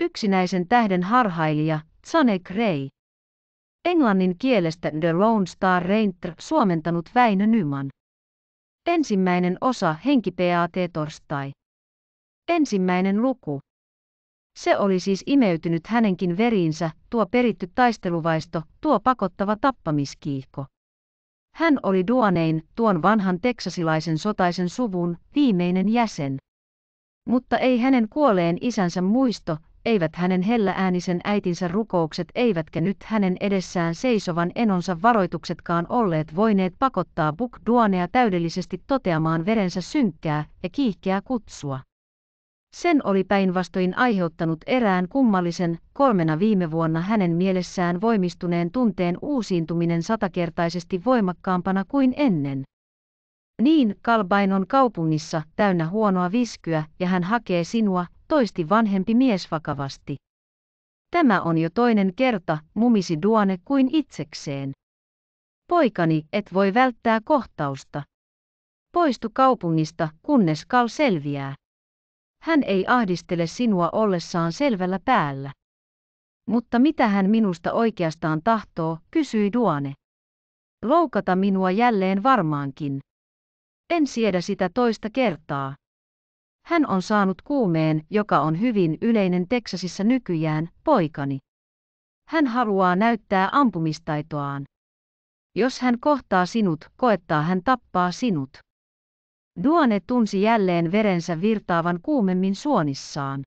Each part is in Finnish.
Yksinäisen tähden harhailija, Zane Gray. Englannin kielestä The Lone Star Ranger suomentanut Väinö Nyman. Ensimmäinen osa Henki PAT torstai. Ensimmäinen luku. Se oli siis imeytynyt hänenkin veriinsä, tuo peritty taisteluvaisto, tuo pakottava tappamiskiihko. Hän oli Duanein, tuon vanhan teksasilaisen sotaisen suvun, viimeinen jäsen. Mutta ei hänen kuoleen isänsä muisto, eivät hänen hellääänisen äitinsä rukoukset eivätkä nyt hänen edessään seisovan enonsa varoituksetkaan olleet voineet pakottaa Buk Duanea täydellisesti toteamaan verensä synkkää ja kiihkeää kutsua. Sen oli päinvastoin aiheuttanut erään kummallisen, kolmena viime vuonna hänen mielessään voimistuneen tunteen uusiintuminen satakertaisesti voimakkaampana kuin ennen. Niin, Kalbain on kaupungissa, täynnä huonoa viskyä, ja hän hakee sinua, toisti vanhempi mies vakavasti. Tämä on jo toinen kerta, mumisi Duane kuin itsekseen. Poikani, et voi välttää kohtausta. Poistu kaupungista, kunnes Kal selviää. Hän ei ahdistele sinua ollessaan selvällä päällä. Mutta mitä hän minusta oikeastaan tahtoo, kysyi Duane. Loukata minua jälleen varmaankin. En siedä sitä toista kertaa. Hän on saanut kuumeen, joka on hyvin yleinen Teksasissa nykyään, poikani. Hän haluaa näyttää ampumistaitoaan. Jos hän kohtaa sinut, koettaa hän tappaa sinut. Duane tunsi jälleen verensä virtaavan kuumemmin suonissaan.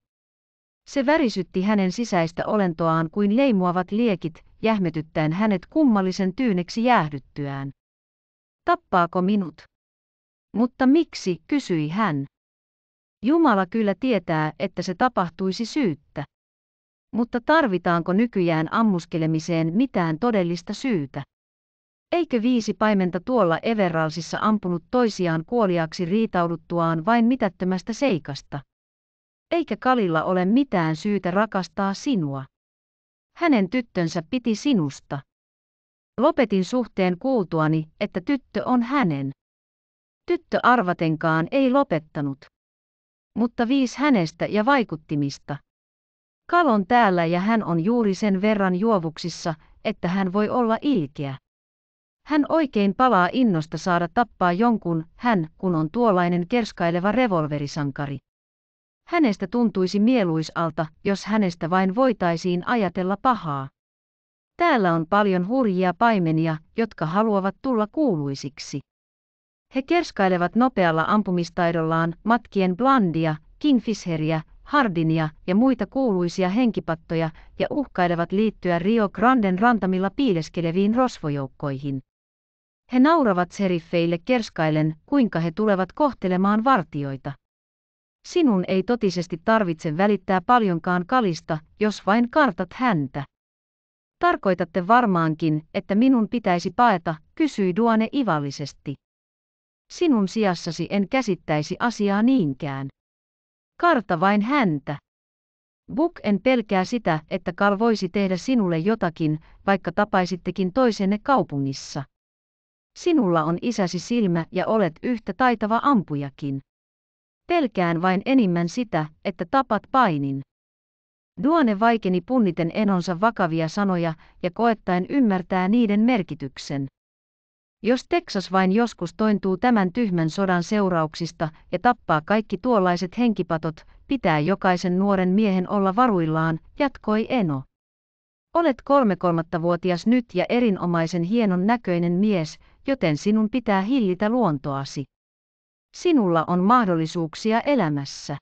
Se värisytti hänen sisäistä olentoaan kuin leimuavat liekit, jähmetyttäen hänet kummallisen tyyneksi jäähdyttyään. Tappaako minut? Mutta miksi, kysyi hän. Jumala kyllä tietää, että se tapahtuisi syyttä. Mutta tarvitaanko nykyään ammuskelemiseen mitään todellista syytä? Eikö viisi paimenta tuolla Everalsissa ampunut toisiaan kuoliaksi riitauduttuaan vain mitättömästä seikasta? Eikä Kalilla ole mitään syytä rakastaa sinua. Hänen tyttönsä piti sinusta. Lopetin suhteen kuultuani, että tyttö on hänen. Tyttö arvatenkaan ei lopettanut mutta viis hänestä ja vaikuttimista. Kal on täällä ja hän on juuri sen verran juovuksissa, että hän voi olla ilkeä. Hän oikein palaa innosta saada tappaa jonkun, hän kun on tuollainen kerskaileva revolverisankari. Hänestä tuntuisi mieluisalta, jos hänestä vain voitaisiin ajatella pahaa. Täällä on paljon hurjia paimenia, jotka haluavat tulla kuuluisiksi. He kerskailevat nopealla ampumistaidollaan matkien Blandia, Kingfisheria, Hardinia ja muita kuuluisia henkipattoja ja uhkailevat liittyä Rio Granden rantamilla piileskeleviin rosvojoukkoihin. He nauravat seriffeille kerskailen, kuinka he tulevat kohtelemaan vartioita. Sinun ei totisesti tarvitse välittää paljonkaan kalista, jos vain kartat häntä. Tarkoitatte varmaankin, että minun pitäisi paeta, kysyi Duane ivallisesti. Sinun sijassasi en käsittäisi asiaa niinkään. Karta vain häntä. Buk en pelkää sitä, että Karl voisi tehdä sinulle jotakin, vaikka tapaisittekin toisenne kaupungissa. Sinulla on isäsi silmä ja olet yhtä taitava ampujakin. Pelkään vain enimmän sitä, että tapat painin. Duone vaikeni punniten enonsa vakavia sanoja ja koettaen ymmärtää niiden merkityksen. Jos Texas vain joskus tointuu tämän tyhmän sodan seurauksista ja tappaa kaikki tuollaiset henkipatot, pitää jokaisen nuoren miehen olla varuillaan, jatkoi Eno. Olet kolme vuotias nyt ja erinomaisen hienon näköinen mies, joten sinun pitää hillitä luontoasi. Sinulla on mahdollisuuksia elämässä.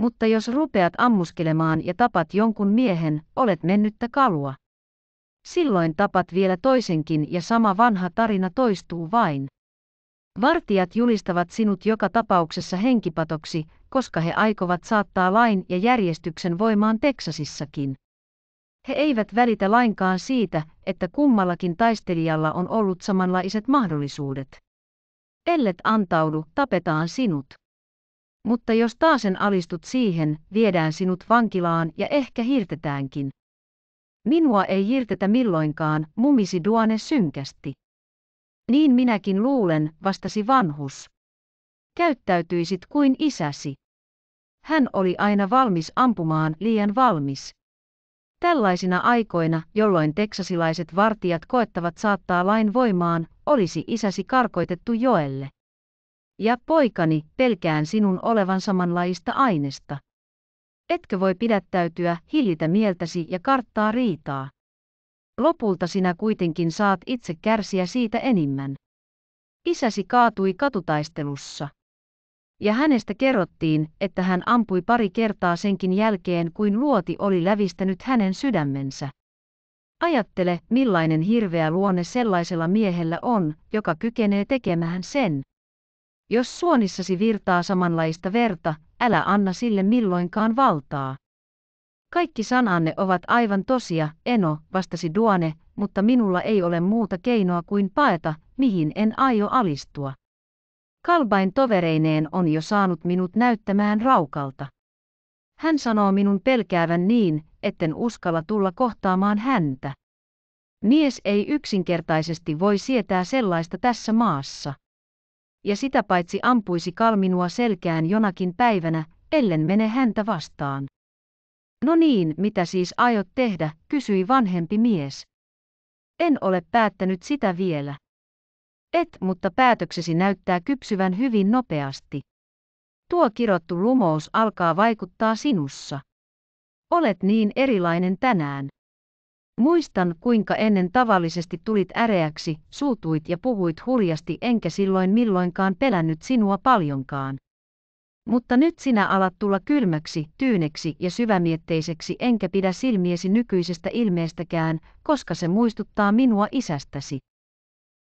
Mutta jos rupeat ammuskelemaan ja tapat jonkun miehen, olet mennyttä kalua. Silloin tapat vielä toisenkin ja sama vanha tarina toistuu vain. Vartijat julistavat sinut joka tapauksessa henkipatoksi, koska he aikovat saattaa lain ja järjestyksen voimaan Teksasissakin. He eivät välitä lainkaan siitä, että kummallakin taistelijalla on ollut samanlaiset mahdollisuudet. Ellet antaudu, tapetaan sinut. Mutta jos taasen alistut siihen, viedään sinut vankilaan ja ehkä hirtetäänkin. Minua ei irtetä milloinkaan, mumisi Duane synkästi. Niin minäkin luulen, vastasi vanhus. Käyttäytyisit kuin isäsi. Hän oli aina valmis ampumaan, liian valmis. Tällaisina aikoina, jolloin teksasilaiset vartijat koettavat saattaa lain voimaan, olisi isäsi karkoitettu joelle. Ja poikani, pelkään sinun olevan samanlaista ainesta. Etkö voi pidättäytyä, hillitä mieltäsi ja karttaa riitaa. Lopulta sinä kuitenkin saat itse kärsiä siitä enimmän. Isäsi kaatui katutaistelussa. Ja hänestä kerrottiin, että hän ampui pari kertaa senkin jälkeen, kuin luoti oli lävistänyt hänen sydämensä. Ajattele, millainen hirveä luonne sellaisella miehellä on, joka kykenee tekemään sen, jos suonissasi virtaa samanlaista verta, älä anna sille milloinkaan valtaa. Kaikki sananne ovat aivan tosia, Eno, vastasi Duane, mutta minulla ei ole muuta keinoa kuin paeta, mihin en aio alistua. Kalbain tovereineen on jo saanut minut näyttämään raukalta. Hän sanoo minun pelkäävän niin, etten uskalla tulla kohtaamaan häntä. Mies ei yksinkertaisesti voi sietää sellaista tässä maassa ja sitä paitsi ampuisi kalminua selkään jonakin päivänä, ellen mene häntä vastaan. No niin, mitä siis aiot tehdä, kysyi vanhempi mies. En ole päättänyt sitä vielä. Et, mutta päätöksesi näyttää kypsyvän hyvin nopeasti. Tuo kirottu lumous alkaa vaikuttaa sinussa. Olet niin erilainen tänään. Muistan, kuinka ennen tavallisesti tulit äreäksi, suutuit ja puhuit huljasti enkä silloin milloinkaan pelännyt sinua paljonkaan. Mutta nyt sinä alat tulla kylmäksi, tyyneksi ja syvämietteiseksi enkä pidä silmiesi nykyisestä ilmeestäkään, koska se muistuttaa minua isästäsi.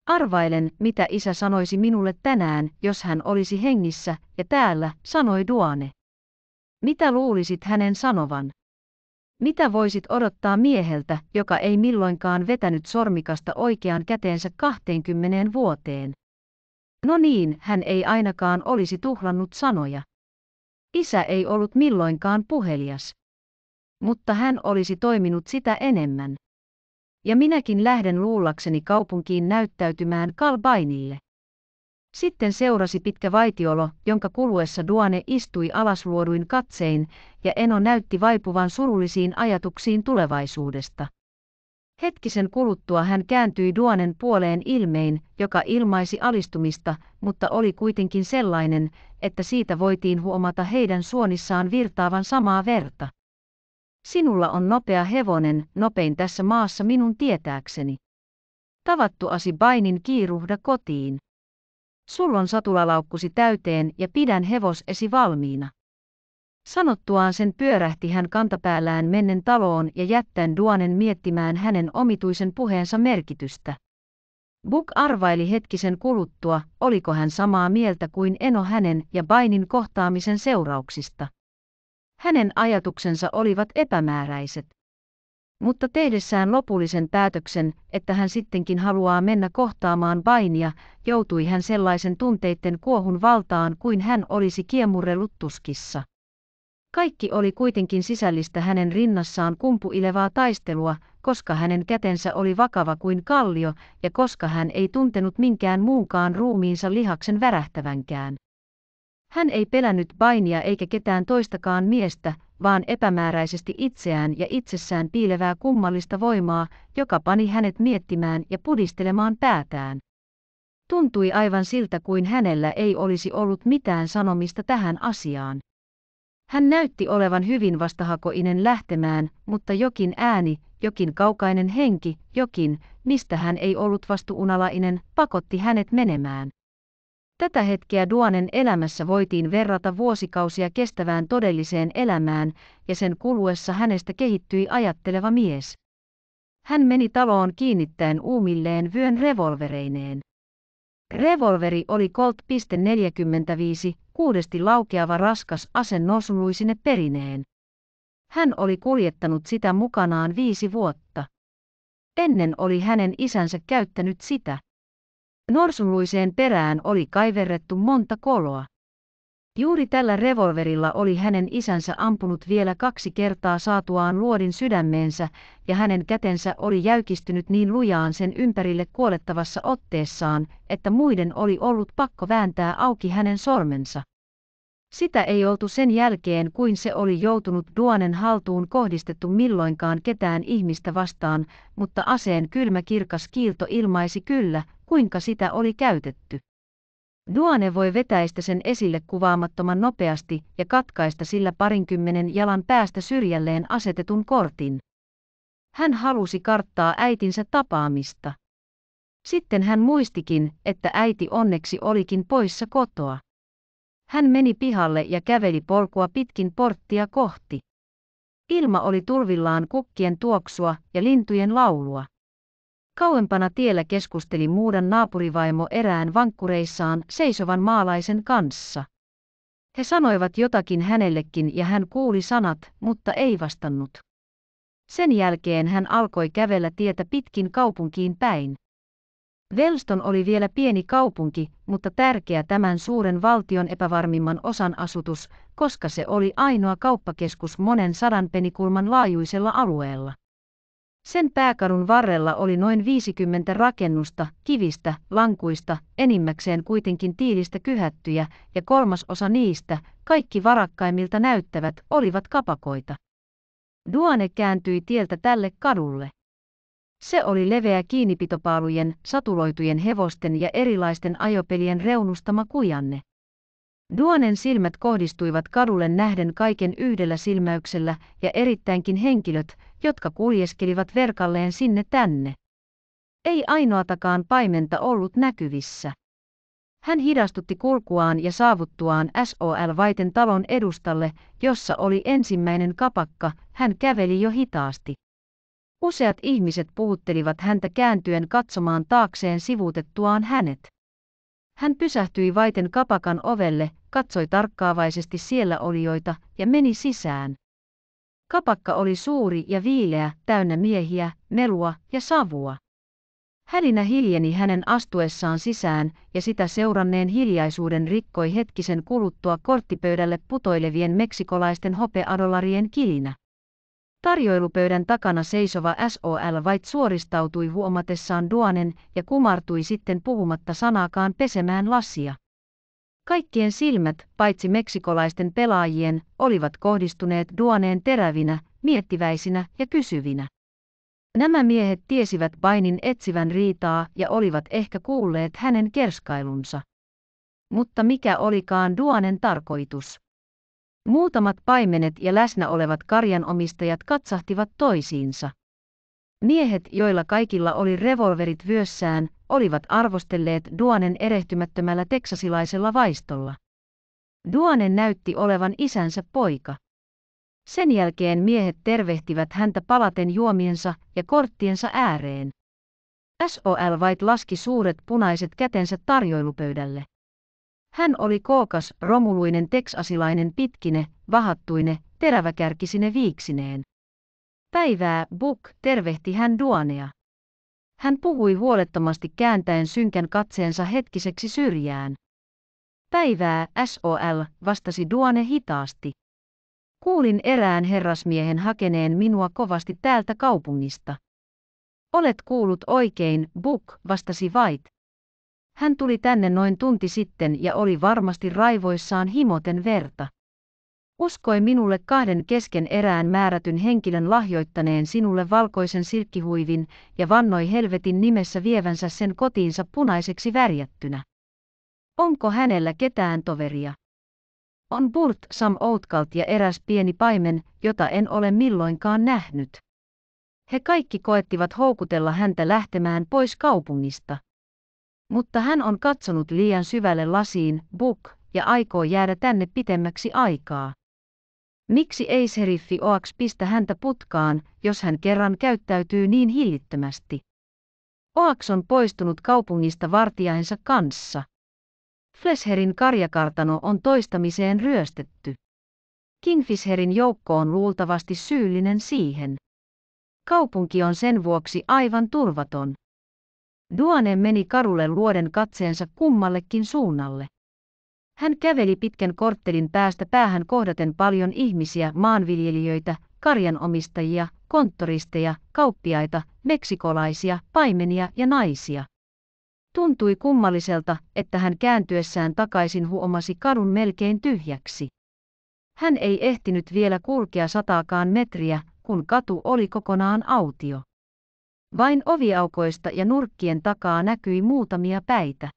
Arvailen, mitä isä sanoisi minulle tänään, jos hän olisi hengissä, ja täällä, sanoi Duane. Mitä luulisit hänen sanovan? Mitä voisit odottaa mieheltä, joka ei milloinkaan vetänyt sormikasta oikean käteensä 20 vuoteen? No niin, hän ei ainakaan olisi tuhlannut sanoja. Isä ei ollut milloinkaan puhelias. Mutta hän olisi toiminut sitä enemmän. Ja minäkin lähden luullakseni kaupunkiin näyttäytymään Kalbainille. Sitten seurasi pitkä vaitiolo, jonka kuluessa Duane istui luoduin katsein, ja Eno näytti vaipuvan surullisiin ajatuksiin tulevaisuudesta. Hetkisen kuluttua hän kääntyi Duanen puoleen ilmein, joka ilmaisi alistumista, mutta oli kuitenkin sellainen, että siitä voitiin huomata heidän suonissaan virtaavan samaa verta. Sinulla on nopea hevonen, nopein tässä maassa minun tietääkseni. Tavattu asi Bainin kiiruhda kotiin. Sulon satulalaukkusi täyteen ja pidän hevosesi valmiina. Sanottuaan sen pyörähti hän kantapäällään mennen taloon ja jättäen Duanen miettimään hänen omituisen puheensa merkitystä. Buk arvaili hetkisen kuluttua, oliko hän samaa mieltä kuin Eno hänen ja Bainin kohtaamisen seurauksista. Hänen ajatuksensa olivat epämääräiset. Mutta tehdessään lopullisen päätöksen, että hän sittenkin haluaa mennä kohtaamaan Bainia, joutui hän sellaisen tunteiden kuohun valtaan kuin hän olisi kiemurrellut tuskissa. Kaikki oli kuitenkin sisällistä hänen rinnassaan kumpuilevaa taistelua, koska hänen kätensä oli vakava kuin kallio ja koska hän ei tuntenut minkään muunkaan ruumiinsa lihaksen värähtävänkään. Hän ei pelännyt painia eikä ketään toistakaan miestä, vaan epämääräisesti itseään ja itsessään piilevää kummallista voimaa, joka pani hänet miettimään ja pudistelemaan päätään. Tuntui aivan siltä kuin hänellä ei olisi ollut mitään sanomista tähän asiaan. Hän näytti olevan hyvin vastahakoinen lähtemään, mutta jokin ääni, jokin kaukainen henki, jokin, mistä hän ei ollut vastuunalainen, pakotti hänet menemään. Tätä hetkeä Duane'n elämässä voitiin verrata vuosikausia kestävään todelliseen elämään, ja sen kuluessa hänestä kehittyi ajatteleva mies. Hän meni taloon kiinnittäen uumilleen vyön revolvereineen. Revolveri oli Colt.45, kuudesti laukeava raskas ase norsunluisine perineen. Hän oli kuljettanut sitä mukanaan viisi vuotta. Ennen oli hänen isänsä käyttänyt sitä. Norsuluiseen perään oli kaiverrettu monta koloa. Juuri tällä revolverilla oli hänen isänsä ampunut vielä kaksi kertaa saatuaan luodin sydämeensä, ja hänen kätensä oli jäykistynyt niin lujaan sen ympärille kuolettavassa otteessaan, että muiden oli ollut pakko vääntää auki hänen sormensa. Sitä ei oltu sen jälkeen, kuin se oli joutunut Duonen haltuun kohdistettu milloinkaan ketään ihmistä vastaan, mutta aseen kylmä kirkas kiilto ilmaisi kyllä, kuinka sitä oli käytetty. Duane voi vetäistä sen esille kuvaamattoman nopeasti ja katkaista sillä parinkymmenen jalan päästä syrjälleen asetetun kortin. Hän halusi karttaa äitinsä tapaamista. Sitten hän muistikin, että äiti onneksi olikin poissa kotoa. Hän meni pihalle ja käveli polkua pitkin porttia kohti. Ilma oli turvillaan kukkien tuoksua ja lintujen laulua. Kauempana tiellä keskusteli muudan naapurivaimo erään vankkureissaan seisovan maalaisen kanssa. He sanoivat jotakin hänellekin ja hän kuuli sanat, mutta ei vastannut. Sen jälkeen hän alkoi kävellä tietä pitkin kaupunkiin päin. Velston oli vielä pieni kaupunki, mutta tärkeä tämän suuren valtion epävarmimman osan asutus, koska se oli ainoa kauppakeskus monen sadan penikulman laajuisella alueella. Sen pääkadun varrella oli noin 50 rakennusta, kivistä, lankuista, enimmäkseen kuitenkin tiilistä kyhättyjä, ja kolmas osa niistä, kaikki varakkaimmilta näyttävät, olivat kapakoita. Duane kääntyi tieltä tälle kadulle. Se oli leveä kiinnipitopaalujen, satuloitujen hevosten ja erilaisten ajopelien reunustama kujanne. Duonen silmät kohdistuivat kadulle nähden kaiken yhdellä silmäyksellä ja erittäinkin henkilöt, jotka kuljeskelivat verkalleen sinne tänne. Ei ainoatakaan paimenta ollut näkyvissä. Hän hidastutti kulkuaan ja saavuttuaan SOL Vaiten talon edustalle, jossa oli ensimmäinen kapakka, hän käveli jo hitaasti. Useat ihmiset puhuttelivat häntä kääntyen katsomaan taakseen sivuutettuaan hänet. Hän pysähtyi vaiten kapakan ovelle, katsoi tarkkaavaisesti siellä olijoita ja meni sisään. Kapakka oli suuri ja viileä, täynnä miehiä, melua ja savua. Hälinä hiljeni hänen astuessaan sisään ja sitä seuranneen hiljaisuuden rikkoi hetkisen kuluttua korttipöydälle putoilevien meksikolaisten hopeadolarien kilinä. Tarjoilupöydän takana seisova SOL vait suoristautui huomatessaan Duanen ja kumartui sitten puhumatta sanaakaan pesemään lasia. Kaikkien silmät, paitsi meksikolaisten pelaajien, olivat kohdistuneet Duaneen terävinä, miettiväisinä ja kysyvinä. Nämä miehet tiesivät Bainin etsivän riitaa ja olivat ehkä kuulleet hänen kerskailunsa. Mutta mikä olikaan Duanen tarkoitus? Muutamat paimenet ja läsnä olevat karjanomistajat katsahtivat toisiinsa. Miehet, joilla kaikilla oli revolverit vyössään, olivat arvostelleet Duanen erehtymättömällä teksasilaisella vaistolla. Duanen näytti olevan isänsä poika. Sen jälkeen miehet tervehtivät häntä palaten juomiensa ja korttiensa ääreen. SOL vait laski suuret punaiset kätensä tarjoilupöydälle. Hän oli kookas romuluinen teksasilainen pitkine, vahattuine, teräväkärkisine viiksineen. Päivää, Buk, tervehti hän Duanea. Hän puhui huolettomasti kääntäen synkän katseensa hetkiseksi syrjään. Päivää, SOL, vastasi Duane hitaasti. Kuulin erään herrasmiehen hakeneen minua kovasti täältä kaupungista. Olet kuullut oikein, Buk, vastasi Vait. Hän tuli tänne noin tunti sitten ja oli varmasti raivoissaan himoten verta. Uskoi minulle kahden kesken erään määrätyn henkilön lahjoittaneen sinulle valkoisen silkkihuivin ja vannoi helvetin nimessä vievänsä sen kotiinsa punaiseksi värjättynä. Onko hänellä ketään toveria? On Burt Sam Outkalt ja eräs pieni paimen, jota en ole milloinkaan nähnyt. He kaikki koettivat houkutella häntä lähtemään pois kaupungista. Mutta hän on katsonut liian syvälle lasiin, Buk, ja aikoo jäädä tänne pitemmäksi aikaa. Miksi ei seriffi Oaks pistä häntä putkaan, jos hän kerran käyttäytyy niin hillittömästi? Oaks on poistunut kaupungista vartijainsa kanssa. Flesherin karjakartano on toistamiseen ryöstetty. Kingfisherin joukko on luultavasti syyllinen siihen. Kaupunki on sen vuoksi aivan turvaton. Duane meni kadulle luoden katseensa kummallekin suunnalle. Hän käveli pitkän korttelin päästä päähän kohdaten paljon ihmisiä, maanviljelijöitä, karjanomistajia, konttoristeja, kauppiaita, meksikolaisia, paimenia ja naisia. Tuntui kummalliselta, että hän kääntyessään takaisin huomasi kadun melkein tyhjäksi. Hän ei ehtinyt vielä kulkea sataakaan metriä, kun katu oli kokonaan autio. Vain oviaukoista ja nurkkien takaa näkyi muutamia päitä.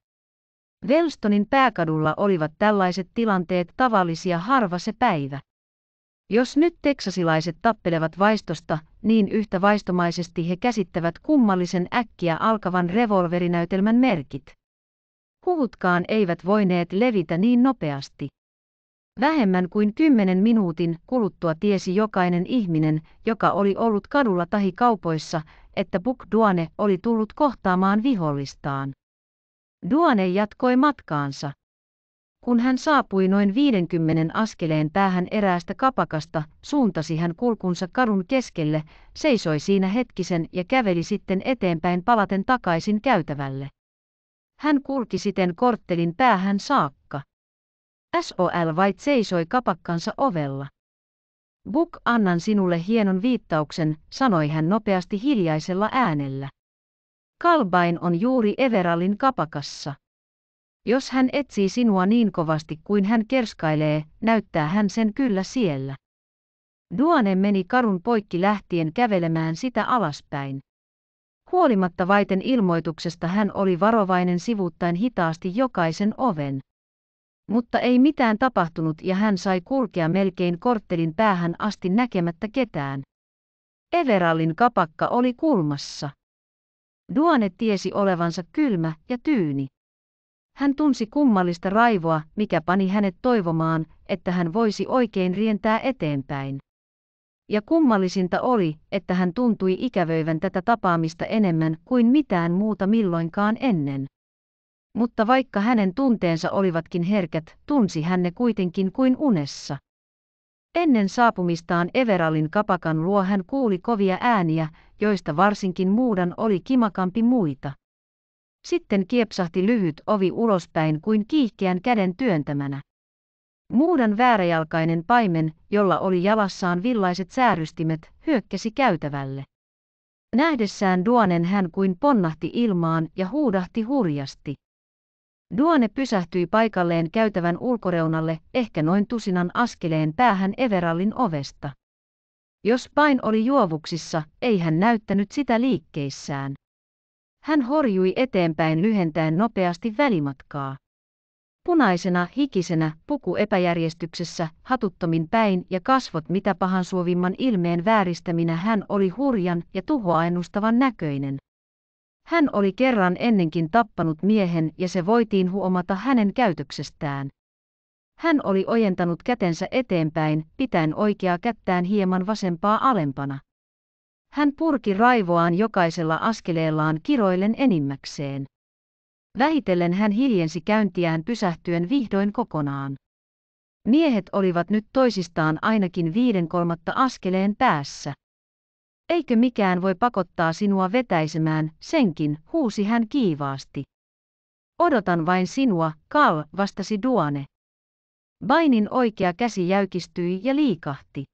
Velstonin pääkadulla olivat tällaiset tilanteet tavallisia harva se päivä. Jos nyt teksasilaiset tappelevat vaistosta, niin yhtä vaistomaisesti he käsittävät kummallisen äkkiä alkavan revolverinäytelmän merkit. Huhutkaan eivät voineet levitä niin nopeasti. Vähemmän kuin kymmenen minuutin kuluttua tiesi jokainen ihminen, joka oli ollut kadulla tahi kaupoissa, että Buk Duane oli tullut kohtaamaan vihollistaan. Duane jatkoi matkaansa. Kun hän saapui noin 50 askeleen päähän eräästä kapakasta, suuntasi hän kulkunsa kadun keskelle, seisoi siinä hetkisen ja käveli sitten eteenpäin palaten takaisin käytävälle. Hän kulki siten korttelin päähän saakka. SOL White seisoi kapakkansa ovella. Buk, annan sinulle hienon viittauksen, sanoi hän nopeasti hiljaisella äänellä. Kalbain on juuri Everallin kapakassa. Jos hän etsii sinua niin kovasti kuin hän kerskailee, näyttää hän sen kyllä siellä. Duane meni karun poikki lähtien kävelemään sitä alaspäin. Huolimatta vaiten ilmoituksesta hän oli varovainen sivuuttaen hitaasti jokaisen oven. Mutta ei mitään tapahtunut ja hän sai kulkea melkein korttelin päähän asti näkemättä ketään. Everallin kapakka oli kulmassa. Duane tiesi olevansa kylmä ja tyyni. Hän tunsi kummallista raivoa, mikä pani hänet toivomaan, että hän voisi oikein rientää eteenpäin. Ja kummallisinta oli, että hän tuntui ikävöivän tätä tapaamista enemmän kuin mitään muuta milloinkaan ennen mutta vaikka hänen tunteensa olivatkin herkät, tunsi hän ne kuitenkin kuin unessa. Ennen saapumistaan Everalin kapakan luo hän kuuli kovia ääniä, joista varsinkin muudan oli kimakampi muita. Sitten kiepsahti lyhyt ovi ulospäin kuin kiihkeän käden työntämänä. Muudan vääräjalkainen paimen, jolla oli jalassaan villaiset säärystimet, hyökkäsi käytävälle. Nähdessään Duonen hän kuin ponnahti ilmaan ja huudahti hurjasti. Duone pysähtyi paikalleen käytävän ulkoreunalle, ehkä noin tusinan askeleen päähän Everallin ovesta. Jos pain oli juovuksissa, ei hän näyttänyt sitä liikkeissään. Hän horjui eteenpäin lyhentäen nopeasti välimatkaa. Punaisena, hikisenä, puku epäjärjestyksessä, hatuttomin päin ja kasvot mitä pahan suovimman ilmeen vääristäminä hän oli hurjan ja tuhoainustavan näköinen. Hän oli kerran ennenkin tappanut miehen ja se voitiin huomata hänen käytöksestään. Hän oli ojentanut kätensä eteenpäin, pitäen oikeaa kättään hieman vasempaa alempana. Hän purki raivoaan jokaisella askeleellaan kiroillen enimmäkseen. Vähitellen hän hiljensi käyntiään pysähtyen vihdoin kokonaan. Miehet olivat nyt toisistaan ainakin viiden kolmatta askeleen päässä. Eikö mikään voi pakottaa sinua vetäisemään, senkin, huusi hän kiivaasti. Odotan vain sinua, Kal, vastasi Duane. Bainin oikea käsi jäykistyi ja liikahti.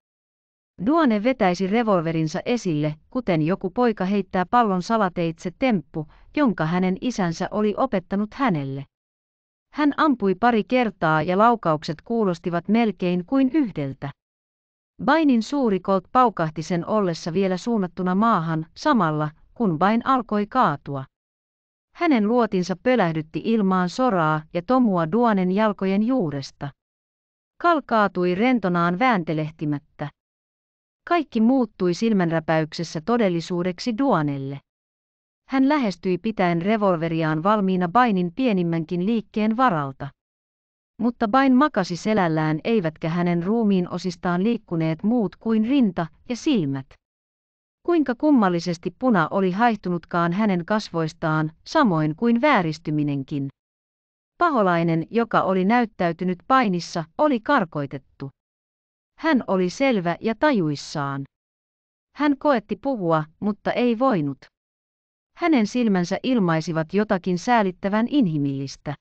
Duane vetäisi revolverinsa esille, kuten joku poika heittää pallon salateitse temppu, jonka hänen isänsä oli opettanut hänelle. Hän ampui pari kertaa ja laukaukset kuulostivat melkein kuin yhdeltä. Bainin suuri kolt paukahti sen ollessa vielä suunnattuna maahan samalla, kun Bain alkoi kaatua. Hänen luotinsa pölähdytti ilmaan soraa ja tomua duonen jalkojen juuresta. Kal kaatui rentonaan vääntelehtimättä. Kaikki muuttui silmänräpäyksessä todellisuudeksi duonelle. Hän lähestyi pitäen revolveriaan valmiina Bainin pienimmänkin liikkeen varalta mutta vain makasi selällään eivätkä hänen ruumiin osistaan liikkuneet muut kuin rinta ja silmät. Kuinka kummallisesti puna oli haihtunutkaan hänen kasvoistaan, samoin kuin vääristyminenkin. Paholainen, joka oli näyttäytynyt painissa, oli karkoitettu. Hän oli selvä ja tajuissaan. Hän koetti puhua, mutta ei voinut. Hänen silmänsä ilmaisivat jotakin säälittävän inhimillistä.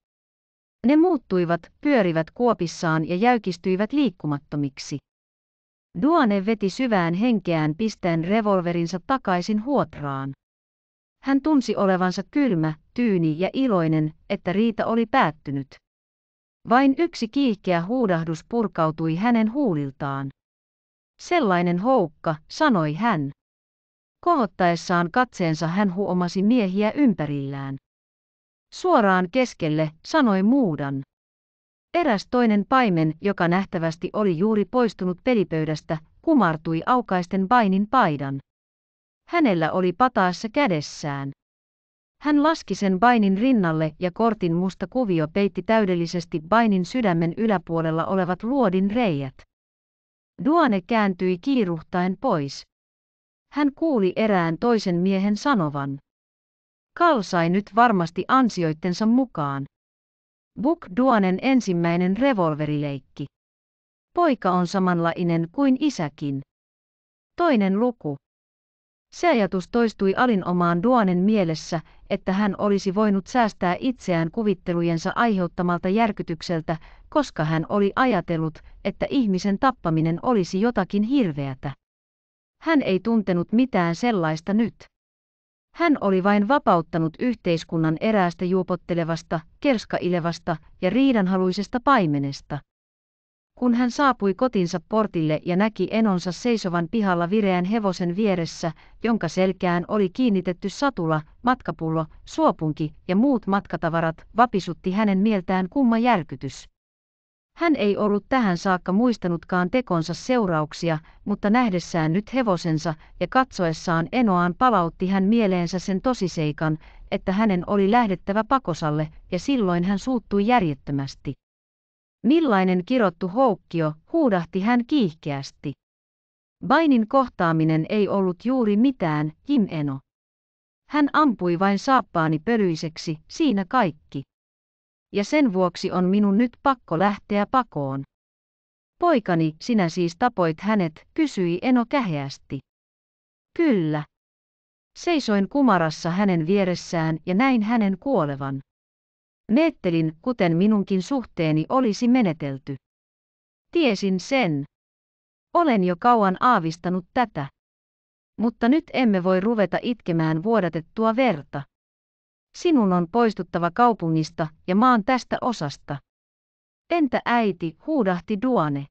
Ne muuttuivat, pyörivät kuopissaan ja jäykistyivät liikkumattomiksi. Duane veti syvään henkeään pistäen revolverinsa takaisin huotraan. Hän tunsi olevansa kylmä, tyyni ja iloinen, että riita oli päättynyt. Vain yksi kiihkeä huudahdus purkautui hänen huuliltaan. Sellainen houkka, sanoi hän. Kohottaessaan katseensa hän huomasi miehiä ympärillään. Suoraan keskelle, sanoi Muudan. Eräs toinen paimen, joka nähtävästi oli juuri poistunut pelipöydästä, kumartui aukaisten painin paidan. Hänellä oli pataassa kädessään. Hän laski sen Bainin rinnalle ja kortin musta kuvio peitti täydellisesti Bainin sydämen yläpuolella olevat luodin reijät. Duane kääntyi kiiruhtaen pois. Hän kuuli erään toisen miehen sanovan. Kal sai nyt varmasti ansioittensa mukaan. Buk Duanen ensimmäinen revolverileikki. Poika on samanlainen kuin isäkin. Toinen luku. Se ajatus toistui omaan Duanen mielessä, että hän olisi voinut säästää itseään kuvittelujensa aiheuttamalta järkytykseltä, koska hän oli ajatellut, että ihmisen tappaminen olisi jotakin hirveätä. Hän ei tuntenut mitään sellaista nyt. Hän oli vain vapauttanut yhteiskunnan eräästä juopottelevasta, kerskailevasta ja riidanhaluisesta paimenesta. Kun hän saapui kotinsa portille ja näki enonsa seisovan pihalla vireän hevosen vieressä, jonka selkään oli kiinnitetty satula, matkapullo, suopunki ja muut matkatavarat, vapisutti hänen mieltään kumma järkytys. Hän ei ollut tähän saakka muistanutkaan tekonsa seurauksia, mutta nähdessään nyt hevosensa ja katsoessaan Enoaan palautti hän mieleensä sen tosiseikan, että hänen oli lähdettävä pakosalle, ja silloin hän suuttui järjettömästi. Millainen kirottu houkkio, huudahti hän kiihkeästi. Bainin kohtaaminen ei ollut juuri mitään, Kim Eno. Hän ampui vain saappaani pölyiseksi, siinä kaikki ja sen vuoksi on minun nyt pakko lähteä pakoon. Poikani, sinä siis tapoit hänet, kysyi Eno käheästi. Kyllä. Seisoin kumarassa hänen vieressään ja näin hänen kuolevan. Meettelin, kuten minunkin suhteeni olisi menetelty. Tiesin sen. Olen jo kauan aavistanut tätä. Mutta nyt emme voi ruveta itkemään vuodatettua verta. Sinun on poistuttava kaupungista ja maan tästä osasta. Entä äiti, huudahti Duane.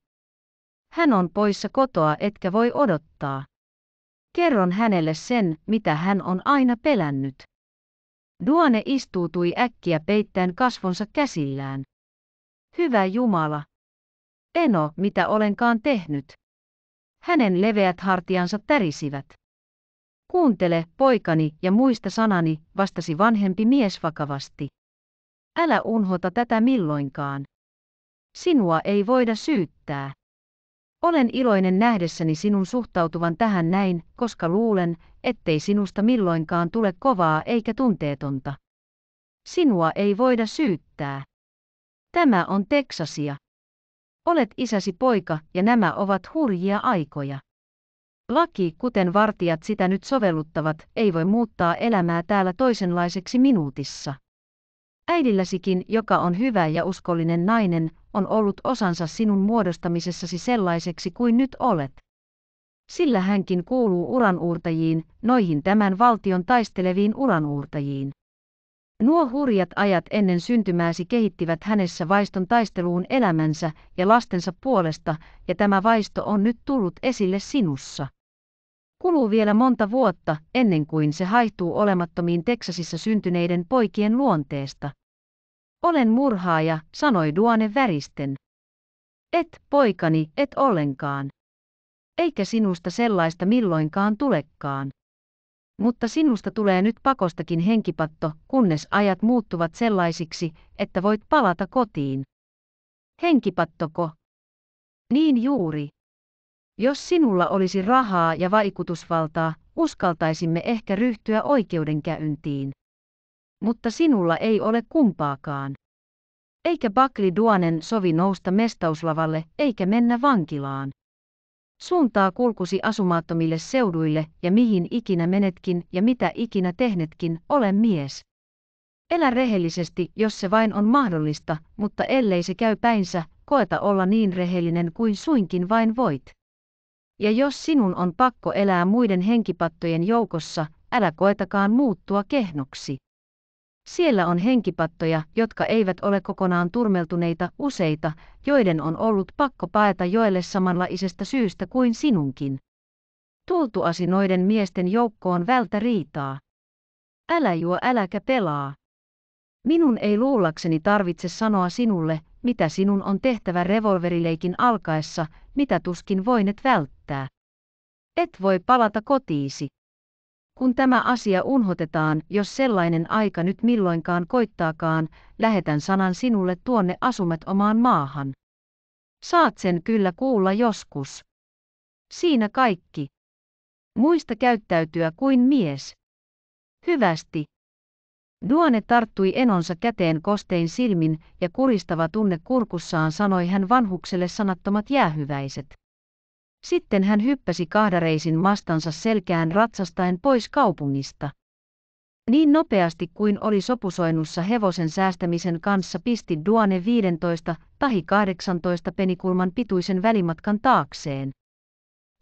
Hän on poissa kotoa etkä voi odottaa. Kerron hänelle sen, mitä hän on aina pelännyt. Duane istuutui äkkiä peittäen kasvonsa käsillään. Hyvä Jumala. Eno, mitä olenkaan tehnyt. Hänen leveät hartiansa tärisivät. Kuuntele, poikani, ja muista sanani, vastasi vanhempi mies vakavasti. Älä unhota tätä milloinkaan. Sinua ei voida syyttää. Olen iloinen nähdessäni sinun suhtautuvan tähän näin, koska luulen, ettei sinusta milloinkaan tule kovaa eikä tunteetonta. Sinua ei voida syyttää. Tämä on Teksasia. Olet isäsi poika ja nämä ovat hurjia aikoja. Laki, kuten vartijat sitä nyt sovelluttavat, ei voi muuttaa elämää täällä toisenlaiseksi minuutissa. Äidilläsikin, joka on hyvä ja uskollinen nainen, on ollut osansa sinun muodostamisessasi sellaiseksi kuin nyt olet. Sillä hänkin kuuluu uranuurtajiin, noihin tämän valtion taisteleviin uranuurtajiin. Nuo hurjat ajat ennen syntymääsi kehittivät hänessä vaiston taisteluun elämänsä ja lastensa puolesta, ja tämä vaisto on nyt tullut esille sinussa. Kuluu vielä monta vuotta, ennen kuin se haihtuu olemattomiin Teksasissa syntyneiden poikien luonteesta. Olen murhaaja, sanoi Duane väristen. Et, poikani, et ollenkaan. Eikä sinusta sellaista milloinkaan tulekaan. Mutta sinusta tulee nyt pakostakin henkipatto, kunnes ajat muuttuvat sellaisiksi, että voit palata kotiin. Henkipattoko? Niin juuri. Jos sinulla olisi rahaa ja vaikutusvaltaa, uskaltaisimme ehkä ryhtyä oikeudenkäyntiin. Mutta sinulla ei ole kumpaakaan. Eikä Bakli Duanen sovi nousta mestauslavalle eikä mennä vankilaan suuntaa kulkusi asumaattomille seuduille ja mihin ikinä menetkin ja mitä ikinä tehnetkin, ole mies. Elä rehellisesti, jos se vain on mahdollista, mutta ellei se käy päinsä, koeta olla niin rehellinen kuin suinkin vain voit. Ja jos sinun on pakko elää muiden henkipattojen joukossa, älä koetakaan muuttua kehnoksi. Siellä on henkipattoja, jotka eivät ole kokonaan turmeltuneita, useita, joiden on ollut pakko paeta joelle samanlaisesta syystä kuin sinunkin. Tultuasi noiden miesten joukkoon vältä riitaa. Älä juo äläkä pelaa. Minun ei luullakseni tarvitse sanoa sinulle, mitä sinun on tehtävä revolverileikin alkaessa, mitä tuskin voinet välttää. Et voi palata kotiisi. Kun tämä asia unhotetaan, jos sellainen aika nyt milloinkaan koittaakaan, lähetän sanan sinulle tuonne asumet omaan maahan. Saat sen kyllä kuulla joskus. Siinä kaikki. Muista käyttäytyä kuin mies. Hyvästi. Duane tarttui enonsa käteen kostein silmin ja kuristava tunne kurkussaan sanoi hän vanhukselle sanattomat jäähyväiset. Sitten hän hyppäsi kahdareisin mastansa selkään ratsastaen pois kaupungista. Niin nopeasti kuin oli sopusoinnussa hevosen säästämisen kanssa pisti Duane 15 tahi 18 penikulman pituisen välimatkan taakseen.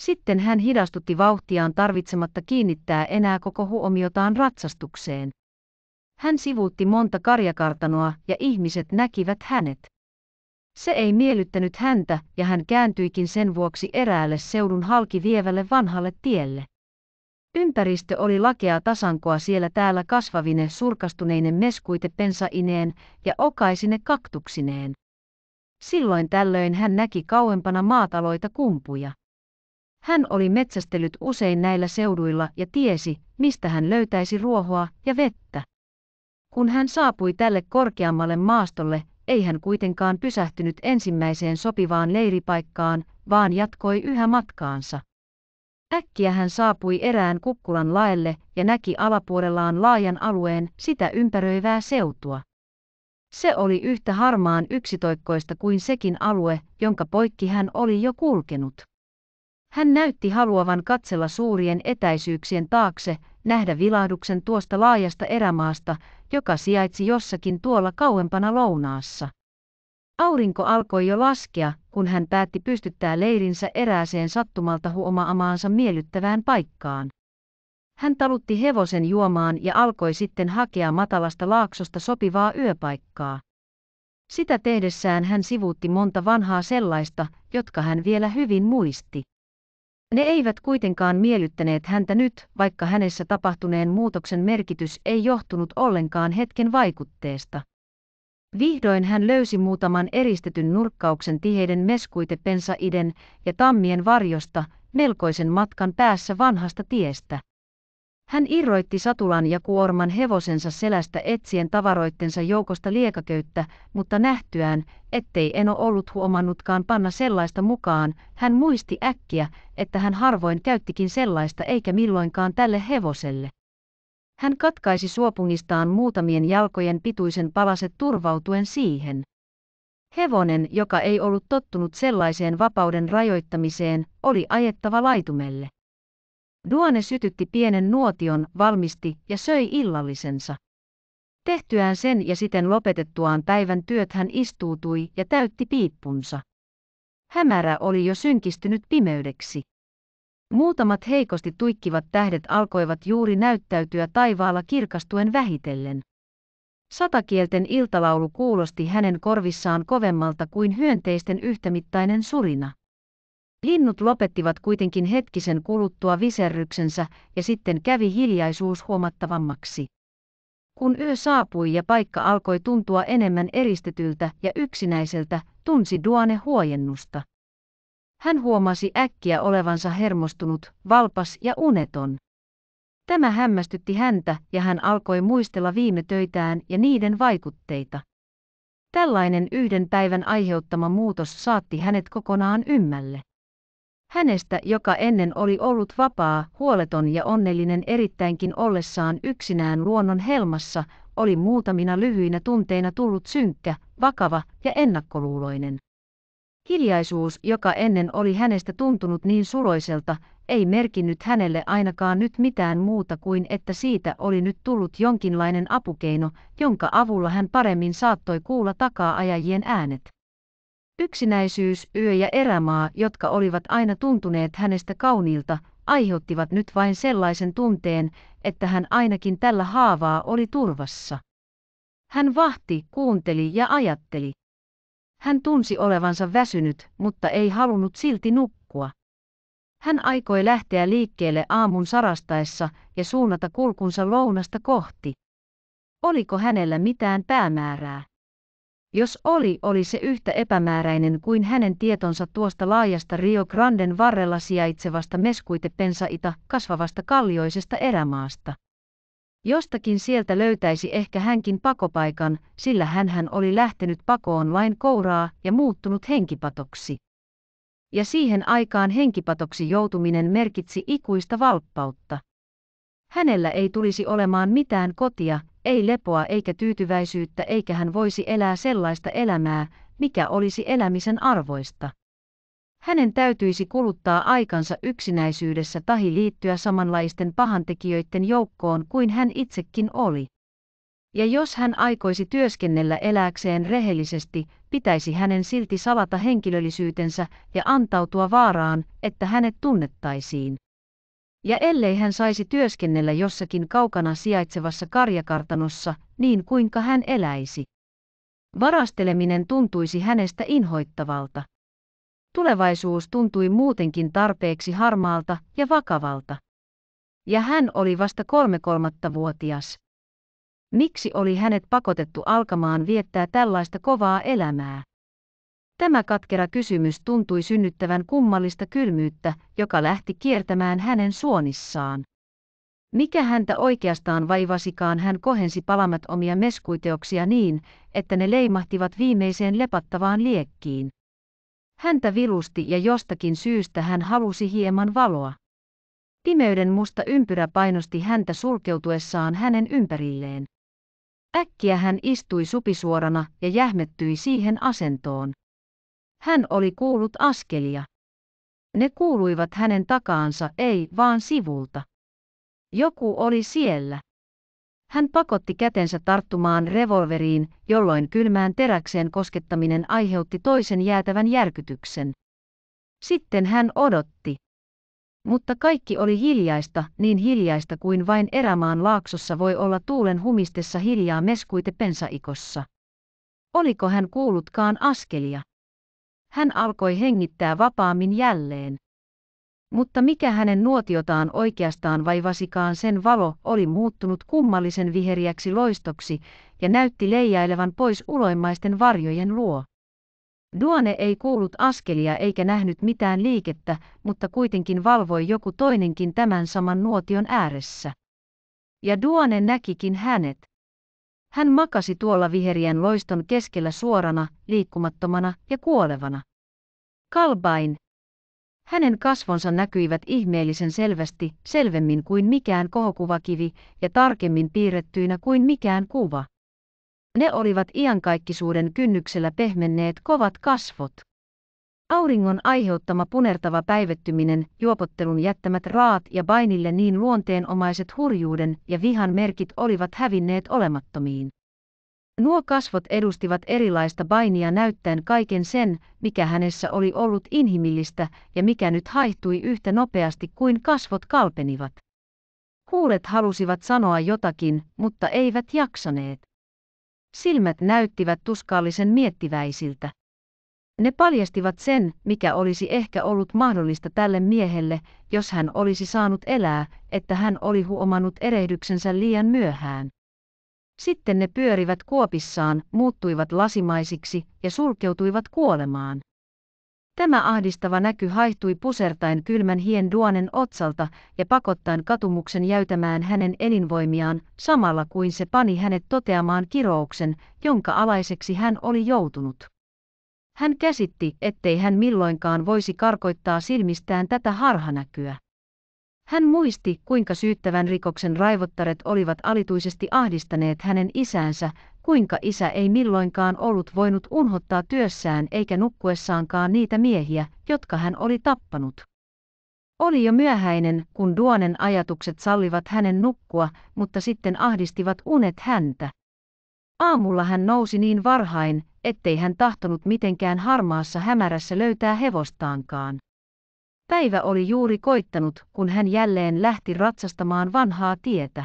Sitten hän hidastutti vauhtiaan tarvitsematta kiinnittää enää koko huomiotaan ratsastukseen. Hän sivuutti monta karjakartanoa ja ihmiset näkivät hänet. Se ei miellyttänyt häntä ja hän kääntyikin sen vuoksi eräälle seudun halki vievälle vanhalle tielle. Ympäristö oli lakea tasankoa siellä täällä kasvavine surkastuneinen pensaineen ja okaisine kaktuksineen. Silloin tällöin hän näki kauempana maataloita kumpuja. Hän oli metsästellyt usein näillä seuduilla ja tiesi, mistä hän löytäisi ruohoa ja vettä. Kun hän saapui tälle korkeammalle maastolle, ei hän kuitenkaan pysähtynyt ensimmäiseen sopivaan leiripaikkaan, vaan jatkoi yhä matkaansa. Äkkiä hän saapui erään kukkulan laelle ja näki alapuolellaan laajan alueen sitä ympäröivää seutua. Se oli yhtä harmaan yksitoikkoista kuin sekin alue, jonka poikki hän oli jo kulkenut. Hän näytti haluavan katsella suurien etäisyyksien taakse, nähdä vilahduksen tuosta laajasta erämaasta, joka sijaitsi jossakin tuolla kauempana lounaassa. Aurinko alkoi jo laskea, kun hän päätti pystyttää leirinsä erääseen sattumalta huomaamaansa miellyttävään paikkaan. Hän talutti hevosen juomaan ja alkoi sitten hakea matalasta laaksosta sopivaa yöpaikkaa. Sitä tehdessään hän sivuutti monta vanhaa sellaista, jotka hän vielä hyvin muisti. Ne eivät kuitenkaan miellyttäneet häntä nyt, vaikka hänessä tapahtuneen muutoksen merkitys ei johtunut ollenkaan hetken vaikutteesta. Vihdoin hän löysi muutaman eristetyn nurkkauksen tiheiden meskuitepensaiden ja tammien varjosta, melkoisen matkan päässä vanhasta tiestä. Hän irroitti satulan ja kuorman hevosensa selästä etsien tavaroittensa joukosta liekaköyttä, mutta nähtyään, ettei Eno ollut huomannutkaan panna sellaista mukaan, hän muisti äkkiä, että hän harvoin käyttikin sellaista eikä milloinkaan tälle hevoselle. Hän katkaisi suopungistaan muutamien jalkojen pituisen palaset turvautuen siihen. Hevonen, joka ei ollut tottunut sellaiseen vapauden rajoittamiseen, oli ajettava laitumelle. Duane sytytti pienen nuotion, valmisti ja söi illallisensa. Tehtyään sen ja siten lopetettuaan päivän työt hän istuutui ja täytti piippunsa. Hämärä oli jo synkistynyt pimeydeksi. Muutamat heikosti tuikkivat tähdet alkoivat juuri näyttäytyä taivaalla kirkastuen vähitellen. Satakielten iltalaulu kuulosti hänen korvissaan kovemmalta kuin hyönteisten yhtämittainen surina. Linnut lopettivat kuitenkin hetkisen kuluttua viserryksensä ja sitten kävi hiljaisuus huomattavammaksi. Kun yö saapui ja paikka alkoi tuntua enemmän eristetyltä ja yksinäiseltä, tunsi Duane huojennusta. Hän huomasi äkkiä olevansa hermostunut, valpas ja uneton. Tämä hämmästytti häntä ja hän alkoi muistella viime töitään ja niiden vaikutteita. Tällainen yhden päivän aiheuttama muutos saatti hänet kokonaan ymmälle. Hänestä, joka ennen oli ollut vapaa, huoleton ja onnellinen erittäinkin ollessaan yksinään luonnon helmassa, oli muutamina lyhyinä tunteina tullut synkkä, vakava ja ennakkoluuloinen. Hiljaisuus, joka ennen oli hänestä tuntunut niin suloiselta, ei merkinnyt hänelle ainakaan nyt mitään muuta kuin että siitä oli nyt tullut jonkinlainen apukeino, jonka avulla hän paremmin saattoi kuulla takaa ajajien äänet. Yksinäisyys, yö ja erämaa, jotka olivat aina tuntuneet hänestä kauniilta, aiheuttivat nyt vain sellaisen tunteen, että hän ainakin tällä haavaa oli turvassa. Hän vahti, kuunteli ja ajatteli. Hän tunsi olevansa väsynyt, mutta ei halunnut silti nukkua. Hän aikoi lähteä liikkeelle aamun sarastaessa ja suunnata kulkunsa lounasta kohti. Oliko hänellä mitään päämäärää? Jos oli, oli se yhtä epämääräinen kuin hänen tietonsa tuosta laajasta Rio Granden varrella sijaitsevasta meskuitepensaita kasvavasta kallioisesta erämaasta. Jostakin sieltä löytäisi ehkä hänkin pakopaikan, sillä hän oli lähtenyt pakoon lain kouraa ja muuttunut henkipatoksi. Ja siihen aikaan henkipatoksi joutuminen merkitsi ikuista valppautta. Hänellä ei tulisi olemaan mitään kotia, ei lepoa eikä tyytyväisyyttä eikä hän voisi elää sellaista elämää, mikä olisi elämisen arvoista. Hänen täytyisi kuluttaa aikansa yksinäisyydessä tahi liittyä samanlaisten pahantekijöiden joukkoon kuin hän itsekin oli. Ja jos hän aikoisi työskennellä eläkseen rehellisesti, pitäisi hänen silti salata henkilöllisyytensä ja antautua vaaraan, että hänet tunnettaisiin. Ja ellei hän saisi työskennellä jossakin kaukana sijaitsevassa karjakartanossa, niin kuinka hän eläisi? Varasteleminen tuntuisi hänestä inhoittavalta. Tulevaisuus tuntui muutenkin tarpeeksi harmaalta ja vakavalta. Ja hän oli vasta vuotias. Miksi oli hänet pakotettu alkamaan viettää tällaista kovaa elämää? Tämä katkera kysymys tuntui synnyttävän kummallista kylmyyttä, joka lähti kiertämään hänen suonissaan. Mikä häntä oikeastaan vaivasikaan hän kohensi palamat omia meskuiteoksia niin, että ne leimahtivat viimeiseen lepattavaan liekkiin. Häntä vilusti ja jostakin syystä hän halusi hieman valoa. Pimeyden musta ympyrä painosti häntä sulkeutuessaan hänen ympärilleen. Äkkiä hän istui supisuorana ja jähmettyi siihen asentoon. Hän oli kuullut askelia. Ne kuuluivat hänen takaansa, ei vaan sivulta. Joku oli siellä. Hän pakotti kätensä tarttumaan revolveriin, jolloin kylmään teräkseen koskettaminen aiheutti toisen jäätävän järkytyksen. Sitten hän odotti. Mutta kaikki oli hiljaista, niin hiljaista kuin vain erämaan laaksossa voi olla tuulen humistessa hiljaa meskuite pensaikossa. Oliko hän kuullutkaan askelia? Hän alkoi hengittää vapaammin jälleen. Mutta mikä hänen nuotiotaan oikeastaan vaivasikaan sen valo oli muuttunut kummallisen viheriäksi loistoksi ja näytti leijailevan pois uloimmaisten varjojen luo. Duane ei kuullut askelia eikä nähnyt mitään liikettä, mutta kuitenkin valvoi joku toinenkin tämän saman nuotion ääressä. Ja Duane näkikin hänet. Hän makasi tuolla viherien loiston keskellä suorana, liikkumattomana ja kuolevana. Kalbain. Hänen kasvonsa näkyivät ihmeellisen selvästi, selvemmin kuin mikään kohokuvakivi ja tarkemmin piirrettyinä kuin mikään kuva. Ne olivat iankaikkisuuden kynnyksellä pehmenneet kovat kasvot. Auringon aiheuttama punertava päivettyminen, juopottelun jättämät raat ja Bainille niin luonteenomaiset hurjuuden ja vihan merkit olivat hävinneet olemattomiin. Nuo kasvot edustivat erilaista Bainia näyttäen kaiken sen, mikä hänessä oli ollut inhimillistä ja mikä nyt haihtui yhtä nopeasti kuin kasvot kalpenivat. Huulet halusivat sanoa jotakin, mutta eivät jaksaneet. Silmät näyttivät tuskallisen miettiväisiltä. Ne paljastivat sen, mikä olisi ehkä ollut mahdollista tälle miehelle, jos hän olisi saanut elää, että hän oli huomannut erehdyksensä liian myöhään. Sitten ne pyörivät kuopissaan, muuttuivat lasimaisiksi ja sulkeutuivat kuolemaan. Tämä ahdistava näky haihtui pusertain kylmän hien duonen otsalta ja pakottaen katumuksen jäytämään hänen elinvoimiaan, samalla kuin se pani hänet toteamaan kirouksen, jonka alaiseksi hän oli joutunut. Hän käsitti, ettei hän milloinkaan voisi karkoittaa silmistään tätä harhanäkyä. Hän muisti, kuinka syyttävän rikoksen raivottaret olivat alituisesti ahdistaneet hänen isänsä, kuinka isä ei milloinkaan ollut voinut unhottaa työssään eikä nukkuessaankaan niitä miehiä, jotka hän oli tappanut. Oli jo myöhäinen, kun Duonen ajatukset sallivat hänen nukkua, mutta sitten ahdistivat unet häntä. Aamulla hän nousi niin varhain, ettei hän tahtonut mitenkään harmaassa hämärässä löytää hevostaankaan. Päivä oli juuri koittanut, kun hän jälleen lähti ratsastamaan vanhaa tietä.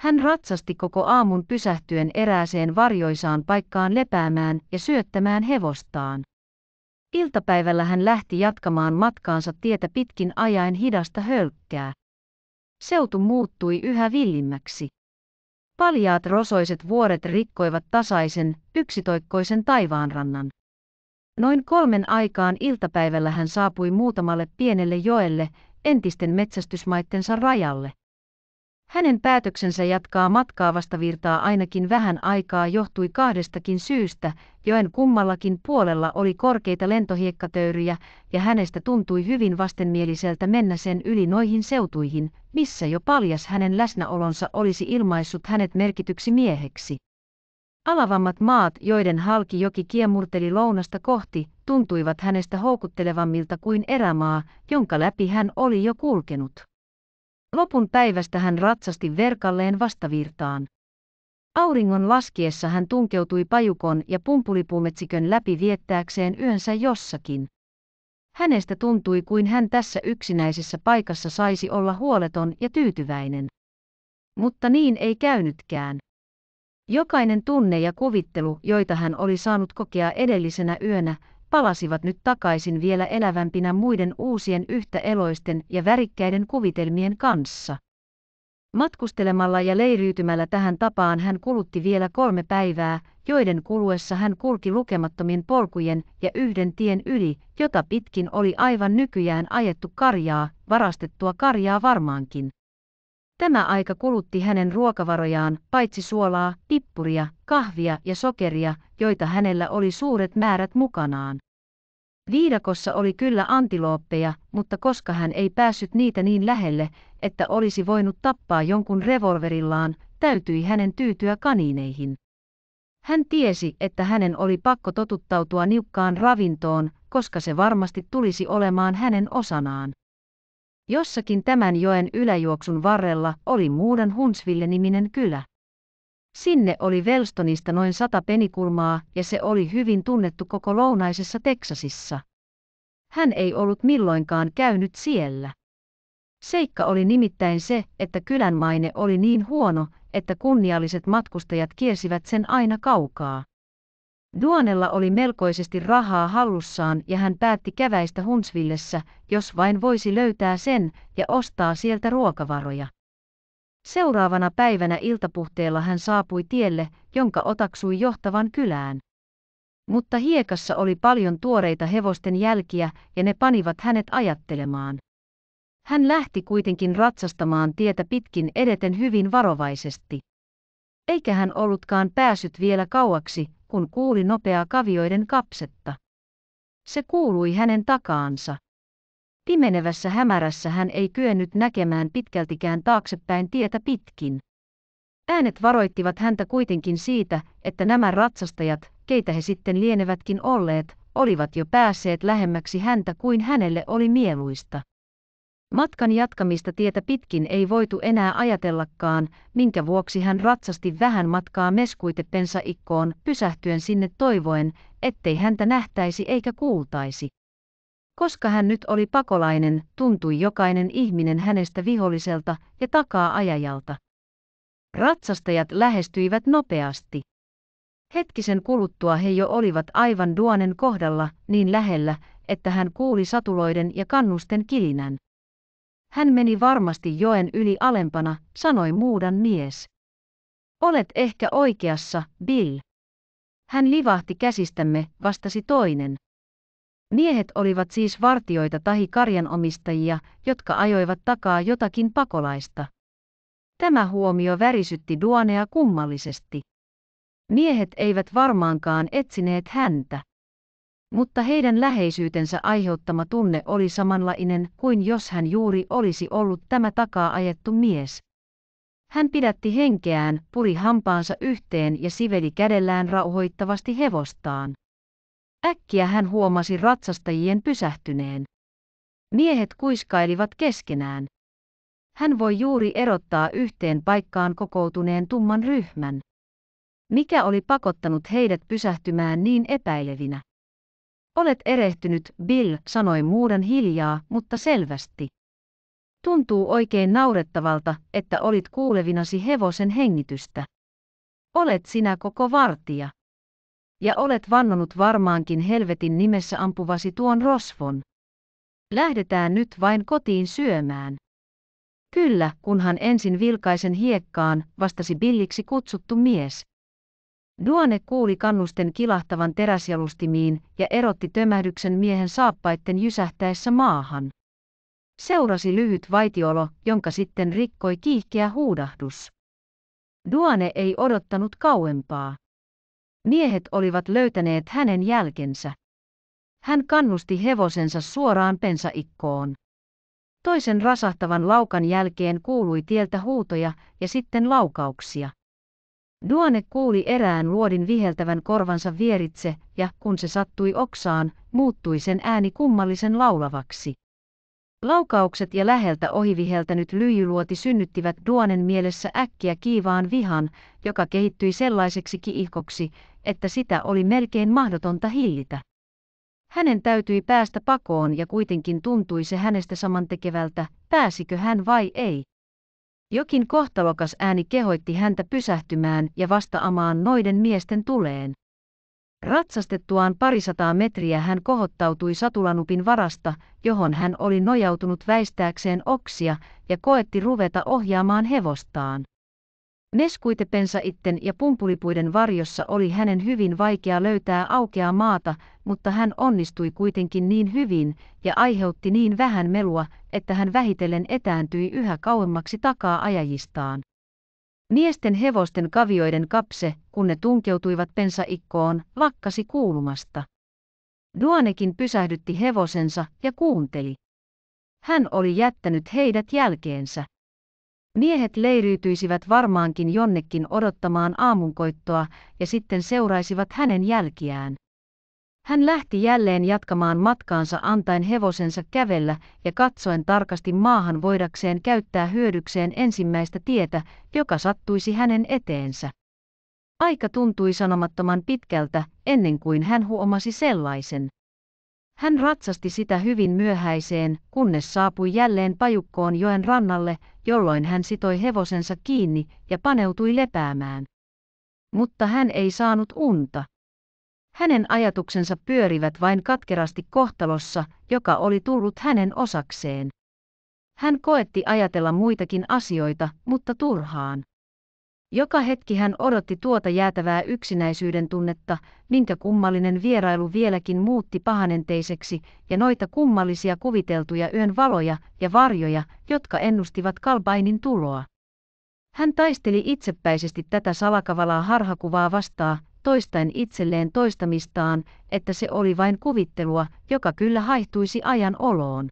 Hän ratsasti koko aamun pysähtyen erääseen varjoisaan paikkaan lepäämään ja syöttämään hevostaan. Iltapäivällä hän lähti jatkamaan matkaansa tietä pitkin ajaen hidasta hölkkää. Seutu muuttui yhä villimmäksi. Paljaat rosoiset vuoret rikkoivat tasaisen, yksitoikkoisen taivaanrannan. Noin kolmen aikaan iltapäivällä hän saapui muutamalle pienelle joelle, entisten metsästysmaittensa rajalle. Hänen päätöksensä jatkaa matkaa vastavirtaa ainakin vähän aikaa johtui kahdestakin syystä, joen kummallakin puolella oli korkeita lentohiekkatöyryjä ja hänestä tuntui hyvin vastenmieliseltä mennä sen yli noihin seutuihin, missä jo paljas hänen läsnäolonsa olisi ilmaissut hänet merkityksi mieheksi. Alavammat maat, joiden halki joki kiemurteli lounasta kohti, tuntuivat hänestä houkuttelevammilta kuin erämaa, jonka läpi hän oli jo kulkenut. Lopun päivästä hän ratsasti verkalleen vastavirtaan. Auringon laskiessa hän tunkeutui pajukon ja pumpulipumetsikön läpi viettääkseen yönsä jossakin. Hänestä tuntui kuin hän tässä yksinäisessä paikassa saisi olla huoleton ja tyytyväinen. Mutta niin ei käynytkään. Jokainen tunne ja kuvittelu, joita hän oli saanut kokea edellisenä yönä, palasivat nyt takaisin vielä elävämpinä muiden uusien yhtä eloisten ja värikkäiden kuvitelmien kanssa. Matkustelemalla ja leiriytymällä tähän tapaan hän kulutti vielä kolme päivää, joiden kuluessa hän kulki lukemattomien polkujen ja yhden tien yli, jota pitkin oli aivan nykyään ajettu karjaa, varastettua karjaa varmaankin. Tämä aika kulutti hänen ruokavarojaan, paitsi suolaa, pippuria, kahvia ja sokeria, joita hänellä oli suuret määrät mukanaan. Viidakossa oli kyllä antilooppeja, mutta koska hän ei päässyt niitä niin lähelle, että olisi voinut tappaa jonkun revolverillaan, täytyi hänen tyytyä kanineihin. Hän tiesi, että hänen oli pakko totuttautua niukkaan ravintoon, koska se varmasti tulisi olemaan hänen osanaan. Jossakin tämän joen yläjuoksun varrella oli Muudan Hunsville-niminen kylä. Sinne oli Velstonista noin sata penikulmaa ja se oli hyvin tunnettu koko lounaisessa Teksasissa. Hän ei ollut milloinkaan käynyt siellä. Seikka oli nimittäin se, että kylän maine oli niin huono, että kunnialliset matkustajat kiesivät sen aina kaukaa. Duonella oli melkoisesti rahaa hallussaan ja hän päätti käväistä Hunsvillessä, jos vain voisi löytää sen ja ostaa sieltä ruokavaroja. Seuraavana päivänä iltapuhteella hän saapui tielle, jonka otaksui johtavan kylään. Mutta hiekassa oli paljon tuoreita hevosten jälkiä ja ne panivat hänet ajattelemaan. Hän lähti kuitenkin ratsastamaan tietä pitkin edeten hyvin varovaisesti. Eikä hän ollutkaan päässyt vielä kauaksi, kun kuuli nopeaa kavioiden kapsetta. Se kuului hänen takaansa. Pimenevässä hämärässä hän ei kyennyt näkemään pitkältikään taaksepäin tietä pitkin. Äänet varoittivat häntä kuitenkin siitä, että nämä ratsastajat, keitä he sitten lienevätkin olleet, olivat jo päässeet lähemmäksi häntä kuin hänelle oli mieluista. Matkan jatkamista tietä pitkin ei voitu enää ajatellakaan, minkä vuoksi hän ratsasti vähän matkaa meskuitepensa ikkoon pysähtyen sinne toivoen, ettei häntä nähtäisi eikä kuultaisi. Koska hän nyt oli pakolainen, tuntui jokainen ihminen hänestä viholliselta ja takaa ajajalta. Ratsastajat lähestyivät nopeasti. Hetkisen kuluttua he jo olivat aivan duonen kohdalla niin lähellä, että hän kuuli satuloiden ja kannusten kilinän. Hän meni varmasti joen yli alempana, sanoi muudan mies. Olet ehkä oikeassa, Bill. Hän livahti käsistämme, vastasi toinen. Miehet olivat siis vartioita tahi karjanomistajia, jotka ajoivat takaa jotakin pakolaista. Tämä huomio värisytti Duanea kummallisesti. Miehet eivät varmaankaan etsineet häntä mutta heidän läheisyytensä aiheuttama tunne oli samanlainen kuin jos hän juuri olisi ollut tämä takaa ajettu mies. Hän pidätti henkeään, puri hampaansa yhteen ja siveli kädellään rauhoittavasti hevostaan. Äkkiä hän huomasi ratsastajien pysähtyneen. Miehet kuiskailivat keskenään. Hän voi juuri erottaa yhteen paikkaan kokoutuneen tumman ryhmän. Mikä oli pakottanut heidät pysähtymään niin epäilevinä? Olet erehtynyt, Bill, sanoi muuden hiljaa, mutta selvästi. Tuntuu oikein naurettavalta, että olit kuulevinasi hevosen hengitystä. Olet sinä koko vartija. Ja olet vannonut varmaankin helvetin nimessä ampuvasi tuon rosvon. Lähdetään nyt vain kotiin syömään. Kyllä, kunhan ensin vilkaisen hiekkaan, vastasi Billiksi kutsuttu mies. Duane kuuli kannusten kilahtavan teräsjalustimiin ja erotti tömähdyksen miehen saappaitten jysähtäessä maahan. Seurasi lyhyt vaitiolo, jonka sitten rikkoi kiihkeä huudahdus. Duane ei odottanut kauempaa. Miehet olivat löytäneet hänen jälkensä. Hän kannusti hevosensa suoraan pensaikkoon. Toisen rasahtavan laukan jälkeen kuului tieltä huutoja ja sitten laukauksia. Duane kuuli erään luodin viheltävän korvansa vieritse, ja kun se sattui oksaan, muuttui sen ääni kummallisen laulavaksi. Laukaukset ja läheltä ohiviheltänyt lyijyluoti synnyttivät Duanen mielessä äkkiä kiivaan vihan, joka kehittyi sellaiseksi kiihkoksi, että sitä oli melkein mahdotonta hillitä. Hänen täytyi päästä pakoon ja kuitenkin tuntui se hänestä samantekevältä, pääsikö hän vai ei. Jokin kohtalokas ääni kehoitti häntä pysähtymään ja vastaamaan noiden miesten tuleen. Ratsastettuaan parisataa metriä hän kohottautui satulanupin varasta, johon hän oli nojautunut väistääkseen oksia, ja koetti ruveta ohjaamaan hevostaan. Neskuitepensa itten ja pumpulipuiden varjossa oli hänen hyvin vaikea löytää aukeaa maata, mutta hän onnistui kuitenkin niin hyvin ja aiheutti niin vähän melua, että hän vähitellen etääntyi yhä kauemmaksi takaa ajajistaan. Miesten hevosten kavioiden kapse, kun ne tunkeutuivat pensaikkoon, lakkasi kuulumasta. Duanekin pysähdytti hevosensa ja kuunteli. Hän oli jättänyt heidät jälkeensä. Miehet leiriytyisivät varmaankin jonnekin odottamaan aamunkoittoa ja sitten seuraisivat hänen jälkiään. Hän lähti jälleen jatkamaan matkaansa antaen hevosensa kävellä ja katsoen tarkasti maahan voidakseen käyttää hyödykseen ensimmäistä tietä, joka sattuisi hänen eteensä. Aika tuntui sanomattoman pitkältä, ennen kuin hän huomasi sellaisen. Hän ratsasti sitä hyvin myöhäiseen, kunnes saapui jälleen pajukkoon joen rannalle, jolloin hän sitoi hevosensa kiinni ja paneutui lepäämään. Mutta hän ei saanut unta hänen ajatuksensa pyörivät vain katkerasti kohtalossa, joka oli tullut hänen osakseen. Hän koetti ajatella muitakin asioita, mutta turhaan. Joka hetki hän odotti tuota jäätävää yksinäisyyden tunnetta, minkä kummallinen vierailu vieläkin muutti pahanenteiseksi, ja noita kummallisia kuviteltuja yön valoja ja varjoja, jotka ennustivat kalpainin tuloa. Hän taisteli itsepäisesti tätä salakavalaa harhakuvaa vastaan, toistaen itselleen toistamistaan, että se oli vain kuvittelua, joka kyllä haihtuisi ajan oloon.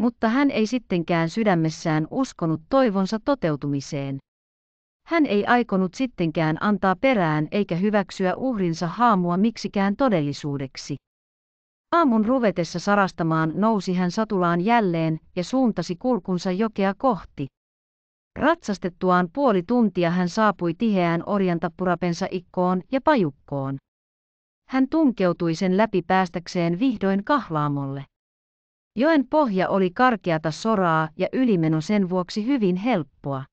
Mutta hän ei sittenkään sydämessään uskonut toivonsa toteutumiseen. Hän ei aikonut sittenkään antaa perään eikä hyväksyä uhrinsa haamua miksikään todellisuudeksi. Aamun ruvetessa sarastamaan nousi hän satulaan jälleen ja suuntasi kulkunsa jokea kohti. Ratsastettuaan puoli tuntia hän saapui tiheään orjantappurapensa ikkoon ja pajukkoon. Hän tunkeutui sen läpi päästäkseen vihdoin kahlaamolle. Joen pohja oli karkeata soraa ja ylimeno sen vuoksi hyvin helppoa.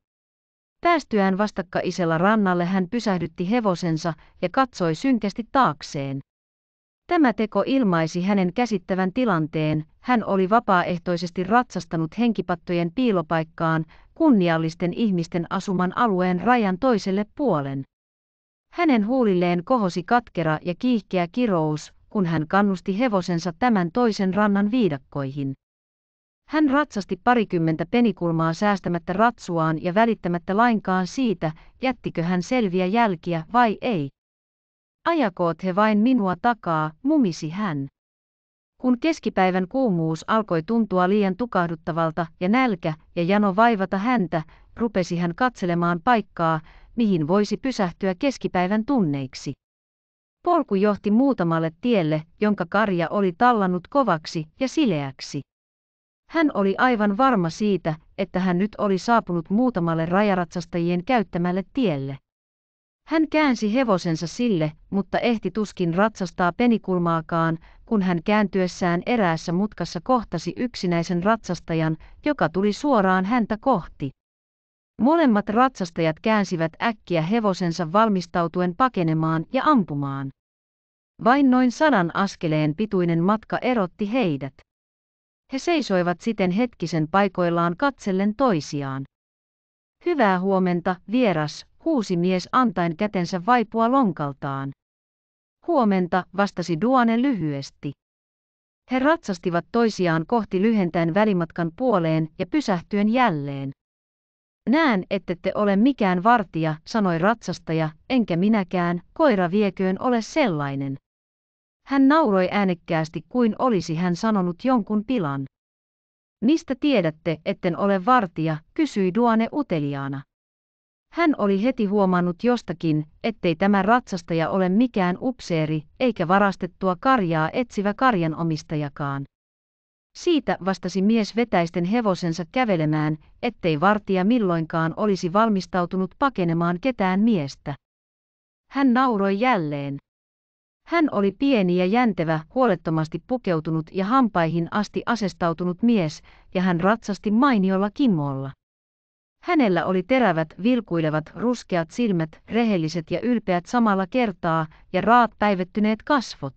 Päästyään vastakkaisella rannalle hän pysähdytti hevosensa ja katsoi synkästi taakseen. Tämä teko ilmaisi hänen käsittävän tilanteen, hän oli vapaaehtoisesti ratsastanut henkipattojen piilopaikkaan, kunniallisten ihmisten asuman alueen rajan toiselle puolen. Hänen huulilleen kohosi katkera ja kiihkeä kirous, kun hän kannusti hevosensa tämän toisen rannan viidakkoihin. Hän ratsasti parikymmentä penikulmaa säästämättä ratsuaan ja välittämättä lainkaan siitä, jättikö hän selviä jälkiä vai ei. Ajakoot he vain minua takaa, mumisi hän. Kun keskipäivän kuumuus alkoi tuntua liian tukahduttavalta ja nälkä ja jano vaivata häntä, rupesi hän katselemaan paikkaa, mihin voisi pysähtyä keskipäivän tunneiksi. Polku johti muutamalle tielle, jonka karja oli tallannut kovaksi ja sileäksi. Hän oli aivan varma siitä, että hän nyt oli saapunut muutamalle rajaratsastajien käyttämälle tielle. Hän käänsi hevosensa sille, mutta ehti tuskin ratsastaa penikulmaakaan, kun hän kääntyessään eräässä mutkassa kohtasi yksinäisen ratsastajan, joka tuli suoraan häntä kohti. Molemmat ratsastajat käänsivät äkkiä hevosensa valmistautuen pakenemaan ja ampumaan. Vain noin sadan askeleen pituinen matka erotti heidät. He seisoivat siten hetkisen paikoillaan katsellen toisiaan. Hyvää huomenta, vieras, huusi mies antaen kätensä vaipua lonkaltaan. Huomenta, vastasi Duane lyhyesti. He ratsastivat toisiaan kohti lyhentäen välimatkan puoleen ja pysähtyen jälleen. Näen, ettette ole mikään vartija, sanoi ratsastaja, enkä minäkään, koira vieköön ole sellainen. Hän nauroi äänekkäästi kuin olisi hän sanonut jonkun pilan. Mistä tiedätte, etten ole vartija, kysyi Duane uteliaana. Hän oli heti huomannut jostakin, ettei tämä ratsastaja ole mikään upseeri, eikä varastettua karjaa etsivä karjanomistajakaan. Siitä vastasi mies vetäisten hevosensa kävelemään, ettei vartija milloinkaan olisi valmistautunut pakenemaan ketään miestä. Hän nauroi jälleen. Hän oli pieni ja jäntevä, huolettomasti pukeutunut ja hampaihin asti asestautunut mies, ja hän ratsasti mainiolla kimmolla. Hänellä oli terävät, vilkuilevat, ruskeat silmät, rehelliset ja ylpeät samalla kertaa, ja raat päivettyneet kasvot.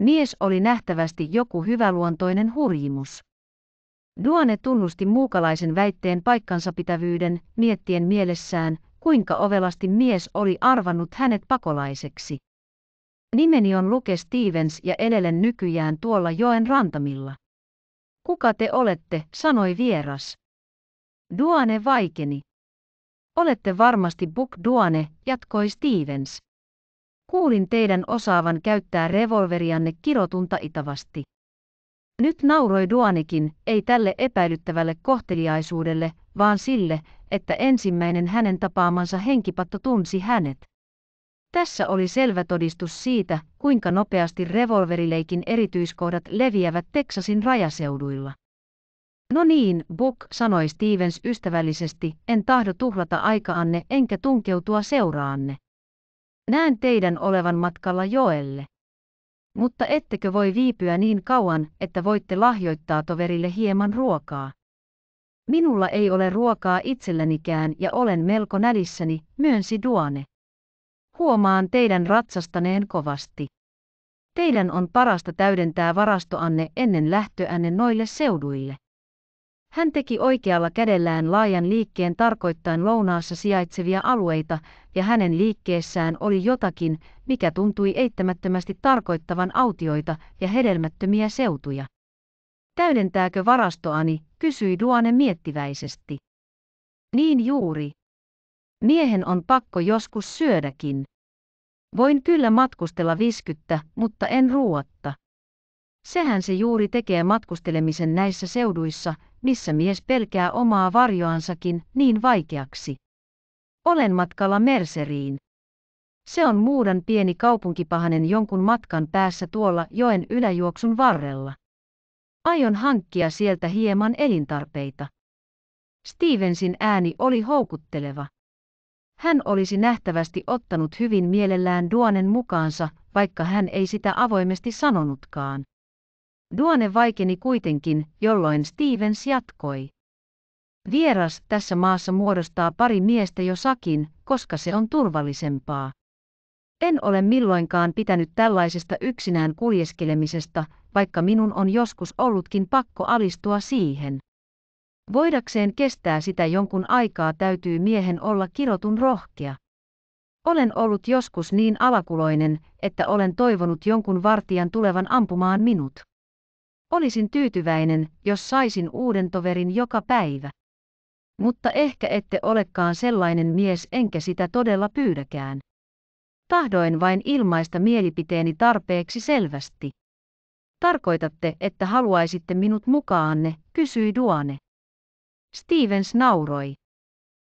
Mies oli nähtävästi joku hyväluontoinen hurjimus. Duane tunnusti muukalaisen väitteen paikkansa pitävyyden, miettien mielessään, kuinka ovelasti mies oli arvannut hänet pakolaiseksi. Nimeni on Luke Stevens ja elelen nykyään tuolla joen rantamilla. Kuka te olette, sanoi vieras. Duane vaikeni. Olette varmasti Buck Duane, jatkoi Stevens. Kuulin teidän osaavan käyttää revolverianne kirotunta itavasti. Nyt nauroi Duanikin, ei tälle epäilyttävälle kohteliaisuudelle, vaan sille, että ensimmäinen hänen tapaamansa henkipatto tunsi hänet. Tässä oli selvä todistus siitä, kuinka nopeasti revolverileikin erityiskohdat leviävät Teksasin rajaseuduilla. No niin, Buck sanoi Stevens ystävällisesti, en tahdo tuhlata aikaanne enkä tunkeutua seuraanne. Näen teidän olevan matkalla joelle. Mutta ettekö voi viipyä niin kauan, että voitte lahjoittaa toverille hieman ruokaa? Minulla ei ole ruokaa itsellänikään ja olen melko nälissäni, myönsi Duane. Huomaan teidän ratsastaneen kovasti. Teidän on parasta täydentää varastoanne ennen lähtöänne noille seuduille. Hän teki oikealla kädellään laajan liikkeen tarkoittain lounaassa sijaitsevia alueita, ja hänen liikkeessään oli jotakin, mikä tuntui eittämättömästi tarkoittavan autioita ja hedelmättömiä seutuja. Täydentääkö varastoani, kysyi Duane miettiväisesti. Niin juuri. Miehen on pakko joskus syödäkin. Voin kyllä matkustella viskyttä, mutta en ruuatta. Sehän se juuri tekee matkustelemisen näissä seuduissa, missä mies pelkää omaa varjoansakin niin vaikeaksi. Olen matkalla Merseriin. Se on muudan pieni kaupunkipahanen jonkun matkan päässä tuolla joen yläjuoksun varrella. Aion hankkia sieltä hieman elintarpeita. Stevensin ääni oli houkutteleva. Hän olisi nähtävästi ottanut hyvin mielellään Duanen mukaansa, vaikka hän ei sitä avoimesti sanonutkaan. Duane vaikeni kuitenkin, jolloin Stevens jatkoi. Vieras tässä maassa muodostaa pari miestä jo sakin, koska se on turvallisempaa. En ole milloinkaan pitänyt tällaisesta yksinään kuljeskelemisesta, vaikka minun on joskus ollutkin pakko alistua siihen. Voidakseen kestää sitä jonkun aikaa täytyy miehen olla kirotun rohkea. Olen ollut joskus niin alakuloinen, että olen toivonut jonkun vartijan tulevan ampumaan minut. Olisin tyytyväinen, jos saisin uuden toverin joka päivä. Mutta ehkä ette olekaan sellainen mies enkä sitä todella pyydäkään. Tahdoin vain ilmaista mielipiteeni tarpeeksi selvästi. Tarkoitatte, että haluaisitte minut mukaanne, kysyi Duane. Stevens nauroi.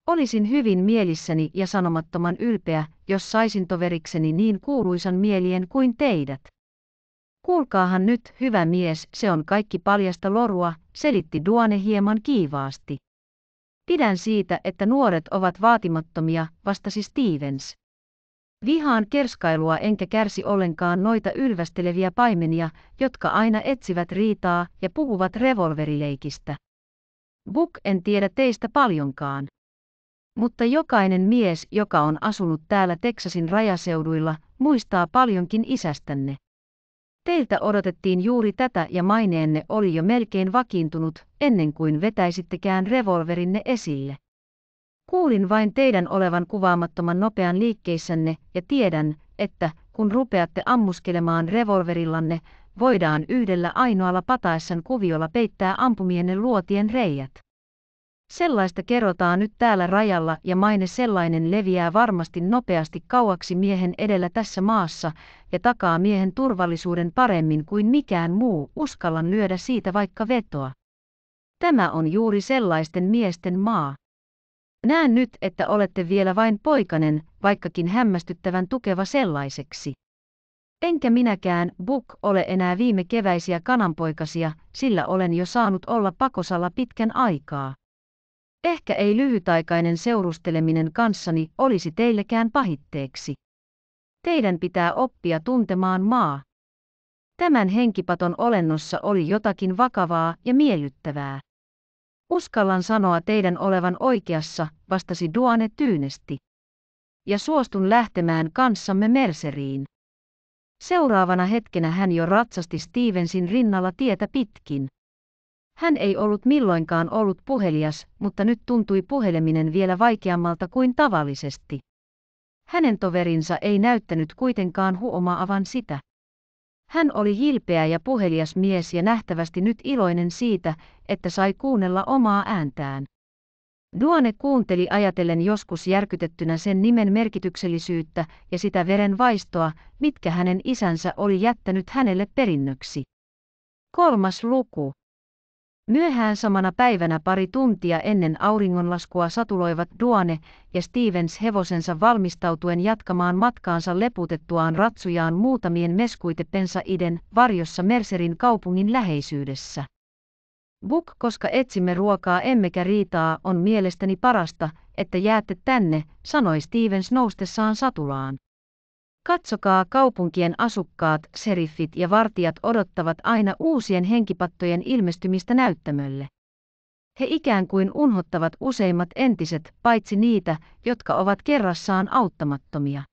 Olisin hyvin mielissäni ja sanomattoman ylpeä, jos saisin toverikseni niin kuuluisan mielien kuin teidät. Kuulkaahan nyt, hyvä mies, se on kaikki paljasta lorua, selitti Duane hieman kiivaasti. Pidän siitä, että nuoret ovat vaatimattomia, vastasi Stevens. Vihaan kerskailua enkä kärsi ollenkaan noita ylvästeleviä paimenia, jotka aina etsivät riitaa ja puhuvat revolverileikistä. Buk en tiedä teistä paljonkaan. Mutta jokainen mies, joka on asunut täällä Teksasin rajaseuduilla, muistaa paljonkin isästänne. Teiltä odotettiin juuri tätä ja maineenne oli jo melkein vakiintunut, ennen kuin vetäisittekään revolverinne esille. Kuulin vain teidän olevan kuvaamattoman nopean liikkeissänne ja tiedän, että kun rupeatte ammuskelemaan revolverillanne, voidaan yhdellä ainoalla pataessan kuviolla peittää ampumienne luotien reijät. Sellaista kerrotaan nyt täällä rajalla ja maine sellainen leviää varmasti nopeasti kauaksi miehen edellä tässä maassa ja takaa miehen turvallisuuden paremmin kuin mikään muu, uskallan lyödä siitä vaikka vetoa. Tämä on juuri sellaisten miesten maa. Näen nyt, että olette vielä vain poikanen, vaikkakin hämmästyttävän tukeva sellaiseksi. Enkä minäkään, Buk, ole enää viime keväisiä kananpoikasia, sillä olen jo saanut olla pakosalla pitkän aikaa. Ehkä ei lyhytaikainen seurusteleminen kanssani olisi teillekään pahitteeksi. Teidän pitää oppia tuntemaan maa. Tämän henkipaton olennossa oli jotakin vakavaa ja miellyttävää. Uskallan sanoa teidän olevan oikeassa, vastasi Duane tyynesti. Ja suostun lähtemään kanssamme Merceriin. Seuraavana hetkenä hän jo ratsasti Stevensin rinnalla tietä pitkin. Hän ei ollut milloinkaan ollut puhelias, mutta nyt tuntui puheleminen vielä vaikeammalta kuin tavallisesti. Hänen toverinsa ei näyttänyt kuitenkaan huomaavan sitä. Hän oli hilpeä ja puhelias mies ja nähtävästi nyt iloinen siitä, että sai kuunnella omaa ääntään. Duane kuunteli ajatellen joskus järkytettynä sen nimen merkityksellisyyttä ja sitä veren vaistoa, mitkä hänen isänsä oli jättänyt hänelle perinnöksi. Kolmas luku. Myöhään samana päivänä pari tuntia ennen auringonlaskua satuloivat Duane ja Stevens hevosensa valmistautuen jatkamaan matkaansa leputettuaan ratsujaan muutamien meskuitepensaiden varjossa Mercerin kaupungin läheisyydessä. Buk, koska etsimme ruokaa emmekä riitaa, on mielestäni parasta, että jäätte tänne, sanoi Stevens noustessaan satulaan. Katsokaa kaupunkien asukkaat, seriffit ja vartijat odottavat aina uusien henkipattojen ilmestymistä näyttämölle. He ikään kuin unhottavat useimmat entiset, paitsi niitä, jotka ovat kerrassaan auttamattomia.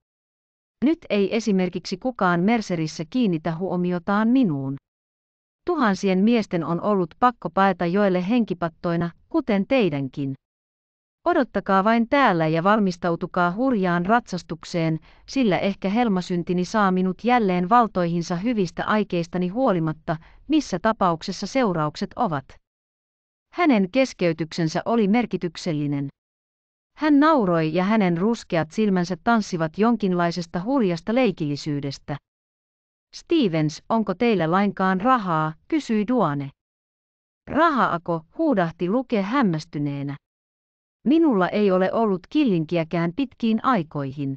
Nyt ei esimerkiksi kukaan Mercerissä kiinnitä huomiotaan minuun. Tuhansien miesten on ollut pakko paeta joille henkipattoina, kuten teidänkin. Odottakaa vain täällä ja valmistautukaa hurjaan ratsastukseen, sillä ehkä helmasyntini saa minut jälleen valtoihinsa hyvistä aikeistani huolimatta, missä tapauksessa seuraukset ovat. Hänen keskeytyksensä oli merkityksellinen. Hän nauroi ja hänen ruskeat silmänsä tanssivat jonkinlaisesta hurjasta leikillisyydestä. Stevens, onko teillä lainkaan rahaa, kysyi Duane. Rahaako, huudahti Luke hämmästyneenä. Minulla ei ole ollut killinkiäkään pitkiin aikoihin.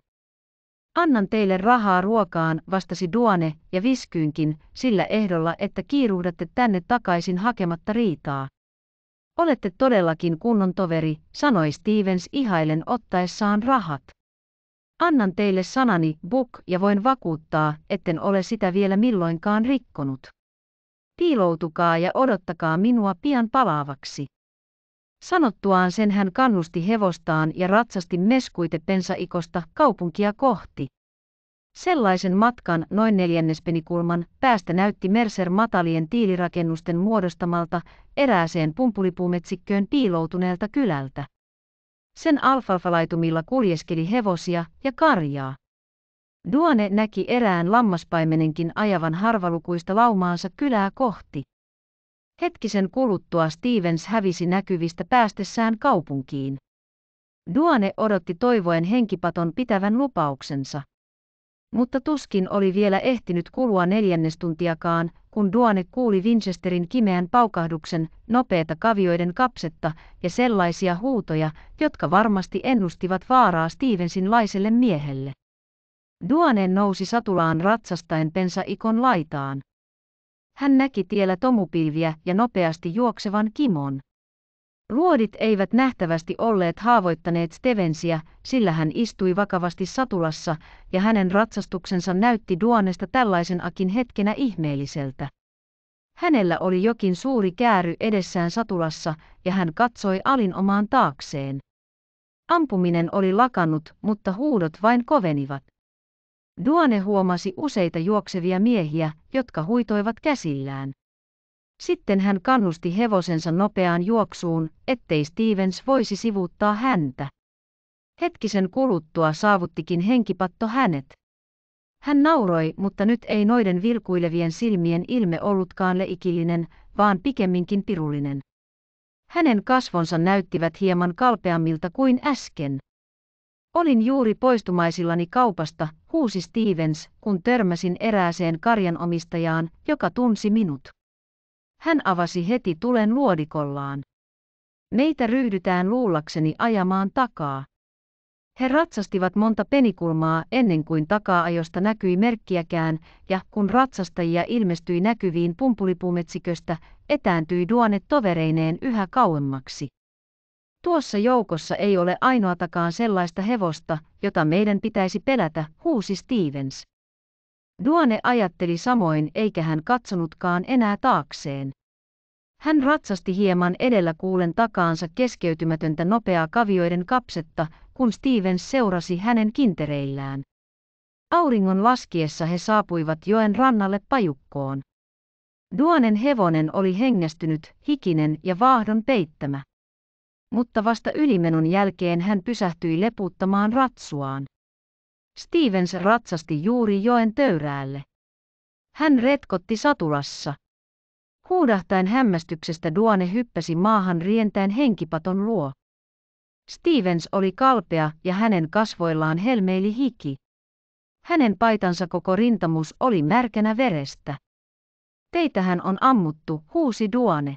Annan teille rahaa ruokaan, vastasi Duane ja viskyynkin, sillä ehdolla, että kiiruhdatte tänne takaisin hakematta riitaa. Olette todellakin kunnon toveri, sanoi Stevens ihailen ottaessaan rahat. Annan teille sanani, Buck, ja voin vakuuttaa, etten ole sitä vielä milloinkaan rikkonut. Piiloutukaa ja odottakaa minua pian palaavaksi. Sanottuaan sen hän kannusti hevostaan ja ratsasti pensaikosta kaupunkia kohti. Sellaisen matkan noin neljännespenikulman päästä näytti Mercer matalien tiilirakennusten muodostamalta erääseen pumpulipuumetsikköön piiloutuneelta kylältä. Sen alfalfalaitumilla kuljeskeli hevosia ja karjaa. Duane näki erään lammaspaimenenkin ajavan harvalukuista laumaansa kylää kohti. Hetkisen kuluttua Stevens hävisi näkyvistä päästessään kaupunkiin. Duane odotti toivoen henkipaton pitävän lupauksensa. Mutta tuskin oli vielä ehtinyt kulua neljännestuntiakaan, kun Duane kuuli Winchesterin kimeän paukahduksen, nopeata kavioiden kapsetta ja sellaisia huutoja, jotka varmasti ennustivat vaaraa Stevensin laiselle miehelle. Duane nousi satulaan ratsastaen pensaikon laitaan. Hän näki tiellä tomupilviä ja nopeasti juoksevan Kimon. Ruodit eivät nähtävästi olleet haavoittaneet Stevensiä, sillä hän istui vakavasti satulassa, ja hänen ratsastuksensa näytti duonesta tällaisen akin hetkenä ihmeelliseltä. Hänellä oli jokin suuri kääry edessään satulassa, ja hän katsoi alin omaan taakseen. Ampuminen oli lakannut, mutta huudot vain kovenivat. Duane huomasi useita juoksevia miehiä, jotka huitoivat käsillään. Sitten hän kannusti hevosensa nopeaan juoksuun, ettei Stevens voisi sivuuttaa häntä. Hetkisen kuluttua saavuttikin henkipatto hänet. Hän nauroi, mutta nyt ei noiden vilkuilevien silmien ilme ollutkaan leikillinen, vaan pikemminkin pirullinen. Hänen kasvonsa näyttivät hieman kalpeammilta kuin äsken. Olin juuri poistumaisillani kaupasta, huusi Stevens, kun törmäsin erääseen karjanomistajaan, joka tunsi minut. Hän avasi heti tulen luodikollaan. Meitä ryhdytään luullakseni ajamaan takaa. He ratsastivat monta penikulmaa ennen kuin takaa ajosta näkyi merkkiäkään, ja kun ratsastajia ilmestyi näkyviin pumpulipumetsiköstä, etääntyi duone tovereineen yhä kauemmaksi. Tuossa joukossa ei ole ainoatakaan sellaista hevosta, jota meidän pitäisi pelätä, huusi Stevens. Duane ajatteli samoin eikä hän katsonutkaan enää taakseen. Hän ratsasti hieman edellä kuulen takaansa keskeytymätöntä nopeaa kavioiden kapsetta, kun Stevens seurasi hänen kintereillään. Auringon laskiessa he saapuivat joen rannalle pajukkoon. Duonen hevonen oli hengästynyt, hikinen ja vaahdon peittämä mutta vasta ylimenon jälkeen hän pysähtyi leputtamaan ratsuaan. Stevens ratsasti juuri joen töyräälle. Hän retkotti satulassa. Huudahtain hämmästyksestä Duane hyppäsi maahan rientäen henkipaton luo. Stevens oli kalpea ja hänen kasvoillaan helmeili hiki. Hänen paitansa koko rintamus oli märkänä verestä. Teitähän on ammuttu, huusi Duane.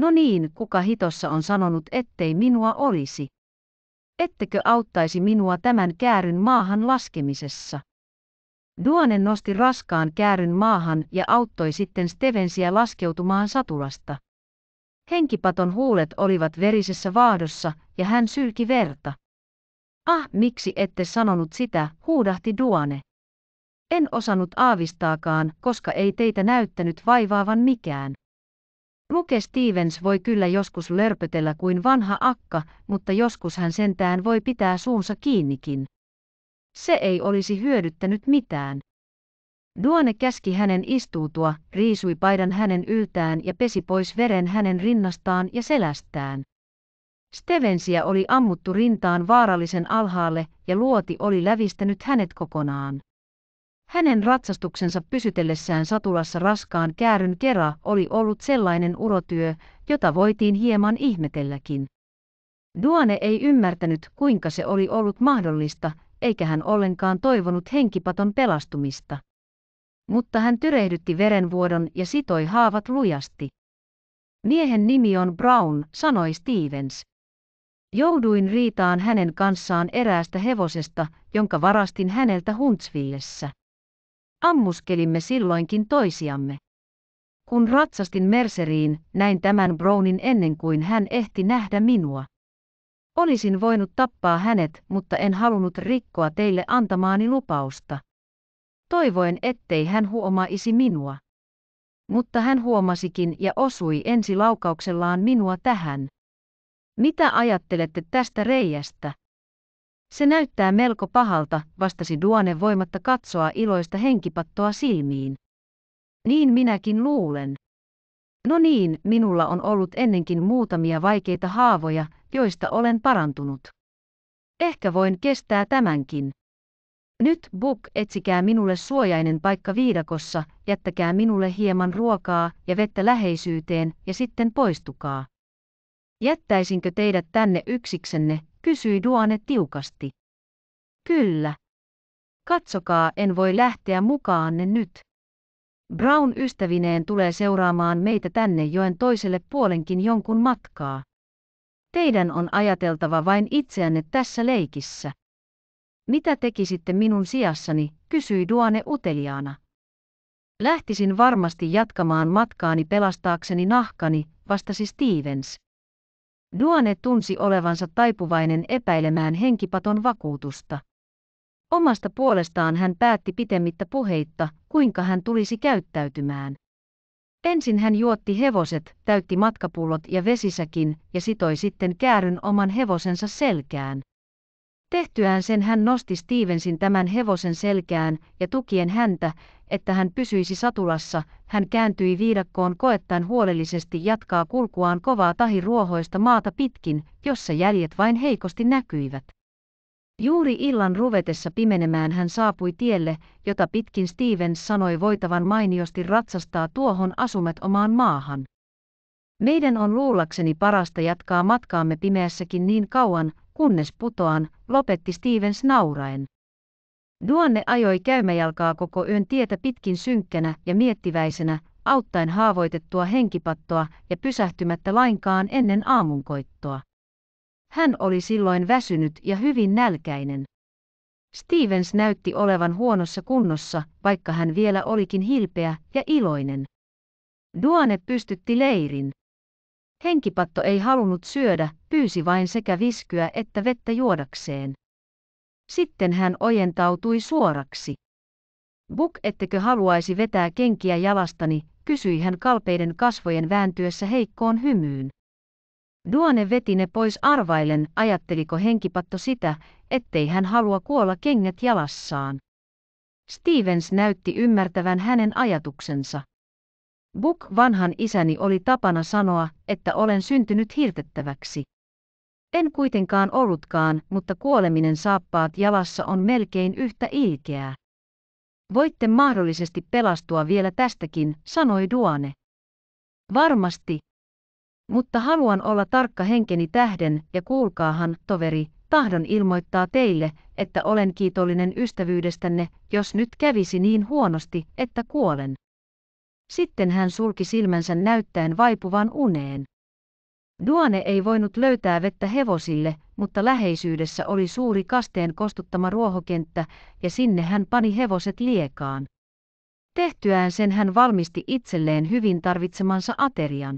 No niin, kuka hitossa on sanonut, ettei minua olisi? Ettekö auttaisi minua tämän kääryn maahan laskemisessa? Duane nosti raskaan kääryn maahan ja auttoi sitten Stevensiä laskeutumaan satulasta. Henkipaton huulet olivat verisessä vaadossa ja hän sylki verta. Ah, miksi ette sanonut sitä, huudahti Duane. En osannut aavistaakaan, koska ei teitä näyttänyt vaivaavan mikään. Luke Stevens voi kyllä joskus lörpötellä kuin vanha akka, mutta joskus hän sentään voi pitää suunsa kiinnikin. Se ei olisi hyödyttänyt mitään. Duone käski hänen istuutua, riisui paidan hänen yltään ja pesi pois veren hänen rinnastaan ja selästään. Stevensia oli ammuttu rintaan vaarallisen alhaalle ja luoti oli lävistänyt hänet kokonaan. Hänen ratsastuksensa pysytellessään satulassa raskaan kääryn kera oli ollut sellainen urotyö, jota voitiin hieman ihmetelläkin. Duane ei ymmärtänyt, kuinka se oli ollut mahdollista, eikä hän ollenkaan toivonut henkipaton pelastumista. Mutta hän tyrehdytti verenvuodon ja sitoi haavat lujasti. Miehen nimi on Brown, sanoi Stevens. Jouduin riitaan hänen kanssaan eräästä hevosesta, jonka varastin häneltä Huntsvillessä. Ammuskelimme silloinkin toisiamme. Kun ratsastin Merceriin, näin tämän Brownin ennen kuin hän ehti nähdä minua. Olisin voinut tappaa hänet, mutta en halunnut rikkoa teille antamaani lupausta. Toivoin, ettei hän huomaisi minua. Mutta hän huomasikin ja osui ensi laukauksellaan minua tähän. Mitä ajattelette tästä reiästä? Se näyttää melko pahalta, vastasi Duane voimatta katsoa iloista henkipattoa silmiin. Niin minäkin luulen. No niin, minulla on ollut ennenkin muutamia vaikeita haavoja, joista olen parantunut. Ehkä voin kestää tämänkin. Nyt, Buck, etsikää minulle suojainen paikka viidakossa, jättäkää minulle hieman ruokaa ja vettä läheisyyteen ja sitten poistukaa. Jättäisinkö teidät tänne yksiksenne, kysyi Duane tiukasti. Kyllä. Katsokaa, en voi lähteä mukaanne nyt. Brown ystävineen tulee seuraamaan meitä tänne joen toiselle puolenkin jonkun matkaa. Teidän on ajateltava vain itseänne tässä leikissä. Mitä tekisitte minun sijassani, kysyi Duane uteliaana. Lähtisin varmasti jatkamaan matkaani pelastaakseni nahkani, vastasi Stevens. Duane tunsi olevansa taipuvainen epäilemään henkipaton vakuutusta. Omasta puolestaan hän päätti pitemmittä puheitta, kuinka hän tulisi käyttäytymään. Ensin hän juotti hevoset, täytti matkapullot ja vesisäkin ja sitoi sitten kääryn oman hevosensa selkään. Tehtyään sen hän nosti Stevensin tämän hevosen selkään ja tukien häntä, että hän pysyisi satulassa, hän kääntyi viidakkoon koettaen huolellisesti jatkaa kulkuaan kovaa tahi ruohoista maata pitkin, jossa jäljet vain heikosti näkyivät. Juuri illan ruvetessa pimenemään hän saapui tielle, jota pitkin Stevens sanoi voitavan mainiosti ratsastaa tuohon asumet omaan maahan. Meidän on luullakseni parasta jatkaa matkaamme pimeässäkin niin kauan, kunnes putoan, lopetti Stevens nauraen. Duanne ajoi käymäjalkaa koko yön tietä pitkin synkkänä ja miettiväisenä, auttaen haavoitettua henkipattoa ja pysähtymättä lainkaan ennen aamunkoittoa. Hän oli silloin väsynyt ja hyvin nälkäinen. Stevens näytti olevan huonossa kunnossa, vaikka hän vielä olikin hilpeä ja iloinen. Duane pystytti leirin. Henkipatto ei halunnut syödä, pyysi vain sekä viskyä että vettä juodakseen. Sitten hän ojentautui suoraksi. Buk, ettekö haluaisi vetää kenkiä jalastani, kysyi hän kalpeiden kasvojen vääntyessä heikkoon hymyyn. Duane veti ne pois arvailen, ajatteliko henkipatto sitä, ettei hän halua kuolla kengät jalassaan. Stevens näytti ymmärtävän hänen ajatuksensa. Buk vanhan isäni oli tapana sanoa, että olen syntynyt hirtettäväksi. En kuitenkaan ollutkaan, mutta kuoleminen saappaat jalassa on melkein yhtä ilkeää. Voitte mahdollisesti pelastua vielä tästäkin, sanoi Duane. Varmasti. Mutta haluan olla tarkka henkeni tähden, ja kuulkaahan, toveri, tahdon ilmoittaa teille, että olen kiitollinen ystävyydestänne, jos nyt kävisi niin huonosti, että kuolen. Sitten hän sulki silmänsä näyttäen vaipuvan uneen. Duane ei voinut löytää vettä hevosille, mutta läheisyydessä oli suuri kasteen kostuttama ruohokenttä ja sinne hän pani hevoset liekaan. Tehtyään sen hän valmisti itselleen hyvin tarvitsemansa aterian.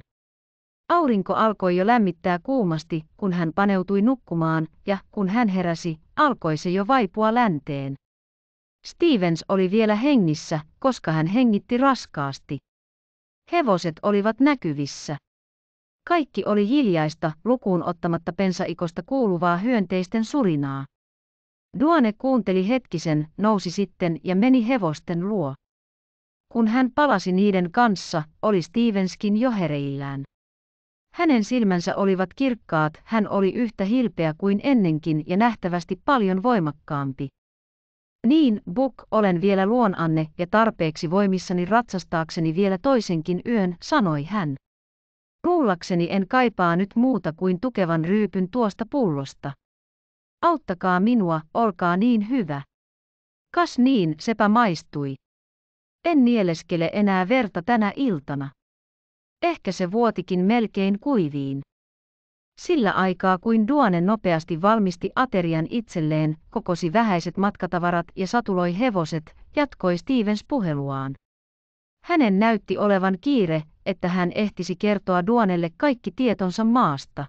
Aurinko alkoi jo lämmittää kuumasti, kun hän paneutui nukkumaan, ja kun hän heräsi, alkoi se jo vaipua länteen. Stevens oli vielä hengissä, koska hän hengitti raskaasti. Hevoset olivat näkyvissä. Kaikki oli hiljaista, lukuun ottamatta pensaikosta kuuluvaa hyönteisten surinaa. Duane kuunteli hetkisen, nousi sitten ja meni hevosten luo. Kun hän palasi niiden kanssa, oli Stevenskin jo hereillään. Hänen silmänsä olivat kirkkaat, hän oli yhtä hilpeä kuin ennenkin ja nähtävästi paljon voimakkaampi. Niin, Buck, olen vielä luonanne ja tarpeeksi voimissani ratsastaakseni vielä toisenkin yön, sanoi hän. Luullakseni en kaipaa nyt muuta kuin tukevan ryypyn tuosta pullosta. Auttakaa minua, olkaa niin hyvä. Kas niin, sepä maistui. En nieleskele enää verta tänä iltana. Ehkä se vuotikin melkein kuiviin. Sillä aikaa kuin Duane nopeasti valmisti aterian itselleen, kokosi vähäiset matkatavarat ja satuloi hevoset, jatkoi Stevens puheluaan. Hänen näytti olevan kiire, että hän ehtisi kertoa Duanelle kaikki tietonsa maasta.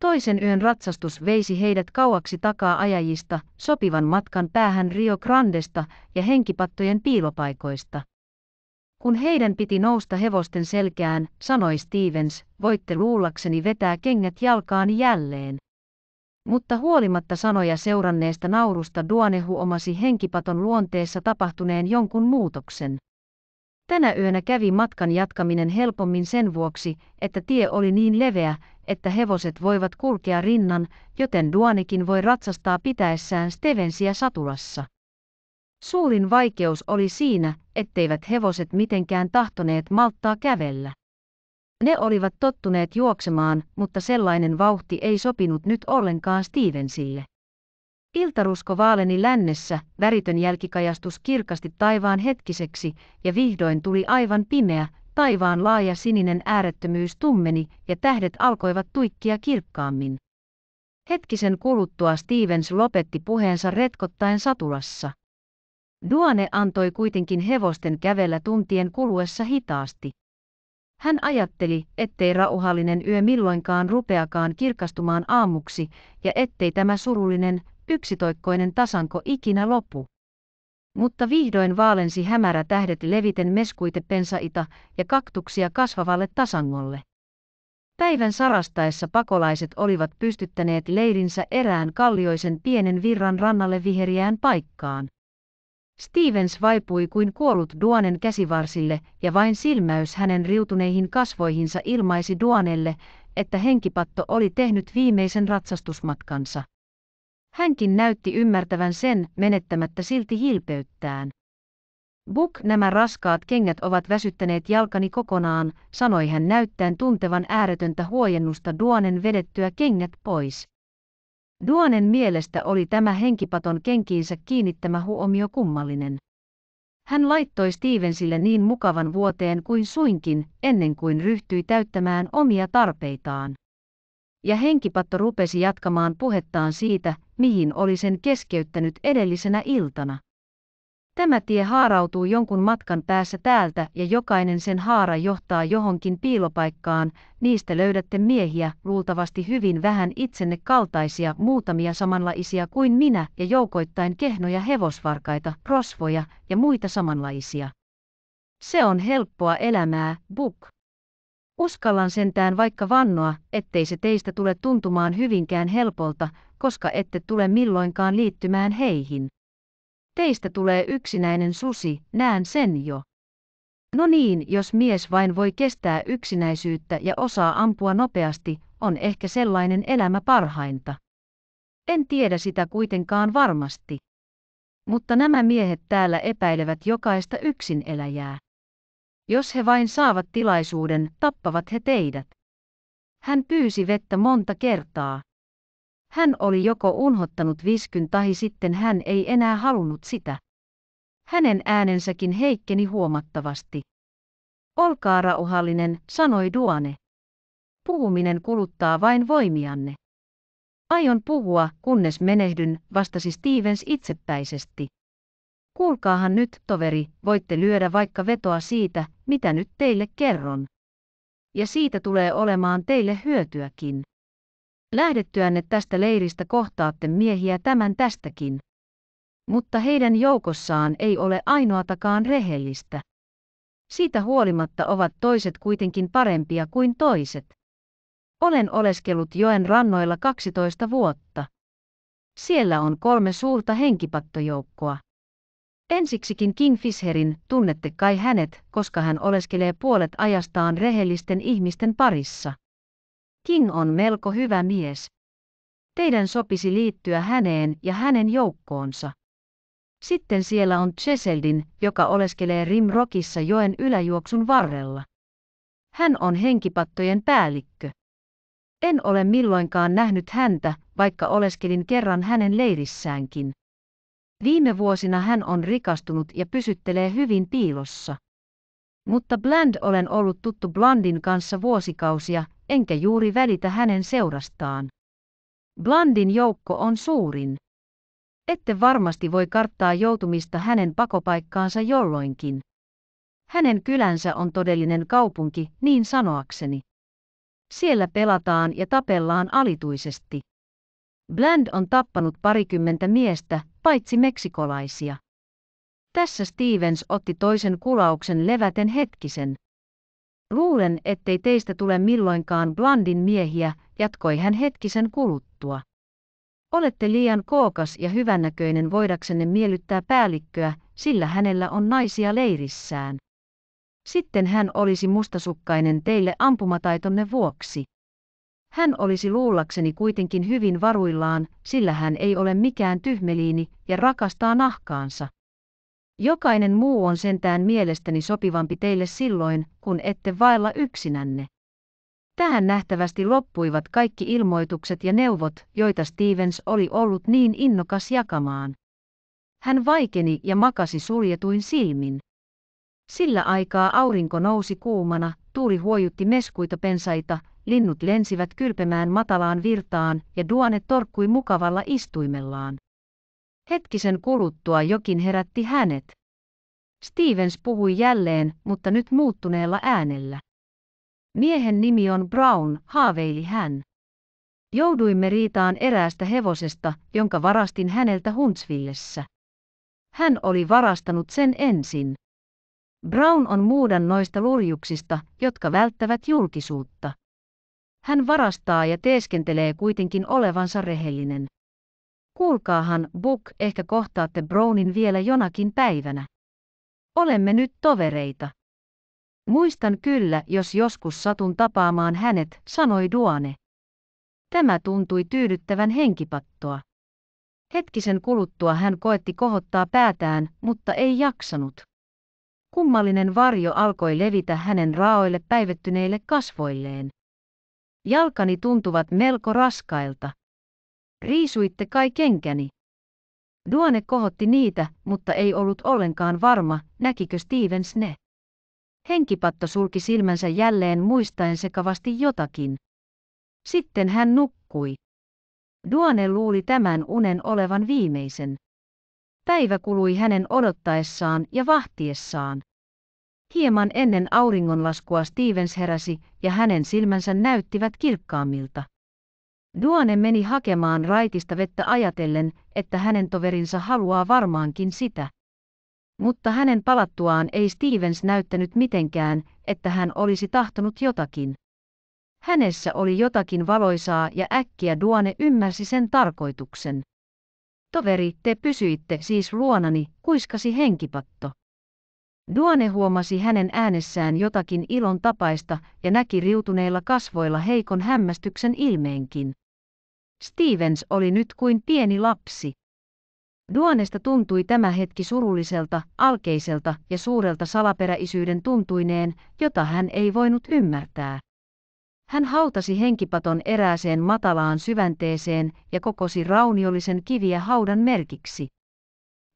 Toisen yön ratsastus veisi heidät kauaksi takaa ajajista, sopivan matkan päähän Rio Grandesta ja henkipattojen piilopaikoista. Kun heidän piti nousta hevosten selkään, sanoi Stevens, voitte luullakseni vetää kengät jalkaani jälleen. Mutta huolimatta sanoja seuranneesta naurusta Duanehu huomasi henkipaton luonteessa tapahtuneen jonkun muutoksen. Tänä yönä kävi matkan jatkaminen helpommin sen vuoksi, että tie oli niin leveä, että hevoset voivat kulkea rinnan, joten Duanikin voi ratsastaa pitäessään Stevensiä satulassa. Suurin vaikeus oli siinä, etteivät hevoset mitenkään tahtoneet malttaa kävellä. Ne olivat tottuneet juoksemaan, mutta sellainen vauhti ei sopinut nyt ollenkaan Stevensille. Iltarusko vaaleni lännessä, väritön jälkikajastus kirkasti taivaan hetkiseksi, ja vihdoin tuli aivan pimeä, taivaan laaja sininen äärettömyys tummeni, ja tähdet alkoivat tuikkia kirkkaammin. Hetkisen kuluttua Stevens lopetti puheensa retkottaen satulassa. Duane antoi kuitenkin hevosten kävellä tuntien kuluessa hitaasti. Hän ajatteli, ettei rauhallinen yö milloinkaan rupeakaan kirkastumaan aamuksi, ja ettei tämä surullinen, yksitoikkoinen tasanko ikinä lopu. Mutta vihdoin vaalensi hämärä tähdet leviten pensaita ja kaktuksia kasvavalle tasangolle. Päivän sarastaessa pakolaiset olivat pystyttäneet leirinsä erään kallioisen pienen virran rannalle viheriään paikkaan. Stevens vaipui kuin kuollut Duanen käsivarsille ja vain silmäys hänen riutuneihin kasvoihinsa ilmaisi Duanelle, että henkipatto oli tehnyt viimeisen ratsastusmatkansa. Hänkin näytti ymmärtävän sen menettämättä silti hilpeyttään. Buk, nämä raskaat kengät ovat väsyttäneet jalkani kokonaan, sanoi hän näyttäen tuntevan ääretöntä huojennusta Duanen vedettyä kengät pois. Duanen mielestä oli tämä henkipaton kenkiinsä kiinnittämä huomio kummallinen. Hän laittoi Stevensille niin mukavan vuoteen kuin suinkin, ennen kuin ryhtyi täyttämään omia tarpeitaan ja henkipatto rupesi jatkamaan puhettaan siitä, mihin oli sen keskeyttänyt edellisenä iltana. Tämä tie haarautuu jonkun matkan päässä täältä ja jokainen sen haara johtaa johonkin piilopaikkaan, niistä löydätte miehiä, luultavasti hyvin vähän itsenne kaltaisia, muutamia samanlaisia kuin minä ja joukoittain kehnoja hevosvarkaita, rosvoja ja muita samanlaisia. Se on helppoa elämää, Buck. Uskallan sentään vaikka vannoa, ettei se teistä tule tuntumaan hyvinkään helpolta, koska ette tule milloinkaan liittymään heihin. Teistä tulee yksinäinen susi, näen sen jo. No niin, jos mies vain voi kestää yksinäisyyttä ja osaa ampua nopeasti, on ehkä sellainen elämä parhainta. En tiedä sitä kuitenkaan varmasti. Mutta nämä miehet täällä epäilevät jokaista yksineläjää. Jos he vain saavat tilaisuuden, tappavat he teidät. Hän pyysi vettä monta kertaa. Hän oli joko unhottanut viskyn tai sitten hän ei enää halunnut sitä. Hänen äänensäkin heikkeni huomattavasti. Olkaa rauhallinen, sanoi Duane. Puhuminen kuluttaa vain voimianne. Aion puhua, kunnes menehdyn, vastasi Stevens itsepäisesti. Kuulkaahan nyt, toveri, voitte lyödä vaikka vetoa siitä, mitä nyt teille kerron. Ja siitä tulee olemaan teille hyötyäkin. Lähdettyänne tästä leiristä kohtaatte miehiä tämän tästäkin. Mutta heidän joukossaan ei ole ainoatakaan rehellistä. Siitä huolimatta ovat toiset kuitenkin parempia kuin toiset. Olen oleskellut joen rannoilla 12 vuotta. Siellä on kolme suurta henkipattojoukkoa. Ensiksikin Kingfisherin, tunnette kai hänet, koska hän oleskelee puolet ajastaan rehellisten ihmisten parissa. King on melko hyvä mies. Teidän sopisi liittyä häneen ja hänen joukkoonsa. Sitten siellä on Cheseldin, joka oleskelee Rimrockissa joen yläjuoksun varrella. Hän on henkipattojen päällikkö. En ole milloinkaan nähnyt häntä, vaikka oleskelin kerran hänen leirissäänkin. Viime vuosina hän on rikastunut ja pysyttelee hyvin piilossa. Mutta Bland olen ollut tuttu Blandin kanssa vuosikausia, enkä juuri välitä hänen seurastaan. Blandin joukko on suurin. Ette varmasti voi karttaa joutumista hänen pakopaikkaansa jolloinkin. Hänen kylänsä on todellinen kaupunki, niin sanoakseni. Siellä pelataan ja tapellaan alituisesti. Bland on tappanut parikymmentä miestä, paitsi meksikolaisia. Tässä Stevens otti toisen kulauksen leväten hetkisen. Luulen, ettei teistä tule milloinkaan Blandin miehiä, jatkoi hän hetkisen kuluttua. Olette liian kookas ja hyvännäköinen voidaksenne miellyttää päällikköä, sillä hänellä on naisia leirissään. Sitten hän olisi mustasukkainen teille ampumataitonne vuoksi. Hän olisi luullakseni kuitenkin hyvin varuillaan, sillä hän ei ole mikään tyhmeliini ja rakastaa nahkaansa. Jokainen muu on sentään mielestäni sopivampi teille silloin, kun ette vailla yksinänne. Tähän nähtävästi loppuivat kaikki ilmoitukset ja neuvot, joita Stevens oli ollut niin innokas jakamaan. Hän vaikeni ja makasi suljetuin silmin. Sillä aikaa aurinko nousi kuumana, tuuli huojutti meskuita pensaita linnut lensivät kylpemään matalaan virtaan ja Duane torkkui mukavalla istuimellaan. Hetkisen kuluttua jokin herätti hänet. Stevens puhui jälleen, mutta nyt muuttuneella äänellä. Miehen nimi on Brown, haaveili hän. Jouduimme riitaan eräästä hevosesta, jonka varastin häneltä Huntsvillessä. Hän oli varastanut sen ensin. Brown on muudan noista lurjuksista, jotka välttävät julkisuutta. Hän varastaa ja teeskentelee kuitenkin olevansa rehellinen. Kuulkaahan, Buck, ehkä kohtaatte Brownin vielä jonakin päivänä. Olemme nyt tovereita. Muistan kyllä, jos joskus satun tapaamaan hänet, sanoi Duane. Tämä tuntui tyydyttävän henkipattoa. Hetkisen kuluttua hän koetti kohottaa päätään, mutta ei jaksanut. Kummallinen varjo alkoi levitä hänen raoille päivettyneille kasvoilleen. Jalkani tuntuvat melko raskailta. Riisuitte kai kenkäni? Duane kohotti niitä, mutta ei ollut ollenkaan varma, näkikö Stevens ne. Henkipatto sulki silmänsä jälleen muistaen sekavasti jotakin. Sitten hän nukkui. Duane luuli tämän unen olevan viimeisen. Päivä kului hänen odottaessaan ja vahtiessaan. Hieman ennen auringonlaskua Stevens heräsi ja hänen silmänsä näyttivät kirkkaammilta. Duane meni hakemaan raitista vettä ajatellen, että hänen toverinsa haluaa varmaankin sitä. Mutta hänen palattuaan ei Stevens näyttänyt mitenkään, että hän olisi tahtonut jotakin. Hänessä oli jotakin valoisaa ja äkkiä Duane ymmärsi sen tarkoituksen. Toveri, te pysyitte siis luonani, kuiskasi henkipatto. Duane huomasi hänen äänessään jotakin ilon tapaista ja näki riutuneilla kasvoilla heikon hämmästyksen ilmeenkin. Stevens oli nyt kuin pieni lapsi. Duanesta tuntui tämä hetki surulliselta, alkeiselta ja suurelta salaperäisyyden tuntuineen, jota hän ei voinut ymmärtää. Hän hautasi henkipaton erääseen matalaan syvänteeseen ja kokosi rauniollisen kiviä haudan merkiksi.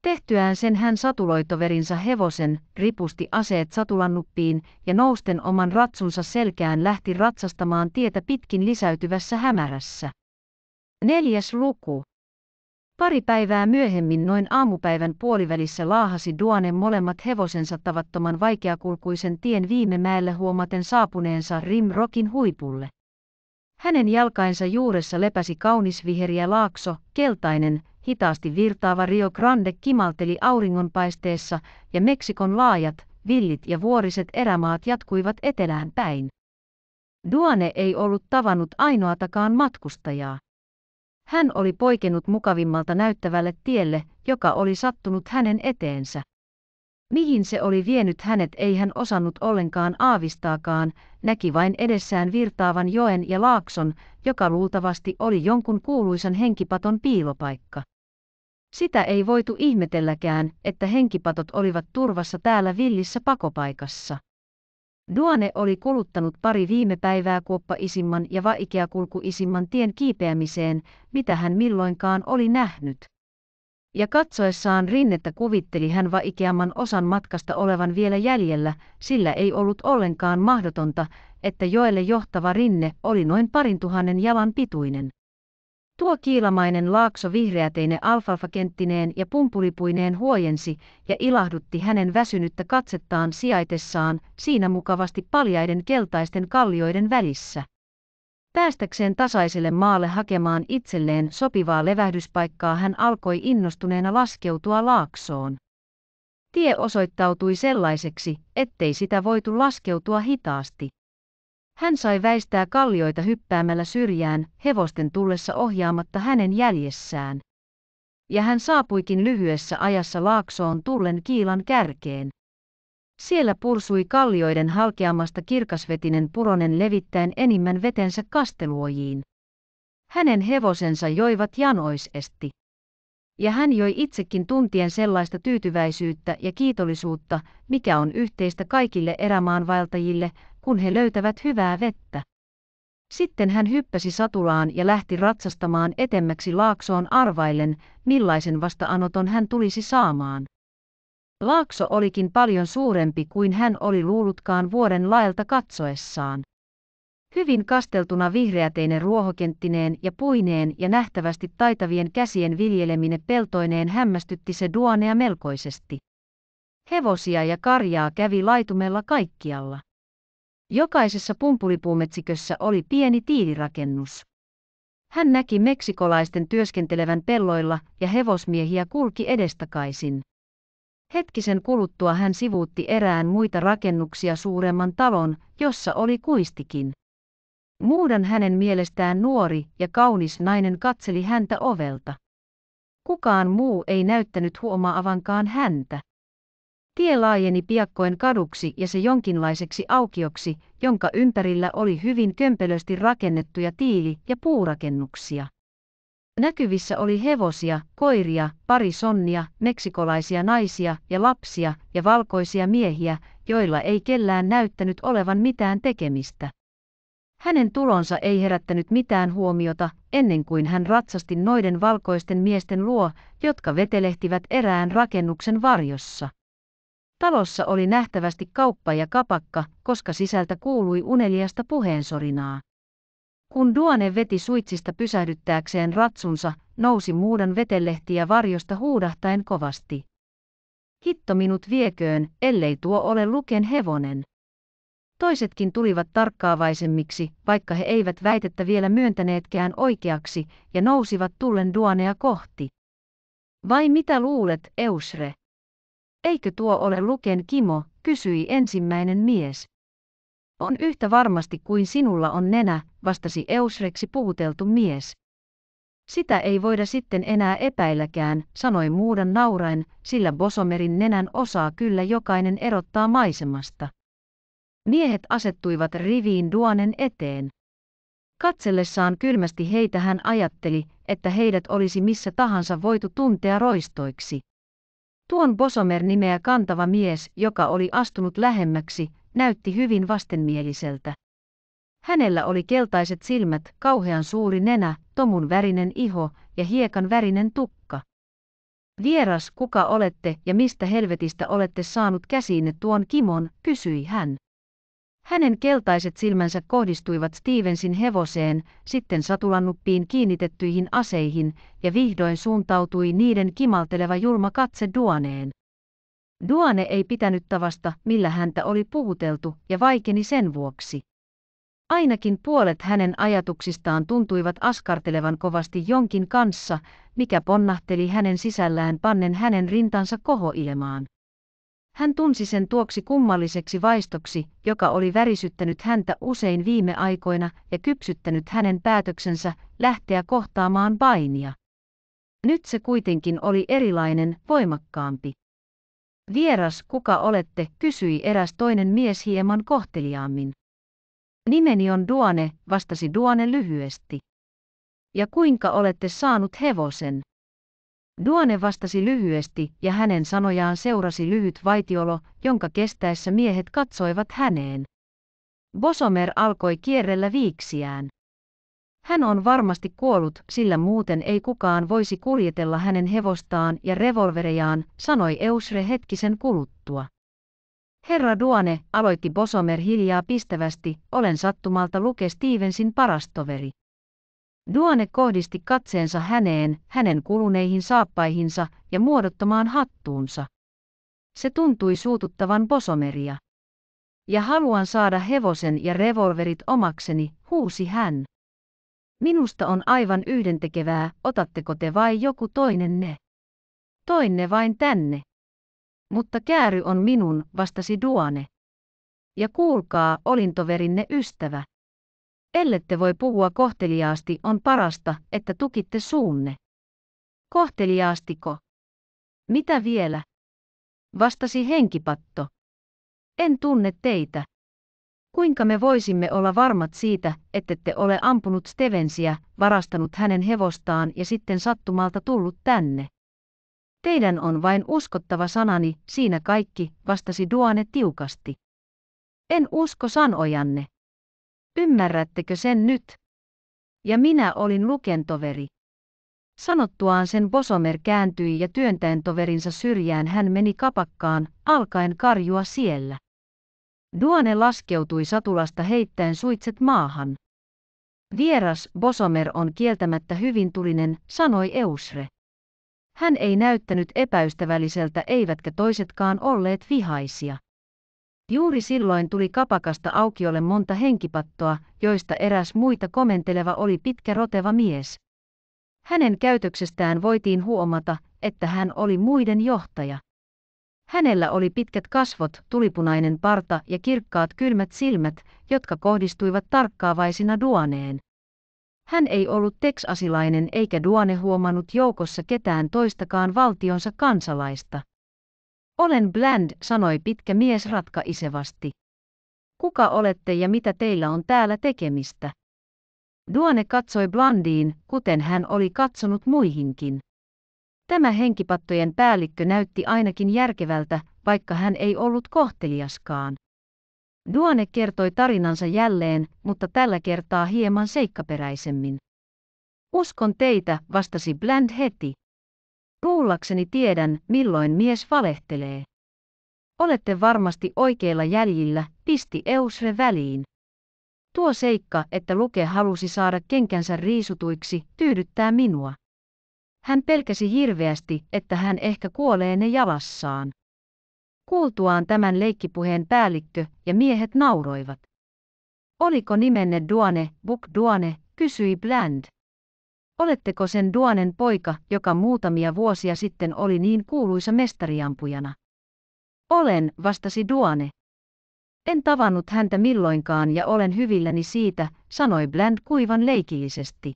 Tehtyään sen hän satuloi toverinsa hevosen, ripusti aseet satulannuppiin ja nousten oman ratsunsa selkään lähti ratsastamaan tietä pitkin lisäytyvässä hämärässä. Neljäs luku. Pari päivää myöhemmin noin aamupäivän puolivälissä laahasi Duane molemmat hevosensa tavattoman vaikeakulkuisen tien viime mäelle huomaten saapuneensa Rimrokin huipulle. Hänen jalkainsa juuressa lepäsi kaunis viheriä laakso, keltainen, hitaasti virtaava Rio Grande kimalteli auringonpaisteessa ja Meksikon laajat, villit ja vuoriset erämaat jatkuivat etelään päin. Duane ei ollut tavannut ainoatakaan matkustajaa. Hän oli poikennut mukavimmalta näyttävälle tielle, joka oli sattunut hänen eteensä. Mihin se oli vienyt hänet ei hän osannut ollenkaan aavistaakaan, näki vain edessään virtaavan joen ja laakson, joka luultavasti oli jonkun kuuluisan henkipaton piilopaikka. Sitä ei voitu ihmetelläkään, että henkipatot olivat turvassa täällä villissä pakopaikassa. Duane oli kuluttanut pari viime päivää kuoppaisimman ja vaikeakulkuisimman tien kiipeämiseen, mitä hän milloinkaan oli nähnyt ja katsoessaan rinnettä kuvitteli hän vaikeamman osan matkasta olevan vielä jäljellä, sillä ei ollut ollenkaan mahdotonta, että joelle johtava rinne oli noin parintuhannen jalan pituinen. Tuo kiilamainen laakso vihreäteine alfalfakenttineen ja pumpulipuineen huojensi ja ilahdutti hänen väsynyttä katsettaan sijaitessaan siinä mukavasti paljaiden keltaisten kallioiden välissä. Päästäkseen tasaiselle maalle hakemaan itselleen sopivaa levähdyspaikkaa hän alkoi innostuneena laskeutua laaksoon. Tie osoittautui sellaiseksi, ettei sitä voitu laskeutua hitaasti. Hän sai väistää kallioita hyppäämällä syrjään, hevosten tullessa ohjaamatta hänen jäljessään. Ja hän saapuikin lyhyessä ajassa laaksoon tullen kiilan kärkeen. Siellä pursui kallioiden halkeamasta kirkasvetinen puronen levittäen enimmän vetensä kasteluojiin. Hänen hevosensa joivat janoisesti. Ja hän joi itsekin tuntien sellaista tyytyväisyyttä ja kiitollisuutta, mikä on yhteistä kaikille erämaanvaeltajille, kun he löytävät hyvää vettä. Sitten hän hyppäsi satulaan ja lähti ratsastamaan etemmäksi laaksoon arvaillen, millaisen vastaanoton hän tulisi saamaan. Laakso olikin paljon suurempi kuin hän oli luullutkaan vuoden laelta katsoessaan. Hyvin kasteltuna vihreäteinen ruohokenttineen ja puineen ja nähtävästi taitavien käsien viljeleminen peltoineen hämmästytti se duonea melkoisesti. Hevosia ja karjaa kävi laitumella kaikkialla. Jokaisessa pumpulipuumetsikössä oli pieni tiilirakennus. Hän näki meksikolaisten työskentelevän pelloilla ja hevosmiehiä kulki edestakaisin. Hetkisen kuluttua hän sivuutti erään muita rakennuksia suuremman talon, jossa oli kuistikin. Muudan hänen mielestään nuori ja kaunis nainen katseli häntä ovelta. Kukaan muu ei näyttänyt huomaavankaan häntä. Tie laajeni piakkoen kaduksi ja se jonkinlaiseksi aukioksi, jonka ympärillä oli hyvin kömpelösti rakennettuja tiili- ja puurakennuksia. Näkyvissä oli hevosia, koiria, pari sonnia, meksikolaisia naisia ja lapsia ja valkoisia miehiä, joilla ei kellään näyttänyt olevan mitään tekemistä. Hänen tulonsa ei herättänyt mitään huomiota, ennen kuin hän ratsasti noiden valkoisten miesten luo, jotka vetelehtivät erään rakennuksen varjossa. Talossa oli nähtävästi kauppa ja kapakka, koska sisältä kuului uneliasta puheensorinaa. Kun Duane veti suitsista pysähdyttääkseen ratsunsa, nousi muudan vetelehtiä varjosta huudahtaen kovasti. Hitto minut vieköön, ellei tuo ole luken hevonen. Toisetkin tulivat tarkkaavaisemmiksi, vaikka he eivät väitettä vielä myöntäneetkään oikeaksi, ja nousivat tullen Duanea kohti. Vai mitä luulet, Eusre? Eikö tuo ole luken Kimo, kysyi ensimmäinen mies. On yhtä varmasti kuin sinulla on nenä, vastasi Eusreksi puhuteltu mies. Sitä ei voida sitten enää epäilläkään, sanoi Muudan nauraen, sillä Bosomerin nenän osaa kyllä jokainen erottaa maisemasta. Miehet asettuivat riviin Duonen eteen. Katsellessaan kylmästi heitä hän ajatteli, että heidät olisi missä tahansa voitu tuntea roistoiksi. Tuon Bosomer nimeä kantava mies, joka oli astunut lähemmäksi, näytti hyvin vastenmieliseltä. Hänellä oli keltaiset silmät, kauhean suuri nenä, tomun värinen iho ja hiekan värinen tukka. Vieras, kuka olette ja mistä helvetistä olette saanut käsiinne tuon kimon, kysyi hän. Hänen keltaiset silmänsä kohdistuivat Stevensin hevoseen, sitten satulannuppiin kiinnitettyihin aseihin, ja vihdoin suuntautui niiden kimalteleva julma katse Duaneen. Duane ei pitänyt tavasta, millä häntä oli puhuteltu, ja vaikeni sen vuoksi. Ainakin puolet hänen ajatuksistaan tuntuivat askartelevan kovasti jonkin kanssa, mikä ponnahteli hänen sisällään pannen hänen rintansa kohoilemaan. Hän tunsi sen tuoksi kummalliseksi vaistoksi, joka oli värisyttänyt häntä usein viime aikoina ja kypsyttänyt hänen päätöksensä lähteä kohtaamaan painia. Nyt se kuitenkin oli erilainen, voimakkaampi. Vieras, kuka olette, kysyi eräs toinen mies hieman kohteliaammin. Nimeni on Duane, vastasi Duane lyhyesti. Ja kuinka olette saanut hevosen? Duane vastasi lyhyesti ja hänen sanojaan seurasi lyhyt vaitiolo, jonka kestäessä miehet katsoivat häneen. Bosomer alkoi kierrellä viiksiään. Hän on varmasti kuollut, sillä muuten ei kukaan voisi kuljetella hänen hevostaan ja revolverejaan, sanoi Eusre hetkisen kuluttua. Herra Duane, aloitti Bosomer hiljaa pistävästi, olen sattumalta Luke Stevensin parastoveri. Duane kohdisti katseensa häneen, hänen kuluneihin saappaihinsa ja muodottomaan hattuunsa. Se tuntui suututtavan Bosomeria. Ja haluan saada hevosen ja revolverit omakseni, huusi hän. Minusta on aivan yhdentekevää, otatteko te vai joku toinen ne? Toinne vain tänne. Mutta kääry on minun, vastasi Duane. Ja kuulkaa, olintoverinne ystävä. Ellette voi puhua kohteliaasti, on parasta, että tukitte suunne. Kohteliaastiko? Mitä vielä? Vastasi henkipatto. En tunne teitä. Kuinka me voisimme olla varmat siitä, ettette ole ampunut Stevensiä, varastanut hänen hevostaan ja sitten sattumalta tullut tänne? Teidän on vain uskottava sanani, siinä kaikki, vastasi Duane tiukasti. En usko sanojanne. Ymmärrättekö sen nyt? Ja minä olin lukentoveri. Sanottuaan sen Bosomer kääntyi ja työntäen toverinsa syrjään hän meni kapakkaan, alkaen karjua siellä. Duane laskeutui satulasta heittäen suitset maahan. Vieras Bosomer on kieltämättä hyvin tulinen, sanoi Eusre. Hän ei näyttänyt epäystävälliseltä eivätkä toisetkaan olleet vihaisia. Juuri silloin tuli kapakasta aukiolle monta henkipattoa, joista eräs muita komenteleva oli pitkä roteva mies. Hänen käytöksestään voitiin huomata, että hän oli muiden johtaja. Hänellä oli pitkät kasvot, tulipunainen parta ja kirkkaat kylmät silmät, jotka kohdistuivat tarkkaavaisina duoneen. Hän ei ollut teksasilainen eikä Duane huomannut joukossa ketään toistakaan valtionsa kansalaista. Olen Bland, sanoi pitkä mies ratkaisevasti. Kuka olette ja mitä teillä on täällä tekemistä? Duane katsoi Blandiin, kuten hän oli katsonut muihinkin. Tämä henkipattojen päällikkö näytti ainakin järkevältä, vaikka hän ei ollut kohteliaskaan. Duane kertoi tarinansa jälleen, mutta tällä kertaa hieman seikkaperäisemmin. Uskon teitä, vastasi Bland heti. Kuullakseni tiedän, milloin mies valehtelee. Olette varmasti oikeilla jäljillä, pisti Eusre väliin. Tuo seikka, että Luke halusi saada kenkänsä riisutuiksi, tyydyttää minua. Hän pelkäsi hirveästi, että hän ehkä kuolee ne jalassaan. Kuultuaan tämän leikkipuheen päällikkö ja miehet nauroivat. Oliko nimenne Duane, Buk Duane, kysyi Bland. Oletteko sen Duanen poika, joka muutamia vuosia sitten oli niin kuuluisa mestariampujana? Olen, vastasi Duane. En tavannut häntä milloinkaan ja olen hyvilläni siitä, sanoi Bland kuivan leikillisesti.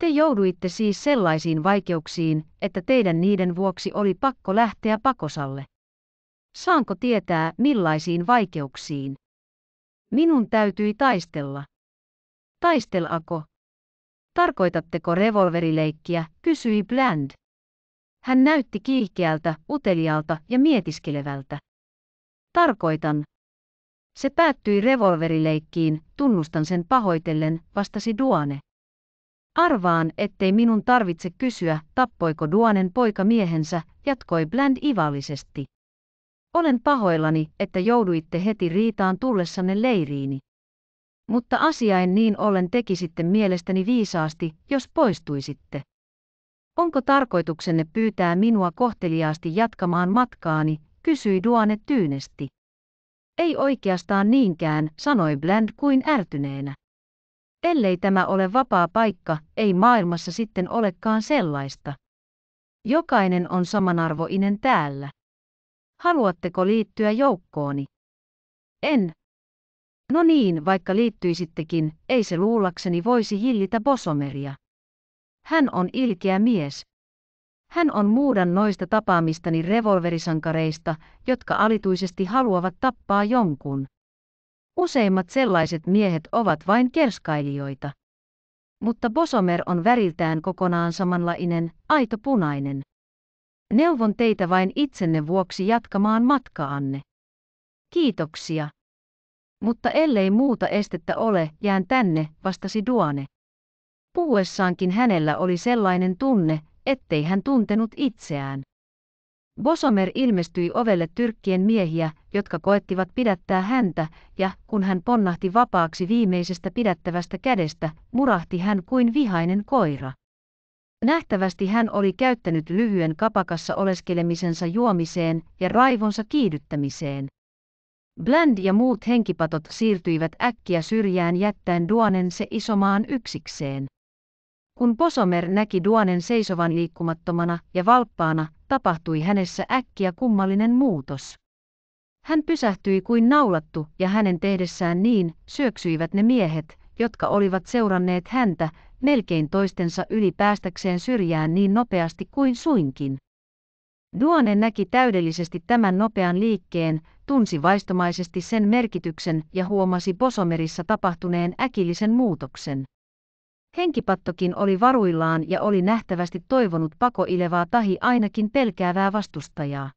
Te jouduitte siis sellaisiin vaikeuksiin, että teidän niiden vuoksi oli pakko lähteä pakosalle. Saanko tietää, millaisiin vaikeuksiin? Minun täytyi taistella. Taistelako? Tarkoitatteko revolverileikkiä, kysyi Bland. Hän näytti kiihkeältä, utelialta ja mietiskelevältä. Tarkoitan. Se päättyi revolverileikkiin, tunnustan sen pahoitellen, vastasi Duane. Arvaan, ettei minun tarvitse kysyä, tappoiko Duanen poika miehensä, jatkoi Bland ivallisesti. Olen pahoillani, että jouduitte heti riitaan tullessanne leiriini. Mutta asiain niin ollen tekisitte mielestäni viisaasti, jos poistuisitte. Onko tarkoituksenne pyytää minua kohteliaasti jatkamaan matkaani, kysyi Duane tyynesti. Ei oikeastaan niinkään, sanoi Bland kuin ärtyneenä. Ellei tämä ole vapaa paikka, ei maailmassa sitten olekaan sellaista. Jokainen on samanarvoinen täällä. Haluatteko liittyä joukkooni? En. No niin, vaikka liittyisittekin, ei se luullakseni voisi hillitä Bosomeria. Hän on ilkeä mies. Hän on muudan noista tapaamistani revolverisankareista, jotka alituisesti haluavat tappaa jonkun. Useimmat sellaiset miehet ovat vain kerskailijoita. Mutta Bosomer on väriltään kokonaan samanlainen, aito punainen. Neuvon teitä vain itsenne vuoksi jatkamaan matkaanne. Kiitoksia. Mutta ellei muuta estettä ole, jään tänne, vastasi Duane. Puhuessaankin hänellä oli sellainen tunne, ettei hän tuntenut itseään. Bosomer ilmestyi ovelle tyrkkien miehiä, jotka koettivat pidättää häntä, ja kun hän ponnahti vapaaksi viimeisestä pidättävästä kädestä, murahti hän kuin vihainen koira. Nähtävästi hän oli käyttänyt lyhyen kapakassa oleskelemisensa juomiseen ja raivonsa kiihdyttämiseen. Bland ja muut henkipatot siirtyivät äkkiä syrjään jättäen Duanen se isomaan yksikseen. Kun Posomer näki Duanen seisovan liikkumattomana ja valppaana, tapahtui hänessä äkkiä kummallinen muutos. Hän pysähtyi kuin naulattu ja hänen tehdessään niin syöksyivät ne miehet, jotka olivat seuranneet häntä, melkein toistensa yli päästäkseen syrjään niin nopeasti kuin suinkin. Duane näki täydellisesti tämän nopean liikkeen, tunsi vaistomaisesti sen merkityksen ja huomasi Bosomerissa tapahtuneen äkillisen muutoksen. Henkipattokin oli varuillaan ja oli nähtävästi toivonut pakoilevaa tahi ainakin pelkäävää vastustajaa.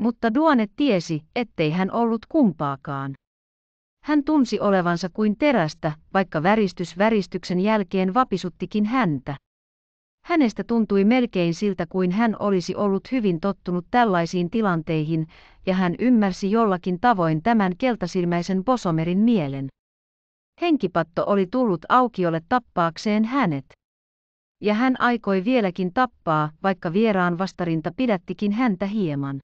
Mutta Duane tiesi, ettei hän ollut kumpaakaan. Hän tunsi olevansa kuin terästä, vaikka väristys väristyksen jälkeen vapisuttikin häntä. Hänestä tuntui melkein siltä kuin hän olisi ollut hyvin tottunut tällaisiin tilanteihin, ja hän ymmärsi jollakin tavoin tämän keltasilmäisen Bosomerin mielen. Henkipatto oli tullut aukiolle tappaakseen hänet. Ja hän aikoi vieläkin tappaa, vaikka vieraan vastarinta pidättikin häntä hieman.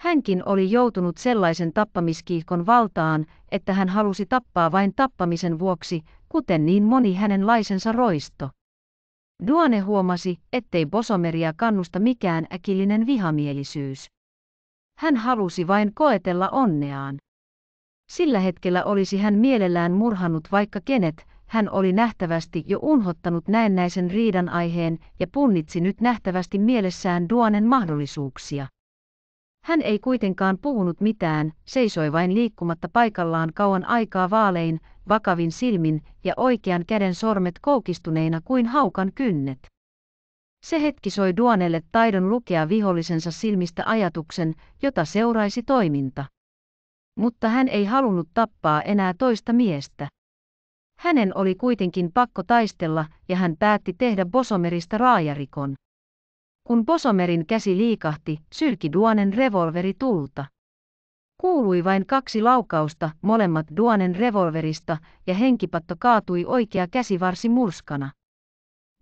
Hänkin oli joutunut sellaisen tappamiskiihkon valtaan, että hän halusi tappaa vain tappamisen vuoksi, kuten niin moni hänen laisensa roisto. Duane huomasi, ettei Bosomeria kannusta mikään äkillinen vihamielisyys. Hän halusi vain koetella onneaan. Sillä hetkellä olisi hän mielellään murhannut vaikka kenet, hän oli nähtävästi jo unhottanut näennäisen riidan aiheen ja punnitsi nyt nähtävästi mielessään Duanen mahdollisuuksia. Hän ei kuitenkaan puhunut mitään, seisoi vain liikkumatta paikallaan kauan aikaa vaalein, vakavin silmin ja oikean käden sormet koukistuneina kuin haukan kynnet. Se hetki soi Duanelle taidon lukea vihollisensa silmistä ajatuksen, jota seuraisi toiminta. Mutta hän ei halunnut tappaa enää toista miestä. Hänen oli kuitenkin pakko taistella ja hän päätti tehdä Bosomerista raajarikon. Kun Posomerin käsi liikahti, sylki Duanen revolveri tulta. Kuului vain kaksi laukausta, molemmat duanen revolverista, ja henkipatto kaatui oikea käsivarsi murskana.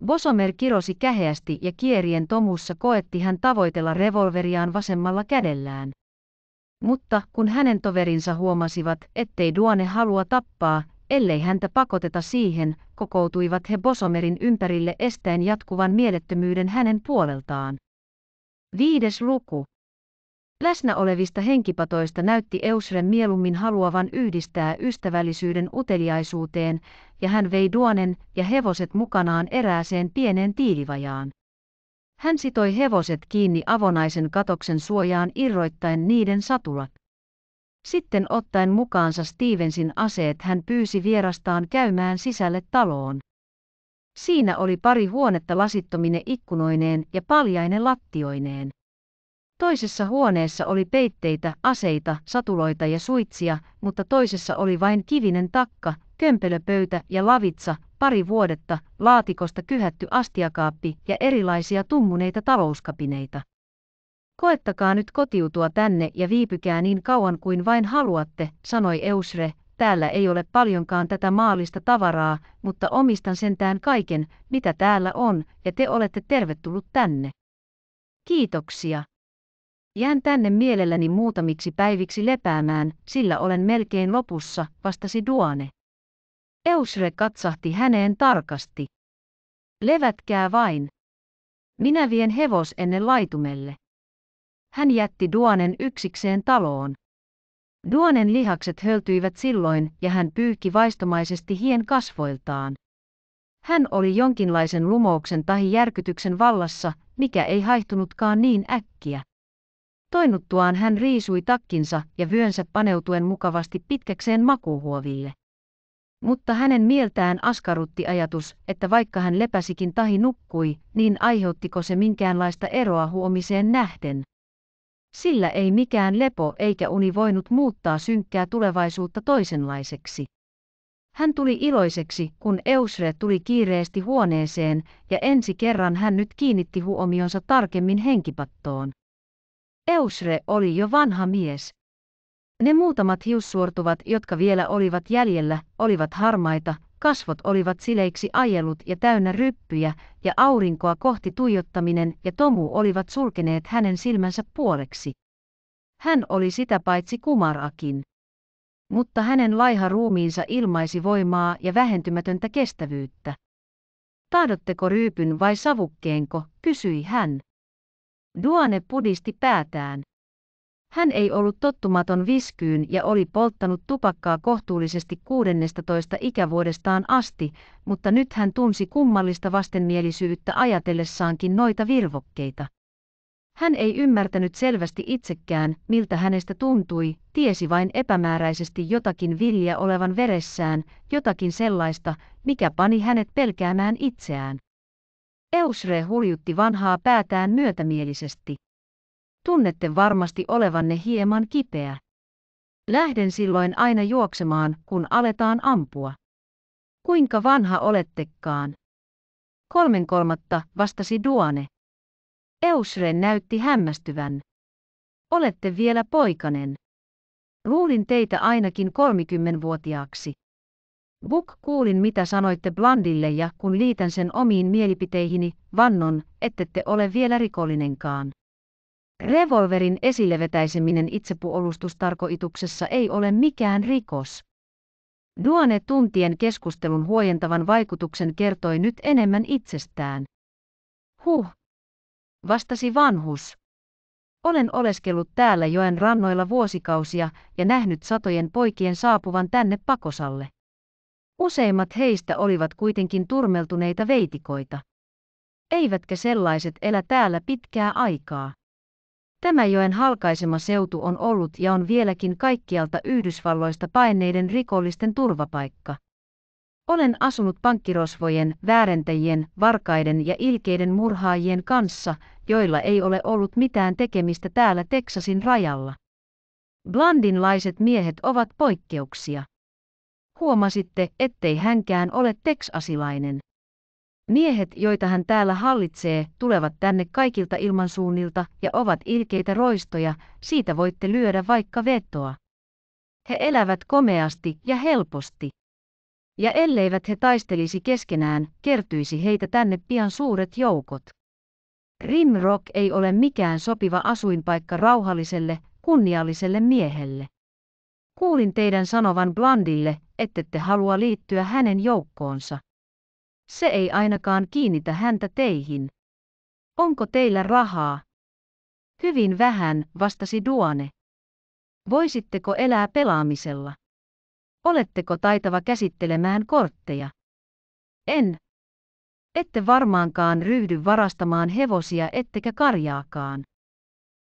Bosomer kirosi käheästi ja kierien tomussa koetti hän tavoitella revolveriaan vasemmalla kädellään. Mutta kun hänen toverinsa huomasivat, ettei Duane halua tappaa, ellei häntä pakoteta siihen, kokoutuivat he Bosomerin ympärille estäen jatkuvan mielettömyyden hänen puoleltaan. Viides luku. Läsnä olevista henkipatoista näytti Eusren mieluummin haluavan yhdistää ystävällisyyden uteliaisuuteen, ja hän vei duonen ja hevoset mukanaan erääseen pieneen tiilivajaan. Hän sitoi hevoset kiinni avonaisen katoksen suojaan irroittaen niiden satulat. Sitten ottaen mukaansa Stevensin aseet hän pyysi vierastaan käymään sisälle taloon. Siinä oli pari huonetta lasittomine ikkunoineen ja paljainen lattioineen. Toisessa huoneessa oli peitteitä, aseita, satuloita ja suitsia, mutta toisessa oli vain kivinen takka, kömpelöpöytä ja lavitsa, pari vuodetta, laatikosta kyhätty astiakaappi ja erilaisia tummuneita talouskapineita. Koettakaa nyt kotiutua tänne ja viipykää niin kauan kuin vain haluatte, sanoi Eusre, täällä ei ole paljonkaan tätä maallista tavaraa, mutta omistan sentään kaiken, mitä täällä on, ja te olette tervetullut tänne. Kiitoksia. Jään tänne mielelläni muutamiksi päiviksi lepäämään, sillä olen melkein lopussa, vastasi Duane. Eusre katsahti häneen tarkasti. Levätkää vain. Minä vien hevos ennen laitumelle. Hän jätti Duanen yksikseen taloon. Duanen lihakset höltyivät silloin ja hän pyyhki vaistomaisesti hien kasvoiltaan. Hän oli jonkinlaisen lumouksen tahi järkytyksen vallassa, mikä ei haihtunutkaan niin äkkiä. Toinuttuaan hän riisui takkinsa ja vyönsä paneutuen mukavasti pitkäkseen makuuhuoville. Mutta hänen mieltään askarutti ajatus, että vaikka hän lepäsikin tahi nukkui, niin aiheuttiko se minkäänlaista eroa huomiseen nähden. Sillä ei mikään lepo eikä uni voinut muuttaa synkkää tulevaisuutta toisenlaiseksi. Hän tuli iloiseksi, kun Eusre tuli kiireesti huoneeseen, ja ensi kerran hän nyt kiinnitti huomionsa tarkemmin henkipattoon. Eusre oli jo vanha mies. Ne muutamat hiussuortuvat, jotka vielä olivat jäljellä, olivat harmaita, kasvot olivat sileiksi ajellut ja täynnä ryppyjä, ja aurinkoa kohti tuijottaminen ja tomu olivat sulkeneet hänen silmänsä puoleksi. Hän oli sitä paitsi kumarakin. Mutta hänen laiha ruumiinsa ilmaisi voimaa ja vähentymätöntä kestävyyttä. Taadotteko ryypyn vai savukkeenko, kysyi hän. Duane pudisti päätään. Hän ei ollut tottumaton viskyyn ja oli polttanut tupakkaa kohtuullisesti 16 ikävuodestaan asti, mutta nyt hän tunsi kummallista vastenmielisyyttä ajatellessaankin noita virvokkeita. Hän ei ymmärtänyt selvästi itsekään, miltä hänestä tuntui, tiesi vain epämääräisesti jotakin villiä olevan veressään, jotakin sellaista, mikä pani hänet pelkäämään itseään. Eusre huljutti vanhaa päätään myötämielisesti. Tunnette varmasti olevanne hieman kipeä. Lähden silloin aina juoksemaan, kun aletaan ampua. Kuinka vanha olettekaan? Kolmen kolmatta, vastasi Duane. Eusre näytti hämmästyvän. Olette vielä poikanen. Luulin teitä ainakin 30-vuotiaaksi. Buk kuulin mitä sanoitte Blandille ja kun liitän sen omiin mielipiteihini, vannon, ettette ole vielä rikollinenkaan. Revolverin esilevetäiseminen itsepuolustustarkoituksessa ei ole mikään rikos. Duane tuntien keskustelun huojentavan vaikutuksen kertoi nyt enemmän itsestään. Huh, vastasi vanhus. Olen oleskellut täällä joen rannoilla vuosikausia ja nähnyt satojen poikien saapuvan tänne pakosalle. Useimmat heistä olivat kuitenkin turmeltuneita veitikoita. Eivätkä sellaiset elä täällä pitkää aikaa. Tämä joen halkaisema seutu on ollut ja on vieläkin kaikkialta Yhdysvalloista paineiden rikollisten turvapaikka. Olen asunut pankkirosvojen, väärentäjien, varkaiden ja ilkeiden murhaajien kanssa, joilla ei ole ollut mitään tekemistä täällä Teksasin rajalla. Blandinlaiset miehet ovat poikkeuksia. Huomasitte, ettei hänkään ole teksasilainen. Miehet, joita hän täällä hallitsee, tulevat tänne kaikilta ilmansuunnilta ja ovat ilkeitä roistoja, siitä voitte lyödä vaikka vetoa. He elävät komeasti ja helposti. Ja elleivät he taistelisi keskenään, kertyisi heitä tänne pian suuret joukot. Rimrock ei ole mikään sopiva asuinpaikka rauhalliselle, kunnialliselle miehelle. Kuulin teidän sanovan Blandille, ettette halua liittyä hänen joukkoonsa. Se ei ainakaan kiinnitä häntä teihin. Onko teillä rahaa? Hyvin vähän, vastasi Duane. Voisitteko elää pelaamisella? Oletteko taitava käsittelemään kortteja? En. Ette varmaankaan ryhdy varastamaan hevosia ettekä karjaakaan.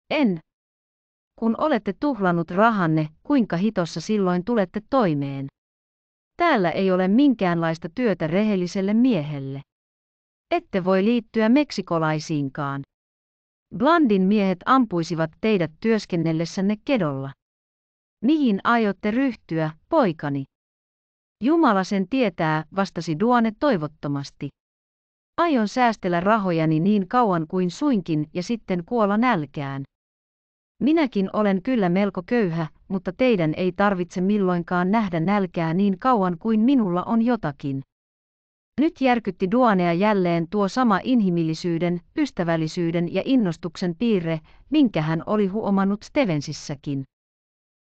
En. Kun olette tuhlannut rahanne, kuinka hitossa silloin tulette toimeen? Täällä ei ole minkäänlaista työtä rehelliselle miehelle. Ette voi liittyä meksikolaisiinkaan. Blandin miehet ampuisivat teidät työskennellessänne kedolla. Mihin aiotte ryhtyä, poikani? Jumala sen tietää, vastasi Duane toivottomasti. Aion säästellä rahojani niin kauan kuin suinkin ja sitten kuolla nälkään. Minäkin olen kyllä melko köyhä, mutta teidän ei tarvitse milloinkaan nähdä nälkää niin kauan kuin minulla on jotakin. Nyt järkytti Duanea jälleen tuo sama inhimillisyyden, ystävällisyyden ja innostuksen piirre, minkä hän oli huomannut Stevensissäkin.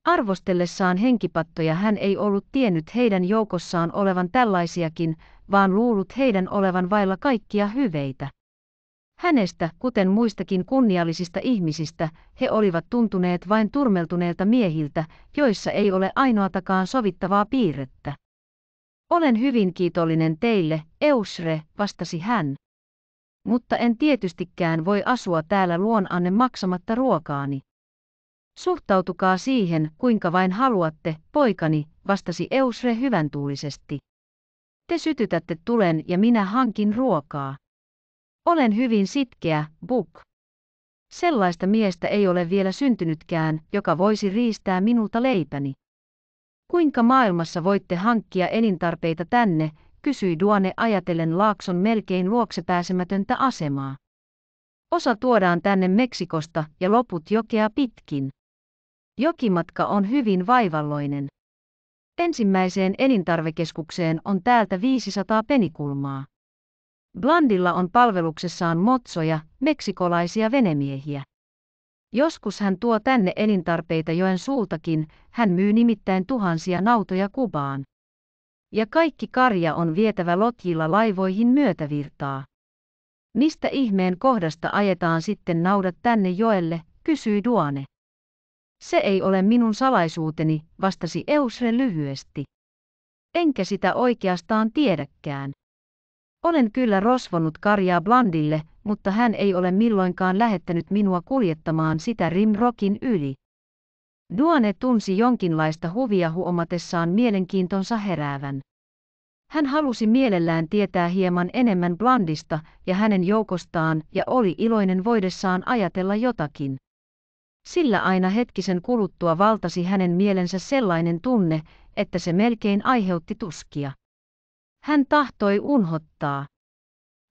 Arvostellessaan henkipattoja hän ei ollut tiennyt heidän joukossaan olevan tällaisiakin, vaan luullut heidän olevan vailla kaikkia hyveitä. Hänestä, kuten muistakin kunniallisista ihmisistä, he olivat tuntuneet vain turmeltuneelta miehiltä, joissa ei ole ainoatakaan sovittavaa piirrettä. Olen hyvin kiitollinen teille, Eusre, vastasi hän. Mutta en tietystikään voi asua täällä luonanne maksamatta ruokaani. Suhtautukaa siihen, kuinka vain haluatte, poikani, vastasi Eusre hyväntuulisesti. Te sytytätte tulen ja minä hankin ruokaa. Olen hyvin sitkeä, Buk. Sellaista miestä ei ole vielä syntynytkään, joka voisi riistää minulta leipäni. Kuinka maailmassa voitte hankkia elintarpeita tänne, kysyi Duane ajatellen Laakson melkein pääsemätöntä asemaa. Osa tuodaan tänne Meksikosta ja loput jokea pitkin. Jokimatka on hyvin vaivalloinen. Ensimmäiseen elintarvekeskukseen on täältä 500 penikulmaa. Blandilla on palveluksessaan motsoja, meksikolaisia venemiehiä. Joskus hän tuo tänne elintarpeita joen suultakin, hän myy nimittäin tuhansia nautoja Kubaan. Ja kaikki karja on vietävä lotjilla laivoihin myötävirtaa. Mistä ihmeen kohdasta ajetaan sitten naudat tänne joelle, kysyi Duane. Se ei ole minun salaisuuteni, vastasi Eusre lyhyesti. Enkä sitä oikeastaan tiedäkään. Olen kyllä rosvonut karjaa Blandille, mutta hän ei ole milloinkaan lähettänyt minua kuljettamaan sitä Rimrokin yli. Duane tunsi jonkinlaista huvia huomatessaan mielenkiintonsa heräävän. Hän halusi mielellään tietää hieman enemmän Blandista ja hänen joukostaan ja oli iloinen voidessaan ajatella jotakin. Sillä aina hetkisen kuluttua valtasi hänen mielensä sellainen tunne, että se melkein aiheutti tuskia. Hän tahtoi unhottaa.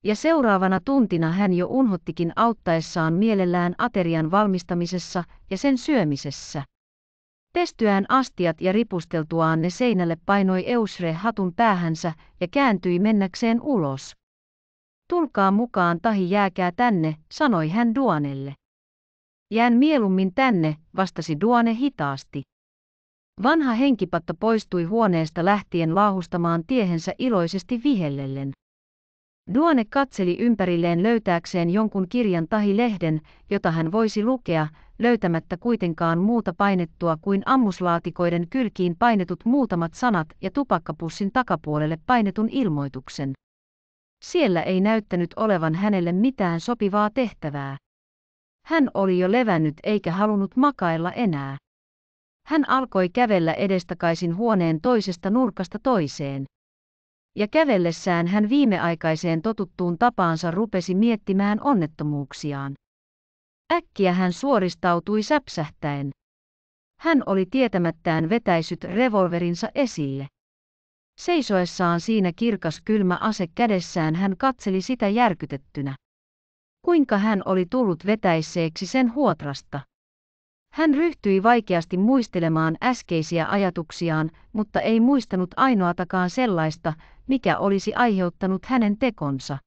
Ja seuraavana tuntina hän jo unhottikin auttaessaan mielellään aterian valmistamisessa ja sen syömisessä. Pestyään astiat ja ripusteltuaan ne seinälle painoi Eusre hatun päähänsä ja kääntyi mennäkseen ulos. Tulkaa mukaan tahi jääkää tänne, sanoi hän Duanelle. Jään mieluummin tänne, vastasi Duane hitaasti. Vanha henkipatta poistui huoneesta lähtien laahustamaan tiehensä iloisesti vihellellen. Duane katseli ympärilleen löytääkseen jonkun kirjan tahi lehden, jota hän voisi lukea, löytämättä kuitenkaan muuta painettua kuin ammuslaatikoiden kylkiin painetut muutamat sanat ja tupakkapussin takapuolelle painetun ilmoituksen. Siellä ei näyttänyt olevan hänelle mitään sopivaa tehtävää. Hän oli jo levännyt eikä halunnut makailla enää. Hän alkoi kävellä edestakaisin huoneen toisesta nurkasta toiseen. Ja kävellessään hän viimeaikaiseen totuttuun tapaansa rupesi miettimään onnettomuuksiaan. Äkkiä hän suoristautui säpsähtäen. Hän oli tietämättään vetäisyt revolverinsa esille. Seisoessaan siinä kirkas kylmä ase kädessään hän katseli sitä järkytettynä. Kuinka hän oli tullut vetäisseeksi sen huotrasta. Hän ryhtyi vaikeasti muistelemaan äskeisiä ajatuksiaan, mutta ei muistanut ainoatakaan sellaista, mikä olisi aiheuttanut hänen tekonsa.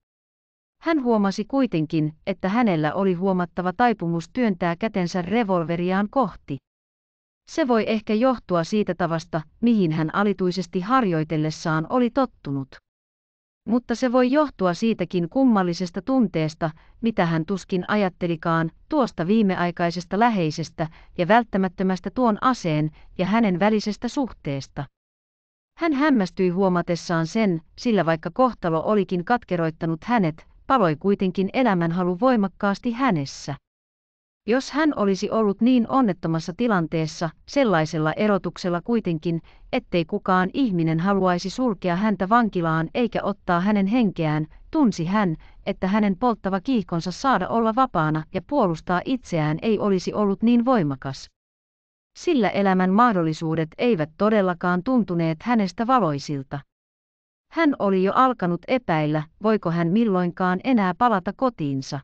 Hän huomasi kuitenkin, että hänellä oli huomattava taipumus työntää kätensä revolveriaan kohti. Se voi ehkä johtua siitä tavasta, mihin hän alituisesti harjoitellessaan oli tottunut. Mutta se voi johtua siitäkin kummallisesta tunteesta, mitä hän tuskin ajattelikaan, tuosta viimeaikaisesta läheisestä ja välttämättömästä tuon aseen ja hänen välisestä suhteesta. Hän hämmästyi huomatessaan sen, sillä vaikka kohtalo olikin katkeroittanut hänet, paloi kuitenkin elämänhalu voimakkaasti hänessä. Jos hän olisi ollut niin onnettomassa tilanteessa, sellaisella erotuksella kuitenkin, ettei kukaan ihminen haluaisi sulkea häntä vankilaan eikä ottaa hänen henkeään, tunsi hän, että hänen polttava kiihkonsa saada olla vapaana ja puolustaa itseään ei olisi ollut niin voimakas. Sillä elämän mahdollisuudet eivät todellakaan tuntuneet hänestä valoisilta. Hän oli jo alkanut epäillä, voiko hän milloinkaan enää palata kotiinsa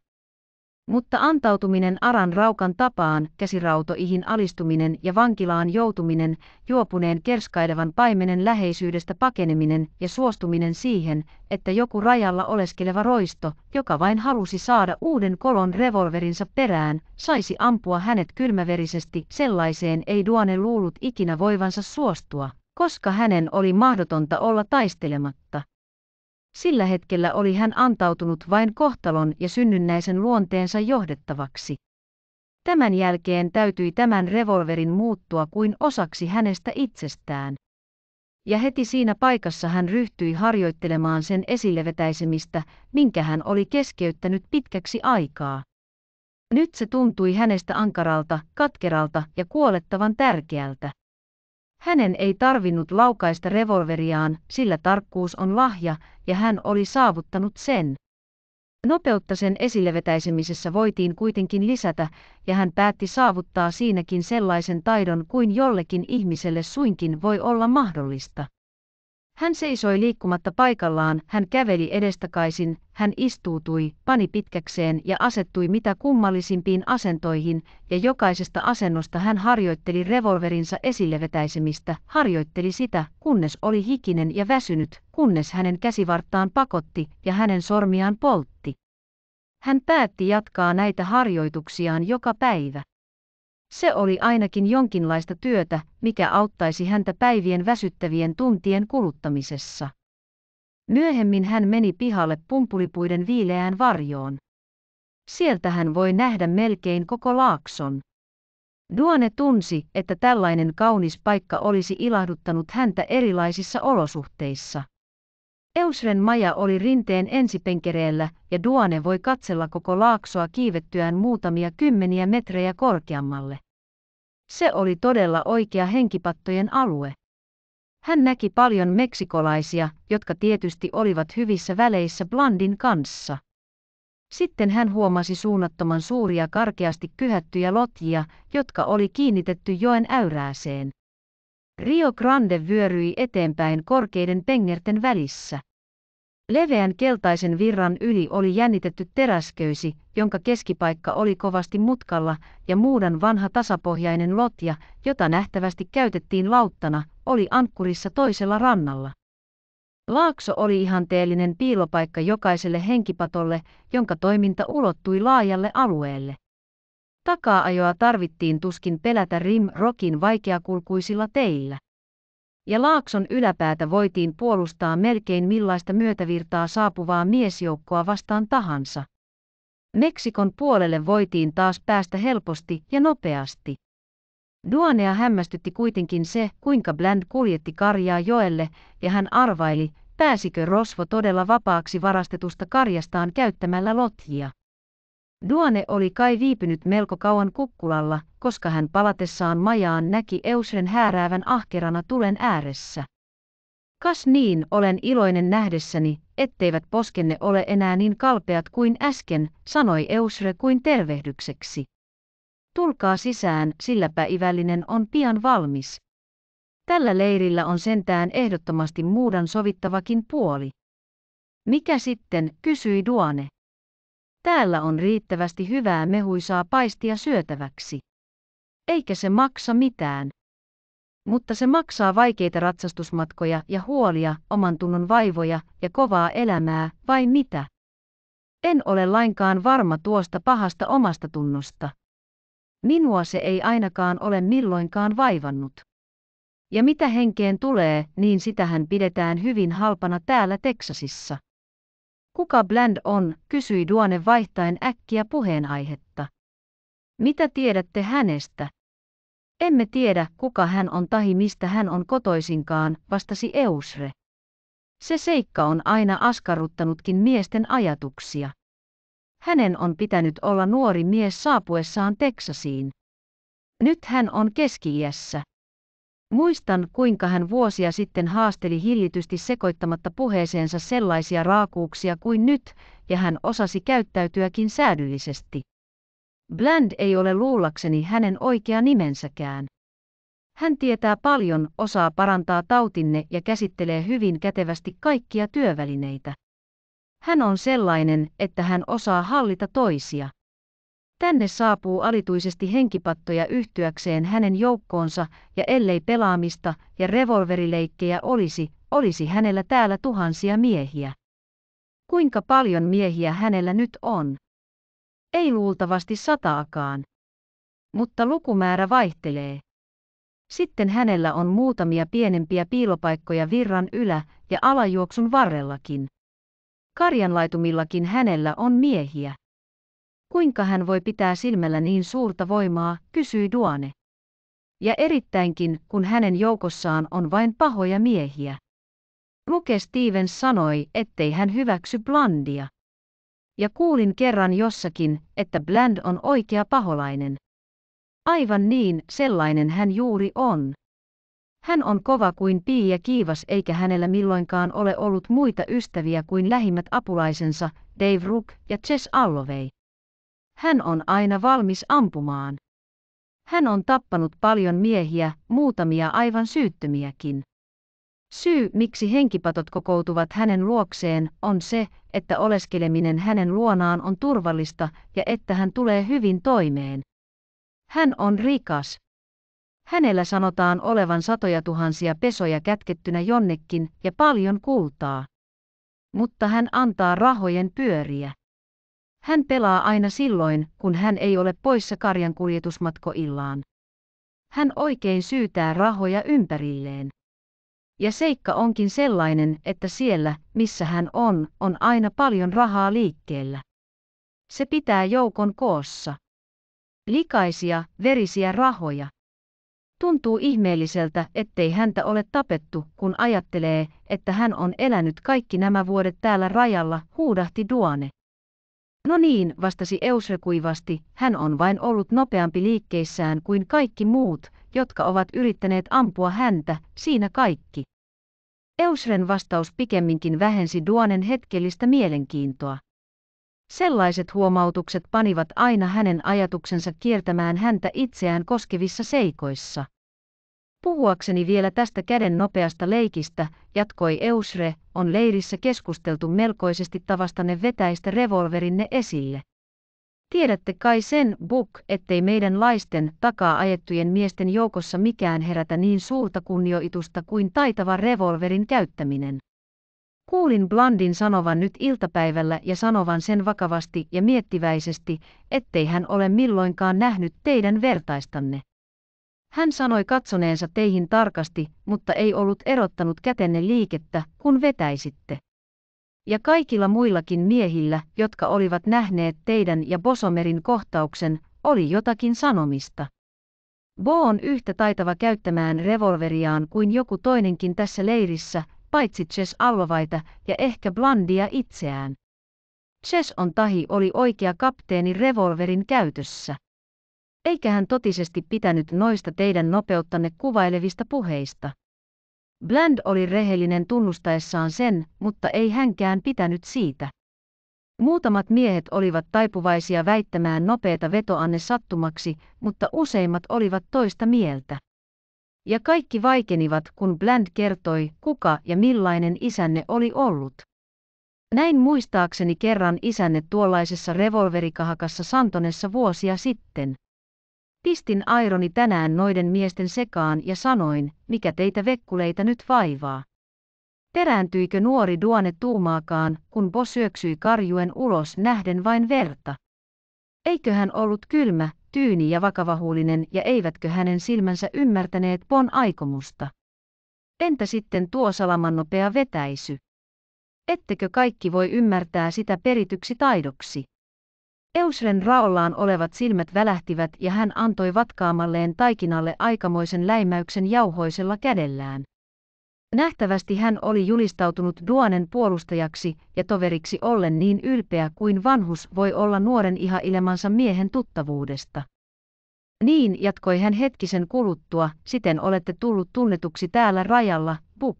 mutta antautuminen aran raukan tapaan, käsirautoihin alistuminen ja vankilaan joutuminen, juopuneen kerskailevan paimenen läheisyydestä pakeneminen ja suostuminen siihen, että joku rajalla oleskeleva roisto, joka vain halusi saada uuden kolon revolverinsa perään, saisi ampua hänet kylmäverisesti, sellaiseen ei Duane luullut ikinä voivansa suostua, koska hänen oli mahdotonta olla taistelematta. Sillä hetkellä oli hän antautunut vain kohtalon ja synnynnäisen luonteensa johdettavaksi. Tämän jälkeen täytyi tämän revolverin muuttua kuin osaksi hänestä itsestään. Ja heti siinä paikassa hän ryhtyi harjoittelemaan sen esillevetäisemistä, minkä hän oli keskeyttänyt pitkäksi aikaa. Nyt se tuntui hänestä ankaralta, katkeralta ja kuolettavan tärkeältä. Hänen ei tarvinnut laukaista revolveriaan, sillä tarkkuus on lahja, ja hän oli saavuttanut sen. Nopeutta sen esillevetäisemisessä voitiin kuitenkin lisätä, ja hän päätti saavuttaa siinäkin sellaisen taidon kuin jollekin ihmiselle suinkin voi olla mahdollista. Hän seisoi liikkumatta paikallaan, hän käveli edestakaisin, hän istuutui, pani pitkäkseen ja asettui mitä kummallisimpiin asentoihin, ja jokaisesta asennosta hän harjoitteli revolverinsa esille vetäisemistä, harjoitteli sitä, kunnes oli hikinen ja väsynyt, kunnes hänen käsivarttaan pakotti ja hänen sormiaan poltti. Hän päätti jatkaa näitä harjoituksiaan joka päivä. Se oli ainakin jonkinlaista työtä, mikä auttaisi häntä päivien väsyttävien tuntien kuluttamisessa. Myöhemmin hän meni pihalle pumpulipuiden viileään varjoon. Sieltä hän voi nähdä melkein koko laakson. Duane tunsi, että tällainen kaunis paikka olisi ilahduttanut häntä erilaisissa olosuhteissa. Eusren maja oli rinteen ensipenkereellä ja Duane voi katsella koko laaksoa kiivettyään muutamia kymmeniä metrejä korkeammalle. Se oli todella oikea henkipattojen alue. Hän näki paljon meksikolaisia, jotka tietysti olivat hyvissä väleissä Blandin kanssa. Sitten hän huomasi suunnattoman suuria karkeasti kyhättyjä lotjia, jotka oli kiinnitetty joen äyrääseen. Rio Grande vyöryi eteenpäin korkeiden pengerten välissä. Leveän keltaisen virran yli oli jännitetty teräsköysi, jonka keskipaikka oli kovasti mutkalla, ja muudan vanha tasapohjainen lotja, jota nähtävästi käytettiin lauttana, oli ankkurissa toisella rannalla. Laakso oli ihanteellinen piilopaikka jokaiselle henkipatolle, jonka toiminta ulottui laajalle alueelle. Takaa-ajoa tarvittiin tuskin pelätä Rim Rockin vaikeakulkuisilla teillä. Ja laakson yläpäätä voitiin puolustaa melkein millaista myötävirtaa saapuvaa miesjoukkoa vastaan tahansa. Meksikon puolelle voitiin taas päästä helposti ja nopeasti. Duanea hämmästytti kuitenkin se, kuinka Bland kuljetti karjaa joelle, ja hän arvaili, pääsikö Rosvo todella vapaaksi varastetusta karjastaan käyttämällä lotjia. Duane oli kai viipynyt melko kauan kukkulalla, koska hän palatessaan majaan näki Eusren hääräävän ahkerana tulen ääressä. Kas niin, olen iloinen nähdessäni, etteivät poskenne ole enää niin kalpeat kuin äsken, sanoi Eusre kuin tervehdykseksi. Tulkaa sisään, sillä päivällinen on pian valmis. Tällä leirillä on sentään ehdottomasti muudan sovittavakin puoli. Mikä sitten, kysyi Duane. Täällä on riittävästi hyvää mehuisaa paistia syötäväksi. Eikä se maksa mitään. Mutta se maksaa vaikeita ratsastusmatkoja ja huolia, oman tunnon vaivoja ja kovaa elämää, vai mitä? En ole lainkaan varma tuosta pahasta omasta tunnosta. Minua se ei ainakaan ole milloinkaan vaivannut. Ja mitä henkeen tulee, niin sitähän pidetään hyvin halpana täällä Teksasissa. Kuka Bland on, kysyi Duane vaihtaen äkkiä puheenaihetta. Mitä tiedätte hänestä? Emme tiedä, kuka hän on tahi mistä hän on kotoisinkaan, vastasi Eusre. Se seikka on aina askarruttanutkin miesten ajatuksia. Hänen on pitänyt olla nuori mies saapuessaan Teksasiin. Nyt hän on keski-iässä. Muistan, kuinka hän vuosia sitten haasteli hiljitysti sekoittamatta puheeseensa sellaisia raakuuksia kuin nyt, ja hän osasi käyttäytyäkin säädyllisesti. Bland ei ole luullakseni hänen oikea nimensäkään. Hän tietää paljon, osaa parantaa tautinne ja käsittelee hyvin kätevästi kaikkia työvälineitä. Hän on sellainen, että hän osaa hallita toisia. Tänne saapuu alituisesti henkipattoja yhtyäkseen hänen joukkoonsa, ja ellei pelaamista ja revolverileikkejä olisi, olisi hänellä täällä tuhansia miehiä. Kuinka paljon miehiä hänellä nyt on? Ei luultavasti sataakaan. Mutta lukumäärä vaihtelee. Sitten hänellä on muutamia pienempiä piilopaikkoja virran ylä- ja alajuoksun varrellakin. Karjanlaitumillakin hänellä on miehiä. Kuinka hän voi pitää silmällä niin suurta voimaa, kysyi Duane. Ja erittäinkin, kun hänen joukossaan on vain pahoja miehiä. Luke Stevens sanoi, ettei hän hyväksy Blandia. Ja kuulin kerran jossakin, että Bland on oikea paholainen. Aivan niin, sellainen hän juuri on. Hän on kova kuin pii ja kiivas eikä hänellä milloinkaan ole ollut muita ystäviä kuin lähimmät apulaisensa Dave Rook ja Chess Alloway. Hän on aina valmis ampumaan. Hän on tappanut paljon miehiä, muutamia aivan syyttömiäkin. Syy, miksi henkipatot kokoutuvat hänen luokseen, on se, että oleskeleminen hänen luonaan on turvallista ja että hän tulee hyvin toimeen. Hän on rikas. Hänellä sanotaan olevan satoja tuhansia pesoja kätkettynä jonnekin ja paljon kultaa. Mutta hän antaa rahojen pyöriä. Hän pelaa aina silloin, kun hän ei ole poissa karjan kuljetusmatkoillaan. Hän oikein syytää rahoja ympärilleen. Ja seikka onkin sellainen, että siellä, missä hän on, on aina paljon rahaa liikkeellä. Se pitää joukon koossa. Likaisia, verisiä rahoja. Tuntuu ihmeelliseltä, ettei häntä ole tapettu, kun ajattelee, että hän on elänyt kaikki nämä vuodet täällä rajalla, huudahti Duane. No niin, vastasi Eusre kuivasti, hän on vain ollut nopeampi liikkeissään kuin kaikki muut, jotka ovat yrittäneet ampua häntä, siinä kaikki. Eusren vastaus pikemminkin vähensi Duanen hetkellistä mielenkiintoa. Sellaiset huomautukset panivat aina hänen ajatuksensa kiertämään häntä itseään koskevissa seikoissa. Puhuakseni vielä tästä käden nopeasta leikistä, jatkoi Eusre, on leirissä keskusteltu melkoisesti tavastanne vetäistä revolverinne esille. Tiedätte kai sen, Buck, ettei meidän laisten takaa ajettujen miesten joukossa mikään herätä niin suurta kunnioitusta kuin taitava revolverin käyttäminen. Kuulin Blandin sanovan nyt iltapäivällä ja sanovan sen vakavasti ja miettiväisesti, ettei hän ole milloinkaan nähnyt teidän vertaistanne. Hän sanoi katsoneensa teihin tarkasti, mutta ei ollut erottanut kätenne liikettä, kun vetäisitte. Ja kaikilla muillakin miehillä, jotka olivat nähneet teidän ja Bosomerin kohtauksen, oli jotakin sanomista. Bo on yhtä taitava käyttämään revolveriaan kuin joku toinenkin tässä leirissä, paitsi Ches Allovaita ja ehkä Blandia itseään. Ches on tahi oli oikea kapteeni revolverin käytössä. Eikä hän totisesti pitänyt noista teidän nopeuttanne kuvailevista puheista. Bland oli rehellinen tunnustaessaan sen, mutta ei hänkään pitänyt siitä. Muutamat miehet olivat taipuvaisia väittämään nopeata vetoanne sattumaksi, mutta useimmat olivat toista mieltä. Ja kaikki vaikenivat, kun Bland kertoi, kuka ja millainen isänne oli ollut. Näin muistaakseni kerran isänne tuollaisessa revolverikahakassa Santonessa vuosia sitten. Pistin aironi tänään noiden miesten sekaan ja sanoin, mikä teitä vekkuleita nyt vaivaa. Perääntyikö nuori duone tuumaakaan, kun Bo syöksyi karjuen ulos nähden vain verta? hän ollut kylmä, tyyni ja vakavahuulinen ja eivätkö hänen silmänsä ymmärtäneet Bon aikomusta? Entä sitten tuo salaman nopea vetäisy? Ettekö kaikki voi ymmärtää sitä perityksi taidoksi? Eusren raollaan olevat silmät välähtivät ja hän antoi vatkaamalleen taikinalle aikamoisen läimäyksen jauhoisella kädellään. Nähtävästi hän oli julistautunut Duanen puolustajaksi ja toveriksi ollen niin ylpeä kuin vanhus voi olla nuoren iha miehen tuttavuudesta. Niin jatkoi hän hetkisen kuluttua, siten olette tullut tunnetuksi täällä rajalla, Buk.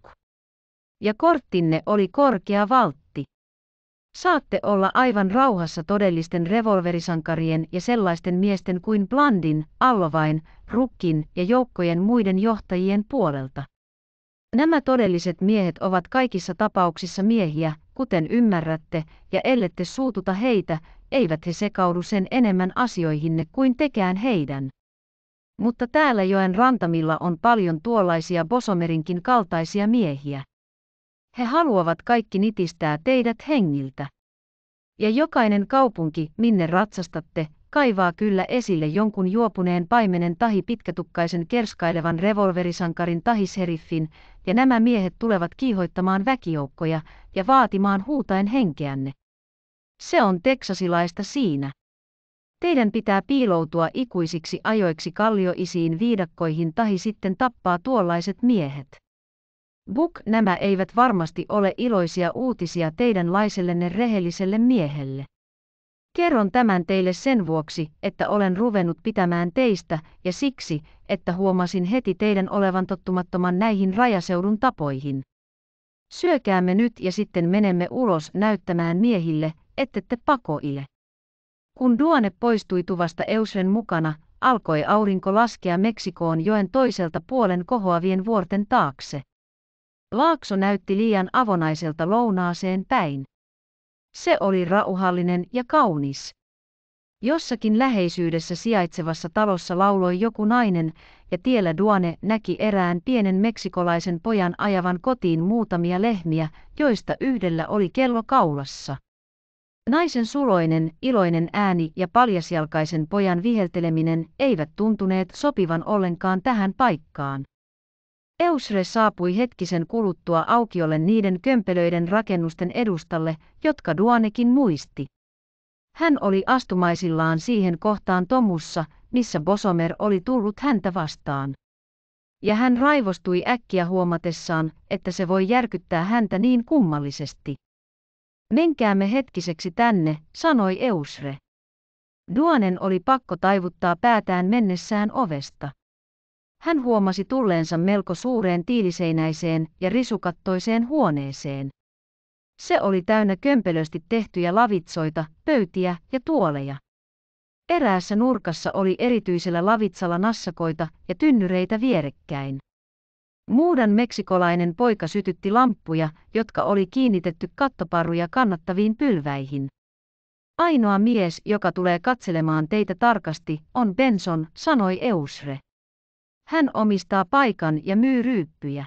Ja korttinne oli korkea valta. Saatte olla aivan rauhassa todellisten revolverisankarien ja sellaisten miesten kuin Blandin, Allovain, Rukkin ja joukkojen muiden johtajien puolelta. Nämä todelliset miehet ovat kaikissa tapauksissa miehiä, kuten ymmärrätte, ja ellette suututa heitä, eivät he sekaudu sen enemmän asioihinne kuin tekään heidän. Mutta täällä joen rantamilla on paljon tuollaisia Bosomerinkin kaltaisia miehiä. He haluavat kaikki nitistää teidät hengiltä. Ja jokainen kaupunki, minne ratsastatte, kaivaa kyllä esille jonkun juopuneen paimenen tahi pitkätukkaisen kerskailevan revolverisankarin tahisheriffin, ja nämä miehet tulevat kiihoittamaan väkijoukkoja ja vaatimaan huutaen henkeänne. Se on teksasilaista siinä. Teidän pitää piiloutua ikuisiksi ajoiksi kallioisiin viidakkoihin tahi sitten tappaa tuollaiset miehet. Buk, nämä eivät varmasti ole iloisia uutisia teidän laisellenne rehelliselle miehelle. Kerron tämän teille sen vuoksi, että olen ruvennut pitämään teistä, ja siksi, että huomasin heti teidän olevan tottumattoman näihin rajaseudun tapoihin. Syökäämme nyt ja sitten menemme ulos näyttämään miehille, ettette pakoile. Kun Duane poistui tuvasta Eusren mukana, alkoi aurinko laskea Meksikoon joen toiselta puolen kohoavien vuorten taakse. Laakso näytti liian avonaiselta lounaaseen päin. Se oli rauhallinen ja kaunis. Jossakin läheisyydessä sijaitsevassa talossa lauloi joku nainen, ja tiellä Duane näki erään pienen meksikolaisen pojan ajavan kotiin muutamia lehmiä, joista yhdellä oli kello kaulassa. Naisen suloinen, iloinen ääni ja paljasjalkaisen pojan vihelteleminen eivät tuntuneet sopivan ollenkaan tähän paikkaan. Eusre saapui hetkisen kuluttua aukiolle niiden kömpelöiden rakennusten edustalle, jotka Duanekin muisti. Hän oli astumaisillaan siihen kohtaan tomussa, missä Bosomer oli tullut häntä vastaan. Ja hän raivostui äkkiä huomatessaan, että se voi järkyttää häntä niin kummallisesti. Menkäämme hetkiseksi tänne, sanoi Eusre. Duanen oli pakko taivuttaa päätään mennessään ovesta. Hän huomasi tulleensa melko suureen tiiliseinäiseen ja risukattoiseen huoneeseen. Se oli täynnä kömpelösti tehtyjä lavitsoita, pöytiä ja tuoleja. Eräässä nurkassa oli erityisellä lavitsalla nassakoita ja tynnyreitä vierekkäin. Muudan meksikolainen poika sytytti lamppuja, jotka oli kiinnitetty kattoparruja kannattaviin pylväihin. Ainoa mies, joka tulee katselemaan teitä tarkasti, on Benson, sanoi Eusre. Hän omistaa paikan ja myy ryyppyjä.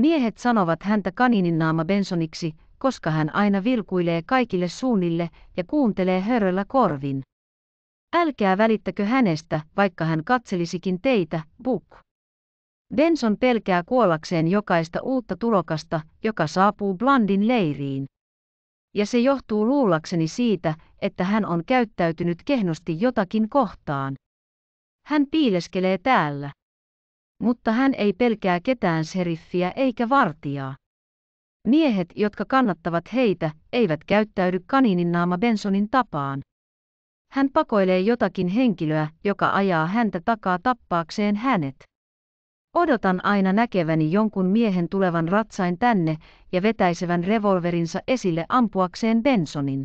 Miehet sanovat häntä kanininnaama Bensoniksi, koska hän aina vilkuilee kaikille suunnille ja kuuntelee höröllä korvin. Älkää välittäkö hänestä, vaikka hän katselisikin teitä, Buck. Benson pelkää kuollakseen jokaista uutta tulokasta, joka saapuu Blandin leiriin. Ja se johtuu luullakseni siitä, että hän on käyttäytynyt kehnosti jotakin kohtaan. Hän piileskelee täällä. Mutta hän ei pelkää ketään seriffiä eikä vartijaa. Miehet, jotka kannattavat heitä, eivät käyttäydy kanininnaama Bensonin tapaan. Hän pakoilee jotakin henkilöä, joka ajaa häntä takaa tappaakseen hänet. Odotan aina näkeväni jonkun miehen tulevan ratsain tänne ja vetäisevän revolverinsa esille ampuakseen Bensonin.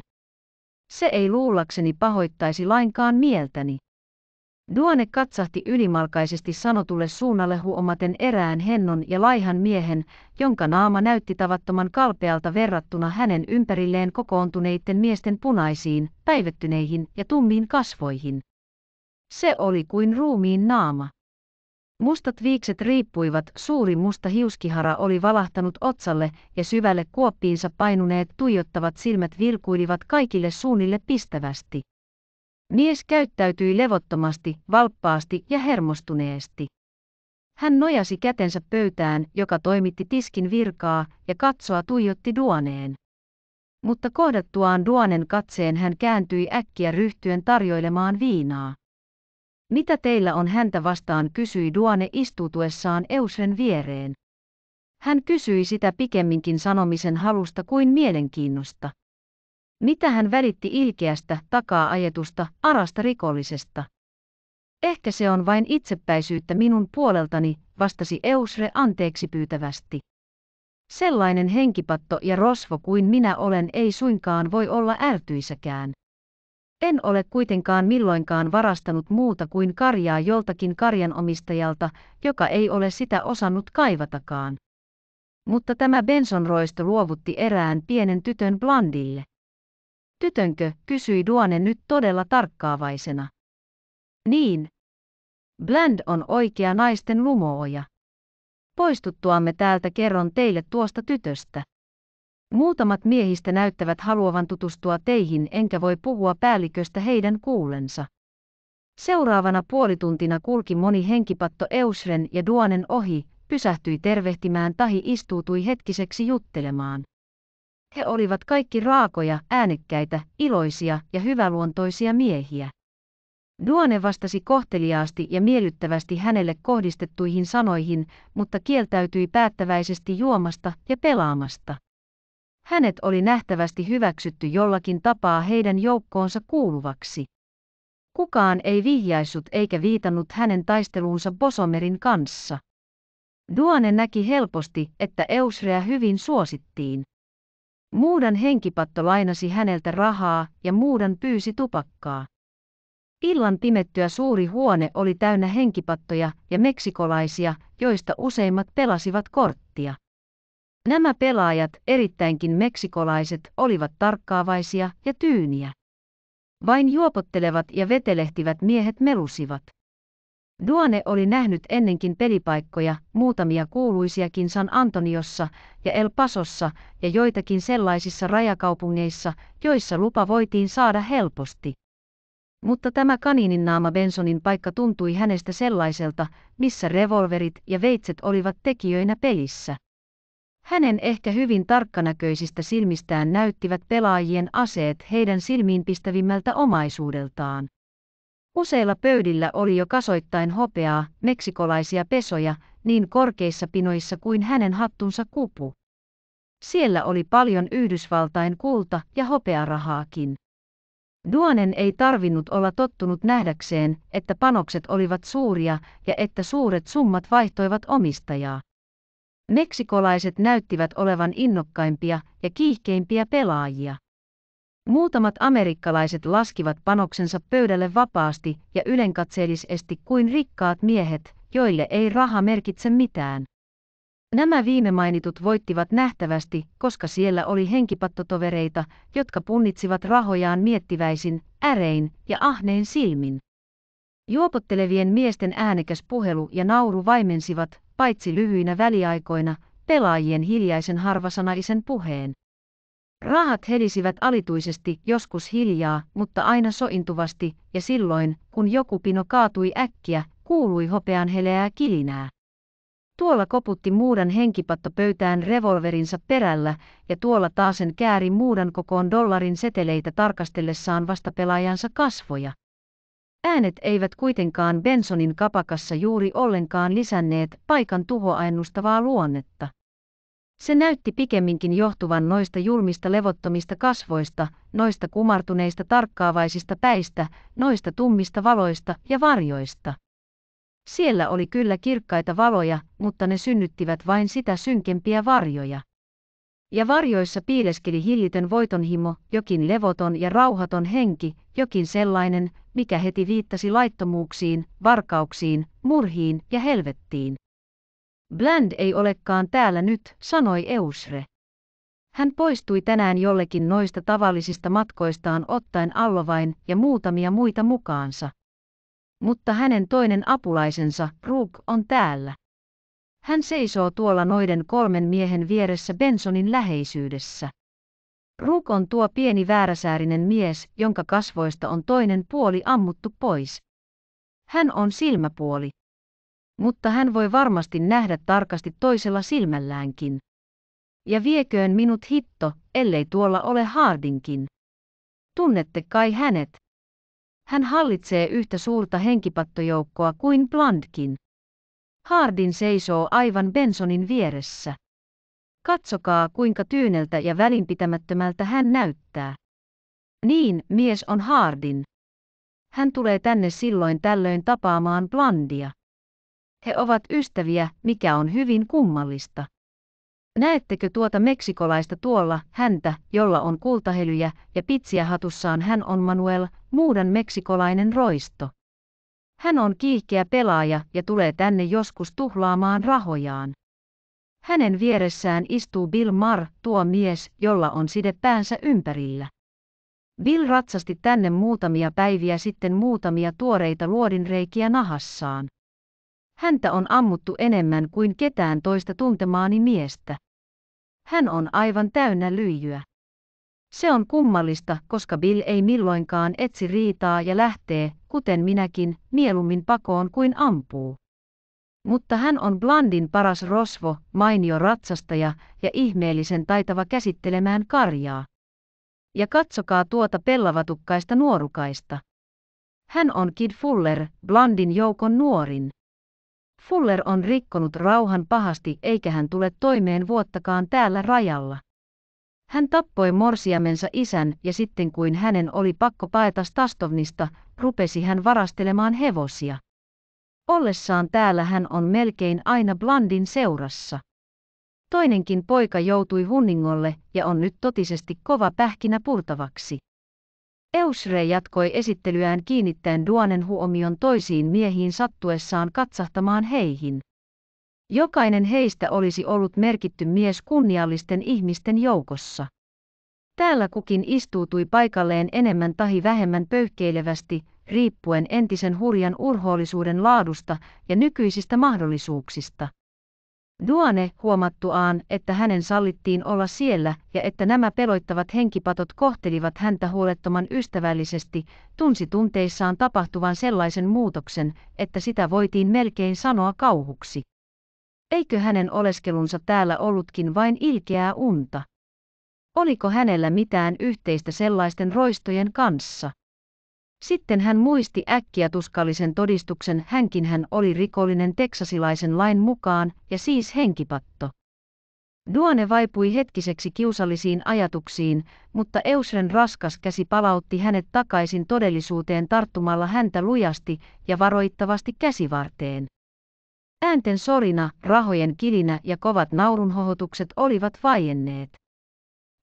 Se ei luullakseni pahoittaisi lainkaan mieltäni. Duane katsahti ylimalkaisesti sanotulle suunnalle huomaten erään hennon ja laihan miehen, jonka naama näytti tavattoman kalpealta verrattuna hänen ympärilleen kokoontuneiden miesten punaisiin, päivettyneihin ja tummiin kasvoihin. Se oli kuin ruumiin naama. Mustat viikset riippuivat, suuri musta hiuskihara oli valahtanut otsalle ja syvälle kuoppiinsa painuneet tuijottavat silmät vilkuilivat kaikille suunnille pistävästi. Mies käyttäytyi levottomasti, valppaasti ja hermostuneesti. Hän nojasi kätensä pöytään, joka toimitti tiskin virkaa, ja katsoa tuijotti Duoneen. Mutta kohdattuaan Duonen katseen hän kääntyi äkkiä ryhtyen tarjoilemaan viinaa. Mitä teillä on häntä vastaan kysyi Duone istutuessaan Eusen viereen. Hän kysyi sitä pikemminkin sanomisen halusta kuin mielenkiinnosta. Mitä hän välitti ilkeästä, takaa ajetusta, arasta rikollisesta? Ehkä se on vain itsepäisyyttä minun puoleltani, vastasi Eusre anteeksi pyytävästi. Sellainen henkipatto ja rosvo kuin minä olen ei suinkaan voi olla ärtyisäkään. En ole kuitenkaan milloinkaan varastanut muuta kuin karjaa joltakin karjanomistajalta, joka ei ole sitä osannut kaivatakaan. Mutta tämä Benson-roisto luovutti erään pienen tytön Blandille. Tytönkö, kysyi Duane nyt todella tarkkaavaisena. Niin. Bland on oikea naisten lumooja. Poistuttuamme täältä kerron teille tuosta tytöstä. Muutamat miehistä näyttävät haluavan tutustua teihin enkä voi puhua päälliköstä heidän kuulensa. Seuraavana puolituntina kulki moni henkipatto Eusren ja Duanen ohi, pysähtyi tervehtimään tahi istuutui hetkiseksi juttelemaan. He olivat kaikki raakoja, äänekkäitä, iloisia ja hyväluontoisia miehiä. Duone vastasi kohteliaasti ja miellyttävästi hänelle kohdistettuihin sanoihin, mutta kieltäytyi päättäväisesti juomasta ja pelaamasta. Hänet oli nähtävästi hyväksytty jollakin tapaa heidän joukkoonsa kuuluvaksi. Kukaan ei vihjaissut eikä viitannut hänen taisteluunsa Bosomerin kanssa. Duane näki helposti, että Eusrea hyvin suosittiin. Muudan henkipatto lainasi häneltä rahaa ja muudan pyysi tupakkaa. Illan pimettyä suuri huone oli täynnä henkipattoja ja meksikolaisia, joista useimmat pelasivat korttia. Nämä pelaajat, erittäinkin meksikolaiset, olivat tarkkaavaisia ja tyyniä. Vain juopottelevat ja vetelehtivät miehet melusivat. Duane oli nähnyt ennenkin pelipaikkoja, muutamia kuuluisiakin San Antoniossa ja El Pasossa ja joitakin sellaisissa rajakaupungeissa, joissa lupa voitiin saada helposti. Mutta tämä naama Bensonin paikka tuntui hänestä sellaiselta, missä revolverit ja veitset olivat tekijöinä pelissä. Hänen ehkä hyvin tarkkanäköisistä silmistään näyttivät pelaajien aseet heidän silmiinpistävimmältä omaisuudeltaan. Useilla pöydillä oli jo kasoittain hopeaa, meksikolaisia pesoja, niin korkeissa pinoissa kuin hänen hattunsa kupu. Siellä oli paljon Yhdysvaltain kulta- ja hopearahaakin. Duanen ei tarvinnut olla tottunut nähdäkseen, että panokset olivat suuria ja että suuret summat vaihtoivat omistajaa. Meksikolaiset näyttivät olevan innokkaimpia ja kiihkeimpiä pelaajia. Muutamat amerikkalaiset laskivat panoksensa pöydälle vapaasti ja ylenkatseellisesti kuin rikkaat miehet, joille ei raha merkitse mitään. Nämä viime mainitut voittivat nähtävästi, koska siellä oli henkipattotovereita, jotka punnitsivat rahojaan miettiväisin, ärein ja ahnein silmin. Juopottelevien miesten äänekäs puhelu ja nauru vaimensivat, paitsi lyhyinä väliaikoina, pelaajien hiljaisen harvasanaisen puheen. Rahat helisivät alituisesti, joskus hiljaa, mutta aina sointuvasti, ja silloin, kun joku pino kaatui äkkiä, kuului hopean heleää kilinää. Tuolla koputti muudan henkipatto pöytään revolverinsa perällä, ja tuolla taasen kääri muudan kokoon dollarin seteleitä tarkastellessaan vastapelaajansa kasvoja. Äänet eivät kuitenkaan Bensonin kapakassa juuri ollenkaan lisänneet paikan tuhoa ennustavaa luonnetta. Se näytti pikemminkin johtuvan noista julmista levottomista kasvoista, noista kumartuneista tarkkaavaisista päistä, noista tummista valoista ja varjoista. Siellä oli kyllä kirkkaita valoja, mutta ne synnyttivät vain sitä synkempiä varjoja. Ja varjoissa piileskeli hillitön voitonhimo, jokin levoton ja rauhaton henki, jokin sellainen, mikä heti viittasi laittomuuksiin, varkauksiin, murhiin ja helvettiin. Bland ei olekaan täällä nyt, sanoi Eusre. Hän poistui tänään jollekin noista tavallisista matkoistaan ottaen Allovain ja muutamia muita mukaansa. Mutta hänen toinen apulaisensa, Rook, on täällä. Hän seisoo tuolla noiden kolmen miehen vieressä Bensonin läheisyydessä. Rook on tuo pieni vääräsäärinen mies, jonka kasvoista on toinen puoli ammuttu pois. Hän on silmäpuoli mutta hän voi varmasti nähdä tarkasti toisella silmälläänkin. Ja vieköön minut hitto, ellei tuolla ole Hardinkin. Tunnette kai hänet. Hän hallitsee yhtä suurta henkipattojoukkoa kuin Blandkin. Hardin seisoo aivan Bensonin vieressä. Katsokaa kuinka tyyneltä ja välinpitämättömältä hän näyttää. Niin, mies on Hardin. Hän tulee tänne silloin tällöin tapaamaan Blandia. He ovat ystäviä, mikä on hyvin kummallista. Näettekö tuota meksikolaista tuolla, häntä, jolla on kultahelyjä ja pitsiä hatussaan hän on Manuel, muudan meksikolainen roisto. Hän on kiihkeä pelaaja ja tulee tänne joskus tuhlaamaan rahojaan. Hänen vieressään istuu Bill Mar, tuo mies, jolla on side päänsä ympärillä. Bill ratsasti tänne muutamia päiviä sitten muutamia tuoreita luodinreikiä nahassaan. Häntä on ammuttu enemmän kuin ketään toista tuntemaani miestä. Hän on aivan täynnä lyijyä. Se on kummallista, koska Bill ei milloinkaan etsi riitaa ja lähtee, kuten minäkin, mieluummin pakoon kuin ampuu. Mutta hän on Blandin paras rosvo, mainio ratsastaja ja ihmeellisen taitava käsittelemään karjaa. Ja katsokaa tuota pellavatukkaista nuorukaista. Hän on Kid Fuller, Blandin joukon nuorin. Fuller on rikkonut rauhan pahasti eikä hän tule toimeen vuottakaan täällä rajalla. Hän tappoi morsiamensa isän ja sitten kuin hänen oli pakko paeta Stastovnista, rupesi hän varastelemaan hevosia. Ollessaan täällä hän on melkein aina Blandin seurassa. Toinenkin poika joutui hunningolle ja on nyt totisesti kova pähkinä purtavaksi. Eusre jatkoi esittelyään kiinnittäen Duanen huomion toisiin miehiin sattuessaan katsahtamaan heihin. Jokainen heistä olisi ollut merkitty mies kunniallisten ihmisten joukossa. Täällä kukin istuutui paikalleen enemmän tahi vähemmän pöyhkeilevästi, riippuen entisen hurjan urhoollisuuden laadusta ja nykyisistä mahdollisuuksista. Duane huomattuaan, että hänen sallittiin olla siellä ja että nämä peloittavat henkipatot kohtelivat häntä huolettoman ystävällisesti, tunsi tunteissaan tapahtuvan sellaisen muutoksen, että sitä voitiin melkein sanoa kauhuksi. Eikö hänen oleskelunsa täällä ollutkin vain ilkeää unta? Oliko hänellä mitään yhteistä sellaisten roistojen kanssa? Sitten hän muisti äkkiä tuskallisen todistuksen hänkin hän oli rikollinen teksasilaisen lain mukaan ja siis henkipatto. Duone vaipui hetkiseksi kiusallisiin ajatuksiin, mutta Eusren raskas käsi palautti hänet takaisin todellisuuteen tarttumalla häntä lujasti ja varoittavasti käsivarteen. Äänten sorina, rahojen kilinä ja kovat naurunhohotukset olivat vaienneet.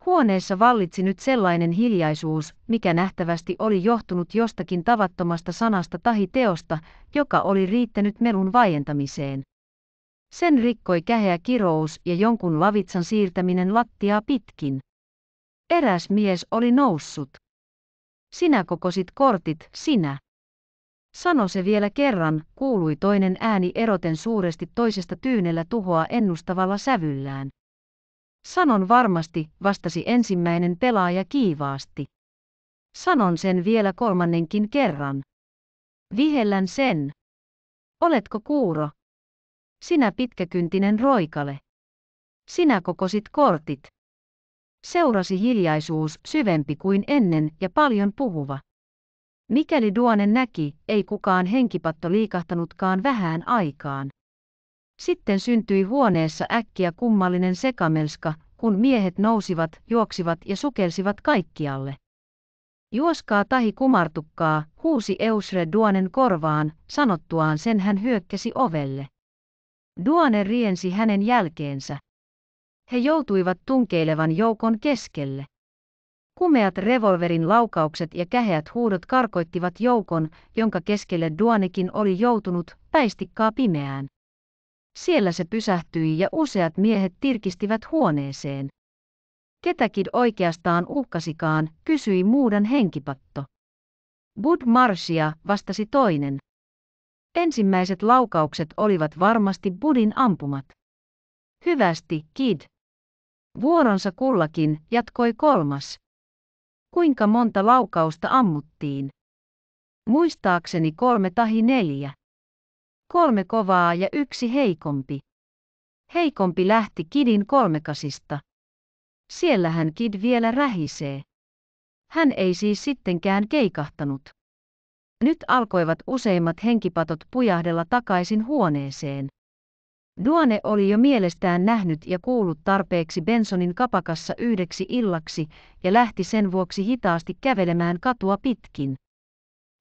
Huoneessa vallitsi nyt sellainen hiljaisuus, mikä nähtävästi oli johtunut jostakin tavattomasta sanasta tahi teosta, joka oli riittänyt melun vaientamiseen. Sen rikkoi käheä kirous ja jonkun lavitsan siirtäminen lattiaa pitkin. Eräs mies oli noussut. Sinä kokosit kortit, sinä. Sano se vielä kerran, kuului toinen ääni eroten suuresti toisesta tyynellä tuhoa ennustavalla sävyllään. Sanon varmasti, vastasi ensimmäinen pelaaja kiivaasti. Sanon sen vielä kolmannenkin kerran. Vihellän sen. Oletko kuuro? Sinä pitkäkyntinen roikale. Sinä kokosit kortit. Seurasi hiljaisuus syvempi kuin ennen ja paljon puhuva. Mikäli Duonen näki, ei kukaan henkipatto liikahtanutkaan vähään aikaan. Sitten syntyi huoneessa äkkiä kummallinen sekamelska, kun miehet nousivat, juoksivat ja sukelsivat kaikkialle. Juoskaa tahi kumartukkaa, huusi Eusre Duonen korvaan, sanottuaan sen hän hyökkäsi ovelle. Duone riensi hänen jälkeensä. He joutuivat tunkeilevan joukon keskelle. Kumeat revolverin laukaukset ja käheät huudot karkoittivat joukon, jonka keskelle Duonekin oli joutunut, päistikkaa pimeään. Siellä se pysähtyi ja useat miehet tirkistivät huoneeseen. Ketäkin oikeastaan uhkasikaan, kysyi muudan henkipatto. Bud Marsia, vastasi toinen. Ensimmäiset laukaukset olivat varmasti Budin ampumat. Hyvästi, Kid. Vuoronsa kullakin, jatkoi kolmas. Kuinka monta laukausta ammuttiin? Muistaakseni kolme tahi neljä. Kolme kovaa ja yksi heikompi. Heikompi lähti Kidin kolmekasista. Siellähän Kid vielä rähisee. Hän ei siis sittenkään keikahtanut. Nyt alkoivat useimmat henkipatot pujahdella takaisin huoneeseen. Duane oli jo mielestään nähnyt ja kuullut tarpeeksi Bensonin kapakassa yhdeksi illaksi ja lähti sen vuoksi hitaasti kävelemään katua pitkin.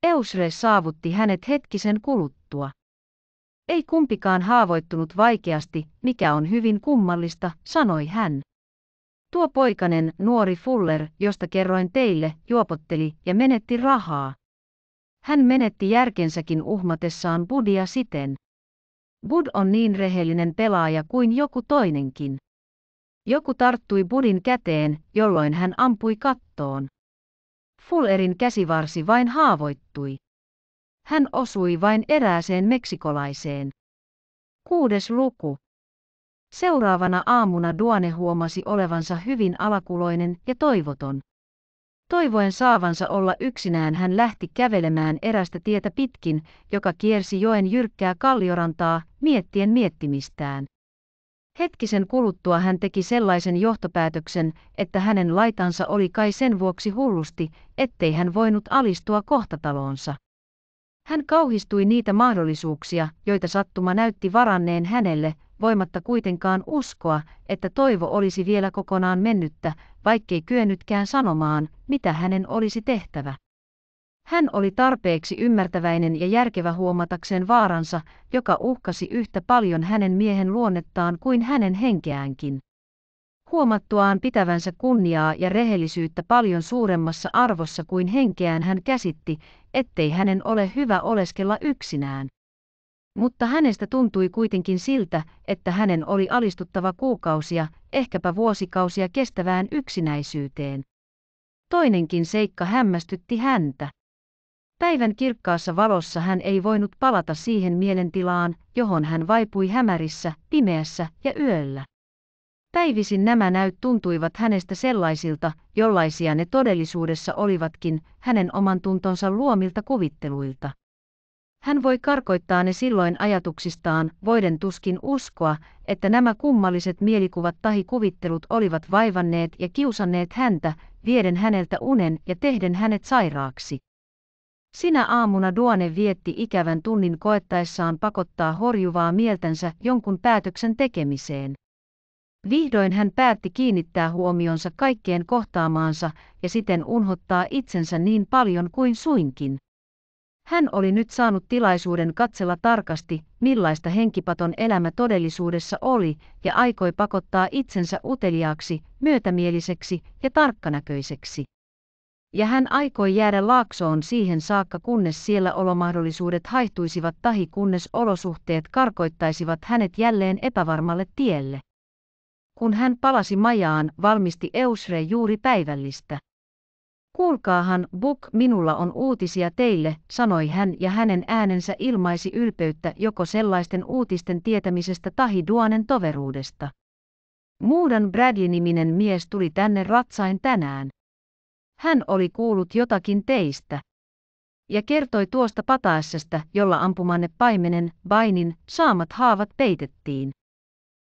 Eusre saavutti hänet hetkisen kuluttua. Ei kumpikaan haavoittunut vaikeasti, mikä on hyvin kummallista, sanoi hän. Tuo poikanen, nuori Fuller, josta kerroin teille, juopotteli ja menetti rahaa. Hän menetti järkensäkin uhmatessaan Budia siten. Bud on niin rehellinen pelaaja kuin joku toinenkin. Joku tarttui Budin käteen, jolloin hän ampui kattoon. Fullerin käsivarsi vain haavoittui. Hän osui vain erääseen meksikolaiseen. Kuudes luku. Seuraavana aamuna Duane huomasi olevansa hyvin alakuloinen ja toivoton. Toivoen saavansa olla yksinään hän lähti kävelemään erästä tietä pitkin, joka kiersi joen jyrkkää kalliorantaa, miettien miettimistään. Hetkisen kuluttua hän teki sellaisen johtopäätöksen, että hänen laitansa oli kai sen vuoksi hullusti, ettei hän voinut alistua kohtataloonsa. Hän kauhistui niitä mahdollisuuksia, joita sattuma näytti varanneen hänelle, voimatta kuitenkaan uskoa, että toivo olisi vielä kokonaan mennyttä, vaikkei kyennytkään sanomaan, mitä hänen olisi tehtävä. Hän oli tarpeeksi ymmärtäväinen ja järkevä huomatakseen vaaransa, joka uhkasi yhtä paljon hänen miehen luonnettaan kuin hänen henkeäänkin. Huomattuaan pitävänsä kunniaa ja rehellisyyttä paljon suuremmassa arvossa kuin henkeään hän käsitti, ettei hänen ole hyvä oleskella yksinään. Mutta hänestä tuntui kuitenkin siltä, että hänen oli alistuttava kuukausia, ehkäpä vuosikausia kestävään yksinäisyyteen. Toinenkin seikka hämmästytti häntä. Päivän kirkkaassa valossa hän ei voinut palata siihen mielentilaan, johon hän vaipui hämärissä, pimeässä ja yöllä. Päivisin nämä näyt tuntuivat hänestä sellaisilta, jollaisia ne todellisuudessa olivatkin, hänen oman tuntonsa luomilta kuvitteluilta. Hän voi karkoittaa ne silloin ajatuksistaan, voiden tuskin uskoa, että nämä kummalliset mielikuvat tahi kuvittelut olivat vaivanneet ja kiusanneet häntä, vieden häneltä unen ja tehden hänet sairaaksi. Sinä aamuna Duane vietti ikävän tunnin koettaessaan pakottaa horjuvaa mieltänsä jonkun päätöksen tekemiseen. Vihdoin hän päätti kiinnittää huomionsa kaikkeen kohtaamaansa ja siten unhottaa itsensä niin paljon kuin suinkin. Hän oli nyt saanut tilaisuuden katsella tarkasti, millaista henkipaton elämä todellisuudessa oli, ja aikoi pakottaa itsensä uteliaaksi, myötämieliseksi ja tarkkanäköiseksi. Ja hän aikoi jäädä laaksoon siihen saakka, kunnes siellä olomahdollisuudet haihtuisivat tahi kunnes olosuhteet karkoittaisivat hänet jälleen epävarmalle tielle. Kun hän palasi majaan, valmisti Eusre juuri päivällistä. Kuulkaahan, Buk, minulla on uutisia teille, sanoi hän ja hänen äänensä ilmaisi ylpeyttä joko sellaisten uutisten tietämisestä tahi Duonen toveruudesta. Muudan Bradley-niminen mies tuli tänne ratsain tänään. Hän oli kuullut jotakin teistä. Ja kertoi tuosta pataessasta, jolla ampumanne paimenen, Bainin, saamat haavat peitettiin.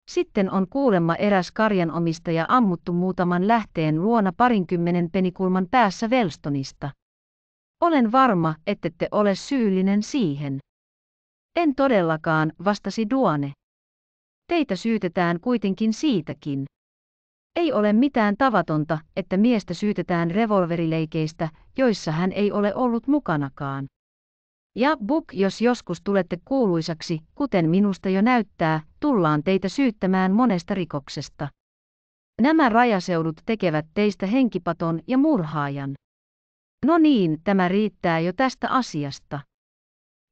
Sitten on kuulemma eräs karjanomistaja ammuttu muutaman lähteen luona parinkymmenen penikulman päässä Velstonista. Olen varma, ettette ole syyllinen siihen. En todellakaan, vastasi Duane. Teitä syytetään kuitenkin siitäkin. Ei ole mitään tavatonta, että miestä syytetään revolverileikeistä, joissa hän ei ole ollut mukanakaan. Ja Buk, jos joskus tulette kuuluisaksi, kuten minusta jo näyttää, tullaan teitä syyttämään monesta rikoksesta. Nämä rajaseudut tekevät teistä henkipaton ja murhaajan. No niin, tämä riittää jo tästä asiasta.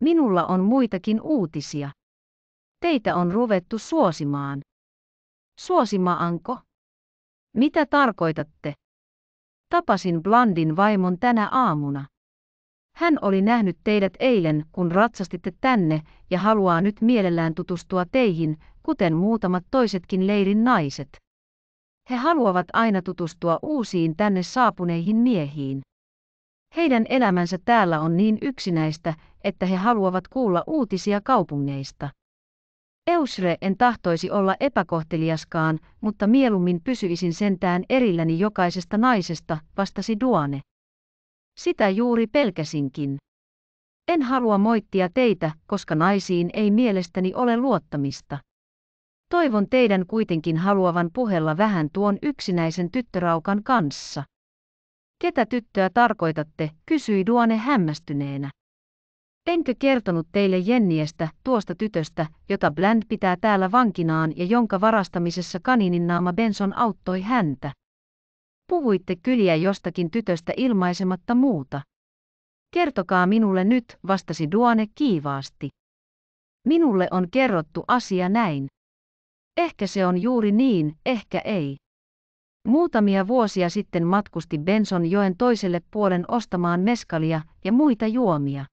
Minulla on muitakin uutisia. Teitä on ruvettu suosimaan. Suosimaanko? Mitä tarkoitatte? Tapasin Blandin vaimon tänä aamuna. Hän oli nähnyt teidät eilen, kun ratsastitte tänne, ja haluaa nyt mielellään tutustua teihin, kuten muutamat toisetkin leirin naiset. He haluavat aina tutustua uusiin tänne saapuneihin miehiin. Heidän elämänsä täällä on niin yksinäistä, että he haluavat kuulla uutisia kaupungeista. Eusre en tahtoisi olla epäkohteliaskaan, mutta mieluummin pysyisin sentään erilläni jokaisesta naisesta, vastasi Duane. Sitä juuri pelkäsinkin. En halua moittia teitä, koska naisiin ei mielestäni ole luottamista. Toivon teidän kuitenkin haluavan puhella vähän tuon yksinäisen tyttöraukan kanssa. Ketä tyttöä tarkoitatte, kysyi Duane hämmästyneenä. Enkö kertonut teille Jenniestä, tuosta tytöstä, jota Bland pitää täällä vankinaan ja jonka varastamisessa kaninin naama Benson auttoi häntä? Puhuitte kyliä jostakin tytöstä ilmaisematta muuta. Kertokaa minulle nyt, vastasi Duane kiivaasti. Minulle on kerrottu asia näin. Ehkä se on juuri niin, ehkä ei. Muutamia vuosia sitten matkusti Benson joen toiselle puolen ostamaan meskalia ja muita juomia.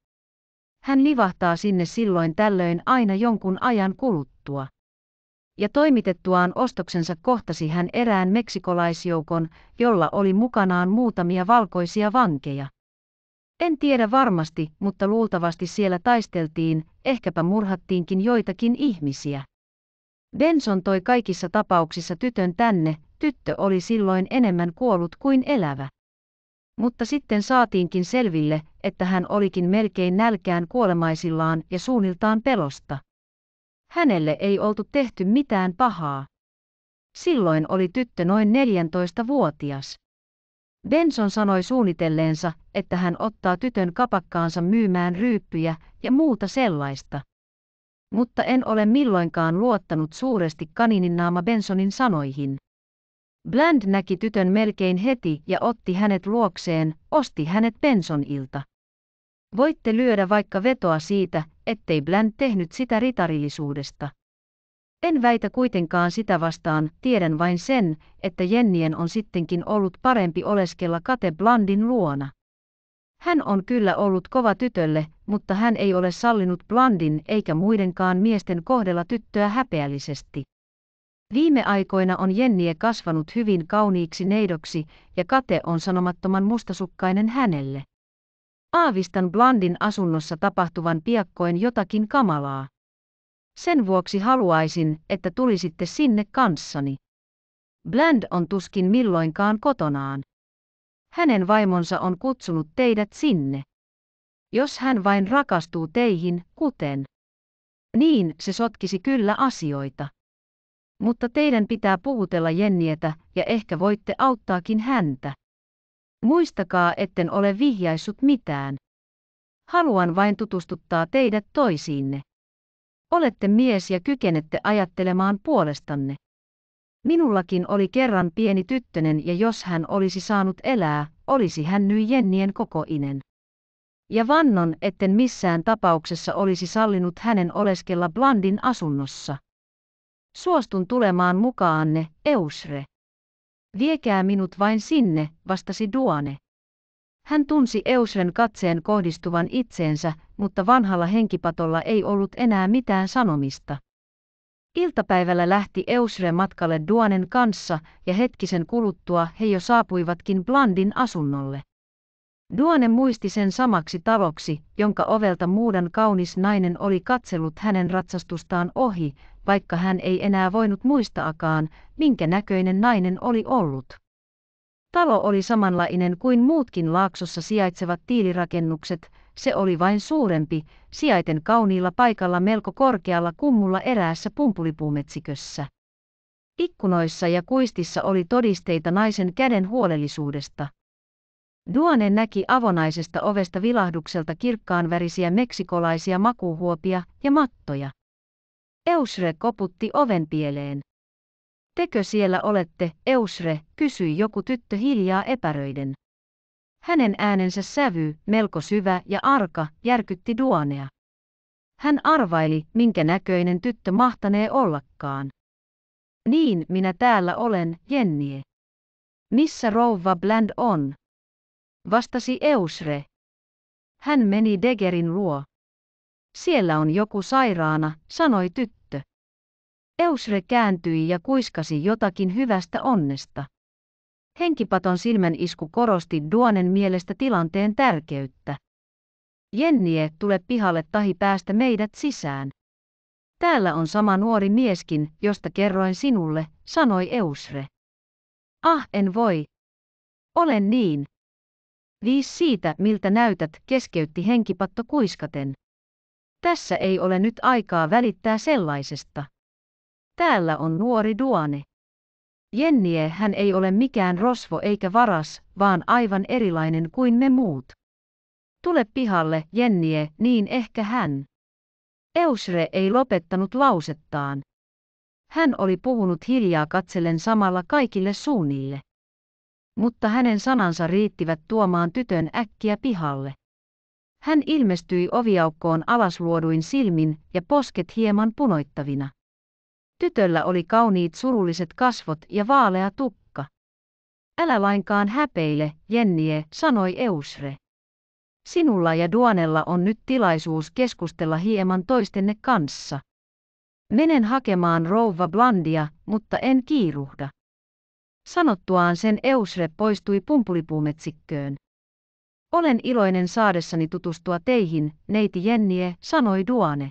Hän livahtaa sinne silloin tällöin aina jonkun ajan kuluttua ja toimitettuaan ostoksensa kohtasi hän erään meksikolaisjoukon, jolla oli mukanaan muutamia valkoisia vankeja. En tiedä varmasti, mutta luultavasti siellä taisteltiin, ehkäpä murhattiinkin joitakin ihmisiä. Benson toi kaikissa tapauksissa tytön tänne, tyttö oli silloin enemmän kuollut kuin elävä. Mutta sitten saatiinkin selville, että hän olikin melkein nälkään kuolemaisillaan ja suunniltaan pelosta. Hänelle ei oltu tehty mitään pahaa. Silloin oli tyttö noin 14-vuotias. Benson sanoi suunnitelleensa, että hän ottaa tytön kapakkaansa myymään ryyppyjä ja muuta sellaista. Mutta en ole milloinkaan luottanut suuresti kanininnaama Bensonin sanoihin. Bland näki tytön melkein heti ja otti hänet luokseen, osti hänet Bensonilta. Voitte lyödä vaikka vetoa siitä, ettei Bland tehnyt sitä ritarillisuudesta. En väitä kuitenkaan sitä vastaan, tiedän vain sen, että Jennien on sittenkin ollut parempi oleskella Kate Blandin luona. Hän on kyllä ollut kova tytölle, mutta hän ei ole sallinut Blandin eikä muidenkaan miesten kohdella tyttöä häpeällisesti. Viime aikoina on Jennie kasvanut hyvin kauniiksi neidoksi ja Kate on sanomattoman mustasukkainen hänelle aavistan Blandin asunnossa tapahtuvan piakkoin jotakin kamalaa. Sen vuoksi haluaisin, että tulisitte sinne kanssani. Bland on tuskin milloinkaan kotonaan. Hänen vaimonsa on kutsunut teidät sinne. Jos hän vain rakastuu teihin, kuten. Niin, se sotkisi kyllä asioita. Mutta teidän pitää puhutella Jennietä ja ehkä voitte auttaakin häntä. Muistakaa, etten ole vihjaissut mitään. Haluan vain tutustuttaa teidät toisiinne. Olette mies ja kykenette ajattelemaan puolestanne. Minullakin oli kerran pieni tyttönen ja jos hän olisi saanut elää, olisi hän nyt Jennien kokoinen. Ja vannon, etten missään tapauksessa olisi sallinut hänen oleskella Blandin asunnossa. Suostun tulemaan mukaanne, Eusre. Viekää minut vain sinne, vastasi Duane. Hän tunsi Eusren katseen kohdistuvan itseensä, mutta vanhalla henkipatolla ei ollut enää mitään sanomista. Iltapäivällä lähti Eusre matkalle Duanen kanssa ja hetkisen kuluttua he jo saapuivatkin Blandin asunnolle. Duone muisti sen samaksi tavoksi, jonka ovelta muudan kaunis nainen oli katsellut hänen ratsastustaan ohi, vaikka hän ei enää voinut muistaakaan, minkä näköinen nainen oli ollut. Talo oli samanlainen kuin muutkin laaksossa sijaitsevat tiilirakennukset, se oli vain suurempi, sijaiten kauniilla paikalla melko korkealla kummulla eräässä pumpulipuumetsikössä. Ikkunoissa ja kuistissa oli todisteita naisen käden huolellisuudesta. Duane näki avonaisesta ovesta vilahdukselta kirkkaanvärisiä meksikolaisia makuhuopia ja mattoja. Eusre koputti oven pieleen. Tekö siellä olette, Eusre, kysyi joku tyttö hiljaa epäröiden. Hänen äänensä sävy, melko syvä ja arka, järkytti Duanea. Hän arvaili, minkä näköinen tyttö mahtanee ollakaan. Niin, minä täällä olen, Jennie. Missä rouva Bland on? vastasi Eusre. Hän meni Degerin luo. Siellä on joku sairaana, sanoi tyttö. Eusre kääntyi ja kuiskasi jotakin hyvästä onnesta. Henkipaton silmän isku korosti Duonen mielestä tilanteen tärkeyttä. Jennie, tule pihalle tahi päästä meidät sisään. Täällä on sama nuori mieskin, josta kerroin sinulle, sanoi Eusre. Ah, en voi. Olen niin, Viis siitä, miltä näytät, keskeytti henkipatto kuiskaten. Tässä ei ole nyt aikaa välittää sellaisesta. Täällä on nuori Duane. Jennie hän ei ole mikään rosvo eikä varas, vaan aivan erilainen kuin me muut. Tule pihalle, Jennie, niin ehkä hän. Eusre ei lopettanut lausettaan. Hän oli puhunut hiljaa katsellen samalla kaikille suunnille mutta hänen sanansa riittivät tuomaan tytön äkkiä pihalle. Hän ilmestyi oviaukkoon alasluoduin silmin ja posket hieman punoittavina. Tytöllä oli kauniit surulliset kasvot ja vaalea tukka. Älä lainkaan häpeile, Jennie, sanoi Eusre. Sinulla ja Duanella on nyt tilaisuus keskustella hieman toistenne kanssa. Menen hakemaan rouva Blandia, mutta en kiiruhda. Sanottuaan sen Eusre poistui pumpulipuumetsikköön. Olen iloinen saadessani tutustua teihin, neiti Jennie, sanoi Duane.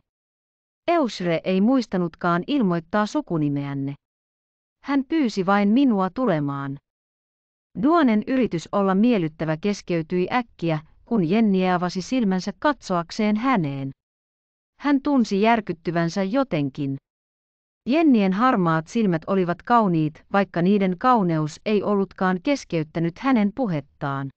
Eusre ei muistanutkaan ilmoittaa sukunimeänne. Hän pyysi vain minua tulemaan. Duane'n yritys olla miellyttävä keskeytyi äkkiä, kun Jennie avasi silmänsä katsoakseen häneen. Hän tunsi järkyttyvänsä jotenkin. Jennien harmaat silmät olivat kauniit, vaikka niiden kauneus ei ollutkaan keskeyttänyt hänen puhettaan.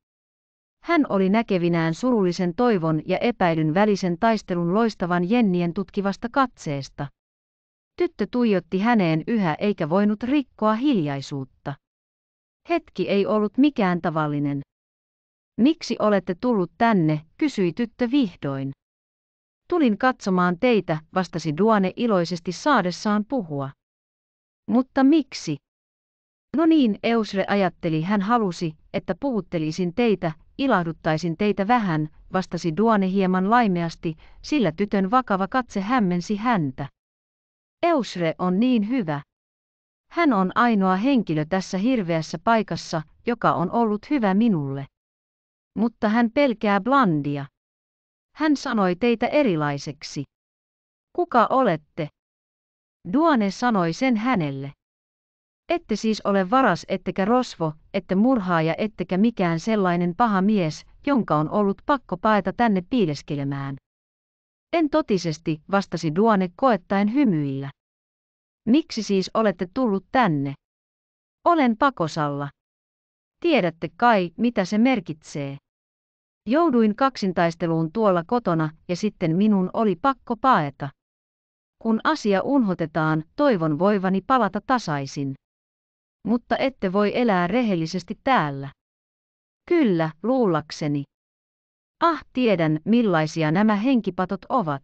Hän oli näkevinään surullisen toivon ja epäilyn välisen taistelun loistavan Jennien tutkivasta katseesta. Tyttö tuijotti häneen yhä eikä voinut rikkoa hiljaisuutta. Hetki ei ollut mikään tavallinen. Miksi olette tullut tänne, kysyi tyttö vihdoin. Tulin katsomaan teitä, vastasi Duane iloisesti saadessaan puhua. Mutta miksi? No niin, Eusre ajatteli, hän halusi, että puhuttelisin teitä, ilahduttaisin teitä vähän, vastasi Duane hieman laimeasti, sillä tytön vakava katse hämmensi häntä. Eusre on niin hyvä. Hän on ainoa henkilö tässä hirveässä paikassa, joka on ollut hyvä minulle. Mutta hän pelkää Blandia. Hän sanoi teitä erilaiseksi. Kuka olette? Duane sanoi sen hänelle. Ette siis ole varas ettekä rosvo, ette murhaaja ettekä mikään sellainen paha mies, jonka on ollut pakko paeta tänne piileskelemään. En totisesti, vastasi Duane koettaen hymyillä. Miksi siis olette tullut tänne? Olen pakosalla. Tiedätte kai, mitä se merkitsee. Jouduin kaksintaisteluun tuolla kotona ja sitten minun oli pakko paeta. Kun asia unhotetaan, toivon voivani palata tasaisin. Mutta ette voi elää rehellisesti täällä. Kyllä, luullakseni. Ah, tiedän, millaisia nämä henkipatot ovat.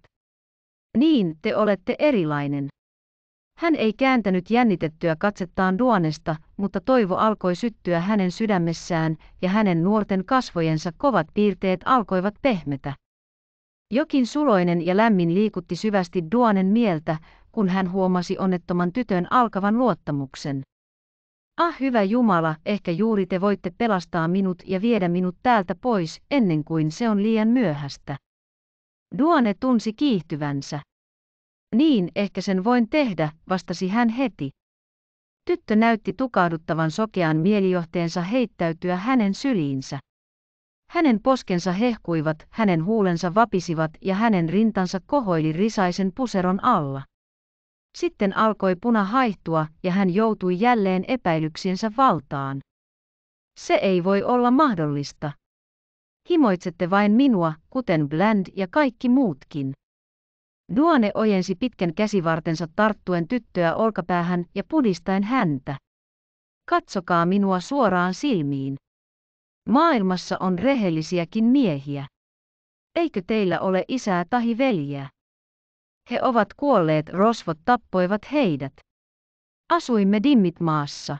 Niin, te olette erilainen. Hän ei kääntänyt jännitettyä katsettaan Duanesta, mutta toivo alkoi syttyä hänen sydämessään ja hänen nuorten kasvojensa kovat piirteet alkoivat pehmetä. Jokin suloinen ja lämmin liikutti syvästi Duanen mieltä, kun hän huomasi onnettoman tytön alkavan luottamuksen. Ah hyvä Jumala, ehkä juuri te voitte pelastaa minut ja viedä minut täältä pois ennen kuin se on liian myöhäistä. Duane tunsi kiihtyvänsä. Niin, ehkä sen voin tehdä, vastasi hän heti. Tyttö näytti tukahduttavan sokean mielijohteensa heittäytyä hänen syliinsä. Hänen poskensa hehkuivat, hänen huulensa vapisivat ja hänen rintansa kohoili risaisen puseron alla. Sitten alkoi puna haihtua ja hän joutui jälleen epäilyksiensä valtaan. Se ei voi olla mahdollista. Himoitsette vain minua, kuten Bland ja kaikki muutkin. Duane ojensi pitkän käsivartensa tarttuen tyttöä olkapäähän ja pudistaen häntä. Katsokaa minua suoraan silmiin. Maailmassa on rehellisiäkin miehiä. Eikö teillä ole isää tahi veljeä? He ovat kuolleet, rosvot tappoivat heidät. Asuimme dimmit maassa.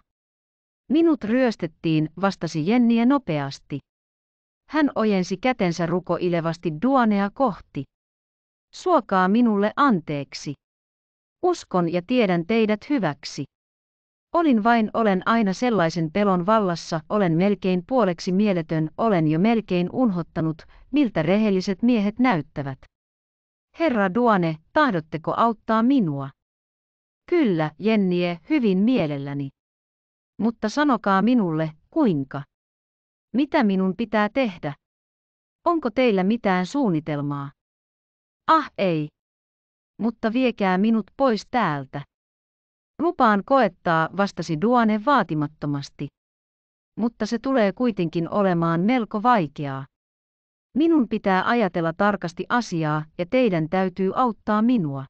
Minut ryöstettiin, vastasi Jenniä nopeasti. Hän ojensi kätensä rukoilevasti Duanea kohti suokaa minulle anteeksi. Uskon ja tiedän teidät hyväksi. Olin vain olen aina sellaisen pelon vallassa, olen melkein puoleksi mieletön, olen jo melkein unhottanut, miltä rehelliset miehet näyttävät. Herra Duane, tahdotteko auttaa minua? Kyllä, Jennie, hyvin mielelläni. Mutta sanokaa minulle, kuinka? Mitä minun pitää tehdä? Onko teillä mitään suunnitelmaa? Ah ei. Mutta viekää minut pois täältä. Lupaan koettaa, vastasi Duane vaatimattomasti. Mutta se tulee kuitenkin olemaan melko vaikeaa. Minun pitää ajatella tarkasti asiaa ja teidän täytyy auttaa minua.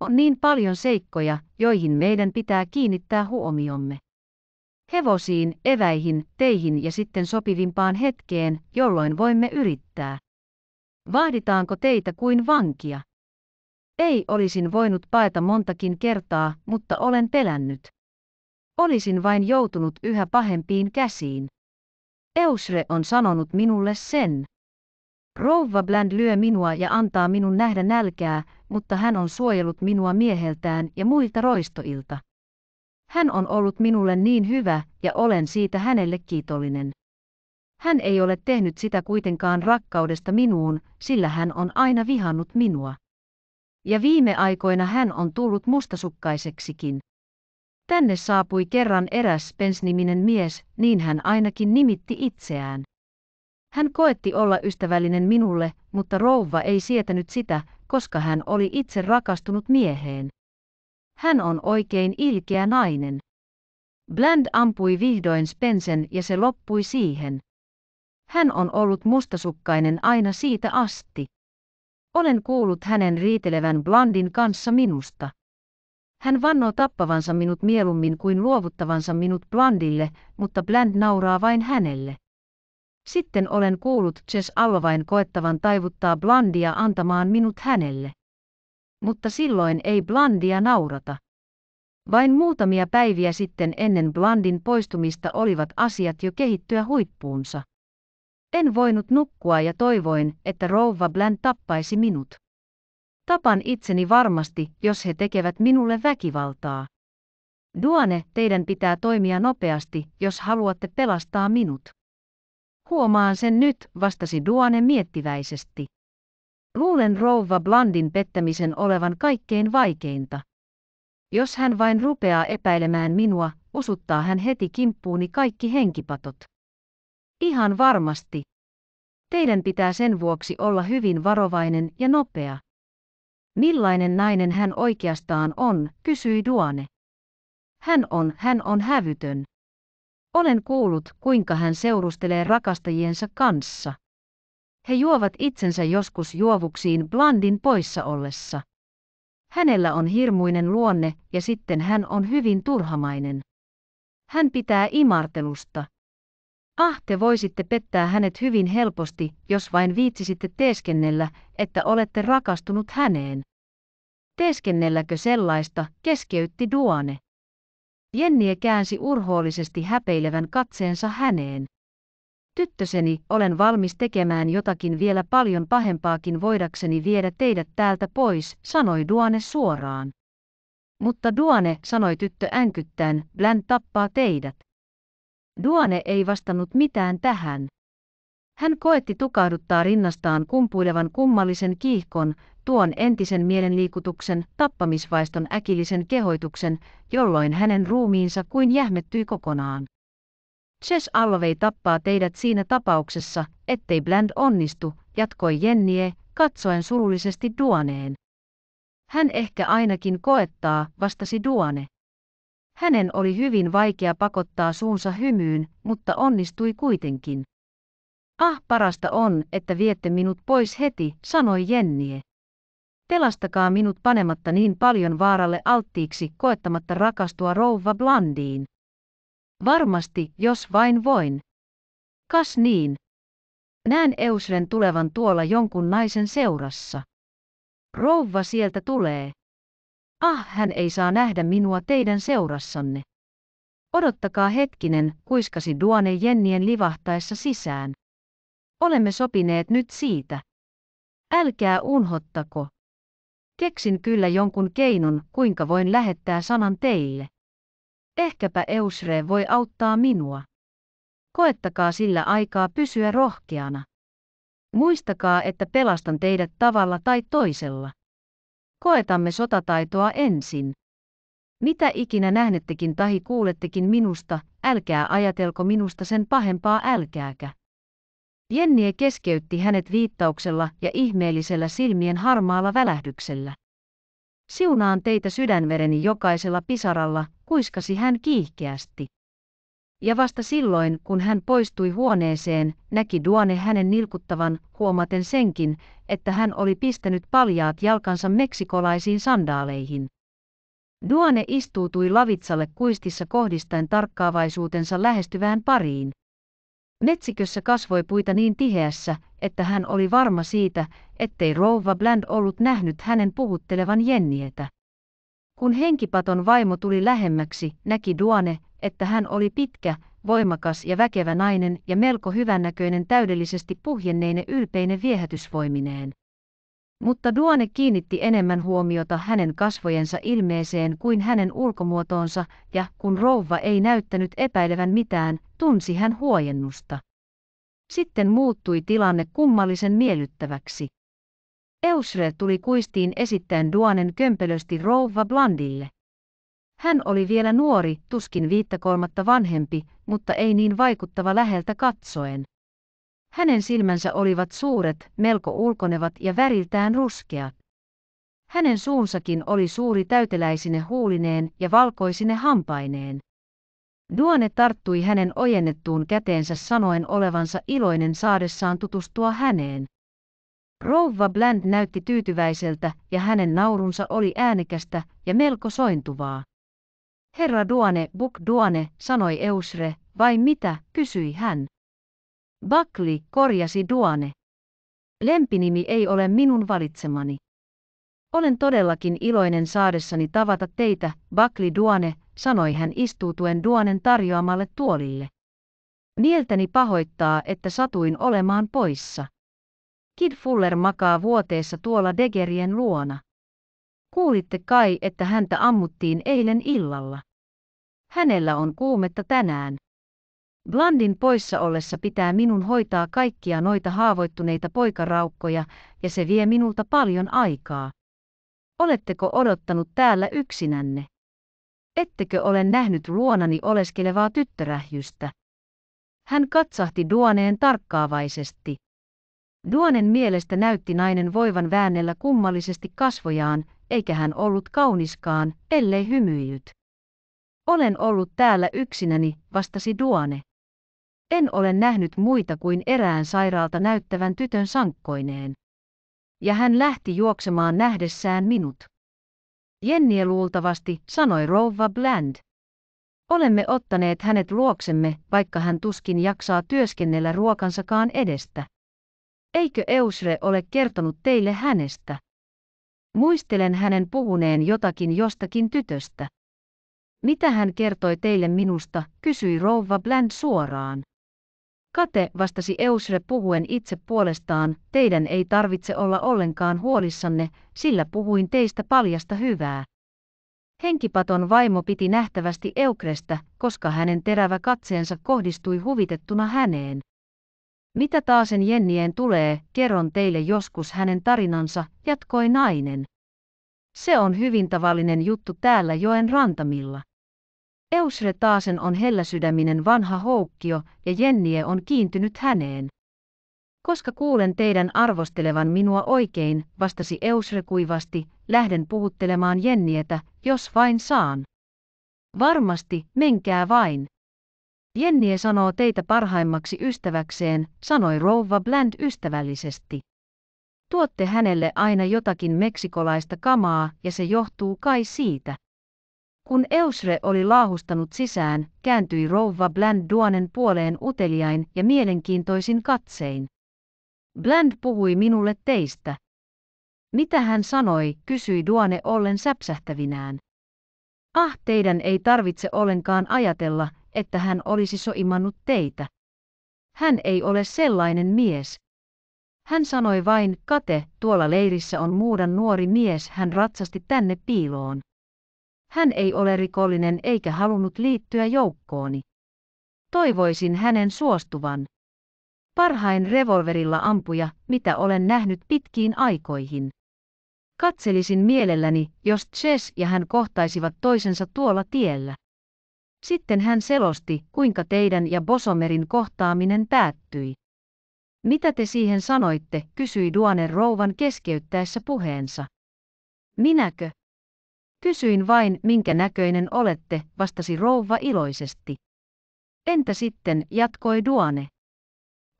On niin paljon seikkoja, joihin meidän pitää kiinnittää huomiomme. Hevosiin, eväihin, teihin ja sitten sopivimpaan hetkeen, jolloin voimme yrittää. Vaaditaanko teitä kuin vankia? Ei olisin voinut paeta montakin kertaa, mutta olen pelännyt. Olisin vain joutunut yhä pahempiin käsiin. Eusre on sanonut minulle sen. Rouva Bland lyö minua ja antaa minun nähdä nälkää, mutta hän on suojellut minua mieheltään ja muilta roistoilta. Hän on ollut minulle niin hyvä ja olen siitä hänelle kiitollinen. Hän ei ole tehnyt sitä kuitenkaan rakkaudesta minuun, sillä hän on aina vihannut minua. Ja viime aikoina hän on tullut mustasukkaiseksikin. Tänne saapui kerran eräs Spence-niminen mies, niin hän ainakin nimitti itseään. Hän koetti olla ystävällinen minulle, mutta rouva ei sietänyt sitä, koska hän oli itse rakastunut mieheen. Hän on oikein ilkeä nainen. Bland ampui vihdoin Spensen ja se loppui siihen. Hän on ollut mustasukkainen aina siitä asti. Olen kuullut hänen riitelevän Blandin kanssa minusta. Hän vannoo tappavansa minut mieluummin kuin luovuttavansa minut Blandille, mutta Bland nauraa vain hänelle. Sitten olen kuullut Jess Alvain koettavan taivuttaa Blandia antamaan minut hänelle. Mutta silloin ei Blandia naurata. Vain muutamia päiviä sitten ennen Blandin poistumista olivat asiat jo kehittyä huippuunsa. En voinut nukkua ja toivoin, että rouva Blän tappaisi minut. Tapan itseni varmasti, jos he tekevät minulle väkivaltaa. Duane, teidän pitää toimia nopeasti, jos haluatte pelastaa minut. Huomaan sen nyt, vastasi Duane miettiväisesti. Luulen rouva Blandin pettämisen olevan kaikkein vaikeinta. Jos hän vain rupeaa epäilemään minua, usuttaa hän heti kimppuuni kaikki henkipatot. Ihan varmasti. Teidän pitää sen vuoksi olla hyvin varovainen ja nopea. Millainen nainen hän oikeastaan on, kysyi Duane. Hän on, hän on hävytön. Olen kuullut, kuinka hän seurustelee rakastajiensa kanssa. He juovat itsensä joskus juovuksiin Blandin poissa ollessa. Hänellä on hirmuinen luonne ja sitten hän on hyvin turhamainen. Hän pitää imartelusta. Ah, te voisitte pettää hänet hyvin helposti, jos vain viitsisitte teeskennellä, että olette rakastunut häneen. Teeskennelläkö sellaista, keskeytti Duane. Jennie käänsi urhoollisesti häpeilevän katseensa häneen. Tyttöseni, olen valmis tekemään jotakin vielä paljon pahempaakin voidakseni viedä teidät täältä pois, sanoi Duane suoraan. Mutta Duane, sanoi tyttö änkyttäen, Blän tappaa teidät. Duane ei vastannut mitään tähän. Hän koetti tukahduttaa rinnastaan kumpuilevan kummallisen kiihkon, tuon entisen mielenliikutuksen, tappamisvaiston äkillisen kehoituksen, jolloin hänen ruumiinsa kuin jähmettyi kokonaan. Chess Alvey tappaa teidät siinä tapauksessa, ettei Bland onnistu, jatkoi Jennie, katsoen surullisesti Duaneen. Hän ehkä ainakin koettaa, vastasi Duane. Hänen oli hyvin vaikea pakottaa suunsa hymyyn, mutta onnistui kuitenkin. Ah, parasta on, että viette minut pois heti, sanoi Jennie. Pelastakaa minut panematta niin paljon vaaralle alttiiksi koettamatta rakastua rouva Blandiin. Varmasti, jos vain voin. Kas niin. Näen Eusren tulevan tuolla jonkun naisen seurassa. Rouva sieltä tulee. Ah, hän ei saa nähdä minua teidän seurassanne. Odottakaa hetkinen, kuiskasi Duane Jennien livahtaessa sisään. Olemme sopineet nyt siitä. Älkää unhottako. Keksin kyllä jonkun keinon, kuinka voin lähettää sanan teille. Ehkäpä Eusre voi auttaa minua. Koettakaa sillä aikaa pysyä rohkeana. Muistakaa, että pelastan teidät tavalla tai toisella. Koetamme sotataitoa ensin. Mitä ikinä nähnettekin tahi kuulettekin minusta, älkää ajatelko minusta sen pahempaa älkääkä. Jennie keskeytti hänet viittauksella ja ihmeellisellä silmien harmaalla välähdyksellä. Siunaan teitä sydänvereni jokaisella pisaralla, kuiskasi hän kiihkeästi. Ja vasta silloin, kun hän poistui huoneeseen, näki Duane hänen nilkuttavan, huomaten senkin, että hän oli pistänyt paljaat jalkansa meksikolaisiin sandaaleihin. Duane istuutui lavitsalle kuistissa kohdistaen tarkkaavaisuutensa lähestyvään pariin. Metsikössä kasvoi puita niin tiheässä, että hän oli varma siitä, ettei rouva Bland ollut nähnyt hänen puhuttelevan Jennietä. Kun henkipaton vaimo tuli lähemmäksi, näki Duane, että hän oli pitkä, voimakas ja väkevä nainen ja melko hyvännäköinen täydellisesti puhjenneinen ylpeinen viehätysvoimineen. Mutta Duane kiinnitti enemmän huomiota hänen kasvojensa ilmeeseen kuin hänen ulkomuotoonsa, ja kun rouva ei näyttänyt epäilevän mitään, tunsi hän huojennusta. Sitten muuttui tilanne kummallisen miellyttäväksi. Eusre tuli kuistiin esittäen Duanen kömpelösti rouva Blandille. Hän oli vielä nuori, tuskin viittä kolmatta vanhempi, mutta ei niin vaikuttava läheltä katsoen. Hänen silmänsä olivat suuret, melko ulkonevat ja väriltään ruskeat. Hänen suunsakin oli suuri täyteläisine huulineen ja valkoisine hampaineen. Duone tarttui hänen ojennettuun käteensä sanoen olevansa iloinen saadessaan tutustua häneen. Rouva Bland näytti tyytyväiseltä ja hänen naurunsa oli äänekästä ja melko sointuvaa. Herra Duane, Buk Duane, sanoi Eusre, vai mitä, kysyi hän. Bakli, korjasi Duane. Lempinimi ei ole minun valitsemani. Olen todellakin iloinen saadessani tavata teitä, Bakli Duane, sanoi hän istuutuen Duanen tarjoamalle tuolille. Mieltäni pahoittaa, että satuin olemaan poissa. Kid Fuller makaa vuoteessa tuolla Degerien luona. Kuulitte kai, että häntä ammuttiin eilen illalla. Hänellä on kuumetta tänään. Blandin poissa ollessa pitää minun hoitaa kaikkia noita haavoittuneita poikaraukkoja, ja se vie minulta paljon aikaa. Oletteko odottanut täällä yksinänne? Ettekö ole nähnyt luonani oleskelevaa tyttörähjystä? Hän katsahti Duoneen tarkkaavaisesti. Duonen mielestä näytti nainen voivan väännellä kummallisesti kasvojaan, eikä hän ollut kauniskaan, ellei hymyillyt. Olen ollut täällä yksinäni, vastasi Duane. En ole nähnyt muita kuin erään sairaalta näyttävän tytön sankkoineen. Ja hän lähti juoksemaan nähdessään minut. Jennie luultavasti, sanoi rouva Bland. Olemme ottaneet hänet luoksemme, vaikka hän tuskin jaksaa työskennellä ruokansakaan edestä. Eikö Eusre ole kertonut teille hänestä? Muistelen hänen puhuneen jotakin jostakin tytöstä. Mitä hän kertoi teille minusta, kysyi rouva Bland suoraan. Kate vastasi Eusre puhuen itse puolestaan, teidän ei tarvitse olla ollenkaan huolissanne, sillä puhuin teistä paljasta hyvää. Henkipaton vaimo piti nähtävästi Eukrestä, koska hänen terävä katseensa kohdistui huvitettuna häneen. Mitä taasen Jennien tulee, kerron teille joskus hänen tarinansa, jatkoi nainen. Se on hyvin tavallinen juttu täällä joen rantamilla. Eusre taasen on helläsydäminen vanha houkkio ja Jennie on kiintynyt häneen. Koska kuulen teidän arvostelevan minua oikein, vastasi Eusre kuivasti, lähden puhuttelemaan Jennietä, jos vain saan. Varmasti, menkää vain. Jennie sanoo teitä parhaimmaksi ystäväkseen, sanoi rouva Bland ystävällisesti. Tuotte hänelle aina jotakin meksikolaista kamaa ja se johtuu kai siitä. Kun Eusre oli laahustanut sisään, kääntyi rouva Bland Duonen puoleen uteliain ja mielenkiintoisin katsein. Bland puhui minulle teistä. Mitä hän sanoi, kysyi Duane ollen säpsähtävinään. Ah, teidän ei tarvitse ollenkaan ajatella, että hän olisi soimannut teitä. Hän ei ole sellainen mies. Hän sanoi vain, Kate, tuolla leirissä on muudan nuori mies, hän ratsasti tänne piiloon. Hän ei ole rikollinen eikä halunnut liittyä joukkooni. Toivoisin hänen suostuvan. Parhain revolverilla ampuja, mitä olen nähnyt pitkiin aikoihin. Katselisin mielelläni, jos Chess ja hän kohtaisivat toisensa tuolla tiellä. Sitten hän selosti, kuinka teidän ja Bosomerin kohtaaminen päättyi. Mitä te siihen sanoitte, kysyi Duane rouvan keskeyttäessä puheensa. Minäkö? Kysyin vain, minkä näköinen olette, vastasi rouva iloisesti. Entä sitten, jatkoi Duane.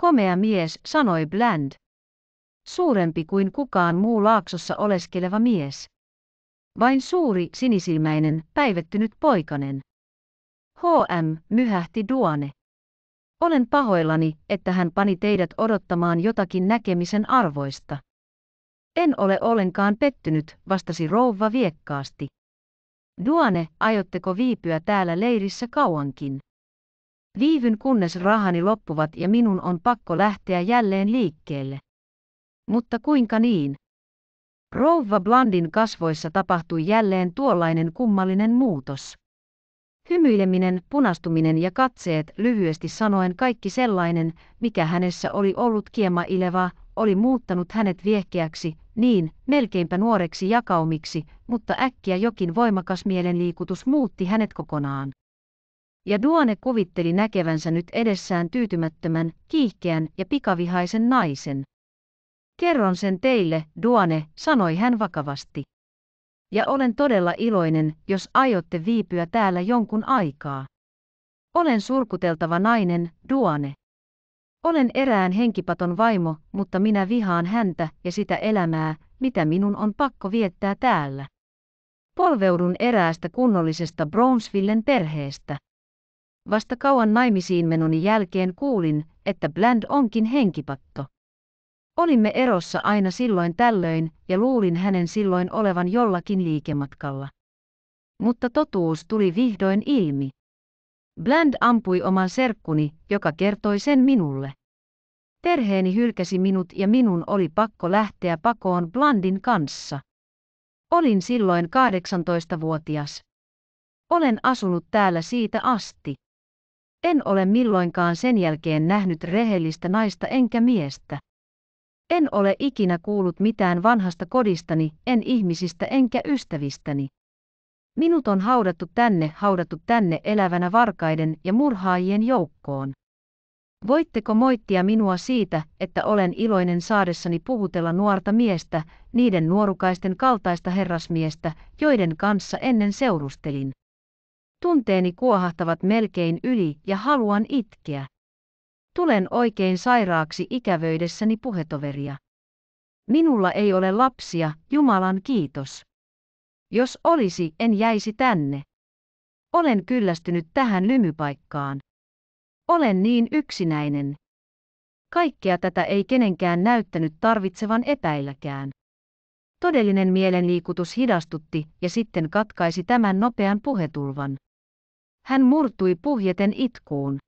Komea mies, sanoi Bland. Suurempi kuin kukaan muu laaksossa oleskeleva mies. Vain suuri, sinisilmäinen, päivettynyt poikanen. HM, myhähti Duane. Olen pahoillani, että hän pani teidät odottamaan jotakin näkemisen arvoista. En ole ollenkaan pettynyt, vastasi rouva viekkaasti. Duane, aiotteko viipyä täällä leirissä kauankin? Viivyn kunnes rahani loppuvat ja minun on pakko lähteä jälleen liikkeelle. Mutta kuinka niin? Rouva Blandin kasvoissa tapahtui jälleen tuollainen kummallinen muutos. Hymyileminen, punastuminen ja katseet, lyhyesti sanoen kaikki sellainen, mikä hänessä oli ollut kiemailevaa, oli muuttanut hänet viehkeäksi, niin, melkeinpä nuoreksi jakaumiksi, mutta äkkiä jokin voimakas mielenliikutus muutti hänet kokonaan. Ja Duane kuvitteli näkevänsä nyt edessään tyytymättömän, kiihkeän ja pikavihaisen naisen. Kerron sen teille, Duane sanoi hän vakavasti ja olen todella iloinen, jos aiotte viipyä täällä jonkun aikaa. Olen surkuteltava nainen, Duane. Olen erään henkipaton vaimo, mutta minä vihaan häntä ja sitä elämää, mitä minun on pakko viettää täällä. Polveudun eräästä kunnollisesta Brownsvillen perheestä. Vasta kauan naimisiin menoni jälkeen kuulin, että Bland onkin henkipatto. Olimme erossa aina silloin tällöin ja luulin hänen silloin olevan jollakin liikematkalla. Mutta totuus tuli vihdoin ilmi. Bland ampui oman serkkuni, joka kertoi sen minulle. Perheeni hylkäsi minut ja minun oli pakko lähteä pakoon Blandin kanssa. Olin silloin 18-vuotias. Olen asunut täällä siitä asti. En ole milloinkaan sen jälkeen nähnyt rehellistä naista enkä miestä. En ole ikinä kuullut mitään vanhasta kodistani, en ihmisistä enkä ystävistäni. Minut on haudattu tänne, haudattu tänne elävänä varkaiden ja murhaajien joukkoon. Voitteko moittia minua siitä, että olen iloinen saadessani puhutella nuorta miestä, niiden nuorukaisten kaltaista herrasmiestä, joiden kanssa ennen seurustelin? Tunteeni kuohahtavat melkein yli ja haluan itkeä. Tulen oikein sairaaksi ikävöidessäni puhetoveria. Minulla ei ole lapsia, Jumalan kiitos. Jos olisi, en jäisi tänne. Olen kyllästynyt tähän lymypaikkaan. Olen niin yksinäinen. Kaikkea tätä ei kenenkään näyttänyt tarvitsevan epäilläkään. Todellinen mielenliikutus hidastutti ja sitten katkaisi tämän nopean puhetulvan. Hän murtui puhjeten itkuun.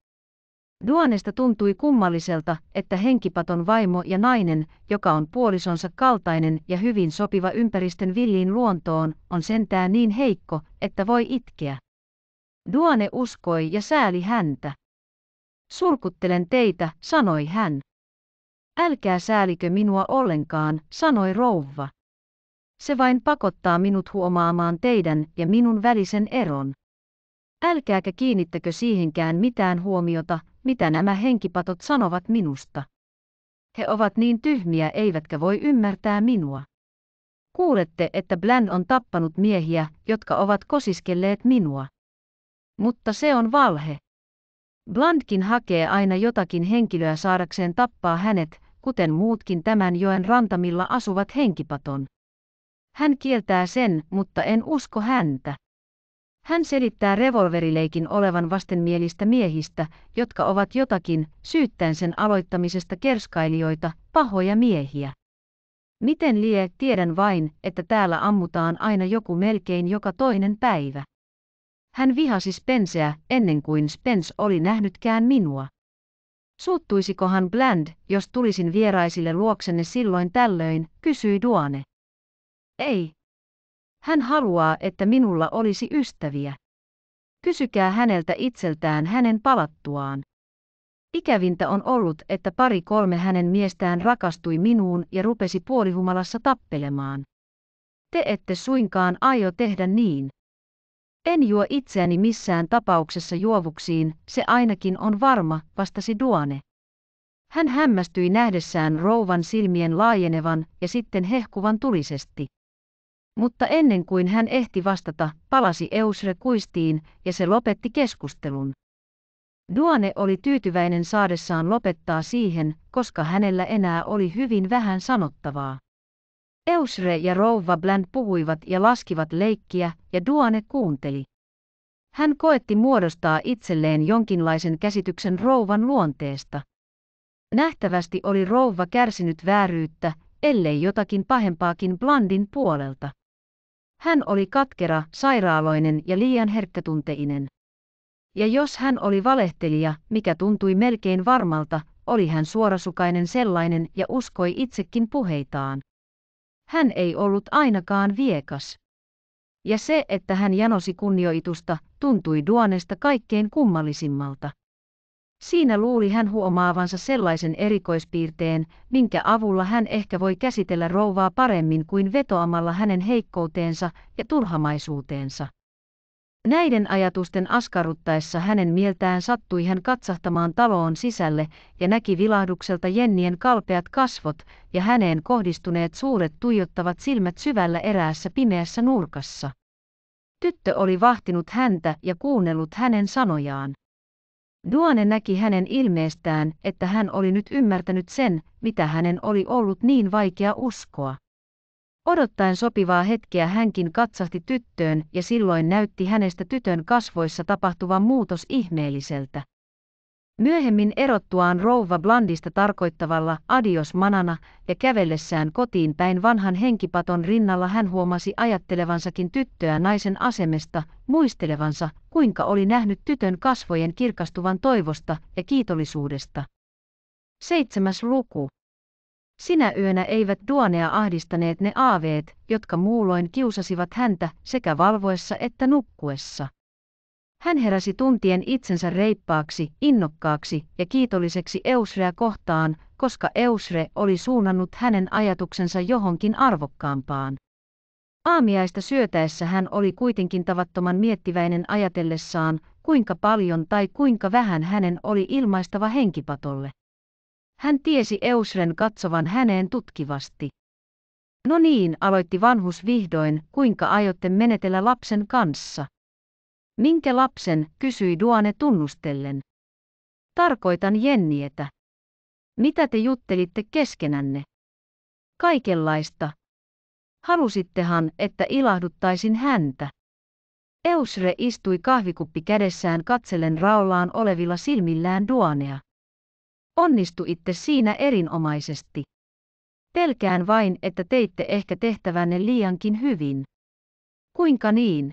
Duanesta tuntui kummalliselta, että henkipaton vaimo ja nainen, joka on puolisonsa kaltainen ja hyvin sopiva ympäristön villiin luontoon, on sentään niin heikko, että voi itkeä. Duane uskoi ja sääli häntä. Surkuttelen teitä, sanoi hän. Älkää säälikö minua ollenkaan, sanoi rouva. Se vain pakottaa minut huomaamaan teidän ja minun välisen eron. Älkääkä kiinnittäkö siihenkään mitään huomiota, mitä nämä henkipatot sanovat minusta. He ovat niin tyhmiä eivätkä voi ymmärtää minua. Kuulette, että Bland on tappanut miehiä, jotka ovat kosiskelleet minua. Mutta se on valhe. Blandkin hakee aina jotakin henkilöä saadakseen tappaa hänet, kuten muutkin tämän joen rantamilla asuvat henkipaton. Hän kieltää sen, mutta en usko häntä. Hän selittää revolverileikin olevan vastenmielistä miehistä, jotka ovat jotakin, syyttäen sen aloittamisesta kerskailijoita, pahoja miehiä. Miten lie, tiedän vain, että täällä ammutaan aina joku melkein joka toinen päivä. Hän vihasi Spenceä ennen kuin Spence oli nähnytkään minua. Suuttuisikohan Bland, jos tulisin vieraisille luoksenne silloin tällöin, kysyi Duane. Ei, hän haluaa, että minulla olisi ystäviä. Kysykää häneltä itseltään hänen palattuaan. Ikävintä on ollut, että pari kolme hänen miestään rakastui minuun ja rupesi puolihumalassa tappelemaan. Te ette suinkaan aio tehdä niin. En juo itseäni missään tapauksessa juovuksiin, se ainakin on varma, vastasi Duane. Hän hämmästyi nähdessään rouvan silmien laajenevan ja sitten hehkuvan tulisesti. Mutta ennen kuin hän ehti vastata, palasi Eusre kuistiin ja se lopetti keskustelun. Duane oli tyytyväinen saadessaan lopettaa siihen, koska hänellä enää oli hyvin vähän sanottavaa. Eusre ja rouva Bland puhuivat ja laskivat leikkiä, ja Duane kuunteli. Hän koetti muodostaa itselleen jonkinlaisen käsityksen rouvan luonteesta. Nähtävästi oli rouva kärsinyt vääryyttä, ellei jotakin pahempaakin Blandin puolelta. Hän oli katkera, sairaaloinen ja liian herkkätunteinen. Ja jos hän oli valehtelija, mikä tuntui melkein varmalta, oli hän suorasukainen sellainen ja uskoi itsekin puheitaan. Hän ei ollut ainakaan viekas. Ja se, että hän janosi kunnioitusta, tuntui Duonesta kaikkein kummallisimmalta. Siinä luuli hän huomaavansa sellaisen erikoispiirteen, minkä avulla hän ehkä voi käsitellä rouvaa paremmin kuin vetoamalla hänen heikkouteensa ja turhamaisuuteensa. Näiden ajatusten askarruttaessa hänen mieltään sattui hän katsahtamaan taloon sisälle ja näki vilahdukselta Jennien kalpeat kasvot ja häneen kohdistuneet suuret tuijottavat silmät syvällä eräässä pimeässä nurkassa. Tyttö oli vahtinut häntä ja kuunnellut hänen sanojaan. Duane näki hänen ilmeestään, että hän oli nyt ymmärtänyt sen, mitä hänen oli ollut niin vaikea uskoa. Odottaen sopivaa hetkeä hänkin katsahti tyttöön ja silloin näytti hänestä tytön kasvoissa tapahtuva muutos ihmeelliseltä. Myöhemmin erottuaan rouva Blandista tarkoittavalla adios manana ja kävellessään kotiin päin vanhan henkipaton rinnalla hän huomasi ajattelevansakin tyttöä naisen asemesta, muistelevansa, kuinka oli nähnyt tytön kasvojen kirkastuvan toivosta ja kiitollisuudesta. Seitsemäs luku. Sinä yönä eivät Duonea ahdistaneet ne aaveet, jotka muulloin kiusasivat häntä sekä valvoessa että nukkuessa. Hän heräsi tuntien itsensä reippaaksi, innokkaaksi ja kiitolliseksi Eusrea kohtaan, koska Eusre oli suunnannut hänen ajatuksensa johonkin arvokkaampaan. Aamiaista syötäessä hän oli kuitenkin tavattoman miettiväinen ajatellessaan, kuinka paljon tai kuinka vähän hänen oli ilmaistava henkipatolle. Hän tiesi Eusren katsovan häneen tutkivasti. No niin, aloitti vanhus vihdoin, kuinka aiotte menetellä lapsen kanssa. Minkä lapsen, kysyi Duane tunnustellen. Tarkoitan Jennietä. Mitä te juttelitte keskenänne? Kaikenlaista. Halusittehan, että ilahduttaisin häntä. Eusre istui kahvikuppi kädessään katsellen raollaan olevilla silmillään Duanea. Onnistuitte siinä erinomaisesti. Pelkään vain, että teitte ehkä tehtävänne liiankin hyvin. Kuinka niin?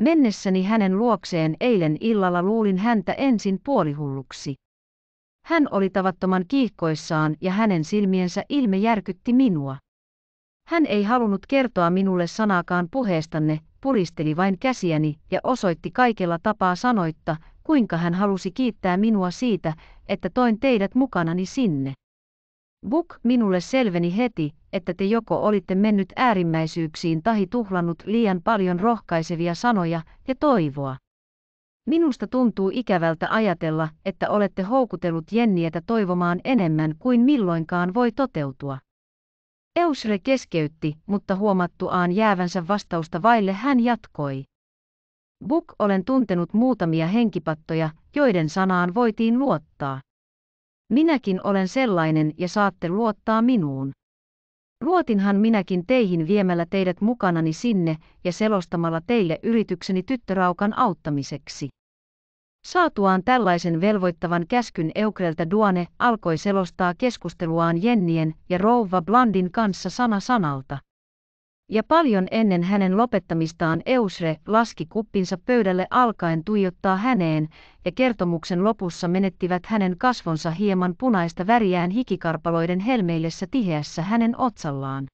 Mennessäni hänen luokseen eilen illalla luulin häntä ensin puolihulluksi. Hän oli tavattoman kiihkoissaan ja hänen silmiensä ilme järkytti minua. Hän ei halunnut kertoa minulle sanaakaan puheestanne, pulisteli vain käsiäni ja osoitti kaikella tapaa sanoitta, kuinka hän halusi kiittää minua siitä, että toin teidät mukanani sinne. Buk, minulle selveni heti, että te joko olitte mennyt äärimmäisyyksiin tai tuhlannut liian paljon rohkaisevia sanoja ja toivoa. Minusta tuntuu ikävältä ajatella, että olette houkutellut Jennietä toivomaan enemmän kuin milloinkaan voi toteutua. Eusre keskeytti, mutta huomattuaan jäävänsä vastausta vaille hän jatkoi. Buk olen tuntenut muutamia henkipattoja, joiden sanaan voitiin luottaa. Minäkin olen sellainen ja saatte luottaa minuun. Luotinhan minäkin teihin viemällä teidät mukanani sinne ja selostamalla teille yritykseni tyttöraukan auttamiseksi. Saatuaan tällaisen velvoittavan käskyn Eukreltä Duane alkoi selostaa keskusteluaan Jennien ja Rouva Blandin kanssa sana sanalta ja paljon ennen hänen lopettamistaan Eusre laski kuppinsa pöydälle alkaen tuijottaa häneen, ja kertomuksen lopussa menettivät hänen kasvonsa hieman punaista väriään hikikarpaloiden helmeillessä tiheässä hänen otsallaan.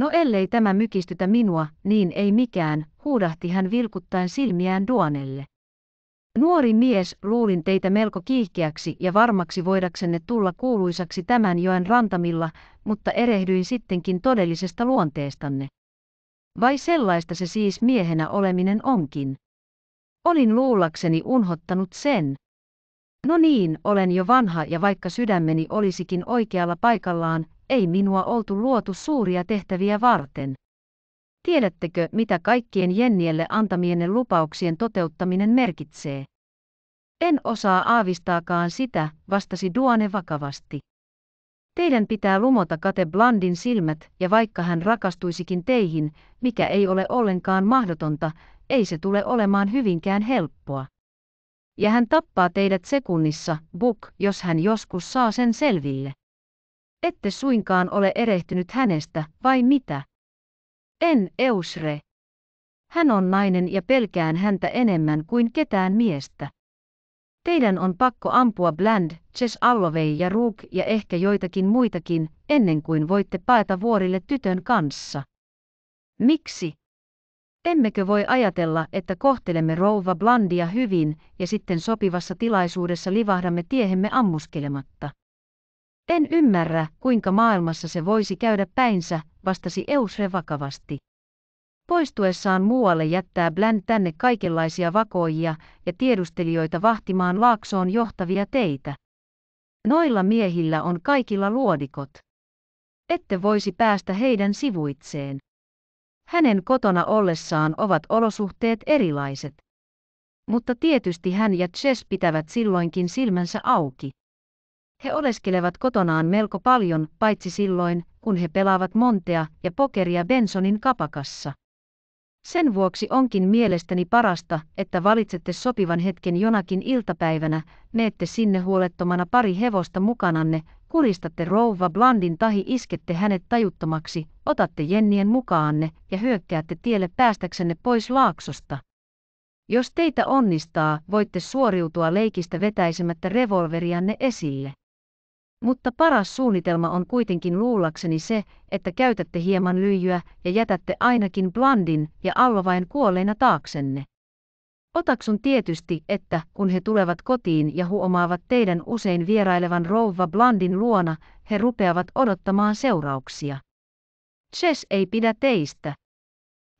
No ellei tämä mykistytä minua, niin ei mikään, huudahti hän vilkuttaen silmiään Duanelle. Nuori mies, luulin teitä melko kiihkeäksi ja varmaksi voidaksenne tulla kuuluisaksi tämän joen rantamilla, mutta erehdyin sittenkin todellisesta luonteestanne. Vai sellaista se siis miehenä oleminen onkin? Olin luullakseni unhottanut sen. No niin, olen jo vanha ja vaikka sydämeni olisikin oikealla paikallaan, ei minua oltu luotu suuria tehtäviä varten. Tiedättekö, mitä kaikkien Jennielle antamienne lupauksien toteuttaminen merkitsee? En osaa aavistaakaan sitä, vastasi Duane vakavasti. Teidän pitää lumota Kate Blandin silmät, ja vaikka hän rakastuisikin teihin, mikä ei ole ollenkaan mahdotonta, ei se tule olemaan hyvinkään helppoa. Ja hän tappaa teidät sekunnissa, Buk, jos hän joskus saa sen selville. Ette suinkaan ole erehtynyt hänestä, vai mitä? En Eusre. Hän on nainen ja pelkään häntä enemmän kuin ketään miestä. Teidän on pakko ampua Bland, Ches Alloway ja Rook ja ehkä joitakin muitakin, ennen kuin voitte paeta vuorille tytön kanssa. Miksi? Emmekö voi ajatella, että kohtelemme rouva Blandia hyvin ja sitten sopivassa tilaisuudessa livahdamme tiehemme ammuskelematta? En ymmärrä, kuinka maailmassa se voisi käydä päinsä, vastasi Eusre vakavasti. Poistuessaan muualle jättää Bland tänne kaikenlaisia vakoijia ja tiedustelijoita vahtimaan laaksoon johtavia teitä. Noilla miehillä on kaikilla luodikot. Ette voisi päästä heidän sivuitseen. Hänen kotona ollessaan ovat olosuhteet erilaiset. Mutta tietysti hän ja Chess pitävät silloinkin silmänsä auki. He oleskelevat kotonaan melko paljon, paitsi silloin, kun he pelaavat montea ja pokeria Bensonin kapakassa. Sen vuoksi onkin mielestäni parasta, että valitsette sopivan hetken jonakin iltapäivänä, meette sinne huolettomana pari hevosta mukananne, kuristatte rouva Blandin tahi iskette hänet tajuttomaksi, otatte Jennien mukaanne ja hyökkäätte tielle päästäksenne pois laaksosta. Jos teitä onnistaa, voitte suoriutua leikistä vetäisemättä revolverianne esille. Mutta paras suunnitelma on kuitenkin luullakseni se, että käytätte hieman lyijyä ja jätätte ainakin Blandin ja Allovain kuolleina taaksenne. Otaksun tietysti, että kun he tulevat kotiin ja huomaavat teidän usein vierailevan rouva Blandin luona, he rupeavat odottamaan seurauksia. Ches ei pidä teistä.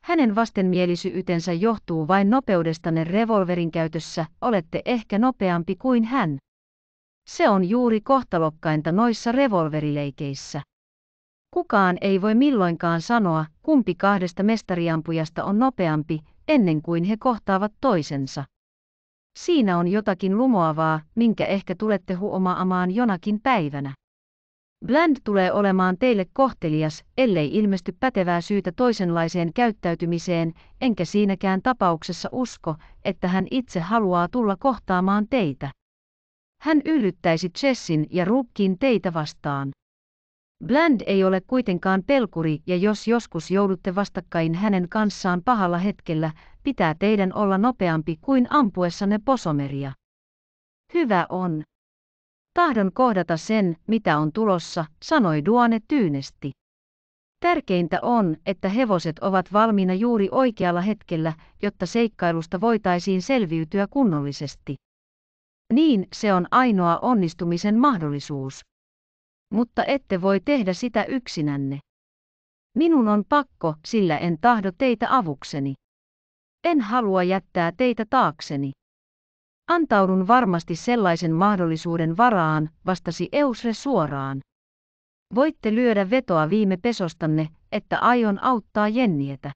Hänen vastenmielisyytensä johtuu vain nopeudestanne revolverin käytössä, olette ehkä nopeampi kuin hän. Se on juuri kohtalokkainta noissa revolverileikeissä. Kukaan ei voi milloinkaan sanoa, kumpi kahdesta mestariampujasta on nopeampi, ennen kuin he kohtaavat toisensa. Siinä on jotakin lumoavaa, minkä ehkä tulette huomaamaan jonakin päivänä. Bland tulee olemaan teille kohtelias, ellei ilmesty pätevää syytä toisenlaiseen käyttäytymiseen, enkä siinäkään tapauksessa usko, että hän itse haluaa tulla kohtaamaan teitä. Hän yllyttäisi Chessin ja Rukkin teitä vastaan. Bland ei ole kuitenkaan pelkuri ja jos joskus joudutte vastakkain hänen kanssaan pahalla hetkellä, pitää teidän olla nopeampi kuin ampuessanne posomeria. Hyvä on. Tahdon kohdata sen, mitä on tulossa, sanoi Duane tyynesti. Tärkeintä on, että hevoset ovat valmiina juuri oikealla hetkellä, jotta seikkailusta voitaisiin selviytyä kunnollisesti. Niin se on ainoa onnistumisen mahdollisuus. Mutta ette voi tehdä sitä yksinänne. Minun on pakko, sillä en tahdo teitä avukseni. En halua jättää teitä taakseni. Antaudun varmasti sellaisen mahdollisuuden varaan, vastasi Eusre suoraan. Voitte lyödä vetoa viime pesostanne, että aion auttaa Jennietä.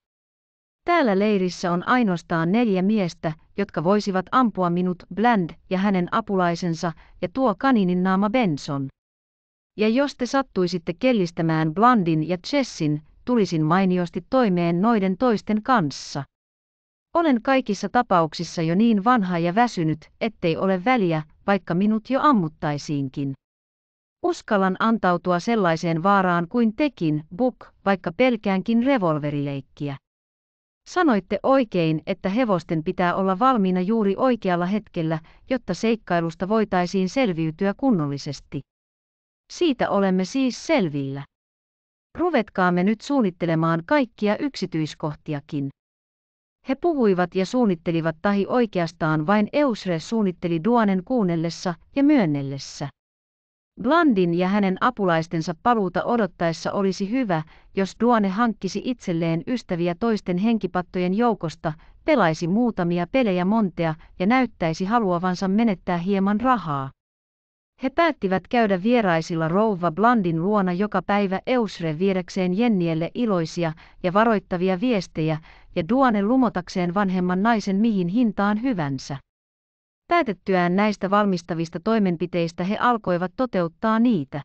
Täällä leirissä on ainoastaan neljä miestä, jotka voisivat ampua minut, Bland ja hänen apulaisensa ja tuo kaninin naama Benson. Ja jos te sattuisitte kellistämään Blandin ja Chessin, tulisin mainiosti toimeen noiden toisten kanssa. Olen kaikissa tapauksissa jo niin vanha ja väsynyt, ettei ole väliä, vaikka minut jo ammuttaisiinkin. Uskallan antautua sellaiseen vaaraan kuin tekin, Buck, vaikka pelkäänkin revolverileikkiä. Sanoitte oikein, että hevosten pitää olla valmiina juuri oikealla hetkellä, jotta seikkailusta voitaisiin selviytyä kunnollisesti. Siitä olemme siis selvillä. Ruvetkaamme nyt suunnittelemaan kaikkia yksityiskohtiakin. He puhuivat ja suunnittelivat tahi oikeastaan vain Eusre suunnitteli Duanen kuunnellessa ja myönnellessä. Blandin ja hänen apulaistensa paluuta odottaessa olisi hyvä, jos Duane hankkisi itselleen ystäviä toisten henkipattojen joukosta, pelaisi muutamia pelejä montea ja näyttäisi haluavansa menettää hieman rahaa. He päättivät käydä vieraisilla rouva Blandin luona joka päivä Eusre viedäkseen Jennielle iloisia ja varoittavia viestejä ja Duane lumotakseen vanhemman naisen mihin hintaan hyvänsä. Päätettyään näistä valmistavista toimenpiteistä he alkoivat toteuttaa niitä.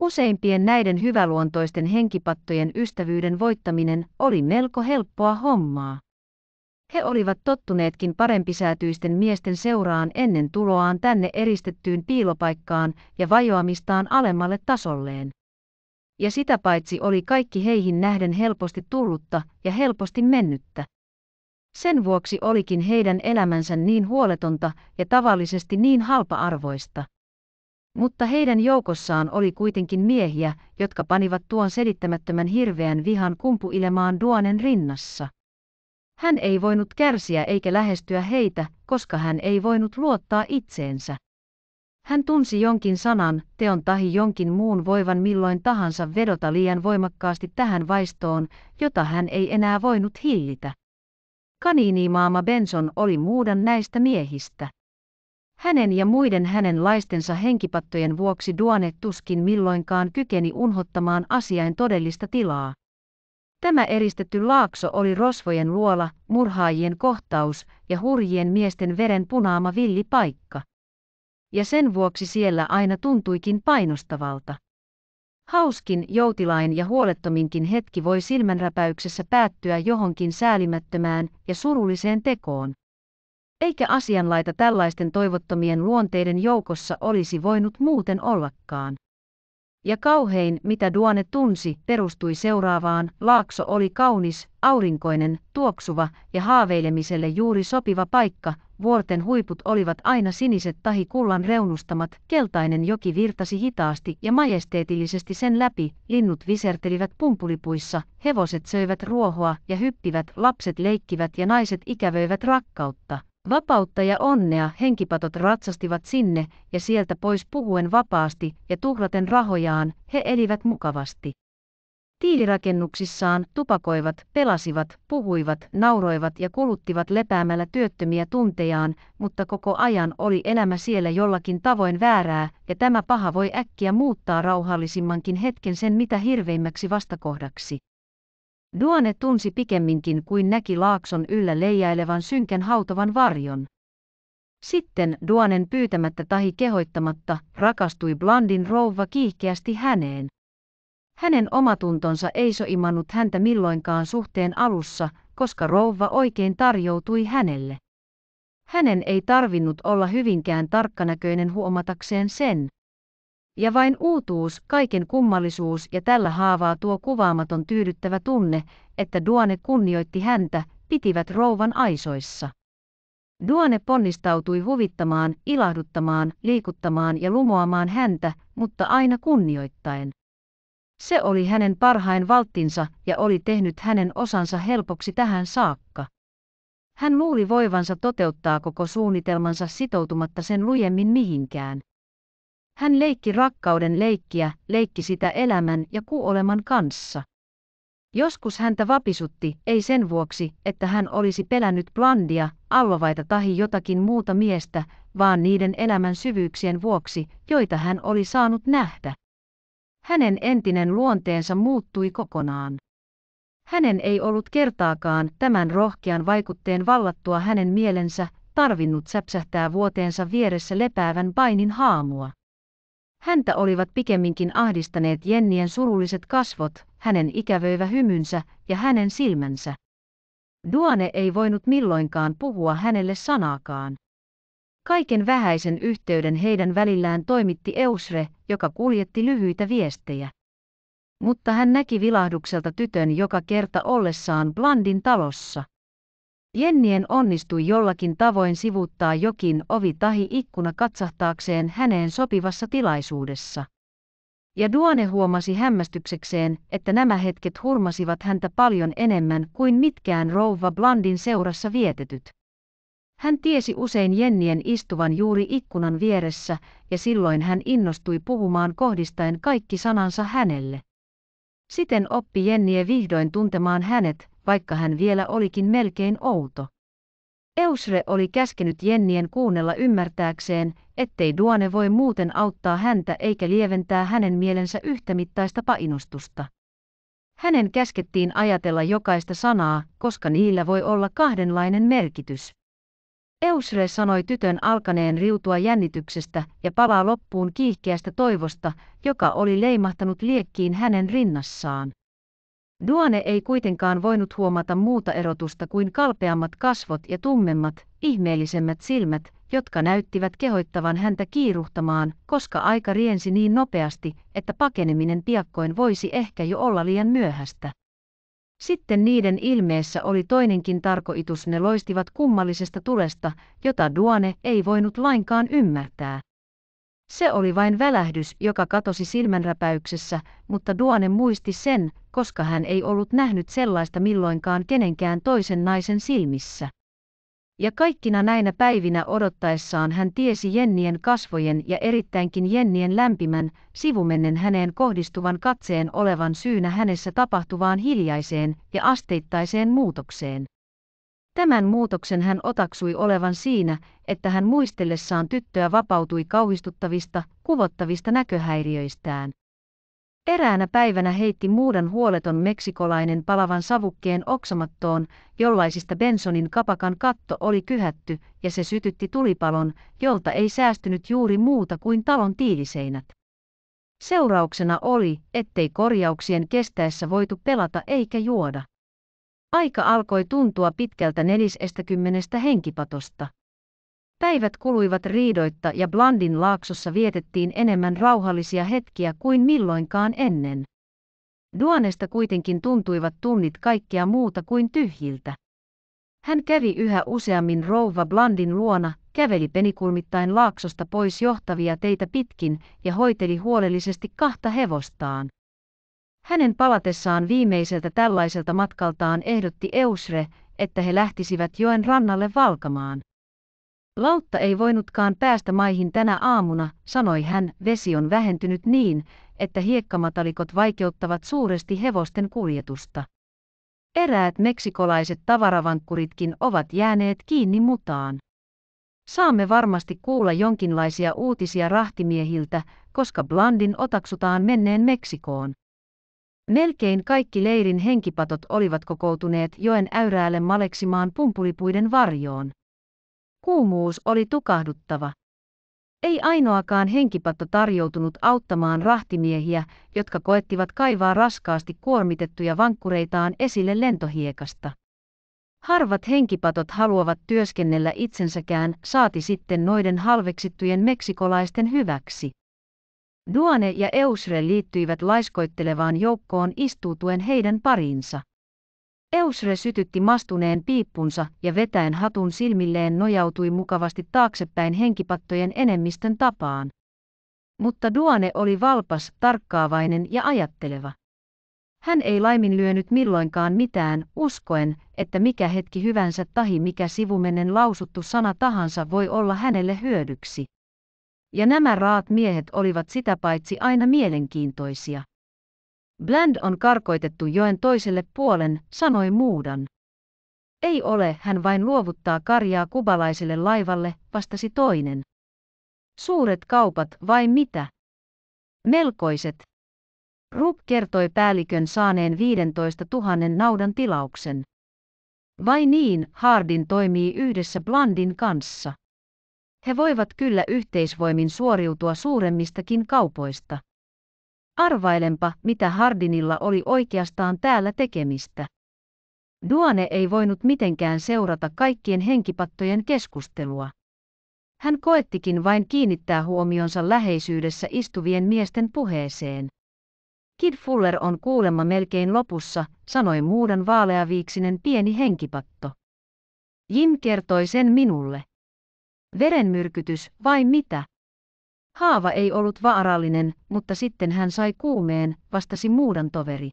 Useimpien näiden hyväluontoisten henkipattojen ystävyyden voittaminen oli melko helppoa hommaa. He olivat tottuneetkin parempisäätyisten miesten seuraan ennen tuloaan tänne eristettyyn piilopaikkaan ja vajoamistaan alemmalle tasolleen. Ja sitä paitsi oli kaikki heihin nähden helposti tullutta ja helposti mennyttä. Sen vuoksi olikin heidän elämänsä niin huoletonta ja tavallisesti niin halpa-arvoista. Mutta heidän joukossaan oli kuitenkin miehiä, jotka panivat tuon selittämättömän hirveän vihan kumpuilemaan duanen rinnassa. Hän ei voinut kärsiä eikä lähestyä heitä, koska hän ei voinut luottaa itseensä. Hän tunsi jonkin sanan, teon tahi jonkin muun voivan milloin tahansa vedota liian voimakkaasti tähän vaistoon, jota hän ei enää voinut hillitä. Kaniinimaama Benson oli muudan näistä miehistä. Hänen ja muiden hänen laistensa henkipattojen vuoksi Duane tuskin milloinkaan kykeni unhottamaan asiain todellista tilaa. Tämä eristetty laakso oli rosvojen luola, murhaajien kohtaus ja hurjien miesten veren punaama villi paikka. Ja sen vuoksi siellä aina tuntuikin painostavalta. Hauskin, joutilain ja huolettominkin hetki voi silmänräpäyksessä päättyä johonkin säälimättömään ja surulliseen tekoon. Eikä asianlaita tällaisten toivottomien luonteiden joukossa olisi voinut muuten ollakaan. Ja kauhein, mitä Duane tunsi, perustui seuraavaan, Laakso oli kaunis, aurinkoinen, tuoksuva ja haaveilemiselle juuri sopiva paikka, Vuorten huiput olivat aina siniset tahi kullan reunustamat, keltainen joki virtasi hitaasti ja majesteetillisesti sen läpi, linnut visertelivät pumpulipuissa, hevoset söivät ruohoa ja hyppivät, lapset leikkivät ja naiset ikävöivät rakkautta. Vapautta ja onnea henkipatot ratsastivat sinne ja sieltä pois puhuen vapaasti ja tuhlaten rahojaan, he elivät mukavasti. Tiilirakennuksissaan tupakoivat, pelasivat, puhuivat, nauroivat ja kuluttivat lepäämällä työttömiä tuntejaan, mutta koko ajan oli elämä siellä jollakin tavoin väärää, ja tämä paha voi äkkiä muuttaa rauhallisimmankin hetken sen mitä hirveimmäksi vastakohdaksi. Duane tunsi pikemminkin kuin näki laakson yllä leijailevan synkän hautovan varjon. Sitten Duanen pyytämättä tahi kehoittamatta rakastui Blandin rouva kiihkeästi häneen. Hänen omatuntonsa ei soimannut häntä milloinkaan suhteen alussa, koska rouva oikein tarjoutui hänelle. Hänen ei tarvinnut olla hyvinkään tarkkanäköinen huomatakseen sen. Ja vain uutuus, kaiken kummallisuus ja tällä haavaa tuo kuvaamaton tyydyttävä tunne, että Duane kunnioitti häntä, pitivät rouvan aisoissa. Duane ponnistautui huvittamaan, ilahduttamaan, liikuttamaan ja lumoamaan häntä, mutta aina kunnioittaen. Se oli hänen parhain valttinsa ja oli tehnyt hänen osansa helpoksi tähän saakka. Hän luuli voivansa toteuttaa koko suunnitelmansa sitoutumatta sen lujemmin mihinkään. Hän leikki rakkauden leikkiä, leikki sitä elämän ja kuoleman kanssa. Joskus häntä vapisutti, ei sen vuoksi, että hän olisi pelännyt blandia, allovaita tahi jotakin muuta miestä, vaan niiden elämän syvyyksien vuoksi, joita hän oli saanut nähdä. Hänen entinen luonteensa muuttui kokonaan. Hänen ei ollut kertaakaan tämän rohkean vaikutteen vallattua hänen mielensä tarvinnut säpsähtää vuoteensa vieressä lepäävän painin haamua. Häntä olivat pikemminkin ahdistaneet Jennien surulliset kasvot, hänen ikävöivä hymynsä ja hänen silmänsä. Duane ei voinut milloinkaan puhua hänelle sanaakaan. Kaiken vähäisen yhteyden heidän välillään toimitti Eusre, joka kuljetti lyhyitä viestejä. Mutta hän näki vilahdukselta tytön joka kerta ollessaan Blandin talossa. Jennien onnistui jollakin tavoin sivuttaa jokin ovi tahi ikkuna katsahtaakseen häneen sopivassa tilaisuudessa. Ja Duane huomasi hämmästyksekseen, että nämä hetket hurmasivat häntä paljon enemmän kuin mitkään rouva Blandin seurassa vietetyt. Hän tiesi usein Jennien istuvan juuri ikkunan vieressä, ja silloin hän innostui puhumaan kohdistaen kaikki sanansa hänelle. Siten oppi Jennie vihdoin tuntemaan hänet, vaikka hän vielä olikin melkein outo. Eusre oli käskenyt Jennien kuunnella ymmärtääkseen, ettei Duane voi muuten auttaa häntä eikä lieventää hänen mielensä yhtämittaista painostusta. Hänen käskettiin ajatella jokaista sanaa, koska niillä voi olla kahdenlainen merkitys. Eusre sanoi tytön alkaneen riutua jännityksestä ja palaa loppuun kiihkeästä toivosta, joka oli leimahtanut liekkiin hänen rinnassaan. Duane ei kuitenkaan voinut huomata muuta erotusta kuin kalpeammat kasvot ja tummemmat, ihmeellisemmät silmät, jotka näyttivät kehoittavan häntä kiiruhtamaan, koska aika riensi niin nopeasti, että pakeneminen piakkoin voisi ehkä jo olla liian myöhäistä. Sitten niiden ilmeessä oli toinenkin tarkoitus ne loistivat kummallisesta tulesta, jota Duane ei voinut lainkaan ymmärtää. Se oli vain välähdys, joka katosi silmänräpäyksessä, mutta Duane muisti sen, koska hän ei ollut nähnyt sellaista milloinkaan kenenkään toisen naisen silmissä. Ja kaikkina näinä päivinä odottaessaan hän tiesi Jennien kasvojen ja erittäinkin Jennien lämpimän, sivumennen häneen kohdistuvan katseen olevan syynä hänessä tapahtuvaan hiljaiseen ja asteittaiseen muutokseen. Tämän muutoksen hän otaksui olevan siinä, että hän muistellessaan tyttöä vapautui kauhistuttavista, kuvottavista näköhäiriöistään. Eräänä päivänä heitti muudan huoleton meksikolainen palavan savukkeen oksamattoon, jollaisista Bensonin kapakan katto oli kyhätty, ja se sytytti tulipalon, jolta ei säästynyt juuri muuta kuin talon tiiliseinät. Seurauksena oli, ettei korjauksien kestäessä voitu pelata eikä juoda. Aika alkoi tuntua pitkältä nelisestäkymmenestä henkipatosta. Päivät kuluivat riidoitta ja Blandin laaksossa vietettiin enemmän rauhallisia hetkiä kuin milloinkaan ennen. Duanesta kuitenkin tuntuivat tunnit kaikkea muuta kuin tyhjiltä. Hän kävi yhä useammin rouva Blandin luona, käveli penikulmittain laaksosta pois johtavia teitä pitkin ja hoiteli huolellisesti kahta hevostaan. Hänen palatessaan viimeiseltä tällaiselta matkaltaan ehdotti Eusre, että he lähtisivät joen rannalle valkamaan. Lautta ei voinutkaan päästä maihin tänä aamuna, sanoi hän, vesi on vähentynyt niin, että hiekkamatalikot vaikeuttavat suuresti hevosten kuljetusta. Eräät meksikolaiset tavaravankkuritkin ovat jääneet kiinni mutaan. Saamme varmasti kuulla jonkinlaisia uutisia rahtimiehiltä, koska Blandin otaksutaan menneen Meksikoon. Melkein kaikki leirin henkipatot olivat kokoutuneet joen äyräälle maleksimaan pumpulipuiden varjoon. Kuumuus oli tukahduttava. Ei ainoakaan henkipatto tarjoutunut auttamaan rahtimiehiä, jotka koettivat kaivaa raskaasti kuormitettuja vankkureitaan esille lentohiekasta. Harvat henkipatot haluavat työskennellä itsensäkään, saati sitten noiden halveksittujen meksikolaisten hyväksi. Duane ja Eusre liittyivät laiskoittelevaan joukkoon istuutuen heidän parinsa. Eusre sytytti mastuneen piippunsa ja vetäen hatun silmilleen nojautui mukavasti taaksepäin henkipattojen enemmistön tapaan. Mutta Duane oli valpas, tarkkaavainen ja ajatteleva. Hän ei laiminlyönyt milloinkaan mitään, uskoen, että mikä hetki hyvänsä tahi mikä sivumennen lausuttu sana tahansa voi olla hänelle hyödyksi. Ja nämä raat miehet olivat sitä paitsi aina mielenkiintoisia. Bland on karkoitettu joen toiselle puolen, sanoi Muudan. Ei ole, hän vain luovuttaa karjaa kubalaiselle laivalle, vastasi toinen. Suuret kaupat vai mitä? Melkoiset. Rup kertoi päällikön saaneen 15 000 naudan tilauksen. Vai niin, Hardin toimii yhdessä Blandin kanssa. He voivat kyllä yhteisvoimin suoriutua suuremmistakin kaupoista. Arvailenpa, mitä Hardinilla oli oikeastaan täällä tekemistä. Duane ei voinut mitenkään seurata kaikkien henkipattojen keskustelua. Hän koettikin vain kiinnittää huomionsa läheisyydessä istuvien miesten puheeseen. Kid Fuller on kuulemma melkein lopussa, sanoi muudan vaaleaviiksinen pieni henkipatto. Jim kertoi sen minulle. Verenmyrkytys vai mitä? Haava ei ollut vaarallinen, mutta sitten hän sai kuumeen, vastasi muudan toveri.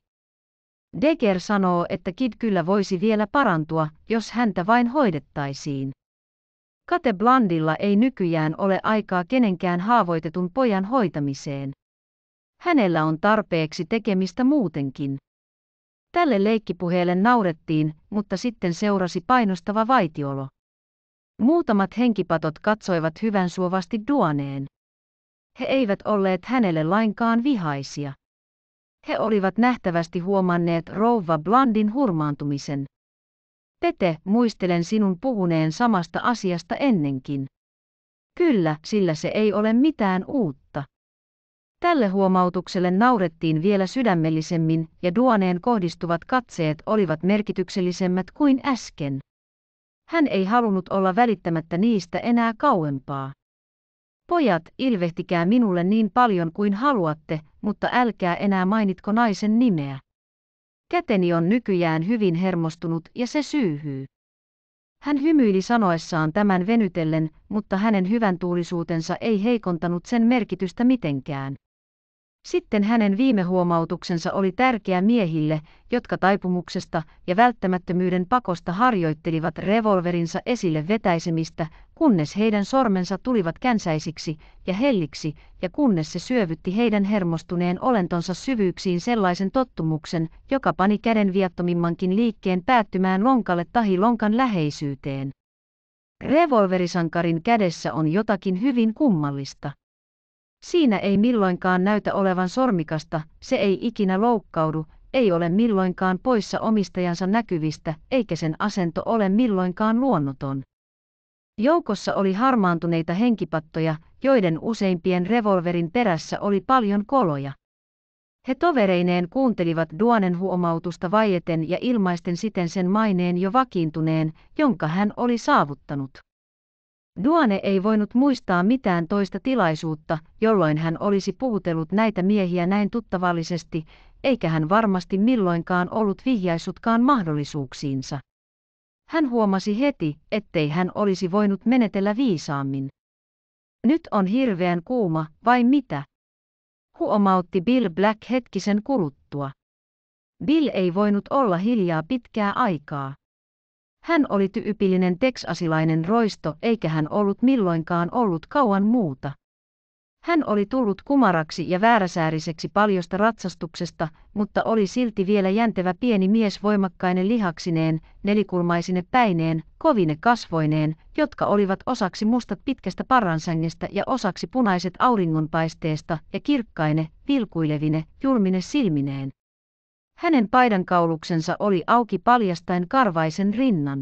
Deker sanoo, että Kid kyllä voisi vielä parantua, jos häntä vain hoidettaisiin. Kate Blandilla ei nykyään ole aikaa kenenkään haavoitetun pojan hoitamiseen. Hänellä on tarpeeksi tekemistä muutenkin. Tälle leikkipuheelle naurettiin, mutta sitten seurasi painostava vaitiolo. Muutamat henkipatot katsoivat hyvän suovasti Duaneen. He eivät olleet hänelle lainkaan vihaisia. He olivat nähtävästi huomanneet rouva Blandin hurmaantumisen. Pete, muistelen sinun puhuneen samasta asiasta ennenkin. Kyllä, sillä se ei ole mitään uutta. Tälle huomautukselle naurettiin vielä sydämellisemmin ja Duoneen kohdistuvat katseet olivat merkityksellisemmät kuin äsken. Hän ei halunnut olla välittämättä niistä enää kauempaa. Pojat, ilvehtikää minulle niin paljon kuin haluatte, mutta älkää enää mainitko naisen nimeä. Käteni on nykyjään hyvin hermostunut ja se syyhyy. Hän hymyili sanoessaan tämän venytellen, mutta hänen hyvän tuulisuutensa ei heikontanut sen merkitystä mitenkään. Sitten hänen viimehuomautuksensa oli tärkeä miehille, jotka taipumuksesta ja välttämättömyyden pakosta harjoittelivat revolverinsa esille vetäisemistä, kunnes heidän sormensa tulivat känsäisiksi ja helliksi, ja kunnes se syövytti heidän hermostuneen olentonsa syvyyksiin sellaisen tottumuksen, joka pani käden viattomimmankin liikkeen päättymään lonkalle tahi lonkan läheisyyteen. Revolverisankarin kädessä on jotakin hyvin kummallista. Siinä ei milloinkaan näytä olevan sormikasta, se ei ikinä loukkaudu, ei ole milloinkaan poissa omistajansa näkyvistä, eikä sen asento ole milloinkaan luonnoton. Joukossa oli harmaantuneita henkipattoja, joiden useimpien revolverin perässä oli paljon koloja. He tovereineen kuuntelivat Duane'n huomautusta vaieten ja ilmaisten siten sen maineen jo vakiintuneen, jonka hän oli saavuttanut. Duane ei voinut muistaa mitään toista tilaisuutta, jolloin hän olisi puhutellut näitä miehiä näin tuttavallisesti, eikä hän varmasti milloinkaan ollut vihjaissutkaan mahdollisuuksiinsa. Hän huomasi heti, ettei hän olisi voinut menetellä viisaammin. Nyt on hirveän kuuma, vai mitä? Huomautti Bill Black hetkisen kuluttua. Bill ei voinut olla hiljaa pitkää aikaa. Hän oli tyypillinen teksasilainen roisto eikä hän ollut milloinkaan ollut kauan muuta. Hän oli tullut kumaraksi ja vääräsääriseksi paljosta ratsastuksesta, mutta oli silti vielä jäntevä pieni mies voimakkainen lihaksineen, nelikulmaisine päineen, kovine kasvoineen, jotka olivat osaksi mustat pitkästä parransängestä ja osaksi punaiset auringonpaisteesta ja kirkkaine, vilkuilevine, julmine silmineen. Hänen paidankauluksensa oli auki paljastaen karvaisen rinnan.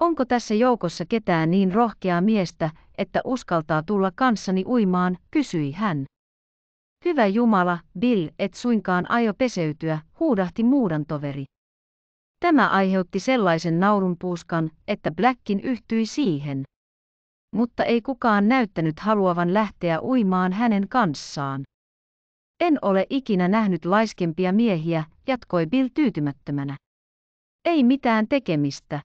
Onko tässä joukossa ketään niin rohkeaa miestä, että uskaltaa tulla kanssani uimaan, kysyi hän. Hyvä Jumala, Bill, et suinkaan aio peseytyä, huudahti muudantoveri. Tämä aiheutti sellaisen naurunpuuskan, että Blackin yhtyi siihen. Mutta ei kukaan näyttänyt haluavan lähteä uimaan hänen kanssaan. En ole ikinä nähnyt laiskempia miehiä, jatkoi Bill tyytymättömänä. Ei mitään tekemistä.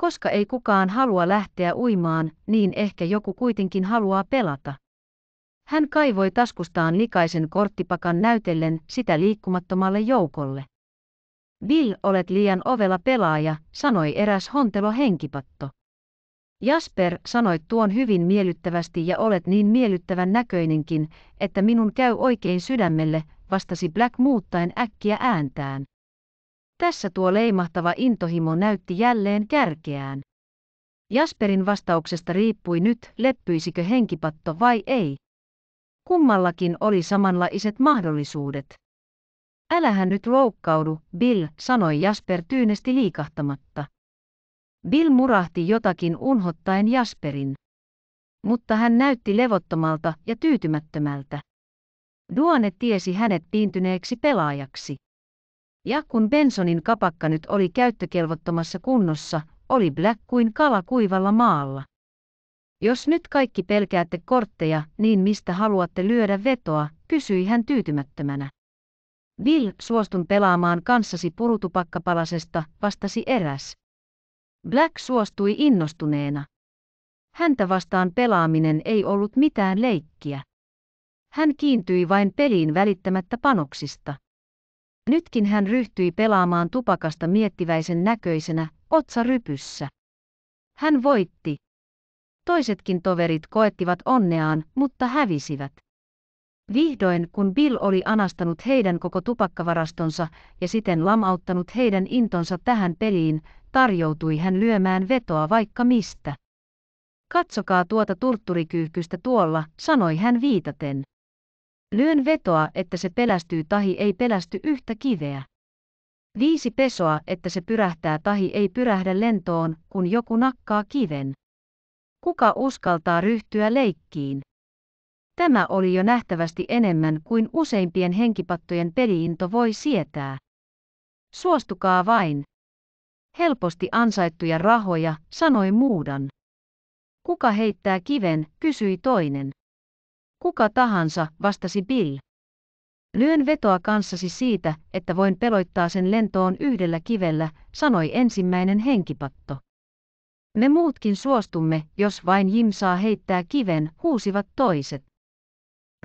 Koska ei kukaan halua lähteä uimaan, niin ehkä joku kuitenkin haluaa pelata. Hän kaivoi taskustaan likaisen korttipakan näytellen sitä liikkumattomalle joukolle. Bill, olet liian ovela pelaaja, sanoi eräs hontelo henkipatto. Jasper, sanoit tuon hyvin miellyttävästi ja olet niin miellyttävän näköinenkin, että minun käy oikein sydämelle, vastasi Black muuttaen äkkiä ääntään. Tässä tuo leimahtava intohimo näytti jälleen kärkeään. Jasperin vastauksesta riippui nyt, leppyisikö henkipatto vai ei. Kummallakin oli samanlaiset mahdollisuudet. Älähän nyt loukkaudu, Bill, sanoi Jasper tyynesti liikahtamatta. Bill murahti jotakin unhottaen Jasperin. Mutta hän näytti levottomalta ja tyytymättömältä. Duane tiesi hänet piintyneeksi pelaajaksi. Ja kun Bensonin kapakka nyt oli käyttökelvottomassa kunnossa, oli Black kuin kala kuivalla maalla. Jos nyt kaikki pelkäätte kortteja, niin mistä haluatte lyödä vetoa, kysyi hän tyytymättömänä. Bill, suostun pelaamaan kanssasi purutupakkapalasesta, vastasi eräs. Black suostui innostuneena. Häntä vastaan pelaaminen ei ollut mitään leikkiä. Hän kiintyi vain peliin välittämättä panoksista. Nytkin hän ryhtyi pelaamaan tupakasta miettiväisen näköisenä, otsa rypyssä. Hän voitti. Toisetkin toverit koettivat onneaan, mutta hävisivät. Vihdoin, kun Bill oli anastanut heidän koko tupakkavarastonsa ja siten lamauttanut heidän intonsa tähän peliin, tarjoutui hän lyömään vetoa vaikka mistä. Katsokaa tuota turtturikyyhkystä tuolla, sanoi hän viitaten. Lyön vetoa, että se pelästyy tahi ei pelästy yhtä kiveä. Viisi pesoa, että se pyrähtää tahi ei pyrähdä lentoon, kun joku nakkaa kiven. Kuka uskaltaa ryhtyä leikkiin? Tämä oli jo nähtävästi enemmän kuin useimpien henkipattojen peliinto voi sietää. Suostukaa vain. Helposti ansaittuja rahoja, sanoi Muudan. Kuka heittää kiven, kysyi toinen. Kuka tahansa, vastasi Bill. Lyön vetoa kanssasi siitä, että voin peloittaa sen lentoon yhdellä kivellä, sanoi ensimmäinen henkipatto. Me muutkin suostumme, jos vain Jim saa heittää kiven, huusivat toiset.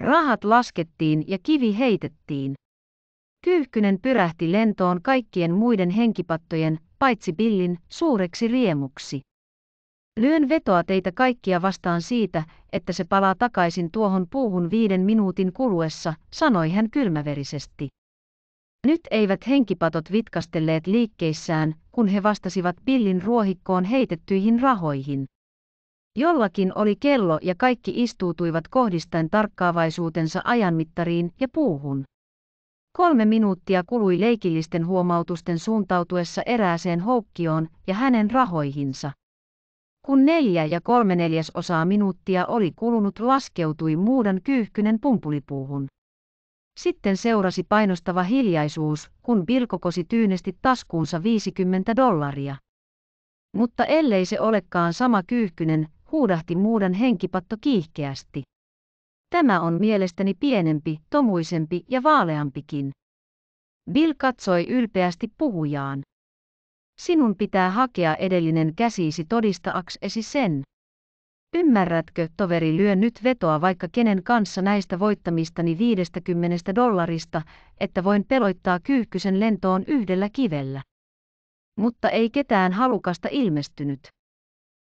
Rahat laskettiin ja kivi heitettiin. Kyyhkynen pyrähti lentoon kaikkien muiden henkipattojen, paitsi Billin, suureksi riemuksi. Lyön vetoa teitä kaikkia vastaan siitä, että se palaa takaisin tuohon puuhun viiden minuutin kuluessa, sanoi hän kylmäverisesti. Nyt eivät henkipatot vitkastelleet liikkeissään, kun he vastasivat pillin ruohikkoon heitettyihin rahoihin. Jollakin oli kello ja kaikki istuutuivat kohdistaen tarkkaavaisuutensa ajanmittariin ja puuhun. Kolme minuuttia kului leikillisten huomautusten suuntautuessa erääseen houkkioon ja hänen rahoihinsa. Kun neljä ja kolme neljäsosaa minuuttia oli kulunut laskeutui muudan kyyhkynen pumpulipuuhun. Sitten seurasi painostava hiljaisuus, kun pilkokosi tyynesti taskuunsa 50 dollaria. Mutta ellei se olekaan sama kyyhkynen, huudahti muudan henkipatto kiihkeästi. Tämä on mielestäni pienempi, tomuisempi ja vaaleampikin. Bill katsoi ylpeästi puhujaan. Sinun pitää hakea edellinen käsiisi todistaaksesi sen. Ymmärrätkö, toveri lyö nyt vetoa vaikka kenen kanssa näistä voittamistani 50 dollarista, että voin peloittaa kyyhkysen lentoon yhdellä kivellä. Mutta ei ketään halukasta ilmestynyt.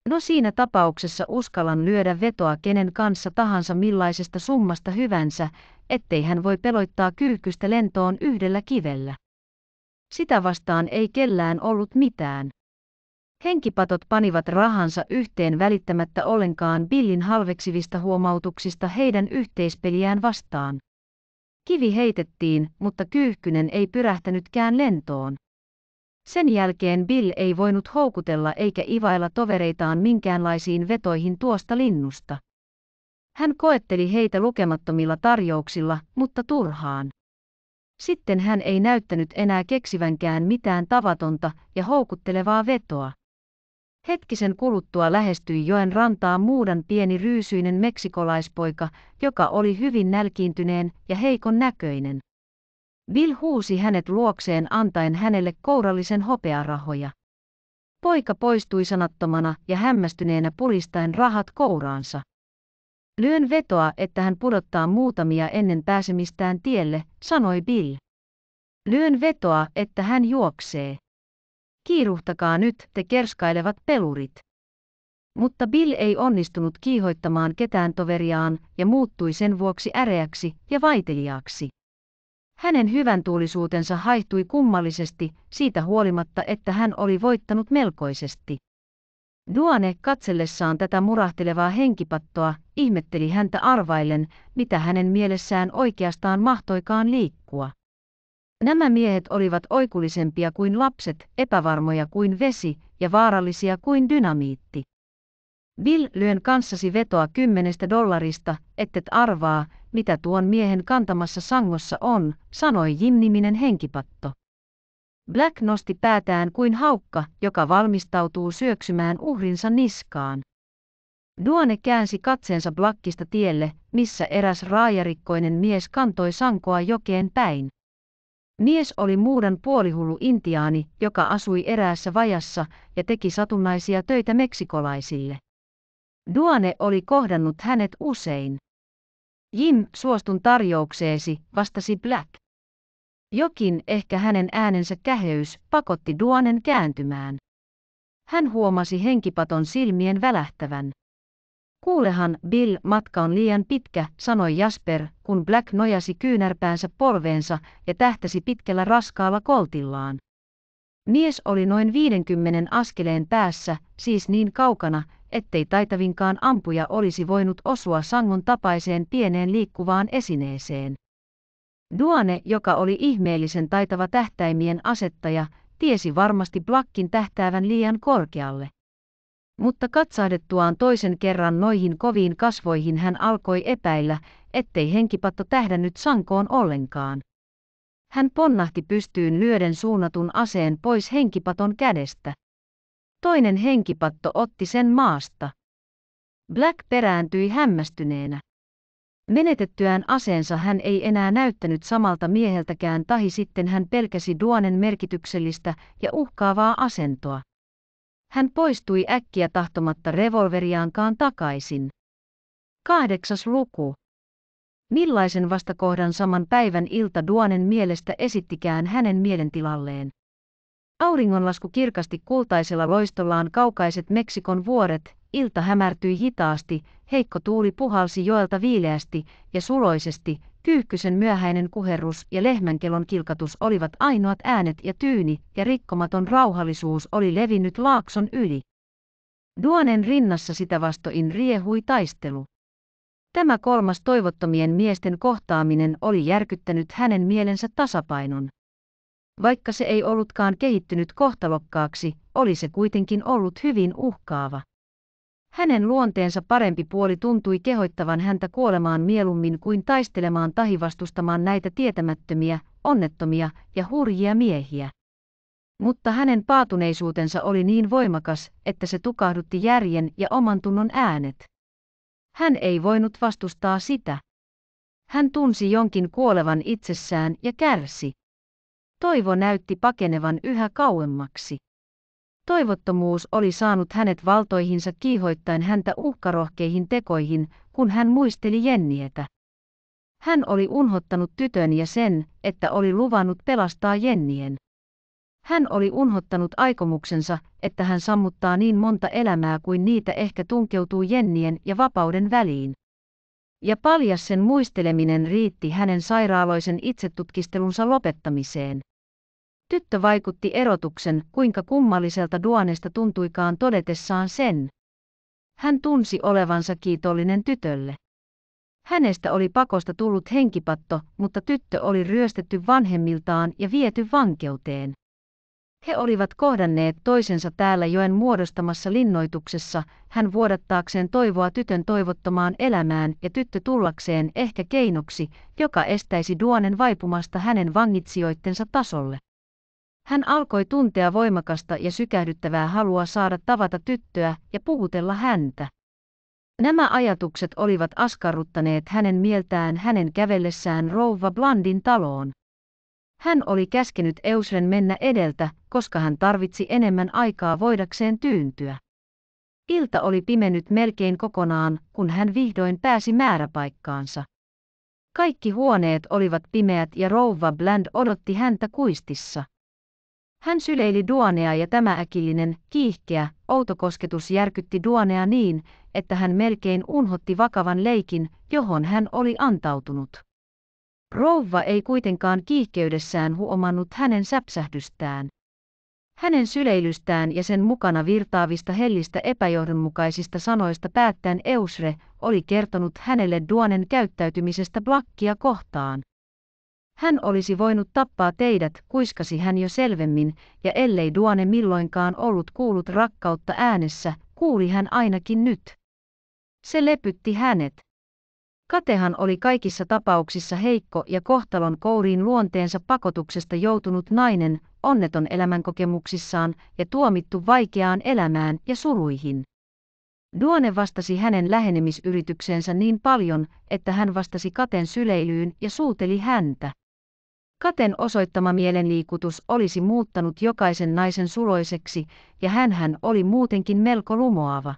No siinä tapauksessa uskallan lyödä vetoa kenen kanssa tahansa millaisesta summasta hyvänsä, ettei hän voi peloittaa kyyhkystä lentoon yhdellä kivellä. Sitä vastaan ei kellään ollut mitään. Henkipatot panivat rahansa yhteen välittämättä ollenkaan Billin halveksivista huomautuksista heidän yhteispeliään vastaan. Kivi heitettiin, mutta kyyhkynen ei pyrähtänytkään lentoon. Sen jälkeen Bill ei voinut houkutella eikä ivailla tovereitaan minkäänlaisiin vetoihin tuosta linnusta. Hän koetteli heitä lukemattomilla tarjouksilla, mutta turhaan. Sitten hän ei näyttänyt enää keksivänkään mitään tavatonta ja houkuttelevaa vetoa. Hetkisen kuluttua lähestyi joen rantaa muudan pieni ryysyinen meksikolaispoika, joka oli hyvin nälkiintyneen ja heikon näköinen. Bill huusi hänet luokseen antaen hänelle kourallisen hopearahoja. Poika poistui sanattomana ja hämmästyneenä pulistaen rahat kouraansa. Lyön vetoa, että hän pudottaa muutamia ennen pääsemistään tielle, sanoi Bill. Lyön vetoa, että hän juoksee. Kiiruhtakaa nyt, te kerskailevat pelurit. Mutta Bill ei onnistunut kiihoittamaan ketään toveriaan ja muuttui sen vuoksi äreäksi ja vaiteliaaksi. Hänen hyvän tuulisuutensa haihtui kummallisesti, siitä huolimatta, että hän oli voittanut melkoisesti. Duane katsellessaan tätä murahtelevaa henkipattoa ihmetteli häntä arvaillen, mitä hänen mielessään oikeastaan mahtoikaan liikkua. Nämä miehet olivat oikulisempia kuin lapset, epävarmoja kuin vesi ja vaarallisia kuin dynamiitti. Bill lyön kanssasi vetoa kymmenestä dollarista, ettet arvaa, mitä tuon miehen kantamassa sangossa on, sanoi Jim-niminen henkipatto. Black nosti päätään kuin haukka, joka valmistautuu syöksymään uhrinsa niskaan. Duone käänsi katseensa Blackista tielle, missä eräs raajarikkoinen mies kantoi sankoa jokeen päin. Mies oli muudan puolihullu intiaani, joka asui eräässä vajassa ja teki satunnaisia töitä meksikolaisille. Duane oli kohdannut hänet usein. Jim, suostun tarjoukseesi, vastasi Black. Jokin, ehkä hänen äänensä käheys, pakotti Duanen kääntymään. Hän huomasi henkipaton silmien välähtävän. Kuulehan, Bill, matka on liian pitkä, sanoi Jasper, kun Black nojasi kyynärpäänsä polveensa ja tähtäsi pitkällä raskaalla koltillaan. Mies oli noin 50 askeleen päässä, siis niin kaukana, ettei taitavinkaan ampuja olisi voinut osua sangon tapaiseen pieneen liikkuvaan esineeseen. Duane, joka oli ihmeellisen taitava tähtäimien asettaja, tiesi varmasti Blackin tähtäävän liian korkealle. Mutta katsahdettuaan toisen kerran noihin koviin kasvoihin hän alkoi epäillä, ettei henkipatto tähdännyt sankoon ollenkaan. Hän ponnahti pystyyn lyöden suunnatun aseen pois henkipaton kädestä. Toinen henkipatto otti sen maasta. Black perääntyi hämmästyneenä. Menetettyään aseensa hän ei enää näyttänyt samalta mieheltäkään tahi sitten hän pelkäsi Duonen merkityksellistä ja uhkaavaa asentoa. Hän poistui äkkiä tahtomatta revolveriaankaan takaisin. Kahdeksas luku. Millaisen vastakohdan saman päivän ilta Duonen mielestä esittikään hänen mielentilalleen? Auringonlasku kirkasti kultaisella loistollaan kaukaiset Meksikon vuoret Ilta hämärtyi hitaasti, heikko tuuli puhalsi joelta viileästi ja suloisesti, kyyhkysen myöhäinen kuherrus ja lehmänkelon kilkatus olivat ainoat äänet ja tyyni ja rikkomaton rauhallisuus oli levinnyt laakson yli. Duonen rinnassa sitä vastoin riehui taistelu. Tämä kolmas toivottomien miesten kohtaaminen oli järkyttänyt hänen mielensä tasapainon. Vaikka se ei ollutkaan kehittynyt kohtalokkaaksi, oli se kuitenkin ollut hyvin uhkaava. Hänen luonteensa parempi puoli tuntui kehoittavan häntä kuolemaan mieluummin kuin taistelemaan tahi vastustamaan näitä tietämättömiä, onnettomia ja hurjia miehiä. Mutta hänen paatuneisuutensa oli niin voimakas, että se tukahdutti järjen ja tunnon äänet. Hän ei voinut vastustaa sitä. Hän tunsi jonkin kuolevan itsessään ja kärsi. Toivo näytti pakenevan yhä kauemmaksi. Toivottomuus oli saanut hänet valtoihinsa kiihoittain häntä uhkarohkeihin tekoihin, kun hän muisteli Jennietä. Hän oli unhottanut tytön ja sen, että oli luvannut pelastaa Jennien. Hän oli unhottanut aikomuksensa, että hän sammuttaa niin monta elämää kuin niitä ehkä tunkeutuu Jennien ja vapauden väliin. Ja paljas sen muisteleminen riitti hänen sairaaloisen itsetutkistelunsa lopettamiseen. Tyttö vaikutti erotuksen, kuinka kummalliselta Duanesta tuntuikaan todetessaan sen. Hän tunsi olevansa kiitollinen tytölle. Hänestä oli pakosta tullut henkipatto, mutta tyttö oli ryöstetty vanhemmiltaan ja viety vankeuteen. He olivat kohdanneet toisensa täällä joen muodostamassa linnoituksessa, hän vuodattaakseen toivoa tytön toivottomaan elämään ja tyttö tullakseen ehkä keinoksi, joka estäisi duanen vaipumasta hänen vangitsijoittensa tasolle. Hän alkoi tuntea voimakasta ja sykähdyttävää halua saada tavata tyttöä ja puhutella häntä. Nämä ajatukset olivat askarruttaneet hänen mieltään hänen kävellessään rouva Blandin taloon. Hän oli käskenyt Eusren mennä edeltä, koska hän tarvitsi enemmän aikaa voidakseen tyyntyä. Ilta oli pimennyt melkein kokonaan, kun hän vihdoin pääsi määräpaikkaansa. Kaikki huoneet olivat pimeät ja rouva Bland odotti häntä kuistissa. Hän syleili Duanea ja tämä äkillinen, kiihkeä, kosketus järkytti Duanea niin, että hän melkein unhotti vakavan leikin, johon hän oli antautunut. Rouva ei kuitenkaan kiihkeydessään huomannut hänen säpsähdystään. Hänen syleilystään ja sen mukana virtaavista hellistä epäjohdonmukaisista sanoista päättäen Eusre oli kertonut hänelle duanen käyttäytymisestä Blakkia kohtaan. Hän olisi voinut tappaa teidät, kuiskasi hän jo selvemmin, ja ellei Duane milloinkaan ollut kuullut rakkautta äänessä, kuuli hän ainakin nyt. Se lepytti hänet. Katehan oli kaikissa tapauksissa heikko ja kohtalon kouriin luonteensa pakotuksesta joutunut nainen, onneton elämänkokemuksissaan ja tuomittu vaikeaan elämään ja suluihin. Duone vastasi hänen lähenemisyritykseensä niin paljon, että hän vastasi katen syleilyyn ja suuteli häntä. Katen osoittama mielenliikutus olisi muuttanut jokaisen naisen suloiseksi, ja hän hän oli muutenkin melko lumoava.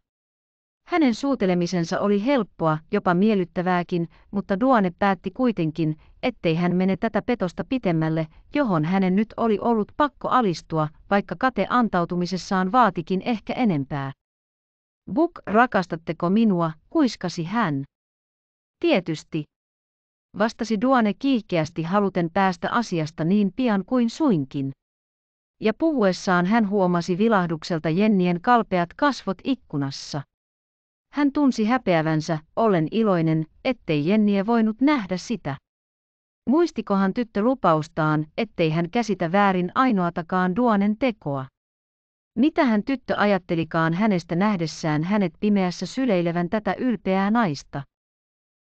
Hänen suutelemisensa oli helppoa, jopa miellyttävääkin, mutta Duane päätti kuitenkin, ettei hän mene tätä petosta pitemmälle, johon hänen nyt oli ollut pakko alistua, vaikka kate antautumisessaan vaatikin ehkä enempää. Buk, rakastatteko minua, kuiskasi hän. Tietysti vastasi Duane kiihkeästi haluten päästä asiasta niin pian kuin suinkin. Ja puhuessaan hän huomasi vilahdukselta Jennien kalpeat kasvot ikkunassa. Hän tunsi häpeävänsä, olen iloinen, ettei Jennie voinut nähdä sitä. Muistikohan tyttö lupaustaan, ettei hän käsitä väärin ainoatakaan Duanen tekoa? Mitä hän tyttö ajattelikaan hänestä nähdessään hänet pimeässä syleilevän tätä ylpeää naista?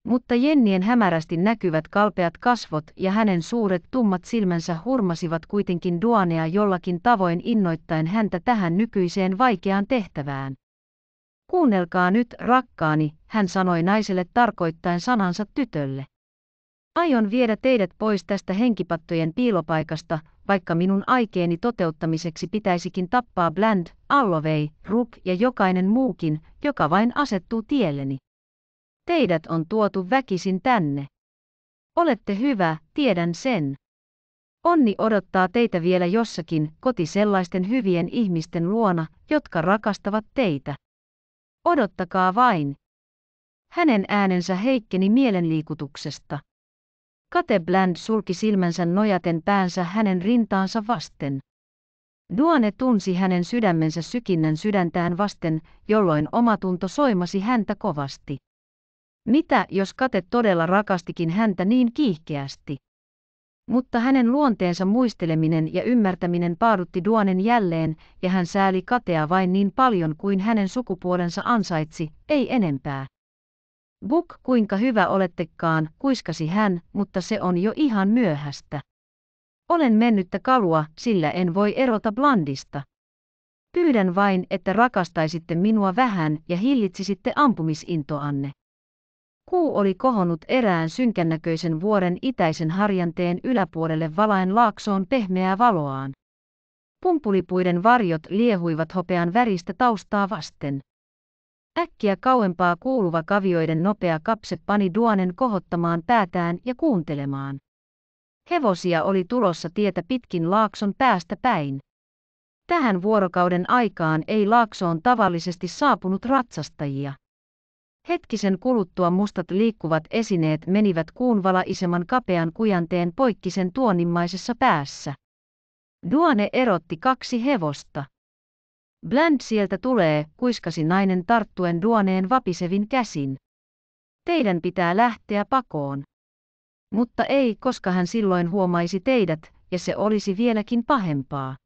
Mutta Jennien hämärästi näkyvät kalpeat kasvot ja hänen suuret tummat silmänsä hurmasivat kuitenkin Duanea jollakin tavoin innoittain häntä tähän nykyiseen vaikeaan tehtävään. Kuunnelkaa nyt, rakkaani, hän sanoi naiselle tarkoittain sanansa tytölle. Aion viedä teidät pois tästä henkipattojen piilopaikasta, vaikka minun aikeeni toteuttamiseksi pitäisikin tappaa Bland, Alloway, Rook ja jokainen muukin, joka vain asettuu tielleni. Teidät on tuotu väkisin tänne. Olette hyvä, tiedän sen. Onni odottaa teitä vielä jossakin koti sellaisten hyvien ihmisten luona, jotka rakastavat teitä. Odottakaa vain. Hänen äänensä heikkeni mielenliikutuksesta. Kate Bland sulki silmänsä nojaten päänsä hänen rintaansa vasten. Duane tunsi hänen sydämensä sykinnän sydäntään vasten, jolloin omatunto soimasi häntä kovasti. Mitä jos Kate todella rakastikin häntä niin kiihkeästi? Mutta hänen luonteensa muisteleminen ja ymmärtäminen paadutti Duanen jälleen, ja hän sääli Katea vain niin paljon kuin hänen sukupuolensa ansaitsi, ei enempää. Buk, kuinka hyvä olettekaan, kuiskasi hän, mutta se on jo ihan myöhästä. Olen mennyttä kalua, sillä en voi erota Blandista. Pyydän vain, että rakastaisitte minua vähän ja hillitsisitte ampumisintoanne. Kuu oli kohonnut erään synkännäköisen vuoren itäisen harjanteen yläpuolelle valaen laaksoon pehmeää valoaan. Pumpulipuiden varjot liehuivat hopean väristä taustaa vasten. Äkkiä kauempaa kuuluva kavioiden nopea kapse pani Duonen kohottamaan päätään ja kuuntelemaan. Hevosia oli tulossa tietä pitkin laakson päästä päin. Tähän vuorokauden aikaan ei laaksoon tavallisesti saapunut ratsastajia. Hetkisen kuluttua mustat liikkuvat esineet menivät kuun valaiseman kapean kujanteen poikkisen tuonimmaisessa päässä. Duane erotti kaksi hevosta. Bland sieltä tulee, kuiskasi nainen tarttuen Duaneen vapisevin käsin. Teidän pitää lähteä pakoon. Mutta ei, koska hän silloin huomaisi teidät, ja se olisi vieläkin pahempaa.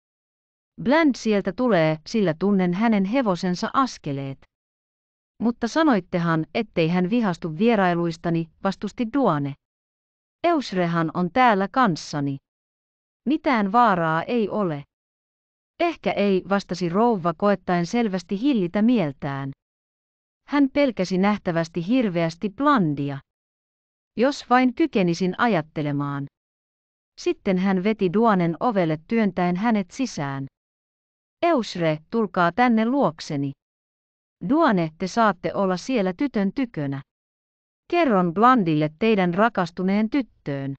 Bland sieltä tulee, sillä tunnen hänen hevosensa askeleet. Mutta sanoittehan, ettei hän vihastu vierailuistani, vastusti Duane. Eusrehan on täällä kanssani. Mitään vaaraa ei ole. Ehkä ei, vastasi rouva koettaen selvästi hillitä mieltään. Hän pelkäsi nähtävästi hirveästi blandia. Jos vain kykenisin ajattelemaan. Sitten hän veti Duanen ovelle työntäen hänet sisään. Eusre, tulkaa tänne luokseni. Duane, te saatte olla siellä tytön tykönä. Kerron Blandille teidän rakastuneen tyttöön.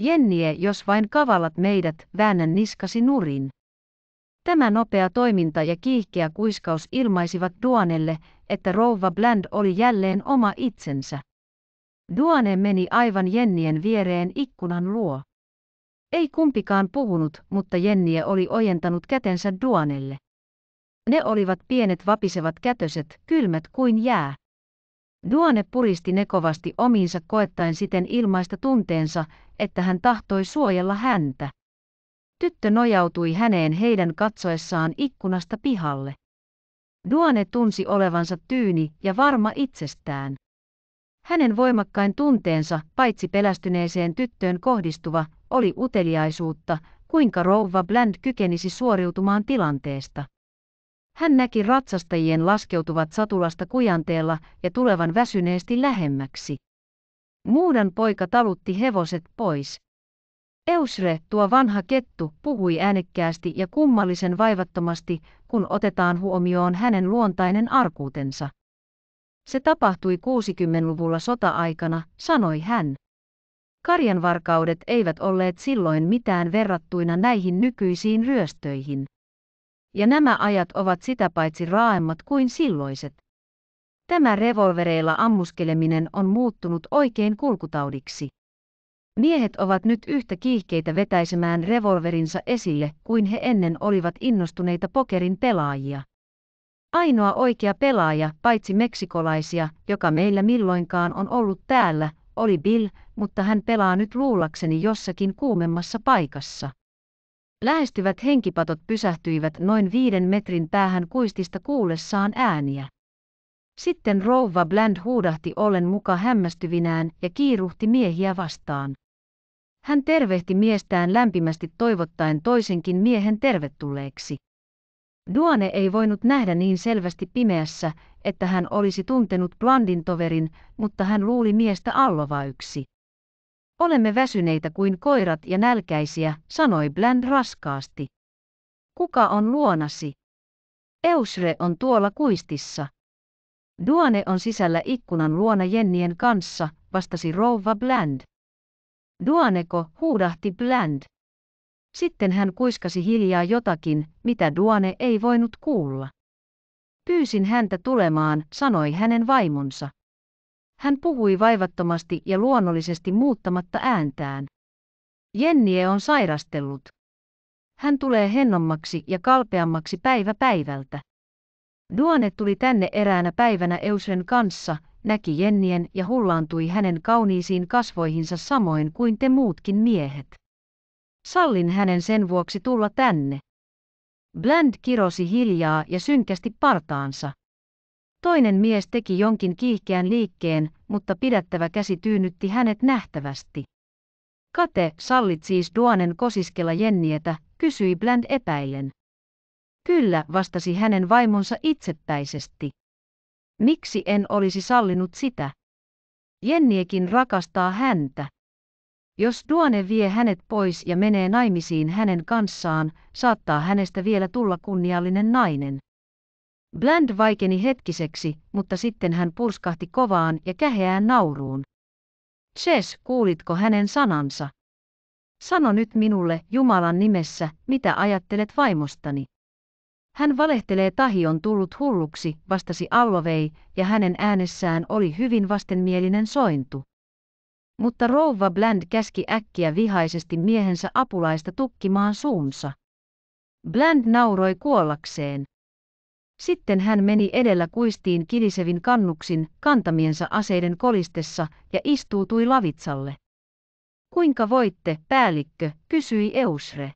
Jennie, jos vain kavalat meidät, väännän niskasi nurin. Tämä nopea toiminta ja kiihkeä kuiskaus ilmaisivat Duanelle, että rouva Bland oli jälleen oma itsensä. Duane meni aivan Jennien viereen ikkunan luo. Ei kumpikaan puhunut, mutta Jennie oli ojentanut kätensä Duanelle. Ne olivat pienet vapisevat kätöset, kylmät kuin jää. Duane puristi ne kovasti omiinsa koettaen siten ilmaista tunteensa, että hän tahtoi suojella häntä. Tyttö nojautui häneen heidän katsoessaan ikkunasta pihalle. Duane tunsi olevansa tyyni ja varma itsestään. Hänen voimakkain tunteensa, paitsi pelästyneeseen tyttöön kohdistuva, oli uteliaisuutta, kuinka rouva Bland kykenisi suoriutumaan tilanteesta. Hän näki ratsastajien laskeutuvat satulasta kujanteella ja tulevan väsyneesti lähemmäksi. Muudan poika talutti hevoset pois. Eusre, tuo vanha kettu, puhui äänekkäästi ja kummallisen vaivattomasti, kun otetaan huomioon hänen luontainen arkuutensa. Se tapahtui 60-luvulla sota-aikana, sanoi hän. Karjanvarkaudet eivät olleet silloin mitään verrattuina näihin nykyisiin ryöstöihin ja nämä ajat ovat sitä paitsi raaemmat kuin silloiset. Tämä revolvereilla ammuskeleminen on muuttunut oikein kulkutaudiksi. Miehet ovat nyt yhtä kiihkeitä vetäisemään revolverinsa esille kuin he ennen olivat innostuneita pokerin pelaajia. Ainoa oikea pelaaja, paitsi meksikolaisia, joka meillä milloinkaan on ollut täällä, oli Bill, mutta hän pelaa nyt luulakseni jossakin kuumemmassa paikassa. Lähestyvät henkipatot pysähtyivät noin viiden metrin päähän kuistista kuullessaan ääniä. Sitten rouva Bland huudahti ollen muka hämmästyvinään ja kiiruhti miehiä vastaan. Hän tervehti miestään lämpimästi toivottaen toisenkin miehen tervetulleeksi. Duane ei voinut nähdä niin selvästi pimeässä, että hän olisi tuntenut Blandin toverin, mutta hän luuli miestä yksi. Olemme väsyneitä kuin koirat ja nälkäisiä, sanoi Bland raskaasti. Kuka on luonasi? Eusre on tuolla kuistissa. Duane on sisällä ikkunan luona Jennien kanssa, vastasi rouva Bland. Duaneko, huudahti Bland. Sitten hän kuiskasi hiljaa jotakin, mitä Duane ei voinut kuulla. Pyysin häntä tulemaan, sanoi hänen vaimonsa. Hän puhui vaivattomasti ja luonnollisesti muuttamatta ääntään. Jennie on sairastellut. Hän tulee hennommaksi ja kalpeammaksi päivä päivältä. Duane tuli tänne eräänä päivänä Eusen kanssa, näki Jennien ja hullaantui hänen kauniisiin kasvoihinsa samoin kuin te muutkin miehet. Sallin hänen sen vuoksi tulla tänne. Bland kirosi hiljaa ja synkästi partaansa. Toinen mies teki jonkin kiihkeän liikkeen, mutta pidättävä käsi tyynytti hänet nähtävästi. Kate, sallit siis Duanen kosiskella Jennietä, kysyi Bland epäillen. Kyllä, vastasi hänen vaimonsa itsepäisesti. Miksi en olisi sallinut sitä? Jenniekin rakastaa häntä. Jos Duane vie hänet pois ja menee naimisiin hänen kanssaan, saattaa hänestä vielä tulla kunniallinen nainen. Bland vaikeni hetkiseksi, mutta sitten hän purskahti kovaan ja käheään nauruun. Ches, kuulitko hänen sanansa? Sano nyt minulle, Jumalan nimessä, mitä ajattelet vaimostani. Hän valehtelee tahi on tullut hulluksi, vastasi Allovei, ja hänen äänessään oli hyvin vastenmielinen sointu. Mutta rouva Bland käski äkkiä vihaisesti miehensä apulaista tukkimaan suunsa. Bland nauroi kuollakseen. Sitten hän meni edellä kuistiin kilisevin kannuksin, kantamiensa aseiden kolistessa, ja istuutui lavitsalle. Kuinka voitte, päällikkö, kysyi Eusre.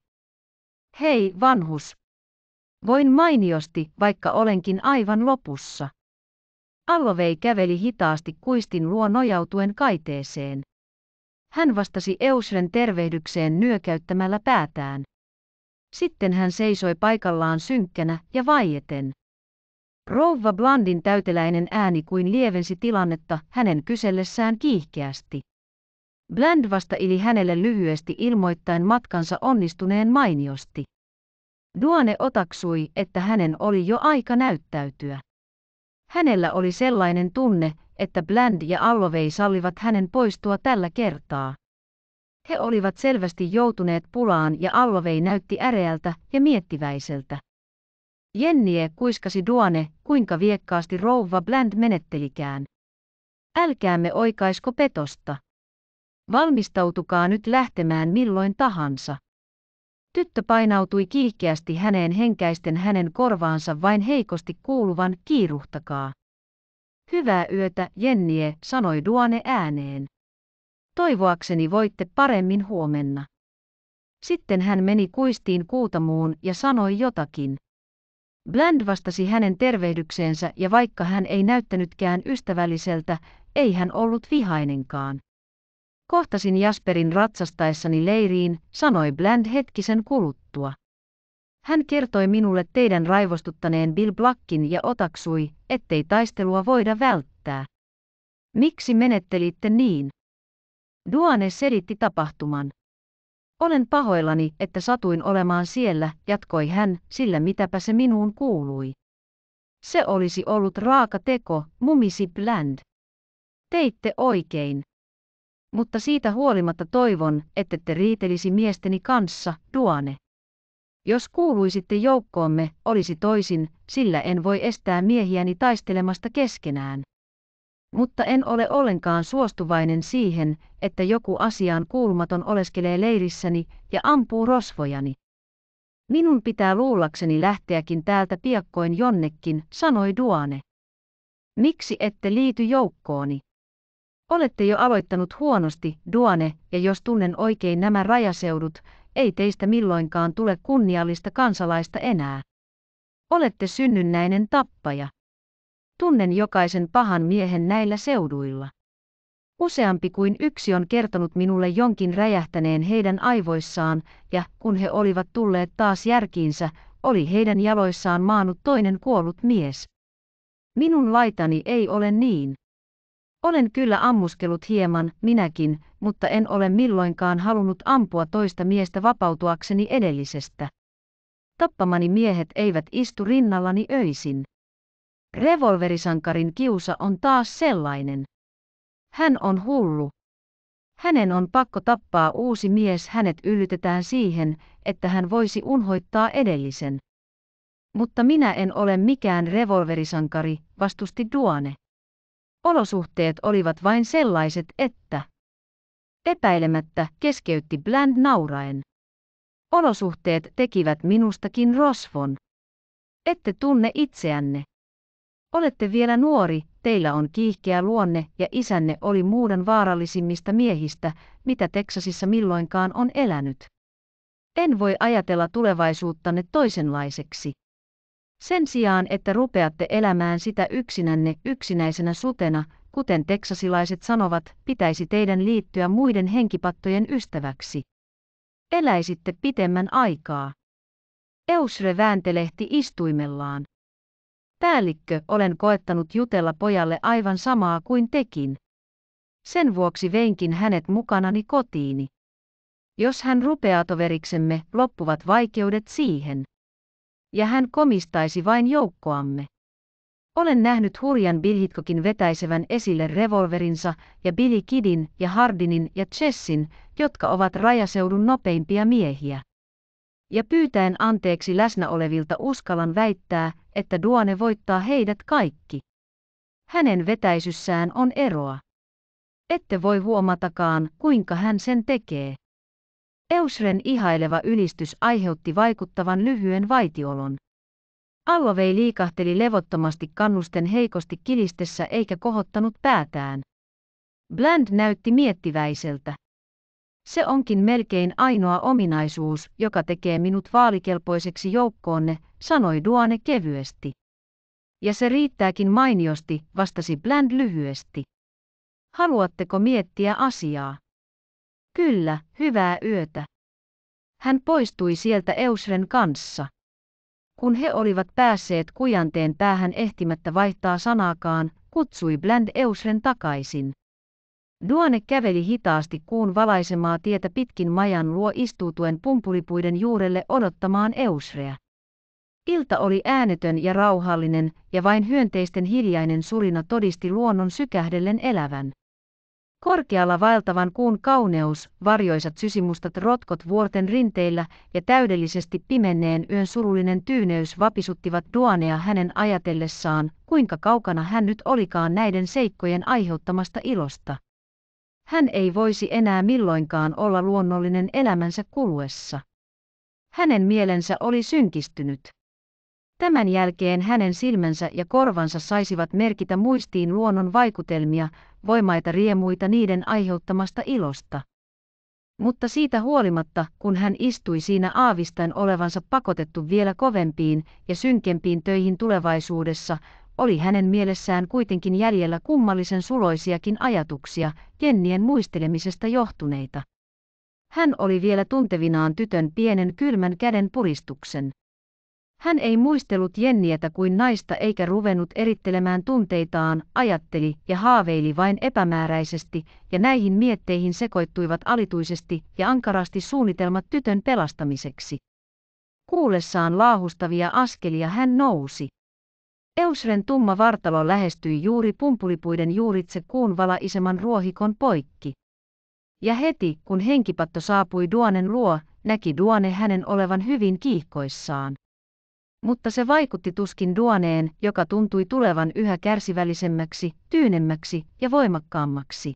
Hei, vanhus. Voin mainiosti, vaikka olenkin aivan lopussa. Allovei käveli hitaasti kuistin luo nojautuen kaiteeseen. Hän vastasi Eusren tervehdykseen nyökäyttämällä päätään. Sitten hän seisoi paikallaan synkkänä ja vaieten. Rouva Blandin täyteläinen ääni kuin lievensi tilannetta hänen kysellessään kiihkeästi. Bland vasta ili hänelle lyhyesti ilmoittain matkansa onnistuneen mainiosti. Duane otaksui, että hänen oli jo aika näyttäytyä. Hänellä oli sellainen tunne, että Bland ja Allovei sallivat hänen poistua tällä kertaa. He olivat selvästi joutuneet pulaan ja Allovei näytti äreältä ja miettiväiseltä. Jennie kuiskasi Duane, kuinka viekkaasti rouva Bland menettelikään. Älkäämme oikaisko petosta. Valmistautukaa nyt lähtemään milloin tahansa. Tyttö painautui kiihkeästi häneen henkäisten hänen korvaansa vain heikosti kuuluvan kiiruhtakaa. Hyvää yötä, Jennie, sanoi Duane ääneen. Toivoakseni voitte paremmin huomenna. Sitten hän meni kuistiin kuutamuun ja sanoi jotakin. Bland vastasi hänen tervehdykseensä ja vaikka hän ei näyttänytkään ystävälliseltä, ei hän ollut vihainenkaan. Kohtasin Jasperin ratsastaessani leiriin, sanoi Bland hetkisen kuluttua. Hän kertoi minulle teidän raivostuttaneen Bill Blackin ja otaksui, ettei taistelua voida välttää. Miksi menettelitte niin? Duane selitti tapahtuman. Olen pahoillani, että satuin olemaan siellä, jatkoi hän, sillä mitäpä se minuun kuului. Se olisi ollut raaka teko, mumisi Bland. Teitte oikein. Mutta siitä huolimatta toivon, ettette riitelisi miesteni kanssa, Duane. Jos kuuluisitte joukkoomme, olisi toisin, sillä en voi estää miehiäni taistelemasta keskenään mutta en ole ollenkaan suostuvainen siihen, että joku asiaan kuulumaton oleskelee leirissäni ja ampuu rosvojani. Minun pitää luullakseni lähteäkin täältä piakkoin jonnekin, sanoi Duane. Miksi ette liity joukkooni? Olette jo aloittanut huonosti, Duane, ja jos tunnen oikein nämä rajaseudut, ei teistä milloinkaan tule kunniallista kansalaista enää. Olette synnynnäinen tappaja. Tunnen jokaisen pahan miehen näillä seuduilla. Useampi kuin yksi on kertonut minulle jonkin räjähtäneen heidän aivoissaan, ja kun he olivat tulleet taas järkiinsä, oli heidän jaloissaan maanut toinen kuollut mies. Minun laitani ei ole niin. Olen kyllä ammuskellut hieman, minäkin, mutta en ole milloinkaan halunnut ampua toista miestä vapautuakseni edellisestä. Tappamani miehet eivät istu rinnallani öisin. Revolverisankarin kiusa on taas sellainen. Hän on hullu. Hänen on pakko tappaa uusi mies, hänet yllytetään siihen, että hän voisi unhoittaa edellisen. Mutta minä en ole mikään revolverisankari, vastusti Duane. Olosuhteet olivat vain sellaiset, että... Epäilemättä keskeytti Bland nauraen. Olosuhteet tekivät minustakin rosvon. Ette tunne itseänne. Olette vielä nuori, teillä on kiihkeä luonne ja isänne oli muuden vaarallisimmista miehistä, mitä Teksasissa milloinkaan on elänyt. En voi ajatella tulevaisuuttanne toisenlaiseksi. Sen sijaan, että rupeatte elämään sitä yksinänne yksinäisenä sutena, kuten teksasilaiset sanovat, pitäisi teidän liittyä muiden henkipattojen ystäväksi. Eläisitte pitemmän aikaa. Eusre vääntelehti istuimellaan. Päällikkö, olen koettanut jutella pojalle aivan samaa kuin tekin. Sen vuoksi veinkin hänet mukanani kotiini. Jos hän rupeaa toveriksemme, loppuvat vaikeudet siihen. Ja hän komistaisi vain joukkoamme. Olen nähnyt hurjan Bilhitkokin vetäisevän esille revolverinsa ja Billy Kidin ja Hardinin ja Chessin, jotka ovat rajaseudun nopeimpia miehiä. Ja pyytäen anteeksi läsnä olevilta uskallan väittää, että Duane voittaa heidät kaikki. Hänen vetäisyssään on eroa. Ette voi huomatakaan, kuinka hän sen tekee. Eusren ihaileva ylistys aiheutti vaikuttavan lyhyen vaitiolon. Allovei liikahteli levottomasti kannusten heikosti kilistessä eikä kohottanut päätään. Bland näytti miettiväiseltä. Se onkin melkein ainoa ominaisuus, joka tekee minut vaalikelpoiseksi joukkoonne, sanoi Duane kevyesti. Ja se riittääkin mainiosti, vastasi Bland lyhyesti. Haluatteko miettiä asiaa? Kyllä, hyvää yötä. Hän poistui sieltä Eusren kanssa. Kun he olivat päässeet kujanteen päähän ehtimättä vaihtaa sanaakaan, kutsui Bland Eusren takaisin. Duane käveli hitaasti kuun valaisemaa tietä pitkin majan luo istuutuen pumpulipuiden juurelle odottamaan Eusrea. Ilta oli äänetön ja rauhallinen, ja vain hyönteisten hiljainen surina todisti luonnon sykähdellen elävän. Korkealla vaeltavan kuun kauneus, varjoisat sysimustat rotkot vuorten rinteillä ja täydellisesti pimenneen yön surullinen tyyneys vapisuttivat Duanea hänen ajatellessaan, kuinka kaukana hän nyt olikaan näiden seikkojen aiheuttamasta ilosta. Hän ei voisi enää milloinkaan olla luonnollinen elämänsä kuluessa. Hänen mielensä oli synkistynyt. Tämän jälkeen hänen silmänsä ja korvansa saisivat merkitä muistiin luonnon vaikutelmia, voimaita riemuita niiden aiheuttamasta ilosta. Mutta siitä huolimatta, kun hän istui siinä aavistaen olevansa pakotettu vielä kovempiin ja synkempiin töihin tulevaisuudessa, oli hänen mielessään kuitenkin jäljellä kummallisen suloisiakin ajatuksia, Jennien muistelemisesta johtuneita. Hän oli vielä tuntevinaan tytön pienen kylmän käden puristuksen. Hän ei muistellut Jennietä kuin naista eikä ruvennut erittelemään tunteitaan, ajatteli ja haaveili vain epämääräisesti, ja näihin mietteihin sekoittuivat alituisesti ja ankarasti suunnitelmat tytön pelastamiseksi. Kuullessaan laahustavia askelia hän nousi. Eusren tumma vartalo lähestyi juuri pumpulipuiden juuritse kuun valaiseman ruohikon poikki. Ja heti, kun henkipatto saapui Duanen luo, näki Duane hänen olevan hyvin kiihkoissaan. Mutta se vaikutti tuskin Duaneen, joka tuntui tulevan yhä kärsivällisemmäksi, tyynemmäksi ja voimakkaammaksi.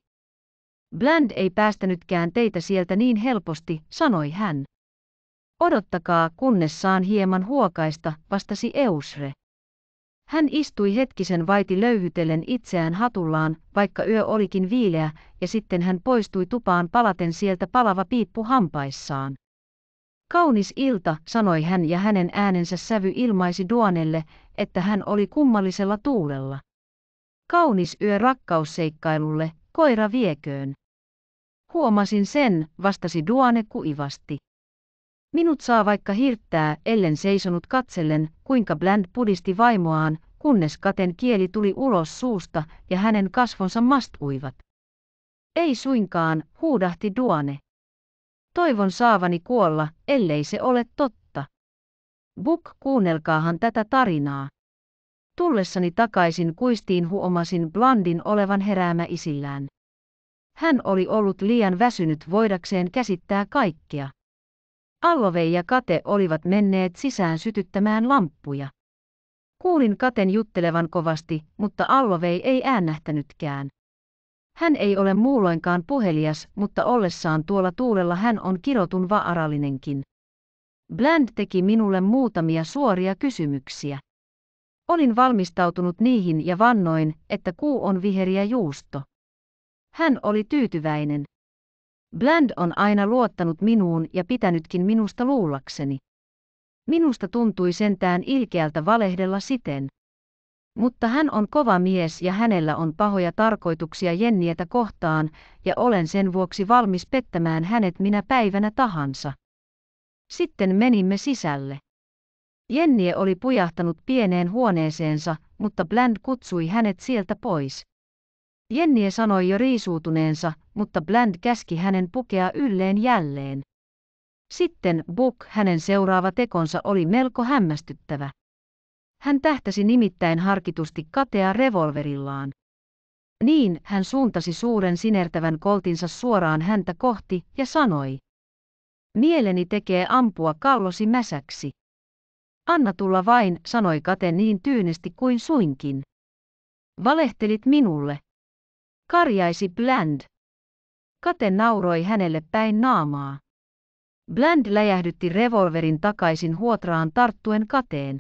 Bland ei päästänytkään teitä sieltä niin helposti, sanoi hän. Odottakaa, kunnes saan hieman huokaista, vastasi Eusre. Hän istui hetkisen vaiti löyhytellen itseään hatullaan, vaikka yö olikin viileä, ja sitten hän poistui tupaan palaten sieltä palava piippu hampaissaan. Kaunis ilta, sanoi hän ja hänen äänensä sävy ilmaisi Duanelle, että hän oli kummallisella tuulella. Kaunis yö rakkausseikkailulle, koira vieköön. Huomasin sen, vastasi Duane kuivasti. Minut saa vaikka hirttää, ellen seisonut katsellen, kuinka Bland pudisti vaimoaan, kunnes katen kieli tuli ulos suusta ja hänen kasvonsa mastuivat. Ei suinkaan, huudahti Duane. Toivon saavani kuolla, ellei se ole totta. Buk, kuunnelkaahan tätä tarinaa. Tullessani takaisin kuistiin huomasin Blandin olevan heräämä isillään. Hän oli ollut liian väsynyt voidakseen käsittää kaikkea. Allove ja Kate olivat menneet sisään sytyttämään lamppuja. Kuulin Katen juttelevan kovasti, mutta Allovei ei äännähtänytkään. Hän ei ole muuloinkaan puhelias, mutta ollessaan tuolla tuulella hän on kirotun vaarallinenkin. Bland teki minulle muutamia suoria kysymyksiä. Olin valmistautunut niihin ja vannoin, että kuu on viheriä juusto. Hän oli tyytyväinen. Bland on aina luottanut minuun ja pitänytkin minusta luullakseni. Minusta tuntui sentään ilkeältä valehdella siten. Mutta hän on kova mies ja hänellä on pahoja tarkoituksia Jennietä kohtaan, ja olen sen vuoksi valmis pettämään hänet minä päivänä tahansa. Sitten menimme sisälle. Jennie oli pujahtanut pieneen huoneeseensa, mutta Bland kutsui hänet sieltä pois. Jennie sanoi jo riisuutuneensa, mutta Bland käski hänen pukea ylleen jälleen. Sitten Buck hänen seuraava tekonsa oli melko hämmästyttävä. Hän tähtäsi nimittäin harkitusti katea revolverillaan. Niin hän suuntasi suuren sinertävän koltinsa suoraan häntä kohti ja sanoi. Mieleni tekee ampua kallosi mäsäksi. Anna tulla vain, sanoi Kate niin tyynesti kuin suinkin. Valehtelit minulle, Karjaisi Bland. Kate nauroi hänelle päin naamaa. Bland läjähdytti revolverin takaisin huotraan tarttuen kateen.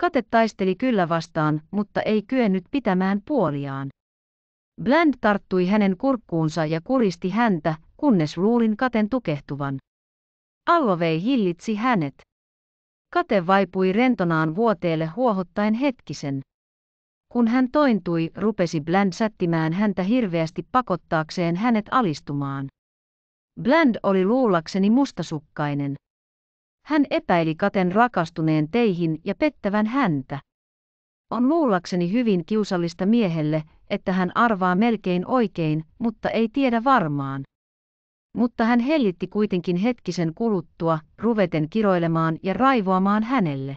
Kate taisteli kyllä vastaan, mutta ei kyennyt pitämään puoliaan. Bland tarttui hänen kurkkuunsa ja kuristi häntä, kunnes luulin katen tukehtuvan. Allovei hillitsi hänet. Kate vaipui rentonaan vuoteelle huohottaen hetkisen. Kun hän tointui, rupesi Bland sättimään häntä hirveästi pakottaakseen hänet alistumaan. Bland oli luullakseni mustasukkainen. Hän epäili Katen rakastuneen teihin ja pettävän häntä. On luullakseni hyvin kiusallista miehelle, että hän arvaa melkein oikein, mutta ei tiedä varmaan. Mutta hän hellitti kuitenkin hetkisen kuluttua, ruveten kiroilemaan ja raivoamaan hänelle.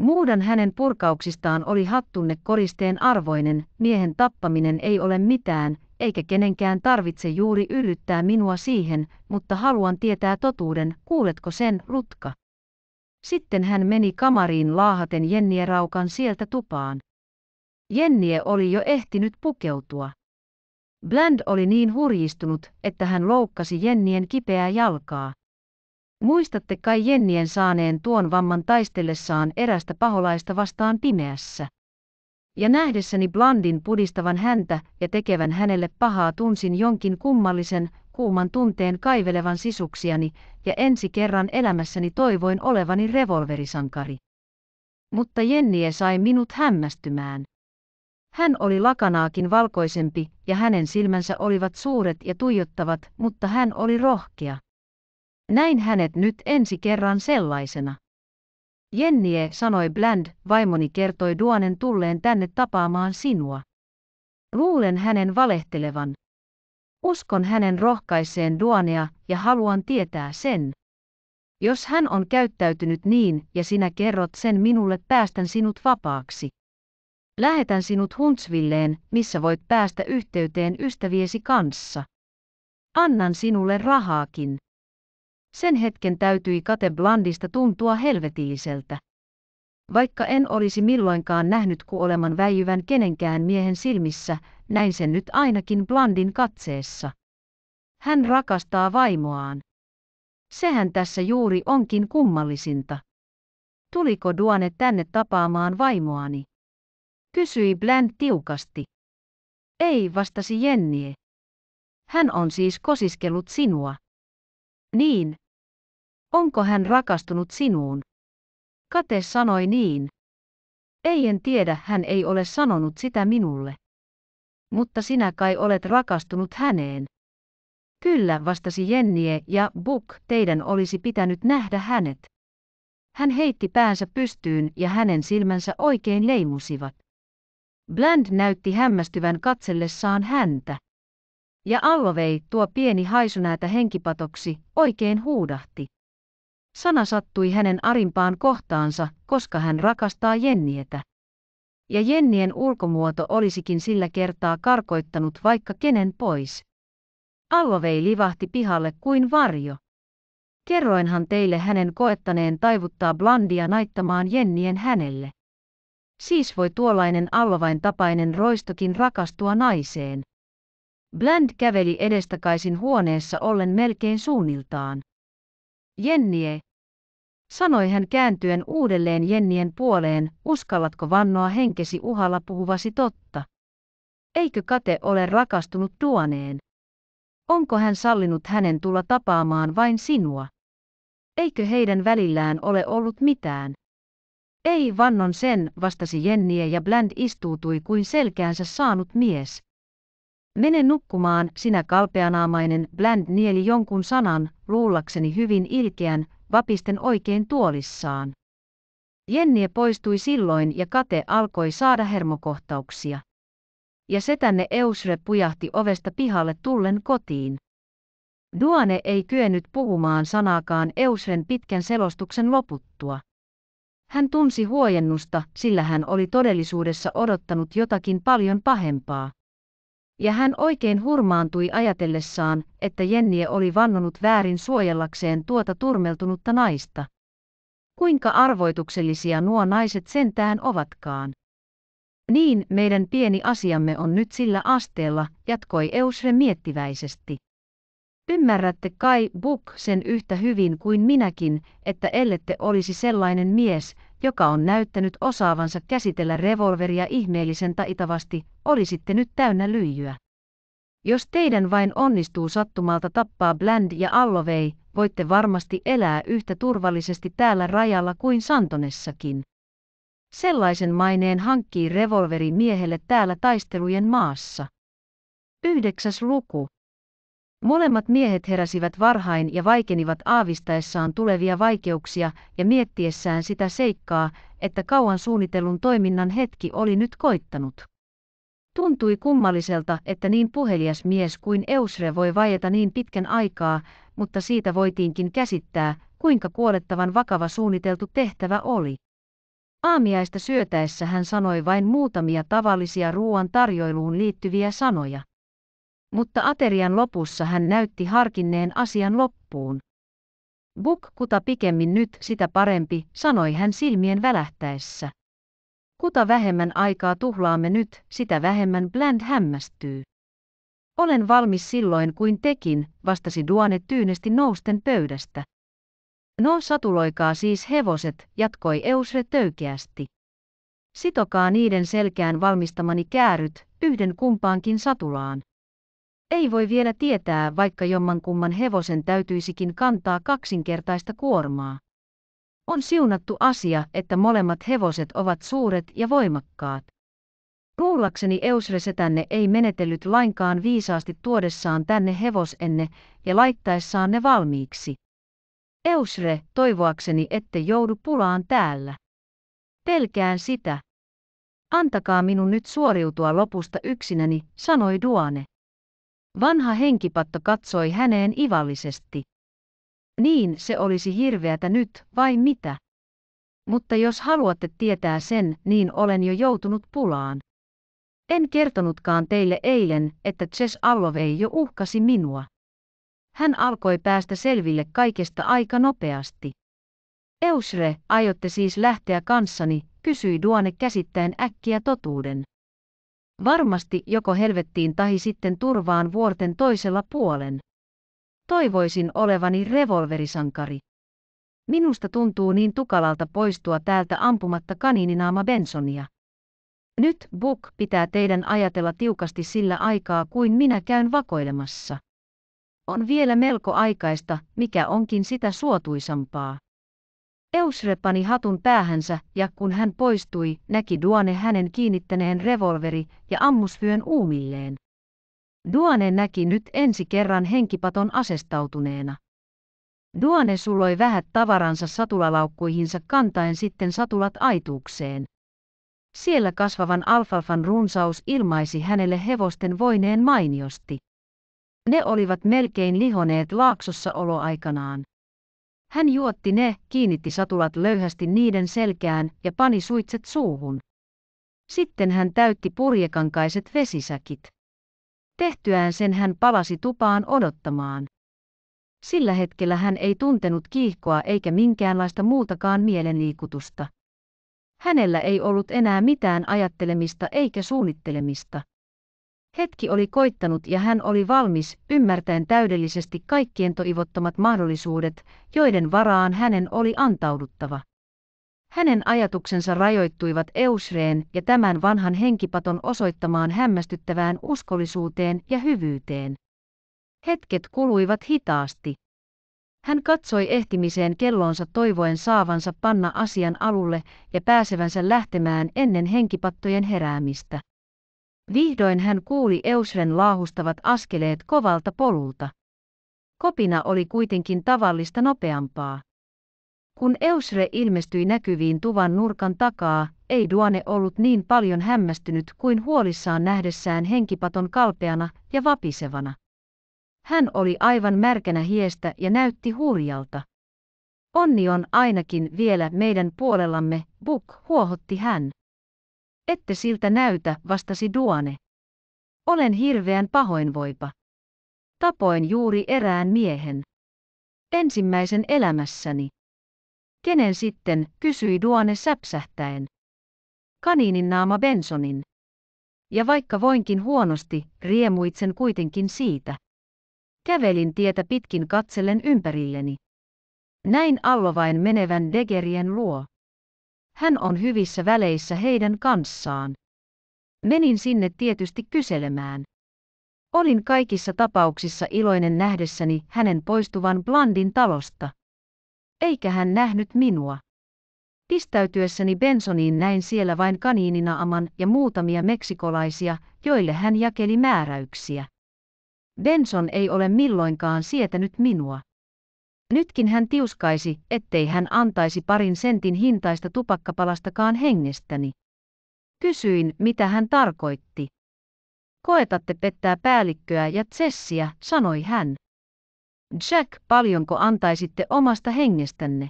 Muudan hänen purkauksistaan oli hattunne koristeen arvoinen, miehen tappaminen ei ole mitään, eikä kenenkään tarvitse juuri yllyttää minua siihen, mutta haluan tietää totuuden, kuuletko sen, rutka? Sitten hän meni kamariin laahaten Jennie Raukan sieltä tupaan. Jennie oli jo ehtinyt pukeutua. Bland oli niin hurjistunut, että hän loukkasi Jennien kipeää jalkaa. Muistatte kai Jennien saaneen tuon vamman taistellessaan erästä paholaista vastaan pimeässä. Ja nähdessäni Blandin pudistavan häntä ja tekevän hänelle pahaa tunsin jonkin kummallisen, kuuman tunteen kaivelevan sisuksiani, ja ensi kerran elämässäni toivoin olevani revolverisankari. Mutta Jennie sai minut hämmästymään. Hän oli lakanaakin valkoisempi, ja hänen silmänsä olivat suuret ja tuijottavat, mutta hän oli rohkea. Näin hänet nyt ensi kerran sellaisena. Jennie, sanoi Bland, vaimoni kertoi Duanen tulleen tänne tapaamaan sinua. Luulen hänen valehtelevan. Uskon hänen rohkaiseen Duanea ja haluan tietää sen. Jos hän on käyttäytynyt niin ja sinä kerrot sen minulle, päästän sinut vapaaksi. Lähetän sinut Huntsvilleen, missä voit päästä yhteyteen ystäviesi kanssa. Annan sinulle rahaakin. Sen hetken täytyi Kate Blandista tuntua helvetiiseltä. Vaikka en olisi milloinkaan nähnyt kuoleman väijyvän kenenkään miehen silmissä, näin sen nyt ainakin Blandin katseessa. Hän rakastaa vaimoaan. Sehän tässä juuri onkin kummallisinta. Tuliko Duane tänne tapaamaan vaimoani? Kysyi Bland tiukasti. Ei, vastasi Jennie. Hän on siis kosiskellut sinua. Niin. Onko hän rakastunut sinuun? Kate sanoi niin. Ei en tiedä, hän ei ole sanonut sitä minulle. Mutta sinä kai olet rakastunut häneen. Kyllä, vastasi Jennie ja Buck teidän olisi pitänyt nähdä hänet. Hän heitti päänsä pystyyn ja hänen silmänsä oikein leimusivat. Bland näytti hämmästyvän katsellessaan häntä. Ja Allovei tuo pieni haisunäätä henkipatoksi oikein huudahti. Sana sattui hänen arimpaan kohtaansa, koska hän rakastaa Jennietä. Ja Jennien ulkomuoto olisikin sillä kertaa karkoittanut vaikka kenen pois. Allovei livahti pihalle kuin varjo. Kerroinhan teille hänen koettaneen taivuttaa Blandia naittamaan Jennien hänelle. Siis voi tuollainen Allovain tapainen roistokin rakastua naiseen. Bland käveli edestakaisin huoneessa ollen melkein suunniltaan. Jennie, sanoi hän kääntyen uudelleen Jennien puoleen, uskallatko vannoa henkesi uhalla puhuvasi totta? Eikö Kate ole rakastunut tuoneen? Onko hän sallinut hänen tulla tapaamaan vain sinua? Eikö heidän välillään ole ollut mitään? Ei vannon sen, vastasi Jennie ja Bland istuutui kuin selkäänsä saanut mies. Mene nukkumaan, sinä kalpeanaamainen, Bland nieli jonkun sanan, luullakseni hyvin ilkeän, vapisten oikein tuolissaan. Jennie poistui silloin ja Kate alkoi saada hermokohtauksia. Ja setänne Eusre pujahti ovesta pihalle tullen kotiin. Duane ei kyennyt puhumaan sanaakaan Eusren pitkän selostuksen loputtua. Hän tunsi huojennusta, sillä hän oli todellisuudessa odottanut jotakin paljon pahempaa ja hän oikein hurmaantui ajatellessaan, että Jennie oli vannonut väärin suojellakseen tuota turmeltunutta naista. Kuinka arvoituksellisia nuo naiset sentään ovatkaan. Niin, meidän pieni asiamme on nyt sillä asteella, jatkoi Eusre miettiväisesti. Ymmärrätte kai Buk sen yhtä hyvin kuin minäkin, että ellette olisi sellainen mies, joka on näyttänyt osaavansa käsitellä revolveria ihmeellisen taitavasti, oli sitten nyt täynnä lyijyä. Jos teidän vain onnistuu sattumalta tappaa Bland ja Allovei, voitte varmasti elää yhtä turvallisesti täällä rajalla kuin Santonessakin. Sellaisen maineen hankkii revolveri miehelle täällä taistelujen maassa. Yhdeksäs luku. Molemmat miehet heräsivät varhain ja vaikenivat aavistaessaan tulevia vaikeuksia ja miettiessään sitä seikkaa, että kauan suunnitellun toiminnan hetki oli nyt koittanut. Tuntui kummalliselta, että niin puhelias mies kuin Eusre voi vaieta niin pitkän aikaa, mutta siitä voitiinkin käsittää, kuinka kuolettavan vakava suunniteltu tehtävä oli. Aamiaista syötäessä hän sanoi vain muutamia tavallisia ruoan tarjoiluun liittyviä sanoja mutta aterian lopussa hän näytti harkinneen asian loppuun. Buk kuta pikemmin nyt sitä parempi, sanoi hän silmien välähtäessä. Kuta vähemmän aikaa tuhlaamme nyt, sitä vähemmän Bland hämmästyy. Olen valmis silloin kuin tekin, vastasi Duane tyynesti nousten pöydästä. No satuloikaa siis hevoset, jatkoi Eusre töykeästi. Sitokaa niiden selkään valmistamani kääryt, yhden kumpaankin satulaan. Ei voi vielä tietää, vaikka jommankumman hevosen täytyisikin kantaa kaksinkertaista kuormaa. On siunattu asia, että molemmat hevoset ovat suuret ja voimakkaat. Luullakseni tänne ei menetellyt lainkaan viisaasti tuodessaan tänne hevosenne ja laittaessaan ne valmiiksi. Eusre, toivoakseni ette joudu pulaan täällä. Pelkään sitä. Antakaa minun nyt suoriutua lopusta yksinäni, sanoi Duane. Vanha henkipatto katsoi häneen ivallisesti. Niin se olisi hirveätä nyt, vai mitä? Mutta jos haluatte tietää sen, niin olen jo joutunut pulaan. En kertonutkaan teille eilen, että Ches Allovei jo uhkasi minua. Hän alkoi päästä selville kaikesta aika nopeasti. Eusre, aiotte siis lähteä kanssani, kysyi Duane käsittäen äkkiä totuuden. Varmasti joko helvettiin tai sitten turvaan vuorten toisella puolen. Toivoisin olevani revolverisankari. Minusta tuntuu niin tukalalta poistua täältä ampumatta kanininaama Bensonia. Nyt, Buck, pitää teidän ajatella tiukasti sillä aikaa kuin minä käyn vakoilemassa. On vielä melko aikaista, mikä onkin sitä suotuisampaa. Eusre pani hatun päähänsä ja kun hän poistui, näki Duane hänen kiinnittäneen revolveri ja ammusvyön uumilleen. Duane näki nyt ensi kerran henkipaton asestautuneena. Duane suloi vähät tavaransa satulalaukkuihinsa kantaen sitten satulat aituukseen. Siellä kasvavan alfalfan runsaus ilmaisi hänelle hevosten voineen mainiosti. Ne olivat melkein lihoneet laaksossa oloaikanaan. Hän juotti ne, kiinnitti satulat löyhästi niiden selkään ja pani suitset suuhun. Sitten hän täytti purjekankaiset vesisäkit. Tehtyään sen hän palasi tupaan odottamaan. Sillä hetkellä hän ei tuntenut kiihkoa eikä minkäänlaista muutakaan mielenliikutusta. Hänellä ei ollut enää mitään ajattelemista eikä suunnittelemista. Hetki oli koittanut ja hän oli valmis, ymmärtäen täydellisesti kaikkien toivottomat mahdollisuudet, joiden varaan hänen oli antauduttava. Hänen ajatuksensa rajoittuivat Eusreen ja tämän vanhan henkipaton osoittamaan hämmästyttävään uskollisuuteen ja hyvyyteen. Hetket kuluivat hitaasti. Hän katsoi ehtimiseen kellonsa toivoen saavansa panna asian alulle ja pääsevänsä lähtemään ennen henkipattojen heräämistä. Vihdoin hän kuuli Eusren laahustavat askeleet kovalta polulta. Kopina oli kuitenkin tavallista nopeampaa. Kun Eusre ilmestyi näkyviin tuvan nurkan takaa, ei Duane ollut niin paljon hämmästynyt kuin huolissaan nähdessään henkipaton kalpeana ja vapisevana. Hän oli aivan märkänä hiestä ja näytti hurjalta. Onni on ainakin vielä meidän puolellamme, Buk, huohotti hän. Ette siltä näytä, vastasi Duane. Olen hirveän pahoinvoipa. Tapoin juuri erään miehen. Ensimmäisen elämässäni. Kenen sitten, kysyi Duane säpsähtäen. Kaniinin naama Bensonin. Ja vaikka voinkin huonosti, riemuitsen kuitenkin siitä. Kävelin tietä pitkin katsellen ympärilleni. Näin allovain menevän degerien luo. Hän on hyvissä väleissä heidän kanssaan. Menin sinne tietysti kyselemään. Olin kaikissa tapauksissa iloinen nähdessäni hänen poistuvan Blandin talosta. Eikä hän nähnyt minua. Pistäytyessäni Bensoniin näin siellä vain kaniininaaman ja muutamia meksikolaisia, joille hän jakeli määräyksiä. Benson ei ole milloinkaan sietänyt minua. Nytkin hän tiuskaisi, ettei hän antaisi parin sentin hintaista tupakkapalastakaan hengestäni. Kysyin, mitä hän tarkoitti. Koetatte pettää päällikköä ja tsessiä, sanoi hän. Jack, paljonko antaisitte omasta hengestänne?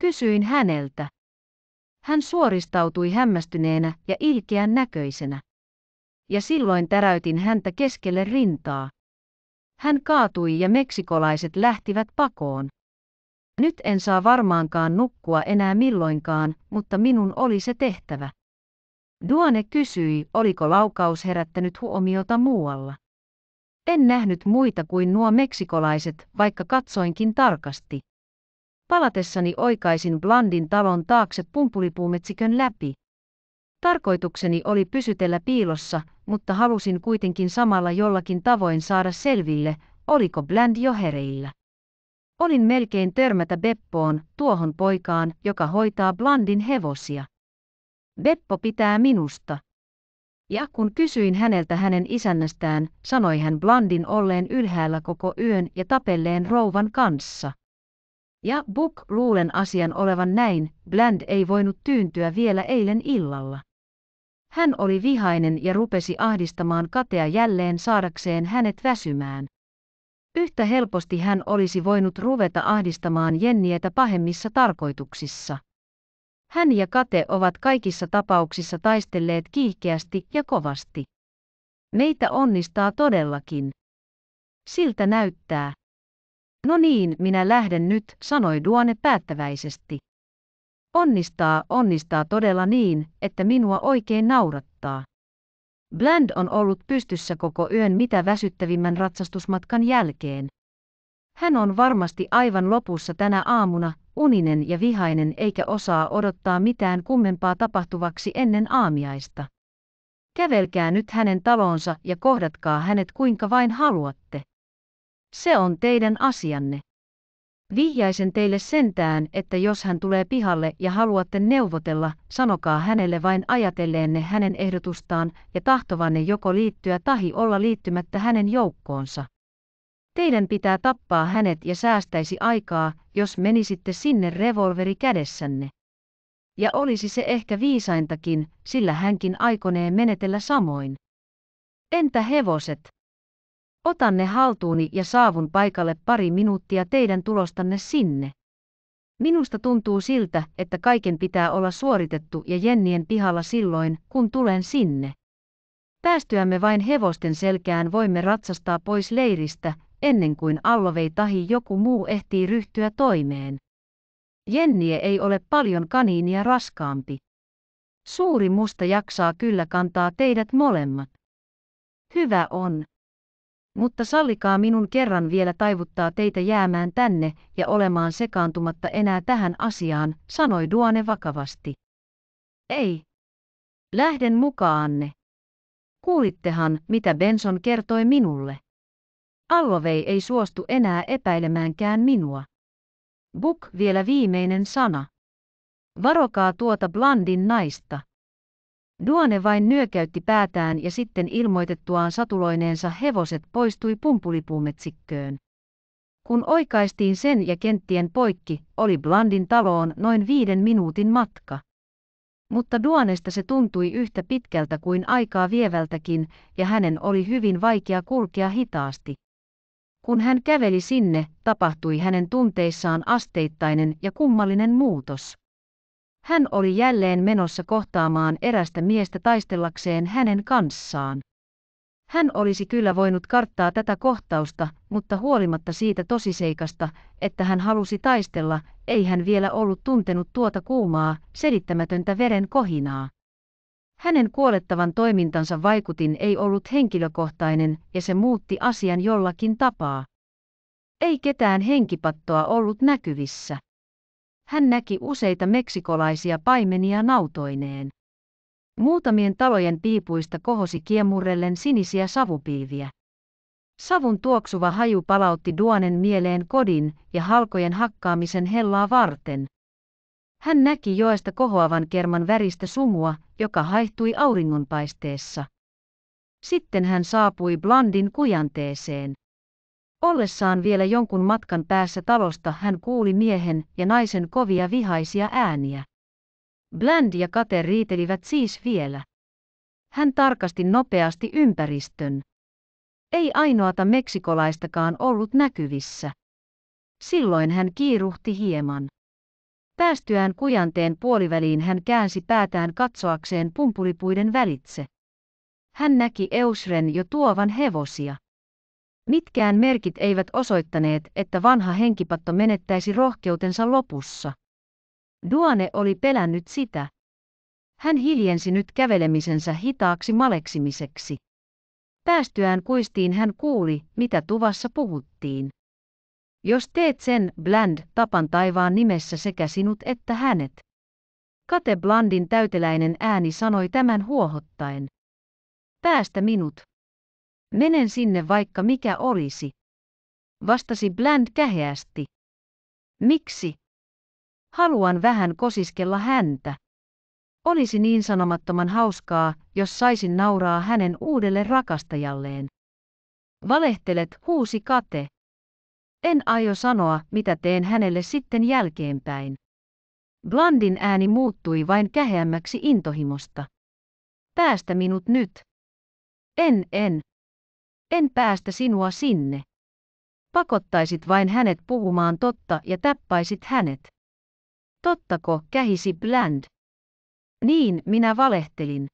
Kysyin häneltä. Hän suoristautui hämmästyneenä ja ilkeän näköisenä. Ja silloin täräytin häntä keskelle rintaa. Hän kaatui ja meksikolaiset lähtivät pakoon. Nyt en saa varmaankaan nukkua enää milloinkaan, mutta minun oli se tehtävä. Duane kysyi, oliko laukaus herättänyt huomiota muualla. En nähnyt muita kuin nuo meksikolaiset, vaikka katsoinkin tarkasti. Palatessani oikaisin Blandin talon taakse pumpulipuumetsikön läpi. Tarkoitukseni oli pysytellä piilossa, mutta halusin kuitenkin samalla jollakin tavoin saada selville, oliko Bland jo hereillä. Olin melkein törmätä Beppoon, tuohon poikaan, joka hoitaa Blandin hevosia. Beppo pitää minusta. Ja kun kysyin häneltä hänen isännästään, sanoi hän Blandin olleen ylhäällä koko yön ja tapelleen rouvan kanssa. Ja Book luulen asian olevan näin, Bland ei voinut tyyntyä vielä eilen illalla. Hän oli vihainen ja rupesi ahdistamaan katea jälleen saadakseen hänet väsymään. Yhtä helposti hän olisi voinut ruveta ahdistamaan Jennietä pahemmissa tarkoituksissa. Hän ja Kate ovat kaikissa tapauksissa taistelleet kiihkeästi ja kovasti. Meitä onnistaa todellakin. Siltä näyttää. No niin, minä lähden nyt, sanoi Duone päättäväisesti. Onnistaa, onnistaa todella niin, että minua oikein naurattaa. Bland on ollut pystyssä koko yön mitä väsyttävimmän ratsastusmatkan jälkeen. Hän on varmasti aivan lopussa tänä aamuna, uninen ja vihainen eikä osaa odottaa mitään kummempaa tapahtuvaksi ennen aamiaista. Kävelkää nyt hänen talonsa ja kohdatkaa hänet kuinka vain haluatte. Se on teidän asianne. Vihjaisen teille sentään, että jos hän tulee pihalle ja haluatte neuvotella, sanokaa hänelle vain ajatelleenne hänen ehdotustaan ja tahtovanne joko liittyä tahi olla liittymättä hänen joukkoonsa. Teidän pitää tappaa hänet ja säästäisi aikaa, jos menisitte sinne revolveri kädessänne. Ja olisi se ehkä viisaintakin, sillä hänkin aikonee menetellä samoin. Entä hevoset? Otan ne haltuuni ja saavun paikalle pari minuuttia teidän tulostanne sinne. Minusta tuntuu siltä, että kaiken pitää olla suoritettu ja jennien pihalla silloin, kun tulen sinne. Päästyämme vain hevosten selkään voimme ratsastaa pois leiristä, ennen kuin Allovei tahi joku muu ehtii ryhtyä toimeen. Jennie ei ole paljon kaniinia raskaampi. Suuri musta jaksaa kyllä kantaa teidät molemmat. Hyvä on. Mutta sallikaa minun kerran vielä taivuttaa teitä jäämään tänne ja olemaan sekaantumatta enää tähän asiaan, sanoi Duane vakavasti. Ei. Lähden mukaanne. Kuulittehan, mitä Benson kertoi minulle. Allovei ei suostu enää epäilemäänkään minua. Buk vielä viimeinen sana. Varokaa tuota Blandin naista. Duane vain nyökäytti päätään ja sitten ilmoitettuaan satuloineensa hevoset poistui pumpulipuumetsikköön. Kun oikaistiin sen ja kenttien poikki, oli Blandin taloon noin viiden minuutin matka. Mutta Duanesta se tuntui yhtä pitkältä kuin aikaa vievältäkin, ja hänen oli hyvin vaikea kulkea hitaasti. Kun hän käveli sinne, tapahtui hänen tunteissaan asteittainen ja kummallinen muutos. Hän oli jälleen menossa kohtaamaan erästä miestä taistellakseen hänen kanssaan. Hän olisi kyllä voinut karttaa tätä kohtausta, mutta huolimatta siitä tosiseikasta, että hän halusi taistella, ei hän vielä ollut tuntenut tuota kuumaa, selittämätöntä veren kohinaa. Hänen kuolettavan toimintansa vaikutin ei ollut henkilökohtainen ja se muutti asian jollakin tapaa. Ei ketään henkipattoa ollut näkyvissä. Hän näki useita meksikolaisia paimenia nautoineen. Muutamien talojen piipuista kohosi kiemurrellen sinisiä savupiiviä. Savun tuoksuva haju palautti Duanen mieleen kodin ja halkojen hakkaamisen hellaa varten. Hän näki joesta kohoavan kerman väristä sumua, joka haihtui auringonpaisteessa. Sitten hän saapui Blandin kujanteeseen. Ollessaan vielä jonkun matkan päässä talosta hän kuuli miehen ja naisen kovia vihaisia ääniä. Bland ja Kate riitelivät siis vielä. Hän tarkasti nopeasti ympäristön. Ei ainoata meksikolaistakaan ollut näkyvissä. Silloin hän kiiruhti hieman. Päästyään kujanteen puoliväliin hän käänsi päätään katsoakseen pumpulipuiden välitse. Hän näki Eusren jo tuovan hevosia. Mitkään merkit eivät osoittaneet, että vanha henkipatto menettäisi rohkeutensa lopussa. Duane oli pelännyt sitä. Hän hiljensi nyt kävelemisensä hitaaksi maleksimiseksi. Päästyään kuistiin hän kuuli, mitä tuvassa puhuttiin. Jos teet sen, Bland, tapan taivaan nimessä sekä sinut että hänet. Kate Blandin täyteläinen ääni sanoi tämän huohottaen. Päästä minut. Menen sinne vaikka mikä olisi. Vastasi Bland käheästi. Miksi? Haluan vähän kosiskella häntä. Olisi niin sanomattoman hauskaa, jos saisin nauraa hänen uudelle rakastajalleen. Valehtelet, huusi Kate. En aio sanoa, mitä teen hänelle sitten jälkeenpäin. Blandin ääni muuttui vain käheämmäksi intohimosta. Päästä minut nyt. En, en. En päästä sinua sinne. Pakottaisit vain hänet puhumaan totta ja täppäisit hänet. Tottako, kähisi Bland. Niin, minä valehtelin.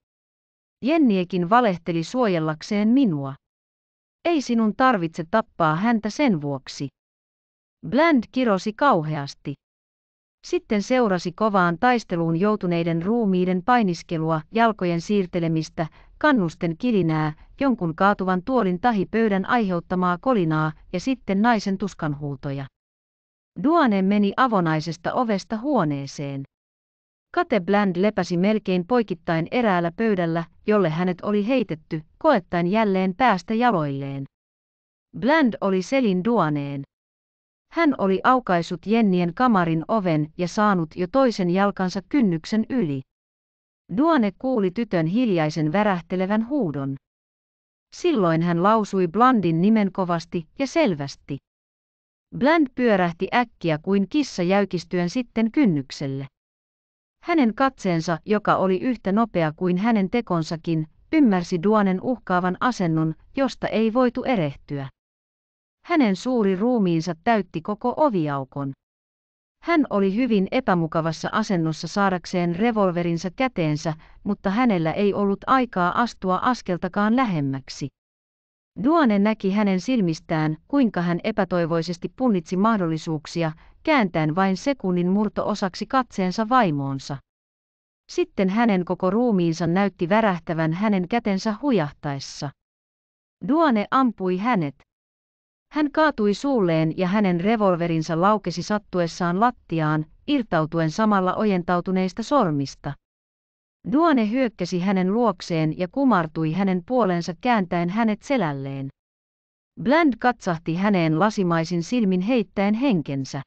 Jenniekin valehteli suojellakseen minua. Ei sinun tarvitse tappaa häntä sen vuoksi. Bland kirosi kauheasti. Sitten seurasi kovaan taisteluun joutuneiden ruumiiden painiskelua, jalkojen siirtelemistä, kannusten kilinää, jonkun kaatuvan tuolin tahi pöydän aiheuttamaa kolinaa ja sitten naisen tuskanhuultoja. Duane meni avonaisesta ovesta huoneeseen. Kate Bland lepäsi melkein poikittain eräällä pöydällä, jolle hänet oli heitetty, koettaen jälleen päästä jaloilleen. Bland oli selin Duaneen. Hän oli aukaisut Jennien kamarin oven ja saanut jo toisen jalkansa kynnyksen yli. Duane kuuli tytön hiljaisen värähtelevän huudon. Silloin hän lausui Blandin nimen kovasti ja selvästi. Bland pyörähti äkkiä kuin kissa jäykistyen sitten kynnykselle. Hänen katseensa, joka oli yhtä nopea kuin hänen tekonsakin, ymmärsi Duanen uhkaavan asennon, josta ei voitu erehtyä. Hänen suuri ruumiinsa täytti koko oviaukon. Hän oli hyvin epämukavassa asennossa saadakseen revolverinsa käteensä, mutta hänellä ei ollut aikaa astua askeltakaan lähemmäksi. Duane näki hänen silmistään, kuinka hän epätoivoisesti punnitsi mahdollisuuksia, kääntäen vain sekunnin murto-osaksi katseensa vaimoonsa. Sitten hänen koko ruumiinsa näytti värähtävän hänen kätensä hujahtaessa. Duane ampui hänet. Hän kaatui suulleen ja hänen revolverinsa laukesi sattuessaan lattiaan, irtautuen samalla ojentautuneista sormista. Duane hyökkäsi hänen luokseen ja kumartui hänen puolensa kääntäen hänet selälleen. Bland katsahti häneen lasimaisin silmin heittäen henkensä.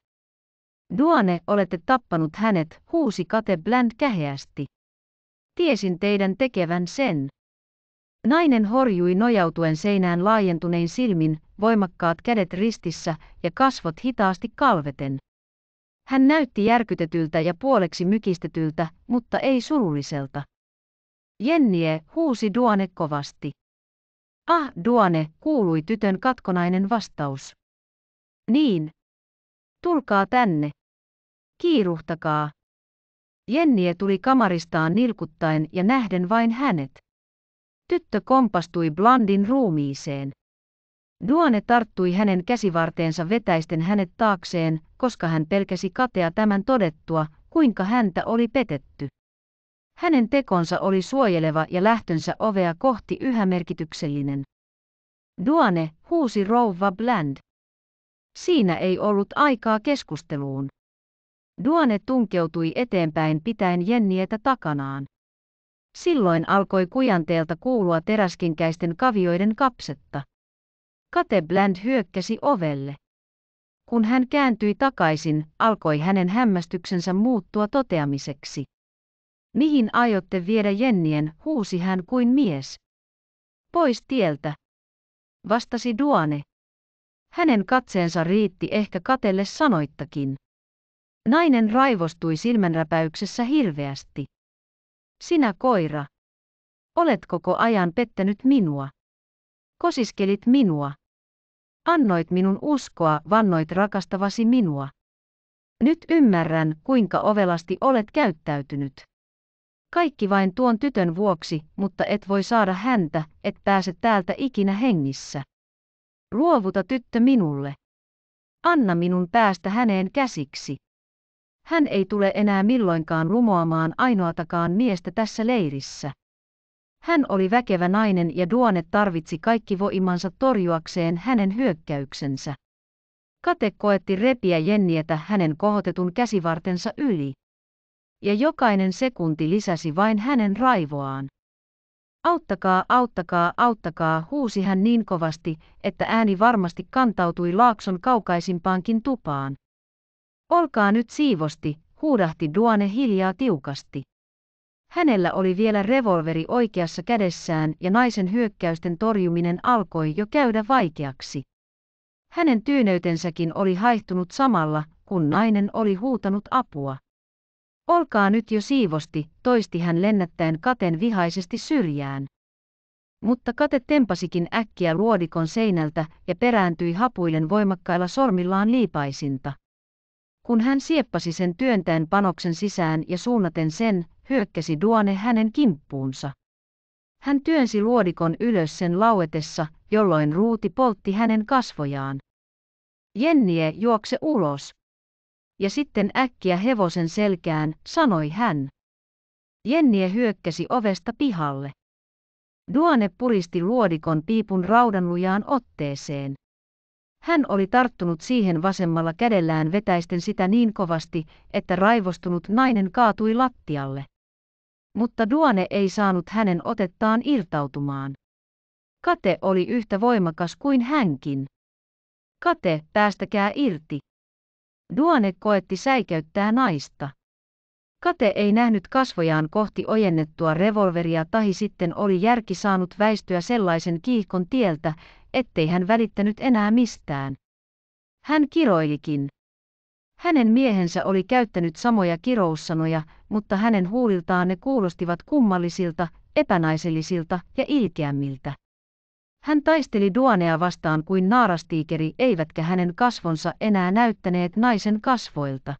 Duane olette tappanut hänet, huusi Kate Bland käheästi. Tiesin teidän tekevän sen. Nainen horjui nojautuen seinään laajentunein silmin, voimakkaat kädet ristissä ja kasvot hitaasti kalveten. Hän näytti järkytetyltä ja puoleksi mykistetyltä, mutta ei surulliselta. Jennie huusi Duane kovasti. Ah, Duane, kuului tytön katkonainen vastaus. Niin. Tulkaa tänne. Kiiruhtakaa. Jennie tuli kamaristaan nilkuttaen ja nähden vain hänet. Tyttö kompastui Blandin ruumiiseen. Duane tarttui hänen käsivarteensa vetäisten hänet taakseen, koska hän pelkäsi katea tämän todettua, kuinka häntä oli petetty. Hänen tekonsa oli suojeleva ja lähtönsä ovea kohti yhä merkityksellinen. Duane huusi rouva Bland. Siinä ei ollut aikaa keskusteluun. Duane tunkeutui eteenpäin pitäen Jennietä takanaan. Silloin alkoi kujanteelta kuulua teräskinkäisten kavioiden kapsetta. Kate Bland hyökkäsi ovelle. Kun hän kääntyi takaisin, alkoi hänen hämmästyksensä muuttua toteamiseksi. Mihin aiotte viedä Jennien, huusi hän kuin mies. Pois tieltä, vastasi Duane. Hänen katseensa riitti ehkä katelle sanoittakin. Nainen raivostui silmänräpäyksessä hirveästi. Sinä koira. Olet koko ajan pettänyt minua. Kosiskelit minua. Annoit minun uskoa, vannoit rakastavasi minua. Nyt ymmärrän, kuinka ovelasti olet käyttäytynyt. Kaikki vain tuon tytön vuoksi, mutta et voi saada häntä, et pääse täältä ikinä hengissä. Luovuta tyttö minulle. Anna minun päästä häneen käsiksi. Hän ei tule enää milloinkaan rumoamaan ainoatakaan miestä tässä leirissä. Hän oli väkevä nainen ja Duone tarvitsi kaikki voimansa torjuakseen hänen hyökkäyksensä. Kate koetti repiä Jennietä hänen kohotetun käsivartensa yli. Ja jokainen sekunti lisäsi vain hänen raivoaan. Auttakaa, auttakaa, auttakaa, huusi hän niin kovasti, että ääni varmasti kantautui laakson kaukaisimpaankin tupaan. Olkaa nyt siivosti, huudahti Duane hiljaa tiukasti. Hänellä oli vielä revolveri oikeassa kädessään ja naisen hyökkäysten torjuminen alkoi jo käydä vaikeaksi. Hänen tyyneytensäkin oli haihtunut samalla, kun nainen oli huutanut apua. Olkaa nyt jo siivosti, toisti hän lennättäen katen vihaisesti syrjään. Mutta kate tempasikin äkkiä luodikon seinältä ja perääntyi hapuilen voimakkailla sormillaan liipaisinta. Kun hän sieppasi sen työntäen panoksen sisään ja suunnaten sen, hyökkäsi Duane hänen kimppuunsa. Hän työnsi luodikon ylös sen lauetessa, jolloin ruuti poltti hänen kasvojaan. Jennie juokse ulos. Ja sitten äkkiä hevosen selkään, sanoi hän. Jennie hyökkäsi ovesta pihalle. Duane puristi luodikon piipun raudanlujaan otteeseen. Hän oli tarttunut siihen vasemmalla kädellään vetäisten sitä niin kovasti, että raivostunut nainen kaatui lattialle. Mutta Duane ei saanut hänen otettaan irtautumaan. Kate oli yhtä voimakas kuin hänkin. Kate, päästäkää irti. Duane koetti säikäyttää naista. Kate ei nähnyt kasvojaan kohti ojennettua revolveria tahi sitten oli järki saanut väistyä sellaisen kiihkon tieltä, ettei hän välittänyt enää mistään. Hän kiroilikin. Hänen miehensä oli käyttänyt samoja kiroussanoja, mutta hänen huuliltaan ne kuulostivat kummallisilta, epänaisellisilta ja ilkeämmiltä. Hän taisteli Duanea vastaan kuin naarastiikeri, eivätkä hänen kasvonsa enää näyttäneet naisen kasvoilta.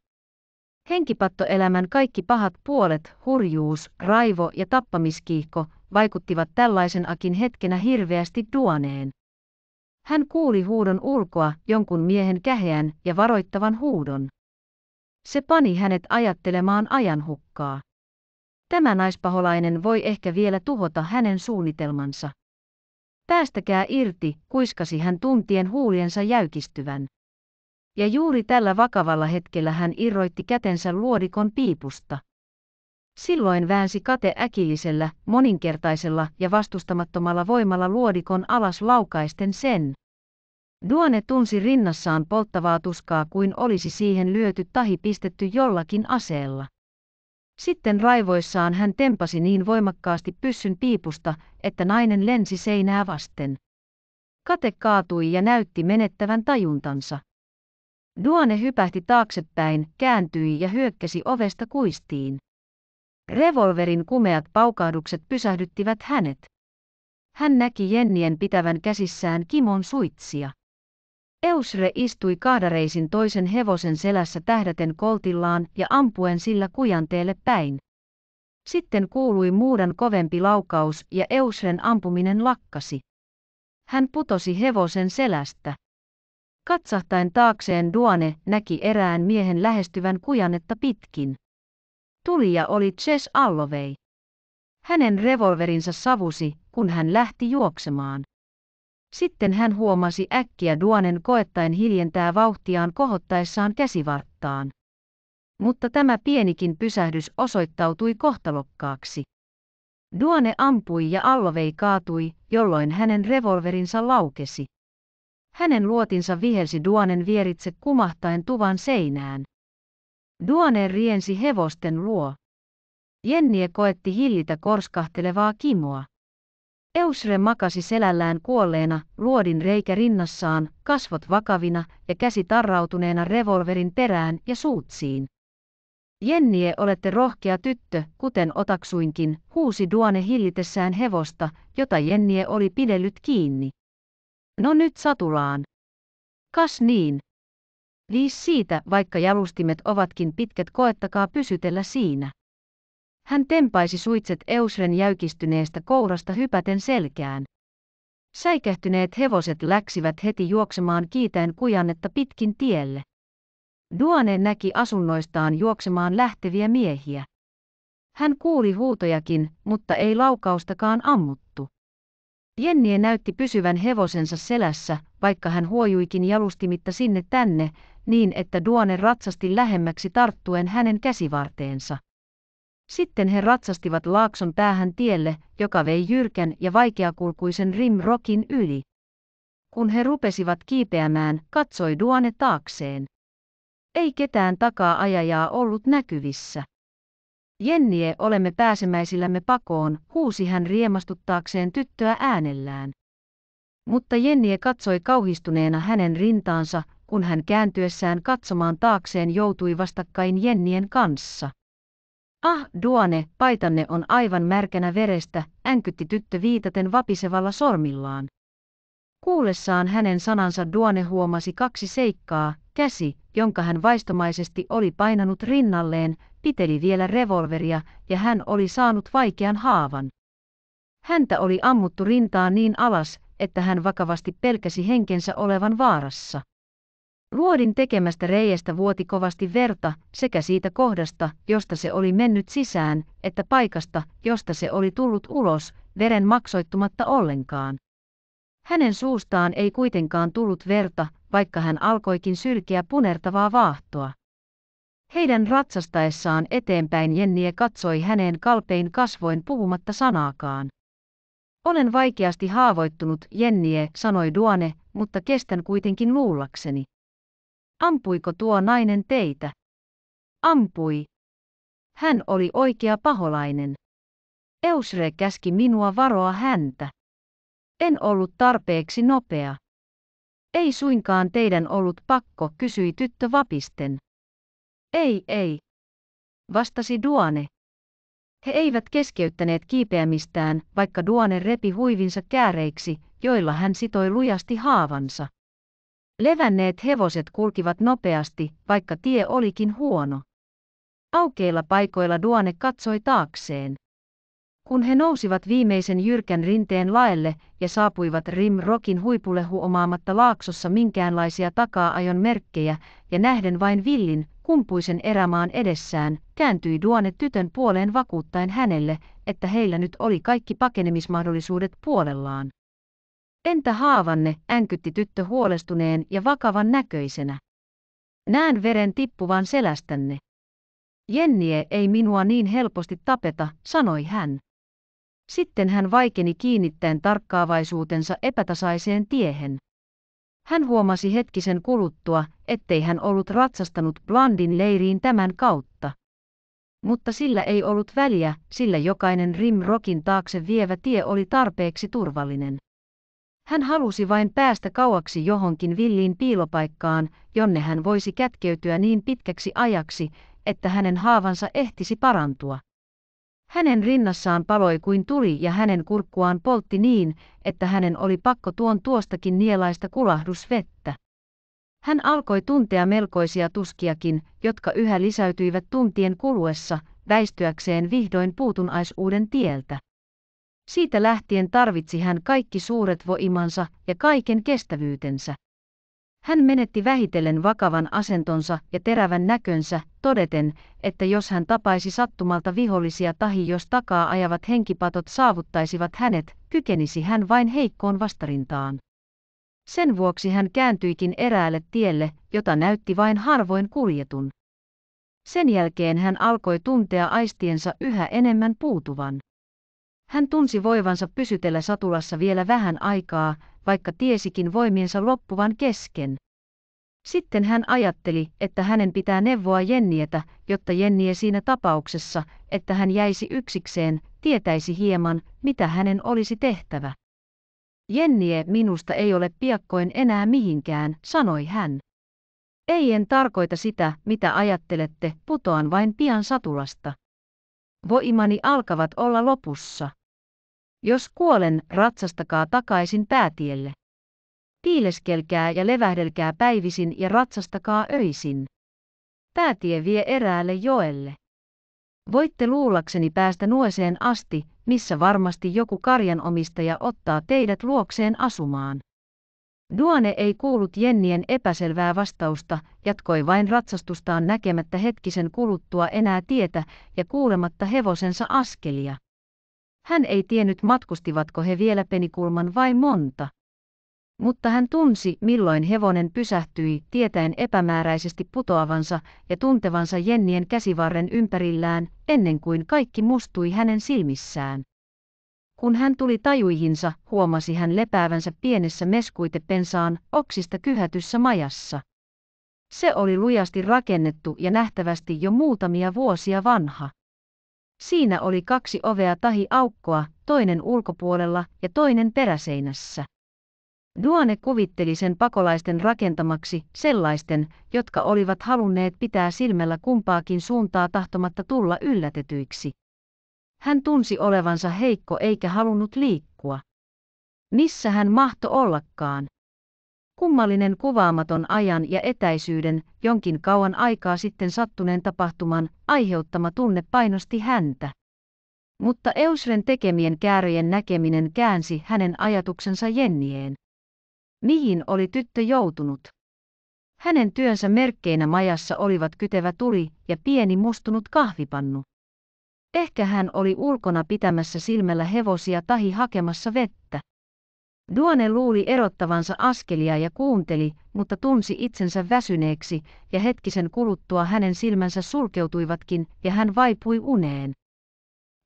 Henkipattoelämän kaikki pahat puolet, hurjuus, raivo ja tappamiskiihko, vaikuttivat tällaisenakin hetkenä hirveästi Duaneen. Hän kuuli huudon ulkoa jonkun miehen käheän ja varoittavan huudon. Se pani hänet ajattelemaan hukkaa. Tämä naispaholainen voi ehkä vielä tuhota hänen suunnitelmansa. Päästäkää irti, kuiskasi hän tuntien huuliensa jäykistyvän. Ja juuri tällä vakavalla hetkellä hän irroitti kätensä luodikon piipusta. Silloin väänsi kate äkillisellä, moninkertaisella ja vastustamattomalla voimalla luodikon alas laukaisten sen, Duone tunsi rinnassaan polttavaa tuskaa kuin olisi siihen lyöty tahi pistetty jollakin aseella. Sitten raivoissaan hän tempasi niin voimakkaasti pyssyn piipusta, että nainen lensi seinää vasten. Kate kaatui ja näytti menettävän tajuntansa. Duone hypähti taaksepäin, kääntyi ja hyökkäsi ovesta kuistiin. Revolverin kumeat paukahdukset pysähdyttivät hänet. Hän näki Jennien pitävän käsissään Kimon suitsia. Eusre istui kaadareisin toisen hevosen selässä tähdäten koltillaan ja ampuen sillä kujanteelle päin. Sitten kuului muudan kovempi laukaus ja Eusren ampuminen lakkasi. Hän putosi hevosen selästä. Katsahtaen taakseen Duane näki erään miehen lähestyvän kujanetta pitkin. Tulija oli Ches allovey. Hänen revolverinsa savusi, kun hän lähti juoksemaan. Sitten hän huomasi äkkiä Duanen koettaen hiljentää vauhtiaan kohottaessaan käsivarttaan. Mutta tämä pienikin pysähdys osoittautui kohtalokkaaksi. Duane ampui ja Allovei kaatui, jolloin hänen revolverinsa laukesi. Hänen luotinsa vihelsi Duanen vieritse kumahtaen tuvan seinään. Duane riensi hevosten luo. Jennie koetti hillitä korskahtelevaa kimoa. Eusre makasi selällään kuolleena, luodin reikä rinnassaan, kasvot vakavina ja käsi tarrautuneena revolverin perään ja suutsiin. Jennie olette rohkea tyttö, kuten otaksuinkin, huusi Duane hillitessään hevosta, jota Jennie oli pidellyt kiinni. No nyt satulaan. Kas niin. Viis siitä, vaikka jalustimet ovatkin pitkät, koettakaa pysytellä siinä. Hän tempaisi suitset Eusren jäykistyneestä kourasta hypäten selkään. Säikähtyneet hevoset läksivät heti juoksemaan kiitäen kujannetta pitkin tielle. Duane näki asunnoistaan juoksemaan lähteviä miehiä. Hän kuuli huutojakin, mutta ei laukaustakaan ammuttu. Jennie näytti pysyvän hevosensa selässä, vaikka hän huojuikin jalustimitta sinne tänne, niin että Duane ratsasti lähemmäksi tarttuen hänen käsivarteensa. Sitten he ratsastivat laakson päähän tielle, joka vei jyrkän ja vaikeakulkuisen Rimrokin yli. Kun he rupesivat kiipeämään, katsoi Duane taakseen. Ei ketään takaa ajajaa ollut näkyvissä. Jennie, olemme pääsemäisillämme pakoon, huusi hän riemastuttaakseen tyttöä äänellään. Mutta Jennie katsoi kauhistuneena hänen rintaansa, kun hän kääntyessään katsomaan taakseen joutui vastakkain Jennien kanssa. Ah, Duone, paitanne on aivan märkänä verestä, änkytti tyttö viitaten vapisevalla sormillaan. Kuullessaan hänen sanansa Duone huomasi kaksi seikkaa, käsi, jonka hän vaistomaisesti oli painanut rinnalleen, piteli vielä revolveria ja hän oli saanut vaikean haavan. Häntä oli ammuttu rintaa niin alas, että hän vakavasti pelkäsi henkensä olevan vaarassa. Luodin tekemästä reiästä vuoti kovasti verta, sekä siitä kohdasta, josta se oli mennyt sisään, että paikasta, josta se oli tullut ulos, veren maksoittumatta ollenkaan. Hänen suustaan ei kuitenkaan tullut verta, vaikka hän alkoikin sylkeä punertavaa vaahtoa. Heidän ratsastaessaan eteenpäin Jennie katsoi häneen kalpein kasvoin puhumatta sanaakaan. Olen vaikeasti haavoittunut, Jennie, sanoi Duane, mutta kestän kuitenkin luullakseni. Ampuiko tuo nainen teitä? Ampui. Hän oli oikea paholainen. Eusre käski minua varoa häntä. En ollut tarpeeksi nopea. Ei suinkaan teidän ollut pakko, kysyi tyttö vapisten. Ei, ei, vastasi Duane. He eivät keskeyttäneet kiipeämistään, vaikka Duane repi huivinsa kääreiksi, joilla hän sitoi lujasti haavansa. Levänneet hevoset kulkivat nopeasti, vaikka tie olikin huono. Aukeilla paikoilla Duane katsoi taakseen. Kun he nousivat viimeisen jyrkän rinteen laelle ja saapuivat Rim Rockin huipulle huomaamatta laaksossa minkäänlaisia takaa-ajon merkkejä ja nähden vain villin, kumpuisen erämaan edessään, kääntyi Duane tytön puoleen vakuuttaen hänelle, että heillä nyt oli kaikki pakenemismahdollisuudet puolellaan. Entä haavanne, änkytti tyttö huolestuneen ja vakavan näköisenä. Näen veren tippuvan selästänne. Jennie ei minua niin helposti tapeta, sanoi hän. Sitten hän vaikeni kiinnittäen tarkkaavaisuutensa epätasaiseen tiehen. Hän huomasi hetkisen kuluttua, ettei hän ollut ratsastanut Blandin leiriin tämän kautta. Mutta sillä ei ollut väliä, sillä jokainen Rimrokin taakse vievä tie oli tarpeeksi turvallinen. Hän halusi vain päästä kauaksi johonkin villiin piilopaikkaan, jonne hän voisi kätkeytyä niin pitkäksi ajaksi, että hänen haavansa ehtisi parantua. Hänen rinnassaan paloi kuin tuli ja hänen kurkkuaan poltti niin, että hänen oli pakko tuon tuostakin nielaista kulahdusvettä. Hän alkoi tuntea melkoisia tuskiakin, jotka yhä lisäytyivät tuntien kuluessa, väistyäkseen vihdoin puutunaisuuden tieltä. Siitä lähtien tarvitsi hän kaikki suuret voimansa ja kaiken kestävyytensä. Hän menetti vähitellen vakavan asentonsa ja terävän näkönsä, todeten, että jos hän tapaisi sattumalta vihollisia tahi jos takaa ajavat henkipatot saavuttaisivat hänet, kykenisi hän vain heikkoon vastarintaan. Sen vuoksi hän kääntyikin eräälle tielle, jota näytti vain harvoin kuljetun. Sen jälkeen hän alkoi tuntea aistiensa yhä enemmän puutuvan. Hän tunsi voivansa pysytellä satulassa vielä vähän aikaa, vaikka tiesikin voimiensa loppuvan kesken. Sitten hän ajatteli, että hänen pitää neuvoa Jennietä, jotta Jennie siinä tapauksessa, että hän jäisi yksikseen, tietäisi hieman, mitä hänen olisi tehtävä. Jennie minusta ei ole piakkoin enää mihinkään, sanoi hän. Ei en tarkoita sitä, mitä ajattelette, putoan vain pian satulasta. Voimani alkavat olla lopussa. Jos kuolen, ratsastakaa takaisin päätielle. Piileskelkää ja levähdelkää päivisin ja ratsastakaa öisin. Päätie vie eräälle joelle. Voitte luulakseni päästä nuoseen asti, missä varmasti joku karjanomistaja ottaa teidät luokseen asumaan. Duane ei kuullut Jennien epäselvää vastausta, jatkoi vain ratsastustaan näkemättä hetkisen kuluttua enää tietä ja kuulematta hevosensa askelia. Hän ei tiennyt matkustivatko he vielä penikulman vai monta. Mutta hän tunsi, milloin hevonen pysähtyi, tietäen epämääräisesti putoavansa ja tuntevansa Jennien käsivarren ympärillään, ennen kuin kaikki mustui hänen silmissään. Kun hän tuli tajuihinsa, huomasi hän lepäävänsä pienessä meskuitepensaan, oksista kyhätyssä majassa. Se oli lujasti rakennettu ja nähtävästi jo muutamia vuosia vanha. Siinä oli kaksi ovea tahi aukkoa, toinen ulkopuolella ja toinen peräseinässä. Duane kuvitteli sen pakolaisten rakentamaksi sellaisten, jotka olivat halunneet pitää silmällä kumpaakin suuntaa tahtomatta tulla yllätetyiksi. Hän tunsi olevansa heikko eikä halunnut liikkua. Missä hän mahto ollakaan? Kummallinen kuvaamaton ajan ja etäisyyden, jonkin kauan aikaa sitten sattuneen tapahtuman, aiheuttama tunne painosti häntä. Mutta Eusren tekemien kääröjen näkeminen käänsi hänen ajatuksensa Jennieen. Mihin oli tyttö joutunut? Hänen työnsä merkkeinä majassa olivat kytevä tuli ja pieni mustunut kahvipannu. Ehkä hän oli ulkona pitämässä silmällä hevosia tahi hakemassa vettä. Duane luuli erottavansa askelia ja kuunteli, mutta tunsi itsensä väsyneeksi, ja hetkisen kuluttua hänen silmänsä sulkeutuivatkin, ja hän vaipui uneen.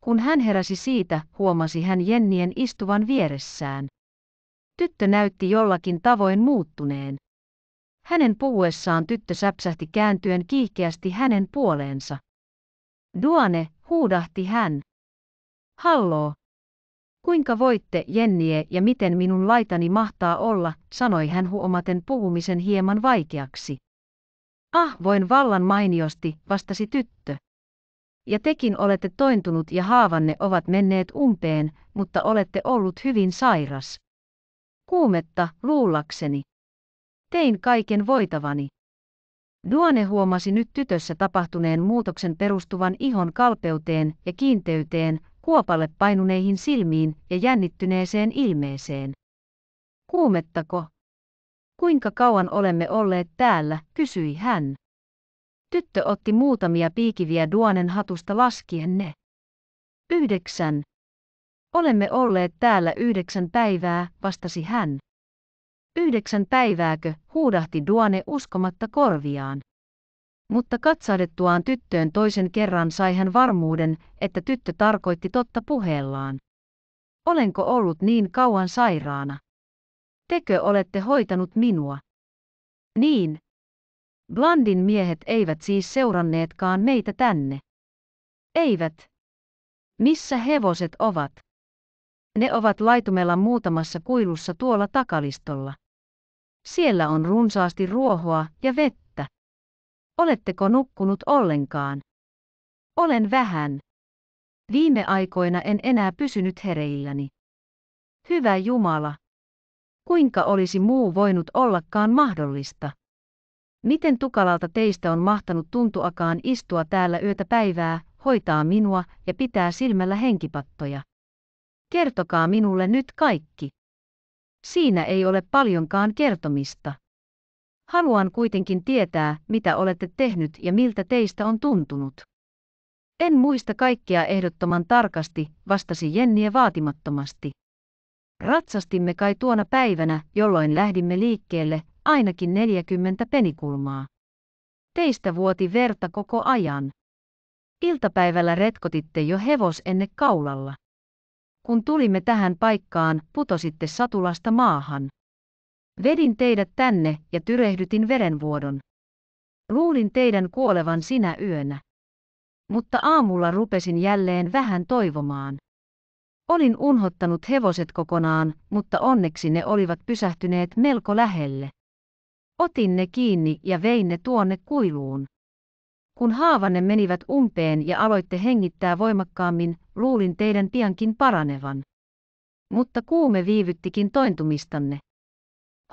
Kun hän heräsi siitä, huomasi hän Jennien istuvan vieressään. Tyttö näytti jollakin tavoin muuttuneen. Hänen puhuessaan tyttö säpsähti kääntyen kiihkeästi hänen puoleensa. Duane, huudahti hän. Halloo, Kuinka voitte, Jennie, ja miten minun laitani mahtaa olla, sanoi hän huomaten puhumisen hieman vaikeaksi. Ah, voin vallan mainiosti, vastasi tyttö. Ja tekin olette tointunut ja haavanne ovat menneet umpeen, mutta olette ollut hyvin sairas. Kuumetta, luullakseni. Tein kaiken voitavani. Duane huomasi nyt tytössä tapahtuneen muutoksen perustuvan ihon kalpeuteen ja kiinteyteen, kuopalle painuneihin silmiin ja jännittyneeseen ilmeeseen. Kuumettako? Kuinka kauan olemme olleet täällä, kysyi hän. Tyttö otti muutamia piikiviä duonen hatusta laskien ne. Yhdeksän. Olemme olleet täällä yhdeksän päivää, vastasi hän. Yhdeksän päivääkö, huudahti Duane uskomatta korviaan. Mutta katsahdettuaan tyttöön toisen kerran sai hän varmuuden, että tyttö tarkoitti totta puheellaan. Olenko ollut niin kauan sairaana? Tekö olette hoitanut minua? Niin. Blandin miehet eivät siis seuranneetkaan meitä tänne. Eivät. Missä hevoset ovat? Ne ovat laitumella muutamassa kuilussa tuolla takalistolla. Siellä on runsaasti ruohoa ja vettä. Oletteko nukkunut ollenkaan? Olen vähän. Viime aikoina en enää pysynyt hereilläni. Hyvä Jumala. Kuinka olisi muu voinut ollakaan mahdollista? Miten tukalalta teistä on mahtanut tuntuakaan istua täällä yötä päivää, hoitaa minua ja pitää silmällä henkipattoja? Kertokaa minulle nyt kaikki. Siinä ei ole paljonkaan kertomista. Haluan kuitenkin tietää, mitä olette tehnyt ja miltä teistä on tuntunut. En muista kaikkea ehdottoman tarkasti, vastasi Jennie vaatimattomasti. Ratsastimme kai tuona päivänä, jolloin lähdimme liikkeelle, ainakin 40 penikulmaa. Teistä vuoti verta koko ajan. Iltapäivällä retkotitte jo hevosenne kaulalla. Kun tulimme tähän paikkaan, putositte satulasta maahan. Vedin teidät tänne ja tyrehdytin verenvuodon. Luulin teidän kuolevan sinä yönä. Mutta aamulla rupesin jälleen vähän toivomaan. Olin unhottanut hevoset kokonaan, mutta onneksi ne olivat pysähtyneet melko lähelle. Otin ne kiinni ja vein ne tuonne kuiluun. Kun haavanne menivät umpeen ja aloitte hengittää voimakkaammin, luulin teidän piankin paranevan. Mutta kuume viivyttikin tointumistanne.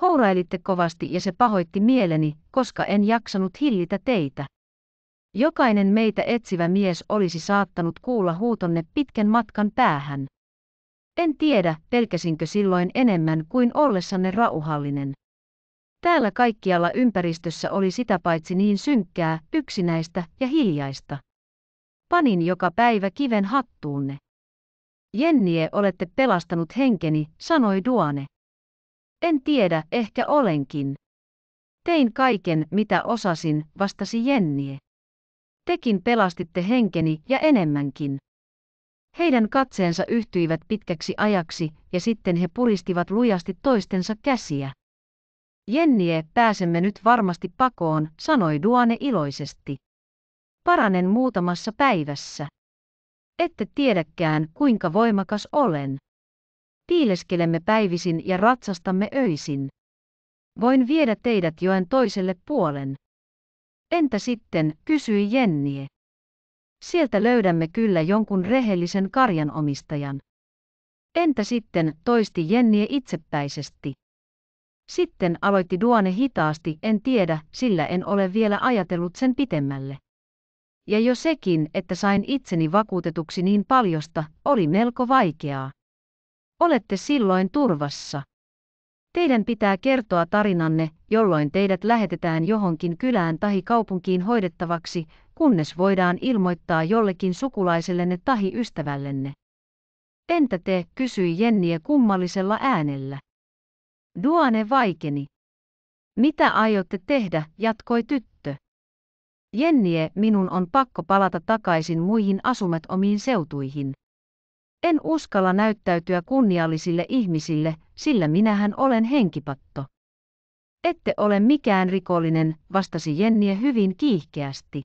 Hourailitte kovasti ja se pahoitti mieleni, koska en jaksanut hillitä teitä. Jokainen meitä etsivä mies olisi saattanut kuulla huutonne pitkän matkan päähän. En tiedä, pelkäsinkö silloin enemmän kuin ollessanne rauhallinen. Täällä kaikkialla ympäristössä oli sitä paitsi niin synkkää, yksinäistä ja hiljaista. Panin joka päivä kiven hattuunne. Jennie olette pelastanut henkeni, sanoi Duane. En tiedä, ehkä olenkin. Tein kaiken, mitä osasin, vastasi Jennie. Tekin pelastitte henkeni ja enemmänkin. Heidän katseensa yhtyivät pitkäksi ajaksi ja sitten he puristivat lujasti toistensa käsiä. Jennie, pääsemme nyt varmasti pakoon, sanoi Duane iloisesti. Paranen muutamassa päivässä. Ette tiedäkään, kuinka voimakas olen piileskelemme päivisin ja ratsastamme öisin. Voin viedä teidät joen toiselle puolen. Entä sitten, kysyi Jennie. Sieltä löydämme kyllä jonkun rehellisen karjanomistajan. Entä sitten, toisti Jennie itsepäisesti. Sitten aloitti Duane hitaasti, en tiedä, sillä en ole vielä ajatellut sen pitemmälle. Ja jo sekin, että sain itseni vakuutetuksi niin paljosta, oli melko vaikeaa. Olette silloin turvassa. Teidän pitää kertoa tarinanne, jolloin teidät lähetetään johonkin kylään tahi kaupunkiin hoidettavaksi, kunnes voidaan ilmoittaa jollekin sukulaisellenne tahi ystävällenne. Entä te, kysyi Jennie kummallisella äänellä. Duane vaikeni. Mitä aiotte tehdä, jatkoi tyttö. Jennie, minun on pakko palata takaisin muihin asumet omiin seutuihin. En uskalla näyttäytyä kunniallisille ihmisille, sillä minähän olen henkipatto. Ette ole mikään rikollinen, vastasi Jennie hyvin kiihkeästi.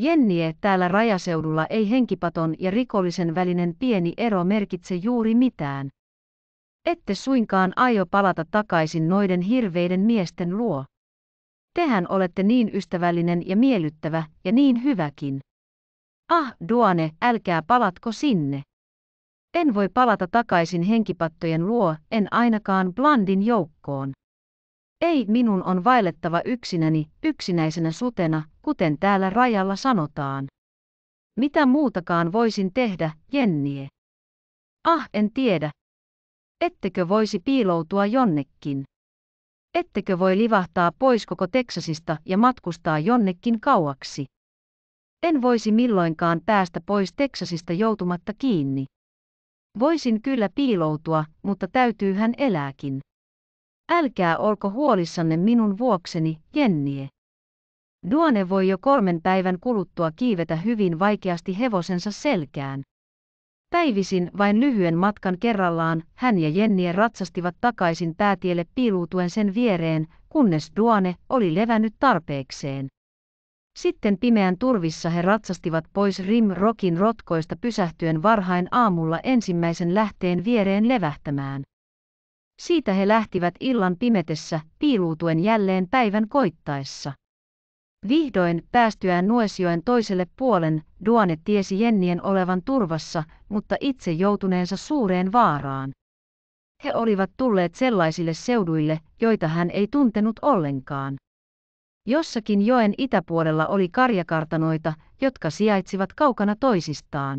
Jennie, täällä rajaseudulla ei henkipaton ja rikollisen välinen pieni ero merkitse juuri mitään. Ette suinkaan aio palata takaisin noiden hirveiden miesten luo. Tehän olette niin ystävällinen ja miellyttävä ja niin hyväkin. Ah, Duane, älkää palatko sinne. En voi palata takaisin henkipattojen luo, en ainakaan Blandin joukkoon. Ei, minun on vaellettava yksinäni, yksinäisenä sutena, kuten täällä rajalla sanotaan. Mitä muutakaan voisin tehdä, Jennie? Ah, en tiedä. Ettekö voisi piiloutua jonnekin? Ettekö voi livahtaa pois koko Teksasista ja matkustaa jonnekin kauaksi? En voisi milloinkaan päästä pois Teksasista joutumatta kiinni. Voisin kyllä piiloutua, mutta täytyy hän elääkin. Älkää olko huolissanne minun vuokseni, Jennie. Duone voi jo kolmen päivän kuluttua kiivetä hyvin vaikeasti hevosensa selkään. Päivisin vain lyhyen matkan kerrallaan hän ja Jennie ratsastivat takaisin päätielle piiluutuen sen viereen, kunnes Duone oli levännyt tarpeekseen. Sitten pimeän turvissa he ratsastivat pois Rim Rockin rotkoista pysähtyen varhain aamulla ensimmäisen lähteen viereen levähtämään. Siitä he lähtivät illan pimetessä, piiluutuen jälleen päivän koittaessa. Vihdoin päästyään Nuesjoen toiselle puolen, Duane tiesi Jennien olevan turvassa, mutta itse joutuneensa suureen vaaraan. He olivat tulleet sellaisille seuduille, joita hän ei tuntenut ollenkaan. Jossakin joen itäpuolella oli karjakartanoita, jotka sijaitsivat kaukana toisistaan.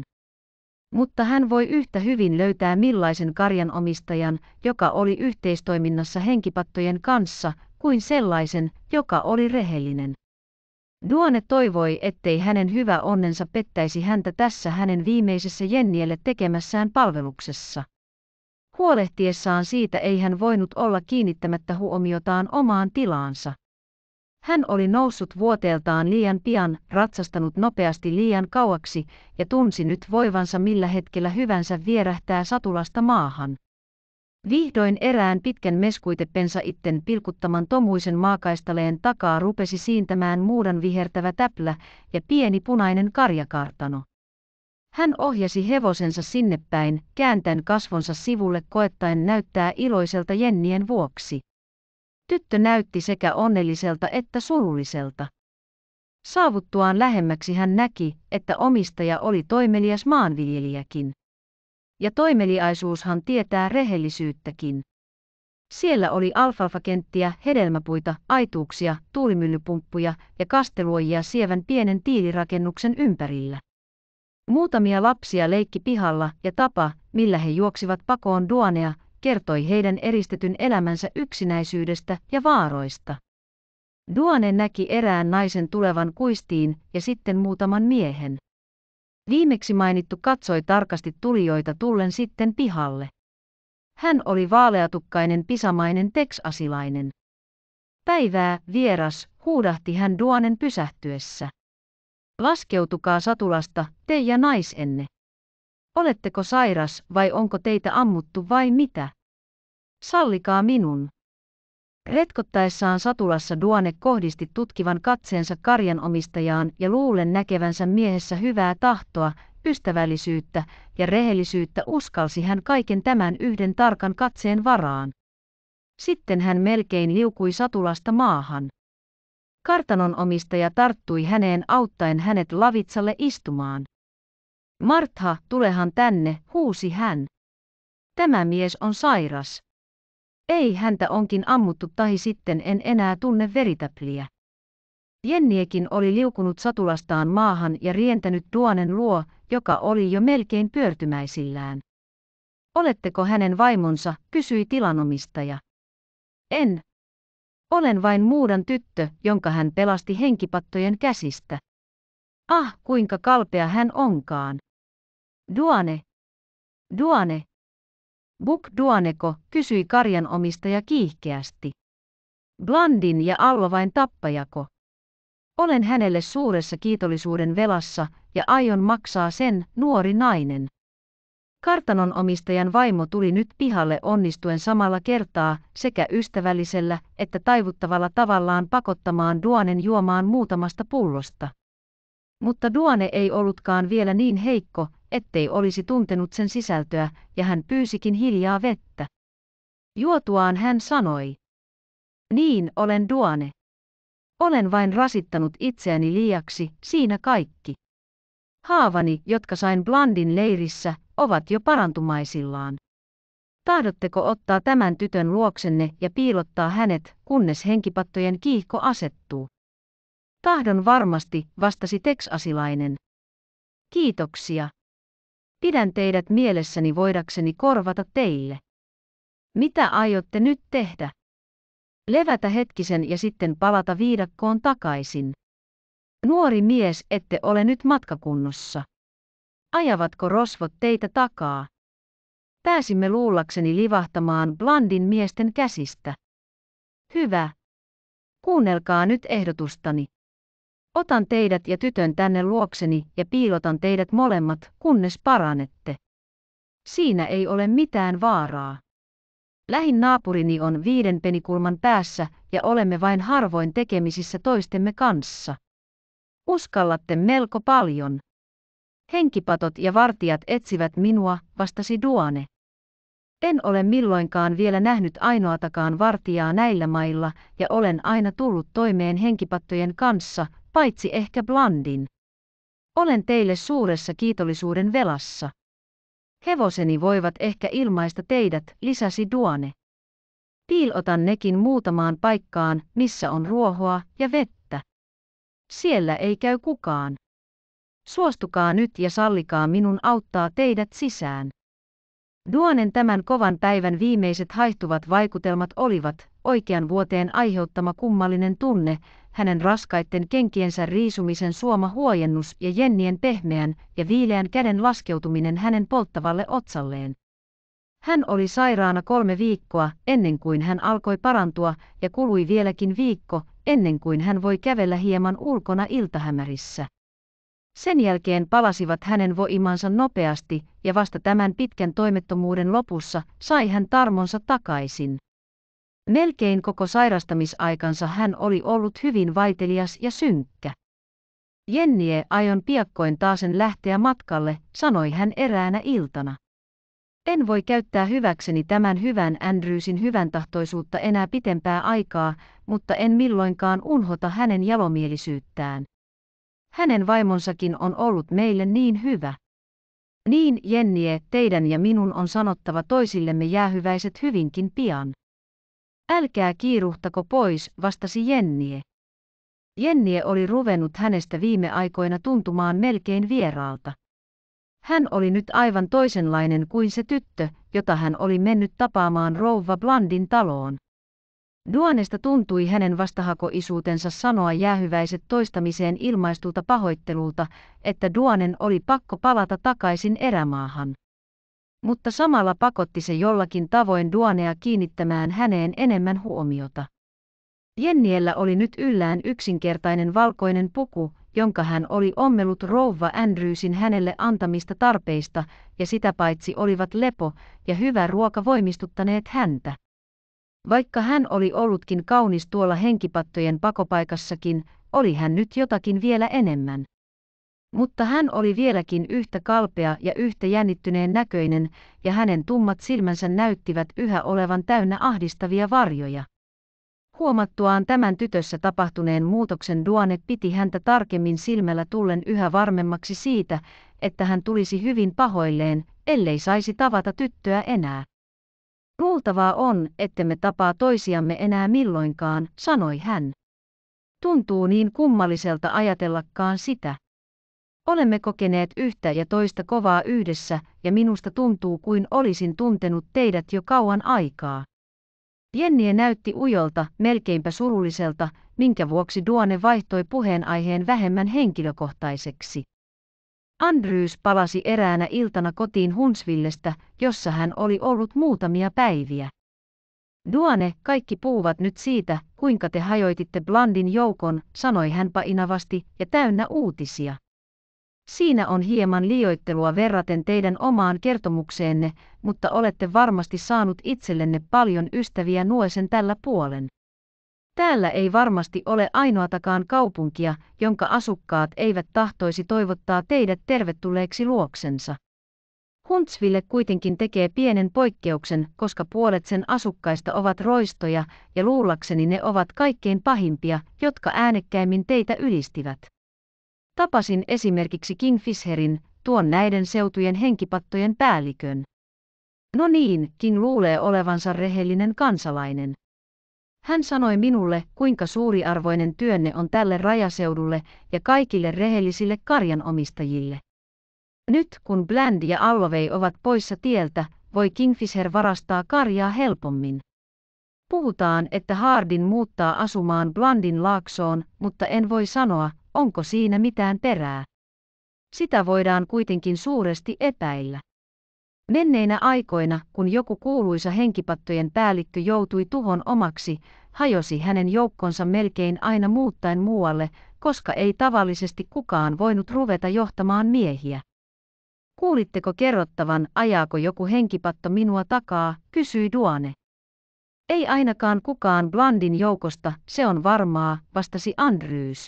Mutta hän voi yhtä hyvin löytää millaisen karjanomistajan, joka oli yhteistoiminnassa henkipattojen kanssa, kuin sellaisen, joka oli rehellinen. Duone toivoi, ettei hänen hyvä onnensa pettäisi häntä tässä hänen viimeisessä Jennielle tekemässään palveluksessa. Huolehtiessaan siitä ei hän voinut olla kiinnittämättä huomiotaan omaan tilaansa. Hän oli noussut vuoteeltaan liian pian, ratsastanut nopeasti liian kauaksi ja tunsi nyt voivansa millä hetkellä hyvänsä vierähtää satulasta maahan. Vihdoin erään pitkän meskuitepensa itten pilkuttaman tomuisen maakaistaleen takaa rupesi siintämään muudan vihertävä täplä ja pieni punainen karjakartano. Hän ohjasi hevosensa sinne päin, kääntäen kasvonsa sivulle koettaen näyttää iloiselta jennien vuoksi. Tyttö näytti sekä onnelliselta että surulliselta. Saavuttuaan lähemmäksi hän näki, että omistaja oli toimelias maanviljelijäkin. Ja toimeliaisuushan tietää rehellisyyttäkin. Siellä oli alfalfakenttiä, hedelmäpuita, aituuksia, tuulimyllypumppuja ja kasteluojia sievän pienen tiilirakennuksen ympärillä. Muutamia lapsia leikki pihalla ja tapa, millä he juoksivat pakoon duonea, kertoi heidän eristetyn elämänsä yksinäisyydestä ja vaaroista. Duane näki erään naisen tulevan kuistiin ja sitten muutaman miehen. Viimeksi mainittu katsoi tarkasti tulijoita tullen sitten pihalle. Hän oli vaaleatukkainen pisamainen teksasilainen. Päivää, vieras, huudahti hän Duanen pysähtyessä. Laskeutukaa satulasta, te ja naisenne. Oletteko sairas vai onko teitä ammuttu vai mitä? Sallikaa minun. Retkottaessaan satulassa Duane kohdisti tutkivan katseensa karjan omistajaan ja luulen näkevänsä miehessä hyvää tahtoa, ystävällisyyttä ja rehellisyyttä uskalsi hän kaiken tämän yhden tarkan katseen varaan. Sitten hän melkein liukui satulasta maahan. Kartanon omistaja tarttui häneen auttaen hänet lavitsalle istumaan. Martha, tulehan tänne, huusi hän. Tämä mies on sairas. Ei häntä onkin ammuttu tai sitten en enää tunne veritäpliä. Jenniekin oli liukunut satulastaan maahan ja rientänyt tuonen luo, joka oli jo melkein pyörtymäisillään. Oletteko hänen vaimonsa, kysyi tilanomistaja. En. Olen vain muudan tyttö, jonka hän pelasti henkipattojen käsistä. Ah, kuinka kalpea hän onkaan. Duane. Duane. Buk Duaneko, kysyi karjanomistaja kiihkeästi. Blandin ja Alva vain tappajako. Olen hänelle suuressa kiitollisuuden velassa ja aion maksaa sen, nuori nainen. Kartanon omistajan vaimo tuli nyt pihalle onnistuen samalla kertaa sekä ystävällisellä että taivuttavalla tavallaan pakottamaan Duanen juomaan muutamasta pullosta. Mutta Duane ei ollutkaan vielä niin heikko, ettei olisi tuntenut sen sisältöä, ja hän pyysikin hiljaa vettä. Juotuaan hän sanoi. Niin, olen Duane. Olen vain rasittanut itseäni liiaksi, siinä kaikki. Haavani, jotka sain Blandin leirissä, ovat jo parantumaisillaan. Tahdotteko ottaa tämän tytön luoksenne ja piilottaa hänet, kunnes henkipattojen kiihko asettuu? Tahdon varmasti, vastasi teksasilainen. Kiitoksia. Pidän teidät mielessäni voidakseni korvata teille. Mitä aiotte nyt tehdä? Levätä hetkisen ja sitten palata viidakkoon takaisin. Nuori mies, ette ole nyt matkakunnossa. Ajavatko rosvot teitä takaa? Pääsimme luullakseni livahtamaan blandin miesten käsistä. Hyvä. Kuunnelkaa nyt ehdotustani. Otan teidät ja tytön tänne luokseni ja piilotan teidät molemmat, kunnes paranette. Siinä ei ole mitään vaaraa. Lähin naapurini on viiden penikulman päässä ja olemme vain harvoin tekemisissä toistemme kanssa. Uskallatte melko paljon. Henkipatot ja vartijat etsivät minua, vastasi Duane. En ole milloinkaan vielä nähnyt ainoatakaan vartijaa näillä mailla ja olen aina tullut toimeen henkipattojen kanssa, paitsi ehkä Blandin. Olen teille suuressa kiitollisuuden velassa. Hevoseni voivat ehkä ilmaista teidät, lisäsi Duane. Piilotan nekin muutamaan paikkaan, missä on ruohoa ja vettä. Siellä ei käy kukaan. Suostukaa nyt ja sallikaa minun auttaa teidät sisään. Duonen tämän kovan päivän viimeiset haihtuvat vaikutelmat olivat, oikean vuoteen aiheuttama kummallinen tunne, hänen raskaitten kenkiensä riisumisen suoma huojennus ja jennien pehmeän ja viileän käden laskeutuminen hänen polttavalle otsalleen. Hän oli sairaana kolme viikkoa ennen kuin hän alkoi parantua ja kului vieläkin viikko ennen kuin hän voi kävellä hieman ulkona iltahämärissä. Sen jälkeen palasivat hänen voimansa nopeasti ja vasta tämän pitkän toimettomuuden lopussa sai hän tarmonsa takaisin. Melkein koko sairastamisaikansa hän oli ollut hyvin vaitelias ja synkkä. Jennie aion piakkoin taasen lähteä matkalle, sanoi hän eräänä iltana. En voi käyttää hyväkseni tämän hyvän Andrewsin tahtoisuutta enää pitempää aikaa, mutta en milloinkaan unhota hänen jalomielisyyttään. Hänen vaimonsakin on ollut meille niin hyvä. Niin, Jennie, teidän ja minun on sanottava toisillemme jäähyväiset hyvinkin pian. Älkää kiiruhtako pois, vastasi Jennie. Jennie oli ruvennut hänestä viime aikoina tuntumaan melkein vieraalta. Hän oli nyt aivan toisenlainen kuin se tyttö, jota hän oli mennyt tapaamaan rouva Blandin taloon. Duanesta tuntui hänen vastahakoisuutensa sanoa jäähyväiset toistamiseen ilmaistulta pahoittelulta, että Duanen oli pakko palata takaisin erämaahan mutta samalla pakotti se jollakin tavoin Duanea kiinnittämään häneen enemmän huomiota. Jenniellä oli nyt yllään yksinkertainen valkoinen puku, jonka hän oli ommellut rouva Andrewsin hänelle antamista tarpeista, ja sitä paitsi olivat lepo ja hyvä ruoka voimistuttaneet häntä. Vaikka hän oli ollutkin kaunis tuolla henkipattojen pakopaikassakin, oli hän nyt jotakin vielä enemmän. Mutta hän oli vieläkin yhtä kalpea ja yhtä jännittyneen näköinen, ja hänen tummat silmänsä näyttivät yhä olevan täynnä ahdistavia varjoja. Huomattuaan tämän tytössä tapahtuneen muutoksen Duane piti häntä tarkemmin silmällä tullen yhä varmemmaksi siitä, että hän tulisi hyvin pahoilleen, ellei saisi tavata tyttöä enää. Luultavaa on, ettemme tapaa toisiamme enää milloinkaan, sanoi hän. Tuntuu niin kummalliselta ajatellakaan sitä. Olemme kokeneet yhtä ja toista kovaa yhdessä, ja minusta tuntuu kuin olisin tuntenut teidät jo kauan aikaa. Jennie näytti ujolta, melkeinpä surulliselta, minkä vuoksi Duane vaihtoi puheenaiheen vähemmän henkilökohtaiseksi. Andrews palasi eräänä iltana kotiin Hunsvillestä, jossa hän oli ollut muutamia päiviä. Duane, kaikki puhuvat nyt siitä, kuinka te hajoititte Blandin joukon, sanoi hän painavasti ja täynnä uutisia. Siinä on hieman liioittelua verraten teidän omaan kertomukseenne, mutta olette varmasti saanut itsellenne paljon ystäviä nuosen tällä puolen. Täällä ei varmasti ole ainoatakaan kaupunkia, jonka asukkaat eivät tahtoisi toivottaa teidät tervetulleeksi luoksensa. Huntsville kuitenkin tekee pienen poikkeuksen, koska puolet sen asukkaista ovat roistoja, ja luullakseni ne ovat kaikkein pahimpia, jotka äänekkäimmin teitä ylistivät. Tapasin esimerkiksi Kingfisherin, tuon näiden seutujen henkipattojen päällikön. No niin, King luulee olevansa rehellinen kansalainen. Hän sanoi minulle, kuinka suuriarvoinen työnne on tälle rajaseudulle ja kaikille rehellisille karjanomistajille. Nyt kun Bland ja Allovei ovat poissa tieltä, voi Kingfisher varastaa karjaa helpommin. Puhutaan, että Hardin muuttaa asumaan Blandin laaksoon, mutta en voi sanoa, onko siinä mitään perää? Sitä voidaan kuitenkin suuresti epäillä. Menneinä aikoina, kun joku kuuluisa henkipattojen päällikkö joutui tuhon omaksi, hajosi hänen joukkonsa melkein aina muuttaen muualle, koska ei tavallisesti kukaan voinut ruveta johtamaan miehiä. Kuulitteko kerrottavan, ajaako joku henkipatto minua takaa, kysyi Duane. Ei ainakaan kukaan Blandin joukosta, se on varmaa, vastasi Andrews.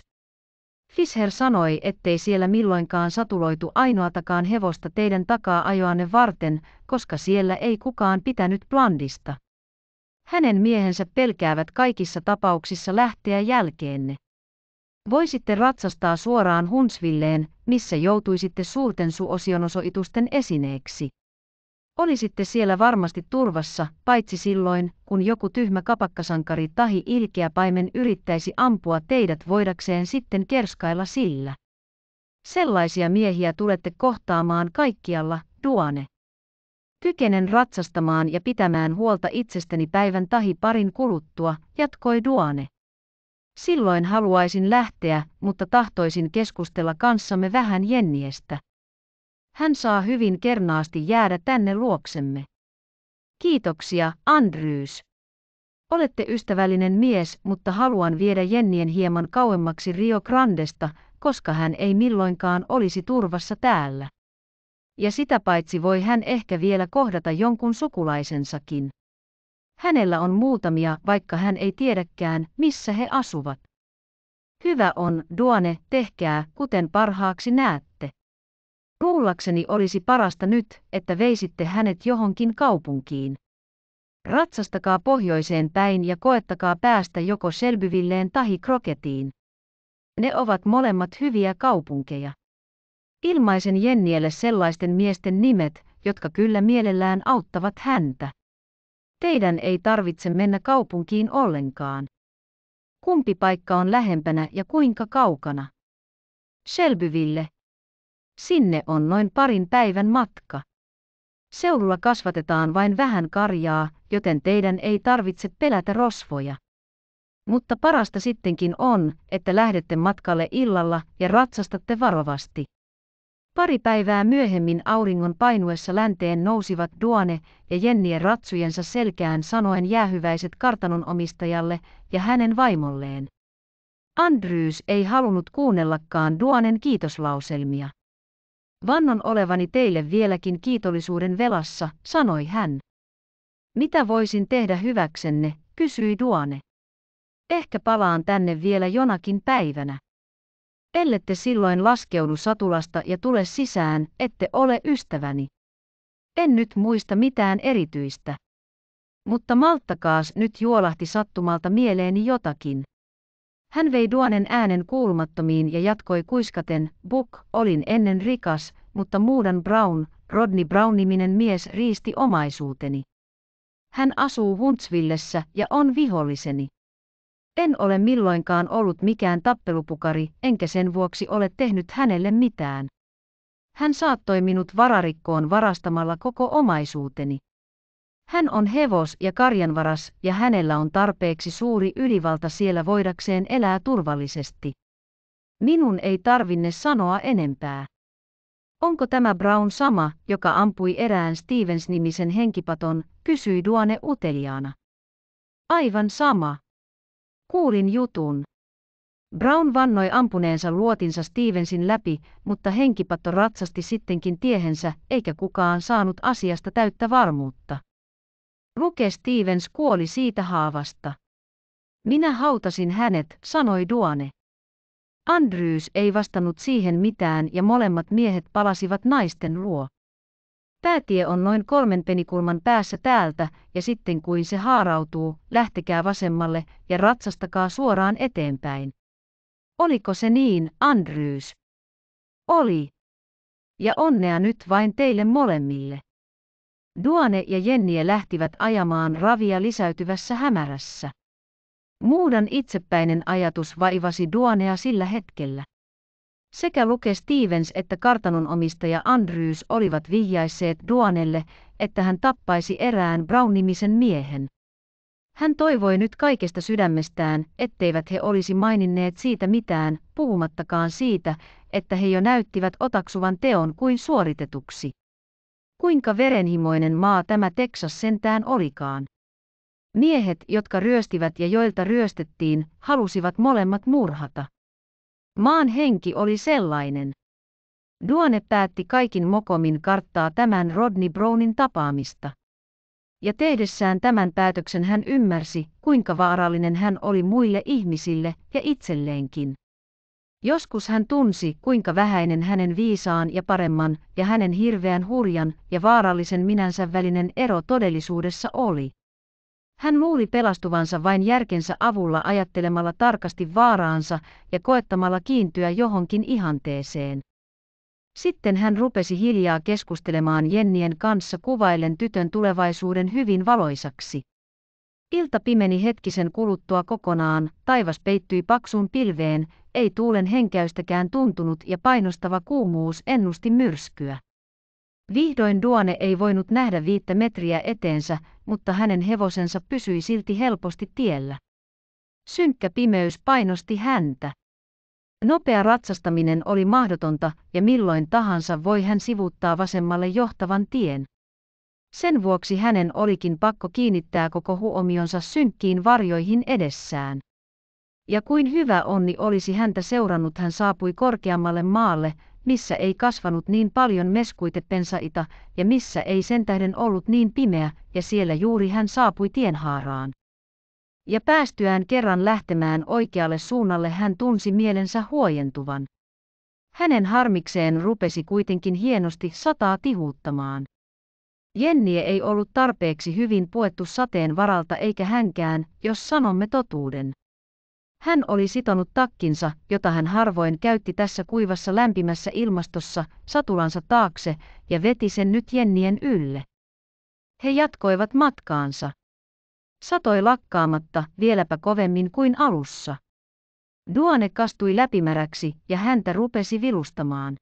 Fisher sanoi, ettei siellä milloinkaan satuloitu ainoatakaan hevosta teidän takaa ajoanne varten, koska siellä ei kukaan pitänyt Blandista. Hänen miehensä pelkäävät kaikissa tapauksissa lähteä jälkeenne. Voisitte ratsastaa suoraan Hunsvilleen, missä joutuisitte suurten suosionosoitusten esineeksi. Olisitte siellä varmasti turvassa, paitsi silloin, kun joku tyhmä kapakkasankari tahi ilkeä paimen yrittäisi ampua teidät voidakseen sitten kerskailla sillä. Sellaisia miehiä tulette kohtaamaan kaikkialla, Duane. Kykenen ratsastamaan ja pitämään huolta itsestäni päivän tahi parin kuluttua, jatkoi Duane. Silloin haluaisin lähteä, mutta tahtoisin keskustella kanssamme vähän Jenniestä. Hän saa hyvin kernaasti jäädä tänne luoksemme. Kiitoksia, Andrews. Olette ystävällinen mies, mutta haluan viedä Jennien hieman kauemmaksi Rio Grandesta, koska hän ei milloinkaan olisi turvassa täällä. Ja sitä paitsi voi hän ehkä vielä kohdata jonkun sukulaisensakin. Hänellä on muutamia, vaikka hän ei tiedäkään, missä he asuvat. Hyvä on, Duane, tehkää, kuten parhaaksi näette. Kuullakseni olisi parasta nyt, että veisitte hänet johonkin kaupunkiin. Ratsastakaa pohjoiseen päin ja koettakaa päästä joko Selbyvilleen tahi Kroketiin. Ne ovat molemmat hyviä kaupunkeja. Ilmaisen Jennielle sellaisten miesten nimet, jotka kyllä mielellään auttavat häntä. Teidän ei tarvitse mennä kaupunkiin ollenkaan. Kumpi paikka on lähempänä ja kuinka kaukana? Selbyville, Sinne on noin parin päivän matka. Seudulla kasvatetaan vain vähän karjaa, joten teidän ei tarvitse pelätä rosvoja. Mutta parasta sittenkin on, että lähdette matkalle illalla ja ratsastatte varovasti. Pari päivää myöhemmin auringon painuessa länteen nousivat Duane ja Jennien ratsujensa selkään sanoen jäähyväiset kartanon omistajalle ja hänen vaimolleen. Andrews ei halunnut kuunnellakaan Duanen kiitoslauselmia. Vannon olevani teille vieläkin kiitollisuuden velassa, sanoi hän. Mitä voisin tehdä hyväksenne, kysyi Duane. Ehkä palaan tänne vielä jonakin päivänä. Ellette silloin laskeudu satulasta ja tule sisään, ette ole ystäväni. En nyt muista mitään erityistä. Mutta malttakaas nyt juolahti sattumalta mieleeni jotakin. Hän vei duanen äänen kuulumattomiin ja jatkoi kuiskaten, "Buck, olin ennen rikas, mutta muudan Brown, Rodney Brown-niminen mies riisti omaisuuteni. Hän asuu Huntsvillessä ja on viholliseni. En ole milloinkaan ollut mikään tappelupukari, enkä sen vuoksi ole tehnyt hänelle mitään. Hän saattoi minut vararikkoon varastamalla koko omaisuuteni. Hän on hevos- ja karjanvaras ja hänellä on tarpeeksi suuri ylivalta siellä voidakseen elää turvallisesti. Minun ei tarvinne sanoa enempää. Onko tämä Brown sama, joka ampui erään Stevens-nimisen henkipaton, kysyi Duane uteliaana. Aivan sama. Kuulin jutun. Brown vannoi ampuneensa luotinsa Stevensin läpi, mutta henkipatto ratsasti sittenkin tiehensä, eikä kukaan saanut asiasta täyttä varmuutta. Ruke Stevens kuoli siitä haavasta. Minä hautasin hänet, sanoi Duane. Andrews ei vastannut siihen mitään ja molemmat miehet palasivat naisten luo. Päätie on noin kolmen penikulman päässä täältä ja sitten kuin se haarautuu, lähtekää vasemmalle ja ratsastakaa suoraan eteenpäin. Oliko se niin, Andrews? Oli. Ja onnea nyt vain teille molemmille. Duane ja Jennie lähtivät ajamaan ravia lisäytyvässä hämärässä. Muudan itsepäinen ajatus vaivasi Duanea sillä hetkellä. Sekä Luke Stevens että kartanon omistaja Andrews olivat vihjaisseet Duanelle, että hän tappaisi erään Brown-nimisen miehen. Hän toivoi nyt kaikesta sydämestään, etteivät he olisi maininneet siitä mitään, puhumattakaan siitä, että he jo näyttivät otaksuvan teon kuin suoritetuksi. Kuinka verenhimoinen maa tämä Teksas sentään olikaan? Miehet, jotka ryöstivät ja joilta ryöstettiin, halusivat molemmat murhata. Maan henki oli sellainen. Duone päätti kaikin mokomin karttaa tämän Rodney Brownin tapaamista. Ja tehdessään tämän päätöksen hän ymmärsi, kuinka vaarallinen hän oli muille ihmisille ja itselleenkin. Joskus hän tunsi, kuinka vähäinen hänen viisaan ja paremman ja hänen hirveän hurjan ja vaarallisen minänsä välinen ero todellisuudessa oli. Hän luuli pelastuvansa vain järkensä avulla ajattelemalla tarkasti vaaraansa ja koettamalla kiintyä johonkin ihanteeseen. Sitten hän rupesi hiljaa keskustelemaan Jennien kanssa kuvaillen tytön tulevaisuuden hyvin valoisaksi. Ilta pimeni hetkisen kuluttua kokonaan, taivas peittyi paksuun pilveen, ei tuulen henkäystäkään tuntunut ja painostava kuumuus ennusti myrskyä. Vihdoin Duane ei voinut nähdä viittä metriä eteensä, mutta hänen hevosensa pysyi silti helposti tiellä. Synkkä pimeys painosti häntä. Nopea ratsastaminen oli mahdotonta ja milloin tahansa voi hän sivuttaa vasemmalle johtavan tien. Sen vuoksi hänen olikin pakko kiinnittää koko huomionsa synkkiin varjoihin edessään. Ja kuin hyvä onni olisi häntä seurannut hän saapui korkeammalle maalle, missä ei kasvanut niin paljon meskuitepensaita ja missä ei sen tähden ollut niin pimeä, ja siellä juuri hän saapui tienhaaraan. Ja päästyään kerran lähtemään oikealle suunnalle hän tunsi mielensä huojentuvan. Hänen harmikseen rupesi kuitenkin hienosti sataa tihuuttamaan. Jennie ei ollut tarpeeksi hyvin puettu sateen varalta eikä hänkään, jos sanomme totuuden. Hän oli sitonut takkinsa, jota hän harvoin käytti tässä kuivassa lämpimässä ilmastossa, satulansa taakse ja veti sen nyt jennien ylle. He jatkoivat matkaansa. Satoi lakkaamatta, vieläpä kovemmin kuin alussa. Duone kastui läpimäräksi ja häntä rupesi vilustamaan.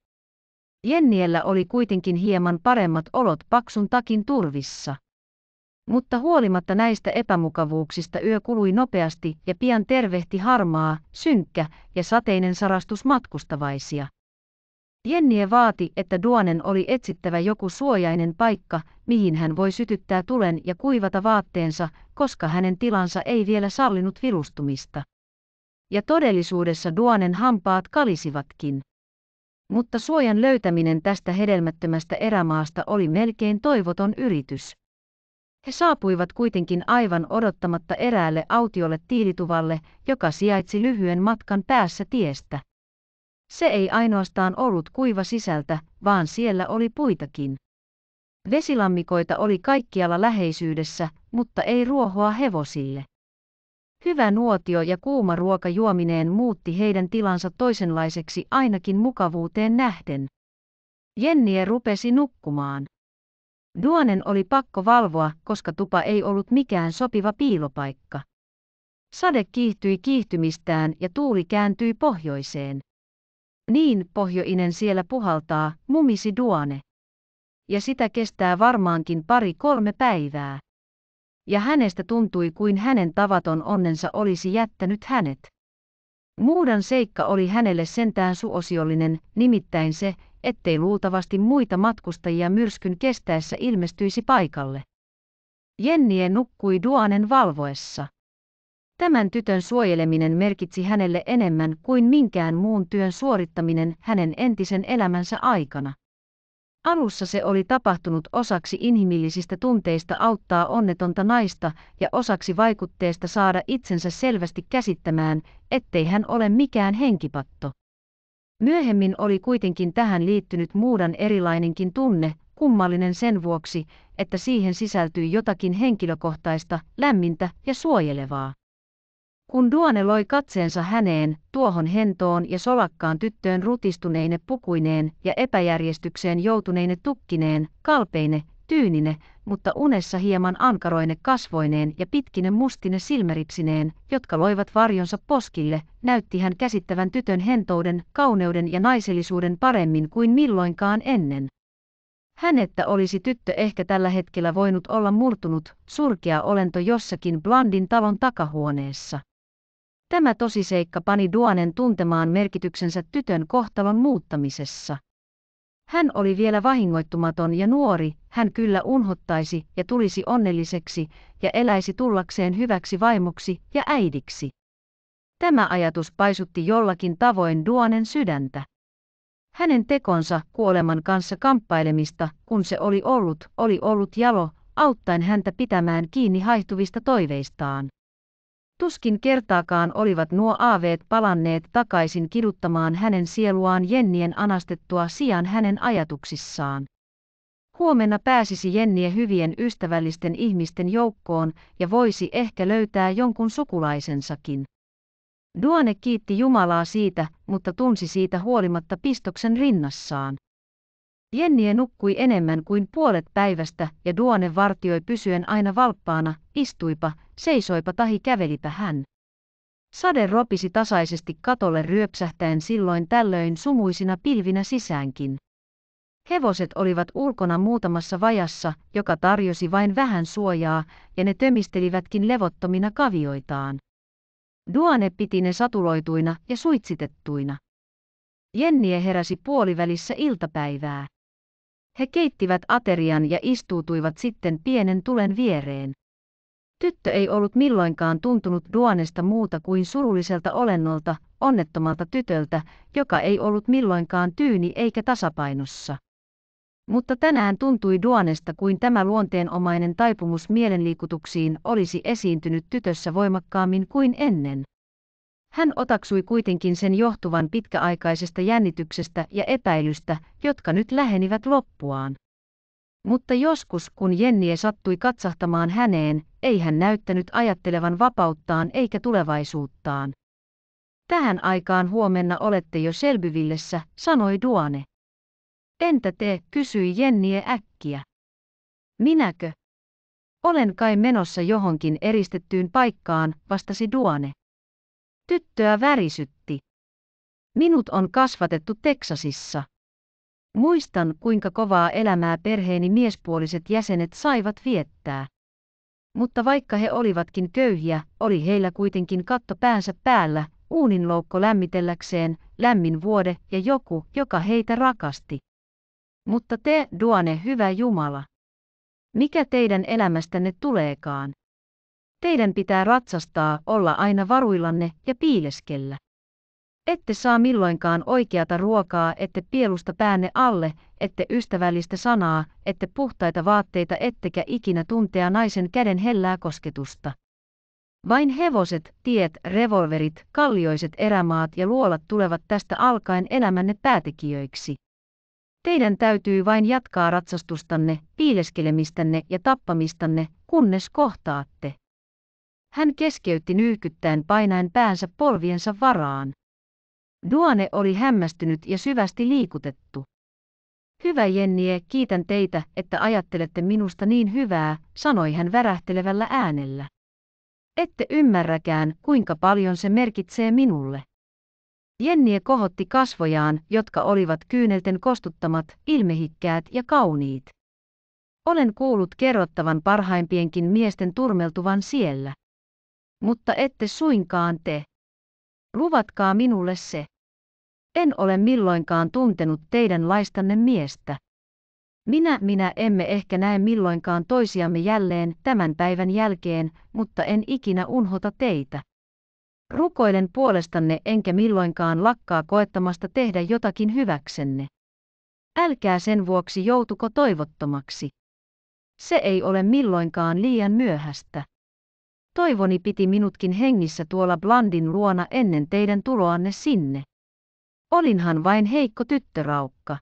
Jenniellä oli kuitenkin hieman paremmat olot paksun takin turvissa. Mutta huolimatta näistä epämukavuuksista yö kului nopeasti ja pian tervehti harmaa, synkkä ja sateinen sarastus matkustavaisia. Jennie vaati, että Duanen oli etsittävä joku suojainen paikka, mihin hän voi sytyttää tulen ja kuivata vaatteensa, koska hänen tilansa ei vielä sallinut virustumista. Ja todellisuudessa Duanen hampaat kalisivatkin. Mutta suojan löytäminen tästä hedelmättömästä erämaasta oli melkein toivoton yritys. He saapuivat kuitenkin aivan odottamatta eräälle autiolle tiilituvalle, joka sijaitsi lyhyen matkan päässä tiestä. Se ei ainoastaan ollut kuiva sisältä, vaan siellä oli puitakin. Vesilammikoita oli kaikkialla läheisyydessä, mutta ei ruohoa hevosille. Hyvä nuotio ja kuuma ruoka juomineen muutti heidän tilansa toisenlaiseksi ainakin mukavuuteen nähden. Jennie rupesi nukkumaan. Duonen oli pakko valvoa, koska tupa ei ollut mikään sopiva piilopaikka. Sade kiihtyi kiihtymistään ja tuuli kääntyi pohjoiseen. Niin pohjoinen siellä puhaltaa, mumisi Duane. Ja sitä kestää varmaankin pari kolme päivää ja hänestä tuntui kuin hänen tavaton onnensa olisi jättänyt hänet. Muudan seikka oli hänelle sentään suosiollinen, nimittäin se, ettei luultavasti muita matkustajia myrskyn kestäessä ilmestyisi paikalle. Jennie nukkui Duanen valvoessa. Tämän tytön suojeleminen merkitsi hänelle enemmän kuin minkään muun työn suorittaminen hänen entisen elämänsä aikana. Alussa se oli tapahtunut osaksi inhimillisistä tunteista auttaa onnetonta naista ja osaksi vaikutteesta saada itsensä selvästi käsittämään, ettei hän ole mikään henkipatto. Myöhemmin oli kuitenkin tähän liittynyt muudan erilainenkin tunne, kummallinen sen vuoksi, että siihen sisältyi jotakin henkilökohtaista, lämmintä ja suojelevaa. Kun Duane loi katseensa häneen, tuohon hentoon ja solakkaan tyttöön rutistuneine pukuineen ja epäjärjestykseen joutuneine tukkineen, kalpeine, tyynine, mutta unessa hieman ankaroine kasvoineen ja pitkine mustine silmäripsineen, jotka loivat varjonsa poskille, näytti hän käsittävän tytön hentouden, kauneuden ja naisellisuuden paremmin kuin milloinkaan ennen. Hänettä olisi tyttö ehkä tällä hetkellä voinut olla murtunut, surkea olento jossakin Blandin talon takahuoneessa. Tämä tosiseikka pani Duanen tuntemaan merkityksensä tytön kohtalon muuttamisessa. Hän oli vielä vahingoittumaton ja nuori, hän kyllä unhottaisi ja tulisi onnelliseksi ja eläisi tullakseen hyväksi vaimoksi ja äidiksi. Tämä ajatus paisutti jollakin tavoin Duanen sydäntä. Hänen tekonsa kuoleman kanssa kamppailemista, kun se oli ollut, oli ollut jalo, auttaen häntä pitämään kiinni haihtuvista toiveistaan. Tuskin kertaakaan olivat nuo aaveet palanneet takaisin kiduttamaan hänen sieluaan Jennien anastettua sijaan hänen ajatuksissaan. Huomenna pääsisi Jennie hyvien ystävällisten ihmisten joukkoon ja voisi ehkä löytää jonkun sukulaisensakin. Duane kiitti Jumalaa siitä, mutta tunsi siitä huolimatta pistoksen rinnassaan. Jennie nukkui enemmän kuin puolet päivästä ja Duone vartioi pysyen aina valppaana, istuipa, seisoipa tahi kävelipä hän. Sade ropisi tasaisesti katolle ryöpsähtäen silloin tällöin sumuisina pilvinä sisäänkin. Hevoset olivat ulkona muutamassa vajassa, joka tarjosi vain vähän suojaa, ja ne tömistelivätkin levottomina kavioitaan. Duane piti ne satuloituina ja suitsitettuina. Jennie heräsi puolivälissä iltapäivää. He keittivät aterian ja istuutuivat sitten pienen tulen viereen. Tyttö ei ollut milloinkaan tuntunut Duanesta muuta kuin surulliselta olennolta, onnettomalta tytöltä, joka ei ollut milloinkaan tyyni eikä tasapainossa. Mutta tänään tuntui Duanesta kuin tämä luonteenomainen taipumus mielenliikutuksiin olisi esiintynyt tytössä voimakkaammin kuin ennen. Hän otaksui kuitenkin sen johtuvan pitkäaikaisesta jännityksestä ja epäilystä, jotka nyt lähenivät loppuaan. Mutta joskus, kun Jennie sattui katsahtamaan häneen, ei hän näyttänyt ajattelevan vapauttaan eikä tulevaisuuttaan. Tähän aikaan huomenna olette jo Selbyvillessä, sanoi Duane. Entä te, kysyi Jennie äkkiä. Minäkö? Olen kai menossa johonkin eristettyyn paikkaan, vastasi Duane. Tyttöä värisytti. Minut on kasvatettu Teksasissa. Muistan, kuinka kovaa elämää perheeni miespuoliset jäsenet saivat viettää. Mutta vaikka he olivatkin köyhiä, oli heillä kuitenkin katto päänsä päällä, uuninloukko lämmitelläkseen, lämmin vuode ja joku, joka heitä rakasti. Mutta te, Duane, hyvä Jumala. Mikä teidän elämästänne tuleekaan? Teidän pitää ratsastaa, olla aina varuillanne ja piileskellä. Ette saa milloinkaan oikeata ruokaa, ette pielusta päänne alle, ette ystävällistä sanaa, ette puhtaita vaatteita ettekä ikinä tuntea naisen käden hellää kosketusta. Vain hevoset, tiet, revolverit, kallioiset erämaat ja luolat tulevat tästä alkaen elämänne päätekijöiksi. Teidän täytyy vain jatkaa ratsastustanne, piileskelemistänne ja tappamistanne, kunnes kohtaatte. Hän keskeytti nyykyttäen painaen päänsä polviensa varaan. Duane oli hämmästynyt ja syvästi liikutettu. Hyvä Jennie, kiitän teitä, että ajattelette minusta niin hyvää, sanoi hän värähtelevällä äänellä. Ette ymmärräkään, kuinka paljon se merkitsee minulle. Jennie kohotti kasvojaan, jotka olivat kyynelten kostuttamat, ilmehikkäät ja kauniit. Olen kuullut kerrottavan parhaimpienkin miesten turmeltuvan siellä. Mutta ette suinkaan te. Luvatkaa minulle se. En ole milloinkaan tuntenut teidän laistanne miestä. Minä minä emme ehkä näe milloinkaan toisiamme jälleen tämän päivän jälkeen, mutta en ikinä unhota teitä. Rukoilen puolestanne enkä milloinkaan lakkaa koettamasta tehdä jotakin hyväksenne. Älkää sen vuoksi joutuko toivottomaksi. Se ei ole milloinkaan liian myöhäistä. Toivoni piti minutkin hengissä tuolla Blandin luona ennen teidän tuloanne sinne. Olinhan vain heikko tyttöraukka.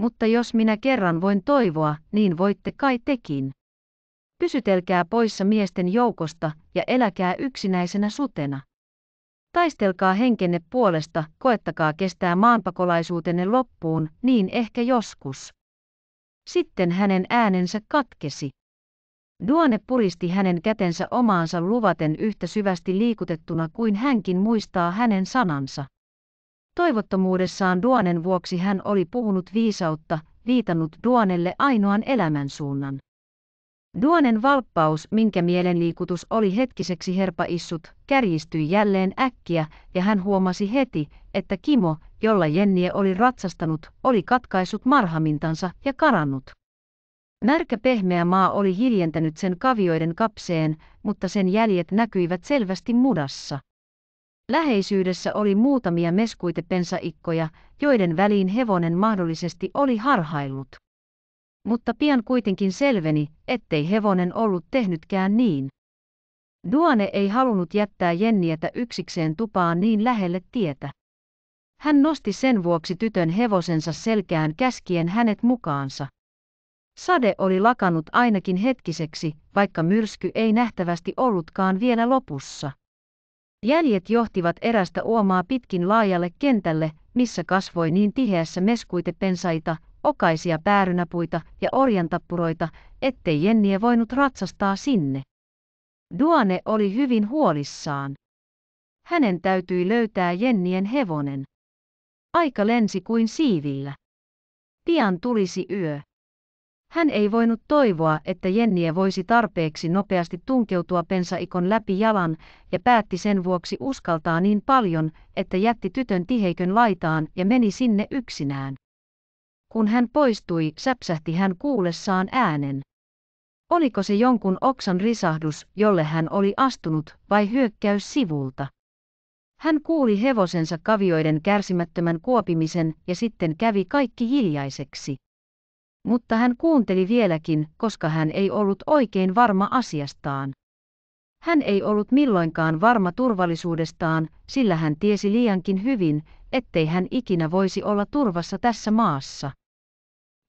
Mutta jos minä kerran voin toivoa, niin voitte kai tekin. Pysytelkää poissa miesten joukosta ja eläkää yksinäisenä sutena. Taistelkaa henkenne puolesta, koettakaa kestää maanpakolaisuutenne loppuun, niin ehkä joskus. Sitten hänen äänensä katkesi. Duane puristi hänen kätensä omaansa luvaten yhtä syvästi liikutettuna kuin hänkin muistaa hänen sanansa. Toivottomuudessaan Duanen vuoksi hän oli puhunut viisautta, viitannut Duanelle ainoan elämänsuunnan. Duanen valppaus, minkä mielenliikutus oli hetkiseksi herpaissut, kärjistyi jälleen äkkiä, ja hän huomasi heti, että Kimo, jolla Jennie oli ratsastanut, oli katkaissut marhamintansa ja karannut. Märkä pehmeä maa oli hiljentänyt sen kavioiden kapseen, mutta sen jäljet näkyivät selvästi mudassa. Läheisyydessä oli muutamia meskuitepensaikkoja, joiden väliin hevonen mahdollisesti oli harhaillut. Mutta pian kuitenkin selveni, ettei hevonen ollut tehnytkään niin. Duane ei halunnut jättää Jennietä yksikseen tupaan niin lähelle tietä. Hän nosti sen vuoksi tytön hevosensa selkään käskien hänet mukaansa. Sade oli lakanut ainakin hetkiseksi, vaikka myrsky ei nähtävästi ollutkaan vielä lopussa. Jäljet johtivat erästä uomaa pitkin laajalle kentälle, missä kasvoi niin tiheässä meskuitepensaita, okaisia päärynäpuita ja orjantappuroita, ettei Jenniä voinut ratsastaa sinne. Duane oli hyvin huolissaan. Hänen täytyi löytää Jennien hevonen. Aika lensi kuin siivillä. Pian tulisi yö. Hän ei voinut toivoa, että Jennie voisi tarpeeksi nopeasti tunkeutua pensaikon läpi jalan ja päätti sen vuoksi uskaltaa niin paljon, että jätti tytön tiheikön laitaan ja meni sinne yksinään. Kun hän poistui, säpsähti hän kuullessaan äänen. Oliko se jonkun oksan risahdus, jolle hän oli astunut, vai hyökkäys sivulta? Hän kuuli hevosensa kavioiden kärsimättömän kuopimisen ja sitten kävi kaikki hiljaiseksi. Mutta hän kuunteli vieläkin, koska hän ei ollut oikein varma asiastaan. Hän ei ollut milloinkaan varma turvallisuudestaan, sillä hän tiesi liiankin hyvin, ettei hän ikinä voisi olla turvassa tässä maassa.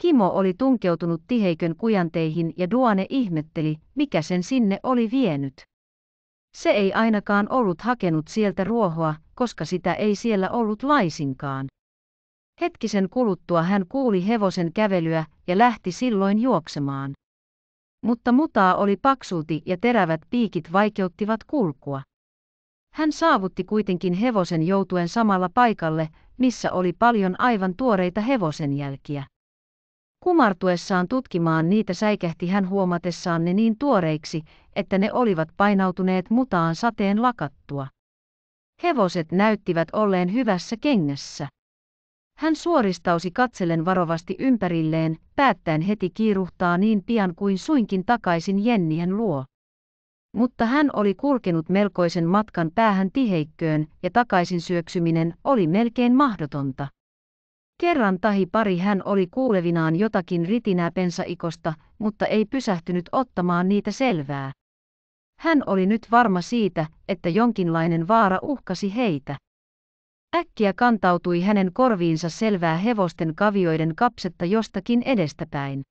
Kimo oli tunkeutunut tiheikön kujanteihin ja Duane ihmetteli, mikä sen sinne oli vienyt. Se ei ainakaan ollut hakenut sieltä ruohoa, koska sitä ei siellä ollut laisinkaan. Hetkisen kuluttua hän kuuli hevosen kävelyä ja lähti silloin juoksemaan. Mutta mutaa oli paksulti ja terävät piikit vaikeuttivat kulkua. Hän saavutti kuitenkin hevosen joutuen samalla paikalle, missä oli paljon aivan tuoreita hevosenjälkiä. Kumartuessaan tutkimaan niitä säikähti hän huomatessaan ne niin tuoreiksi, että ne olivat painautuneet mutaan sateen lakattua. Hevoset näyttivät olleen hyvässä kengässä. Hän suoristausi katsellen varovasti ympärilleen, päättäen heti kiiruhtaa niin pian kuin suinkin takaisin Jennien luo. Mutta hän oli kulkenut melkoisen matkan päähän tiheikköön ja takaisin syöksyminen oli melkein mahdotonta. Kerran tahi pari hän oli kuulevinaan jotakin ritinää pensaikosta, mutta ei pysähtynyt ottamaan niitä selvää. Hän oli nyt varma siitä, että jonkinlainen vaara uhkasi heitä. Äkkiä kantautui hänen korviinsa selvää hevosten kavioiden kapsetta jostakin edestäpäin.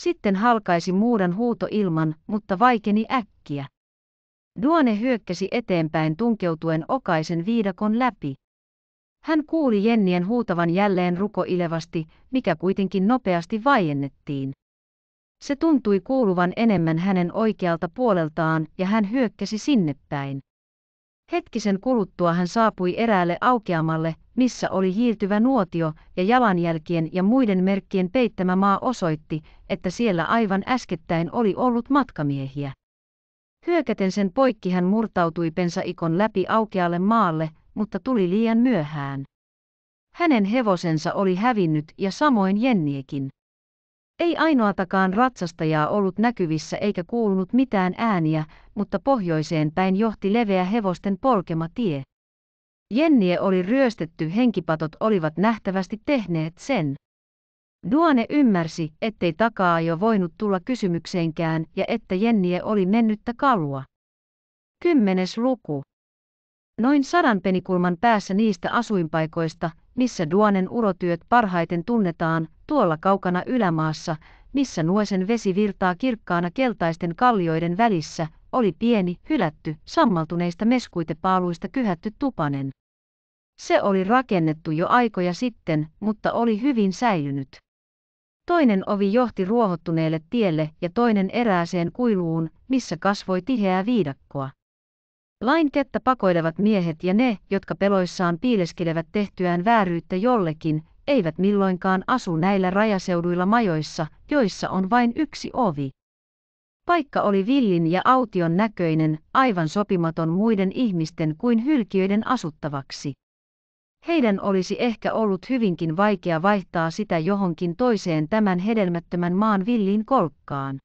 Sitten halkaisi muudan huuto ilman, mutta vaikeni äkkiä. Duone hyökkäsi eteenpäin tunkeutuen okaisen viidakon läpi. Hän kuuli Jennien huutavan jälleen rukoilevasti, mikä kuitenkin nopeasti vaiennettiin. Se tuntui kuuluvan enemmän hänen oikealta puoleltaan ja hän hyökkäsi sinne päin. Hetkisen kuluttua hän saapui eräälle aukeamalle, missä oli hiiltyvä nuotio, ja jalanjälkien ja muiden merkkien peittämä maa osoitti, että siellä aivan äskettäin oli ollut matkamiehiä. Hyökäten sen poikki hän murtautui pensaikon läpi aukealle maalle, mutta tuli liian myöhään. Hänen hevosensa oli hävinnyt ja samoin Jenniekin. Ei ainoatakaan ratsastajaa ollut näkyvissä eikä kuulunut mitään ääniä, mutta pohjoiseen päin johti leveä hevosten polkema tie. Jennie oli ryöstetty, henkipatot olivat nähtävästi tehneet sen. Duane ymmärsi, ettei takaa jo voinut tulla kysymykseenkään ja että Jennie oli mennyttä kalua. Kymmenes luku. Noin sadan penikulman päässä niistä asuinpaikoista, missä duanen urotyöt parhaiten tunnetaan, tuolla kaukana ylämaassa, missä Nuosen vesi virtaa kirkkaana keltaisten kallioiden välissä, oli pieni, hylätty, sammaltuneista meskuitepaaluista kyhätty tupanen. Se oli rakennettu jo aikoja sitten, mutta oli hyvin säilynyt. Toinen ovi johti ruohottuneelle tielle ja toinen erääseen kuiluun, missä kasvoi tiheää viidakkoa. Vain kettä pakoilevat miehet ja ne, jotka peloissaan piileskelevät tehtyään vääryyttä jollekin, eivät milloinkaan asu näillä rajaseuduilla majoissa, joissa on vain yksi ovi. Paikka oli villin ja aution näköinen, aivan sopimaton muiden ihmisten kuin hylkiöiden asuttavaksi. Heidän olisi ehkä ollut hyvinkin vaikea vaihtaa sitä johonkin toiseen tämän hedelmättömän maan villin kolkkaan.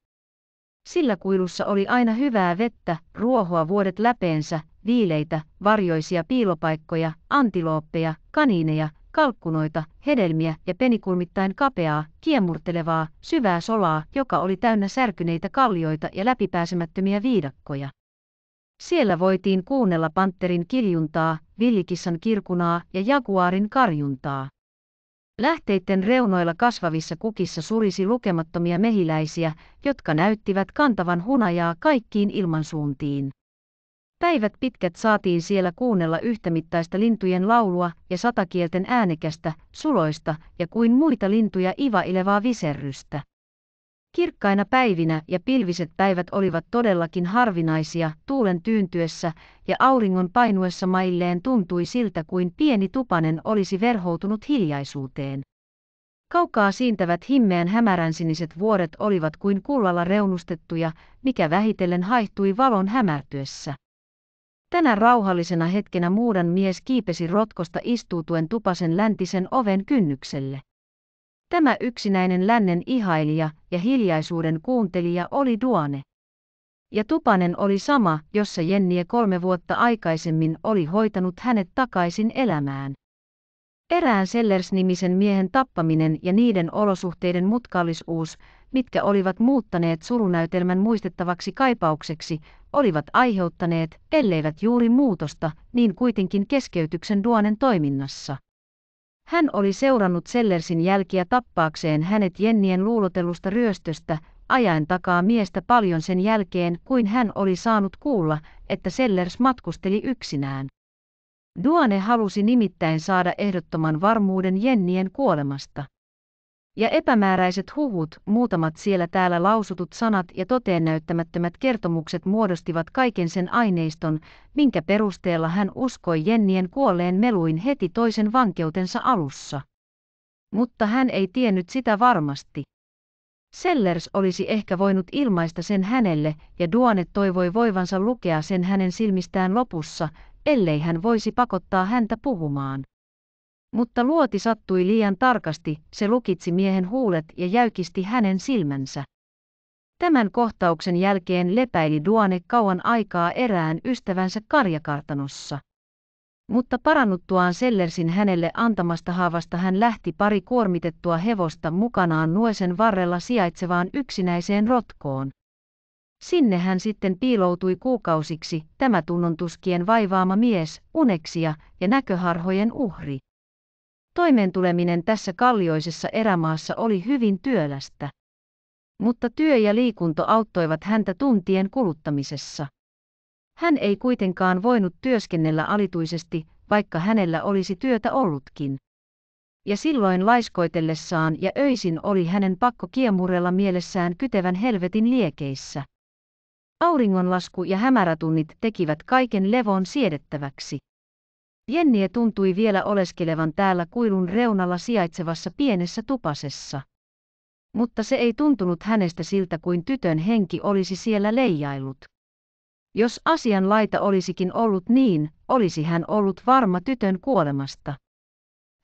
Sillä kuilussa oli aina hyvää vettä, ruohoa vuodet läpeensä, viileitä, varjoisia piilopaikkoja, antilooppeja, kaniineja, kalkkunoita, hedelmiä ja penikulmittain kapeaa, kiemurtelevaa, syvää solaa, joka oli täynnä särkyneitä kallioita ja läpipääsemättömiä viidakkoja. Siellä voitiin kuunnella panterin kiljuntaa, villikissan kirkunaa ja jaguaarin karjuntaa. Lähteitten reunoilla kasvavissa kukissa surisi lukemattomia mehiläisiä, jotka näyttivät kantavan hunajaa kaikkiin ilmansuuntiin. Päivät pitkät saatiin siellä kuunnella yhtämittaista lintujen laulua ja satakielten äänekästä, suloista ja kuin muita lintuja ivailevaa viserrystä. Kirkkaina päivinä ja pilviset päivät olivat todellakin harvinaisia, tuulen tyyntyessä ja auringon painuessa mailleen tuntui siltä kuin pieni tupanen olisi verhoutunut hiljaisuuteen. Kaukaa siintävät himmeän hämäränsiniset vuoret olivat kuin kullalla reunustettuja, mikä vähitellen haihtui valon hämärtyessä. Tänä rauhallisena hetkenä muudan mies kiipesi rotkosta istuutuen tupasen läntisen oven kynnykselle. Tämä yksinäinen lännen ihailija ja hiljaisuuden kuuntelija oli Duane. Ja Tupanen oli sama, jossa Jennie kolme vuotta aikaisemmin oli hoitanut hänet takaisin elämään. Erään Sellers-nimisen miehen tappaminen ja niiden olosuhteiden mutkallisuus, mitkä olivat muuttaneet surunäytelmän muistettavaksi kaipaukseksi, olivat aiheuttaneet, elleivät juuri muutosta, niin kuitenkin keskeytyksen Duanen toiminnassa. Hän oli seurannut Sellersin jälkiä tappaakseen hänet Jennien luulotelusta ryöstöstä, ajaen takaa miestä paljon sen jälkeen, kuin hän oli saanut kuulla, että Sellers matkusteli yksinään. Duane halusi nimittäin saada ehdottoman varmuuden Jennien kuolemasta ja epämääräiset huvut, muutamat siellä täällä lausutut sanat ja toteennäyttämättömät kertomukset muodostivat kaiken sen aineiston, minkä perusteella hän uskoi Jennien kuolleen meluin heti toisen vankeutensa alussa. Mutta hän ei tiennyt sitä varmasti. Sellers olisi ehkä voinut ilmaista sen hänelle, ja Duane toivoi voivansa lukea sen hänen silmistään lopussa, ellei hän voisi pakottaa häntä puhumaan. Mutta luoti sattui liian tarkasti, se lukitsi miehen huulet ja jäykisti hänen silmänsä. Tämän kohtauksen jälkeen lepäili Duane kauan aikaa erään ystävänsä karjakartanossa. Mutta parannuttuaan Sellersin hänelle antamasta haavasta hän lähti pari kuormitettua hevosta mukanaan nuosen varrella sijaitsevaan yksinäiseen rotkoon. Sinne hän sitten piiloutui kuukausiksi, tämä tunnontuskien vaivaama mies, uneksia ja näköharhojen uhri. Toimeentuleminen tässä kallioisessa erämaassa oli hyvin työlästä. Mutta työ ja liikunto auttoivat häntä tuntien kuluttamisessa. Hän ei kuitenkaan voinut työskennellä alituisesti, vaikka hänellä olisi työtä ollutkin. Ja silloin laiskoitellessaan ja öisin oli hänen pakko kiemurella mielessään kytevän helvetin liekeissä. Auringonlasku ja hämärätunnit tekivät kaiken levon siedettäväksi. Jennie tuntui vielä oleskelevan täällä kuilun reunalla sijaitsevassa pienessä tupasessa. Mutta se ei tuntunut hänestä siltä kuin tytön henki olisi siellä leijailut. Jos asian laita olisikin ollut niin, olisi hän ollut varma tytön kuolemasta.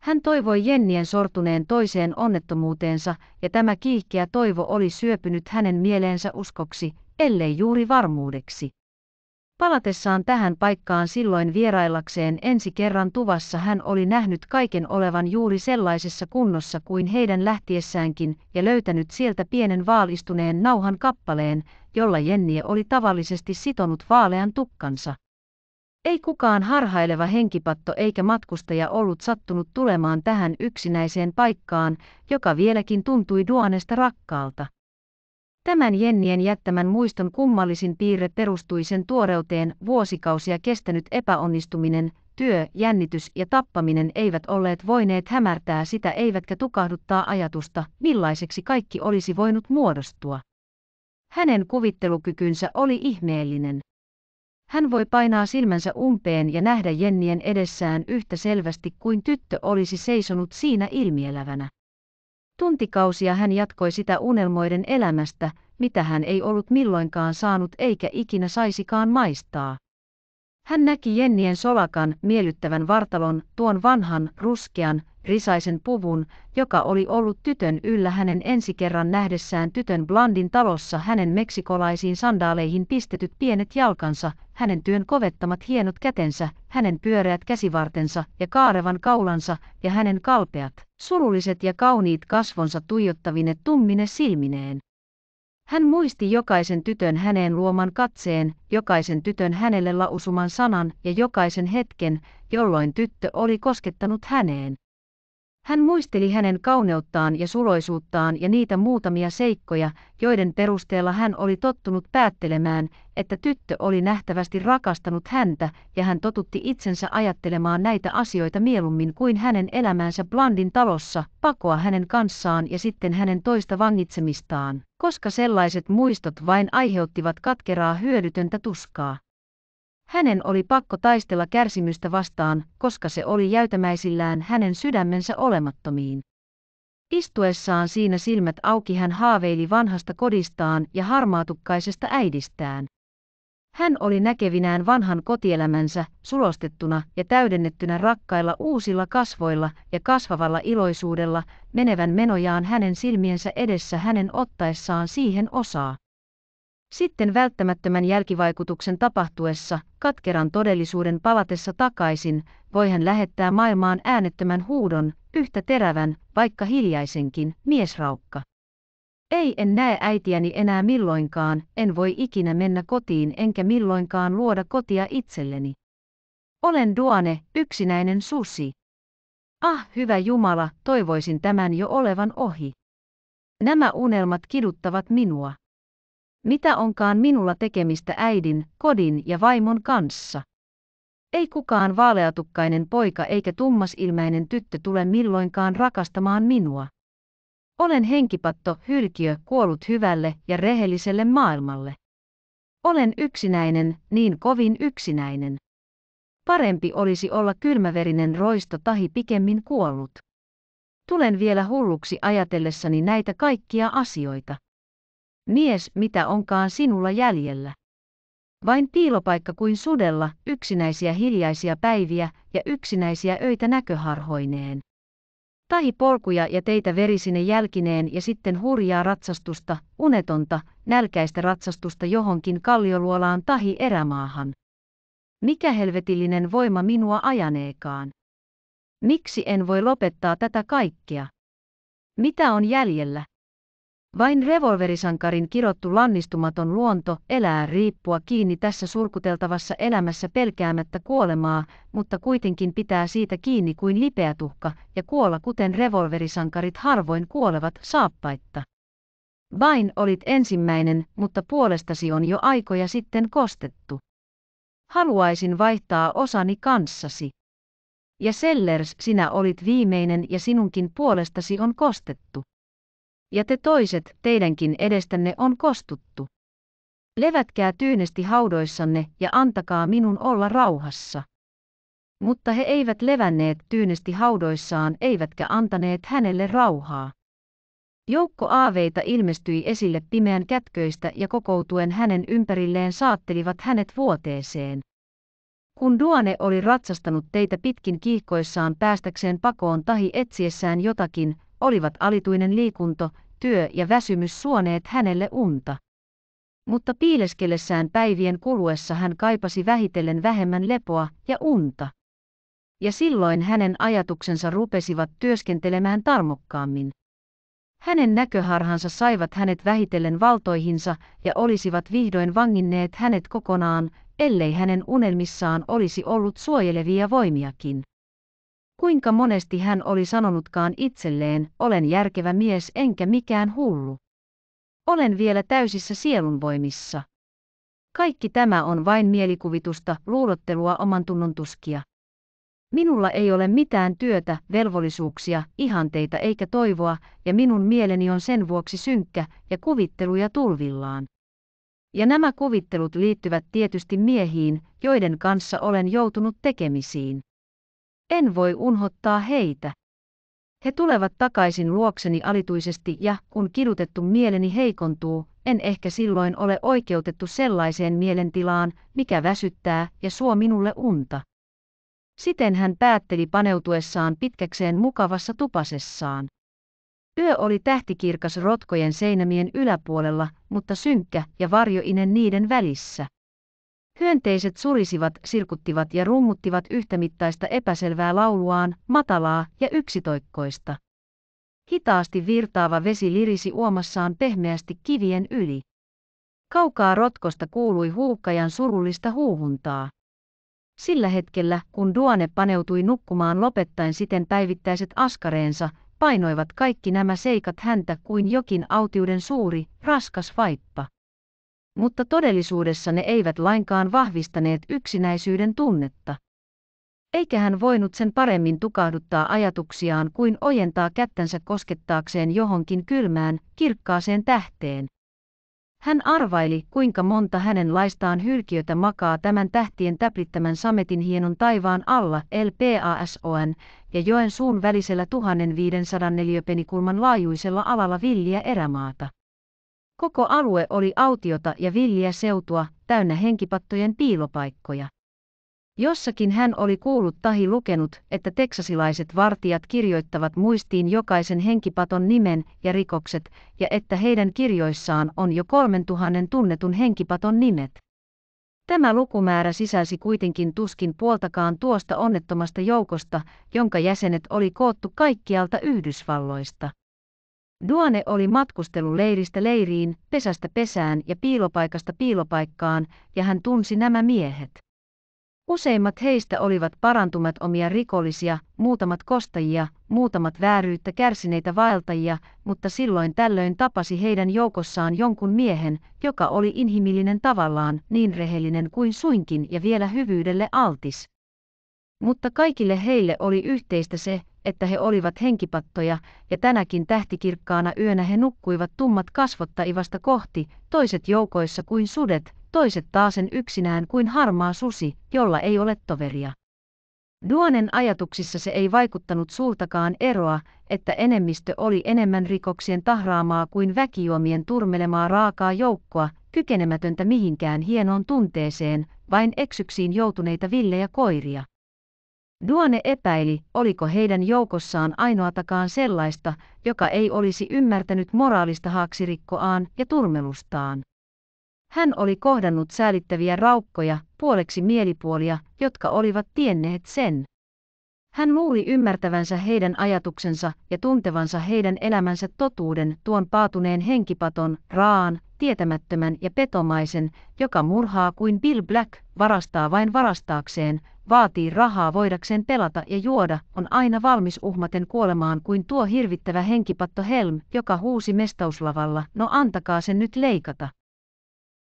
Hän toivoi Jennien sortuneen toiseen onnettomuuteensa, ja tämä kiihkeä toivo oli syöpynyt hänen mieleensä uskoksi, ellei juuri varmuudeksi. Palatessaan tähän paikkaan silloin vieraillakseen ensi kerran tuvassa hän oli nähnyt kaiken olevan juuri sellaisessa kunnossa kuin heidän lähtiessäänkin ja löytänyt sieltä pienen vaalistuneen nauhan kappaleen, jolla Jennie oli tavallisesti sitonut vaalean tukkansa. Ei kukaan harhaileva henkipatto eikä matkustaja ollut sattunut tulemaan tähän yksinäiseen paikkaan, joka vieläkin tuntui Duonesta rakkaalta. Tämän Jennien jättämän muiston kummallisin piirre perustui sen tuoreuteen, vuosikausia kestänyt epäonnistuminen, työ, jännitys ja tappaminen eivät olleet voineet hämärtää sitä eivätkä tukahduttaa ajatusta, millaiseksi kaikki olisi voinut muodostua. Hänen kuvittelukykynsä oli ihmeellinen. Hän voi painaa silmänsä umpeen ja nähdä Jennien edessään yhtä selvästi kuin tyttö olisi seisonut siinä ilmielävänä. Tuntikausia hän jatkoi sitä unelmoiden elämästä, mitä hän ei ollut milloinkaan saanut eikä ikinä saisikaan maistaa. Hän näki Jennien solakan miellyttävän vartalon, tuon vanhan, ruskean, risaisen puvun, joka oli ollut tytön yllä hänen ensi kerran nähdessään tytön Blandin talossa hänen meksikolaisiin sandaaleihin pistetyt pienet jalkansa, hänen työn kovettamat hienot kätensä, hänen pyöreät käsivartensa ja kaarevan kaulansa ja hänen kalpeat, surulliset ja kauniit kasvonsa tuijottavine tummine silmineen. Hän muisti jokaisen tytön häneen luoman katseen, jokaisen tytön hänelle lausuman sanan ja jokaisen hetken, jolloin tyttö oli koskettanut häneen. Hän muisteli hänen kauneuttaan ja suloisuuttaan ja niitä muutamia seikkoja, joiden perusteella hän oli tottunut päättelemään, että tyttö oli nähtävästi rakastanut häntä, ja hän totutti itsensä ajattelemaan näitä asioita mieluummin kuin hänen elämänsä Blandin talossa, pakoa hänen kanssaan ja sitten hänen toista vangitsemistaan, koska sellaiset muistot vain aiheuttivat katkeraa hyödytöntä tuskaa. Hänen oli pakko taistella kärsimystä vastaan, koska se oli jäytämäisillään hänen sydämensä olemattomiin. Istuessaan siinä silmät auki hän haaveili vanhasta kodistaan ja harmaatukkaisesta äidistään. Hän oli näkevinään vanhan kotielämänsä, sulostettuna ja täydennettynä rakkailla uusilla kasvoilla ja kasvavalla iloisuudella, menevän menojaan hänen silmiensä edessä hänen ottaessaan siihen osaa. Sitten välttämättömän jälkivaikutuksen tapahtuessa, katkeran todellisuuden palatessa takaisin, voi hän lähettää maailmaan äänettömän huudon, yhtä terävän, vaikka hiljaisenkin, miesraukka. Ei en näe äitiäni enää milloinkaan, en voi ikinä mennä kotiin enkä milloinkaan luoda kotia itselleni. Olen Duane, yksinäinen susi. Ah, hyvä Jumala, toivoisin tämän jo olevan ohi. Nämä unelmat kiduttavat minua. Mitä onkaan minulla tekemistä äidin, kodin ja vaimon kanssa? Ei kukaan vaaleatukkainen poika eikä tummasilmäinen tyttö tule milloinkaan rakastamaan minua. Olen henkipatto, hylkiö, kuollut hyvälle ja rehelliselle maailmalle. Olen yksinäinen, niin kovin yksinäinen. Parempi olisi olla kylmäverinen roisto tahi pikemmin kuollut. Tulen vielä hulluksi ajatellessani näitä kaikkia asioita. Mies, mitä onkaan sinulla jäljellä? Vain piilopaikka kuin sudella, yksinäisiä hiljaisia päiviä ja yksinäisiä öitä näköharhoineen. Tahi polkuja ja teitä verisine jälkineen ja sitten hurjaa ratsastusta, unetonta, nälkäistä ratsastusta johonkin kallioluolaan tahi erämaahan. Mikä helvetillinen voima minua ajaneekaan? Miksi en voi lopettaa tätä kaikkea? Mitä on jäljellä? Vain revolverisankarin kirottu lannistumaton luonto elää riippua kiinni tässä surkuteltavassa elämässä pelkäämättä kuolemaa, mutta kuitenkin pitää siitä kiinni kuin tuhka ja kuolla kuten revolverisankarit harvoin kuolevat saappaitta. Vain olit ensimmäinen, mutta puolestasi on jo aikoja sitten kostettu. Haluaisin vaihtaa osani kanssasi. Ja Sellers sinä olit viimeinen ja sinunkin puolestasi on kostettu ja te toiset, teidänkin edestänne on kostuttu. Levätkää tyynesti haudoissanne ja antakaa minun olla rauhassa. Mutta he eivät levänneet tyynesti haudoissaan eivätkä antaneet hänelle rauhaa. Joukko aaveita ilmestyi esille pimeän kätköistä ja kokoutuen hänen ympärilleen saattelivat hänet vuoteeseen. Kun Duane oli ratsastanut teitä pitkin kiihkoissaan päästäkseen pakoon tahi etsiessään jotakin, olivat alituinen liikunto, työ ja väsymys suoneet hänelle unta. Mutta piileskellessään päivien kuluessa hän kaipasi vähitellen vähemmän lepoa ja unta. Ja silloin hänen ajatuksensa rupesivat työskentelemään tarmokkaammin. Hänen näköharhansa saivat hänet vähitellen valtoihinsa ja olisivat vihdoin vanginneet hänet kokonaan, ellei hänen unelmissaan olisi ollut suojelevia voimiakin. Kuinka monesti hän oli sanonutkaan itselleen, olen järkevä mies enkä mikään hullu. Olen vielä täysissä sielunvoimissa. Kaikki tämä on vain mielikuvitusta, luulottelua oman tunnon tuskia. Minulla ei ole mitään työtä, velvollisuuksia, ihanteita eikä toivoa, ja minun mieleni on sen vuoksi synkkä ja kuvitteluja tulvillaan. Ja nämä kuvittelut liittyvät tietysti miehiin, joiden kanssa olen joutunut tekemisiin. En voi unhottaa heitä. He tulevat takaisin luokseni alituisesti ja, kun kidutettu mieleni heikontuu, en ehkä silloin ole oikeutettu sellaiseen mielentilaan, mikä väsyttää ja suo minulle unta. Siten hän päätteli paneutuessaan pitkäkseen mukavassa tupasessaan. Yö oli tähtikirkas rotkojen seinämien yläpuolella, mutta synkkä ja varjoinen niiden välissä. Hyönteiset surisivat, sirkuttivat ja rummuttivat yhtämittaista epäselvää lauluaan, matalaa ja yksitoikkoista. Hitaasti virtaava vesi lirisi uomassaan pehmeästi kivien yli. Kaukaa rotkosta kuului huukkajan surullista huuhuntaa. Sillä hetkellä, kun Duane paneutui nukkumaan lopettaen siten päivittäiset askareensa, painoivat kaikki nämä seikat häntä kuin jokin autiuden suuri, raskas vaippa mutta todellisuudessa ne eivät lainkaan vahvistaneet yksinäisyyden tunnetta. Eikä hän voinut sen paremmin tukahduttaa ajatuksiaan kuin ojentaa kättänsä koskettaakseen johonkin kylmään, kirkkaaseen tähteen. Hän arvaili, kuinka monta hänen laistaan hylkiötä makaa tämän tähtien täplittämän sametin hienon taivaan alla LPASON ja joen suun välisellä 1500 neliöpenikulman laajuisella alalla villiä erämaata. Koko alue oli autiota ja villiä seutua, täynnä henkipattojen piilopaikkoja. Jossakin hän oli kuullut tahi lukenut, että teksasilaiset vartijat kirjoittavat muistiin jokaisen henkipaton nimen ja rikokset, ja että heidän kirjoissaan on jo 3000 tunnetun henkipaton nimet. Tämä lukumäärä sisälsi kuitenkin tuskin puoltakaan tuosta onnettomasta joukosta, jonka jäsenet oli koottu kaikkialta Yhdysvalloista. Duane oli matkustelu leiristä leiriin, pesästä pesään ja piilopaikasta piilopaikkaan, ja hän tunsi nämä miehet. Useimmat heistä olivat parantumat omia rikollisia, muutamat kostajia, muutamat vääryyttä kärsineitä vaeltajia, mutta silloin tällöin tapasi heidän joukossaan jonkun miehen, joka oli inhimillinen tavallaan, niin rehellinen kuin suinkin ja vielä hyvyydelle altis. Mutta kaikille heille oli yhteistä se, että he olivat henkipattoja, ja tänäkin tähtikirkkaana yönä he nukkuivat tummat kasvottaivasta kohti, toiset joukoissa kuin sudet, toiset taasen yksinään kuin harmaa susi, jolla ei ole toveria. Duonen ajatuksissa se ei vaikuttanut suurtakaan eroa, että enemmistö oli enemmän rikoksien tahraamaa kuin väkijuomien turmelemaa raakaa joukkoa, kykenemätöntä mihinkään hienoon tunteeseen, vain eksyksiin joutuneita villejä koiria. Duane epäili, oliko heidän joukossaan ainoatakaan sellaista, joka ei olisi ymmärtänyt moraalista haaksirikkoaan ja turmelustaan. Hän oli kohdannut säälittäviä raukkoja, puoleksi mielipuolia, jotka olivat tienneet sen. Hän luuli ymmärtävänsä heidän ajatuksensa ja tuntevansa heidän elämänsä totuuden tuon paatuneen henkipaton, raan, tietämättömän ja petomaisen, joka murhaa kuin Bill Black, varastaa vain varastaakseen, vaatii rahaa voidakseen pelata ja juoda, on aina valmis uhmaten kuolemaan kuin tuo hirvittävä henkipatto Helm, joka huusi mestauslavalla, no antakaa sen nyt leikata.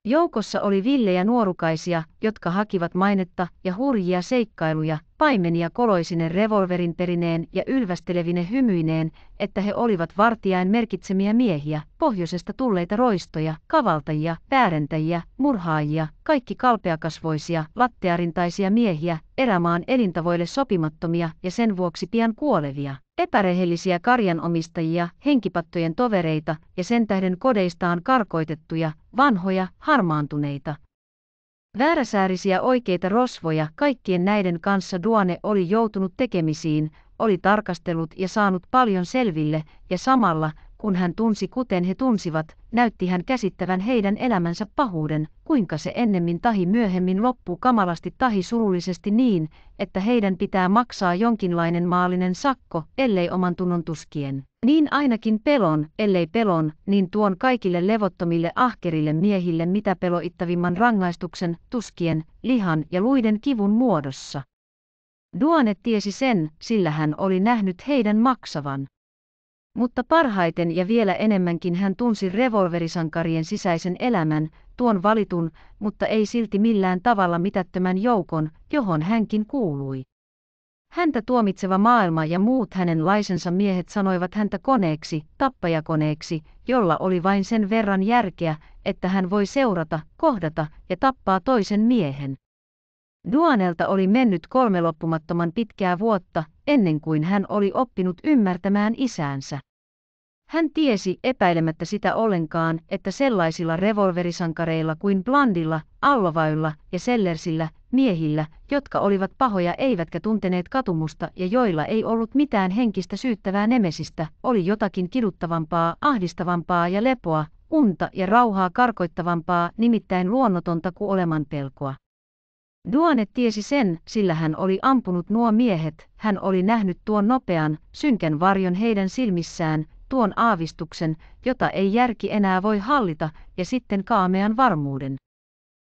Joukossa oli villejä nuorukaisia, jotka hakivat mainetta ja hurjia seikkailuja, paimenia koloisine revolverin perineen ja ylvästelevine hymyineen, että he olivat vartijain merkitsemiä miehiä, pohjoisesta tulleita roistoja, kavaltajia, väärentäjiä, murhaajia, kaikki kalpeakasvoisia, lattearintaisia miehiä, erämaan elintavoille sopimattomia ja sen vuoksi pian kuolevia epärehellisiä karjanomistajia, henkipattojen tovereita ja sen tähden kodeistaan karkoitettuja, vanhoja, harmaantuneita, Vääräsäärisiä oikeita rosvoja kaikkien näiden kanssa Duane oli joutunut tekemisiin, oli tarkastellut ja saanut paljon selville, ja samalla, kun hän tunsi kuten he tunsivat, näytti hän käsittävän heidän elämänsä pahuuden, kuinka se ennemmin tahi myöhemmin loppuu kamalasti tahi surullisesti niin, että heidän pitää maksaa jonkinlainen maallinen sakko, ellei oman tunnon tuskien. Niin ainakin pelon, ellei pelon, niin tuon kaikille levottomille ahkerille miehille mitä peloittavimman rangaistuksen, tuskien, lihan ja luiden kivun muodossa. Duane tiesi sen, sillä hän oli nähnyt heidän maksavan. Mutta parhaiten ja vielä enemmänkin hän tunsi revolverisankarien sisäisen elämän, tuon valitun, mutta ei silti millään tavalla mitättömän joukon, johon hänkin kuului. Häntä tuomitseva maailma ja muut hänen laisensa miehet sanoivat häntä koneeksi, tappajakoneeksi, jolla oli vain sen verran järkeä, että hän voi seurata, kohdata ja tappaa toisen miehen. Duanelta oli mennyt kolme loppumattoman pitkää vuotta, ennen kuin hän oli oppinut ymmärtämään isäänsä. Hän tiesi epäilemättä sitä ollenkaan, että sellaisilla revolverisankareilla kuin Blandilla, Allovailla ja Sellersillä, miehillä, jotka olivat pahoja eivätkä tunteneet katumusta ja joilla ei ollut mitään henkistä syyttävää nemesistä, oli jotakin kiduttavampaa, ahdistavampaa ja lepoa, unta ja rauhaa karkoittavampaa, nimittäin luonnotonta kuin pelkoa. Duane tiesi sen, sillä hän oli ampunut nuo miehet, hän oli nähnyt tuon nopean, synkän varjon heidän silmissään, tuon aavistuksen, jota ei järki enää voi hallita, ja sitten kaamean varmuuden.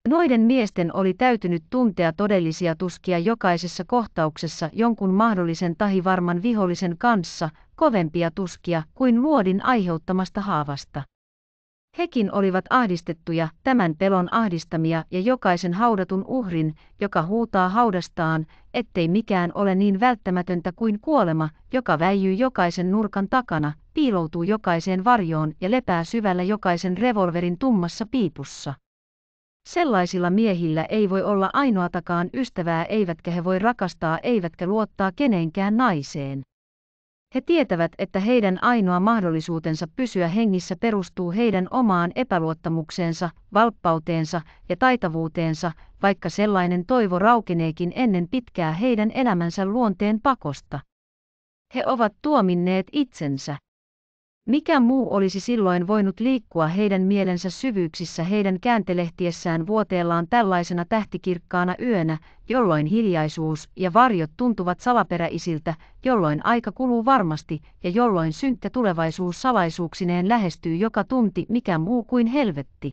Noiden miesten oli täytynyt tuntea todellisia tuskia jokaisessa kohtauksessa jonkun mahdollisen tahivarman vihollisen kanssa, kovempia tuskia kuin luodin aiheuttamasta haavasta. Hekin olivat ahdistettuja, tämän pelon ahdistamia ja jokaisen haudatun uhrin, joka huutaa haudastaan, ettei mikään ole niin välttämätöntä kuin kuolema, joka väijyy jokaisen nurkan takana, piiloutuu jokaiseen varjoon ja lepää syvällä jokaisen revolverin tummassa piipussa. Sellaisilla miehillä ei voi olla ainoatakaan ystävää eivätkä he voi rakastaa eivätkä luottaa kenenkään naiseen. He tietävät, että heidän ainoa mahdollisuutensa pysyä hengissä perustuu heidän omaan epäluottamukseensa, valppauteensa ja taitavuuteensa, vaikka sellainen toivo raukeneekin ennen pitkää heidän elämänsä luonteen pakosta. He ovat tuominneet itsensä. Mikä muu olisi silloin voinut liikkua heidän mielensä syvyyksissä heidän kääntelehtiessään vuoteellaan tällaisena tähtikirkkaana yönä, jolloin hiljaisuus ja varjot tuntuvat salaperäisiltä, jolloin aika kuluu varmasti ja jolloin synkkä tulevaisuus salaisuuksineen lähestyy joka tunti mikä muu kuin helvetti.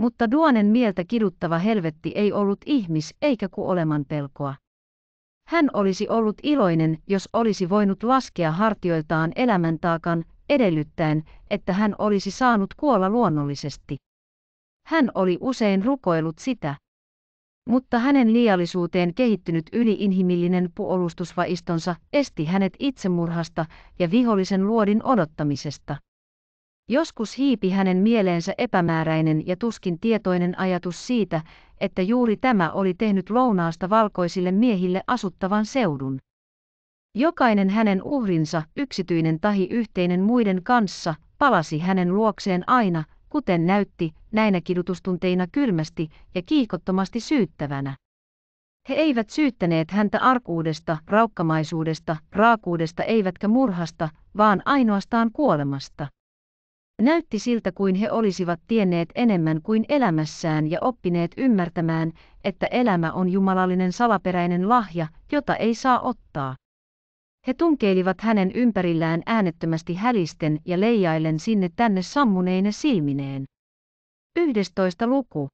Mutta Duanen mieltä kiduttava helvetti ei ollut ihmis eikä ku oleman pelkoa. Hän olisi ollut iloinen, jos olisi voinut laskea hartioiltaan elämäntaakan, edellyttäen, että hän olisi saanut kuolla luonnollisesti. Hän oli usein rukoillut sitä. Mutta hänen liiallisuuteen kehittynyt yliinhimillinen puolustusvaistonsa esti hänet itsemurhasta ja vihollisen luodin odottamisesta. Joskus hiipi hänen mieleensä epämääräinen ja tuskin tietoinen ajatus siitä, että juuri tämä oli tehnyt lounaasta valkoisille miehille asuttavan seudun. Jokainen hänen uhrinsa, yksityinen tahi yhteinen muiden kanssa, palasi hänen luokseen aina, kuten näytti, näinä kidutustunteina kylmästi ja kiihkottomasti syyttävänä. He eivät syyttäneet häntä arkuudesta, raukkamaisuudesta, raakuudesta eivätkä murhasta, vaan ainoastaan kuolemasta. Näytti siltä kuin he olisivat tienneet enemmän kuin elämässään ja oppineet ymmärtämään, että elämä on jumalallinen salaperäinen lahja, jota ei saa ottaa. He tunkeilivat hänen ympärillään äänettömästi hälisten ja leijailen sinne tänne sammuneine silmineen. 11. luku.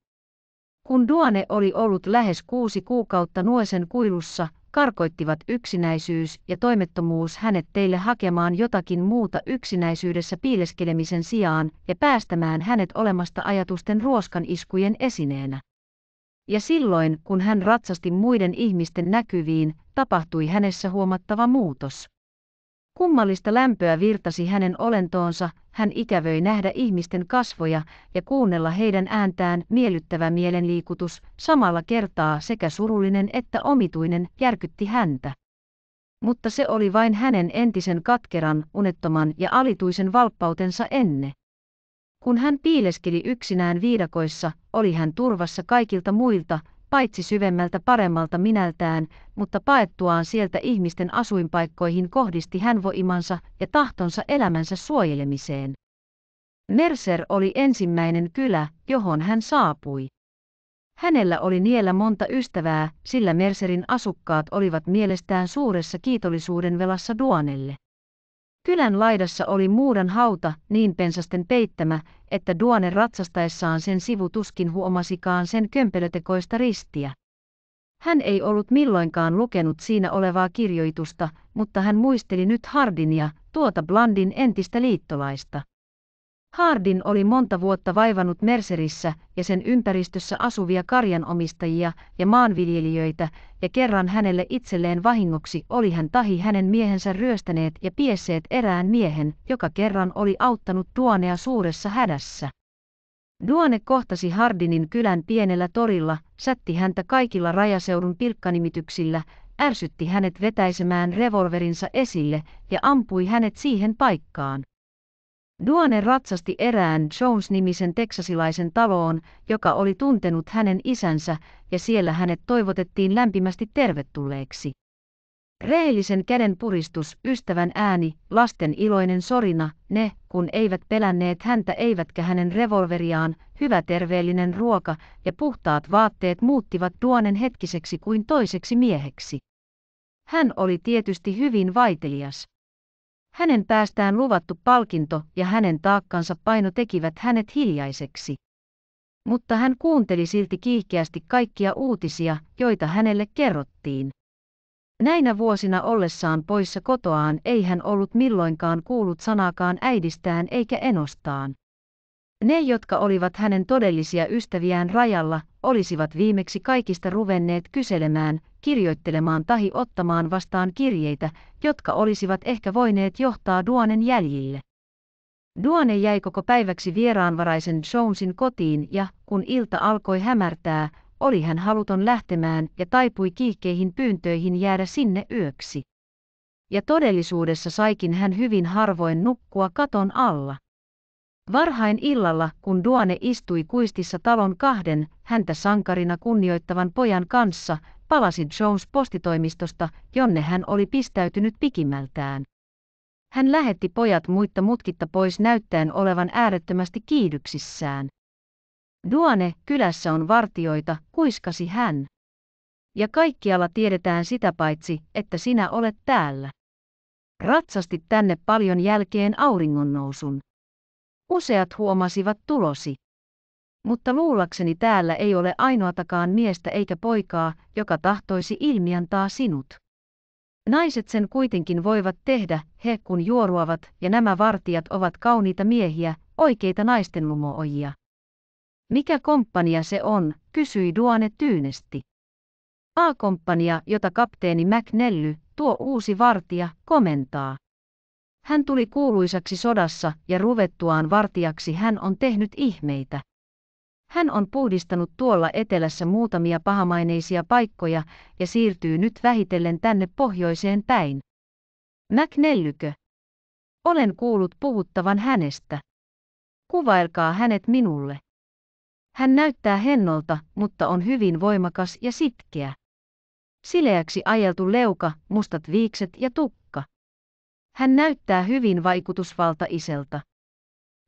Kun Duane oli ollut lähes kuusi kuukautta nuosen kuilussa, karkoittivat yksinäisyys ja toimettomuus hänet teille hakemaan jotakin muuta yksinäisyydessä piileskelemisen sijaan ja päästämään hänet olemasta ajatusten ruoskan iskujen esineenä ja silloin kun hän ratsasti muiden ihmisten näkyviin, tapahtui hänessä huomattava muutos. Kummallista lämpöä virtasi hänen olentoonsa, hän ikävöi nähdä ihmisten kasvoja ja kuunnella heidän ääntään miellyttävä mielenliikutus, samalla kertaa sekä surullinen että omituinen järkytti häntä. Mutta se oli vain hänen entisen katkeran, unettoman ja alituisen valppautensa enne. Kun hän piileskeli yksinään viidakoissa, oli hän turvassa kaikilta muilta, paitsi syvemmältä paremmalta minältään, mutta paettuaan sieltä ihmisten asuinpaikkoihin kohdisti hän voimansa ja tahtonsa elämänsä suojelemiseen. Mercer oli ensimmäinen kylä, johon hän saapui. Hänellä oli niellä monta ystävää, sillä Mercerin asukkaat olivat mielestään suuressa kiitollisuuden velassa Duanelle. Kylän laidassa oli muudan hauta niin pensasten peittämä, että Duane ratsastaessaan sen sivu tuskin huomasikaan sen kömpelötekoista ristiä. Hän ei ollut milloinkaan lukenut siinä olevaa kirjoitusta, mutta hän muisteli nyt Hardinia, tuota Blandin entistä liittolaista. Hardin oli monta vuotta vaivannut Mercerissä ja sen ympäristössä asuvia karjanomistajia ja maanviljelijöitä, ja kerran hänelle itselleen vahingoksi oli hän tahi hänen miehensä ryöstäneet ja piesseet erään miehen, joka kerran oli auttanut Duanea suuressa hädässä. Duane kohtasi Hardinin kylän pienellä torilla, sätti häntä kaikilla rajaseudun pilkkanimityksillä, ärsytti hänet vetäisemään revolverinsa esille ja ampui hänet siihen paikkaan. Duane ratsasti erään Jones-nimisen teksasilaisen taloon, joka oli tuntenut hänen isänsä, ja siellä hänet toivotettiin lämpimästi tervetulleeksi. Rehellisen käden puristus, ystävän ääni, lasten iloinen sorina, ne, kun eivät pelänneet häntä eivätkä hänen revolveriaan, hyvä terveellinen ruoka ja puhtaat vaatteet muuttivat Duanen hetkiseksi kuin toiseksi mieheksi. Hän oli tietysti hyvin vaitelias. Hänen päästään luvattu palkinto ja hänen taakkansa paino tekivät hänet hiljaiseksi. Mutta hän kuunteli silti kiihkeästi kaikkia uutisia, joita hänelle kerrottiin. Näinä vuosina ollessaan poissa kotoaan ei hän ollut milloinkaan kuullut sanaakaan äidistään eikä enostaan. Ne, jotka olivat hänen todellisia ystäviään rajalla, olisivat viimeksi kaikista ruvenneet kyselemään, kirjoittelemaan tahi ottamaan vastaan kirjeitä, jotka olisivat ehkä voineet johtaa Duanen jäljille. Duane jäi koko päiväksi vieraanvaraisen Jonesin kotiin ja, kun ilta alkoi hämärtää, oli hän haluton lähtemään ja taipui kiihkeihin pyyntöihin jäädä sinne yöksi. Ja todellisuudessa saikin hän hyvin harvoin nukkua katon alla. Varhain illalla, kun Duane istui kuistissa talon kahden, häntä sankarina kunnioittavan pojan kanssa, palasi Jones postitoimistosta, jonne hän oli pistäytynyt pikimmältään. Hän lähetti pojat muitta mutkitta pois näyttäen olevan äärettömästi kiidyksissään. Duane, kylässä on vartioita, kuiskasi hän. Ja kaikkialla tiedetään sitä paitsi, että sinä olet täällä. Ratsastit tänne paljon jälkeen auringonnousun. Useat huomasivat tulosi mutta luullakseni täällä ei ole ainoatakaan miestä eikä poikaa, joka tahtoisi ilmiantaa sinut. Naiset sen kuitenkin voivat tehdä, he kun juoruavat, ja nämä vartijat ovat kauniita miehiä, oikeita naistenlumoojia. Mikä komppania se on, kysyi Duane tyynesti. A-komppania, jota kapteeni McNelly, tuo uusi vartija, komentaa. Hän tuli kuuluisaksi sodassa ja ruvettuaan vartijaksi hän on tehnyt ihmeitä. Hän on puhdistanut tuolla etelässä muutamia pahamaineisia paikkoja ja siirtyy nyt vähitellen tänne pohjoiseen päin. Mäknellykö? Olen kuullut puhuttavan hänestä. Kuvailkaa hänet minulle. Hän näyttää hennolta, mutta on hyvin voimakas ja sitkeä. Sileäksi ajeltu leuka, mustat viikset ja tukka. Hän näyttää hyvin vaikutusvaltaiselta.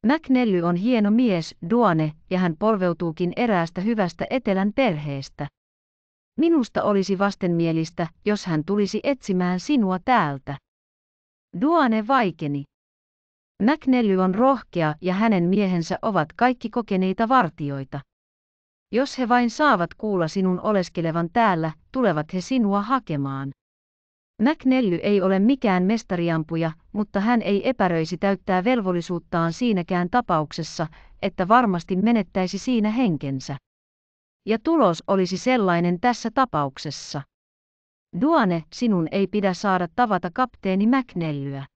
McNelly on hieno mies, Duane, ja hän polveutuukin eräästä hyvästä etelän perheestä. Minusta olisi vastenmielistä, jos hän tulisi etsimään sinua täältä. Duane vaikeni. McNelly on rohkea ja hänen miehensä ovat kaikki kokeneita vartioita. Jos he vain saavat kuulla sinun oleskelevan täällä, tulevat he sinua hakemaan. McNelly ei ole mikään mestariampuja, mutta hän ei epäröisi täyttää velvollisuuttaan siinäkään tapauksessa, että varmasti menettäisi siinä henkensä. Ja tulos olisi sellainen tässä tapauksessa. Duane, sinun ei pidä saada tavata kapteeni McNellyä.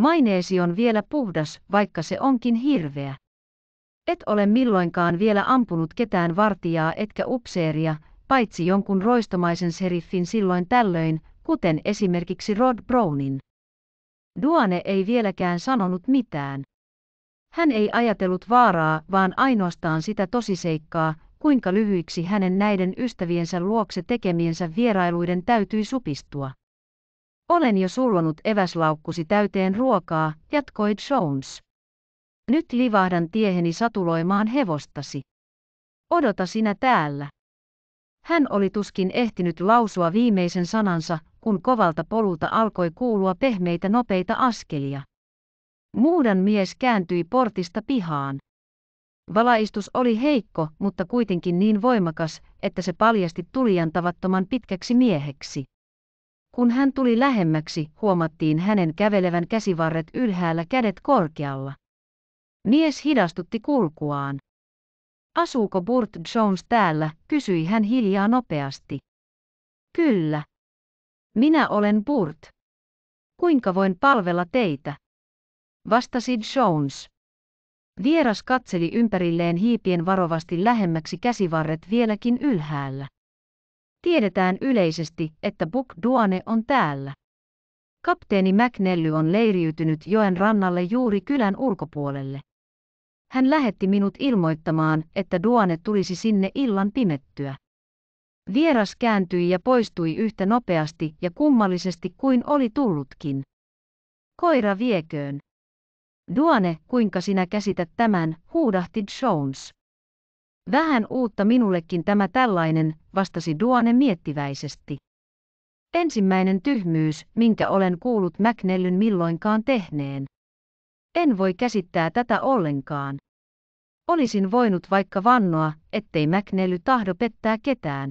Maineesi on vielä puhdas, vaikka se onkin hirveä. Et ole milloinkaan vielä ampunut ketään vartijaa etkä upseeria, paitsi jonkun roistomaisen seriffin silloin tällöin, kuten esimerkiksi Rod Brownin. Duane ei vieläkään sanonut mitään. Hän ei ajatellut vaaraa, vaan ainoastaan sitä tosiseikkaa, kuinka lyhyiksi hänen näiden ystäviensä luokse tekemiensä vierailuiden täytyi supistua. Olen jo sullonut eväslaukkusi täyteen ruokaa, jatkoi Jones. Nyt livahdan tieheni satuloimaan hevostasi. Odota sinä täällä. Hän oli tuskin ehtinyt lausua viimeisen sanansa, kun kovalta polulta alkoi kuulua pehmeitä nopeita askelia. Muudan mies kääntyi portista pihaan. Valaistus oli heikko, mutta kuitenkin niin voimakas, että se paljasti tulijan tavattoman pitkäksi mieheksi. Kun hän tuli lähemmäksi, huomattiin hänen kävelevän käsivarret ylhäällä kädet korkealla. Mies hidastutti kulkuaan. Asuuko Burt Jones täällä, kysyi hän hiljaa nopeasti. Kyllä. Minä olen Burt. Kuinka voin palvella teitä? Vastasi Jones. Vieras katseli ympärilleen hiipien varovasti lähemmäksi käsivarret vieläkin ylhäällä. Tiedetään yleisesti, että Buk Duane on täällä. Kapteeni McNelly on leiriytynyt joen rannalle juuri kylän ulkopuolelle hän lähetti minut ilmoittamaan, että Duane tulisi sinne illan pimettyä. Vieras kääntyi ja poistui yhtä nopeasti ja kummallisesti kuin oli tullutkin. Koira vieköön. Duane, kuinka sinä käsität tämän, huudahti Jones. Vähän uutta minullekin tämä tällainen, vastasi Duane miettiväisesti. Ensimmäinen tyhmyys, minkä olen kuullut McNellyn milloinkaan tehneen. En voi käsittää tätä ollenkaan. Olisin voinut vaikka vannoa, ettei Mäknely tahdo pettää ketään.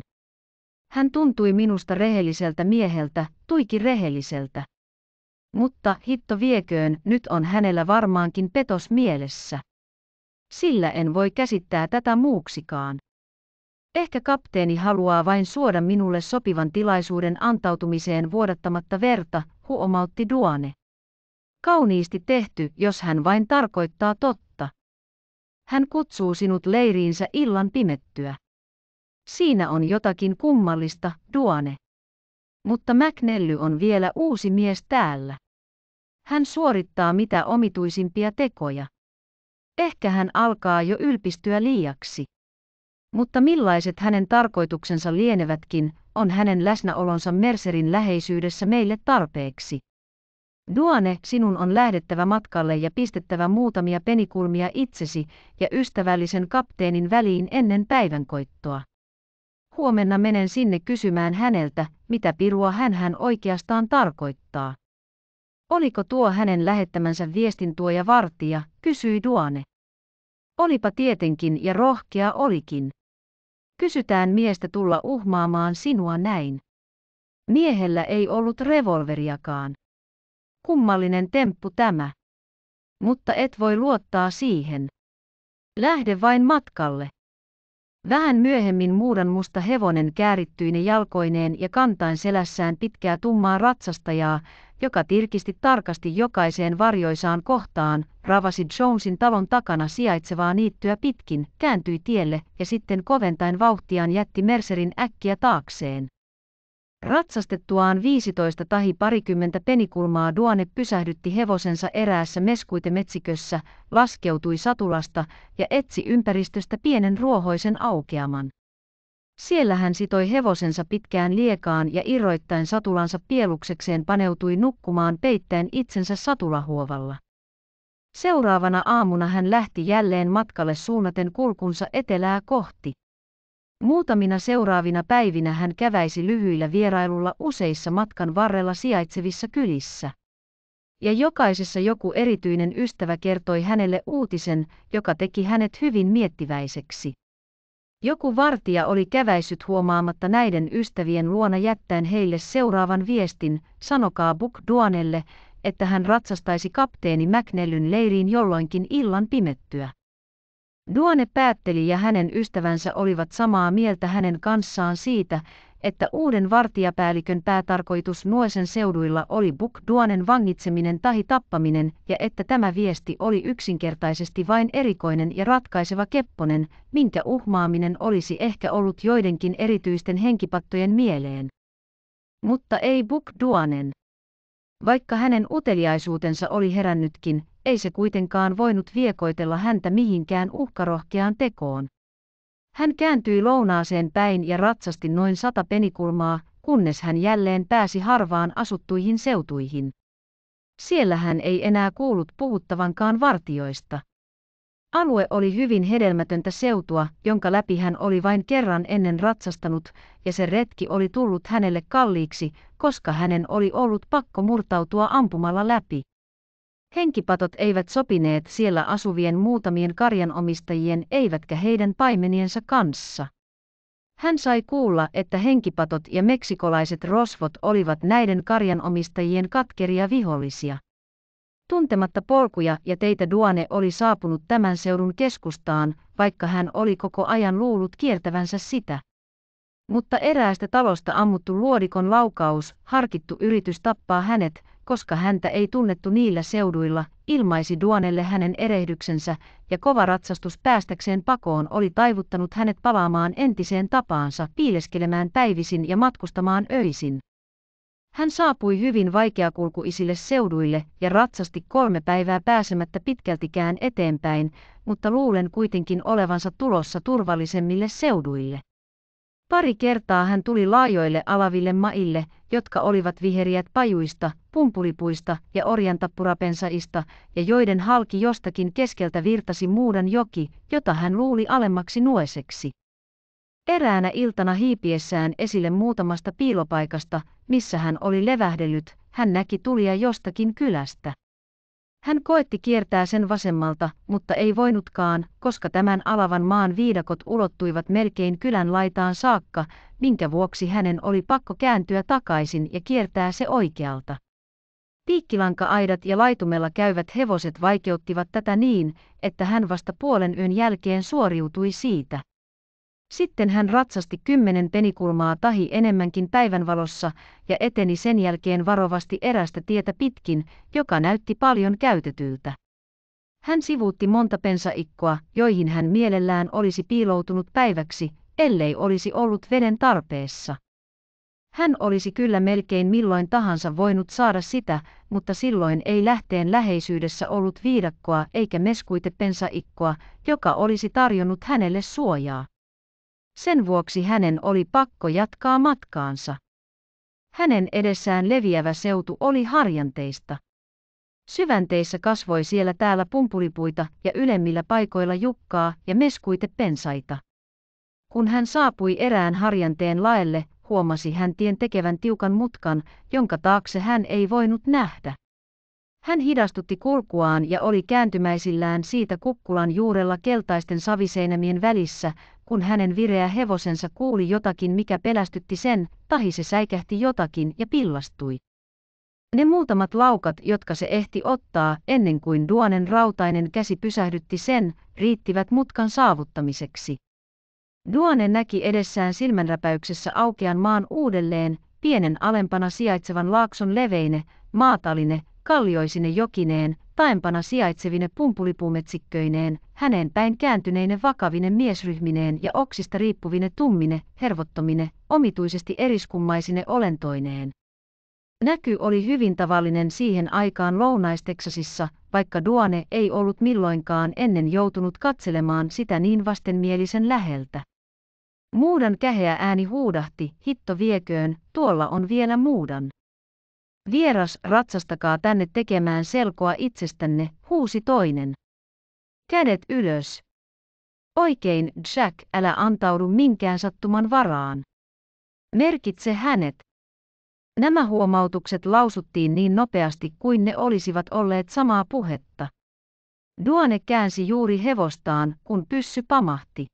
Hän tuntui minusta rehelliseltä mieheltä, tuiki rehelliseltä. Mutta hitto vieköön, nyt on hänellä varmaankin petos mielessä. Sillä en voi käsittää tätä muuksikaan. Ehkä kapteeni haluaa vain suoda minulle sopivan tilaisuuden antautumiseen vuodattamatta verta, huomautti Duane. Kauniisti tehty, jos hän vain tarkoittaa totta. Hän kutsuu sinut leiriinsä illan pimettyä. Siinä on jotakin kummallista, Duane. Mutta McNelly on vielä uusi mies täällä. Hän suorittaa mitä omituisimpia tekoja. Ehkä hän alkaa jo ylpistyä liiaksi. Mutta millaiset hänen tarkoituksensa lienevätkin, on hänen läsnäolonsa Mercerin läheisyydessä meille tarpeeksi. Duane, sinun on lähdettävä matkalle ja pistettävä muutamia penikulmia itsesi ja ystävällisen kapteenin väliin ennen päivänkoittoa. Huomenna menen sinne kysymään häneltä, mitä pirua hän hän oikeastaan tarkoittaa. Oliko tuo hänen lähettämänsä viestin ja vartija, kysyi Duane. Olipa tietenkin ja rohkea olikin. Kysytään miestä tulla uhmaamaan sinua näin. Miehellä ei ollut revolveriakaan. Kummallinen temppu tämä. Mutta et voi luottaa siihen. Lähde vain matkalle. Vähän myöhemmin muudan musta hevonen käärittyine jalkoineen ja kantain selässään pitkää tummaa ratsastajaa, joka tirkisti tarkasti jokaiseen varjoisaan kohtaan, ravasi Jonesin talon takana sijaitsevaa niittyä pitkin, kääntyi tielle ja sitten koventain vauhtiaan jätti Mercerin äkkiä taakseen. Ratsastettuaan 15 tahi parikymmentä penikulmaa Duane pysähdytti hevosensa eräässä meskuitemetsikössä, laskeutui satulasta ja etsi ympäristöstä pienen ruohoisen aukeaman. Siellä hän sitoi hevosensa pitkään liekaan ja irroittain satulansa pieluksekseen paneutui nukkumaan peittäen itsensä satulahuovalla. Seuraavana aamuna hän lähti jälleen matkalle suunnaten kulkunsa etelää kohti. Muutamina seuraavina päivinä hän käväisi lyhyillä vierailulla useissa matkan varrella sijaitsevissa kylissä. Ja jokaisessa joku erityinen ystävä kertoi hänelle uutisen, joka teki hänet hyvin miettiväiseksi. Joku vartija oli käväissyt huomaamatta näiden ystävien luona jättäen heille seuraavan viestin, sanokaa Buk Duanelle, että hän ratsastaisi kapteeni McNellyn leiriin jolloinkin illan pimettyä. Duane päätteli ja hänen ystävänsä olivat samaa mieltä hänen kanssaan siitä, että uuden vartijapäällikön päätarkoitus Nuosen seuduilla oli Buk Duanen vangitseminen tahi tappaminen ja että tämä viesti oli yksinkertaisesti vain erikoinen ja ratkaiseva kepponen, minkä uhmaaminen olisi ehkä ollut joidenkin erityisten henkipattojen mieleen. Mutta ei Buk Duanen. Vaikka hänen uteliaisuutensa oli herännytkin, ei se kuitenkaan voinut viekoitella häntä mihinkään uhkarohkeaan tekoon. Hän kääntyi lounaaseen päin ja ratsasti noin sata penikulmaa, kunnes hän jälleen pääsi harvaan asuttuihin seutuihin. Siellä hän ei enää kuullut puhuttavankaan vartioista. Alue oli hyvin hedelmätöntä seutua, jonka läpi hän oli vain kerran ennen ratsastanut, ja se retki oli tullut hänelle kalliiksi, koska hänen oli ollut pakko murtautua ampumalla läpi. Henkipatot eivät sopineet siellä asuvien muutamien karjanomistajien eivätkä heidän paimeniensa kanssa. Hän sai kuulla, että henkipatot ja meksikolaiset rosvot olivat näiden karjanomistajien katkeria vihollisia. Tuntematta polkuja ja teitä Duane oli saapunut tämän seudun keskustaan, vaikka hän oli koko ajan luullut kiertävänsä sitä. Mutta eräästä talosta ammuttu luodikon laukaus, harkittu yritys tappaa hänet, koska häntä ei tunnettu niillä seuduilla, ilmaisi Duanelle hänen erehdyksensä, ja kova ratsastus päästäkseen pakoon oli taivuttanut hänet palaamaan entiseen tapaansa piileskelemään päivisin ja matkustamaan öisin. Hän saapui hyvin vaikeakulkuisille seuduille ja ratsasti kolme päivää pääsemättä pitkältikään eteenpäin, mutta luulen kuitenkin olevansa tulossa turvallisemmille seuduille. Pari kertaa hän tuli laajoille alaville maille, jotka olivat viheriät pajuista, pumpulipuista ja orjantappurapensaista, ja joiden halki jostakin keskeltä virtasi muudan joki, jota hän luuli alemmaksi nueseksi. Eräänä iltana hiipiessään esille muutamasta piilopaikasta, missä hän oli levähdellyt, hän näki tulia jostakin kylästä. Hän koetti kiertää sen vasemmalta, mutta ei voinutkaan, koska tämän alavan maan viidakot ulottuivat melkein kylän laitaan saakka, minkä vuoksi hänen oli pakko kääntyä takaisin ja kiertää se oikealta. Piikkilanka-aidat ja laitumella käyvät hevoset vaikeuttivat tätä niin, että hän vasta puolen yön jälkeen suoriutui siitä. Sitten hän ratsasti kymmenen penikulmaa tahi enemmänkin päivänvalossa ja eteni sen jälkeen varovasti erästä tietä pitkin, joka näytti paljon käytetyltä. Hän sivuutti monta pensaikkoa, joihin hän mielellään olisi piiloutunut päiväksi, ellei olisi ollut veden tarpeessa. Hän olisi kyllä melkein milloin tahansa voinut saada sitä, mutta silloin ei lähteen läheisyydessä ollut viidakkoa eikä meskuitepensaikkoa, joka olisi tarjonnut hänelle suojaa. Sen vuoksi hänen oli pakko jatkaa matkaansa. Hänen edessään leviävä seutu oli harjanteista. Syvänteissä kasvoi siellä täällä pumpulipuita ja ylemmillä paikoilla jukkaa ja pensaita. Kun hän saapui erään harjanteen laelle, huomasi hän tien tekevän tiukan mutkan, jonka taakse hän ei voinut nähdä. Hän hidastutti kulkuaan ja oli kääntymäisillään siitä kukkulan juurella keltaisten saviseinämien välissä, kun hänen vireä hevosensa kuuli jotakin mikä pelästytti sen, tahi se säikähti jotakin ja pillastui. Ne muutamat laukat, jotka se ehti ottaa ennen kuin Duonen rautainen käsi pysähdytti sen, riittivät mutkan saavuttamiseksi. Duone näki edessään silmänräpäyksessä aukean maan uudelleen, pienen alempana sijaitsevan laakson leveine, maataline, kallioisine jokineen, taempana sijaitsevine pumpulipuumetsikköineen, hänen päin kääntyneine vakavine miesryhmineen ja oksista riippuvine tummine, hervottomine, omituisesti eriskummaisine olentoineen. Näky oli hyvin tavallinen siihen aikaan lounaisteksasissa, vaikka Duane ei ollut milloinkaan ennen joutunut katselemaan sitä niin vastenmielisen läheltä. Muudan käheä ääni huudahti, hitto vieköön, tuolla on vielä muudan. Vieras ratsastakaa tänne tekemään selkoa itsestänne, huusi toinen. Kädet ylös. Oikein, Jack, älä antaudu minkään sattuman varaan. Merkitse hänet. Nämä huomautukset lausuttiin niin nopeasti kuin ne olisivat olleet samaa puhetta. Duane käänsi juuri hevostaan, kun pyssy pamahti.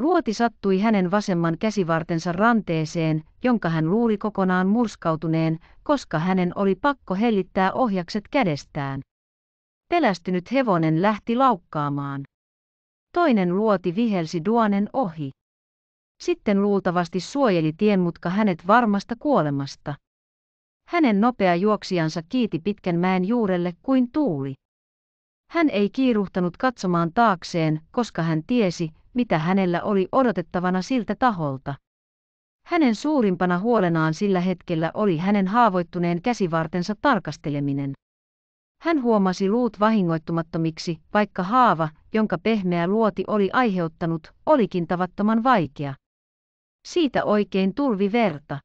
Luoti sattui hänen vasemman käsivartensa ranteeseen, jonka hän luuli kokonaan murskautuneen, koska hänen oli pakko hellittää ohjakset kädestään. Pelästynyt hevonen lähti laukkaamaan. Toinen luoti vihelsi Duonen ohi. Sitten luultavasti suojeli tienmutka hänet varmasta kuolemasta. Hänen nopea juoksijansa kiiti pitkän mäen juurelle kuin tuuli. Hän ei kiiruhtanut katsomaan taakseen, koska hän tiesi, mitä hänellä oli odotettavana siltä taholta. Hänen suurimpana huolenaan sillä hetkellä oli hänen haavoittuneen käsivartensa tarkasteleminen. Hän huomasi luut vahingoittumattomiksi, vaikka haava, jonka pehmeä luoti oli aiheuttanut, olikin tavattoman vaikea. Siitä oikein tulvi verta.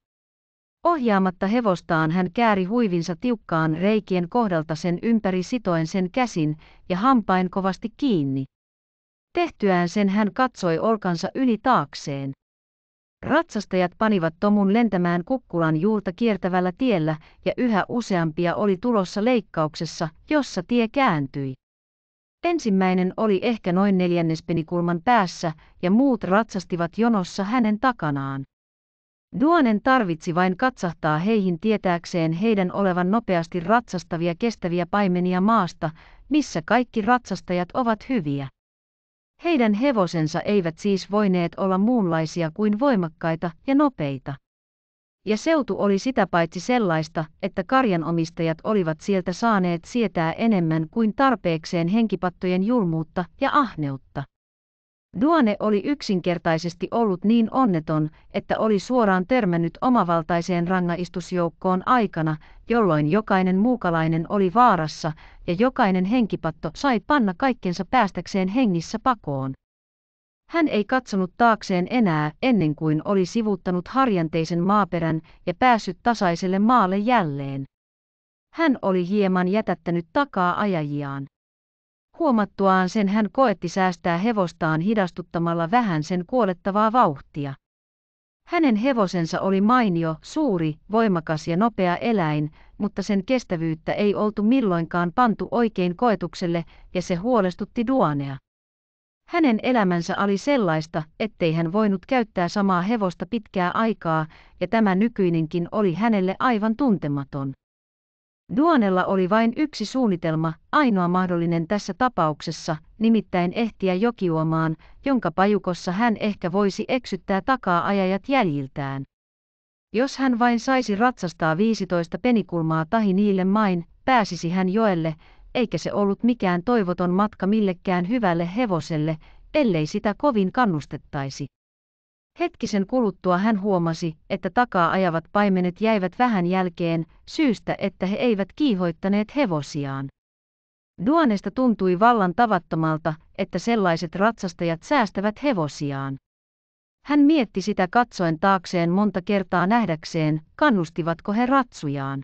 Ohjaamatta hevostaan hän kääri huivinsa tiukkaan reikien kohdalta sen ympäri sitoen sen käsin ja hampain kovasti kiinni. Tehtyään sen hän katsoi olkansa yli taakseen. Ratsastajat panivat Tomun lentämään kukkulan juurta kiertävällä tiellä ja yhä useampia oli tulossa leikkauksessa, jossa tie kääntyi. Ensimmäinen oli ehkä noin neljännespenikulman päässä ja muut ratsastivat jonossa hänen takanaan. Duanen tarvitsi vain katsahtaa heihin tietääkseen heidän olevan nopeasti ratsastavia kestäviä paimenia maasta, missä kaikki ratsastajat ovat hyviä. Heidän hevosensa eivät siis voineet olla muunlaisia kuin voimakkaita ja nopeita. Ja seutu oli sitä paitsi sellaista, että karjanomistajat olivat sieltä saaneet sietää enemmän kuin tarpeekseen henkipattojen julmuutta ja ahneutta. Duane oli yksinkertaisesti ollut niin onneton, että oli suoraan törmännyt omavaltaiseen rangaistusjoukkoon aikana, jolloin jokainen muukalainen oli vaarassa ja jokainen henkipatto sai panna kaikkensa päästäkseen hengissä pakoon. Hän ei katsonut taakseen enää ennen kuin oli sivuttanut harjanteisen maaperän ja päässyt tasaiselle maalle jälleen. Hän oli hieman jätättänyt takaa ajajiaan. Huomattuaan sen hän koetti säästää hevostaan hidastuttamalla vähän sen kuolettavaa vauhtia. Hänen hevosensa oli mainio, suuri, voimakas ja nopea eläin, mutta sen kestävyyttä ei oltu milloinkaan pantu oikein koetukselle, ja se huolestutti Duanea. Hänen elämänsä oli sellaista, ettei hän voinut käyttää samaa hevosta pitkää aikaa, ja tämä nykyinenkin oli hänelle aivan tuntematon. Duanella oli vain yksi suunnitelma, ainoa mahdollinen tässä tapauksessa, nimittäin ehtiä jokiuomaan, jonka pajukossa hän ehkä voisi eksyttää takaa ajajat jäljiltään. Jos hän vain saisi ratsastaa 15 penikulmaa tahi niille main, pääsisi hän joelle, eikä se ollut mikään toivoton matka millekään hyvälle hevoselle, ellei sitä kovin kannustettaisi. Hetkisen kuluttua hän huomasi, että takaa ajavat paimenet jäivät vähän jälkeen, syystä että he eivät kiihoittaneet hevosiaan. Duanesta tuntui vallan tavattomalta, että sellaiset ratsastajat säästävät hevosiaan. Hän mietti sitä katsoen taakseen monta kertaa nähdäkseen, kannustivatko he ratsujaan.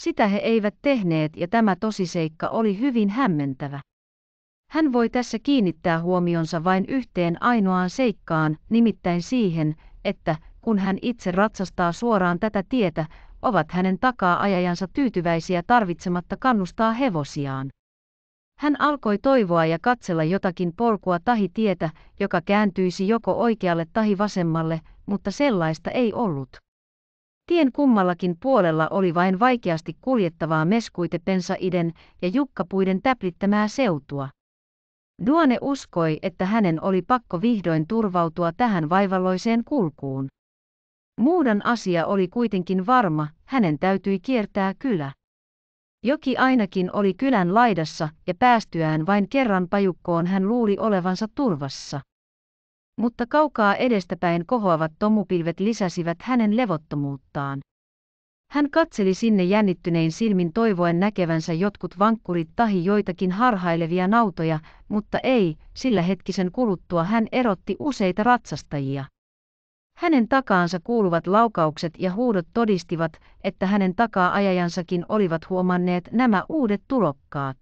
Sitä he eivät tehneet ja tämä tosiseikka oli hyvin hämmentävä. Hän voi tässä kiinnittää huomionsa vain yhteen ainoaan seikkaan, nimittäin siihen, että kun hän itse ratsastaa suoraan tätä tietä, ovat hänen takaa ajajansa tyytyväisiä tarvitsematta kannustaa hevosiaan. Hän alkoi toivoa ja katsella jotakin polkua tahi tietä, joka kääntyisi joko oikealle tahi vasemmalle, mutta sellaista ei ollut. Tien kummallakin puolella oli vain vaikeasti kuljettavaa meskuitepensaiden ja jukkapuiden täplittämää seutua. Duane uskoi, että hänen oli pakko vihdoin turvautua tähän vaivalloiseen kulkuun. Muudan asia oli kuitenkin varma, hänen täytyi kiertää kylä. Joki ainakin oli kylän laidassa ja päästyään vain kerran pajukkoon hän luuli olevansa turvassa. Mutta kaukaa edestäpäin kohoavat tomupilvet lisäsivät hänen levottomuuttaan. Hän katseli sinne jännittynein silmin toivoen näkevänsä jotkut vankkurit tahi joitakin harhailevia nautoja, mutta ei, sillä hetkisen kuluttua hän erotti useita ratsastajia. Hänen takaansa kuuluvat laukaukset ja huudot todistivat, että hänen takaa ajajansakin olivat huomanneet nämä uudet tulokkaat.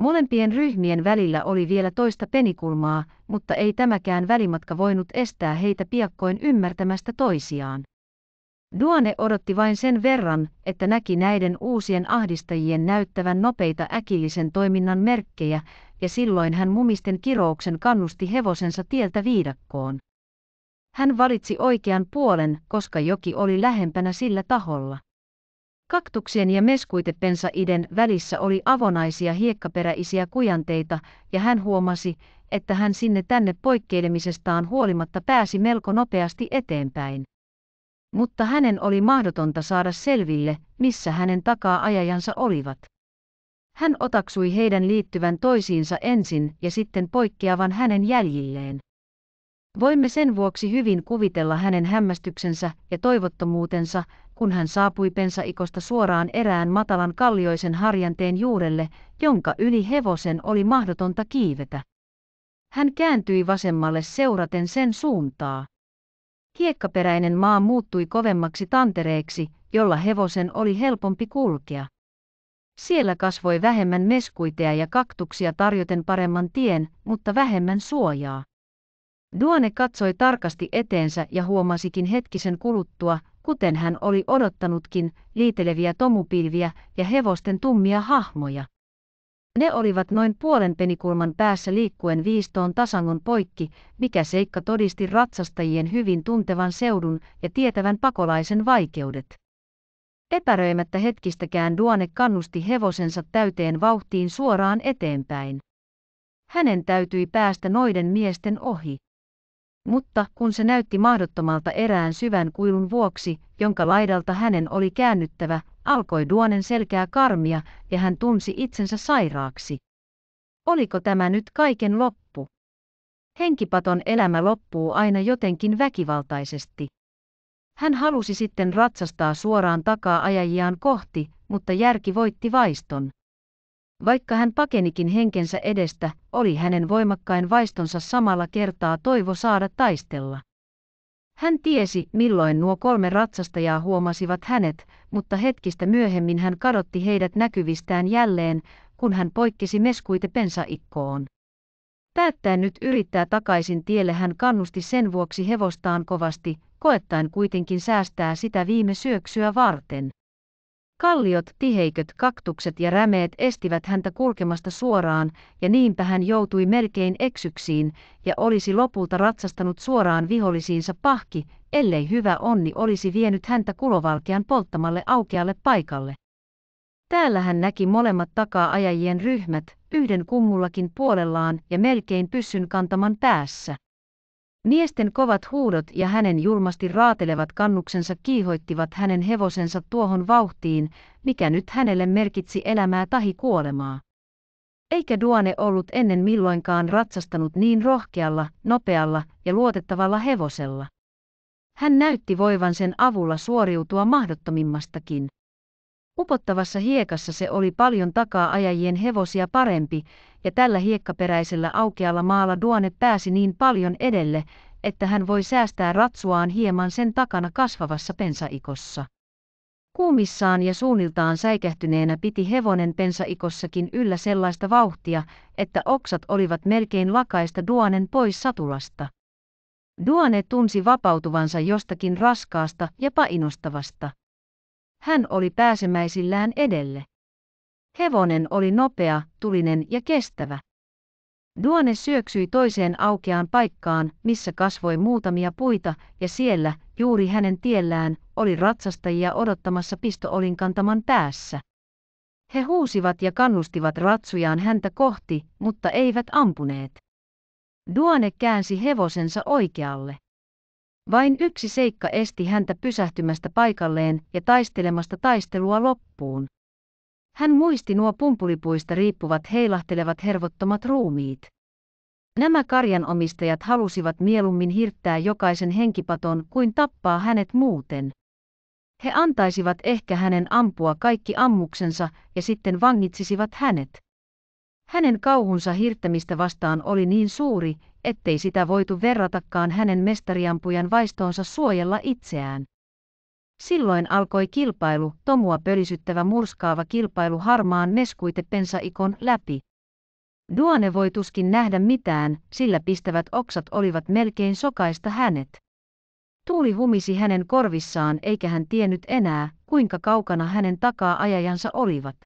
Molempien ryhmien välillä oli vielä toista penikulmaa, mutta ei tämäkään välimatka voinut estää heitä piakkoin ymmärtämästä toisiaan. Duane odotti vain sen verran, että näki näiden uusien ahdistajien näyttävän nopeita äkillisen toiminnan merkkejä, ja silloin hän mumisten kirouksen kannusti hevosensa tieltä viidakkoon. Hän valitsi oikean puolen, koska joki oli lähempänä sillä taholla. Kaktuksien ja meskuitepensaiden välissä oli avonaisia hiekkaperäisiä kujanteita, ja hän huomasi, että hän sinne tänne poikkeilemisestaan huolimatta pääsi melko nopeasti eteenpäin. Mutta hänen oli mahdotonta saada selville, missä hänen takaa-ajajansa olivat. Hän otaksui heidän liittyvän toisiinsa ensin ja sitten poikkeavan hänen jäljilleen. Voimme sen vuoksi hyvin kuvitella hänen hämmästyksensä ja toivottomuutensa, kun hän saapui pensaikosta suoraan erään matalan kallioisen harjanteen juurelle, jonka yli hevosen oli mahdotonta kiivetä. Hän kääntyi vasemmalle seuraten sen suuntaa. Kiekkaperäinen maa muuttui kovemmaksi tantereeksi, jolla hevosen oli helpompi kulkea. Siellä kasvoi vähemmän meskuiteja ja kaktuksia tarjoten paremman tien, mutta vähemmän suojaa. Duane katsoi tarkasti eteensä ja huomasikin hetkisen kuluttua, kuten hän oli odottanutkin, liiteleviä tomupilviä ja hevosten tummia hahmoja. Ne olivat noin puolen penikulman päässä liikkuen viistoon tasangon poikki, mikä seikka todisti ratsastajien hyvin tuntevan seudun ja tietävän pakolaisen vaikeudet. Epäröimättä hetkistäkään Duane kannusti hevosensa täyteen vauhtiin suoraan eteenpäin. Hänen täytyi päästä noiden miesten ohi mutta kun se näytti mahdottomalta erään syvän kuilun vuoksi, jonka laidalta hänen oli käännyttävä, alkoi Duonen selkää karmia ja hän tunsi itsensä sairaaksi. Oliko tämä nyt kaiken loppu? Henkipaton elämä loppuu aina jotenkin väkivaltaisesti. Hän halusi sitten ratsastaa suoraan takaa ajajiaan kohti, mutta järki voitti vaiston. Vaikka hän pakenikin henkensä edestä, oli hänen voimakkain vaistonsa samalla kertaa toivo saada taistella. Hän tiesi, milloin nuo kolme ratsastajaa huomasivat hänet, mutta hetkistä myöhemmin hän kadotti heidät näkyvistään jälleen, kun hän poikkesi meskuite pensaikkoon. Päättäen nyt yrittää takaisin tielle hän kannusti sen vuoksi hevostaan kovasti, koettaen kuitenkin säästää sitä viime syöksyä varten. Kalliot, tiheiköt, kaktukset ja rämeet estivät häntä kulkemasta suoraan, ja niinpä hän joutui melkein eksyksiin, ja olisi lopulta ratsastanut suoraan vihollisiinsa pahki, ellei hyvä onni olisi vienyt häntä kulovalkean polttamalle aukealle paikalle. Täällä hän näki molemmat takaa-ajajien ryhmät, yhden kummullakin puolellaan ja melkein pyssyn kantaman päässä. Miesten kovat huudot ja hänen julmasti raatelevat kannuksensa kiihoittivat hänen hevosensa tuohon vauhtiin, mikä nyt hänelle merkitsi elämää tahi kuolemaa. Eikä Duane ollut ennen milloinkaan ratsastanut niin rohkealla, nopealla ja luotettavalla hevosella. Hän näytti voivan sen avulla suoriutua mahdottomimmastakin. Upottavassa hiekassa se oli paljon takaa ajajien hevosia parempi, ja tällä hiekkaperäisellä aukealla maalla Duane pääsi niin paljon edelle, että hän voi säästää ratsuaan hieman sen takana kasvavassa pensaikossa. Kuumissaan ja suunniltaan säikähtyneenä piti hevonen pensaikossakin yllä sellaista vauhtia, että oksat olivat melkein lakaista Duanen pois satulasta. Duane tunsi vapautuvansa jostakin raskaasta ja painostavasta. Hän oli pääsemäisillään edelle. Hevonen oli nopea, tulinen ja kestävä. Duone syöksyi toiseen aukeaan paikkaan, missä kasvoi muutamia puita, ja siellä, juuri hänen tiellään, oli ratsastajia odottamassa pistoolin kantaman päässä. He huusivat ja kannustivat ratsujaan häntä kohti, mutta eivät ampuneet. Duone käänsi hevosensa oikealle. Vain yksi seikka esti häntä pysähtymästä paikalleen ja taistelemasta taistelua loppuun. Hän muisti nuo pumpulipuista riippuvat heilahtelevat hervottomat ruumiit. Nämä karjanomistajat halusivat mieluummin hirttää jokaisen henkipaton kuin tappaa hänet muuten. He antaisivat ehkä hänen ampua kaikki ammuksensa ja sitten vangitsisivat hänet. Hänen kauhunsa hirttämistä vastaan oli niin suuri, ettei sitä voitu verratakaan hänen mestariampujan vaistoonsa suojella itseään. Silloin alkoi kilpailu, tomua pölisyttävä murskaava kilpailu harmaan neskuitepensaikon läpi. Duane voi tuskin nähdä mitään, sillä pistävät oksat olivat melkein sokaista hänet. Tuuli humisi hänen korvissaan eikä hän tiennyt enää, kuinka kaukana hänen takaa ajajansa olivat.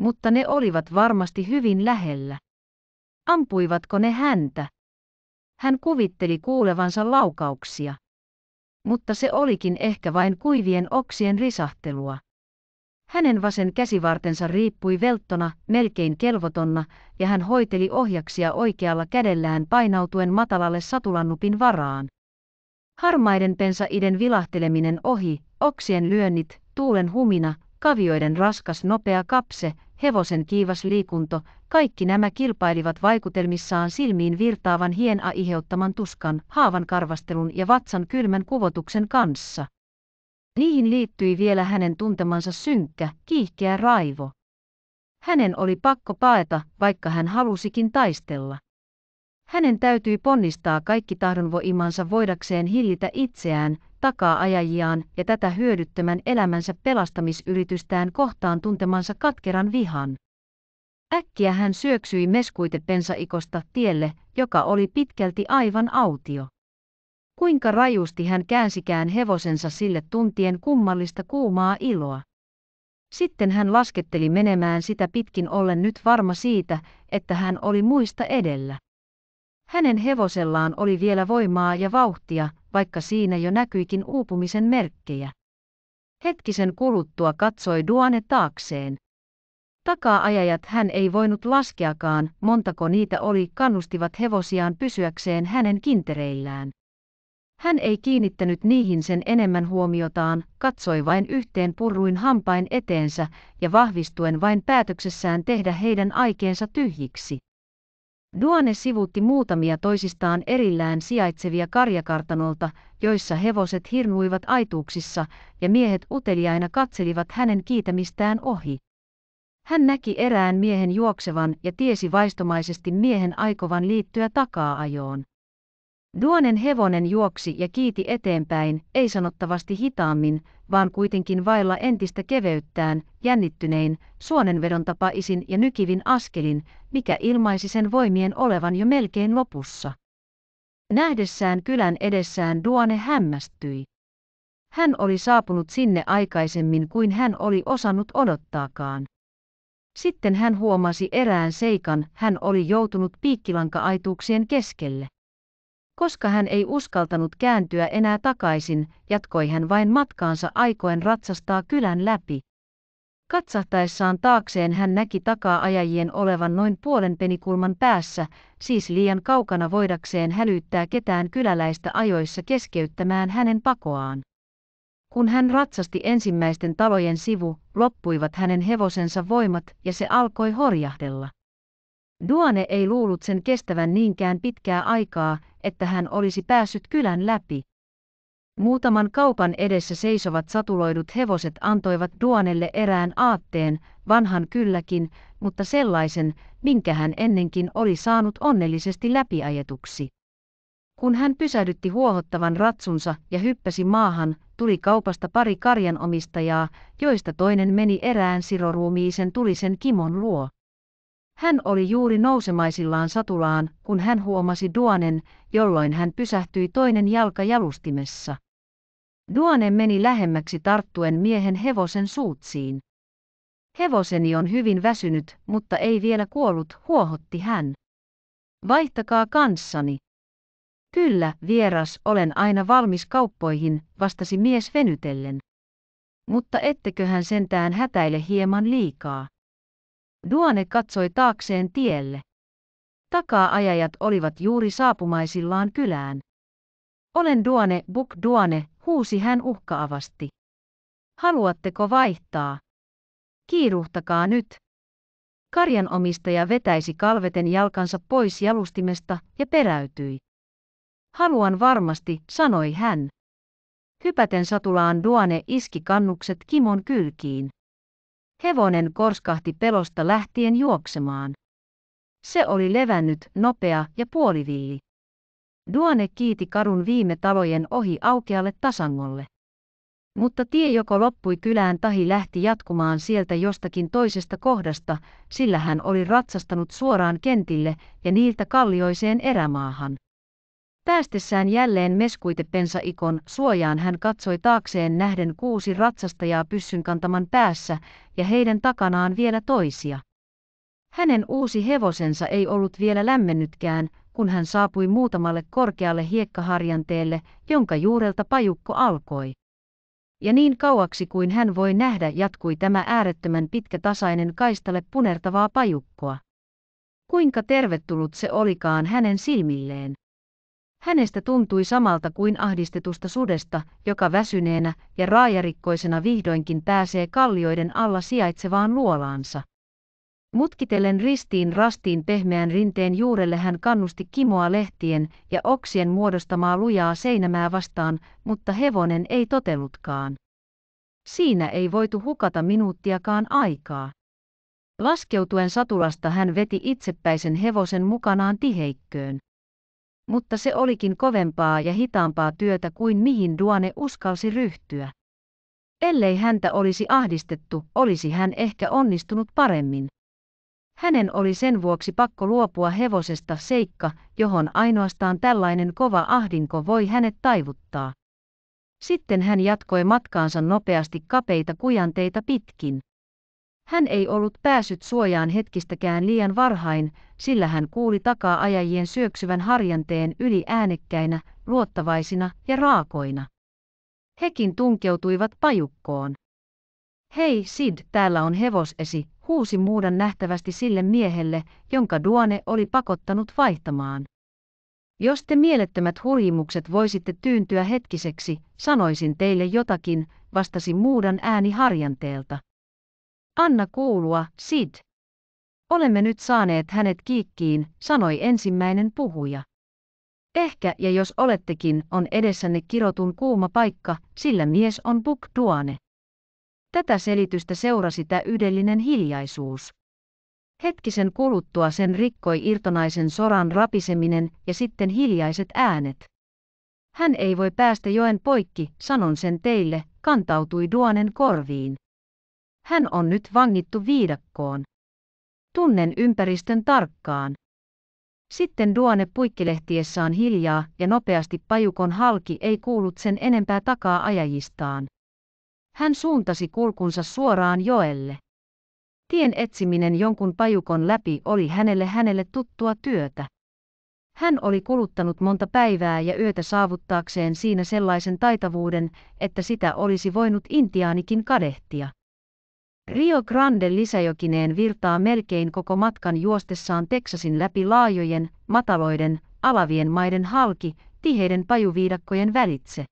Mutta ne olivat varmasti hyvin lähellä. Ampuivatko ne häntä? Hän kuvitteli kuulevansa laukauksia. Mutta se olikin ehkä vain kuivien oksien risahtelua. Hänen vasen käsivartensa riippui velttona, melkein kelvotonna, ja hän hoiteli ohjaksia oikealla kädellään painautuen matalalle satulannupin varaan. Harmaiden pensaiden vilahteleminen ohi, oksien lyönnit, tuulen humina, kavioiden raskas nopea kapse, hevosen kiivas liikunto, kaikki nämä kilpailivat vaikutelmissaan silmiin virtaavan hien aiheuttaman tuskan, haavan karvastelun ja vatsan kylmän kuvotuksen kanssa. Niihin liittyi vielä hänen tuntemansa synkkä, kiihkeä raivo. Hänen oli pakko paeta, vaikka hän halusikin taistella. Hänen täytyi ponnistaa kaikki tahdonvoimansa voidakseen hillitä itseään, takaa ajajiaan ja tätä hyödyttömän elämänsä pelastamisyritystään kohtaan tuntemansa katkeran vihan. Äkkiä hän syöksyi meskuitepensaikosta tielle, joka oli pitkälti aivan autio. Kuinka rajusti hän käänsikään hevosensa sille tuntien kummallista kuumaa iloa. Sitten hän lasketteli menemään sitä pitkin ollen nyt varma siitä, että hän oli muista edellä. Hänen hevosellaan oli vielä voimaa ja vauhtia, vaikka siinä jo näkyikin uupumisen merkkejä. Hetkisen kuluttua katsoi Duane taakseen. Takaa-ajajat hän ei voinut laskeakaan, montako niitä oli, kannustivat hevosiaan pysyäkseen hänen kintereillään. Hän ei kiinnittänyt niihin sen enemmän huomiotaan, katsoi vain yhteen purruin hampain eteensä ja vahvistuen vain päätöksessään tehdä heidän aikeensa tyhjiksi. Duane sivuutti muutamia toisistaan erillään sijaitsevia karjakartanolta, joissa hevoset hirnuivat aituuksissa ja miehet uteliaina katselivat hänen kiitämistään ohi. Hän näki erään miehen juoksevan ja tiesi vaistomaisesti miehen aikovan liittyä takaa-ajoon. Duonen hevonen juoksi ja kiiti eteenpäin, ei sanottavasti hitaammin, vaan kuitenkin vailla entistä keveyttään, jännittynein, suonenvedon tapaisin ja nykivin askelin, mikä ilmaisi sen voimien olevan jo melkein lopussa. Nähdessään kylän edessään Duone hämmästyi. Hän oli saapunut sinne aikaisemmin kuin hän oli osannut odottaakaan. Sitten hän huomasi erään seikan, hän oli joutunut piikkilanka-aituuksien keskelle. Koska hän ei uskaltanut kääntyä enää takaisin, jatkoi hän vain matkaansa aikoen ratsastaa kylän läpi. Katsahtaessaan taakseen hän näki takaa-ajajien olevan noin puolen penikulman päässä, siis liian kaukana voidakseen hälyttää ketään kyläläistä ajoissa keskeyttämään hänen pakoaan. Kun hän ratsasti ensimmäisten talojen sivu, loppuivat hänen hevosensa voimat ja se alkoi horjahdella. Duane ei luullut sen kestävän niinkään pitkää aikaa, että hän olisi päässyt kylän läpi. Muutaman kaupan edessä seisovat satuloidut hevoset antoivat Duanelle erään aatteen, vanhan kylläkin, mutta sellaisen, minkä hän ennenkin oli saanut onnellisesti läpiajetuksi. Kun hän pysähdytti huohottavan ratsunsa ja hyppäsi maahan, tuli kaupasta pari karjanomistajaa, joista toinen meni erään siroruumiisen tulisen Kimon luo. Hän oli juuri nousemaisillaan satulaan, kun hän huomasi Duanen, jolloin hän pysähtyi toinen jalka jalustimessa. Duane meni lähemmäksi tarttuen miehen hevosen suutsiin. Hevoseni on hyvin väsynyt, mutta ei vielä kuollut, huohotti hän. Vaihtakaa kanssani. Kyllä, vieras, olen aina valmis kauppoihin, vastasi mies venytellen. Mutta etteköhän sentään hätäile hieman liikaa. Duane katsoi taakseen tielle. Takaa-ajajat olivat juuri saapumaisillaan kylään. Olen Duane, Buk Duane, huusi hän uhkaavasti. Haluatteko vaihtaa? Kiiruhtakaa nyt. Karjanomistaja vetäisi kalveten jalkansa pois jalustimesta ja peräytyi. Haluan varmasti, sanoi hän. Hypäten satulaan Duane iski kannukset Kimon kylkiin. Hevonen korskahti pelosta lähtien juoksemaan. Se oli levännyt, nopea ja puoliviili. Duane kiiti kadun viime talojen ohi aukealle tasangolle. Mutta tie joko loppui kylään tahi lähti jatkumaan sieltä jostakin toisesta kohdasta, sillä hän oli ratsastanut suoraan kentille ja niiltä kallioiseen erämaahan. Päästessään jälleen meskuitepensaikon suojaan hän katsoi taakseen nähden kuusi ratsastajaa pyssyn kantaman päässä ja heidän takanaan vielä toisia. Hänen uusi hevosensa ei ollut vielä lämmennytkään, kun hän saapui muutamalle korkealle hiekkaharjanteelle, jonka juurelta pajukko alkoi. Ja niin kauaksi kuin hän voi nähdä jatkui tämä äärettömän pitkä tasainen kaistalle punertavaa pajukkoa. Kuinka tervetullut se olikaan hänen silmilleen. Hänestä tuntui samalta kuin ahdistetusta sudesta, joka väsyneenä ja raajarikkoisena vihdoinkin pääsee kallioiden alla sijaitsevaan luolaansa. Mutkitellen ristiin rastiin pehmeän rinteen juurelle hän kannusti kimoa lehtien ja oksien muodostamaa lujaa seinämää vastaan, mutta hevonen ei totellutkaan. Siinä ei voitu hukata minuuttiakaan aikaa. Laskeutuen satulasta hän veti itsepäisen hevosen mukanaan tiheikköön mutta se olikin kovempaa ja hitaampaa työtä kuin mihin Duane uskalsi ryhtyä. Ellei häntä olisi ahdistettu, olisi hän ehkä onnistunut paremmin. Hänen oli sen vuoksi pakko luopua hevosesta seikka, johon ainoastaan tällainen kova ahdinko voi hänet taivuttaa. Sitten hän jatkoi matkaansa nopeasti kapeita kujanteita pitkin. Hän ei ollut päässyt suojaan hetkistäkään liian varhain, sillä hän kuuli takaa ajajien syöksyvän harjanteen yli äänekkäinä, luottavaisina ja raakoina. Hekin tunkeutuivat pajukkoon. Hei Sid, täällä on hevosesi, huusi muudan nähtävästi sille miehelle, jonka Duone oli pakottanut vaihtamaan. Jos te mielettömät hurjimukset voisitte tyyntyä hetkiseksi, sanoisin teille jotakin, vastasi muudan ääni harjanteelta. Anna kuulua, Sid. Olemme nyt saaneet hänet kiikkiin, sanoi ensimmäinen puhuja. Ehkä ja jos olettekin, on edessänne kirotun kuuma paikka, sillä mies on Buk Duane. Tätä selitystä seurasi ydellinen hiljaisuus. Hetkisen kuluttua sen rikkoi irtonaisen soran rapiseminen ja sitten hiljaiset äänet. Hän ei voi päästä joen poikki, sanon sen teille, kantautui Duanen korviin. Hän on nyt vangittu viidakkoon. Tunnen ympäristön tarkkaan. Sitten Duane puikkilehtiessään hiljaa ja nopeasti pajukon halki ei kuullut sen enempää takaa ajajistaan. Hän suuntasi kulkunsa suoraan joelle. Tien etsiminen jonkun pajukon läpi oli hänelle hänelle tuttua työtä. Hän oli kuluttanut monta päivää ja yötä saavuttaakseen siinä sellaisen taitavuuden, että sitä olisi voinut intiaanikin kadehtia. Rio Grande lisäjokineen virtaa melkein koko matkan juostessaan Teksasin läpi laajojen, mataloiden, alavien maiden halki, tiheiden pajuviidakkojen välitse.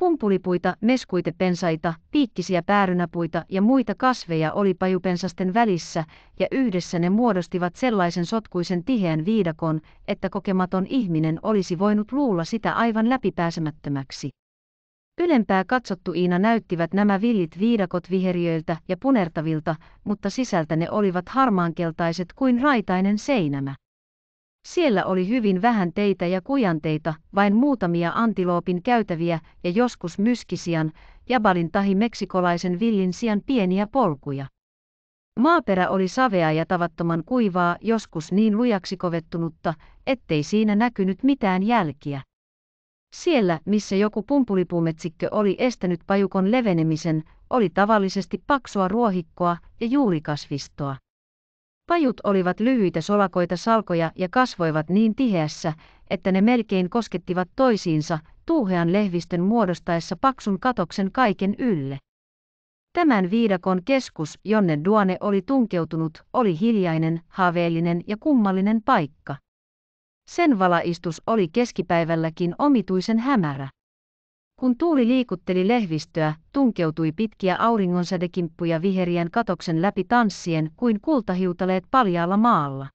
Pumpulipuita, meskuitepensaita, piikkisiä päärynäpuita ja muita kasveja oli pajupensasten välissä, ja yhdessä ne muodostivat sellaisen sotkuisen tiheän viidakon, että kokematon ihminen olisi voinut luulla sitä aivan läpipääsemättömäksi. Ylempää katsottuina näyttivät nämä villit viidakot viheriöiltä ja punertavilta, mutta sisältä ne olivat harmaankeltaiset kuin raitainen seinämä. Siellä oli hyvin vähän teitä ja kujanteita, vain muutamia antiloopin käytäviä ja joskus myskisian, jabalin tahi meksikolaisen villin sian pieniä polkuja. Maaperä oli savea ja tavattoman kuivaa, joskus niin lujaksi kovettunutta, ettei siinä näkynyt mitään jälkiä. Siellä, missä joku pumpulipuumetsikkö oli estänyt pajukon levenemisen, oli tavallisesti paksua ruohikkoa ja juurikasvistoa. Pajut olivat lyhyitä solakoita salkoja ja kasvoivat niin tiheässä, että ne melkein koskettivat toisiinsa, tuuhean lehvistön muodostaessa paksun katoksen kaiken ylle. Tämän viidakon keskus, jonne Duane oli tunkeutunut, oli hiljainen, haaveellinen ja kummallinen paikka. Sen valaistus oli keskipäivälläkin omituisen hämärä. Kun tuuli liikutteli lehvistöä, tunkeutui pitkiä auringonsädekimppuja viherien katoksen läpi tanssien kuin kultahiutaleet paljaalla maalla.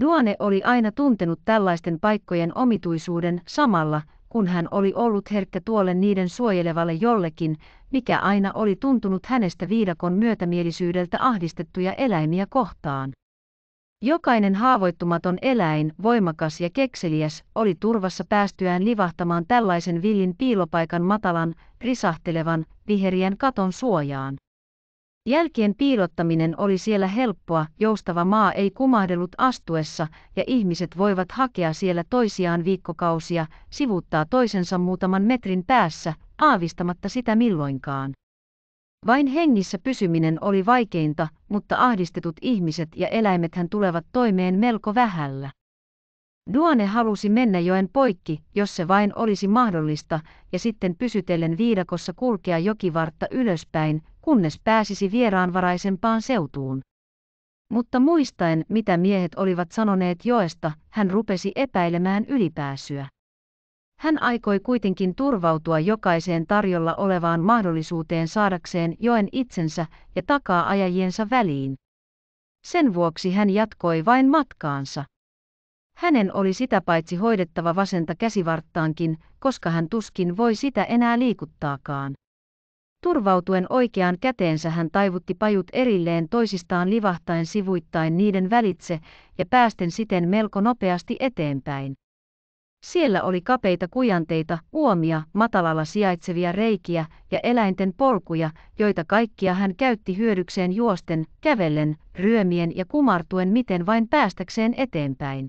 Duane oli aina tuntenut tällaisten paikkojen omituisuuden samalla, kun hän oli ollut herkkä tuolle niiden suojelevalle jollekin, mikä aina oli tuntunut hänestä viidakon myötämielisyydeltä ahdistettuja eläimiä kohtaan. Jokainen haavoittumaton eläin, voimakas ja kekseliäs, oli turvassa päästyään livahtamaan tällaisen villin piilopaikan matalan, risahtelevan, viheriän katon suojaan. Jälkien piilottaminen oli siellä helppoa, joustava maa ei kumahdellut astuessa, ja ihmiset voivat hakea siellä toisiaan viikkokausia, sivuttaa toisensa muutaman metrin päässä, aavistamatta sitä milloinkaan. Vain hengissä pysyminen oli vaikeinta, mutta ahdistetut ihmiset ja eläimethän tulevat toimeen melko vähällä. Duane halusi mennä joen poikki, jos se vain olisi mahdollista, ja sitten pysytellen viidakossa kulkea jokivartta ylöspäin, kunnes pääsisi vieraanvaraisempaan seutuun. Mutta muistaen, mitä miehet olivat sanoneet joesta, hän rupesi epäilemään ylipääsyä. Hän aikoi kuitenkin turvautua jokaiseen tarjolla olevaan mahdollisuuteen saadakseen joen itsensä ja takaa ajajiensa väliin. Sen vuoksi hän jatkoi vain matkaansa. Hänen oli sitä paitsi hoidettava vasenta käsivarttaankin, koska hän tuskin voi sitä enää liikuttaakaan. Turvautuen oikeaan käteensä hän taivutti pajut erilleen toisistaan livahtaen sivuittain niiden välitse ja päästen siten melko nopeasti eteenpäin. Siellä oli kapeita kujanteita, uomia, matalalla sijaitsevia reikiä ja eläinten polkuja, joita kaikkia hän käytti hyödykseen juosten, kävellen, ryömien ja kumartuen miten vain päästäkseen eteenpäin.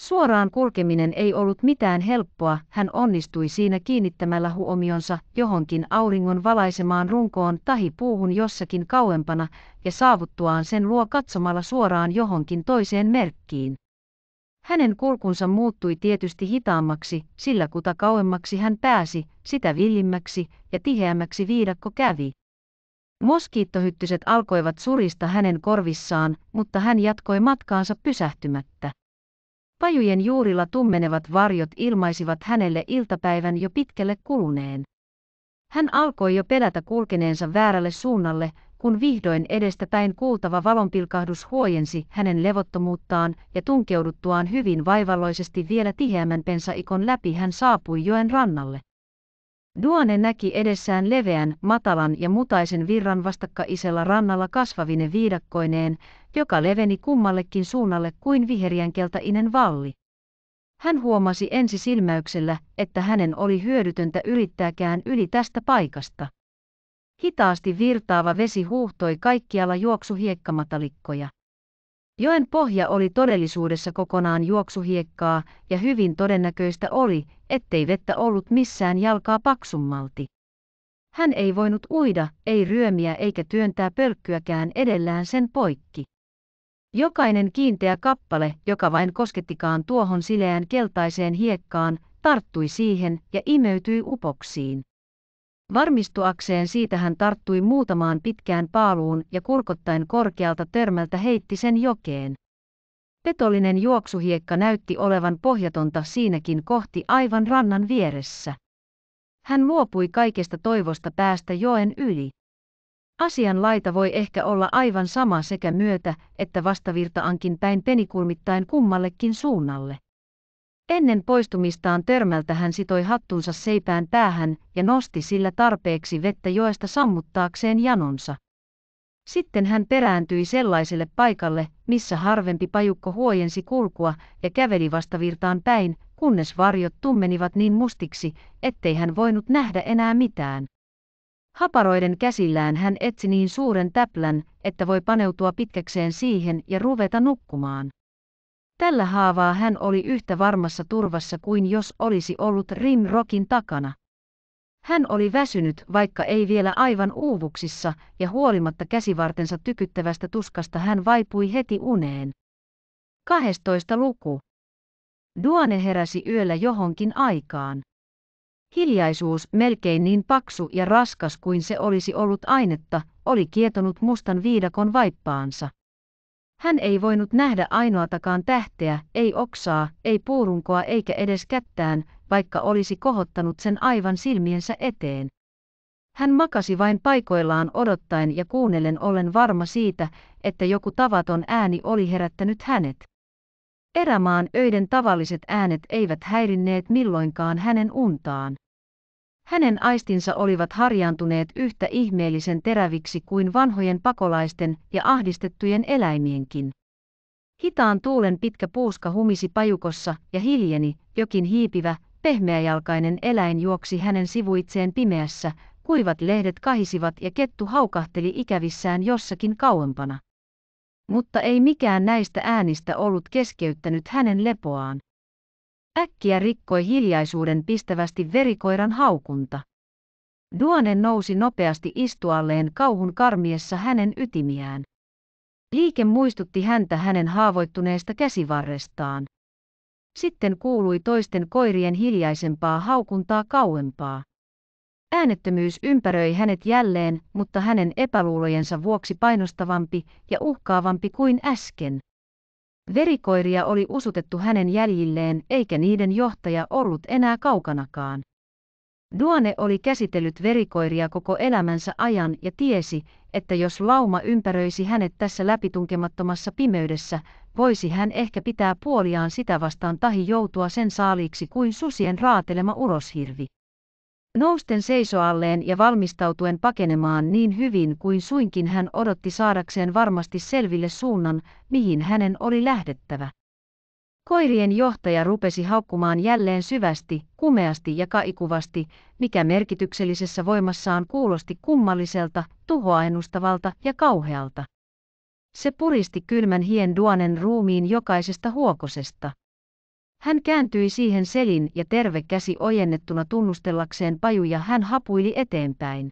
Suoraan kulkeminen ei ollut mitään helppoa, hän onnistui siinä kiinnittämällä huomionsa johonkin auringon valaisemaan runkoon tahi puuhun jossakin kauempana ja saavuttuaan sen luo katsomalla suoraan johonkin toiseen merkkiin. Hänen kulkunsa muuttui tietysti hitaammaksi, sillä kuta kauemmaksi hän pääsi, sitä villimmäksi ja tiheämmäksi viidakko kävi. Moskiittohyttyset alkoivat surista hänen korvissaan, mutta hän jatkoi matkaansa pysähtymättä. Pajujen juurilla tummenevat varjot ilmaisivat hänelle iltapäivän jo pitkälle kuluneen. Hän alkoi jo pelätä kulkeneensa väärälle suunnalle, kun vihdoin edestäpäin kuultava valonpilkahdus huojensi hänen levottomuuttaan ja tunkeuduttuaan hyvin vaivalloisesti vielä tiheämmän pensaikon läpi hän saapui joen rannalle. Duane näki edessään leveän, matalan ja mutaisen virran vastakkaisella rannalla kasvavine viidakkoineen, joka leveni kummallekin suunnalle kuin viheriänkeltainen valli. Hän huomasi ensi silmäyksellä, että hänen oli hyödytöntä yrittääkään yli tästä paikasta. Hitaasti virtaava vesi huuhtoi kaikkialla juoksuhiekkamatalikkoja. Joen pohja oli todellisuudessa kokonaan juoksuhiekkaa, ja hyvin todennäköistä oli, ettei vettä ollut missään jalkaa paksummalti. Hän ei voinut uida, ei ryömiä eikä työntää pölkkyäkään edellään sen poikki. Jokainen kiinteä kappale, joka vain koskettikaan tuohon sileään keltaiseen hiekkaan, tarttui siihen ja imeytyi upoksiin. Varmistuakseen siitä hän tarttui muutamaan pitkään paaluun ja kurkottaen korkealta törmältä heitti sen jokeen. Petollinen juoksuhiekka näytti olevan pohjatonta siinäkin kohti aivan rannan vieressä. Hän luopui kaikesta toivosta päästä joen yli. Asian laita voi ehkä olla aivan sama sekä myötä että vastavirtaankin päin penikulmittain kummallekin suunnalle. Ennen poistumistaan törmältä hän sitoi hattunsa seipään päähän ja nosti sillä tarpeeksi vettä joesta sammuttaakseen janonsa. Sitten hän perääntyi sellaiselle paikalle, missä harvempi pajukko huojensi kulkua ja käveli vastavirtaan päin, kunnes varjot tummenivat niin mustiksi, ettei hän voinut nähdä enää mitään. Haparoiden käsillään hän etsi niin suuren täplän, että voi paneutua pitkäkseen siihen ja ruveta nukkumaan. Tällä haavaa hän oli yhtä varmassa turvassa kuin jos olisi ollut Rimrokin takana. Hän oli väsynyt, vaikka ei vielä aivan uuvuksissa, ja huolimatta käsivartensa tykyttävästä tuskasta hän vaipui heti uneen. 12. luku. Duane heräsi yöllä johonkin aikaan. Hiljaisuus, melkein niin paksu ja raskas kuin se olisi ollut ainetta, oli kietonut mustan viidakon vaippaansa. Hän ei voinut nähdä ainoatakaan tähteä, ei oksaa, ei puurunkoa eikä edes kättään, vaikka olisi kohottanut sen aivan silmiensä eteen. Hän makasi vain paikoillaan odottaen ja kuunnellen ollen varma siitä, että joku tavaton ääni oli herättänyt hänet. Erämaan öiden tavalliset äänet eivät häirinneet milloinkaan hänen untaan. Hänen aistinsa olivat harjaantuneet yhtä ihmeellisen teräviksi kuin vanhojen pakolaisten ja ahdistettujen eläimienkin. Hitaan tuulen pitkä puuska humisi pajukossa ja hiljeni, jokin hiipivä, pehmeäjalkainen eläin juoksi hänen sivuitseen pimeässä, kuivat lehdet kahisivat ja kettu haukahteli ikävissään jossakin kauempana. Mutta ei mikään näistä äänistä ollut keskeyttänyt hänen lepoaan. Äkkiä rikkoi hiljaisuuden pistävästi verikoiran haukunta. Duane nousi nopeasti istualleen kauhun karmiessa hänen ytimiään. Liike muistutti häntä hänen haavoittuneesta käsivarrestaan. Sitten kuului toisten koirien hiljaisempaa haukuntaa kauempaa. Äänettömyys ympäröi hänet jälleen, mutta hänen epäluulojensa vuoksi painostavampi ja uhkaavampi kuin äsken. Verikoiria oli usutettu hänen jäljilleen, eikä niiden johtaja ollut enää kaukanakaan. Duane oli käsitellyt verikoiria koko elämänsä ajan ja tiesi, että jos lauma ympäröisi hänet tässä läpitunkemattomassa pimeydessä, voisi hän ehkä pitää puoliaan sitä vastaan tahi joutua sen saaliiksi kuin susien raatelema uroshirvi. Nousten seisoalleen ja valmistautuen pakenemaan niin hyvin kuin suinkin hän odotti saadakseen varmasti selville suunnan, mihin hänen oli lähdettävä. Koirien johtaja rupesi haukkumaan jälleen syvästi, kumeasti ja kaikuvasti, mikä merkityksellisessä voimassaan kuulosti kummalliselta, tuhoa ja kauhealta. Se puristi kylmän hien duonen ruumiin jokaisesta huokosesta. Hän kääntyi siihen selin ja terve käsi ojennettuna tunnustellakseen pajuja hän hapuili eteenpäin.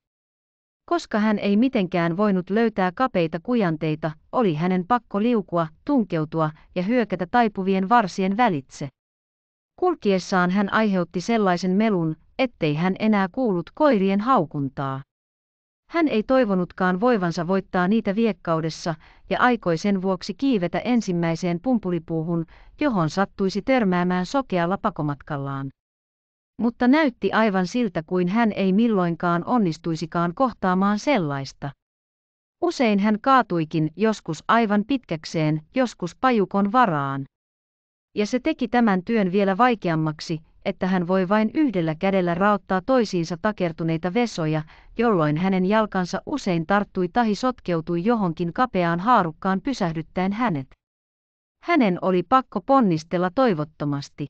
Koska hän ei mitenkään voinut löytää kapeita kujanteita, oli hänen pakko liukua, tunkeutua ja hyökätä taipuvien varsien välitse. Kulkiessaan hän aiheutti sellaisen melun, ettei hän enää kuullut koirien haukuntaa. Hän ei toivonutkaan voivansa voittaa niitä viekkaudessa ja aikoi sen vuoksi kiivetä ensimmäiseen pumpulipuuhun, johon sattuisi törmäämään sokealla pakomatkallaan. Mutta näytti aivan siltä kuin hän ei milloinkaan onnistuisikaan kohtaamaan sellaista. Usein hän kaatuikin joskus aivan pitkäkseen, joskus pajukon varaan. Ja se teki tämän työn vielä vaikeammaksi, että hän voi vain yhdellä kädellä raottaa toisiinsa takertuneita vesoja, jolloin hänen jalkansa usein tarttui tahi sotkeutui johonkin kapeaan haarukkaan pysähdyttäen hänet. Hänen oli pakko ponnistella toivottomasti.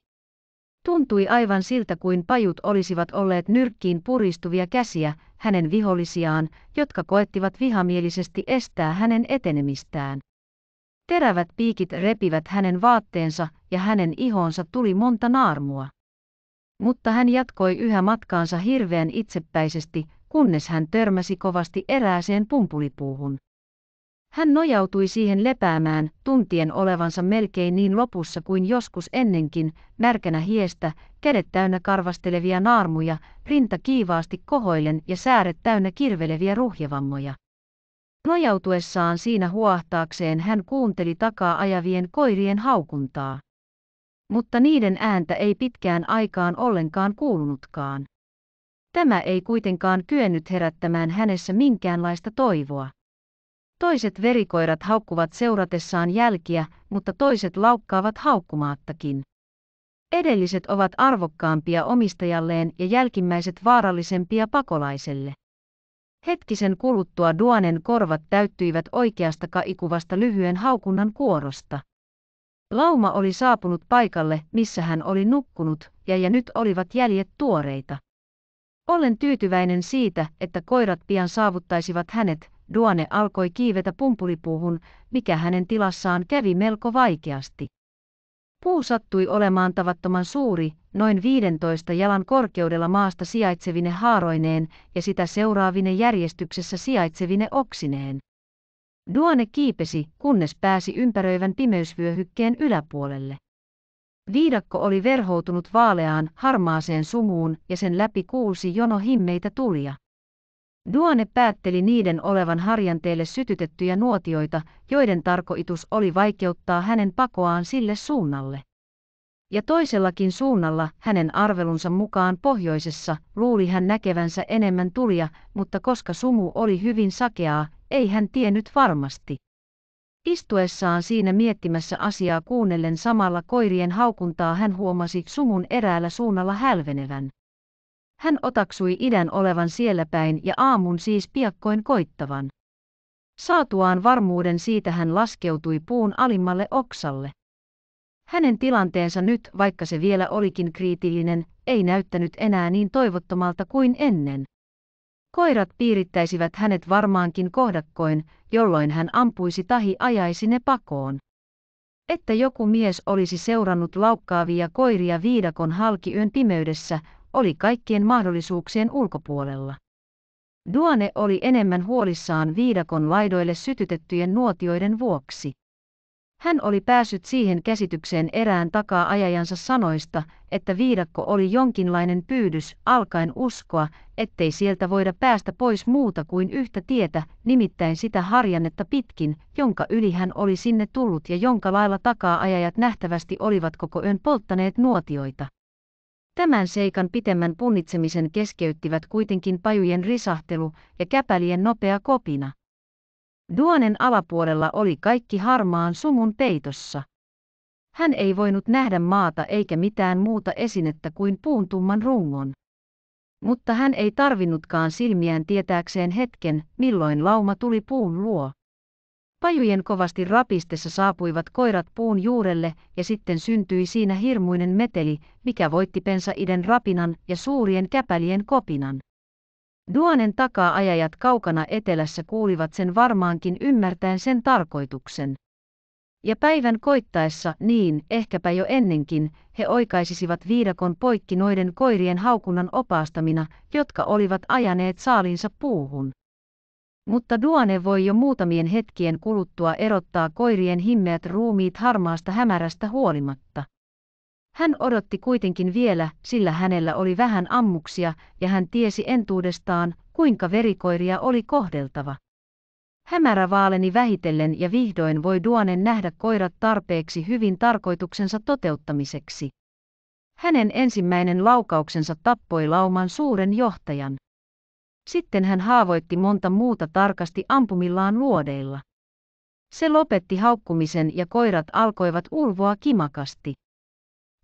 Tuntui aivan siltä kuin pajut olisivat olleet nyrkkiin puristuvia käsiä, hänen vihollisiaan, jotka koettivat vihamielisesti estää hänen etenemistään. Terävät piikit repivät hänen vaatteensa ja hänen ihoonsa tuli monta naarmua mutta hän jatkoi yhä matkaansa hirveän itsepäisesti, kunnes hän törmäsi kovasti erääseen pumpulipuuhun. Hän nojautui siihen lepäämään, tuntien olevansa melkein niin lopussa kuin joskus ennenkin, märkänä hiestä, kädet täynnä karvastelevia naarmuja, rinta kiivaasti kohoillen ja sääret täynnä kirveleviä ruhjevammoja. Nojautuessaan siinä huohtaakseen hän kuunteli takaa ajavien koirien haukuntaa mutta niiden ääntä ei pitkään aikaan ollenkaan kuulunutkaan. Tämä ei kuitenkaan kyennyt herättämään hänessä minkäänlaista toivoa. Toiset verikoirat haukkuvat seuratessaan jälkiä, mutta toiset laukkaavat haukkumaattakin. Edelliset ovat arvokkaampia omistajalleen ja jälkimmäiset vaarallisempia pakolaiselle. Hetkisen kuluttua Duonen korvat täyttyivät oikeasta kaikuvasta lyhyen haukunnan kuorosta. Lauma oli saapunut paikalle, missä hän oli nukkunut, ja, ja nyt olivat jäljet tuoreita. Olen tyytyväinen siitä, että koirat pian saavuttaisivat hänet, Duane alkoi kiivetä pumpulipuuhun, mikä hänen tilassaan kävi melko vaikeasti. Puu sattui olemaan tavattoman suuri, noin 15 jalan korkeudella maasta sijaitsevine haaroineen ja sitä seuraavine järjestyksessä sijaitsevine oksineen. Duane kiipesi, kunnes pääsi ympäröivän pimeysvyöhykkeen yläpuolelle. Viidakko oli verhoutunut vaaleaan, harmaaseen sumuun ja sen läpi kuulsi jono himmeitä tulia. Duane päätteli niiden olevan harjanteelle sytytettyjä nuotioita, joiden tarkoitus oli vaikeuttaa hänen pakoaan sille suunnalle. Ja toisellakin suunnalla, hänen arvelunsa mukaan pohjoisessa, luuli hän näkevänsä enemmän tulia, mutta koska sumu oli hyvin sakeaa, ei hän tiennyt varmasti. Istuessaan siinä miettimässä asiaa kuunnellen samalla koirien haukuntaa hän huomasi sumun eräällä suunnalla hälvenevän. Hän otaksui idän olevan siellä päin ja aamun siis piakkoin koittavan. Saatuaan varmuuden siitä hän laskeutui puun alimmalle oksalle. Hänen tilanteensa nyt, vaikka se vielä olikin kriitillinen, ei näyttänyt enää niin toivottomalta kuin ennen. Koirat piirittäisivät hänet varmaankin kohdakkoin, jolloin hän ampuisi tahi ajaisi ne pakoon. Että joku mies olisi seurannut laukkaavia koiria viidakon halki yön pimeydessä, oli kaikkien mahdollisuuksien ulkopuolella. Duane oli enemmän huolissaan viidakon laidoille sytytettyjen nuotioiden vuoksi. Hän oli päässyt siihen käsitykseen erään takaa ajajansa sanoista, että viidakko oli jonkinlainen pyydys, alkaen uskoa, ettei sieltä voida päästä pois muuta kuin yhtä tietä, nimittäin sitä harjannetta pitkin, jonka yli hän oli sinne tullut ja jonka lailla takaa ajajat nähtävästi olivat koko yön polttaneet nuotioita. Tämän seikan pitemmän punnitsemisen keskeyttivät kuitenkin pajujen risahtelu ja käpälien nopea kopina. Duonen alapuolella oli kaikki harmaan sumun peitossa. Hän ei voinut nähdä maata eikä mitään muuta esinettä kuin puuntumman rungon. Mutta hän ei tarvinnutkaan silmiään tietääkseen hetken, milloin lauma tuli puun luo. Pajujen kovasti rapistessa saapuivat koirat puun juurelle ja sitten syntyi siinä hirmuinen meteli, mikä voitti pensaiden rapinan ja suurien käpälien kopinan. Duanen takaa ajajat kaukana etelässä kuulivat sen varmaankin ymmärtäen sen tarkoituksen. Ja päivän koittaessa, niin, ehkäpä jo ennenkin, he oikaisisivat viidakon poikki noiden koirien haukunnan opaastamina, jotka olivat ajaneet saalinsa puuhun. Mutta Duane voi jo muutamien hetkien kuluttua erottaa koirien himmeät ruumiit harmaasta hämärästä huolimatta. Hän odotti kuitenkin vielä, sillä hänellä oli vähän ammuksia ja hän tiesi entuudestaan, kuinka verikoiria oli kohdeltava. Hämärä vaaleni vähitellen ja vihdoin voi duanen nähdä koirat tarpeeksi hyvin tarkoituksensa toteuttamiseksi. Hänen ensimmäinen laukauksensa tappoi lauman suuren johtajan. Sitten hän haavoitti monta muuta tarkasti ampumillaan luodeilla. Se lopetti haukkumisen ja koirat alkoivat ulvoa kimakasti.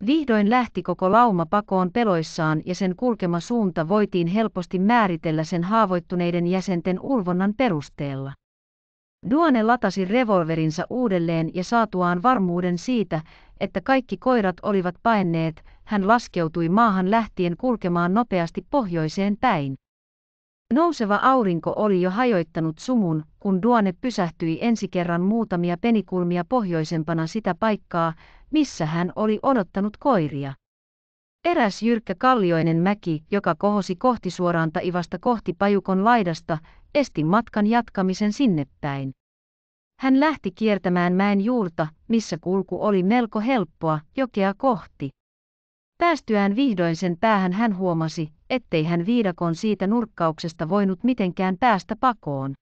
Vihdoin lähti koko lauma pakoon peloissaan ja sen kulkema suunta voitiin helposti määritellä sen haavoittuneiden jäsenten ulvonnan perusteella. Duane latasi revolverinsa uudelleen ja saatuaan varmuuden siitä, että kaikki koirat olivat paenneet, hän laskeutui maahan lähtien kulkemaan nopeasti pohjoiseen päin. Nouseva aurinko oli jo hajoittanut sumun, kun Duane pysähtyi ensi kerran muutamia penikulmia pohjoisempana sitä paikkaa, missä hän oli odottanut koiria. Eräs jyrkkä kallioinen mäki, joka kohosi kohti suoraan taivasta kohti pajukon laidasta, esti matkan jatkamisen sinne päin. Hän lähti kiertämään mäen juurta, missä kulku oli melko helppoa, jokea kohti. Päästyään vihdoin sen päähän hän huomasi, ettei hän viidakon siitä nurkkauksesta voinut mitenkään päästä pakoon.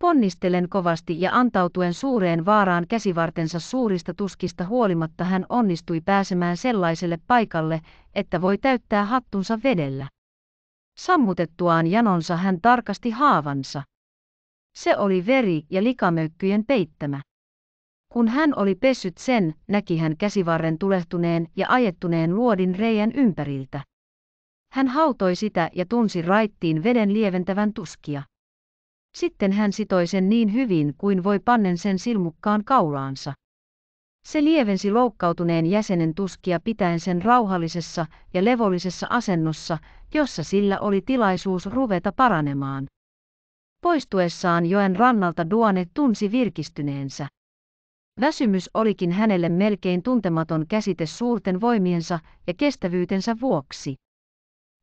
Ponnistelen kovasti ja antautuen suureen vaaraan käsivartensa suurista tuskista huolimatta hän onnistui pääsemään sellaiselle paikalle, että voi täyttää hattunsa vedellä. Sammutettuaan janonsa hän tarkasti haavansa. Se oli veri- ja likamöykkyjen peittämä. Kun hän oli pessyt sen, näki hän käsivarren tulehtuneen ja ajettuneen luodin reijän ympäriltä. Hän hautoi sitä ja tunsi raittiin veden lieventävän tuskia. Sitten hän sitoi sen niin hyvin kuin voi pannen sen silmukkaan kaulaansa. Se lievensi loukkautuneen jäsenen tuskia pitäen sen rauhallisessa ja levollisessa asennossa, jossa sillä oli tilaisuus ruveta paranemaan. Poistuessaan joen rannalta Duane tunsi virkistyneensä. Väsymys olikin hänelle melkein tuntematon käsite suurten voimiensa ja kestävyytensä vuoksi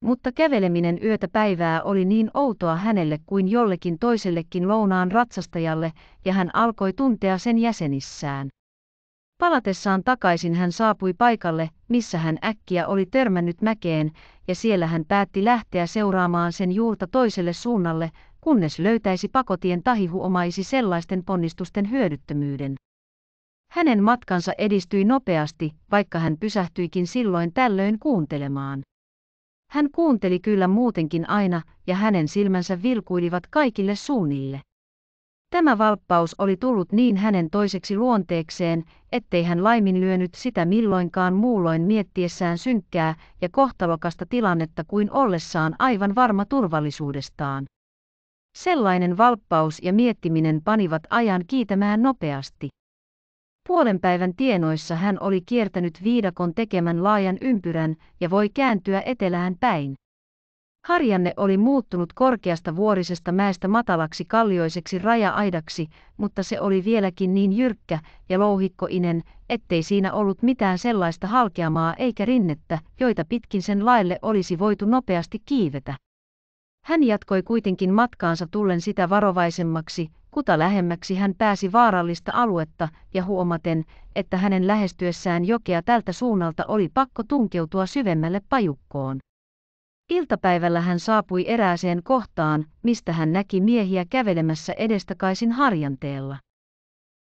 mutta käveleminen yötä päivää oli niin outoa hänelle kuin jollekin toisellekin lounaan ratsastajalle, ja hän alkoi tuntea sen jäsenissään. Palatessaan takaisin hän saapui paikalle, missä hän äkkiä oli törmännyt mäkeen, ja siellä hän päätti lähteä seuraamaan sen juurta toiselle suunnalle, kunnes löytäisi pakotien tahihuomaisi sellaisten ponnistusten hyödyttömyyden. Hänen matkansa edistyi nopeasti, vaikka hän pysähtyikin silloin tällöin kuuntelemaan. Hän kuunteli kyllä muutenkin aina, ja hänen silmänsä vilkuilivat kaikille suunnille. Tämä valppaus oli tullut niin hänen toiseksi luonteekseen, ettei hän laiminlyönyt sitä milloinkaan muulloin miettiessään synkkää ja kohtalokasta tilannetta kuin ollessaan aivan varma turvallisuudestaan. Sellainen valppaus ja miettiminen panivat ajan kiitämään nopeasti. Puolen päivän tienoissa hän oli kiertänyt viidakon tekemän laajan ympyrän ja voi kääntyä etelään päin. Harjanne oli muuttunut korkeasta vuorisesta mäestä matalaksi kallioiseksi raja-aidaksi, mutta se oli vieläkin niin jyrkkä ja louhikkoinen, ettei siinä ollut mitään sellaista halkeamaa eikä rinnettä, joita pitkin sen laille olisi voitu nopeasti kiivetä. Hän jatkoi kuitenkin matkaansa tullen sitä varovaisemmaksi, Kuta lähemmäksi hän pääsi vaarallista aluetta ja huomaten, että hänen lähestyessään jokea tältä suunnalta oli pakko tunkeutua syvemmälle pajukkoon. Iltapäivällä hän saapui erääseen kohtaan, mistä hän näki miehiä kävelemässä edestakaisin harjanteella.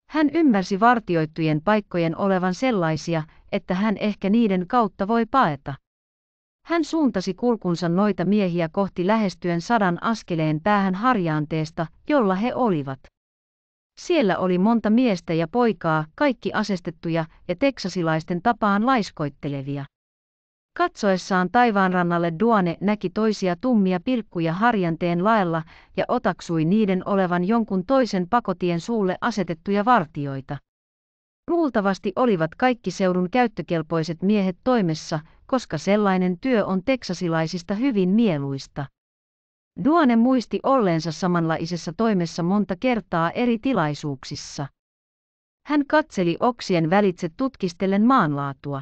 Hän ymmärsi vartioittujen paikkojen olevan sellaisia, että hän ehkä niiden kautta voi paeta. Hän suuntasi kulkunsa noita miehiä kohti lähestyen sadan askeleen päähän harjaanteesta, jolla he olivat. Siellä oli monta miestä ja poikaa, kaikki asestettuja ja teksasilaisten tapaan laiskoittelevia. Katsoessaan taivaanrannalle Duane näki toisia tummia pilkkuja harjanteen laella ja otaksui niiden olevan jonkun toisen pakotien suulle asetettuja vartioita. Luultavasti olivat kaikki seudun käyttökelpoiset miehet toimessa, koska sellainen työ on teksasilaisista hyvin mieluista. Duane muisti olleensa samanlaisessa toimessa monta kertaa eri tilaisuuksissa. Hän katseli oksien välitse tutkistellen maanlaatua.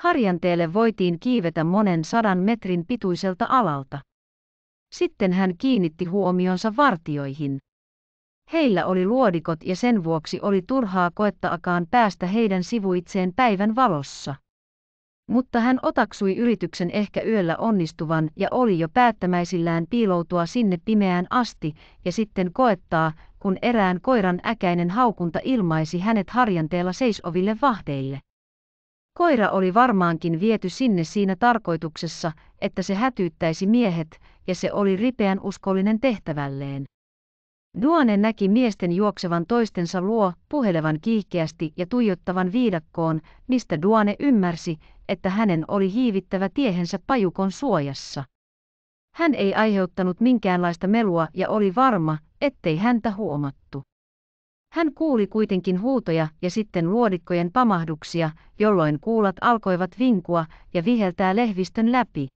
Harjanteelle voitiin kiivetä monen sadan metrin pituiselta alalta. Sitten hän kiinnitti huomionsa vartioihin. Heillä oli luodikot ja sen vuoksi oli turhaa koettaakaan päästä heidän sivuitseen päivän valossa. Mutta hän otaksui yrityksen ehkä yöllä onnistuvan ja oli jo päättämäisillään piiloutua sinne pimeään asti ja sitten koettaa, kun erään koiran äkäinen haukunta ilmaisi hänet harjanteella seisoville vahdeille. Koira oli varmaankin viety sinne siinä tarkoituksessa, että se hätyyttäisi miehet, ja se oli ripeän uskollinen tehtävälleen. Duane näki miesten juoksevan toistensa luo, puhelevan kiihkeästi ja tuijottavan viidakkoon, mistä Duane ymmärsi, että hänen oli hiivittävä tiehensä pajukon suojassa. Hän ei aiheuttanut minkäänlaista melua ja oli varma, ettei häntä huomattu. Hän kuuli kuitenkin huutoja ja sitten luodikkojen pamahduksia, jolloin kuulat alkoivat vinkua ja viheltää lehvistön läpi.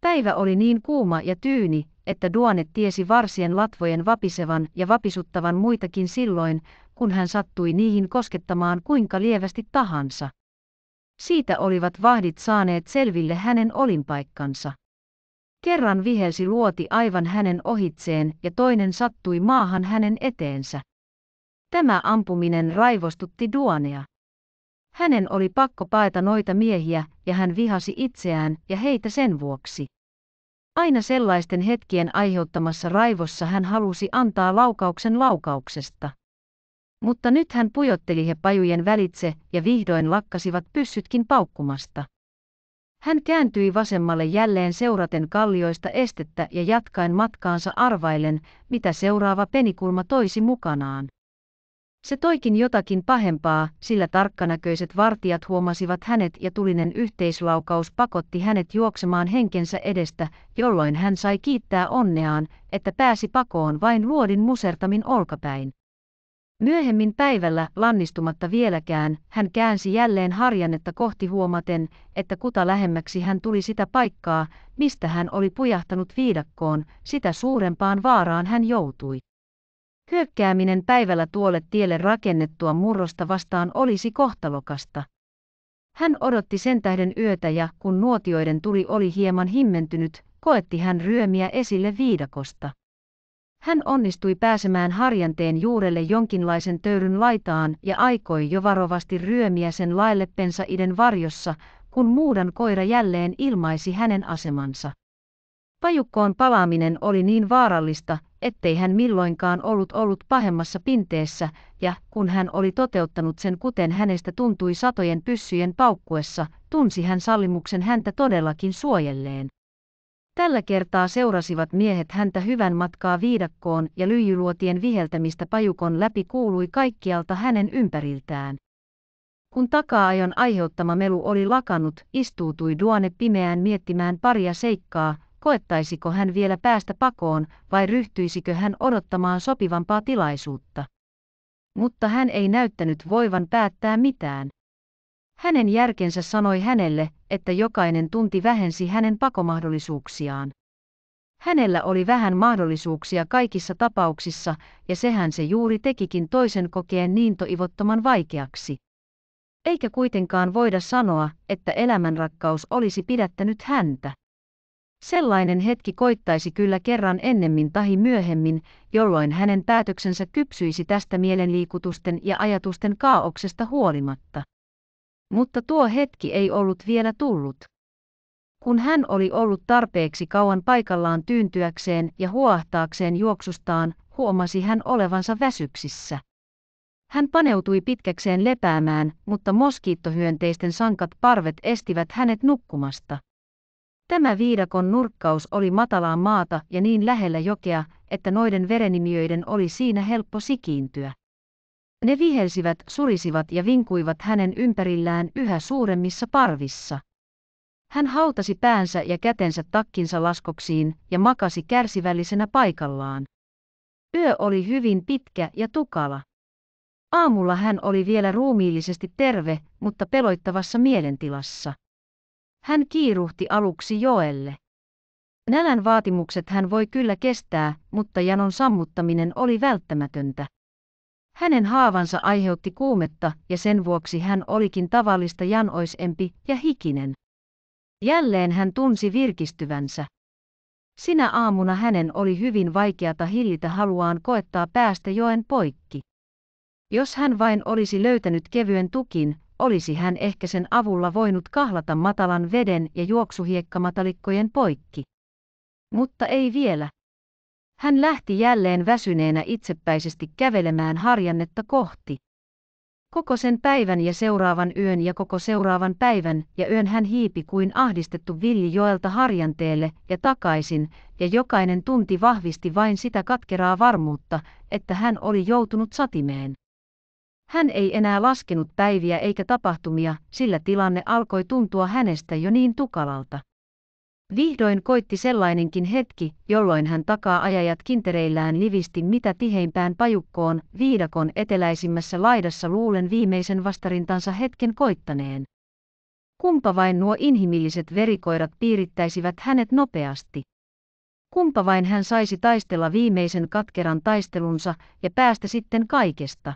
Päivä oli niin kuuma ja tyyni, että Duane tiesi varsien latvojen vapisevan ja vapisuttavan muitakin silloin, kun hän sattui niihin koskettamaan kuinka lievästi tahansa. Siitä olivat vahdit saaneet selville hänen olinpaikkansa. Kerran vihelsi luoti aivan hänen ohitseen ja toinen sattui maahan hänen eteensä. Tämä ampuminen raivostutti Duanea. Hänen oli pakko paeta noita miehiä ja hän vihasi itseään ja heitä sen vuoksi. Aina sellaisten hetkien aiheuttamassa raivossa hän halusi antaa laukauksen laukauksesta. Mutta nyt hän pujotteli he pajujen välitse ja vihdoin lakkasivat pyssytkin paukkumasta. Hän kääntyi vasemmalle jälleen seuraten kallioista estettä ja jatkaen matkaansa arvailen, mitä seuraava penikulma toisi mukanaan. Se toikin jotakin pahempaa, sillä tarkkanäköiset vartijat huomasivat hänet ja tulinen yhteislaukaus pakotti hänet juoksemaan henkensä edestä, jolloin hän sai kiittää onneaan, että pääsi pakoon vain luodin musertamin olkapäin. Myöhemmin päivällä, lannistumatta vieläkään, hän käänsi jälleen harjannetta kohti huomaten, että kuta lähemmäksi hän tuli sitä paikkaa, mistä hän oli pujahtanut viidakkoon, sitä suurempaan vaaraan hän joutui. Hyökkääminen päivällä tuolle tielle rakennettua murrosta vastaan olisi kohtalokasta. Hän odotti sen tähden yötä ja kun nuotioiden tuli oli hieman himmentynyt, koetti hän ryömiä esille viidakosta. Hän onnistui pääsemään harjanteen juurelle jonkinlaisen töyryn laitaan ja aikoi jo varovasti ryömiä sen laille pensaiden varjossa, kun muudan koira jälleen ilmaisi hänen asemansa. Pajukkoon palaaminen oli niin vaarallista, ettei hän milloinkaan ollut ollut pahemmassa pinteessä, ja kun hän oli toteuttanut sen kuten hänestä tuntui satojen pyssyjen paukkuessa, tunsi hän sallimuksen häntä todellakin suojelleen. Tällä kertaa seurasivat miehet häntä hyvän matkaa viidakkoon ja lyijyluotien viheltämistä pajukon läpi kuului kaikkialta hänen ympäriltään. Kun takaajon aiheuttama melu oli lakannut, istuutui Duane pimeään miettimään paria seikkaa, koettaisiko hän vielä päästä pakoon vai ryhtyisikö hän odottamaan sopivampaa tilaisuutta. Mutta hän ei näyttänyt voivan päättää mitään. Hänen järkensä sanoi hänelle, että jokainen tunti vähensi hänen pakomahdollisuuksiaan. Hänellä oli vähän mahdollisuuksia kaikissa tapauksissa, ja sehän se juuri tekikin toisen kokeen niin toivottoman vaikeaksi. Eikä kuitenkaan voida sanoa, että elämänrakkaus olisi pidättänyt häntä. Sellainen hetki koittaisi kyllä kerran ennemmin tahi myöhemmin, jolloin hänen päätöksensä kypsyisi tästä mielenliikutusten ja ajatusten kaauksesta huolimatta. Mutta tuo hetki ei ollut vielä tullut. Kun hän oli ollut tarpeeksi kauan paikallaan tyyntyäkseen ja huohtaakseen juoksustaan, huomasi hän olevansa väsyksissä. Hän paneutui pitkäkseen lepäämään, mutta moskiittohyönteisten sankat parvet estivät hänet nukkumasta. Tämä viidakon nurkkaus oli matalaa maata ja niin lähellä jokea, että noiden verenimiöiden oli siinä helppo sikiintyä. Ne vihelsivät, surisivat ja vinkuivat hänen ympärillään yhä suuremmissa parvissa. Hän hautasi päänsä ja kätensä takkinsa laskoksiin ja makasi kärsivällisenä paikallaan. Yö oli hyvin pitkä ja tukala. Aamulla hän oli vielä ruumiillisesti terve, mutta peloittavassa mielentilassa. Hän kiiruhti aluksi joelle. Nälän vaatimukset hän voi kyllä kestää, mutta janon sammuttaminen oli välttämätöntä. Hänen haavansa aiheutti kuumetta ja sen vuoksi hän olikin tavallista janoisempi ja hikinen. Jälleen hän tunsi virkistyvänsä. Sinä aamuna hänen oli hyvin vaikeata hillitä haluaan koettaa päästä joen poikki. Jos hän vain olisi löytänyt kevyen tukin, olisi hän ehkä sen avulla voinut kahlata matalan veden ja juoksuhiekkamatalikkojen poikki. Mutta ei vielä. Hän lähti jälleen väsyneenä itsepäisesti kävelemään harjannetta kohti. Koko sen päivän ja seuraavan yön ja koko seuraavan päivän ja yön hän hiipi kuin ahdistettu villi joelta harjanteelle ja takaisin, ja jokainen tunti vahvisti vain sitä katkeraa varmuutta, että hän oli joutunut satimeen. Hän ei enää laskenut päiviä eikä tapahtumia, sillä tilanne alkoi tuntua hänestä jo niin tukalalta. Vihdoin koitti sellainenkin hetki, jolloin hän takaa ajajat kintereillään livisti mitä tiheimpään pajukkoon, viidakon eteläisimmässä laidassa luulen viimeisen vastarintansa hetken koittaneen. Kumpa vain nuo inhimilliset verikoirat piirittäisivät hänet nopeasti. Kumpa vain hän saisi taistella viimeisen katkeran taistelunsa ja päästä sitten kaikesta.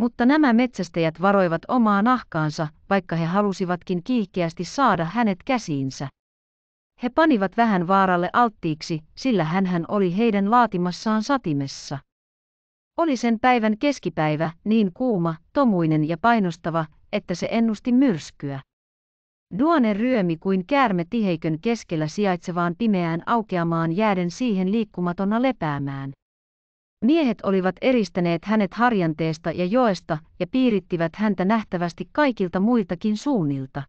Mutta nämä metsästäjät varoivat omaa nahkaansa, vaikka he halusivatkin kiihkeästi saada hänet käsiinsä. He panivat vähän vaaralle alttiiksi, sillä hän oli heidän laatimassaan satimessa. Oli sen päivän keskipäivä niin kuuma, tomuinen ja painostava, että se ennusti myrskyä. Duone ryömi kuin käärme tiheikön keskellä sijaitsevaan pimeään aukeamaan jääden siihen liikkumatona lepäämään. Miehet olivat eristäneet hänet harjanteesta ja joesta ja piirittivät häntä nähtävästi kaikilta muiltakin suunnilta.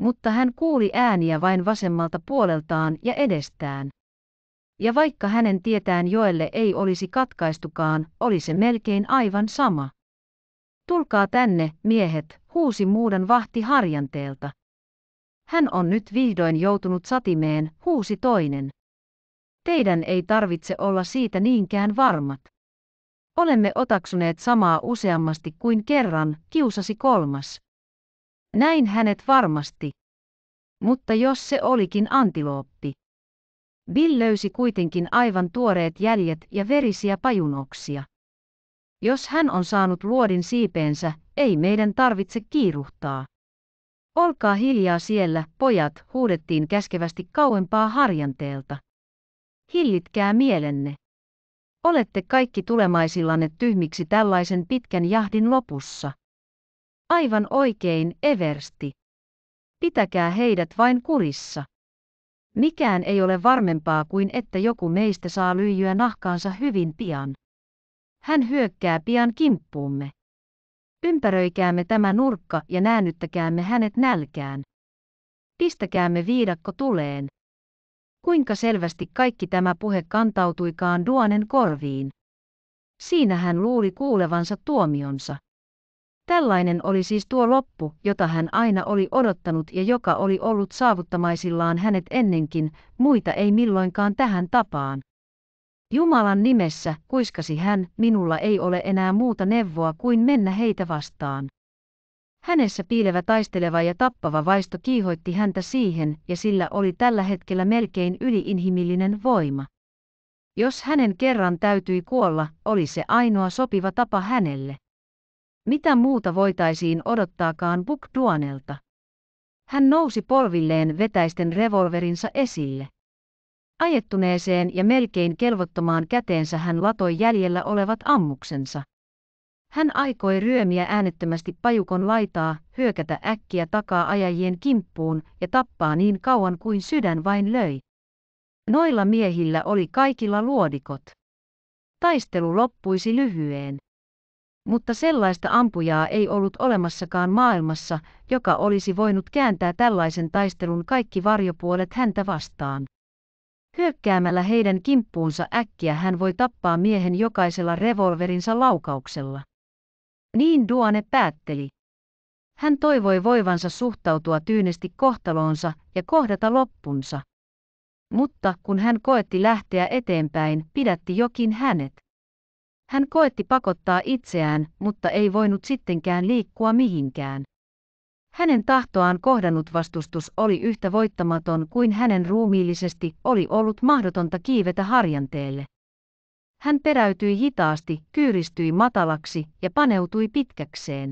Mutta hän kuuli ääniä vain vasemmalta puoleltaan ja edestään. Ja vaikka hänen tietään joelle ei olisi katkaistukaan, oli se melkein aivan sama. Tulkaa tänne, miehet, huusi muudan vahti harjanteelta. Hän on nyt vihdoin joutunut satimeen, huusi toinen. Teidän ei tarvitse olla siitä niinkään varmat. Olemme otaksuneet samaa useammasti kuin kerran, kiusasi kolmas. Näin hänet varmasti. Mutta jos se olikin antilooppi. Bill löysi kuitenkin aivan tuoreet jäljet ja verisiä pajunoksia. Jos hän on saanut luodin siipeensä, ei meidän tarvitse kiiruhtaa. Olkaa hiljaa siellä, pojat, huudettiin käskevästi kauempaa harjanteelta. Hillitkää mielenne. Olette kaikki tulemaisillanne tyhmiksi tällaisen pitkän jahdin lopussa. Aivan oikein, Eversti. Pitäkää heidät vain kurissa. Mikään ei ole varmempaa kuin että joku meistä saa lyijyä nahkaansa hyvin pian. Hän hyökkää pian kimppuumme. Ympäröikäämme tämä nurkka ja näännyttäkäämme hänet nälkään. Pistäkäämme viidakko tuleen. Kuinka selvästi kaikki tämä puhe kantautuikaan Duonen korviin. Siinä hän luuli kuulevansa tuomionsa. Tällainen oli siis tuo loppu, jota hän aina oli odottanut ja joka oli ollut saavuttamaisillaan hänet ennenkin, muita ei milloinkaan tähän tapaan. Jumalan nimessä, kuiskasi hän, minulla ei ole enää muuta neuvoa kuin mennä heitä vastaan. Hänessä piilevä taisteleva ja tappava vaisto kiihoitti häntä siihen, ja sillä oli tällä hetkellä melkein yliinhimillinen voima. Jos hänen kerran täytyi kuolla, oli se ainoa sopiva tapa hänelle. Mitä muuta voitaisiin odottaakaan Buk Duanelta? Hän nousi polvilleen vetäisten revolverinsa esille. Ajettuneeseen ja melkein kelvottomaan käteensä hän latoi jäljellä olevat ammuksensa. Hän aikoi ryömiä äänettömästi pajukon laitaa, hyökätä äkkiä takaa ajajien kimppuun ja tappaa niin kauan kuin sydän vain löi. Noilla miehillä oli kaikilla luodikot. Taistelu loppuisi lyhyeen. Mutta sellaista ampujaa ei ollut olemassakaan maailmassa, joka olisi voinut kääntää tällaisen taistelun kaikki varjopuolet häntä vastaan. Hyökkäämällä heidän kimppuunsa äkkiä hän voi tappaa miehen jokaisella revolverinsa laukauksella. Niin Duane päätteli. Hän toivoi voivansa suhtautua tyynesti kohtaloonsa ja kohdata loppunsa. Mutta kun hän koetti lähteä eteenpäin, pidätti jokin hänet. Hän koetti pakottaa itseään, mutta ei voinut sittenkään liikkua mihinkään. Hänen tahtoaan kohdannut vastustus oli yhtä voittamaton kuin hänen ruumiillisesti oli ollut mahdotonta kiivetä harjanteelle. Hän peräytyi hitaasti, kyyristyi matalaksi ja paneutui pitkäkseen.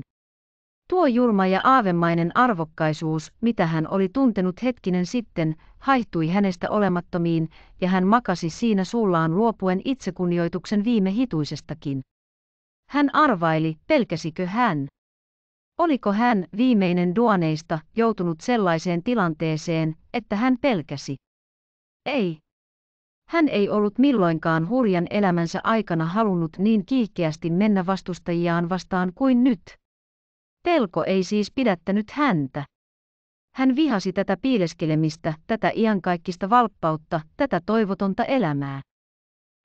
Tuo julma ja aavemainen arvokkaisuus, mitä hän oli tuntenut hetkinen sitten, haihtui hänestä olemattomiin ja hän makasi siinä suullaan luopuen itsekunnioituksen viime hituisestakin. Hän arvaili, pelkäsikö hän. Oliko hän, viimeinen duoneista, joutunut sellaiseen tilanteeseen, että hän pelkäsi? Ei. Hän ei ollut milloinkaan hurjan elämänsä aikana halunnut niin kiihkeästi mennä vastustajiaan vastaan kuin nyt. Pelko ei siis pidättänyt häntä. Hän vihasi tätä piileskelemistä, tätä iankaikkista valppautta, tätä toivotonta elämää.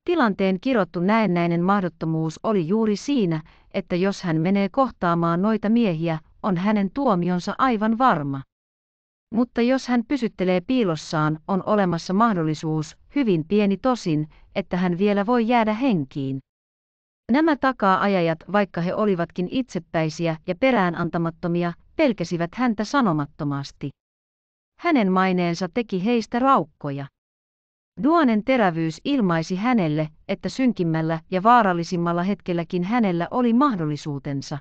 Tilanteen kirottu näennäinen mahdottomuus oli juuri siinä, että jos hän menee kohtaamaan noita miehiä, on hänen tuomionsa aivan varma. Mutta jos hän pysyttelee piilossaan, on olemassa mahdollisuus, hyvin pieni tosin, että hän vielä voi jäädä henkiin. Nämä takaa-ajajat, vaikka he olivatkin itsepäisiä ja peräänantamattomia, pelkäsivät häntä sanomattomasti. Hänen maineensa teki heistä raukkoja. Duonen terävyys ilmaisi hänelle, että synkimmällä ja vaarallisimmalla hetkelläkin hänellä oli mahdollisuutensa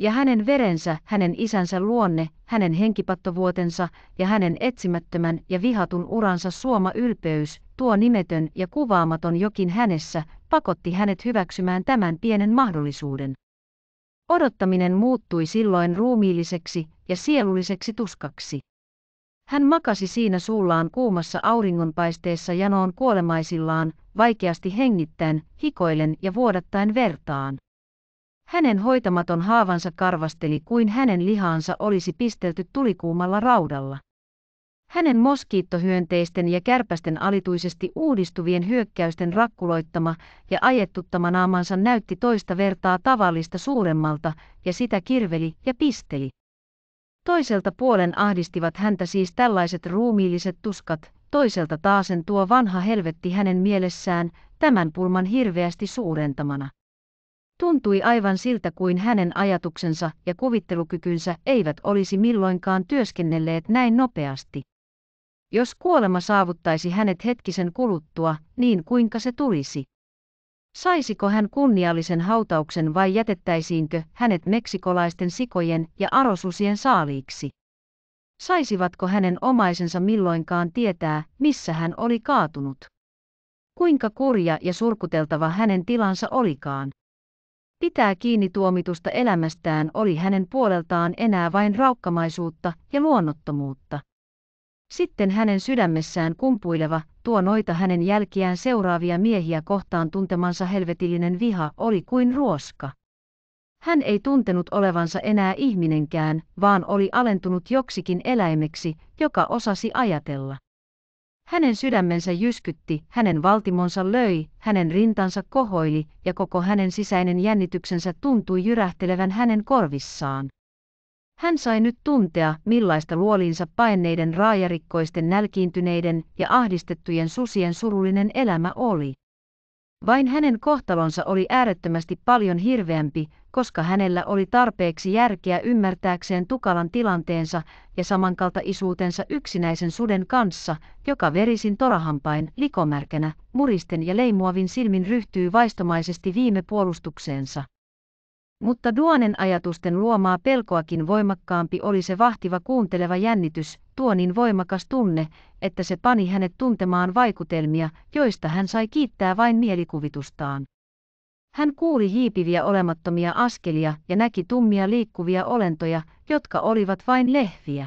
ja hänen verensä, hänen isänsä luonne, hänen henkipattovuotensa ja hänen etsimättömän ja vihatun uransa suoma ylpeys, tuo nimetön ja kuvaamaton jokin hänessä, pakotti hänet hyväksymään tämän pienen mahdollisuuden. Odottaminen muuttui silloin ruumiilliseksi ja sielulliseksi tuskaksi. Hän makasi siinä suullaan kuumassa auringonpaisteessa janoon kuolemaisillaan, vaikeasti hengittäen, hikoilen ja vuodattaen vertaan. Hänen hoitamaton haavansa karvasteli kuin hänen lihaansa olisi pistelty tulikuumalla raudalla. Hänen moskiittohyönteisten ja kärpästen alituisesti uudistuvien hyökkäysten rakkuloittama ja ajettuttama naamansa näytti toista vertaa tavallista suuremmalta ja sitä kirveli ja pisteli. Toiselta puolen ahdistivat häntä siis tällaiset ruumiilliset tuskat, toiselta taasen tuo vanha helvetti hänen mielessään, tämän pulman hirveästi suurentamana. Tuntui aivan siltä kuin hänen ajatuksensa ja kuvittelukykynsä eivät olisi milloinkaan työskennelleet näin nopeasti. Jos kuolema saavuttaisi hänet hetkisen kuluttua, niin kuinka se tulisi? Saisiko hän kunniallisen hautauksen vai jätettäisiinkö hänet meksikolaisten sikojen ja arosusien saaliiksi? Saisivatko hänen omaisensa milloinkaan tietää, missä hän oli kaatunut? Kuinka kurja ja surkuteltava hänen tilansa olikaan? pitää kiinni tuomitusta elämästään oli hänen puoleltaan enää vain raukkamaisuutta ja luonnottomuutta. Sitten hänen sydämessään kumpuileva, tuo noita hänen jälkiään seuraavia miehiä kohtaan tuntemansa helvetillinen viha oli kuin ruoska. Hän ei tuntenut olevansa enää ihminenkään, vaan oli alentunut joksikin eläimeksi, joka osasi ajatella. Hänen sydämensä jyskytti, hänen valtimonsa löi, hänen rintansa kohoili ja koko hänen sisäinen jännityksensä tuntui jyrähtelevän hänen korvissaan. Hän sai nyt tuntea, millaista luoliinsa paineiden raajarikkoisten nälkiintyneiden ja ahdistettujen susien surullinen elämä oli. Vain hänen kohtalonsa oli äärettömästi paljon hirveämpi, koska hänellä oli tarpeeksi järkeä ymmärtääkseen tukalan tilanteensa ja samankaltaisuutensa yksinäisen suden kanssa, joka verisin torahampain, likomärkänä, muristen ja leimuavin silmin ryhtyy vaistomaisesti viime puolustukseensa. Mutta Duane'n ajatusten luomaa pelkoakin voimakkaampi oli se vahtiva kuunteleva jännitys, tuo niin voimakas tunne, että se pani hänet tuntemaan vaikutelmia, joista hän sai kiittää vain mielikuvitustaan. Hän kuuli hiipiviä olemattomia askelia ja näki tummia liikkuvia olentoja, jotka olivat vain lehviä.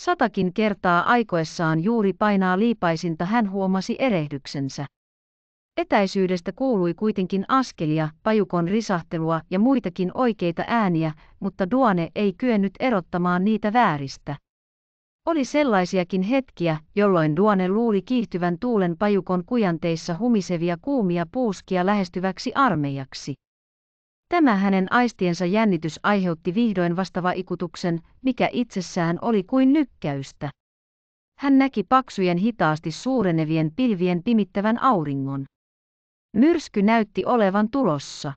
Satakin kertaa aikoessaan juuri painaa liipaisinta hän huomasi erehdyksensä. Etäisyydestä kuului kuitenkin askelia, pajukon risahtelua ja muitakin oikeita ääniä, mutta Duane ei kyennyt erottamaan niitä vääristä. Oli sellaisiakin hetkiä, jolloin Duane luuli kiihtyvän tuulen pajukon kujanteissa humisevia kuumia puuskia lähestyväksi armeijaksi. Tämä hänen aistiensa jännitys aiheutti vihdoin vastavaikutuksen, mikä itsessään oli kuin nykkäystä. Hän näki paksujen hitaasti suurenevien pilvien pimittävän auringon. Myrsky näytti olevan tulossa.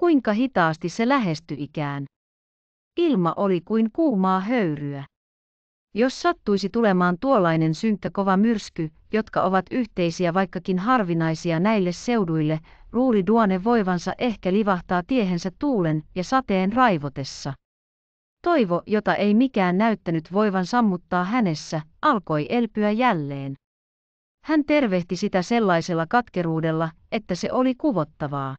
Kuinka hitaasti se lähestyi ikään? Ilma oli kuin kuumaa höyryä. Jos sattuisi tulemaan tuollainen synkkä kova myrsky, jotka ovat yhteisiä vaikkakin harvinaisia näille seuduille, luuli Duone voivansa ehkä livahtaa tiehensä tuulen ja sateen raivotessa. Toivo, jota ei mikään näyttänyt voivan sammuttaa hänessä, alkoi elpyä jälleen. Hän tervehti sitä sellaisella katkeruudella, että se oli kuvottavaa.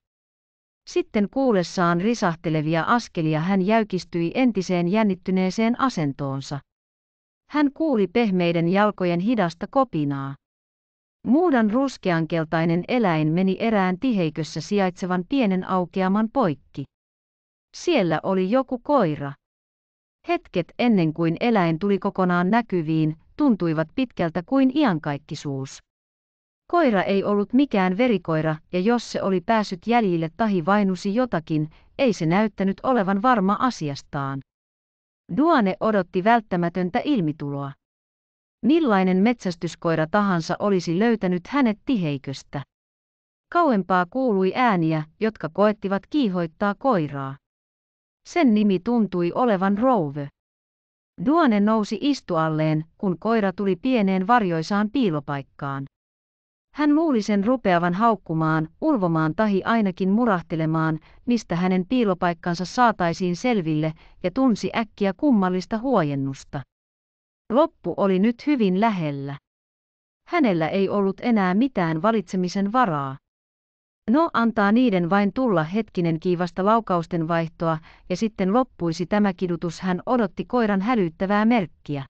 Sitten kuullessaan risahtelevia askelia hän jäykistyi entiseen jännittyneeseen asentoonsa. Hän kuuli pehmeiden jalkojen hidasta kopinaa. Muudan ruskeankeltainen eläin meni erään tiheikössä sijaitsevan pienen aukeaman poikki. Siellä oli joku koira. Hetket ennen kuin eläin tuli kokonaan näkyviin, tuntuivat pitkältä kuin iankaikkisuus. Koira ei ollut mikään verikoira, ja jos se oli päässyt jäljille tahi vainusi jotakin, ei se näyttänyt olevan varma asiastaan. Duane odotti välttämätöntä ilmituloa. Millainen metsästyskoira tahansa olisi löytänyt hänet tiheiköstä. Kauempaa kuului ääniä, jotka koettivat kiihoittaa koiraa. Sen nimi tuntui olevan Rove. Duane nousi istualleen, kun koira tuli pieneen varjoisaan piilopaikkaan. Hän luuli sen rupeavan haukkumaan, ulvomaan tahi ainakin murahtelemaan, mistä hänen piilopaikkansa saataisiin selville, ja tunsi äkkiä kummallista huojennusta. Loppu oli nyt hyvin lähellä. Hänellä ei ollut enää mitään valitsemisen varaa. No antaa niiden vain tulla hetkinen kiivasta laukausten vaihtoa, ja sitten loppuisi tämä kidutus hän odotti koiran hälyttävää merkkiä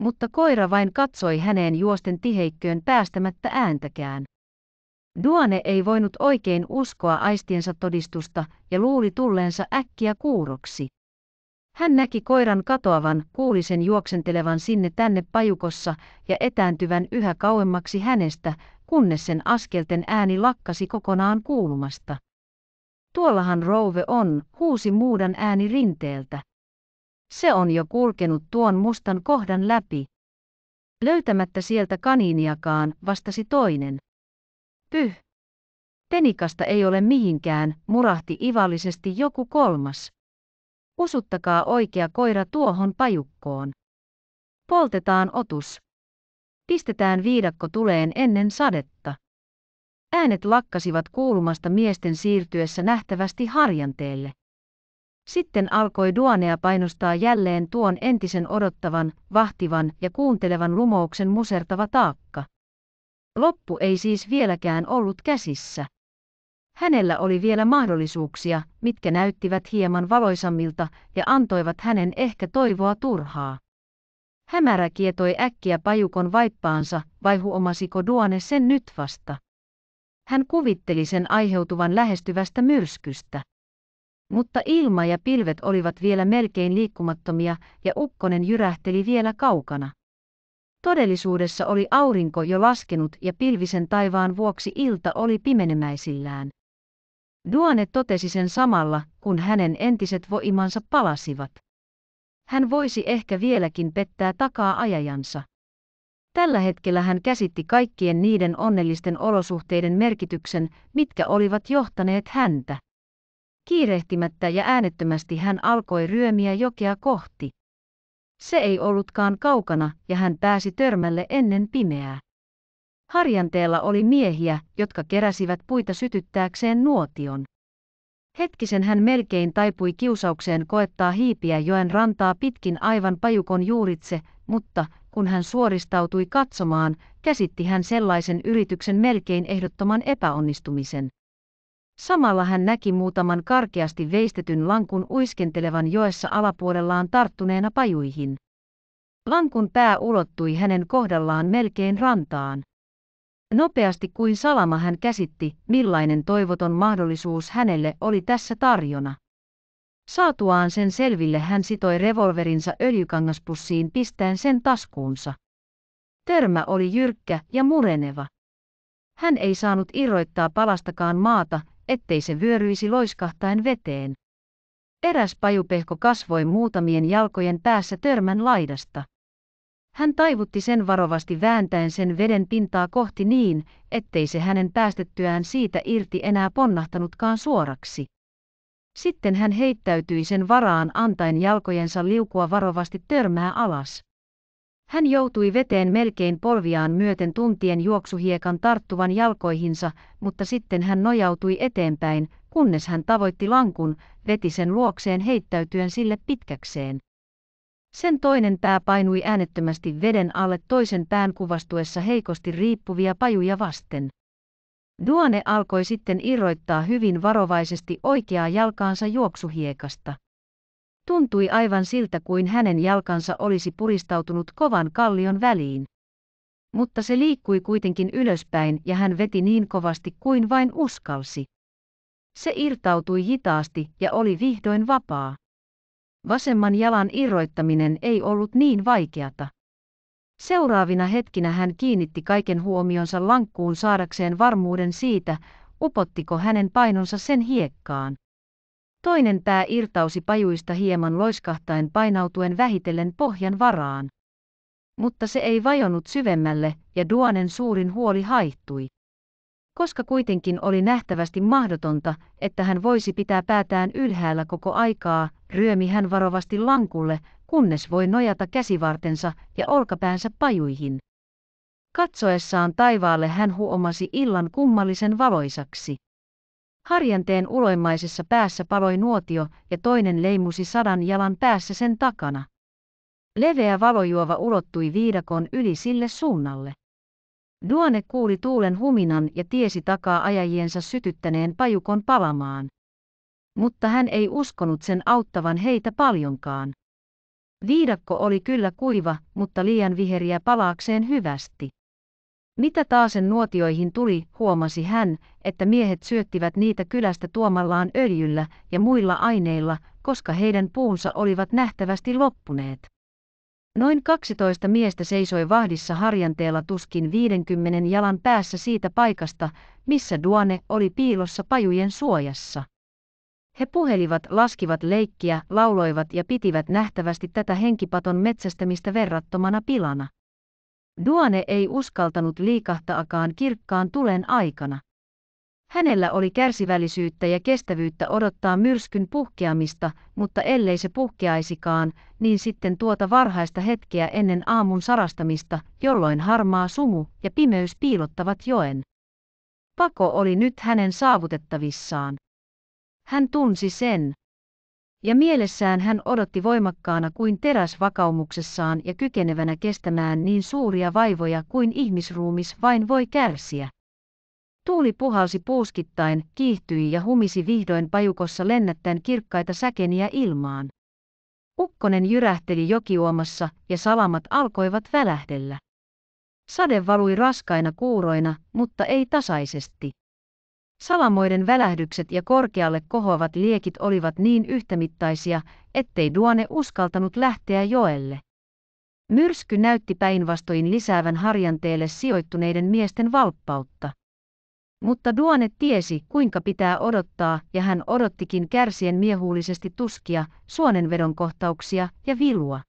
mutta koira vain katsoi häneen juosten tiheikköön päästämättä ääntäkään. Duane ei voinut oikein uskoa aistiensa todistusta ja luuli tulleensa äkkiä kuuroksi. Hän näki koiran katoavan, kuuli sen juoksentelevan sinne tänne pajukossa ja etääntyvän yhä kauemmaksi hänestä, kunnes sen askelten ääni lakkasi kokonaan kuulumasta. Tuollahan rouve on, huusi muudan ääni rinteeltä. Se on jo kulkenut tuon mustan kohdan läpi. Löytämättä sieltä kaniiniakaan, vastasi toinen. Pyh. Tenikasta ei ole mihinkään, murahti ivallisesti joku kolmas. Usuttakaa oikea koira tuohon pajukkoon. Poltetaan otus. Pistetään viidakko tuleen ennen sadetta. Äänet lakkasivat kuulumasta miesten siirtyessä nähtävästi harjanteelle. Sitten alkoi Duanea painostaa jälleen tuon entisen odottavan, vahtivan ja kuuntelevan lumouksen musertava taakka. Loppu ei siis vieläkään ollut käsissä. Hänellä oli vielä mahdollisuuksia, mitkä näyttivät hieman valoisammilta ja antoivat hänen ehkä toivoa turhaa. Hämärä kietoi äkkiä pajukon vaippaansa, vai huomasiko Duane sen nyt vasta? Hän kuvitteli sen aiheutuvan lähestyvästä myrskystä. Mutta ilma ja pilvet olivat vielä melkein liikkumattomia ja ukkonen jyrähteli vielä kaukana. Todellisuudessa oli aurinko jo laskenut ja pilvisen taivaan vuoksi ilta oli pimenemäisillään. Duane totesi sen samalla, kun hänen entiset voimansa palasivat. Hän voisi ehkä vieläkin pettää takaa ajajansa. Tällä hetkellä hän käsitti kaikkien niiden onnellisten olosuhteiden merkityksen, mitkä olivat johtaneet häntä. Kiirehtimättä ja äänettömästi hän alkoi ryömiä jokea kohti. Se ei ollutkaan kaukana ja hän pääsi törmälle ennen pimeää. Harjanteella oli miehiä, jotka keräsivät puita sytyttääkseen nuotion. Hetkisen hän melkein taipui kiusaukseen koettaa hiipiä joen rantaa pitkin aivan pajukon juuritse, mutta kun hän suoristautui katsomaan, käsitti hän sellaisen yrityksen melkein ehdottoman epäonnistumisen. Samalla hän näki muutaman karkeasti veistetyn lankun uiskentelevan joessa alapuolellaan tarttuneena pajuihin. Lankun pää ulottui hänen kohdallaan melkein rantaan. Nopeasti kuin salama hän käsitti, millainen toivoton mahdollisuus hänelle oli tässä tarjona. Saatuaan sen selville hän sitoi revolverinsa öljykangaspussiin pistäen sen taskuunsa. Törmä oli jyrkkä ja mureneva. Hän ei saanut irroittaa palastakaan maata ettei se vyöryisi loiskahtaen veteen. Eräs pajupehko kasvoi muutamien jalkojen päässä törmän laidasta. Hän taivutti sen varovasti vääntäen sen veden pintaa kohti niin, ettei se hänen päästettyään siitä irti enää ponnahtanutkaan suoraksi. Sitten hän heittäytyi sen varaan antaen jalkojensa liukua varovasti törmää alas. Hän joutui veteen melkein polviaan myöten tuntien juoksuhiekan tarttuvan jalkoihinsa, mutta sitten hän nojautui eteenpäin, kunnes hän tavoitti lankun, veti sen luokseen heittäytyen sille pitkäkseen. Sen toinen pää painui äänettömästi veden alle toisen pään kuvastuessa heikosti riippuvia pajuja vasten. Duane alkoi sitten irroittaa hyvin varovaisesti oikeaa jalkaansa juoksuhiekasta. Tuntui aivan siltä kuin hänen jalkansa olisi puristautunut kovan kallion väliin. Mutta se liikkui kuitenkin ylöspäin ja hän veti niin kovasti kuin vain uskalsi. Se irtautui hitaasti ja oli vihdoin vapaa. Vasemman jalan irroittaminen ei ollut niin vaikeata. Seuraavina hetkinä hän kiinnitti kaiken huomionsa lankkuun saadakseen varmuuden siitä, upottiko hänen painonsa sen hiekkaan. Toinen pää irtausi pajuista hieman loiskahtaen painautuen vähitellen pohjan varaan. Mutta se ei vajonnut syvemmälle ja Duane'n suurin huoli haihtui. Koska kuitenkin oli nähtävästi mahdotonta, että hän voisi pitää päätään ylhäällä koko aikaa, ryömi hän varovasti lankulle, kunnes voi nojata käsivartensa ja olkapäänsä pajuihin. Katsoessaan taivaalle hän huomasi illan kummallisen valoisaksi. Harjanteen uloimmaisessa päässä paloi nuotio ja toinen leimusi sadan jalan päässä sen takana. Leveä valojuova ulottui viidakon yli sille suunnalle. Duane kuuli tuulen huminan ja tiesi takaa ajajiensa sytyttäneen pajukon palamaan. Mutta hän ei uskonut sen auttavan heitä paljonkaan. Viidakko oli kyllä kuiva, mutta liian viheriä palaakseen hyvästi. Mitä taasen nuotioihin tuli, huomasi hän, että miehet syöttivät niitä kylästä tuomallaan öljyllä ja muilla aineilla, koska heidän puunsa olivat nähtävästi loppuneet. Noin 12 miestä seisoi vahdissa harjanteella tuskin 50 jalan päässä siitä paikasta, missä Duane oli piilossa pajujen suojassa. He puhelivat, laskivat leikkiä, lauloivat ja pitivät nähtävästi tätä henkipaton metsästämistä verrattomana pilana. Duane ei uskaltanut liikahtaakaan kirkkaan tulen aikana. Hänellä oli kärsivällisyyttä ja kestävyyttä odottaa myrskyn puhkeamista, mutta ellei se puhkeaisikaan, niin sitten tuota varhaista hetkeä ennen aamun sarastamista, jolloin harmaa sumu ja pimeys piilottavat joen. Pako oli nyt hänen saavutettavissaan. Hän tunsi sen ja mielessään hän odotti voimakkaana kuin teräs vakaumuksessaan ja kykenevänä kestämään niin suuria vaivoja kuin ihmisruumis vain voi kärsiä. Tuuli puhalsi puuskittain, kiihtyi ja humisi vihdoin pajukossa lennättäen kirkkaita säkeniä ilmaan. Ukkonen jyrähteli jokiuomassa ja salamat alkoivat välähdellä. Sade valui raskaina kuuroina, mutta ei tasaisesti. Salamoiden välähdykset ja korkealle kohoavat liekit olivat niin yhtämittaisia, ettei Duane uskaltanut lähteä joelle. Myrsky näytti päinvastoin lisäävän harjanteelle sijoittuneiden miesten valppautta. Mutta Duane tiesi, kuinka pitää odottaa, ja hän odottikin kärsien miehuulisesti tuskia, suonenvedon kohtauksia ja vilua.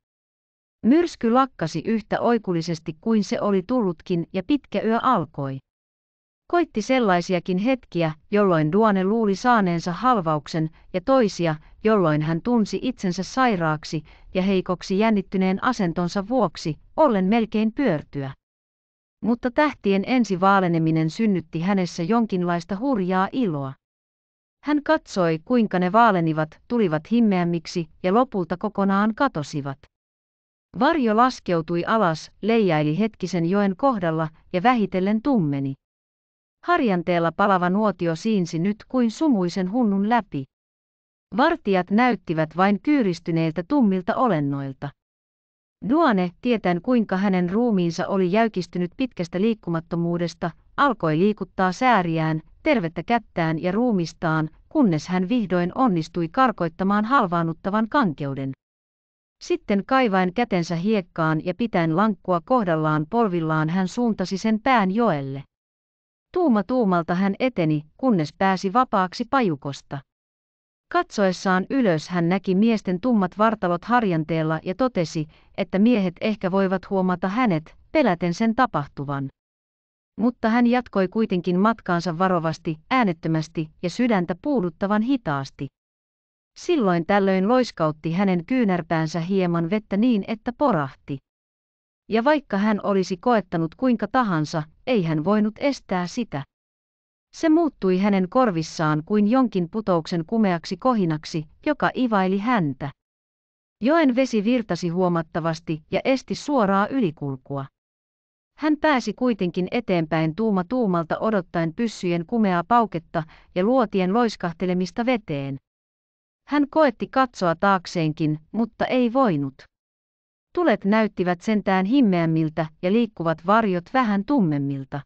Myrsky lakkasi yhtä oikullisesti kuin se oli tullutkin ja pitkä yö alkoi. Koitti sellaisiakin hetkiä, jolloin Duane luuli saaneensa halvauksen, ja toisia, jolloin hän tunsi itsensä sairaaksi ja heikoksi jännittyneen asentonsa vuoksi, ollen melkein pyörtyä. Mutta tähtien ensi vaaleneminen synnytti hänessä jonkinlaista hurjaa iloa. Hän katsoi, kuinka ne vaalenivat, tulivat himmeämmiksi ja lopulta kokonaan katosivat. Varjo laskeutui alas, leijaili hetkisen joen kohdalla ja vähitellen tummeni. Harjanteella palava nuotio siinsi nyt kuin sumuisen hunnun läpi. Vartijat näyttivät vain kyyristyneiltä tummilta olennoilta. Duane, tietäen kuinka hänen ruumiinsa oli jäykistynyt pitkästä liikkumattomuudesta, alkoi liikuttaa sääriään, tervettä kättään ja ruumistaan, kunnes hän vihdoin onnistui karkoittamaan halvaannuttavan kankeuden. Sitten kaivain kätensä hiekkaan ja pitäen lankkua kohdallaan polvillaan hän suuntasi sen pään joelle. Tuuma tuumalta hän eteni, kunnes pääsi vapaaksi pajukosta. Katsoessaan ylös hän näki miesten tummat vartalot harjanteella ja totesi, että miehet ehkä voivat huomata hänet, peläten sen tapahtuvan. Mutta hän jatkoi kuitenkin matkaansa varovasti, äänettömästi ja sydäntä puuduttavan hitaasti. Silloin tällöin loiskautti hänen kyynärpäänsä hieman vettä niin, että porahti ja vaikka hän olisi koettanut kuinka tahansa, ei hän voinut estää sitä. Se muuttui hänen korvissaan kuin jonkin putouksen kumeaksi kohinaksi, joka ivaili häntä. Joen vesi virtasi huomattavasti ja esti suoraa ylikulkua. Hän pääsi kuitenkin eteenpäin tuuma tuumalta odottaen pyssyjen kumeaa pauketta ja luotien loiskahtelemista veteen. Hän koetti katsoa taakseenkin, mutta ei voinut. Tulet näyttivät sentään himmeämmiltä ja liikkuvat varjot vähän tummemmilta.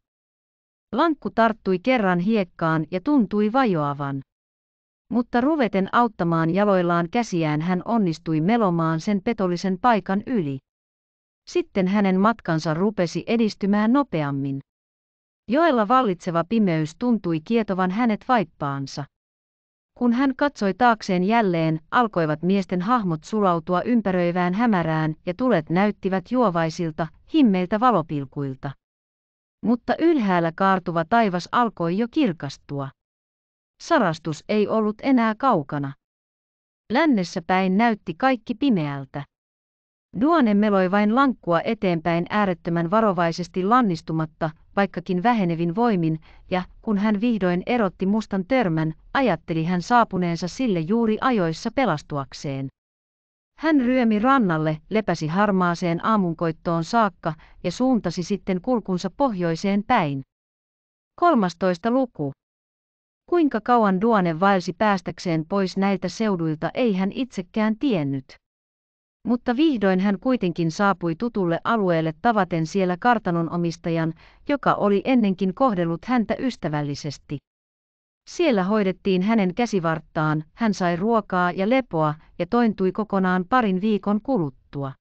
Lankku tarttui kerran hiekkaan ja tuntui vajoavan. Mutta ruveten auttamaan jaloillaan käsiään hän onnistui melomaan sen petollisen paikan yli. Sitten hänen matkansa rupesi edistymään nopeammin. Joella vallitseva pimeys tuntui kietovan hänet vaippaansa. Kun hän katsoi taakseen jälleen, alkoivat miesten hahmot sulautua ympäröivään hämärään ja tulet näyttivät juovaisilta, himmeiltä valopilkuilta. Mutta ylhäällä kaartuva taivas alkoi jo kirkastua. Sarastus ei ollut enää kaukana. Lännessä päin näytti kaikki pimeältä. Duane meloi vain lankkua eteenpäin äärettömän varovaisesti lannistumatta, vaikkakin vähenevin voimin, ja kun hän vihdoin erotti mustan törmän, ajatteli hän saapuneensa sille juuri ajoissa pelastuakseen. Hän ryömi rannalle, lepäsi harmaaseen aamunkoittoon saakka ja suuntasi sitten kulkunsa pohjoiseen päin. 13. luku. Kuinka kauan Duane vaelsi päästäkseen pois näiltä seuduilta ei hän itsekään tiennyt. Mutta vihdoin hän kuitenkin saapui tutulle alueelle tavaten siellä kartanon omistajan, joka oli ennenkin kohdellut häntä ystävällisesti. Siellä hoidettiin hänen käsivarttaan, hän sai ruokaa ja lepoa ja tointui kokonaan parin viikon kuluttua.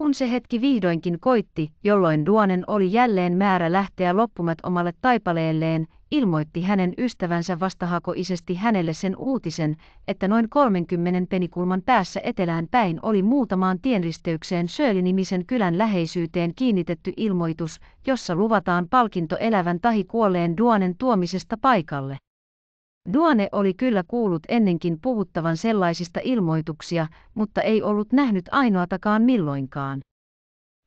Kun se hetki vihdoinkin koitti, jolloin Duonen oli jälleen määrä lähteä loppumat omalle taipaleelleen, ilmoitti hänen ystävänsä vastahakoisesti hänelle sen uutisen, että noin 30 penikulman päässä etelään päin oli muutamaan tienristeykseen Shirley-nimisen kylän läheisyyteen kiinnitetty ilmoitus, jossa luvataan palkinto elävän tahi kuolleen Duonen tuomisesta paikalle. Duane oli kyllä kuullut ennenkin puhuttavan sellaisista ilmoituksia, mutta ei ollut nähnyt ainoatakaan milloinkaan.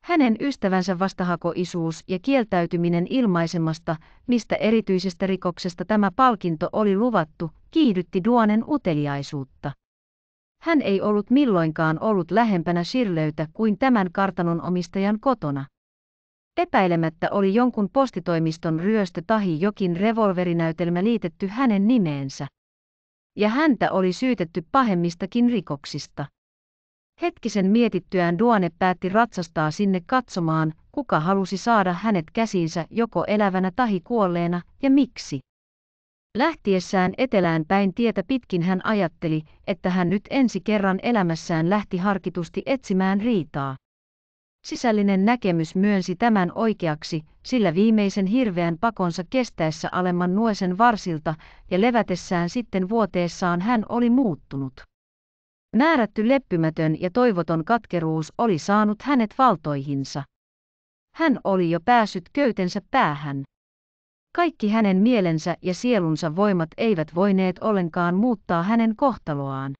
Hänen ystävänsä vastahakoisuus ja kieltäytyminen ilmaisemasta, mistä erityisestä rikoksesta tämä palkinto oli luvattu, kiihdytti Duanen uteliaisuutta. Hän ei ollut milloinkaan ollut lähempänä Shirleytä kuin tämän kartanon omistajan kotona. Epäilemättä oli jonkun postitoimiston ryöstö tahi jokin revolverinäytelmä liitetty hänen nimeensä. Ja häntä oli syytetty pahemmistakin rikoksista. Hetkisen mietittyään Duane päätti ratsastaa sinne katsomaan, kuka halusi saada hänet käsiinsä joko elävänä tahi kuolleena ja miksi. Lähtiessään etelään päin tietä pitkin hän ajatteli, että hän nyt ensi kerran elämässään lähti harkitusti etsimään riitaa. Sisällinen näkemys myönsi tämän oikeaksi, sillä viimeisen hirveän pakonsa kestäessä alemman nuosen varsilta ja levätessään sitten vuoteessaan hän oli muuttunut. Määrätty leppymätön ja toivoton katkeruus oli saanut hänet valtoihinsa. Hän oli jo päässyt köytensä päähän. Kaikki hänen mielensä ja sielunsa voimat eivät voineet ollenkaan muuttaa hänen kohtaloaan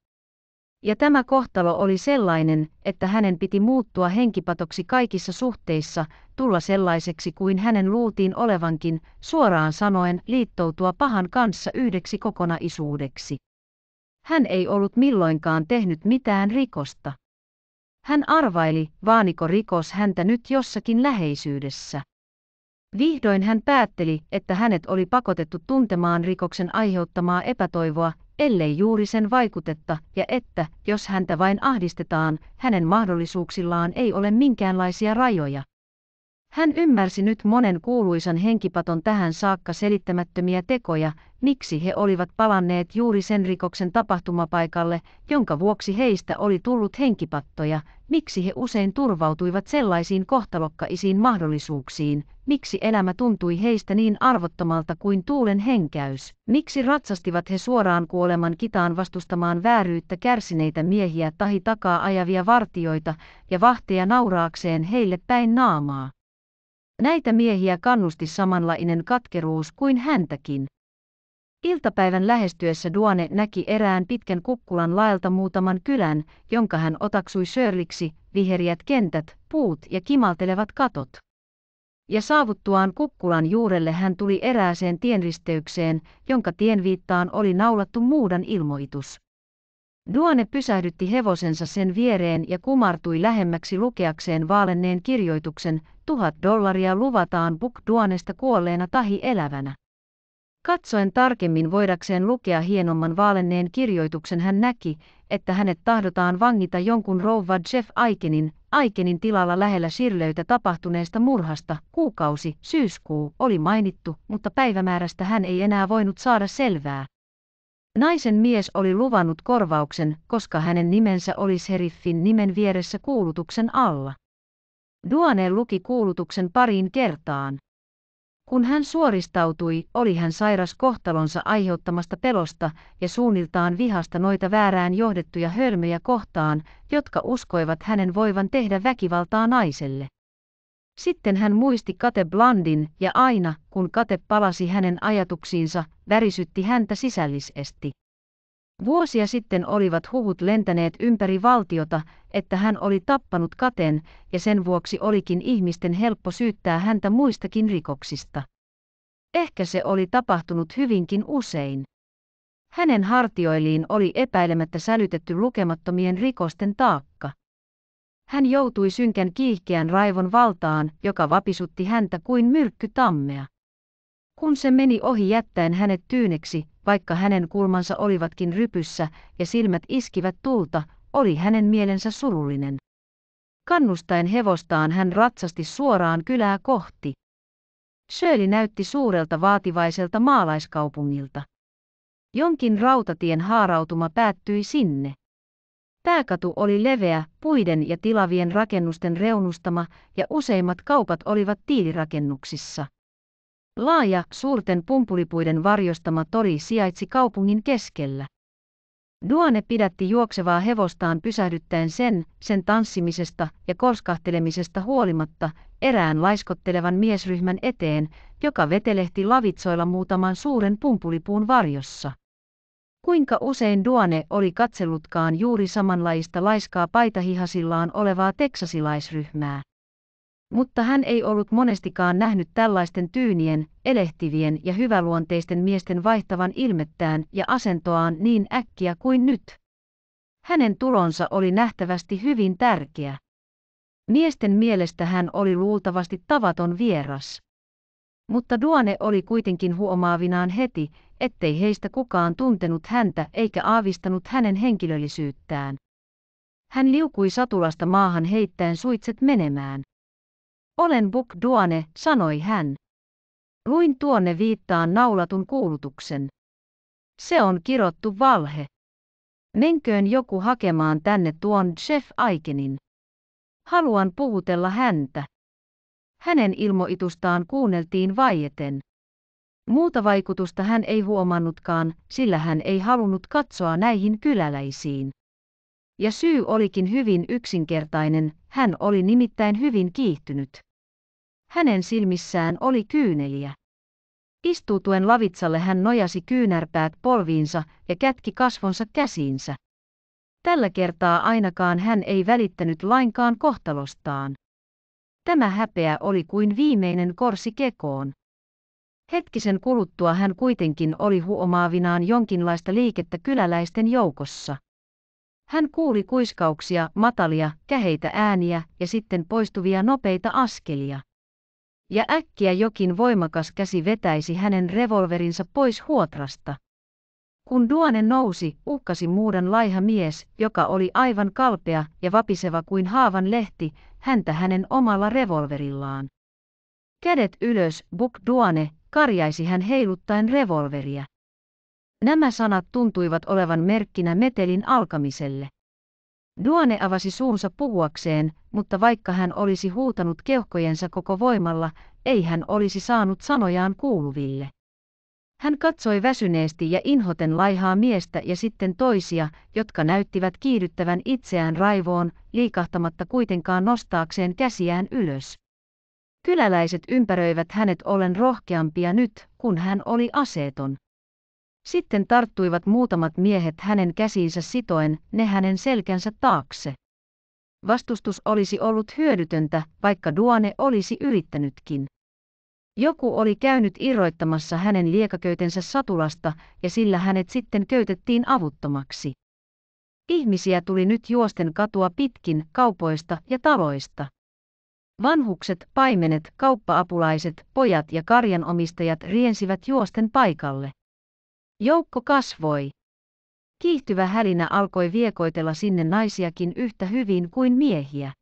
ja tämä kohtalo oli sellainen, että hänen piti muuttua henkipatoksi kaikissa suhteissa, tulla sellaiseksi kuin hänen luultiin olevankin, suoraan sanoen liittoutua pahan kanssa yhdeksi kokonaisuudeksi. Hän ei ollut milloinkaan tehnyt mitään rikosta. Hän arvaili, vaaniko rikos häntä nyt jossakin läheisyydessä. Vihdoin hän päätteli, että hänet oli pakotettu tuntemaan rikoksen aiheuttamaa epätoivoa ellei juuri sen vaikutetta, ja että, jos häntä vain ahdistetaan, hänen mahdollisuuksillaan ei ole minkäänlaisia rajoja. Hän ymmärsi nyt monen kuuluisan henkipaton tähän saakka selittämättömiä tekoja, miksi he olivat palanneet juuri sen rikoksen tapahtumapaikalle, jonka vuoksi heistä oli tullut henkipattoja, miksi he usein turvautuivat sellaisiin kohtalokkaisiin mahdollisuuksiin, miksi elämä tuntui heistä niin arvottomalta kuin tuulen henkäys, miksi ratsastivat he suoraan kuoleman kitaan vastustamaan vääryyttä kärsineitä miehiä tahi takaa ajavia vartioita ja vahteja nauraakseen heille päin naamaa. Näitä miehiä kannusti samanlainen katkeruus kuin häntäkin. Iltapäivän lähestyessä Duane näki erään pitkän kukkulan laelta muutaman kylän, jonka hän otaksui sörliksi, viheriät kentät, puut ja kimaltelevat katot. Ja saavuttuaan kukkulan juurelle hän tuli erääseen tienristeykseen, jonka tienviittaan oli naulattu muudan ilmoitus. Duane pysähdytti hevosensa sen viereen ja kumartui lähemmäksi lukeakseen vaalenneen kirjoituksen, tuhat dollaria luvataan Buk Duanesta kuolleena tahi elävänä. Katsoen tarkemmin voidakseen lukea hienomman vaalenneen kirjoituksen hän näki, että hänet tahdotaan vangita jonkun rouva Jeff Aikenin, Aikenin tilalla lähellä Sirleytä tapahtuneesta murhasta. Kuukausi, syyskuu, oli mainittu, mutta päivämäärästä hän ei enää voinut saada selvää. Naisen mies oli luvannut korvauksen, koska hänen nimensä oli seriffin nimen vieressä kuulutuksen alla. Duane luki kuulutuksen pariin kertaan. Kun hän suoristautui, oli hän sairas kohtalonsa aiheuttamasta pelosta ja suunniltaan vihasta noita väärään johdettuja hölmöjä kohtaan, jotka uskoivat hänen voivan tehdä väkivaltaa naiselle. Sitten hän muisti Kate Blandin ja aina, kun Kate palasi hänen ajatuksiinsa, värisytti häntä sisällisesti. Vuosia sitten olivat huhut lentäneet ympäri valtiota, että hän oli tappanut Katen, ja sen vuoksi olikin ihmisten helppo syyttää häntä muistakin rikoksista. Ehkä se oli tapahtunut hyvinkin usein. Hänen hartioiliin oli epäilemättä sälytetty lukemattomien rikosten taakka. Hän joutui synkän kiihkeän raivon valtaan, joka vapisutti häntä kuin myrkky tammea. Kun se meni ohi jättäen hänet tyyneksi, vaikka hänen kulmansa olivatkin rypyssä ja silmät iskivät tulta, oli hänen mielensä surullinen. Kannustaen hevostaan hän ratsasti suoraan kylää kohti. Shirley näytti suurelta vaativaiselta maalaiskaupungilta. Jonkin rautatien haarautuma päättyi sinne. Pääkatu oli leveä, puiden ja tilavien rakennusten reunustama ja useimmat kaupat olivat tiilirakennuksissa. Laaja, suurten pumpulipuiden varjostama tori sijaitsi kaupungin keskellä. Duane pidätti juoksevaa hevostaan pysähdyttäen sen, sen tanssimisesta ja kolskahtelemisesta huolimatta, erään laiskottelevan miesryhmän eteen, joka vetelehti lavitsoilla muutaman suuren pumpulipuun varjossa. Kuinka usein Duane oli katsellutkaan juuri samanlaista laiskaa paitahihasillaan olevaa teksasilaisryhmää. Mutta hän ei ollut monestikaan nähnyt tällaisten tyynien, elehtivien ja hyväluonteisten miesten vaihtavan ilmettään ja asentoaan niin äkkiä kuin nyt. Hänen tulonsa oli nähtävästi hyvin tärkeä. Miesten mielestä hän oli luultavasti tavaton vieras. Mutta Duane oli kuitenkin huomaavinaan heti, ettei heistä kukaan tuntenut häntä eikä aavistanut hänen henkilöllisyyttään. Hän liukui satulasta maahan heittäen suitset menemään. Olen Buk Duane, sanoi hän. Luin tuonne viittaan naulatun kuulutuksen. Se on kirottu valhe. Menköön joku hakemaan tänne tuon Jeff Aikenin. Haluan puhutella häntä. Hänen ilmoitustaan kuunneltiin vaieten. Muuta vaikutusta hän ei huomannutkaan, sillä hän ei halunnut katsoa näihin kyläläisiin. Ja syy olikin hyvin yksinkertainen, hän oli nimittäin hyvin kiihtynyt. Hänen silmissään oli kyyneliä. Istuutuen lavitsalle hän nojasi kyynärpäät polviinsa ja kätki kasvonsa käsiinsä. Tällä kertaa ainakaan hän ei välittänyt lainkaan kohtalostaan. Tämä häpeä oli kuin viimeinen korsi kekoon. Hetkisen kuluttua hän kuitenkin oli huomaavinaan jonkinlaista liikettä kyläläisten joukossa. Hän kuuli kuiskauksia, matalia, käheitä ääniä ja sitten poistuvia nopeita askelia. Ja äkkiä jokin voimakas käsi vetäisi hänen revolverinsa pois huotrasta. Kun duone nousi, uhkasi muudan laiha mies, joka oli aivan kalpea ja vapiseva kuin haavan lehti, häntä hänen omalla revolverillaan. Kädet ylös, Buk Duane, karjaisi hän heiluttaen revolveria. Nämä sanat tuntuivat olevan merkkinä metelin alkamiselle. Duane avasi suunsa puhuakseen, mutta vaikka hän olisi huutanut keuhkojensa koko voimalla, ei hän olisi saanut sanojaan kuuluville. Hän katsoi väsyneesti ja inhoten laihaa miestä ja sitten toisia, jotka näyttivät kiihdyttävän itseään raivoon, liikahtamatta kuitenkaan nostaakseen käsiään ylös. Kyläläiset ympäröivät hänet ollen rohkeampia nyt, kun hän oli aseeton. Sitten tarttuivat muutamat miehet hänen käsiinsä sitoen ne hänen selkänsä taakse. Vastustus olisi ollut hyödytöntä, vaikka Duane olisi yrittänytkin. Joku oli käynyt irroittamassa hänen liekaköytensä satulasta ja sillä hänet sitten köytettiin avuttomaksi. Ihmisiä tuli nyt juosten katua pitkin kaupoista ja taloista. Vanhukset, paimenet, kauppaapulaiset, pojat ja karjanomistajat riensivät juosten paikalle. Joukko kasvoi. Kiihtyvä hälinä alkoi viekoitella sinne naisiakin yhtä hyvin kuin miehiä.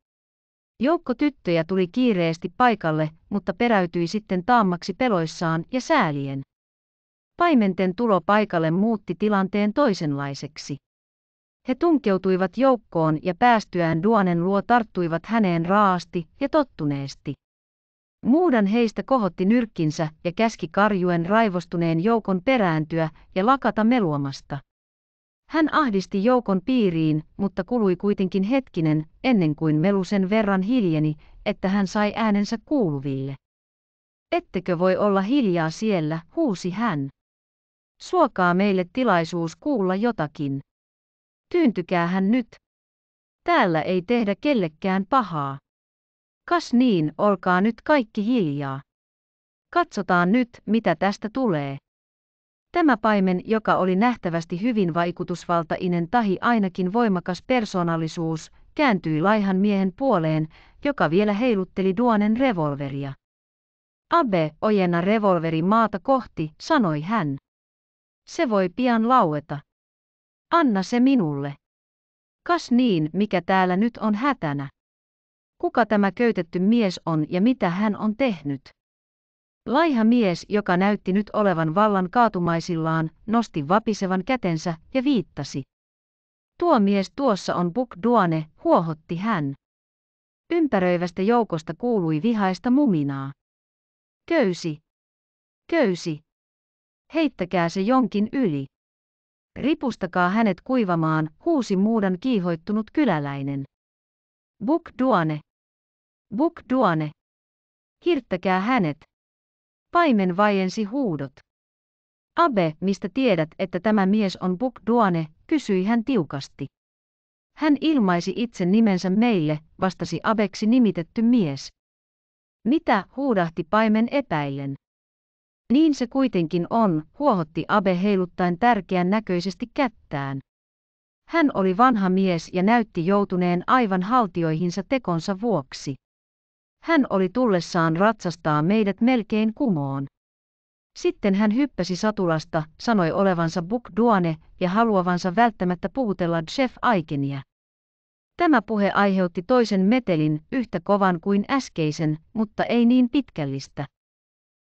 Joukko tyttöjä tuli kiireesti paikalle, mutta peräytyi sitten taammaksi peloissaan ja säälien. Paimenten tulo paikalle muutti tilanteen toisenlaiseksi. He tunkeutuivat joukkoon ja päästyään Duonen luo tarttuivat häneen raasti ja tottuneesti. Muudan heistä kohotti nyrkkinsä ja käski karjuen raivostuneen joukon perääntyä ja lakata meluamasta. Hän ahdisti joukon piiriin, mutta kului kuitenkin hetkinen, ennen kuin melu sen verran hiljeni, että hän sai äänensä kuuluville. Ettekö voi olla hiljaa siellä, huusi hän. Suokaa meille tilaisuus kuulla jotakin. Tyyntykää hän nyt. Täällä ei tehdä kellekään pahaa. Kas niin, olkaa nyt kaikki hiljaa. Katsotaan nyt, mitä tästä tulee. Tämä paimen, joka oli nähtävästi hyvin vaikutusvaltainen tahi ainakin voimakas persoonallisuus, kääntyi laihan miehen puoleen, joka vielä heilutteli Duonen revolveria. Abe, ojenna revolveri maata kohti, sanoi hän. Se voi pian laueta. Anna se minulle. Kas niin, mikä täällä nyt on hätänä? Kuka tämä köytetty mies on ja mitä hän on tehnyt? Laiha mies, joka näytti nyt olevan vallan kaatumaisillaan, nosti vapisevan kätensä ja viittasi. Tuo mies tuossa on Buk Duane, huohotti hän. Ympäröivästä joukosta kuului vihaista muminaa. Köysi! Köysi! Heittäkää se jonkin yli. Ripustakaa hänet kuivamaan, huusi muudan kiihoittunut kyläläinen. Buk Duane. Buk Duane. Hirttäkää hänet. Paimen vaiensi huudot. Abe, mistä tiedät, että tämä mies on Buk Duane, kysyi hän tiukasti. Hän ilmaisi itse nimensä meille, vastasi Abeksi nimitetty mies. Mitä, huudahti paimen epäillen. Niin se kuitenkin on, huohotti Abe heiluttaen tärkeän näköisesti kättään. Hän oli vanha mies ja näytti joutuneen aivan haltioihinsa tekonsa vuoksi. Hän oli tullessaan ratsastaa meidät melkein kumoon. Sitten hän hyppäsi satulasta, sanoi olevansa Buk Duane ja haluavansa välttämättä puhutella Jeff Aikenia. Tämä puhe aiheutti toisen metelin yhtä kovan kuin äskeisen, mutta ei niin pitkällistä.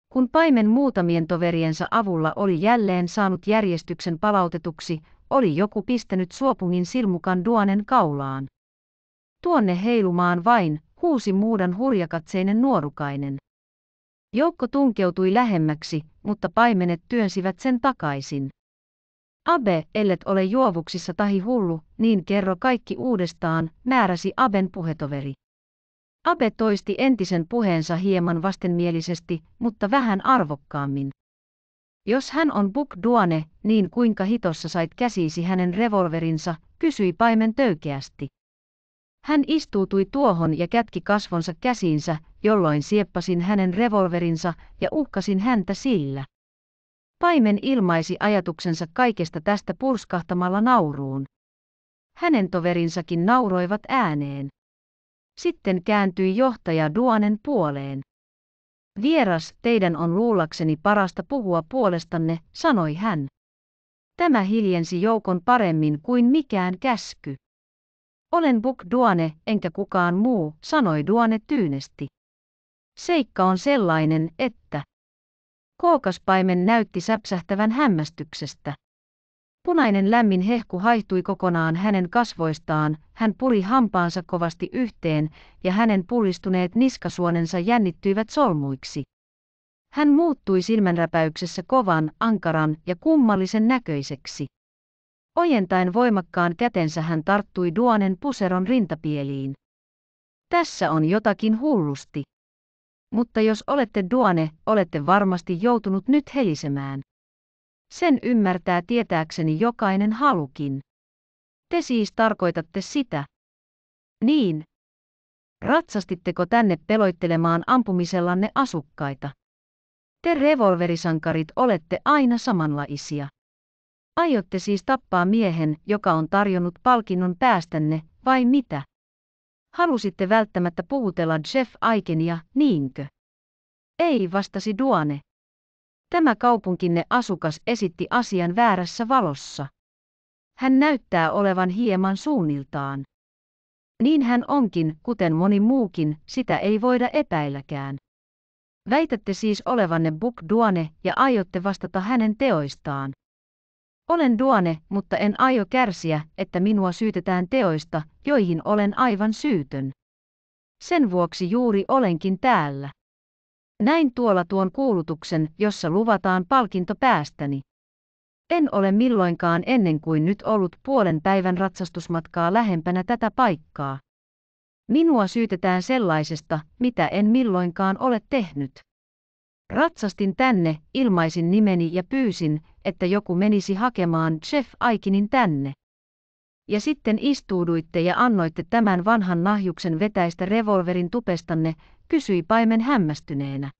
Kun paimen muutamien toveriensa avulla oli jälleen saanut järjestyksen palautetuksi, oli joku pistänyt suopungin silmukan duonen kaulaan. Tuonne heilumaan vain, huusi muudan hurjakatseinen nuorukainen. Joukko tunkeutui lähemmäksi, mutta paimenet työnsivät sen takaisin. Abe, ellet ole juovuksissa tahi hullu, niin kerro kaikki uudestaan, määräsi Aben puhetoveri. Abe toisti entisen puheensa hieman vastenmielisesti, mutta vähän arvokkaammin. Jos hän on Buk Duane, niin kuinka hitossa sait käsiisi hänen revolverinsa, kysyi paimen töykeästi. Hän istuutui tuohon ja kätki kasvonsa käsiinsä, jolloin sieppasin hänen revolverinsa ja uhkasin häntä sillä. Paimen ilmaisi ajatuksensa kaikesta tästä purskahtamalla nauruun. Hänen toverinsakin nauroivat ääneen. Sitten kääntyi johtaja Duanen puoleen. Vieras, teidän on luulakseni parasta puhua puolestanne, sanoi hän. Tämä hiljensi joukon paremmin kuin mikään käsky. Olen Buk Duane, enkä kukaan muu, sanoi Duane tyynesti. Seikka on sellainen, että... Kookaspaimen näytti säpsähtävän hämmästyksestä. Punainen lämmin hehku haihtui kokonaan hänen kasvoistaan, hän puri hampaansa kovasti yhteen, ja hänen puristuneet niskasuonensa jännittyivät solmuiksi. Hän muuttui silmänräpäyksessä kovan, ankaran ja kummallisen näköiseksi. Ojentain voimakkaan kätensä hän tarttui Duanen puseron rintapieliin. Tässä on jotakin hullusti. Mutta jos olette Duane, olette varmasti joutunut nyt helisemään. Sen ymmärtää tietääkseni jokainen halukin. Te siis tarkoitatte sitä. Niin. Ratsastitteko tänne peloittelemaan ampumisellanne asukkaita? Te revolverisankarit olette aina samanlaisia. Aiotte siis tappaa miehen, joka on tarjonnut palkinnon päästänne, vai mitä? Halusitte välttämättä puhutella Jeff Aikenia, niinkö? Ei, vastasi Duane. Tämä kaupunkinne asukas esitti asian väärässä valossa. Hän näyttää olevan hieman suunniltaan. Niin hän onkin, kuten moni muukin, sitä ei voida epäilläkään. Väitätte siis olevanne Buk Duane ja aiotte vastata hänen teoistaan. Olen Duane, mutta en aio kärsiä, että minua syytetään teoista, joihin olen aivan syytön. Sen vuoksi juuri olenkin täällä. Näin tuolla tuon kuulutuksen, jossa luvataan palkinto päästäni. En ole milloinkaan ennen kuin nyt ollut puolen päivän ratsastusmatkaa lähempänä tätä paikkaa. Minua syytetään sellaisesta, mitä en milloinkaan ole tehnyt. Ratsastin tänne, ilmaisin nimeni ja pyysin, että joku menisi hakemaan Jeff Aikinin tänne. Ja sitten istuuduitte ja annoitte tämän vanhan nahjuksen vetäistä revolverin tupestanne, kysyi paimen hämmästyneenä.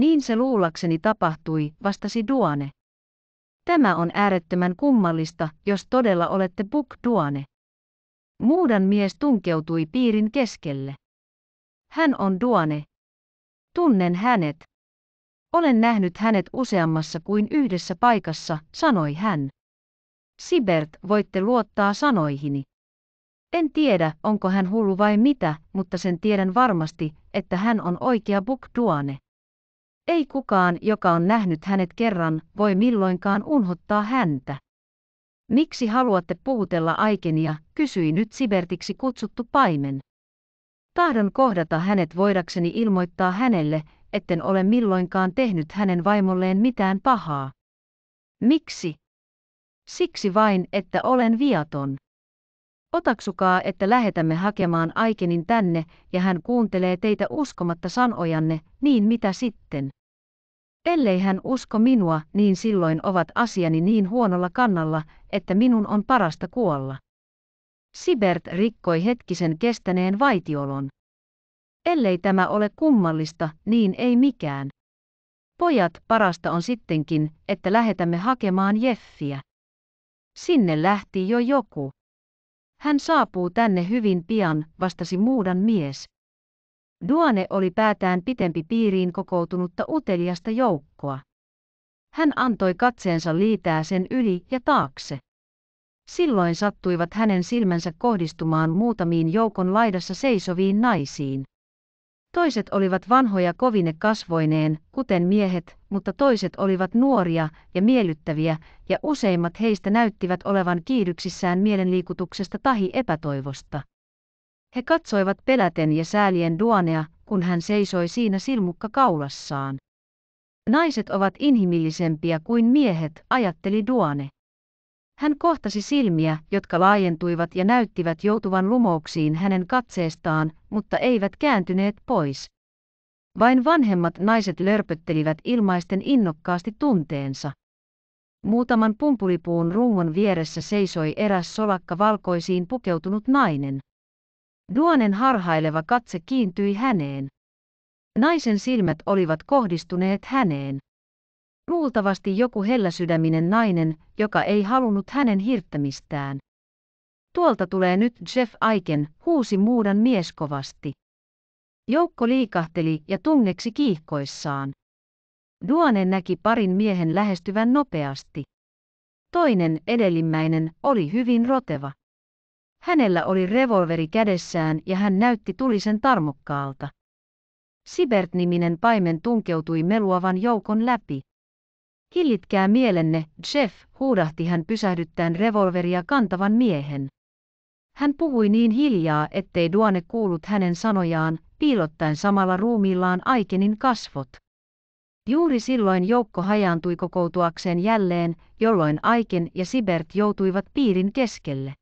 Niin se luulakseni tapahtui, vastasi Duane. Tämä on äärettömän kummallista, jos todella olette Buk Duane. Muudan mies tunkeutui piirin keskelle. Hän on Duane. Tunnen hänet. Olen nähnyt hänet useammassa kuin yhdessä paikassa, sanoi hän. Sibert, voitte luottaa sanoihini. En tiedä, onko hän hullu vai mitä, mutta sen tiedän varmasti, että hän on oikea Bukduane. Ei kukaan, joka on nähnyt hänet kerran, voi milloinkaan unhottaa häntä. Miksi haluatte puhutella Aikenia, kysyi nyt Sibertiksi kutsuttu paimen. Tahdon kohdata hänet voidakseni ilmoittaa hänelle, etten ole milloinkaan tehnyt hänen vaimolleen mitään pahaa. Miksi? Siksi vain, että olen viaton. Otaksukaa, että lähetämme hakemaan Aikenin tänne, ja hän kuuntelee teitä uskomatta sanojanne, niin mitä sitten? Ellei hän usko minua, niin silloin ovat asiani niin huonolla kannalla, että minun on parasta kuolla. Sibert rikkoi hetkisen kestäneen vaitiolon. Ellei tämä ole kummallista, niin ei mikään. Pojat, parasta on sittenkin, että lähetämme hakemaan Jeffiä. Sinne lähti jo joku. Hän saapuu tänne hyvin pian, vastasi muudan mies. Duane oli päätään pitempi piiriin kokoutunutta uteliasta joukkoa. Hän antoi katseensa liitää sen yli ja taakse. Silloin sattuivat hänen silmänsä kohdistumaan muutamiin joukon laidassa seisoviin naisiin. Toiset olivat vanhoja kovine kasvoineen, kuten miehet, mutta toiset olivat nuoria ja miellyttäviä, ja useimmat heistä näyttivät olevan kiihdyksissään mielenliikutuksesta tahi epätoivosta. He katsoivat peläten ja säälien Duanea, kun hän seisoi siinä silmukka kaulassaan. Naiset ovat inhimillisempiä kuin miehet, ajatteli Duane. Hän kohtasi silmiä, jotka laajentuivat ja näyttivät joutuvan lumouksiin hänen katseestaan, mutta eivät kääntyneet pois. Vain vanhemmat naiset lörpöttelivät ilmaisten innokkaasti tunteensa. Muutaman pumpulipuun rungon vieressä seisoi eräs solakka valkoisiin pukeutunut nainen. Duonen harhaileva katse kiintyi häneen. Naisen silmät olivat kohdistuneet häneen. Luultavasti joku helläsydäminen nainen, joka ei halunnut hänen hirttämistään. Tuolta tulee nyt Jeff Aiken, huusi muudan mies kovasti. Joukko liikahteli ja tunneksi kiihkoissaan. Duane näki parin miehen lähestyvän nopeasti. Toinen, edellimmäinen, oli hyvin roteva. Hänellä oli revolveri kädessään ja hän näytti tulisen tarmokkaalta. Sibert-niminen paimen tunkeutui meluavan joukon läpi. Hillitkää mielenne, Jeff, huudahti hän pysähdyttäen revolveria kantavan miehen. Hän puhui niin hiljaa, ettei Duane kuullut hänen sanojaan, piilottaen samalla ruumiillaan Aikenin kasvot. Juuri silloin joukko hajaantui kokoutuakseen jälleen, jolloin Aiken ja Sibert joutuivat piirin keskelle.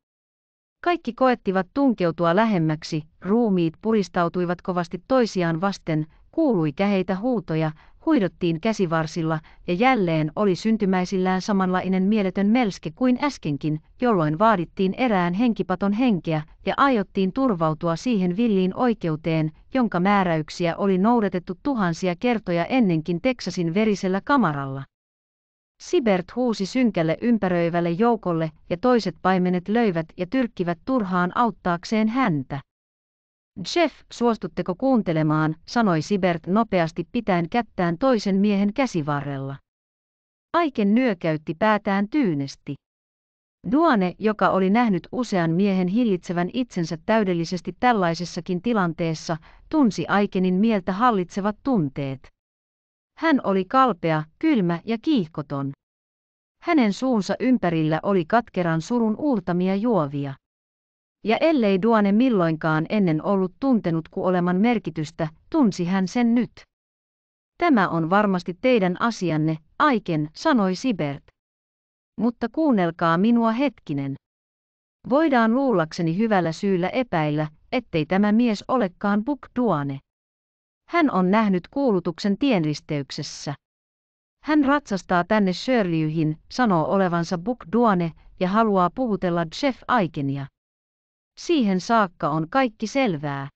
Kaikki koettivat tunkeutua lähemmäksi, ruumiit puristautuivat kovasti toisiaan vasten, kuului käheitä huutoja, huidottiin käsivarsilla ja jälleen oli syntymäisillään samanlainen mieletön melske kuin äskenkin, jolloin vaadittiin erään henkipaton henkeä ja aiottiin turvautua siihen villiin oikeuteen, jonka määräyksiä oli noudatettu tuhansia kertoja ennenkin Teksasin verisellä kamaralla. Sibert huusi synkälle ympäröivälle joukolle ja toiset paimenet löivät ja tyrkkivät turhaan auttaakseen häntä. Jeff, suostutteko kuuntelemaan, sanoi Sibert nopeasti pitäen kättään toisen miehen käsivarrella. Aiken nyökäytti päätään tyynesti. Duane, joka oli nähnyt usean miehen hillitsevän itsensä täydellisesti tällaisessakin tilanteessa, tunsi Aikenin mieltä hallitsevat tunteet. Hän oli kalpea, kylmä ja kiihkoton. Hänen suunsa ympärillä oli katkeran surun uurtamia juovia. Ja ellei Duane milloinkaan ennen ollut tuntenut ku oleman merkitystä, tunsi hän sen nyt. Tämä on varmasti teidän asianne, Aiken, sanoi Sibert. Mutta kuunnelkaa minua hetkinen. Voidaan luullakseni hyvällä syyllä epäillä, ettei tämä mies olekaan Buk Duane. Hän on nähnyt kuulutuksen tienristeyksessä. Hän ratsastaa tänne Shirleyhin, sanoo olevansa Buk Duane ja haluaa puhutella Jeff Aikenia. Siihen saakka on kaikki selvää.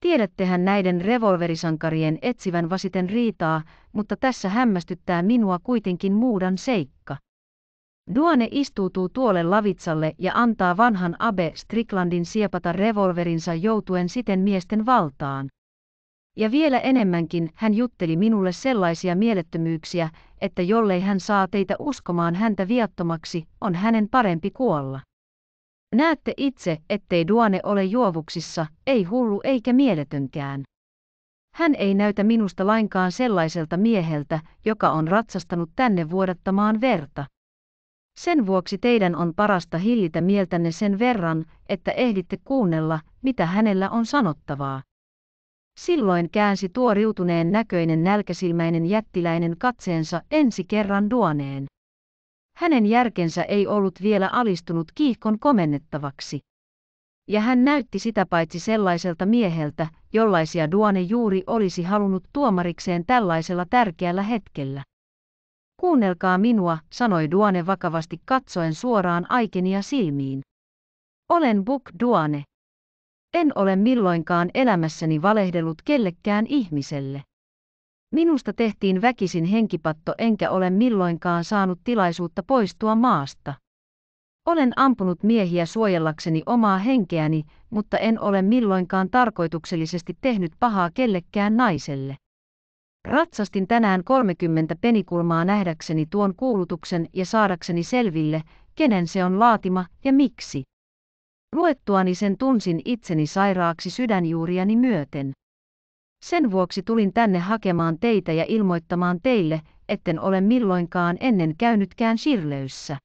Tiedättehän näiden revolverisankarien etsivän vasiten riitaa, mutta tässä hämmästyttää minua kuitenkin muudan seikka. Duane istuutuu tuolle lavitsalle ja antaa vanhan Abe Stricklandin siepata revolverinsa joutuen siten miesten valtaan. Ja vielä enemmänkin hän jutteli minulle sellaisia mielettömyyksiä, että jollei hän saa teitä uskomaan häntä viattomaksi, on hänen parempi kuolla. Näette itse, ettei Duane ole juovuksissa, ei hullu eikä mieletönkään. Hän ei näytä minusta lainkaan sellaiselta mieheltä, joka on ratsastanut tänne vuodattamaan verta. Sen vuoksi teidän on parasta hillitä mieltänne sen verran, että ehditte kuunnella, mitä hänellä on sanottavaa. Silloin käänsi tuo riutuneen näköinen nälkäsilmäinen jättiläinen katseensa ensi kerran duoneen. Hänen järkensä ei ollut vielä alistunut kiihkon komennettavaksi. Ja hän näytti sitä paitsi sellaiselta mieheltä, jollaisia Duane juuri olisi halunnut tuomarikseen tällaisella tärkeällä hetkellä. Kuunnelkaa minua, sanoi Duane vakavasti katsoen suoraan Aikenia silmiin. Olen Buk Duane. En ole milloinkaan elämässäni valehdellut kellekään ihmiselle. Minusta tehtiin väkisin henkipatto enkä ole milloinkaan saanut tilaisuutta poistua maasta. Olen ampunut miehiä suojellakseni omaa henkeäni, mutta en ole milloinkaan tarkoituksellisesti tehnyt pahaa kellekään naiselle. Ratsastin tänään 30 penikulmaa nähdäkseni tuon kuulutuksen ja saadakseni selville, kenen se on laatima ja miksi. Luettuani sen tunsin itseni sairaaksi sydänjuuriani myöten. Sen vuoksi tulin tänne hakemaan teitä ja ilmoittamaan teille, etten ole milloinkaan ennen käynytkään Shirleyssä.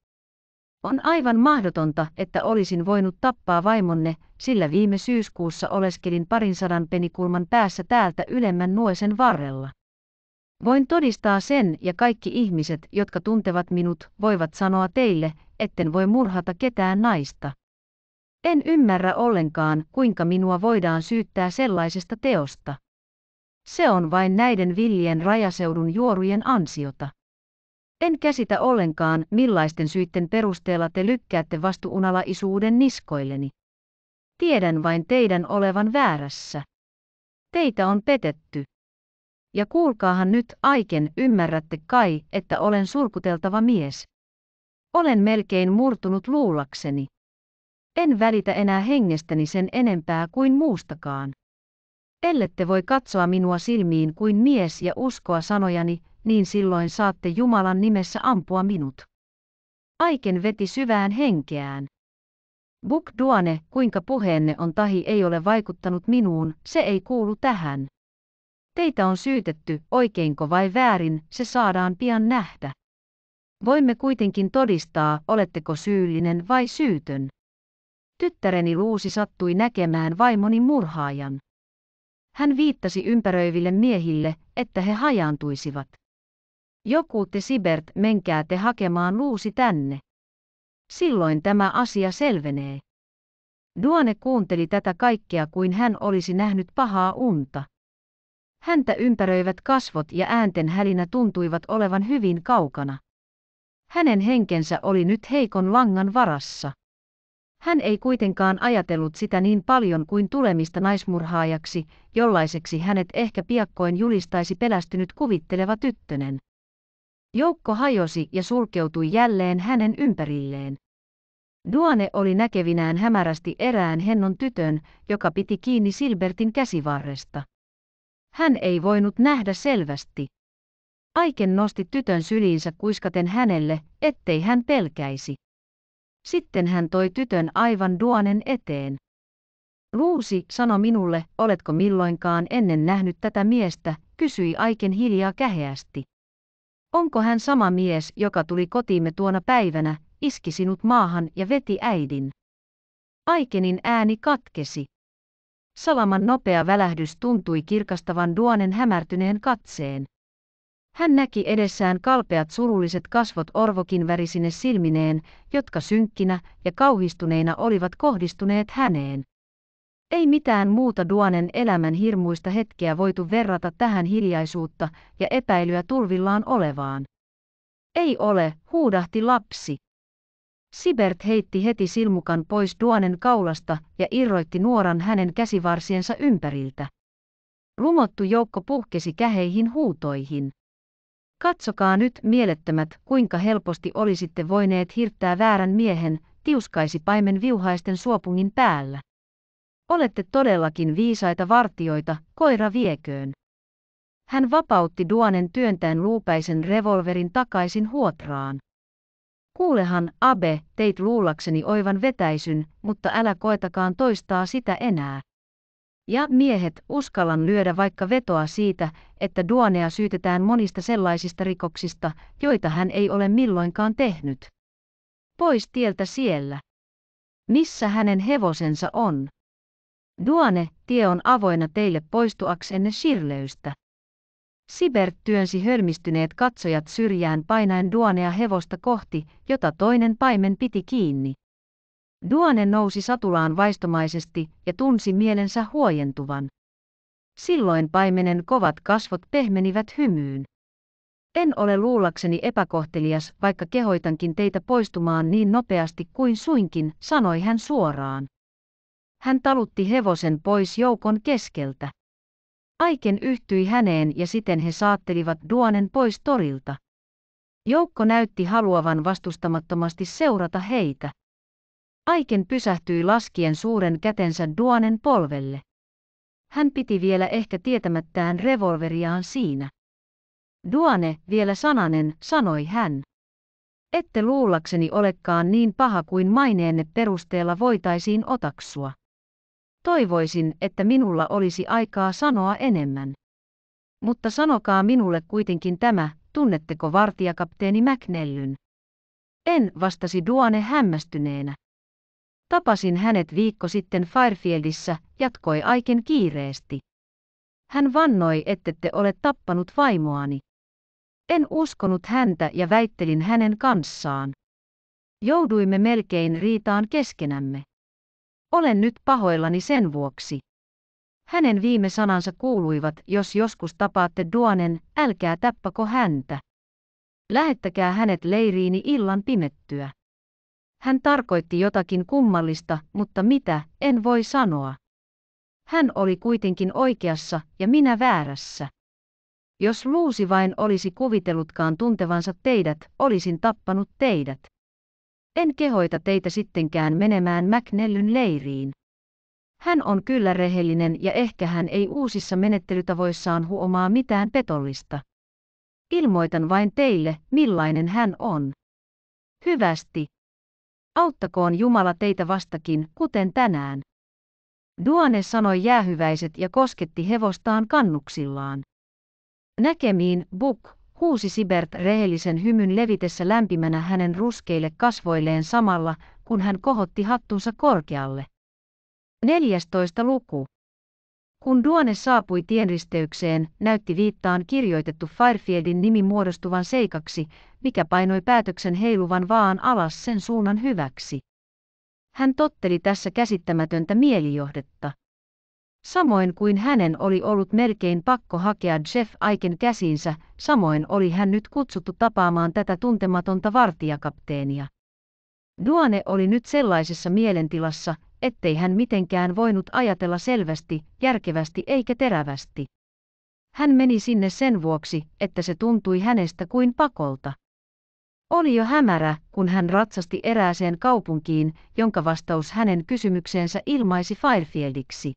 On aivan mahdotonta, että olisin voinut tappaa vaimonne, sillä viime syyskuussa oleskelin parin sadan penikulman päässä täältä ylemmän nuosen varrella. Voin todistaa sen ja kaikki ihmiset, jotka tuntevat minut, voivat sanoa teille, etten voi murhata ketään naista. En ymmärrä ollenkaan, kuinka minua voidaan syyttää sellaisesta teosta. Se on vain näiden villien rajaseudun juorujen ansiota. En käsitä ollenkaan, millaisten syitten perusteella te lykkäätte vastuunalaisuuden niskoilleni. Tiedän vain teidän olevan väärässä. Teitä on petetty. Ja kuulkaahan nyt aiken, ymmärrätte kai, että olen surkuteltava mies. Olen melkein murtunut luulakseni. En välitä enää hengestäni sen enempää kuin muustakaan. Ellette voi katsoa minua silmiin kuin mies ja uskoa sanojani, niin silloin saatte Jumalan nimessä ampua minut. Aiken veti syvään henkeään. Buk Duane, kuinka puheenne on tahi ei ole vaikuttanut minuun, se ei kuulu tähän. Teitä on syytetty, oikeinko vai väärin, se saadaan pian nähdä. Voimme kuitenkin todistaa, oletteko syyllinen vai syytön. Tyttäreni Luusi sattui näkemään vaimoni murhaajan. Hän viittasi ympäröiville miehille, että he hajaantuisivat. Joku te Sibert menkää te hakemaan luusi tänne. Silloin tämä asia selvenee. Duane kuunteli tätä kaikkea kuin hän olisi nähnyt pahaa unta. Häntä ympäröivät kasvot ja äänten hälinä tuntuivat olevan hyvin kaukana. Hänen henkensä oli nyt heikon langan varassa. Hän ei kuitenkaan ajatellut sitä niin paljon kuin tulemista naismurhaajaksi, jollaiseksi hänet ehkä piakkoin julistaisi pelästynyt kuvitteleva tyttönen. Joukko hajosi ja sulkeutui jälleen hänen ympärilleen. Duane oli näkevinään hämärästi erään hennon tytön, joka piti kiinni Silbertin käsivarresta. Hän ei voinut nähdä selvästi. Aiken nosti tytön syliinsä kuiskaten hänelle, ettei hän pelkäisi. Sitten hän toi tytön aivan Duanen eteen. Luusi, sano minulle, oletko milloinkaan ennen nähnyt tätä miestä, kysyi Aiken hiljaa käheästi. Onko hän sama mies, joka tuli kotiimme tuona päivänä, iski sinut maahan ja veti äidin? Aikenin ääni katkesi. Salaman nopea välähdys tuntui kirkastavan Duonen hämärtyneen katseen. Hän näki edessään kalpeat surulliset kasvot orvokin värisine silmineen, jotka synkkinä ja kauhistuneina olivat kohdistuneet häneen. Ei mitään muuta Duanen elämän hirmuista hetkeä voitu verrata tähän hiljaisuutta ja epäilyä tulvillaan olevaan. Ei ole, huudahti lapsi. Sibert heitti heti silmukan pois Duanen kaulasta ja irroitti nuoran hänen käsivarsiensa ympäriltä. Rumottu joukko puhkesi käheihin huutoihin. Katsokaa nyt mielettömät, kuinka helposti olisitte voineet hirttää väärän miehen, tiuskaisi paimen viuhaisten suopungin päällä. Olette todellakin viisaita vartioita, koira vieköön. Hän vapautti Duanen työntäen luupäisen revolverin takaisin huotraan. Kuulehan, Abe, teit luullakseni oivan vetäisyn, mutta älä koetakaan toistaa sitä enää. Ja miehet, uskallan lyödä vaikka vetoa siitä, että Duanea syytetään monista sellaisista rikoksista, joita hän ei ole milloinkaan tehnyt. Pois tieltä siellä. Missä hänen hevosensa on? Duane tie on avoinna teille poistuaksenne Shirleystä. Sibert työnsi hölmistyneet katsojat syrjään painaen Duanea hevosta kohti, jota toinen paimen piti kiinni. Duane nousi satulaan vaistomaisesti ja tunsi mielensä huojentuvan. Silloin paimenen kovat kasvot pehmenivät hymyyn. En ole luullakseni epäkohtelias, vaikka kehoitankin teitä poistumaan niin nopeasti kuin suinkin, sanoi hän suoraan. Hän talutti hevosen pois joukon keskeltä. Aiken yhtyi häneen ja siten he saattelivat Duanen pois torilta. Joukko näytti haluavan vastustamattomasti seurata heitä. Aiken pysähtyi laskien suuren kätensä Duanen polvelle. Hän piti vielä ehkä tietämättään revolveriaan siinä. Duane, vielä sananen, sanoi hän. Ette luullakseni olekaan niin paha kuin maineenne perusteella voitaisiin otaksua. Toivoisin, että minulla olisi aikaa sanoa enemmän. Mutta sanokaa minulle kuitenkin tämä, tunnetteko vartijakapteeni Mäknellyn? En, vastasi Duane hämmästyneenä. Tapasin hänet viikko sitten Firefieldissä, jatkoi Aiken kiireesti. Hän vannoi, ettette ole tappanut vaimoani. En uskonut häntä ja väittelin hänen kanssaan. Jouduimme melkein riitaan keskenämme. Olen nyt pahoillani sen vuoksi. Hänen viime sanansa kuuluivat, jos joskus tapaatte Duane'n, älkää tappako häntä. Lähettäkää hänet leiriini illan pimettyä. Hän tarkoitti jotakin kummallista, mutta mitä, en voi sanoa. Hän oli kuitenkin oikeassa ja minä väärässä. Jos Luusi vain olisi kuvitellutkaan tuntevansa teidät, olisin tappanut teidät. En kehoita teitä sittenkään menemään McNellyn leiriin. Hän on kyllä rehellinen ja ehkä hän ei uusissa menettelytavoissaan huomaa mitään petollista. Ilmoitan vain teille, millainen hän on. Hyvästi, Auttakoon Jumala teitä vastakin, kuten tänään. Duane sanoi jäähyväiset ja kosketti hevostaan kannuksillaan. Näkemiin, Buk, huusi Sibert rehellisen hymyn levitessä lämpimänä hänen ruskeille kasvoilleen samalla, kun hän kohotti hattunsa korkealle. 14. luku kun Duane saapui tienristeykseen, näytti viittaan kirjoitettu Firefieldin nimi muodostuvan seikaksi, mikä painoi päätöksen heiluvan vaan alas sen suunnan hyväksi. Hän totteli tässä käsittämätöntä mielijohdetta. Samoin kuin hänen oli ollut melkein pakko hakea Jeff Aiken käsiinsä, samoin oli hän nyt kutsuttu tapaamaan tätä tuntematonta vartijakapteenia. Duane oli nyt sellaisessa mielentilassa, ettei hän mitenkään voinut ajatella selvästi, järkevästi eikä terävästi. Hän meni sinne sen vuoksi, että se tuntui hänestä kuin pakolta. Oli jo hämärä, kun hän ratsasti erääseen kaupunkiin, jonka vastaus hänen kysymykseensä ilmaisi Firefieldiksi.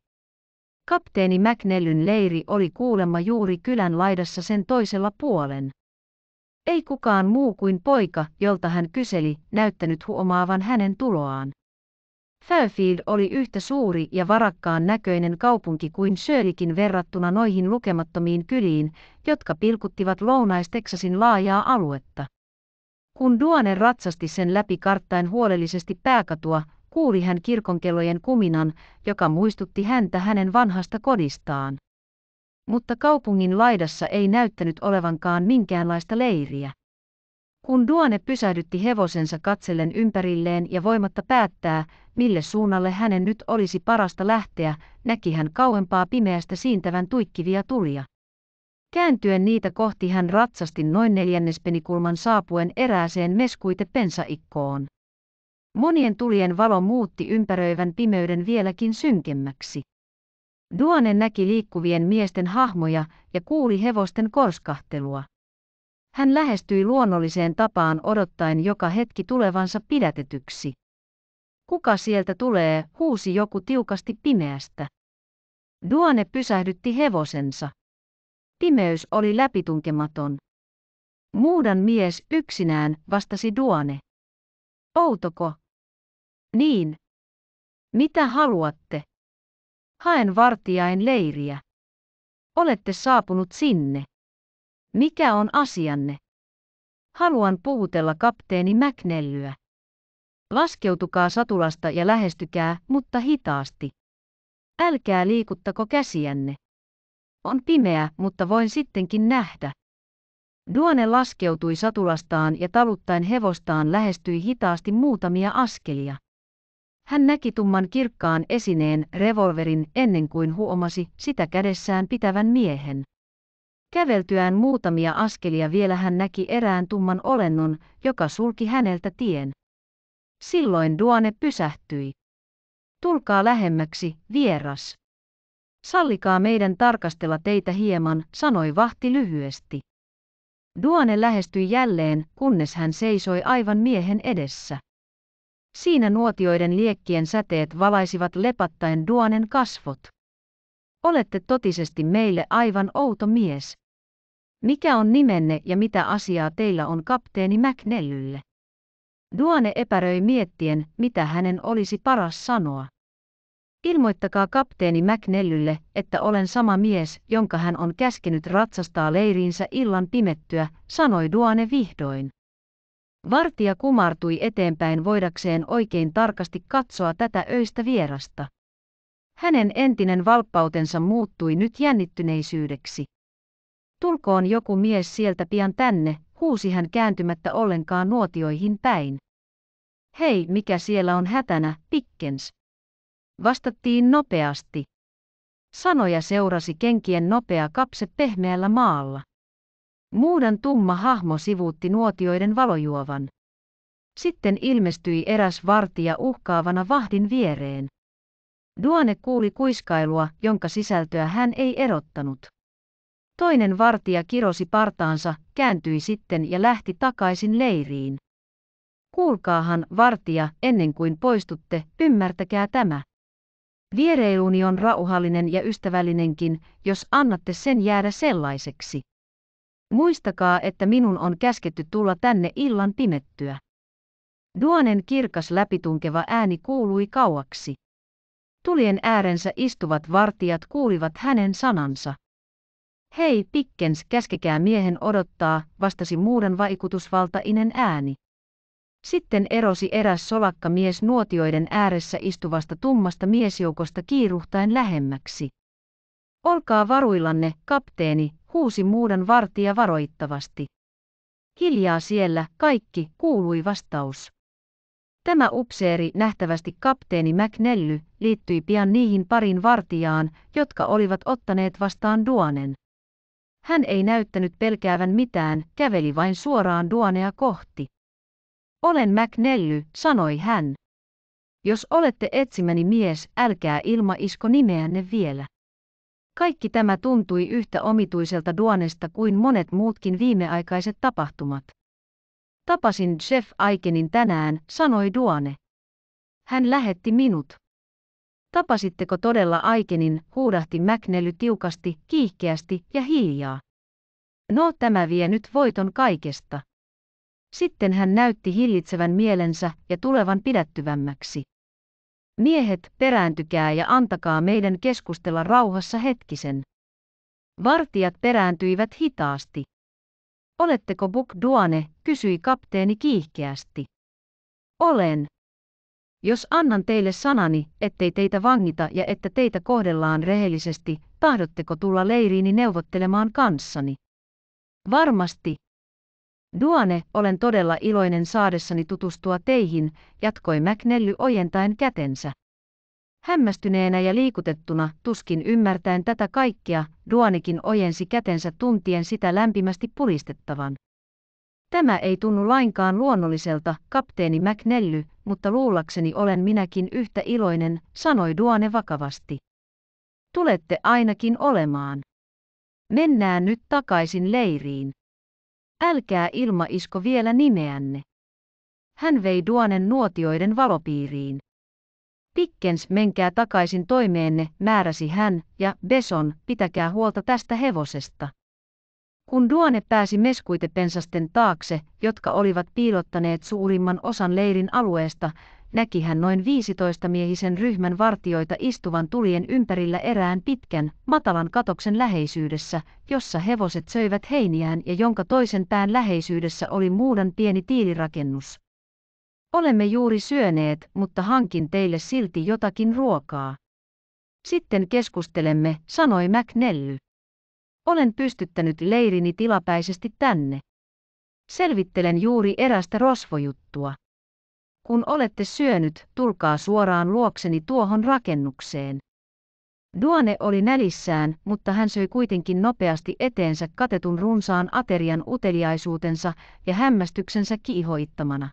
Kapteeni McNellyn leiri oli kuulemma juuri kylän laidassa sen toisella puolen. Ei kukaan muu kuin poika, jolta hän kyseli, näyttänyt huomaavan hänen tuloaan. Fairfield oli yhtä suuri ja varakkaan näköinen kaupunki kuin Shirleykin verrattuna noihin lukemattomiin kyliin, jotka pilkuttivat lounaisteksasin laajaa aluetta. Kun Duane ratsasti sen läpi karttaen huolellisesti pääkatua, kuuli hän kirkonkellojen kuminan, joka muistutti häntä hänen vanhasta kodistaan mutta kaupungin laidassa ei näyttänyt olevankaan minkäänlaista leiriä. Kun Duane pysähdytti hevosensa katsellen ympärilleen ja voimatta päättää, mille suunnalle hänen nyt olisi parasta lähteä, näki hän kauempaa pimeästä siintävän tuikkivia tulia. Kääntyen niitä kohti hän ratsasti noin neljännespenikulman saapuen erääseen meskuite pensaikkoon. Monien tulien valo muutti ympäröivän pimeyden vieläkin synkemmäksi. Duane näki liikkuvien miesten hahmoja ja kuuli hevosten korskahtelua. Hän lähestyi luonnolliseen tapaan odottaen joka hetki tulevansa pidätetyksi. Kuka sieltä tulee, huusi joku tiukasti pimeästä. Duane pysähdytti hevosensa. Pimeys oli läpitunkematon. Muudan mies yksinään, vastasi Duane. Outoko? Niin. Mitä haluatte? Haen vartijain leiriä. Olette saapunut sinne. Mikä on asianne? Haluan puhutella kapteeni Mäknellyä. Laskeutukaa satulasta ja lähestykää, mutta hitaasti. Älkää liikuttako käsiänne. On pimeä, mutta voin sittenkin nähdä. Duone laskeutui satulastaan ja taluttaen hevostaan lähestyi hitaasti muutamia askelia. Hän näki tumman kirkkaan esineen revolverin ennen kuin huomasi sitä kädessään pitävän miehen. Käveltyään muutamia askelia vielä hän näki erään tumman olennon, joka sulki häneltä tien. Silloin Duane pysähtyi. Tulkaa lähemmäksi, vieras. Sallikaa meidän tarkastella teitä hieman, sanoi vahti lyhyesti. Duane lähestyi jälleen, kunnes hän seisoi aivan miehen edessä. Siinä nuotioiden liekkien säteet valaisivat lepattaen Duonen kasvot. Olette totisesti meille aivan outo mies. Mikä on nimenne ja mitä asiaa teillä on kapteeni McNellylle? Duane epäröi miettien, mitä hänen olisi paras sanoa. Ilmoittakaa kapteeni McNellylle, että olen sama mies, jonka hän on käskenyt ratsastaa leiriinsä illan pimettyä, sanoi Duane vihdoin. Vartija kumartui eteenpäin voidakseen oikein tarkasti katsoa tätä öistä vierasta. Hänen entinen valppautensa muuttui nyt jännittyneisyydeksi. Tulkoon joku mies sieltä pian tänne, huusi hän kääntymättä ollenkaan nuotioihin päin. Hei, mikä siellä on hätänä, Pickens? Vastattiin nopeasti. Sanoja seurasi kenkien nopea kapse pehmeällä maalla. Muudan tumma hahmo sivuutti nuotioiden valojuovan. Sitten ilmestyi eräs vartija uhkaavana vahdin viereen. Duane kuuli kuiskailua, jonka sisältöä hän ei erottanut. Toinen vartija kirosi partaansa, kääntyi sitten ja lähti takaisin leiriin. Kuulkaahan, vartija, ennen kuin poistutte, ymmärtäkää tämä. Viereiluni on rauhallinen ja ystävällinenkin, jos annatte sen jäädä sellaiseksi. Muistakaa, että minun on käsketty tulla tänne illan pimettyä. Duonen kirkas läpitunkeva ääni kuului kauaksi. Tulien äärensä istuvat vartijat kuulivat hänen sanansa. Hei, Pikkens, käskekää miehen odottaa, vastasi muuden vaikutusvaltainen ääni. Sitten erosi eräs solakka mies nuotioiden ääressä istuvasta tummasta miesjoukosta kiiruhtaen lähemmäksi. Olkaa varuillanne, kapteeni, huusi muudan vartija varoittavasti. Hiljaa siellä, kaikki, kuului vastaus. Tämä upseeri, nähtävästi kapteeni McNelly, liittyi pian niihin parin vartijaan, jotka olivat ottaneet vastaan duanen. Hän ei näyttänyt pelkäävän mitään, käveli vain suoraan Duanea kohti. Olen McNelly, sanoi hän. Jos olette etsimäni mies, älkää ilmaisko nimeänne vielä. Kaikki tämä tuntui yhtä omituiselta duonesta kuin monet muutkin viimeaikaiset tapahtumat. Tapasin Jeff Aikenin tänään, sanoi Duane. Hän lähetti minut. Tapasitteko todella Aikenin, huudahti Mäknely tiukasti, kiihkeästi ja hiljaa. No tämä vie nyt voiton kaikesta. Sitten hän näytti hillitsevän mielensä ja tulevan pidättyvämmäksi. Miehet, perääntykää ja antakaa meidän keskustella rauhassa hetkisen. Vartijat perääntyivät hitaasti. Oletteko Buk Duane, kysyi kapteeni kiihkeästi. Olen. Jos annan teille sanani, ettei teitä vangita ja että teitä kohdellaan rehellisesti, tahdotteko tulla leiriini neuvottelemaan kanssani? Varmasti, Duane, olen todella iloinen saadessani tutustua teihin, jatkoi McNelly ojentaen kätensä. Hämmästyneenä ja liikutettuna, tuskin ymmärtäen tätä kaikkea, Duanikin ojensi kätensä tuntien sitä lämpimästi pulistettavan. Tämä ei tunnu lainkaan luonnolliselta, kapteeni McNelly, mutta luullakseni olen minäkin yhtä iloinen, sanoi Duane vakavasti. Tulette ainakin olemaan. Mennään nyt takaisin leiriin. Älkää ilmaisko vielä nimeänne. Hän vei Duanen nuotioiden valopiiriin. Pickens, menkää takaisin toimeenne, määräsi hän, ja Beson, pitäkää huolta tästä hevosesta. Kun Duane pääsi meskuitepensasten taakse, jotka olivat piilottaneet suurimman osan leirin alueesta, näki hän noin 15 miehisen ryhmän vartioita istuvan tulien ympärillä erään pitkän, matalan katoksen läheisyydessä, jossa hevoset söivät heiniään ja jonka toisen pään läheisyydessä oli muudan pieni tiilirakennus. Olemme juuri syöneet, mutta hankin teille silti jotakin ruokaa. Sitten keskustelemme, sanoi McNelly. Olen pystyttänyt leirini tilapäisesti tänne. Selvittelen juuri erästä rosvojuttua. Kun olette syönyt, tulkaa suoraan luokseni tuohon rakennukseen. Duane oli nälissään, mutta hän söi kuitenkin nopeasti eteensä katetun runsaan aterian uteliaisuutensa ja hämmästyksensä kiihoittamana.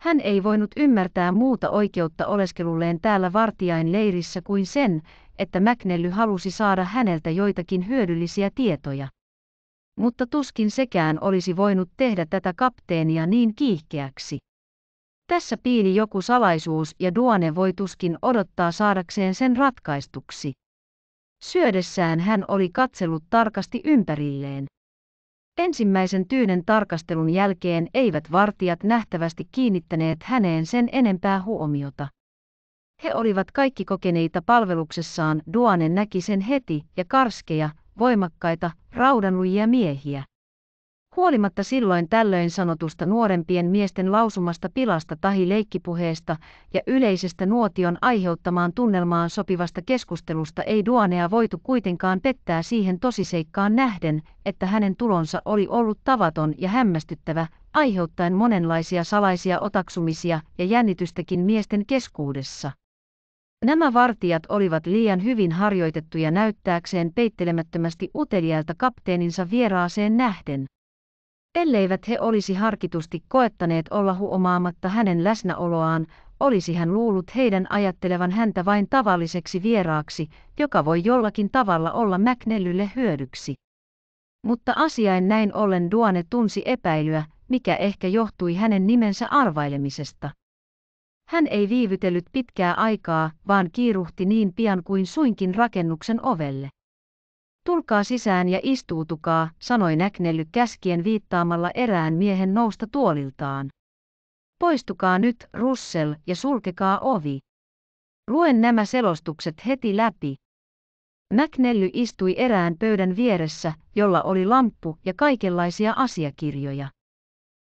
Hän ei voinut ymmärtää muuta oikeutta oleskelulleen täällä vartijain leirissä kuin sen, että Mäknelly halusi saada häneltä joitakin hyödyllisiä tietoja. Mutta tuskin sekään olisi voinut tehdä tätä kapteenia niin kiihkeäksi. Tässä piili joku salaisuus ja Duane voi tuskin odottaa saadakseen sen ratkaistuksi. Syödessään hän oli katsellut tarkasti ympärilleen. Ensimmäisen tyynen tarkastelun jälkeen eivät vartijat nähtävästi kiinnittäneet häneen sen enempää huomiota. He olivat kaikki kokeneita palveluksessaan, Duane näki sen heti, ja karskeja, voimakkaita, raudanlujia miehiä. Huolimatta silloin tällöin sanotusta nuorempien miesten lausumasta pilasta tahi leikkipuheesta ja yleisestä nuotion aiheuttamaan tunnelmaan sopivasta keskustelusta ei Duanea voitu kuitenkaan pettää siihen tosiseikkaan nähden, että hänen tulonsa oli ollut tavaton ja hämmästyttävä, aiheuttaen monenlaisia salaisia otaksumisia ja jännitystäkin miesten keskuudessa. Nämä vartijat olivat liian hyvin harjoitettuja näyttääkseen peittelemättömästi uteliailta kapteeninsa vieraaseen nähden. Elleivät he olisi harkitusti koettaneet olla huomaamatta hänen läsnäoloaan, olisi hän luullut heidän ajattelevan häntä vain tavalliseksi vieraaksi, joka voi jollakin tavalla olla Mäknellylle hyödyksi. Mutta asiain näin ollen Duane tunsi epäilyä, mikä ehkä johtui hänen nimensä arvailemisesta. Hän ei viivytellyt pitkää aikaa, vaan kiiruhti niin pian kuin suinkin rakennuksen ovelle. Tulkaa sisään ja istuutukaa, sanoi näknelly käskien viittaamalla erään miehen nousta tuoliltaan. Poistukaa nyt, Russell, ja sulkekaa ovi. Luen nämä selostukset heti läpi. Näknelly istui erään pöydän vieressä, jolla oli lamppu ja kaikenlaisia asiakirjoja.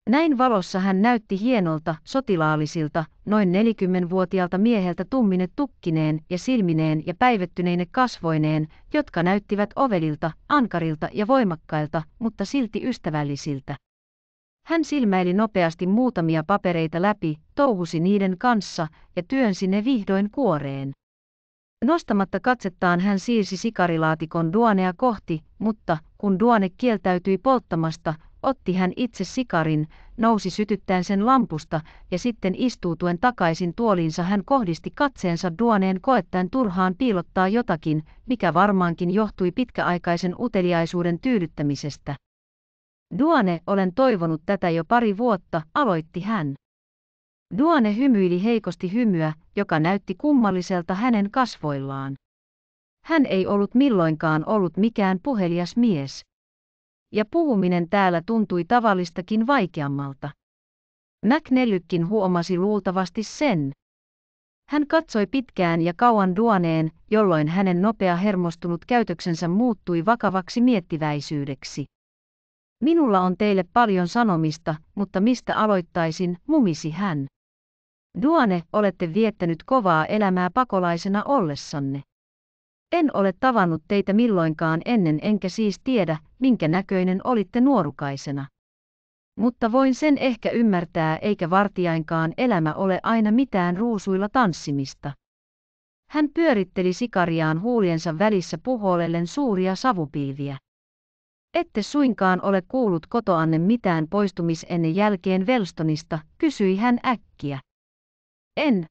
Näin valossa hän näytti hienolta, sotilaallisilta, noin 40-vuotiaalta mieheltä tummine tukkineen ja silmineen ja päivettyneine kasvoineen, jotka näyttivät ovelilta, ankarilta ja voimakkailta, mutta silti ystävällisiltä. Hän silmäili nopeasti muutamia papereita läpi, touhusi niiden kanssa ja työnsi ne vihdoin kuoreen. Nostamatta katsettaan hän siirsi sikarilaatikon duonea kohti, mutta kun duone kieltäytyi polttamasta, Otti hän itse sikarin, nousi sytyttäen sen lampusta ja sitten istuutuen takaisin tuoliinsa hän kohdisti katseensa duoneen koettaen turhaan piilottaa jotakin, mikä varmaankin johtui pitkäaikaisen uteliaisuuden tyydyttämisestä. Duane, olen toivonut tätä jo pari vuotta, aloitti hän. Duane hymyili heikosti hymyä, joka näytti kummalliselta hänen kasvoillaan. Hän ei ollut milloinkaan ollut mikään puhelias mies ja puhuminen täällä tuntui tavallistakin vaikeammalta. McNellykin huomasi luultavasti sen. Hän katsoi pitkään ja kauan duoneen, jolloin hänen nopea hermostunut käytöksensä muuttui vakavaksi miettiväisyydeksi. Minulla on teille paljon sanomista, mutta mistä aloittaisin, mumisi hän. Duane, olette viettänyt kovaa elämää pakolaisena ollessanne. En ole tavannut teitä milloinkaan ennen enkä siis tiedä, minkä näköinen olitte nuorukaisena. Mutta voin sen ehkä ymmärtää eikä vartijainkaan elämä ole aina mitään ruusuilla tanssimista. Hän pyöritteli sikariaan huuliensa välissä puhuolellen suuria savupiiviä. Ette suinkaan ole kuullut kotoanne mitään poistumisenne jälkeen Velstonista, kysyi hän äkkiä. En.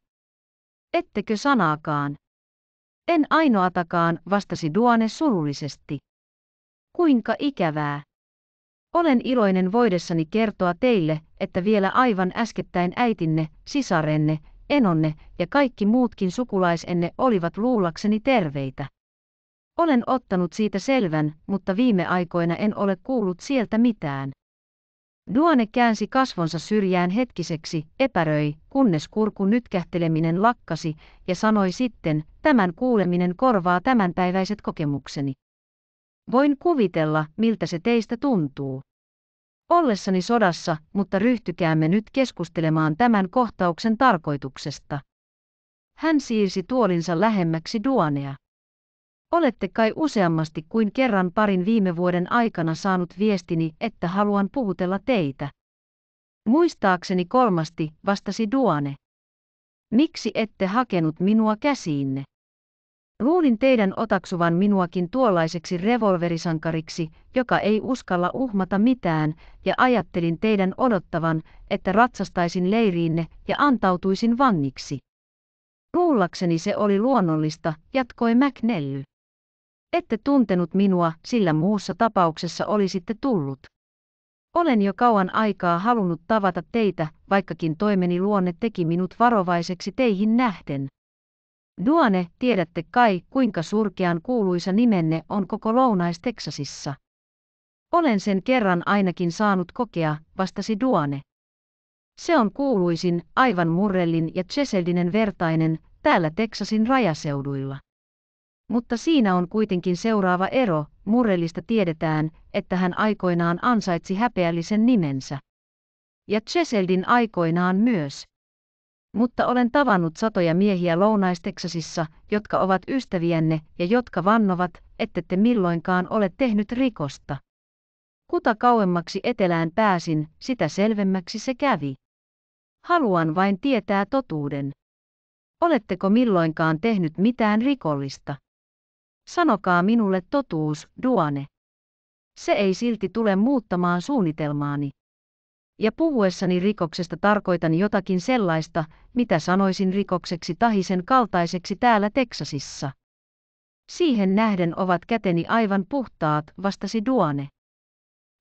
Ettekö sanaakaan? En ainoatakaan, vastasi Duane surullisesti. Kuinka ikävää. Olen iloinen voidessani kertoa teille, että vielä aivan äskettäin äitinne, sisarenne, enonne ja kaikki muutkin sukulaisenne olivat luulakseni terveitä. Olen ottanut siitä selvän, mutta viime aikoina en ole kuullut sieltä mitään. Duane käänsi kasvonsa syrjään hetkiseksi, epäröi, kunnes kurkun nytkähteleminen lakkasi, ja sanoi sitten, tämän kuuleminen korvaa tämänpäiväiset kokemukseni. Voin kuvitella, miltä se teistä tuntuu. Ollessani sodassa, mutta ryhtykäämme nyt keskustelemaan tämän kohtauksen tarkoituksesta. Hän siirsi tuolinsa lähemmäksi duonea. Olette kai useammasti kuin kerran parin viime vuoden aikana saanut viestini, että haluan puhutella teitä. Muistaakseni kolmasti, vastasi Duane. Miksi ette hakenut minua käsiinne? Luulin teidän otaksuvan minuakin tuollaiseksi revolverisankariksi, joka ei uskalla uhmata mitään, ja ajattelin teidän odottavan, että ratsastaisin leiriinne ja antautuisin vangiksi. Luullakseni se oli luonnollista, jatkoi McNelly. Ette tuntenut minua, sillä muussa tapauksessa olisitte tullut. Olen jo kauan aikaa halunnut tavata teitä, vaikkakin toimeni luonne teki minut varovaiseksi teihin nähden. Duane, tiedätte kai, kuinka surkean kuuluisa nimenne on koko Lounais-Teksasissa. Olen sen kerran ainakin saanut kokea, vastasi Duane. Se on kuuluisin, aivan Murrellin ja Cheseldinen vertainen, täällä Teksasin rajaseuduilla. Mutta siinä on kuitenkin seuraava ero, Murrellista tiedetään, että hän aikoinaan ansaitsi häpeällisen nimensä. Ja Cheseldin aikoinaan myös mutta olen tavannut satoja miehiä lounaisteksasissa, jotka ovat ystäviänne ja jotka vannovat, ettette milloinkaan ole tehnyt rikosta. Kuta kauemmaksi etelään pääsin, sitä selvemmäksi se kävi. Haluan vain tietää totuuden. Oletteko milloinkaan tehnyt mitään rikollista? Sanokaa minulle totuus, Duane. Se ei silti tule muuttamaan suunnitelmaani ja puhuessani rikoksesta tarkoitan jotakin sellaista, mitä sanoisin rikokseksi tahisen kaltaiseksi täällä Teksasissa. Siihen nähden ovat käteni aivan puhtaat, vastasi Duane.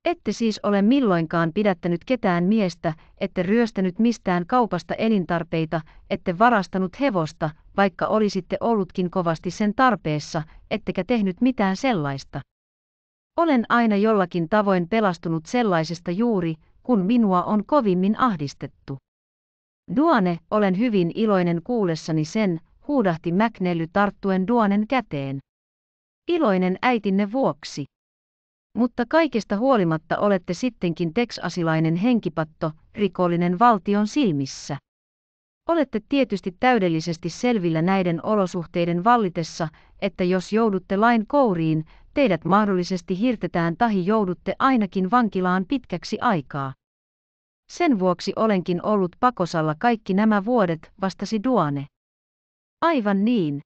Ette siis ole milloinkaan pidättänyt ketään miestä, ette ryöstänyt mistään kaupasta elintarpeita, ette varastanut hevosta, vaikka olisitte ollutkin kovasti sen tarpeessa, ettekä tehnyt mitään sellaista. Olen aina jollakin tavoin pelastunut sellaisesta juuri, kun minua on kovimmin ahdistettu. Duane, olen hyvin iloinen kuullessani sen, huudahti Mäknelly tarttuen Duanen käteen. Iloinen äitinne vuoksi. Mutta kaikesta huolimatta olette sittenkin teksasilainen henkipatto, rikollinen valtion silmissä. Olette tietysti täydellisesti selvillä näiden olosuhteiden vallitessa, että jos joudutte lain kouriin, teidät mahdollisesti hirtetään tahi joudutte ainakin vankilaan pitkäksi aikaa. Sen vuoksi olenkin ollut pakosalla kaikki nämä vuodet, vastasi Duane. Aivan niin.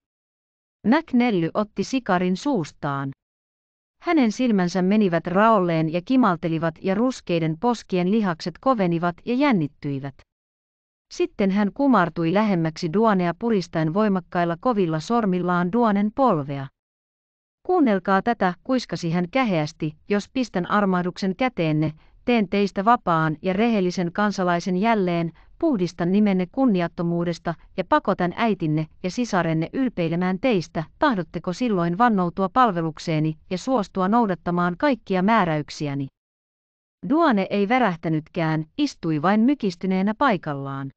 McNelly otti sikarin suustaan. Hänen silmänsä menivät raolleen ja kimaltelivat ja ruskeiden poskien lihakset kovenivat ja jännittyivät. Sitten hän kumartui lähemmäksi Duanea puristaen voimakkailla kovilla sormillaan Duanen polvea. Kuunnelkaa tätä, kuiskasi hän käheästi, jos pistän armahduksen käteenne, teen teistä vapaan ja rehellisen kansalaisen jälleen, puhdistan nimenne kunniattomuudesta ja pakotan äitinne ja sisarenne ylpeilemään teistä, tahdotteko silloin vannoutua palvelukseeni ja suostua noudattamaan kaikkia määräyksiäni? Duane ei värähtänytkään, istui vain mykistyneenä paikallaan.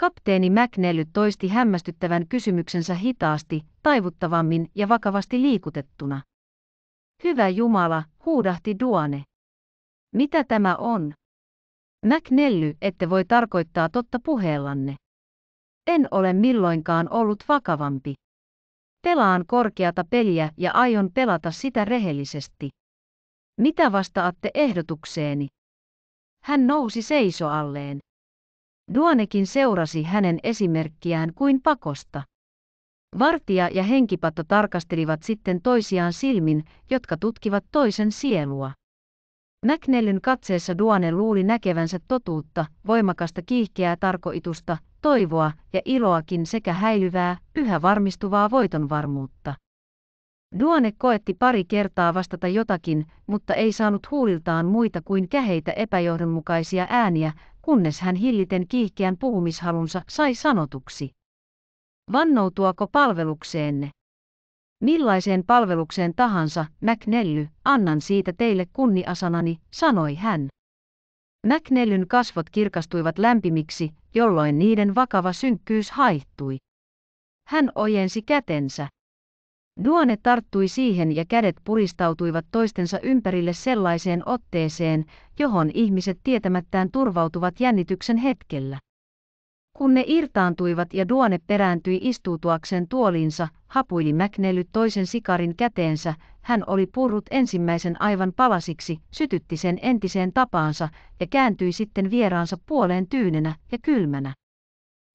Kapteeni McNelly toisti hämmästyttävän kysymyksensä hitaasti, taivuttavammin ja vakavasti liikutettuna. Hyvä Jumala, huudahti Duane. Mitä tämä on? McNelly, ette voi tarkoittaa totta puheellanne. En ole milloinkaan ollut vakavampi. Pelaan korkeata peliä ja aion pelata sitä rehellisesti. Mitä vastaatte ehdotukseeni? Hän nousi seisoalleen. Duonekin seurasi hänen esimerkkiään kuin pakosta. Vartija ja henkipatto tarkastelivat sitten toisiaan silmin, jotka tutkivat toisen sielua. Mäknellyn katseessa Duane luuli näkevänsä totuutta, voimakasta kiihkeää tarkoitusta, toivoa ja iloakin sekä häilyvää, yhä varmistuvaa voitonvarmuutta. Duane koetti pari kertaa vastata jotakin, mutta ei saanut huuliltaan muita kuin käheitä epäjohdonmukaisia ääniä, kunnes hän hilliten kiihkeän puhumishalunsa sai sanotuksi. Vannoutuako palvelukseenne? Millaiseen palvelukseen tahansa, McNelly, annan siitä teille kunniasanani, sanoi hän. McNellyn kasvot kirkastuivat lämpimiksi, jolloin niiden vakava synkkyys haihtui. Hän ojensi kätensä. Duane tarttui siihen ja kädet puristautuivat toistensa ympärille sellaiseen otteeseen, johon ihmiset tietämättään turvautuvat jännityksen hetkellä. Kun ne irtaantuivat ja Duane perääntyi istuutuakseen tuoliinsa, hapuili McNelly toisen sikarin käteensä, hän oli purrut ensimmäisen aivan palasiksi, sytytti sen entiseen tapaansa ja kääntyi sitten vieraansa puoleen tyynenä ja kylmänä.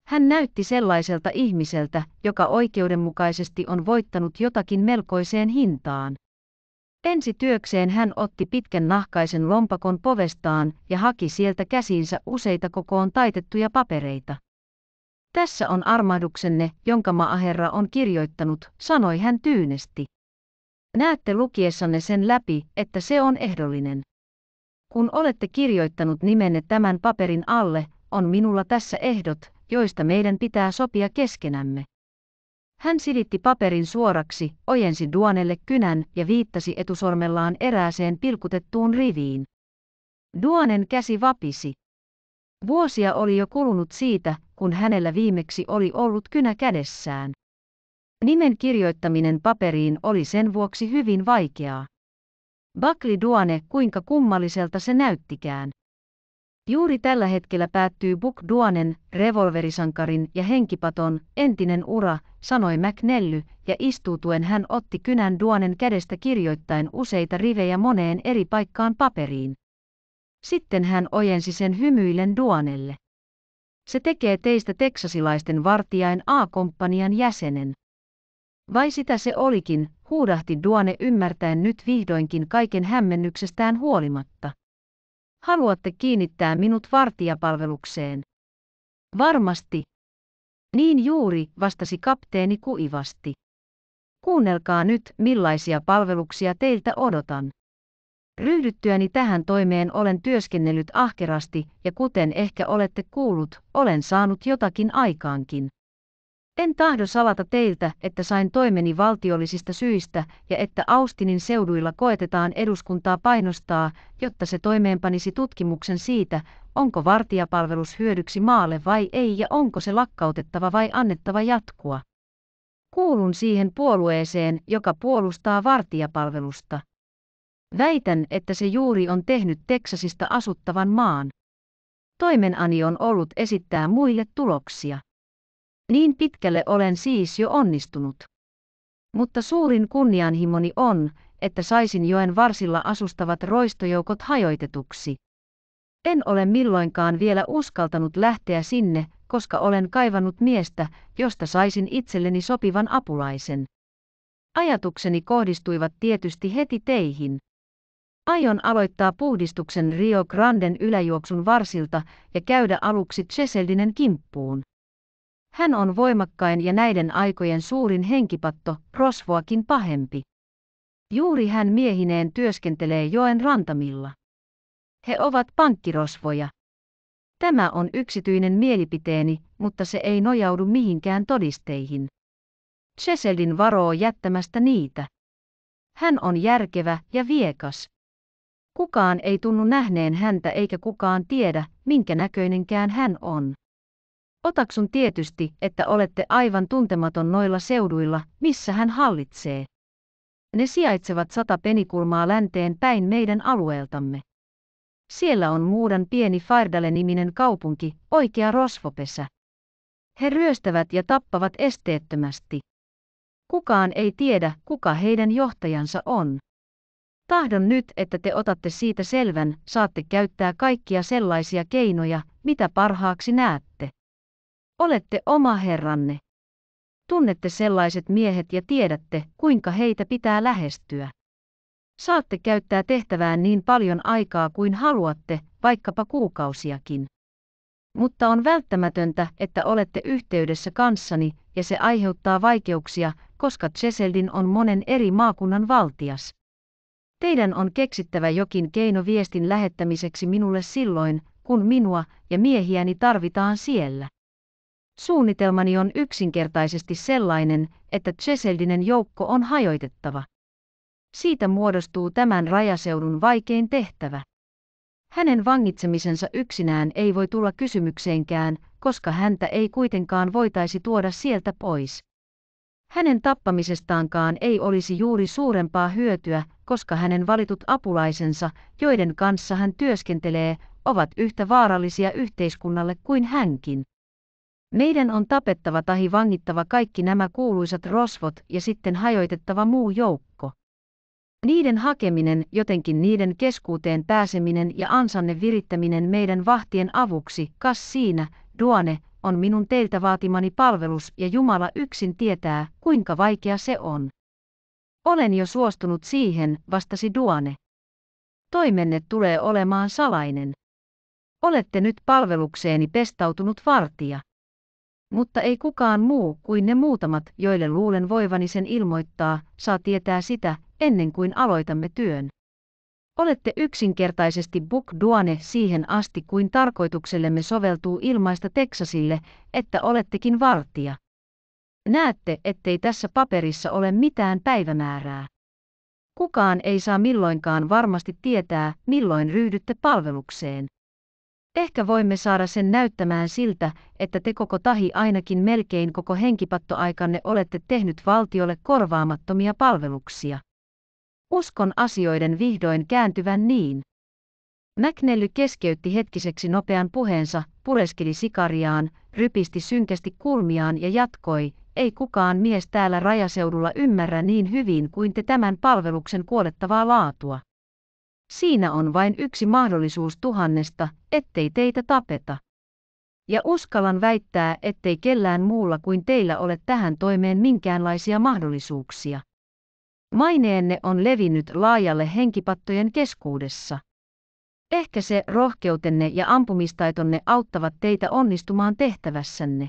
Hän näytti sellaiselta ihmiseltä, joka oikeudenmukaisesti on voittanut jotakin melkoiseen hintaan. Ensi työkseen hän otti pitkän nahkaisen lompakon povestaan ja haki sieltä käsiinsä useita kokoon taitettuja papereita. Tässä on armahduksenne, jonka maaherra on kirjoittanut, sanoi hän tyynesti. Näette lukiessanne sen läpi, että se on ehdollinen. Kun olette kirjoittanut nimenne tämän paperin alle, on minulla tässä ehdot, joista meidän pitää sopia keskenämme. Hän silitti paperin suoraksi, ojensi Duanelle kynän ja viittasi etusormellaan erääseen pilkutettuun riviin. Duanen käsi vapisi. Vuosia oli jo kulunut siitä, kun hänellä viimeksi oli ollut kynä kädessään. Nimen kirjoittaminen paperiin oli sen vuoksi hyvin vaikeaa. Bakli Duane, kuinka kummalliselta se näyttikään. Juuri tällä hetkellä päättyy Buck Duanen, revolverisankarin ja henkipaton entinen ura, sanoi McNelly, ja istuutuen hän otti kynän Duanen kädestä kirjoittain useita rivejä moneen eri paikkaan paperiin. Sitten hän ojensi sen hymyillen Duanelle. Se tekee teistä teksasilaisten vartijain A-komppanian jäsenen. Vai sitä se olikin, huudahti Duane ymmärtäen nyt vihdoinkin kaiken hämmennyksestään huolimatta. Haluatte kiinnittää minut vartijapalvelukseen? Varmasti. Niin juuri, vastasi kapteeni kuivasti. Kuunnelkaa nyt, millaisia palveluksia teiltä odotan. Ryhdyttyäni tähän toimeen olen työskennellyt ahkerasti ja kuten ehkä olette kuullut, olen saanut jotakin aikaankin. En tahdo salata teiltä, että sain toimeni valtiollisista syistä ja että Austinin seuduilla koetetaan eduskuntaa painostaa, jotta se toimeenpanisi tutkimuksen siitä, onko vartijapalvelus hyödyksi maalle vai ei ja onko se lakkautettava vai annettava jatkua. Kuulun siihen puolueeseen, joka puolustaa vartijapalvelusta. Väitän, että se juuri on tehnyt Teksasista asuttavan maan. Toimenani on ollut esittää muille tuloksia. Niin pitkälle olen siis jo onnistunut. Mutta suurin kunnianhimoni on, että saisin joen varsilla asustavat roistojoukot hajoitetuksi. En ole milloinkaan vielä uskaltanut lähteä sinne, koska olen kaivannut miestä, josta saisin itselleni sopivan apulaisen. Ajatukseni kohdistuivat tietysti heti teihin. Aion aloittaa puhdistuksen Rio Granden yläjuoksun varsilta ja käydä aluksi Cheseldinen kimppuun. Hän on voimakkain ja näiden aikojen suurin henkipatto, rosvoakin pahempi. Juuri hän miehineen työskentelee joen rantamilla. He ovat pankkirosvoja. Tämä on yksityinen mielipiteeni, mutta se ei nojaudu mihinkään todisteihin. Cheselin varoo jättämästä niitä. Hän on järkevä ja viekas. Kukaan ei tunnu nähneen häntä eikä kukaan tiedä, minkä näköinenkään hän on. Otaksun tietysti, että olette aivan tuntematon noilla seuduilla, missä hän hallitsee. Ne sijaitsevat sata penikulmaa länteen päin meidän alueeltamme. Siellä on muudan pieni Fairdale-niminen kaupunki, oikea rosvopesä. He ryöstävät ja tappavat esteettömästi. Kukaan ei tiedä, kuka heidän johtajansa on. Tahdon nyt, että te otatte siitä selvän, saatte käyttää kaikkia sellaisia keinoja, mitä parhaaksi näette. Olette oma herranne. Tunnette sellaiset miehet ja tiedätte, kuinka heitä pitää lähestyä. Saatte käyttää tehtävään niin paljon aikaa kuin haluatte, vaikkapa kuukausiakin. Mutta on välttämätöntä, että olette yhteydessä kanssani, ja se aiheuttaa vaikeuksia, koska Cheseldin on monen eri maakunnan valtias. Teidän on keksittävä jokin keino viestin lähettämiseksi minulle silloin, kun minua ja miehiäni tarvitaan siellä. Suunnitelmani on yksinkertaisesti sellainen, että Cheseldinen joukko on hajoitettava. Siitä muodostuu tämän rajaseudun vaikein tehtävä. Hänen vangitsemisensa yksinään ei voi tulla kysymykseenkään, koska häntä ei kuitenkaan voitaisi tuoda sieltä pois. Hänen tappamisestaankaan ei olisi juuri suurempaa hyötyä, koska hänen valitut apulaisensa, joiden kanssa hän työskentelee, ovat yhtä vaarallisia yhteiskunnalle kuin hänkin. Meidän on tapettava tahi vangittava kaikki nämä kuuluisat rosvot ja sitten hajoitettava muu joukko. Niiden hakeminen, jotenkin niiden keskuuteen pääseminen ja ansanne virittäminen meidän vahtien avuksi, kas siinä, Duone, on minun teiltä vaatimani palvelus ja Jumala yksin tietää, kuinka vaikea se on. Olen jo suostunut siihen, vastasi Duone. Toimenne tulee olemaan salainen. Olette nyt palvelukseeni pestautunut vartija mutta ei kukaan muu kuin ne muutamat, joille luulen voivani sen ilmoittaa, saa tietää sitä, ennen kuin aloitamme työn. Olette yksinkertaisesti Book Duane siihen asti kuin tarkoituksellemme soveltuu ilmaista Teksasille, että olettekin vartija. Näette, ettei tässä paperissa ole mitään päivämäärää. Kukaan ei saa milloinkaan varmasti tietää, milloin ryhdytte palvelukseen. Ehkä voimme saada sen näyttämään siltä, että te koko tahi ainakin melkein koko henkipattoaikanne olette tehnyt valtiolle korvaamattomia palveluksia. Uskon asioiden vihdoin kääntyvän niin. Mäknelly keskeytti hetkiseksi nopean puheensa, pureskeli sikariaan, rypisti synkästi kulmiaan ja jatkoi, ei kukaan mies täällä rajaseudulla ymmärrä niin hyvin kuin te tämän palveluksen kuolettavaa laatua. Siinä on vain yksi mahdollisuus tuhannesta, ettei teitä tapeta. Ja uskallan väittää, ettei kellään muulla kuin teillä ole tähän toimeen minkäänlaisia mahdollisuuksia. Maineenne on levinnyt laajalle henkipattojen keskuudessa. Ehkä se rohkeutenne ja ampumistaitonne auttavat teitä onnistumaan tehtävässänne.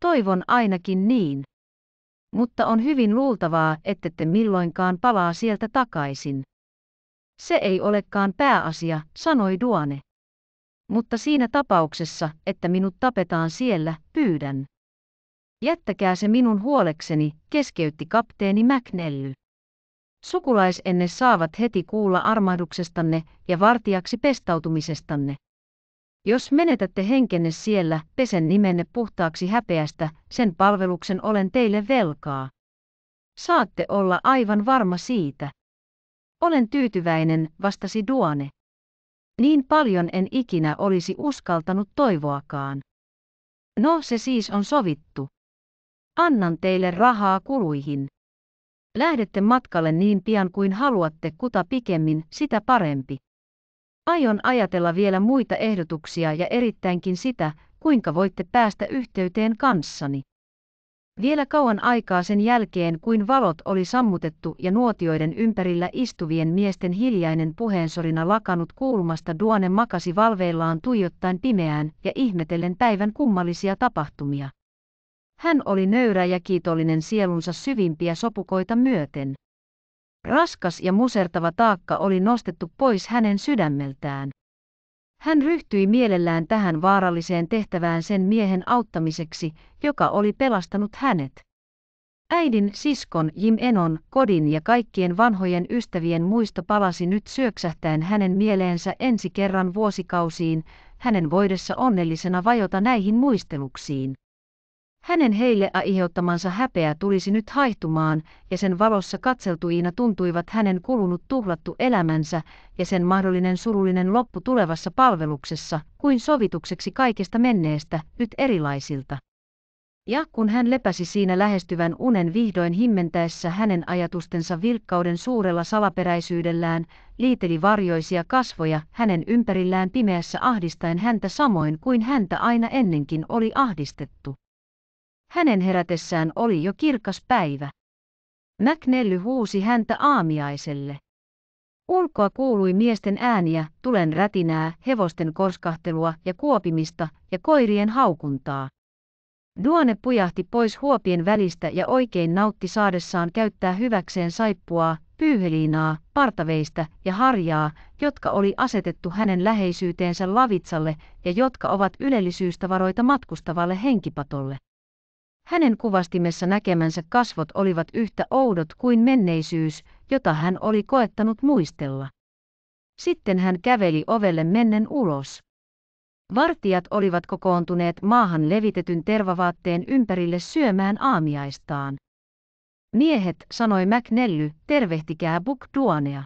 Toivon ainakin niin. Mutta on hyvin luultavaa, ettette milloinkaan palaa sieltä takaisin. Se ei olekaan pääasia, sanoi Duane. Mutta siinä tapauksessa, että minut tapetaan siellä, pyydän. Jättäkää se minun huolekseni, keskeytti kapteeni McNelly. Sukulaisenne saavat heti kuulla armahduksestanne ja vartijaksi pestautumisestanne. Jos menetätte henkenne siellä, pesen nimenne puhtaaksi häpeästä, sen palveluksen olen teille velkaa. Saatte olla aivan varma siitä. Olen tyytyväinen, vastasi Duane. Niin paljon en ikinä olisi uskaltanut toivoakaan. No se siis on sovittu. Annan teille rahaa kuluihin. Lähdette matkalle niin pian kuin haluatte, kuta pikemmin, sitä parempi. Aion ajatella vielä muita ehdotuksia ja erittäinkin sitä, kuinka voitte päästä yhteyteen kanssani. Vielä kauan aikaa sen jälkeen, kuin valot oli sammutettu ja nuotioiden ympärillä istuvien miesten hiljainen puheensorina lakanut kuulumasta Duone makasi valveillaan tuijottaen pimeään ja ihmetellen päivän kummallisia tapahtumia. Hän oli nöyrä ja kiitollinen sielunsa syvimpiä sopukoita myöten. Raskas ja musertava taakka oli nostettu pois hänen sydämeltään. Hän ryhtyi mielellään tähän vaaralliseen tehtävään sen miehen auttamiseksi, joka oli pelastanut hänet. Äidin, siskon, Jim Enon, kodin ja kaikkien vanhojen ystävien muisto palasi nyt syöksähtäen hänen mieleensä ensi kerran vuosikausiin, hänen voidessa onnellisena vajota näihin muisteluksiin. Hänen heille aiheuttamansa häpeä tulisi nyt haihtumaan, ja sen valossa katseltuina tuntuivat hänen kulunut tuhlattu elämänsä ja sen mahdollinen surullinen loppu tulevassa palveluksessa, kuin sovitukseksi kaikesta menneestä, nyt erilaisilta. Ja kun hän lepäsi siinä lähestyvän unen vihdoin himmentäessä hänen ajatustensa vilkkauden suurella salaperäisyydellään, liiteli varjoisia kasvoja hänen ympärillään pimeässä ahdistaen häntä samoin kuin häntä aina ennenkin oli ahdistettu. Hänen herätessään oli jo kirkas päivä. McNelly huusi häntä aamiaiselle. Ulkoa kuului miesten ääniä, tulen rätinää, hevosten korskahtelua ja kuopimista ja koirien haukuntaa. Duone pujahti pois huopien välistä ja oikein nautti saadessaan käyttää hyväkseen saippuaa, pyyheliinaa, partaveistä ja harjaa, jotka oli asetettu hänen läheisyyteensä lavitsalle ja jotka ovat ylellisyystavaroita matkustavalle henkipatolle. Hänen kuvastimessa näkemänsä kasvot olivat yhtä oudot kuin menneisyys, jota hän oli koettanut muistella. Sitten hän käveli ovelle mennen ulos. Vartijat olivat kokoontuneet maahan levitetyn tervavaatteen ympärille syömään aamiaistaan. Miehet, sanoi McNelly, tervehtikää Duanea.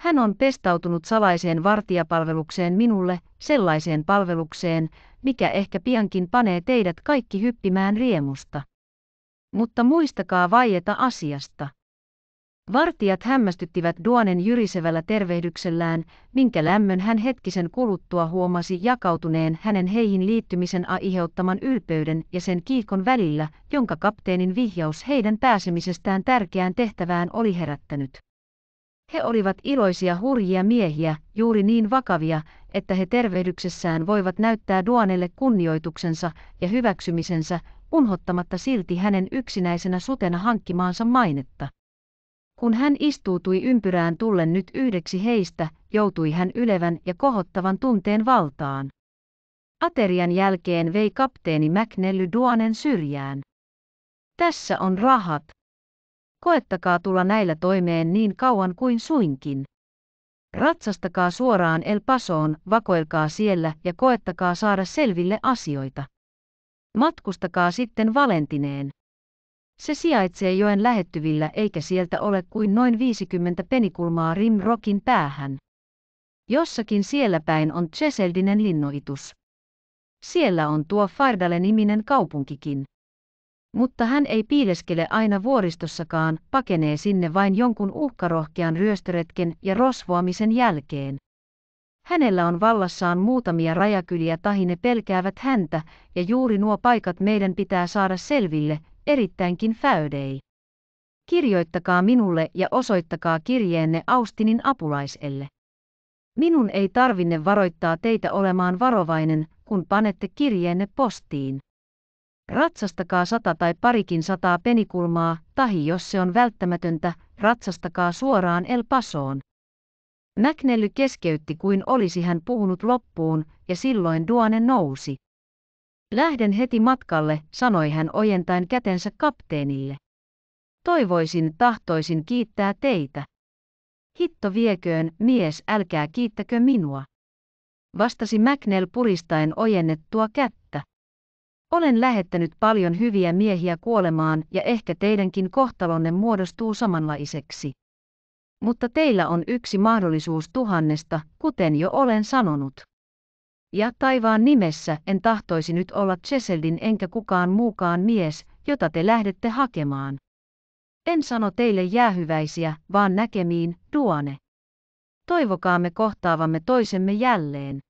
Hän on pestautunut salaiseen vartijapalvelukseen minulle, sellaiseen palvelukseen, mikä ehkä piankin panee teidät kaikki hyppimään riemusta. Mutta muistakaa vaieta asiasta. Vartijat hämmästyttivät Duonen jyrisevällä tervehdyksellään, minkä lämmön hän hetkisen kuluttua huomasi jakautuneen hänen heihin liittymisen aiheuttaman ylpeyden ja sen kiikon välillä, jonka kapteenin vihjaus heidän pääsemisestään tärkeään tehtävään oli herättänyt. He olivat iloisia hurjia miehiä, juuri niin vakavia, että he tervehdyksessään voivat näyttää Duanelle kunnioituksensa ja hyväksymisensä, unhottamatta silti hänen yksinäisenä sutena hankkimaansa mainetta. Kun hän istuutui ympyrään tullen nyt yhdeksi heistä, joutui hän ylevän ja kohottavan tunteen valtaan. Aterian jälkeen vei kapteeni McNelly Duanen syrjään. Tässä on rahat, Koettakaa tulla näillä toimeen niin kauan kuin suinkin. Ratsastakaa suoraan El Pasoon, vakoilkaa siellä ja koettakaa saada selville asioita. Matkustakaa sitten Valentineen. Se sijaitsee joen lähettyvillä eikä sieltä ole kuin noin 50 penikulmaa Rimrokin päähän. Jossakin siellä päin on Cheseldinen linnoitus. Siellä on tuo Fardale-niminen kaupunkikin. Mutta hän ei piileskele aina vuoristossakaan, pakenee sinne vain jonkun uhkarohkean ryöstöretken ja rosvoamisen jälkeen. Hänellä on vallassaan muutamia rajakyliä tahi ne pelkäävät häntä, ja juuri nuo paikat meidän pitää saada selville, erittäinkin fäydei. Kirjoittakaa minulle ja osoittakaa kirjeenne Austinin apulaiselle. Minun ei tarvinne varoittaa teitä olemaan varovainen, kun panette kirjeenne postiin. Ratsastakaa sata tai parikin sataa penikulmaa, tahi jos se on välttämätöntä, ratsastakaa suoraan El Pasoon. Mäknelly keskeytti kuin olisi hän puhunut loppuun, ja silloin Duane nousi. Lähden heti matkalle, sanoi hän ojentain kätensä kapteenille. Toivoisin, tahtoisin kiittää teitä. Hitto vieköön, mies, älkää kiittäkö minua. Vastasi Mäknel puristaen ojennettua kättä. Olen lähettänyt paljon hyviä miehiä kuolemaan ja ehkä teidänkin kohtalonne muodostuu samanlaiseksi. Mutta teillä on yksi mahdollisuus tuhannesta, kuten jo olen sanonut. Ja taivaan nimessä en tahtoisi nyt olla Cheseldin enkä kukaan muukaan mies, jota te lähdette hakemaan. En sano teille jäähyväisiä, vaan näkemiin, duone. Toivokaamme kohtaavamme toisemme jälleen.